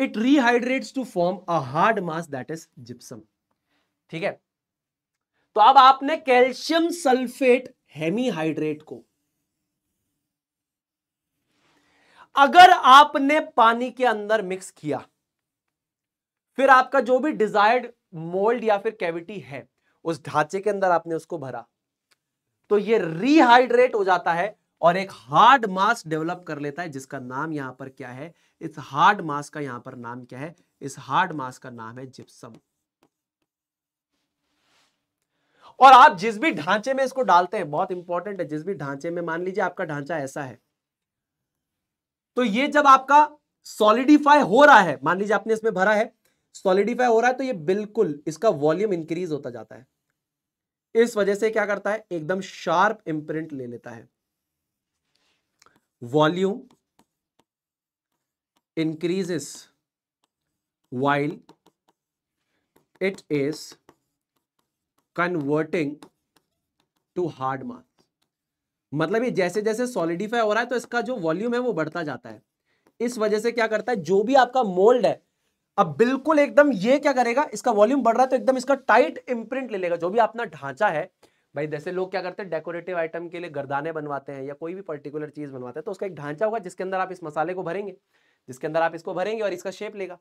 it rehydrates to form a hard mass that is gypsum ठीक है तो अब आपने कैल्शियम सल्फेट हेमीहाइड्रेट को अगर आपने पानी के अंदर मिक्स किया फिर आपका जो भी डिजायर्ड मोल्ड या फिर कैविटी है उस ढांचे के अंदर आपने उसको भरा तो ये रिहाइड्रेट हो जाता है और एक हार्ड मास डेवलप कर लेता है जिसका नाम यहां पर क्या है इस हार्ड मास का यहां पर नाम क्या है इस हार्ड मास का नाम है जिप्सम और आप जिस भी ढांचे में इसको डालते हैं बहुत इंपॉर्टेंट है जिस भी ढांचे में मान लीजिए आपका ढांचा ऐसा है तो ये जब आपका सॉलिडिफाई हो रहा है मान लीजिए आपने इसमें भरा है सॉलिडिफाई हो रहा है तो ये बिल्कुल इसका वॉल्यूम इंक्रीज होता जाता है इस वजह से क्या करता है एकदम शार्प इम्प्रिंट ले लेता है volume increases while it is converting to hard mass मतलब ये जैसे जैसे सॉलिडिफाई हो रहा है तो इसका जो वॉल्यूम है वो बढ़ता जाता है इस वजह से क्या करता है जो भी आपका मोल्ड है अब बिल्कुल एकदम ये क्या करेगा इसका वॉल्यूम बढ़ रहा है तो एकदम इसका टाइट इम्प्रिंट ले लेगा जो भी अपना ढांचा है भाई जैसे लोग क्या करते हैं डेकोरेटिव आइटम के लिए गर्दाने बनवाते हैं या कोई भी पर्टिकुलर चीज बनवाते हैं तो उसका एक ढांचा होगा जिसके अंदर आप इस मसाले को भरेंगे जिसके अंदर आप इसको भरेंगे और इसका शेप लेगा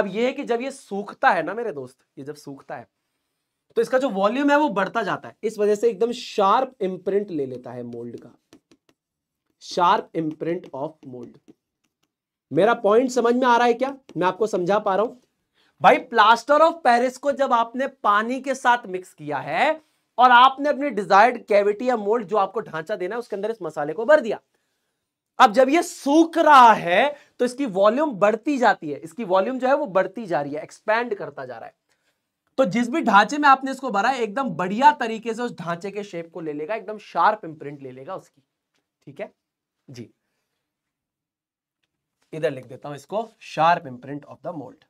अब ये है कि जब ये सूखता है ना मेरे दोस्त ये जब सूखता है तो इसका जो वॉल्यूम है वो बढ़ता जाता है इस वजह से एकदम शार्प इम्प्रिंट ले लेता है मोल्ड का शार्प इम्प्रिंट ऑफ मोल्ड मेरा पॉइंट समझ में आ रहा है क्या मैं आपको समझा पा रहा हूं भाई प्लास्टर ऑफ पेरिस को जब आपने पानी के साथ मिक्स किया है और आपने अपनी डिजायर्ड कैविटी या मोल्ड जो आपको ढांचा देना है उसके अंदर इस मसाले को भर दिया अब जब ये सूख रहा है तो इसकी वॉल्यूम बढ़ती जाती है इसकी वॉल्यूम जो है वो बढ़ती जा रही है एक्सपैंड करता जा रहा है तो जिस भी ढांचे में आपने इसको भरा है एकदम बढ़िया तरीके से उस ढांचे के शेप को ले लेगा एकदम शार्प इम्प्रिंट ले लेगा उसकी ठीक है जी इधर लिख देता हूं इसको sharp imprint of the mould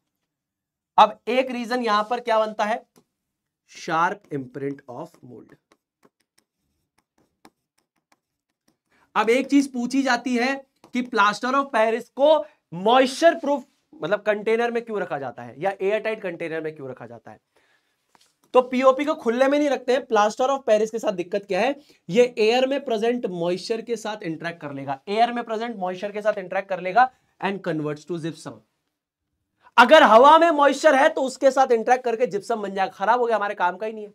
अब एक रीजन यहां पर क्या बनता है शार्प इम्प्रिंट ऑफ मोल्ड अब एक चीज पूछी जाती है कि प्लास्टर ऑफ पेरिस को मॉइस्चर प्रूफ मतलब कंटेनर में क्यों रखा जाता है या एयरटाइट कंटेनर में क्यों रखा जाता है तो पीओपी को खुले में नहीं रखते हैं प्लास्टर ऑफ पेरिस के साथ दिक्कत क्या है ये एयर में प्रेजेंट मॉइस्चर के साथ इंटरेक्ट कर लेगा एयर में प्रेजेंट मॉइस्चर के साथ इंटरेक्ट कर लेगा एंड कन्वर्ट्स टू जिप्सम अगर हवा में मॉइस्चर है तो उसके साथ इंटरेक्ट करके जिप्सम बन जाएगा खराब हो गया हमारे काम का ही नहीं है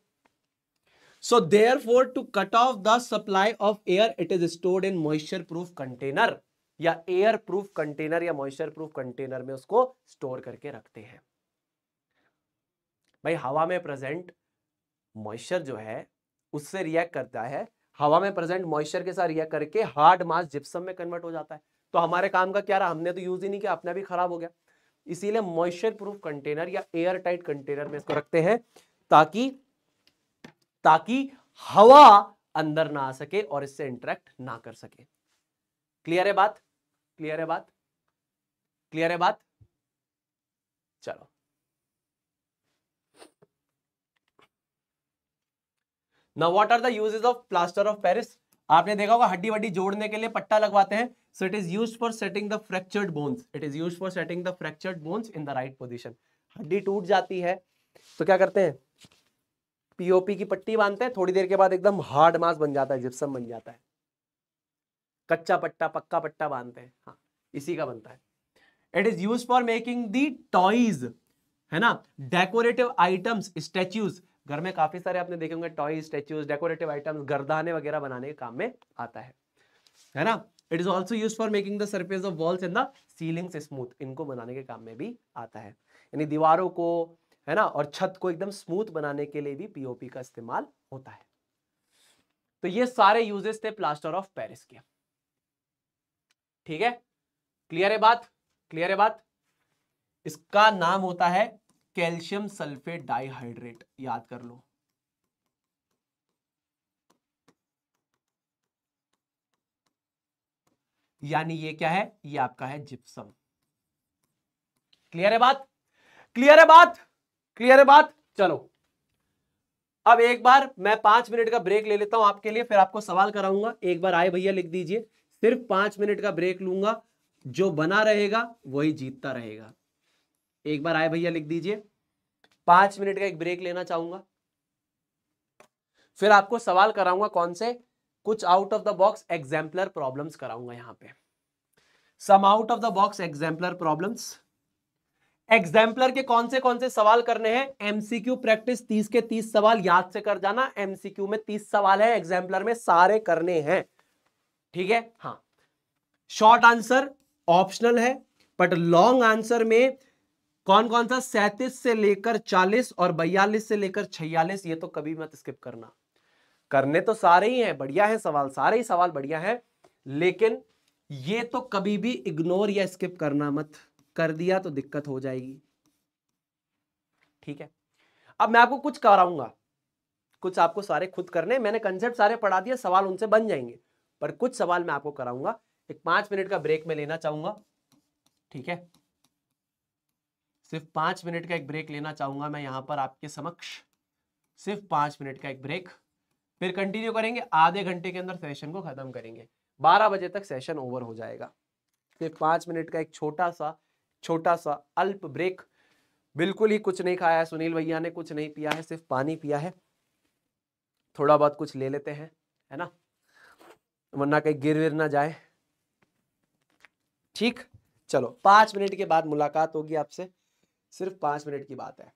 so therefore to cut off the supply of air it is stored in moisture proof container या एयर प्रूफ कंटेनर या मॉइस्चर प्रूफ कंटेनर में उसको स्टोर करके रखते हैं भाई हवा में प्रेजेंट मॉइस्चर जो है उससे रिएक्ट करता है हवा में प्रेजेंट मॉइस्चर के साथ रिएक्ट करके हार्ड मास जिप्सम में कन्वर्ट हो जाता है तो हमारे काम का क्या रहा हमने तो यूज ही नहीं किया अपना भी खराब हो गया इसीलिए मॉइस्चर प्रूफ कंटेनर या एयर टाइट कंटेनर में इसको रखते हैं ताकि ताकि हवा अंदर ना आ सके और इससे इंटरेक्ट ना कर सके क्लियर है बात क्लियर है बात क्लियर है बात चलो now what are the uses of plaster of Paris आपने देखा होगा हड्डी वड्डी जोड़ने के लिए पट्टा लगवाते हैं So it is used for setting the fractured bones. It is used for setting the fractured bones in the right position. हड्डी टूट जाती है तो क्या करते हैं पीओपी की पट्टी बांधते हैं थोड़ी देर के बाद एकदम हार्ड मास बन जाता है जिप्सम बन जाता है कच्चा पट्टा पक्का पट्टा बांधते हैं हाँ इसी का बनता है it is use for making the toys है ना डेकोरेटिव आइटम्स स्टैच्यूज घर में काफी सारे आपने देखे होंगे टॉयज स्टैच्यूज डेकोरेटिव आइटम्स गर्दाने वगैरह बनाने के काम में आता है है ना it is also use for making the surface of walls and the ceilings smooth इनको बनाने के काम में भी आता है यानी दीवारों को है ना और छत को एकदम स्मूथ बनाने के लिए भी पीओपी का इस्तेमाल होता है तो ये सारे यूजेस थे प्लास्टर ऑफ पेरिस के ठीक है क्लियर है बात क्लियर है बात इसका नाम होता है कैल्शियम सल्फेट डाइहाइड्रेट याद कर लो यानी ये क्या है ये आपका है जिप्सम क्लियर है बात क्लियर है बात क्लियर है बात चलो अब एक बार मैं पांच मिनट का ब्रेक ले लेता हूं आपके लिए फिर आपको सवाल कराऊंगा एक बार आए भैया लिख दीजिए सिर्फ पांच मिनट का ब्रेक लूंगा जो बना रहेगा वही जीतता रहेगा एक बार आए भैया लिख दीजिए पांच मिनट का एक ब्रेक लेना चाहूंगा फिर आपको सवाल कराऊंगा कौन से कुछ out of the box exemplar problem कराऊंगा यहां पर some out of the box exemplar problem exemplar के कौन से कौन से सवाल करने हैं एमसीक्यू प्रैक्टिस तीस के तीस सवाल याद से कर जाना एमसीक्यू में तीस सवाल है एग्जाम्पलर में सारे करने हैं ठीक है हाँ शॉर्ट आंसर ऑप्शनल है बट लॉन्ग आंसर में कौन कौन सा सैंतीस से लेकर चालीस और बयालीस से लेकर छियालीस ये तो कभी मत स्किप करना करने तो सारे ही हैं बढ़िया है सवाल सारे ही सवाल बढ़िया है लेकिन ये तो कभी भी इग्नोर या स्किप करना मत कर दिया तो दिक्कत हो जाएगी ठीक है अब मैं आपको कुछ कराऊंगा कुछ आपको सारे खुद करने मैंने कंसेप्ट सारे पढ़ा दिए सवाल उनसे बन जाएंगे पर कुछ सवाल मैं आपको कराऊंगा एक पांच मिनट का ब्रेक में लेना चाहूंगा ठीक है सिर्फ पांच मिनट का एक ब्रेक लेना चाहूंगा मैं यहां पर आपके समक्ष सिर्फ पांच मिनट का एक ब्रेक फिर कंटिन्यू करेंगे आधे घंटे के अंदर सेशन को खत्म करेंगे बारह बजे तक सेशन ओवर हो जाएगा फिर पांच मिनट का एक छोटा सा छोटा सा अल्प ब्रेक बिल्कुल ही कुछ नहीं खाया है सुनील भैया ने कुछ नहीं पिया है सिर्फ पानी पिया है थोड़ा बहुत कुछ ले लेते हैं है ना वरना कहीं गिर विर ना जाए ठीक चलो पांच मिनट के बाद मुलाकात होगी आपसे सिर्फ पांच मिनट की बात है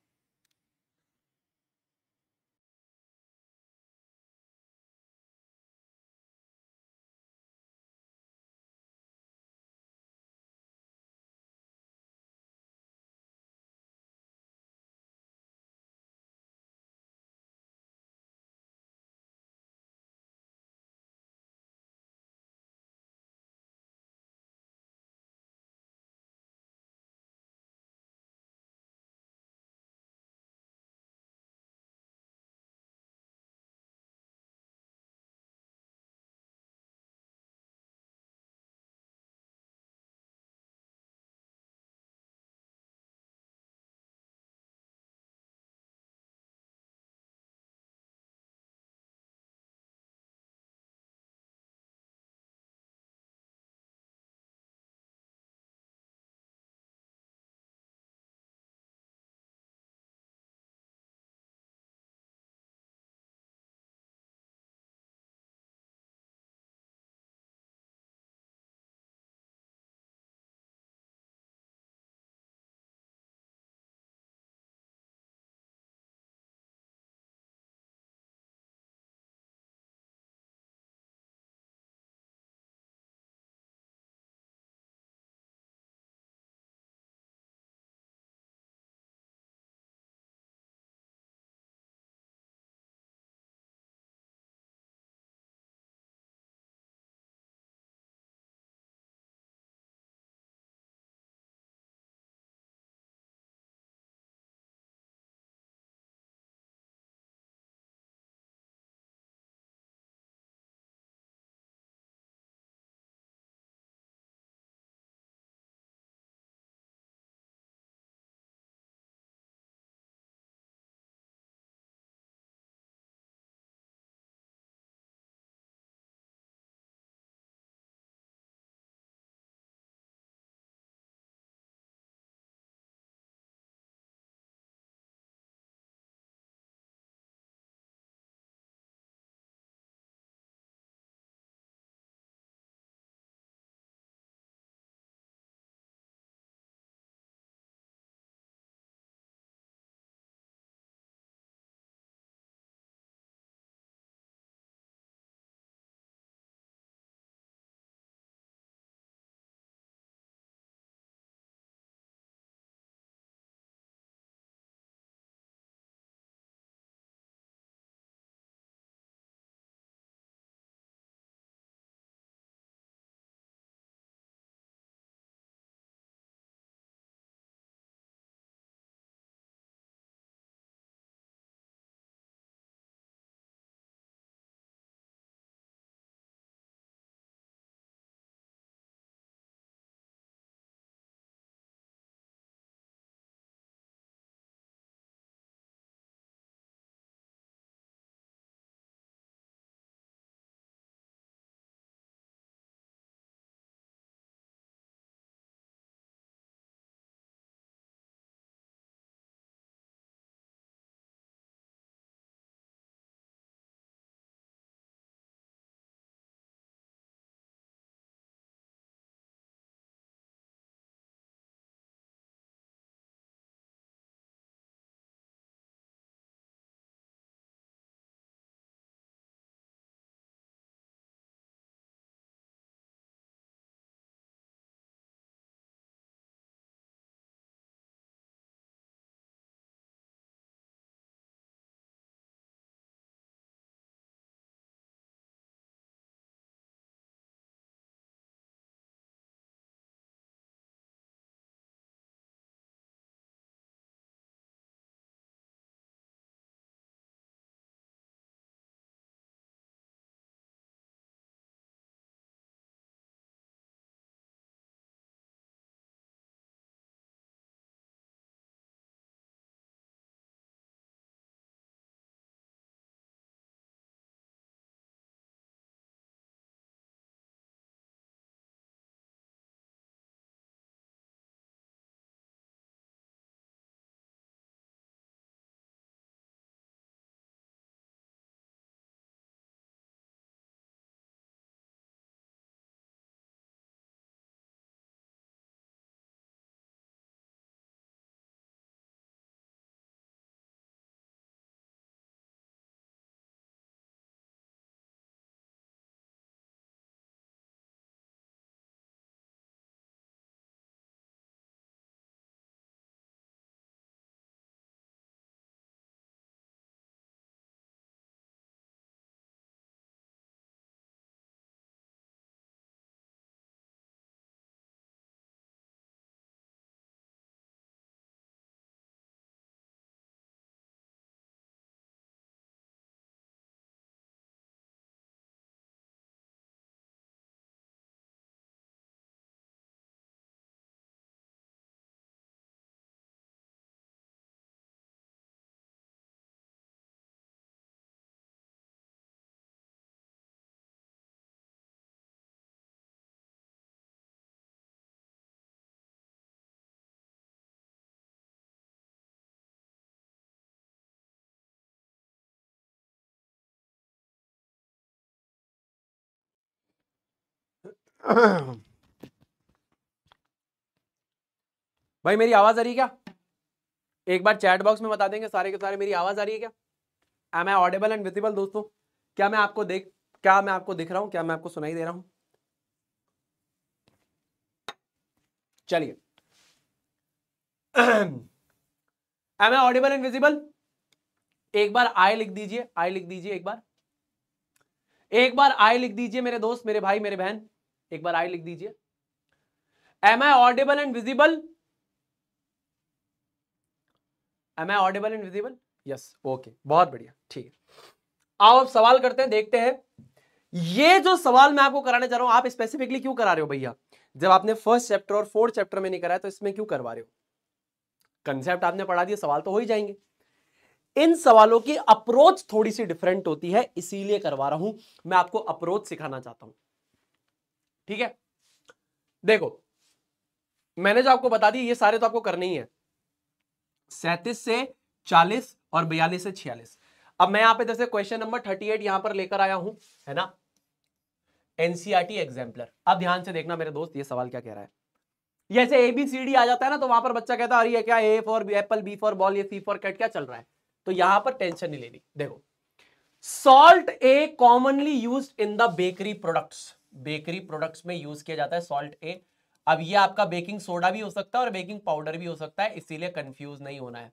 भाई मेरी आवाज आ रही है क्या एक बार चैट बॉक्स में बता देंगे सारे के सारे मेरी आवाज आ रही है क्या am I audible and visible दोस्तों क्या मैं आपको देख क्या मैं आपको दिख रहा हूं क्या मैं आपको सुनाई दे रहा हूं चलिए am I audible and visible एक बार आई लिख दीजिए आई लिख दीजिए एक बार एक बार आई लिख दीजिए मेरे दोस्त मेरे भाई मेरे बहन एक बार आई लिख दीजिए am I audible and visible am I audible and visible yes okay बहुत बढ़िया ठीक है आओ अब सवाल करते हैं देखते हैं ये जो सवाल मैं आपको कराने जा रहा हूं आप स्पेसिफिकली क्यों करा रहे हो भैया जब आपने फर्स्ट चैप्टर और फोर्थ चैप्टर में नहीं कराया तो इसमें क्यों करवा रहे हो कंसेप्ट आपने पढ़ा दिया सवाल तो हो ही जाएंगे इन सवालों की अप्रोच थोड़ी सी डिफरेंट होती है इसीलिए करवा रहा हूं मैं आपको अप्रोच सिखाना चाहता हूं ठीक है देखो मैंने जो आपको बता दी ये सारे तो आपको करने ही है सैतीस से चालीस और बयालीस से छियालीस अब मैं यहां पे जैसे क्वेश्चन नंबर थर्टी एट यहां पर लेकर आया हूं है ना एनसीआरटी एग्जाम्पलर e अब ध्यान से देखना मेरे दोस्त ये सवाल क्या कह रहा है जैसे ए बी सी डी आ जाता है ना तो वहां पर बच्चा कहता है अरे ये क्या A for apple B for ball ये सी फॉर कैट क्या चल रहा है तो यहां पर टेंशन नहीं लेनी देखो salt A commonly use in the bakery products bakery products में यूज किया जाता है सॉल्ट ए अब ये आपका बेकिंग सोडा भी हो सकता है और बेकिंग पाउडर भी हो सकता है इसीलिए कंफ्यूज नहीं होना है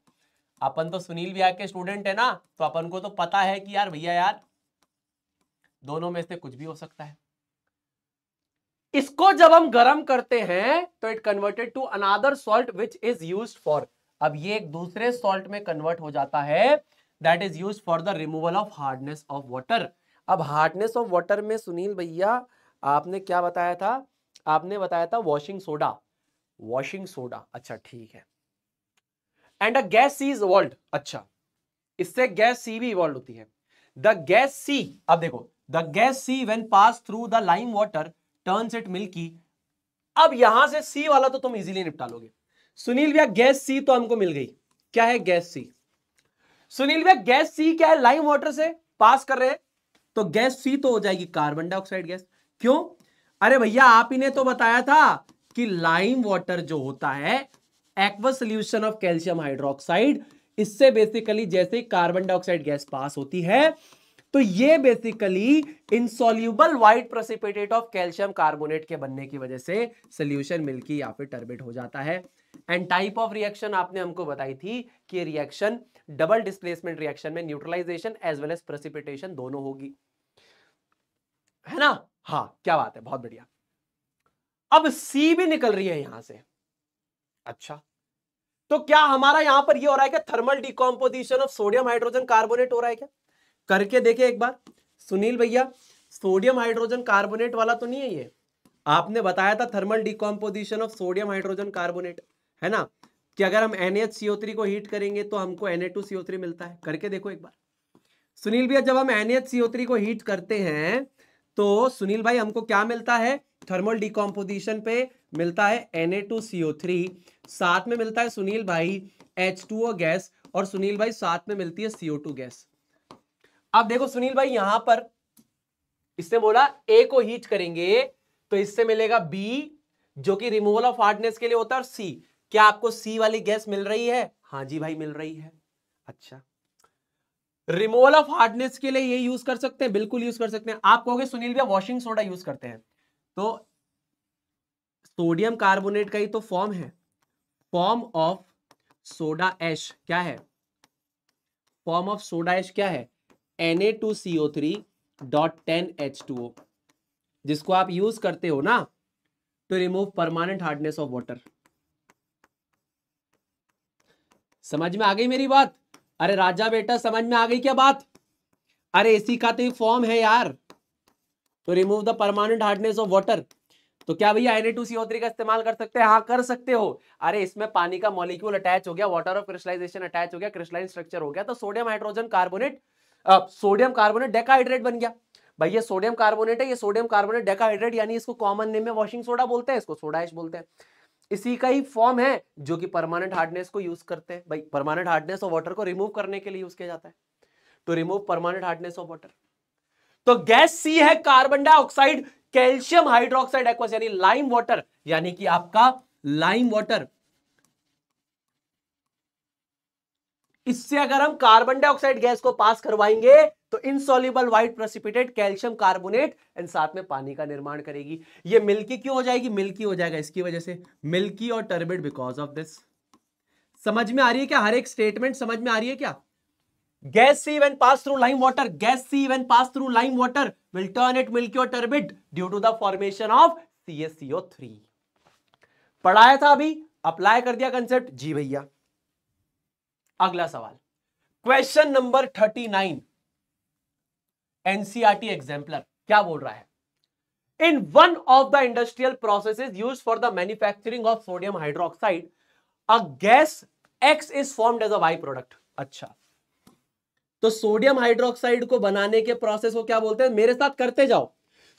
अपन तो सुनील भैया के स्टूडेंट है ना तो अपन को तो पता है कि यार भैया यार दोनों में से कुछ भी हो सकता है इसको जब हम गर्म करते हैं तो it converted to another salt which is use for अब ये एक दूसरे सॉल्ट में कन्वर्ट हो जाता है that is use for the removal of hardness of water अब हार्डनेस ऑफ वॉटर में सुनील भैया आपने क्या बताया था आपने बताया था वॉशिंग सोडा वॉशिंग सोडा अच्छा ठीक है and a gas C is evolve अच्छा इससे गैस सी भी इवॉल्व होती है द गैस सी अब देखो the gas C when pass through the lime water turn it milky अब यहां से सी वाला तो तुम इजीली निपटा लोगे सुनील भैया गैस सी तो हमको मिल गई क्या है गैस सी सुनील भैया गैस सी क्या है लाइम वाटर से पास कर रहे हैं तो गैस सी तो हो जाएगी कार्बन डाइऑक्साइड गैस क्यों अरे भैया आप ही ने तो बताया था कि लाइम वाटर जो होता है aqua solution of calcium hydroxide इससे बेसिकली जैसे कार्बन डाइऑक्साइड गैस पास होती है तो ये basically insoluble white precipitate of calcium carbonate के बनने की वजह से सोल्यूशन मिल्की या फिर टर्बेट हो जाता है एंड टाइप ऑफ रिएक्शन आपने हमको बताई थी कि रिएक्शन डबल डिस्प्लेसमेंट रिएक्शन में neutralisation as well as precipitation दोनों होगी है ना हाँ क्या बात है बहुत बढ़िया अब सी भी निकल रही है यहां से अच्छा तो क्या हमारा यहां पर ये यह हो रहा है क्या thermal decomposition of sodium hydrogen carbonate हो रहा है क्या करके देखे एक बार सुनील भैया सोडियम हाइड्रोजन कार्बोनेट वाला तो नहीं है ये आपने बताया था thermal decomposition of sodium hydrogen carbonate है ना कि अगर हम NaHCO3 को हीट करेंगे तो हमको Na2CO3 मिलता है करके देखो एक बार सुनील भैया जब हम NaHCO3 को हीट करते हैं तो सुनील भाई हमको क्या मिलता है थर्मल डिकॉम्पोजिशन पे मिलता है Na2CO3 साथ में मिलता है सुनील भाई H2O गैस और सुनील भाई साथ में मिलती है CO2 गैस अब देखो सुनील भाई यहां पर इसने बोला ए को हीट करेंगे तो इससे मिलेगा बी जो कि रिमूवल ऑफ हार्डनेस के लिए होता है और सी क्या आपको सी वाली गैस मिल रही है हाँ जी भाई मिल रही है अच्छा रिमूवल ऑफ हार्डनेस के लिए ये यूज कर सकते हैं बिल्कुल यूज कर सकते हैं आप कहोगे सुनील भैया वॉशिंग सोडा यूज करते हैं तो सोडियम कार्बोनेट का ही तो फॉर्म है फॉर्म ऑफ सोडा एश क्या है फॉर्म ऑफ सोडा एश क्या है N two C O three dot ten H two O जिसको आप यूज करते हो ना to remove permanent hardness of water समझ में आ गई मेरी बात अरे राजा बेटा समझ में आ गई क्या बात अरे इसी का तो फॉर्म है यार तो remove the permanent hardness of water तो क्या भैया एन का इस्तेमाल कर सकते हैं हाँ कर सकते हो अरे इसमें पानी का मॉलिक्यूल अटैच हो गया वाटर ऑफ क्रिस्टलाइजेशन अटैच हो गया क्रिस्टलाइन स्ट्रक्चर हो गया तो sodium hydrogen carbonate sodium carbonate decahydrate बन गया भाई ये सोडियम कार्बोनेट है ये सोडियम कार्बोनेट डेकाहाइड्रेट यानी इसको कॉमन नेम में वॉशिंग सोडा बोलते हैं इसको सोडाइश बोलते हैं इसी का ही फॉर्म है जो कि परमानेंट हार्डनेस को यूज करते हैं भाई परमानेंट हार्डनेस ऑफ वाटर को रिमूव करने के लिए यूज किया जाता है to remove permanent hardness of water तो गैस सी तो है carbon dioxide calcium hydroxide aqueous यानी लाइम वाटर यानी कि आपका लाइम वाटर इससे अगर हम कार्बन डाइऑक्साइड गैस को पास करवाएंगे तो insoluble white precipitate calcium carbonate and साथ में पानी का निर्माण करेगी ये मिल्की क्यों हो जाएगी मिल्की हो जाएगा इसकी वजह से मिल्की और टर्बिड बिकॉज ऑफ दिस समझ में आ रही है क्या हर एक स्टेटमेंट समझ में आ रही है क्या gas C when pass through lime water gas C when pass through lime water will turn it milky और turbid due to the formation of C S CO three पढ़ाया था अभी अप्लाई कर दिया कंसेप्ट जी भैया अगला सवाल question number thirty nine NCERT exemplar क्या बोल रहा है in one of the industrial process for the the manufacturing of sodium hydroxide a gas x is formed as a product अच्छा तो सोडियम हाइड्रोक्साइड को बनाने के प्रोसेस को क्या बोलते हैं मेरे साथ करते जाओ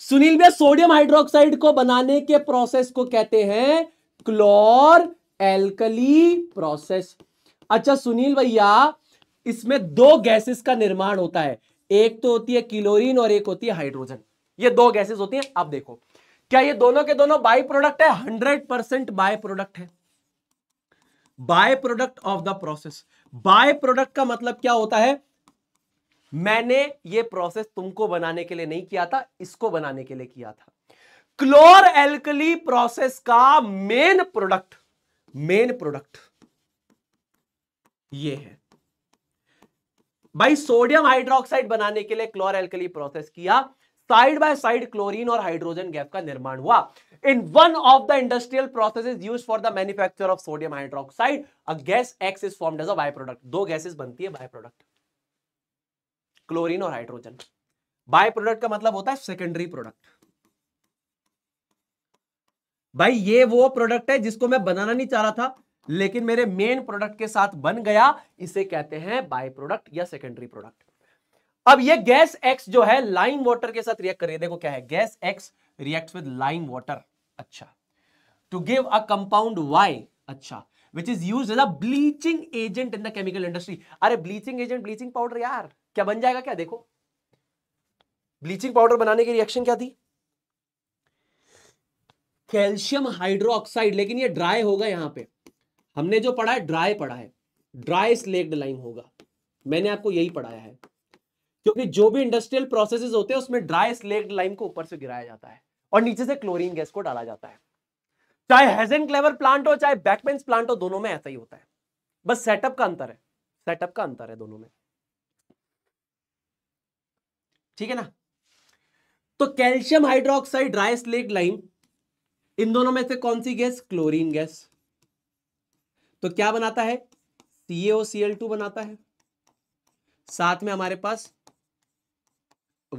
सुनील भैया सोडियम हाइड्रोक्साइड को बनाने के प्रोसेस को कहते हैं क्लोर एल्कली प्रोसेस अच्छा सुनील भैया इसमें दो गैसेस का निर्माण होता है एक तो होती है क्लोरीन और एक होती है हाइड्रोजन ये दो गैसेस होती हैं आप देखो क्या ये दोनों के दोनों बाय प्रोडक्ट है हंड्रेड परसेंट बाय प्रोडक्ट है by product of the process by product का मतलब क्या होता है मैंने ये प्रोसेस तुमको बनाने के लिए नहीं किया था इसको बनाने के लिए किया था क्लोर एल्कली प्रोसेस का मेन प्रोडक्ट मेन प्रोडक्ट ये है भाई सोडियम हाइड्रोक्साइड बनाने के लिए क्लोर एल्कली प्रोसेस किया साइड बाय साइड क्लोरीन और हाइड्रोजन गैस का निर्माण हुआ in one of the industrial process use for the manufacture of sodium hydroxide a gas X is form as a by product दो गैसेस बनती है बाय प्रोडक्ट क्लोरीन और हाइड्रोजन बाय प्रोडक्ट का मतलब होता है सेकेंडरी प्रोडक्ट भाई ये वो प्रोडक्ट है जिसको मैं बनाना नहीं चाह रहा था लेकिन मेरे मेन प्रोडक्ट के साथ बन गया इसे कहते हैं बाय प्रोडक्ट या सेकेंडरी प्रोडक्ट अब ये गैस एक्स जो है लाइम वाटर के साथ रिएक्ट करिए देखो क्या है gas X react with lime water अच्छा to give a compound Y अच्छा which is use as a bleaching agent in the chemical industry अरे ब्लीचिंग एजेंट ब्लीचिंग पाउडर यार क्या बन जाएगा क्या देखो ब्लीचिंग पाउडर बनाने की रिएक्शन क्या थी कैल्शियम हाइड्रोक्साइड लेकिन ये ड्राई होगा यहां पे हमने जो पढ़ा है ड्राई पढ़ा है ड्राई स्लेक्ड लाइम होगा मैंने आपको यही पढ़ाया है क्योंकि जो भी इंडस्ट्रियल प्रोसेसेस होते हैं उसमें ड्राई स्लेक्ड लाइम को ऊपर से गिराया जाता है और नीचे से क्लोरीन गैस को डाला जाता है चाहे हेजन क्लेवर प्लांट हो चाहे बैकबेंस प्लांट हो दोनों में ऐसा ही होता है बस सेटअप का अंतर है सेटअप का अंतर है दोनों में ठीक है ना तो calcium hydroxide dry slaked lime इन दोनों में से कौन सी गैस क्लोरीन गैस तो क्या बनाता है टू बनाता है साथ में हमारे पास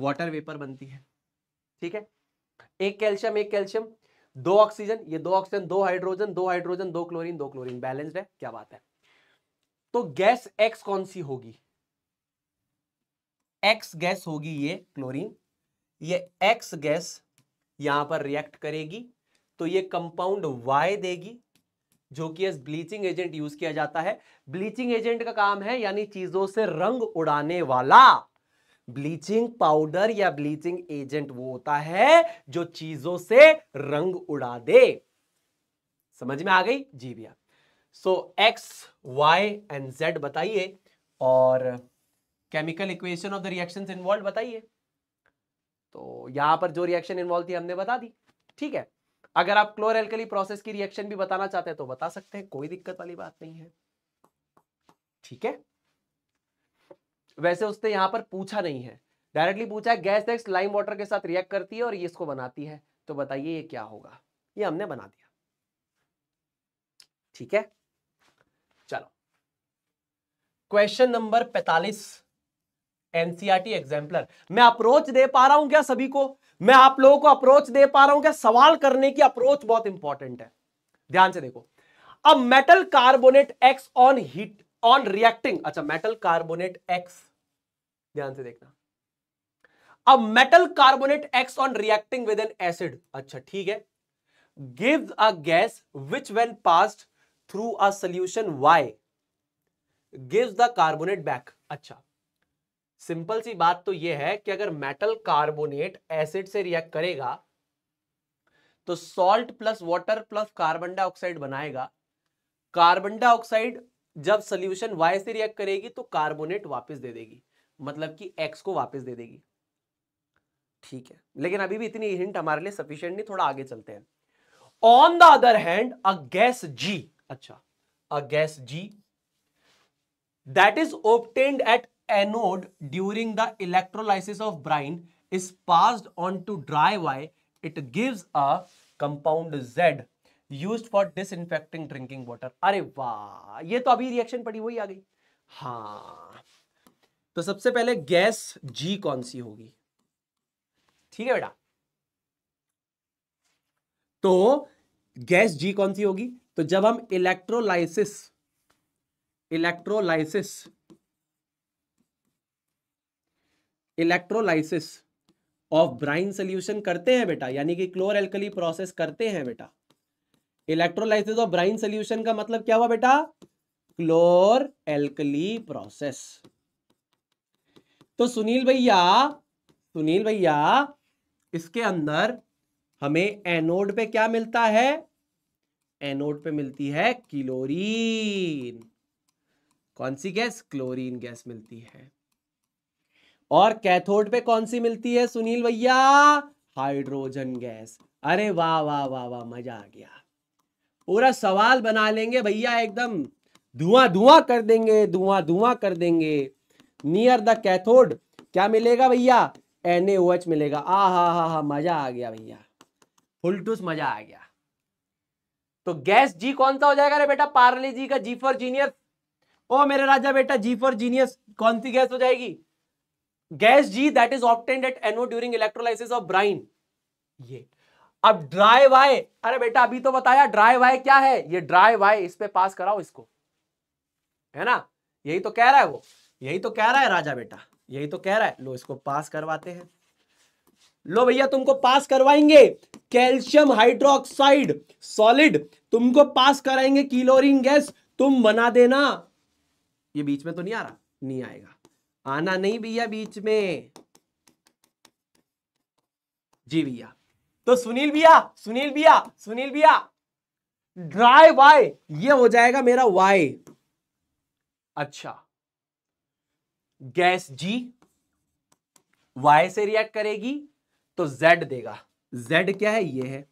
वाटर वेपर बनती है ठीक है एक कैल्शियम एक कैल्शियम दो ऑक्सीजन ये दो ऑक्सीजन दो हाइड्रोजन दो हाइड्रोजन दो क्लोरीन दो क्लोरीन बैलेंस्ड है क्या बात है तो गैस एक्स कौन सी होगी एक्स गैस होगी ये क्लोरीन ये एक्स गैस यहां पर रिएक्ट करेगी तो ये कंपाउंड वाई देगी जो कि एस ब्लीचिंग एजेंट यूज किया जाता है ब्लीचिंग एजेंट का काम है यानी चीजों से रंग उड़ाने वाला ब्लीचिंग पाउडर या ब्लीचिंग एजेंट वो होता है जो चीजों से रंग उड़ा दे समझ में आ गई जी भैया so X Y and Z बताइए और chemical equation of the reaction involve बताइए तो यहां पर जो रिएक्शन इन्वॉल्व थी हमने बता दी ठीक है अगर आप क्लोर एल्कली प्रोसेस की रिएक्शन भी बताना चाहते हैं तो बता सकते हैं कोई दिक्कत वाली बात नहीं है ठीक है वैसे उसने यहां पर पूछा नहीं है डायरेक्टली पूछा है गैस एक्स लाइम वाटर के साथ रिएक्ट करती है और ये इसको बनाती है तो बताइए ये क्या होगा ये हमने बना दिया ठीक है चलो क्वेश्चन नंबर 45 एनसीआरटी एग्जाम्पलर मैं अप्रोच दे पा रहा हूं क्या सभी को मैं आप लोगों को अप्रोच दे पा रहा हूं क्या सवाल करने की अप्रोच बहुत इंपॉर्टेंट है ध्यान से देखो अब metal carbonate X on heat on reacting अच्छा मेटल कार्बोनेट एक्स ध्यान से देखना अब metal carbonate X on reacting with an acid अच्छा ठीक है give a gas which when passed through a solution Y give the carbonate back अच्छा सिंपल सी बात तो यह है कि अगर मेटल कार्बोनेट एसिड से रिएक्ट करेगा तो salt plus water plus carbon dioxide बनाएगा कार्बन डाइऑक्साइड जब सोल्यूशन वाई से रिएक्ट करेगी तो कार्बोनेट वापस दे देगी मतलब कि एक्स को वापस दे देगी ठीक है लेकिन अभी भी इतनी हिंट हमारे लिए सफिशियंट नहीं थोड़ा आगे चलते हैं on the other hand a gas G अच्छा a gas G that is obtained at anode during the electrolysis of brine is pass on to dry Y it gives a compound Z use for disinfecting drinking water अरे वाह ये तो अभी रिएक्शन पड़ी वही आ गई हाँ तो सबसे पहले गैस जी कौन सी होगी ठीक है बेटा तो गैस जी कौन सी होगी तो जब हम electrolysis electrolysis electrolysis of brine solution करते हैं बेटा यानी कि क्लोर एल्कली प्रोसेस करते हैं बेटा इलेक्ट्रोलाइसिस ऑफ ब्राइन सोल्यूशन का मतलब क्या हुआ बेटा क्लोर एल्कली प्रोसेस तो सुनील भैया सुनील भैया इसके अंदर हमें एनोड पे क्या मिलता है एनोड पे मिलती है क्लोरीन कौन सी गैस क्लोरीन गैस मिलती है और कैथोड पे कौन सी मिलती है सुनील भैया हाइड्रोजन गैस अरे वाह वाह वाह वाह मजा आ गया पूरा सवाल बना लेंगे भैया एकदम धुआं धुआं कर देंगे धुआं धुआं कर देंगे नियर द कैथोड क्या मिलेगा भैया एन एच मिलेगा आ हा हा हा मजा आ गया भैया फुलटूस मजा आ गया तो गैस जी कौन सा हो जाएगा रे बेटा पार्ले जी का जी फॉर जीनियस ओ मेरे राजा बेटा जी फॉर जीनियस कौन सी गैस हो जाएगी gas G that is obtained at anode during electrolysis of brine ये अब ड्राई वाई अरे बेटा अभी तो बताया ड्राई वाई क्या है ये ड्राई वाई इस पे पास कराओ इसको है ना यही तो कह रहा है वो यही तो कह रहा है राजा बेटा यही तो कह रहा है लो इसको पास करवाते हैं लो भैया तुमको पास करवाएंगे कैल्शियम हाइड्रोक्साइड सॉलिड तुमको पास कराएंगे किलोरिन गैस तुम बना देना ये बीच में तो नहीं आ रहा नहीं आएगा आना नहीं भैया बीच में जी भैया तो सुनील भैया सुनील भैया सुनील भैया ड्राई वाई ये हो जाएगा मेरा वाई अच्छा गैस जी वाई से रिएक्ट करेगी तो जेड देगा जेड क्या है ये है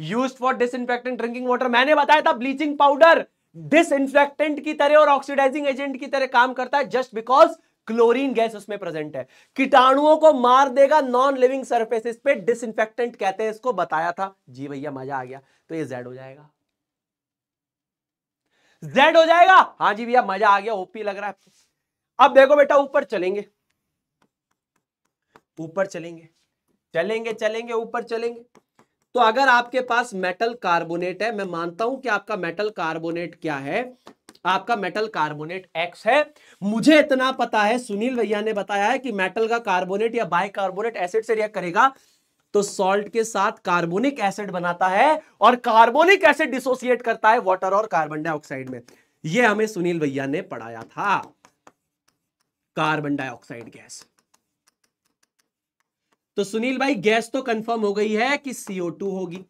use for dis drinking water मैंने बताया था ब्लीचिंग पाउडर डिसइंफेक्टेंट की तरह और ऑक्सीडाइजिंग एजेंट की तरह काम करता है जस्ट बिकॉज क्लोरीन गैस उसमें प्रेजेंट है कीटाणुओं को मार देगा नॉन लिविंग सर्फेसिस पे डिसइंफेक्टेंट कहते हैं इसको बताया था जी भैया मजा आ गया तो ये जेड हो जाएगा जेड हो जाएगा हाँ जी भैया मजा आ गया ओपी लग रहा है अब देखो बेटा ऊपर चलेंगे ऊपर चलेंगे चलेंगे चलेंगे ऊपर चलेंगे तो अगर आपके पास मेटल कार्बोनेट है मैं मानता हूं कि आपका मेटल कार्बोनेट क्या है आपका मेटल कार्बोनेट एक्स है मुझे इतना पता है सुनील भैया ने बताया है कि मेटल का कार्बोनेट या कार्बोनेट एसिड से रिएक्ट करेगा तो सॉल्ट के साथ कार्बोनिक एसिड बनाता है और कार्बोनिक एसिड डिसोसिएट करता है वाटर और कार्बन डाइऑक्साइड में यह हमें सुनील भैया ने पढ़ाया था कार्बन डाइऑक्साइड गैस तो सुनील भाई गैस तो कंफर्म हो गई है कि सीओ टू होगी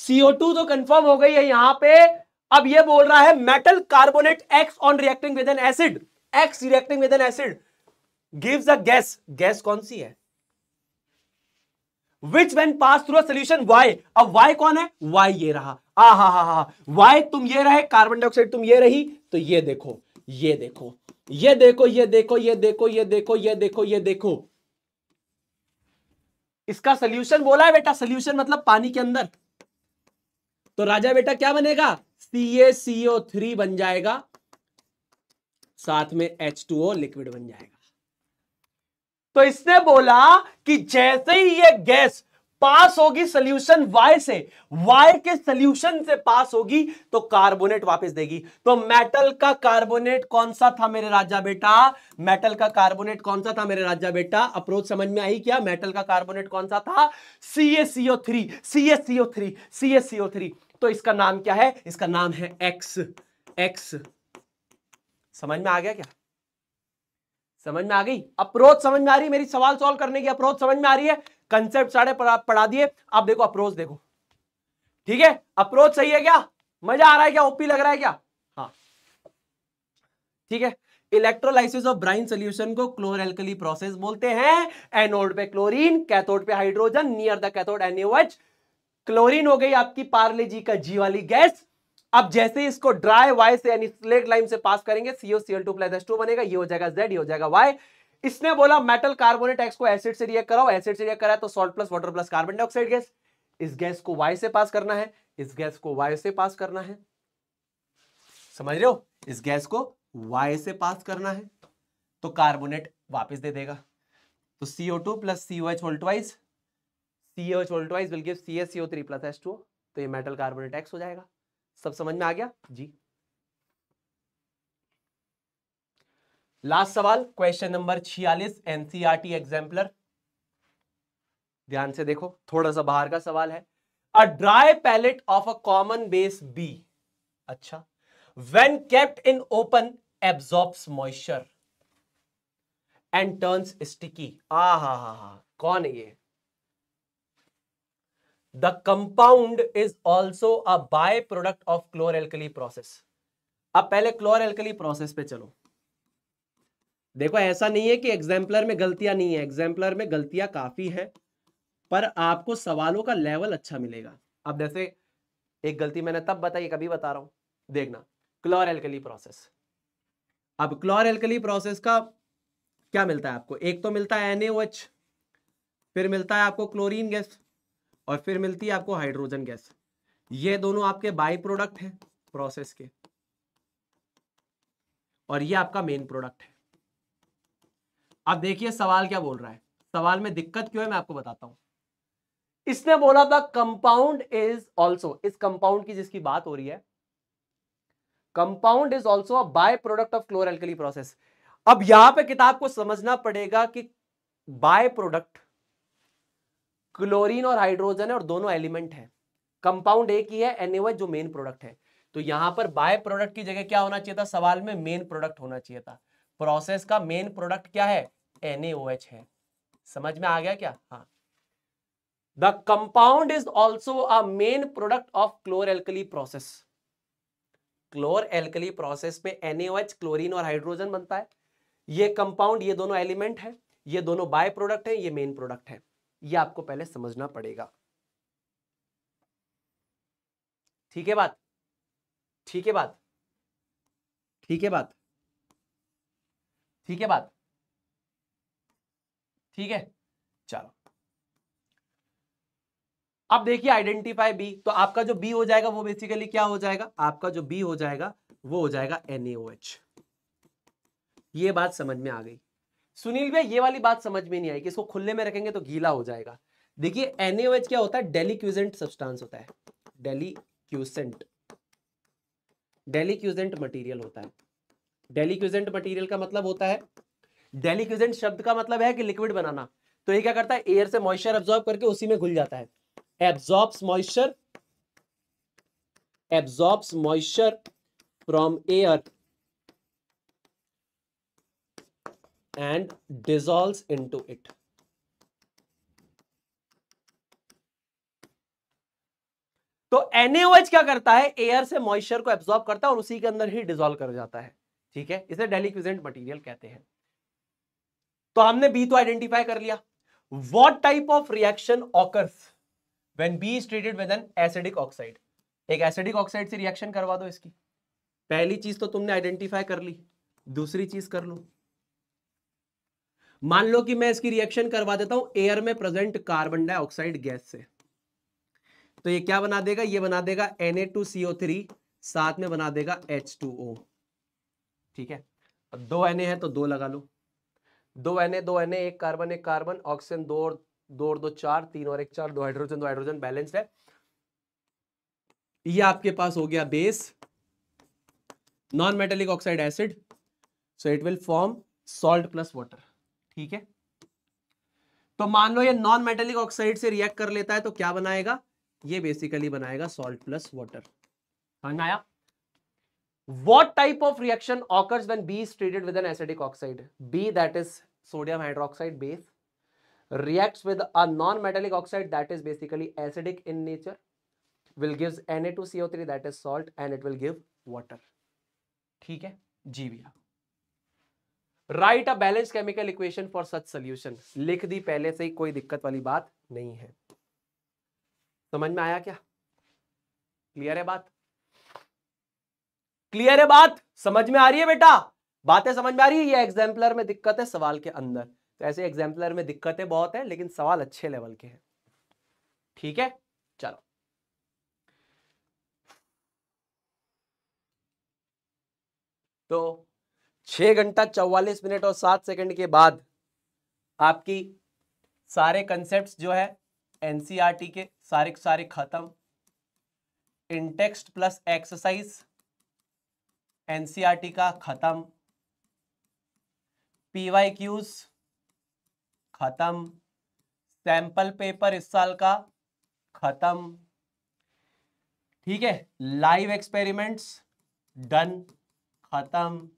सीओ टू तो कंफर्म हो गई है यहां पे अब ये बोल रहा है metal carbonate X on reacting with an acid X reacting with an acid gives a gas gas कौन सी है which when pass through solution Y अब वाई कौन है वाई ये रहा आ हा हा हा वाई तुम ये रहे कार्बन डाइऑक्साइड तुम ये रही तो ये देखो ये देखो ये देखो ये देखो ये देखो ये देखो ये देखो ये देखो ये देखो इसका सोल्यूशन बोला है बेटा सोल्यूशन मतलब पानी के अंदर तो राजा बेटा क्या बनेगा सीए थ्री बन जाएगा साथ में एच टू ओ लिक्विड बन जाएगा तो इसने बोला कि जैसे ही ये गैस पास होगी सोल्यूशन वाई से वाई के सोल्यूशन से पास होगी तो कार्बोनेट वापस देगी तो मेटल का कार्बोनेट कौन सा था मेरे राजा बेटा मेटल का कार्बोनेट कौन सा था मेरे राजा बेटा अप्रोच समझ में आई क्या मेटल का कार्बोनेट कौन सा था C S CO three C S CO three C S CO three तो इसका नाम क्या है इसका नाम है एक्स एक्स समझ में आ गया क्या समझ में आ गई अप्रोच समझ में आ रही है मेरी सवाल सॉल्व करने की अप्रोच समझ में आ रही है कंसेप्ट सारे पढ़ा, दिए आप देखो अप्रोच देखो ठीक है अप्रोच सही है क्या मजा आ रहा है क्या ओपी लग रहा है क्या हाँ ठीक है इलेक्ट्रोलाइसिस ऑफ ब्राइन सोल्यूशन को क्लोर एल्कली प्रोसेस बोलते हैं एनोड पे क्लोरीन कैथोड पे hydrogen near the cathode NH chlorine हो गई आपकी पार्ले जी का जी वाली गैस अब जैसे इसको ड्राई वाई से यानी स्लेट लाइन से पास करेंगे CO CL two plus S two बनेगा ये हो जाएगा जेड ये हो जाएगा वाई इसने बोला मेटल कार्बोनेट एक्स को एसिड से रिएक्ट कराओ एसिड से रिएक्ट कराए तो salt plus water plus carbon dioxide gas इस गैस को वाई से पास करना है इस गैस को वाई से पास करना है समझ रहे हो इस गैस को वाई से पास करना है तो कार्बोनेट वापस दे देगा तो CO two plus CO H वोल्टवाइज सीओ एच वोल्टवाइज will give C S CO three plus S two तो ये मेटल कार्बोनेट एक्स हो जाएगा सब समझ में आ गया जी लास्ट सवाल क्वेश्चन नंबर छियालीस एनसीआरटी एग्जाम्पलर e ध्यान से देखो थोड़ा सा बाहर का सवाल है a dry pellet of a common base B अच्छा when kept in open absorb moisture and turns sticky आ हा हा हा कौन है ये is also a by product of chlor alkali process अब पहले एल्कली प्रोसेस पे चलो देखो ऐसा नहीं है कि एग्जाम्पलर में गलतियां नहीं है एग्जाम्पलर में गलतियां काफी हैं पर आपको सवालों का लेवल अच्छा मिलेगा अब जैसे एक गलती मैंने तब बताई कभी बता रहा हूं देखना क्लोर एल्कली प्रोसेस अब क्लोर एल्कली प्रोसेस का क्या मिलता है आपको एक तो मिलता है एनएओएच फिर मिलता है आपको क्लोरीन गैस और फिर मिलती है आपको हाइड्रोजन गैस ये दोनों आपके बाई प्रोडक्ट है प्रोसेस के और ये आपका मेन प्रोडक्ट है अब देखिए सवाल क्या बोल रहा है सवाल में दिक्कत क्यों है मैं आपको बताता हूं इसने बोला था कंपाउंड इज ऑल्सो इस कंपाउंड की जिसकी बात हो रही है compound is also by product of chlor alkali process अब यहां पे किताब को समझना पड़ेगा कि बाय प्रोडक्ट क्लोरीन और हाइड्रोजन है और दोनों एलिमेंट है कंपाउंड एक ही है एनएवा जो मेन प्रोडक्ट है तो यहां पर बाय प्रोडक्ट की जगह क्या होना चाहिए था सवाल में मेन प्रोडक्ट होना चाहिए था प्रोसेस का मेन प्रोडक्ट क्या है NaOH है समझ में आ गया क्या हाँ the compound is also a main product of chlor alkali process chlor alkali process में NaOH क्लोरीन और हाइड्रोजन बनता है ये कंपाउंड ये दोनों एलिमेंट है ये दोनों बाय प्रोडक्ट है ये मेन प्रोडक्ट है ये आपको पहले समझना पड़ेगा ठीक है बात ठीक है बात ठीक है बात ठीक है बात ठीक है चलो अब देखिए आइडेंटिफाई बी तो आपका जो बी हो जाएगा वो बेसिकली क्या हो जाएगा आपका जो बी हो जाएगा वो हो जाएगा एनएओएच ये बात समझ में आ गई सुनील भैया ये वाली बात समझ में नहीं आई कि इसको खुले में रखेंगे तो गीला हो जाएगा देखिए एनएच क्या होता है डेलीक्यूजेंट सब्सटांस होता है डेली क्यूजेंट मटीरियल होता है क्यूजेंट मटीरियल का मतलब होता है डेलीक्यूजेंट शब्द का मतलब है कि लिक्विड बनाना तो ये क्या करता है एयर से मॉइस्चर एब्जॉर्ब करके उसी में घुल जाता है absorbs moisture absorbs moisture from air and dissolves into it. तो NaOH क्या करता है एयर से मॉइस्चर को एब्सॉर्ब करता है और उसी के अंदर ही डिजोल्व कर जाता है ठीक है इसे डेलीक्विजेंट मटेरियल कहते हैं तो हमने बी तो आइडेंटिफाई कर लिया what type of reaction occurs when B is treated with an acidic oxide एक एसिडिक ऑक्साइड से रिएक्शन करवा दो इसकी पहली चीज तो तुमने आइडेंटिफाई कर ली दूसरी चीज कर लो मान लो कि मैं इसकी रिएक्शन करवा देता हूं एयर में प्रेजेंट कार्बन डाइऑक्साइड गैस से तो ये क्या बना देगा ये बना देगा Na2CO3 साथ में बना देगा H2O ठीक है दो एन है तो दो लगा लो दो एन दो एन एक कार्बन एक कार्बन ऑक्सीजन दो और दो और दो चार तीन और एक चार दो हाइड्रोजन दो हाइड्रोजन बैलेंस्ड है ये आपके पास हो गया base non metallic oxide acid so it will form salt plus water ठीक है तो मान लो ये नॉन मेटेलिक ऑक्साइड से रिएक्ट कर लेता है तो क्या बनाएगा ये बेसिकली बनाएगा सॉल्ट प्लस वॉटर आया what type of reaction occurs when B treated with an acidic oxide B that is sodium hydroxide base react metallic oxide that is basically acidic in nature will give N A two CO three that is salt and it will give water ठीक है जी भैया right a balance chemical equation for such solution लिख दी पहले से ही कोई दिक्कत वाली बात नहीं है समझ में आया क्या क्लियर है बात क्लियर है बात समझ में आ रही है बेटा बातें समझ में आ रही है ये एग्जाम्पलर में दिक्कत है सवाल के अंदर तो ऐसे एग्जाम्पलर में दिक्कतें बहुत है लेकिन सवाल अच्छे लेवल के हैं ठीक है चलो तो छह घंटा चौवालीस मिनट और सात सेकंड के बाद आपकी सारे कंसेप्ट जो है एनसीआरटी e के सारे सारे खत्म इनटेक्स्ट प्लस एक्सरसाइज एनसीआरटी का खत्म पीवाई क्यूज खत्म सैंपल पेपर इस साल का खत्म ठीक है लाइव एक्सपेरिमेंट्स डन खत्म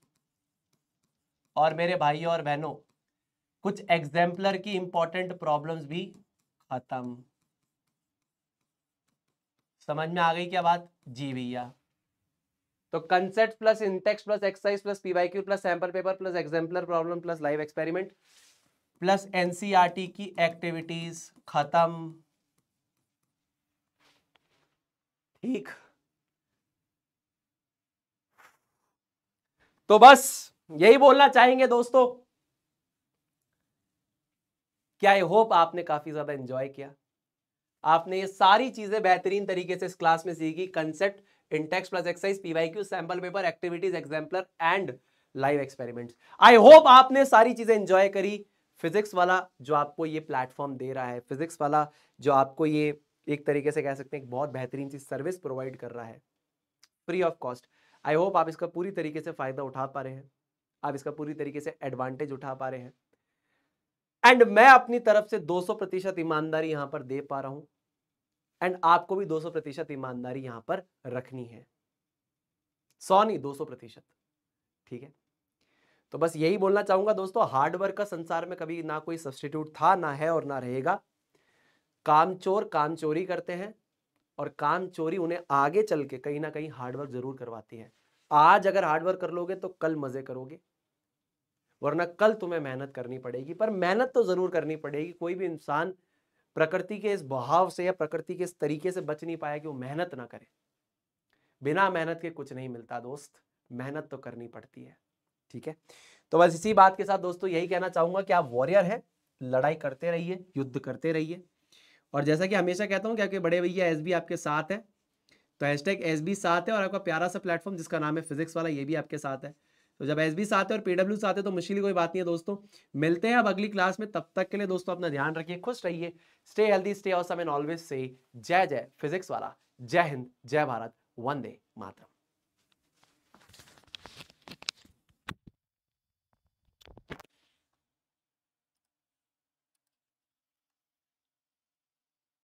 और मेरे भाई और बहनों कुछ एग्जाम्पलर की इंपॉर्टेंट प्रॉब्लम्स भी खत्म समझ में आ गई क्या बात जी भैया तो concept plus intext plus exercise plus PYQ plus sample paper plus exemplar problem plus live experiment plus NCERT की एक्टिविटीज खत्म ठीक तो बस यही बोलना चाहेंगे दोस्तों क्या आई होप आपने काफी ज्यादा एंजॉय किया आपने ये सारी चीजें बेहतरीन तरीके से इस क्लास में सीखी concept intext plus exercise PYQ sample paper activities exemplar and live experiments I hope आपने सारी चीजें एंजॉय करी फिजिक्स वाला जो आपको ये प्लेटफॉर्म दे रहा है फिजिक्स वाला जो आपको ये एक तरीके से कह सकते हैं एक बहुत बेहतरीन सी सर्विस प्रोवाइड कर रहा है free of cost I hope आप इसका पूरी तरीके से फायदा उठा पा रहे हैं आप इसका पूरी तरीके से एडवांटेज उठा पा रहे हैं एंड मैं अपनी तरफ से 200 प्रतिशत ईमानदारी यहां पर दे पा रहा हूं एंड आपको भी 200 प्रतिशत ईमानदारी यहां पर रखनी है सौ नहीं दो सौ प्रतिशत ठीक है तो बस यही बोलना चाहूंगा दोस्तों हार्डवर्क का संसार में कभी ना कोई सब्सटीट्यूट था ना है और ना रहेगा काम चोर काम चोरी करते हैं और काम चोरी उन्हें आगे चल के कहीं ना कहीं हार्डवर्क जरूर करवाती है आज अगर हार्डवर्क कर लोगे तो कल मजे करोगे वरना कल तुम्हें मेहनत करनी पड़ेगी पर मेहनत तो जरूर करनी पड़ेगी कोई भी इंसान प्रकृति के इस बहाव से या प्रकृति के इस तरीके से बच नहीं पाया कि वो मेहनत ना करे बिना मेहनत के कुछ नहीं मिलता दोस्त मेहनत तो करनी पड़ती है ठीक है तो बस इसी बात के साथ दोस्तों यही कहना चाहूंगा कि आप वॉरियर हैं लड़ाई करते रहिए युद्ध करते रहिए और जैसा कि हमेशा कहता हूँ कि बड़े भैया एस आपके साथ हैं तो हैश टैग एस बी साथ है और आपका प्यारा सा प्लेटफॉर्म जिसका नाम है फिजिक्स वाला ये भी आपके साथ है तो जब एस बी साथ है और पीडब्ल्यू साथ है तो मुश्किल कोई बात नहीं है दोस्तों मिलते हैं अब अगली क्लास में तब तक के लिए दोस्तों अपना ध्यान रखिए खुश रहिए stay healthy stay awesome and always से जय जय फिजिक्स वाला जय हिंद जय भारत वंदे मातर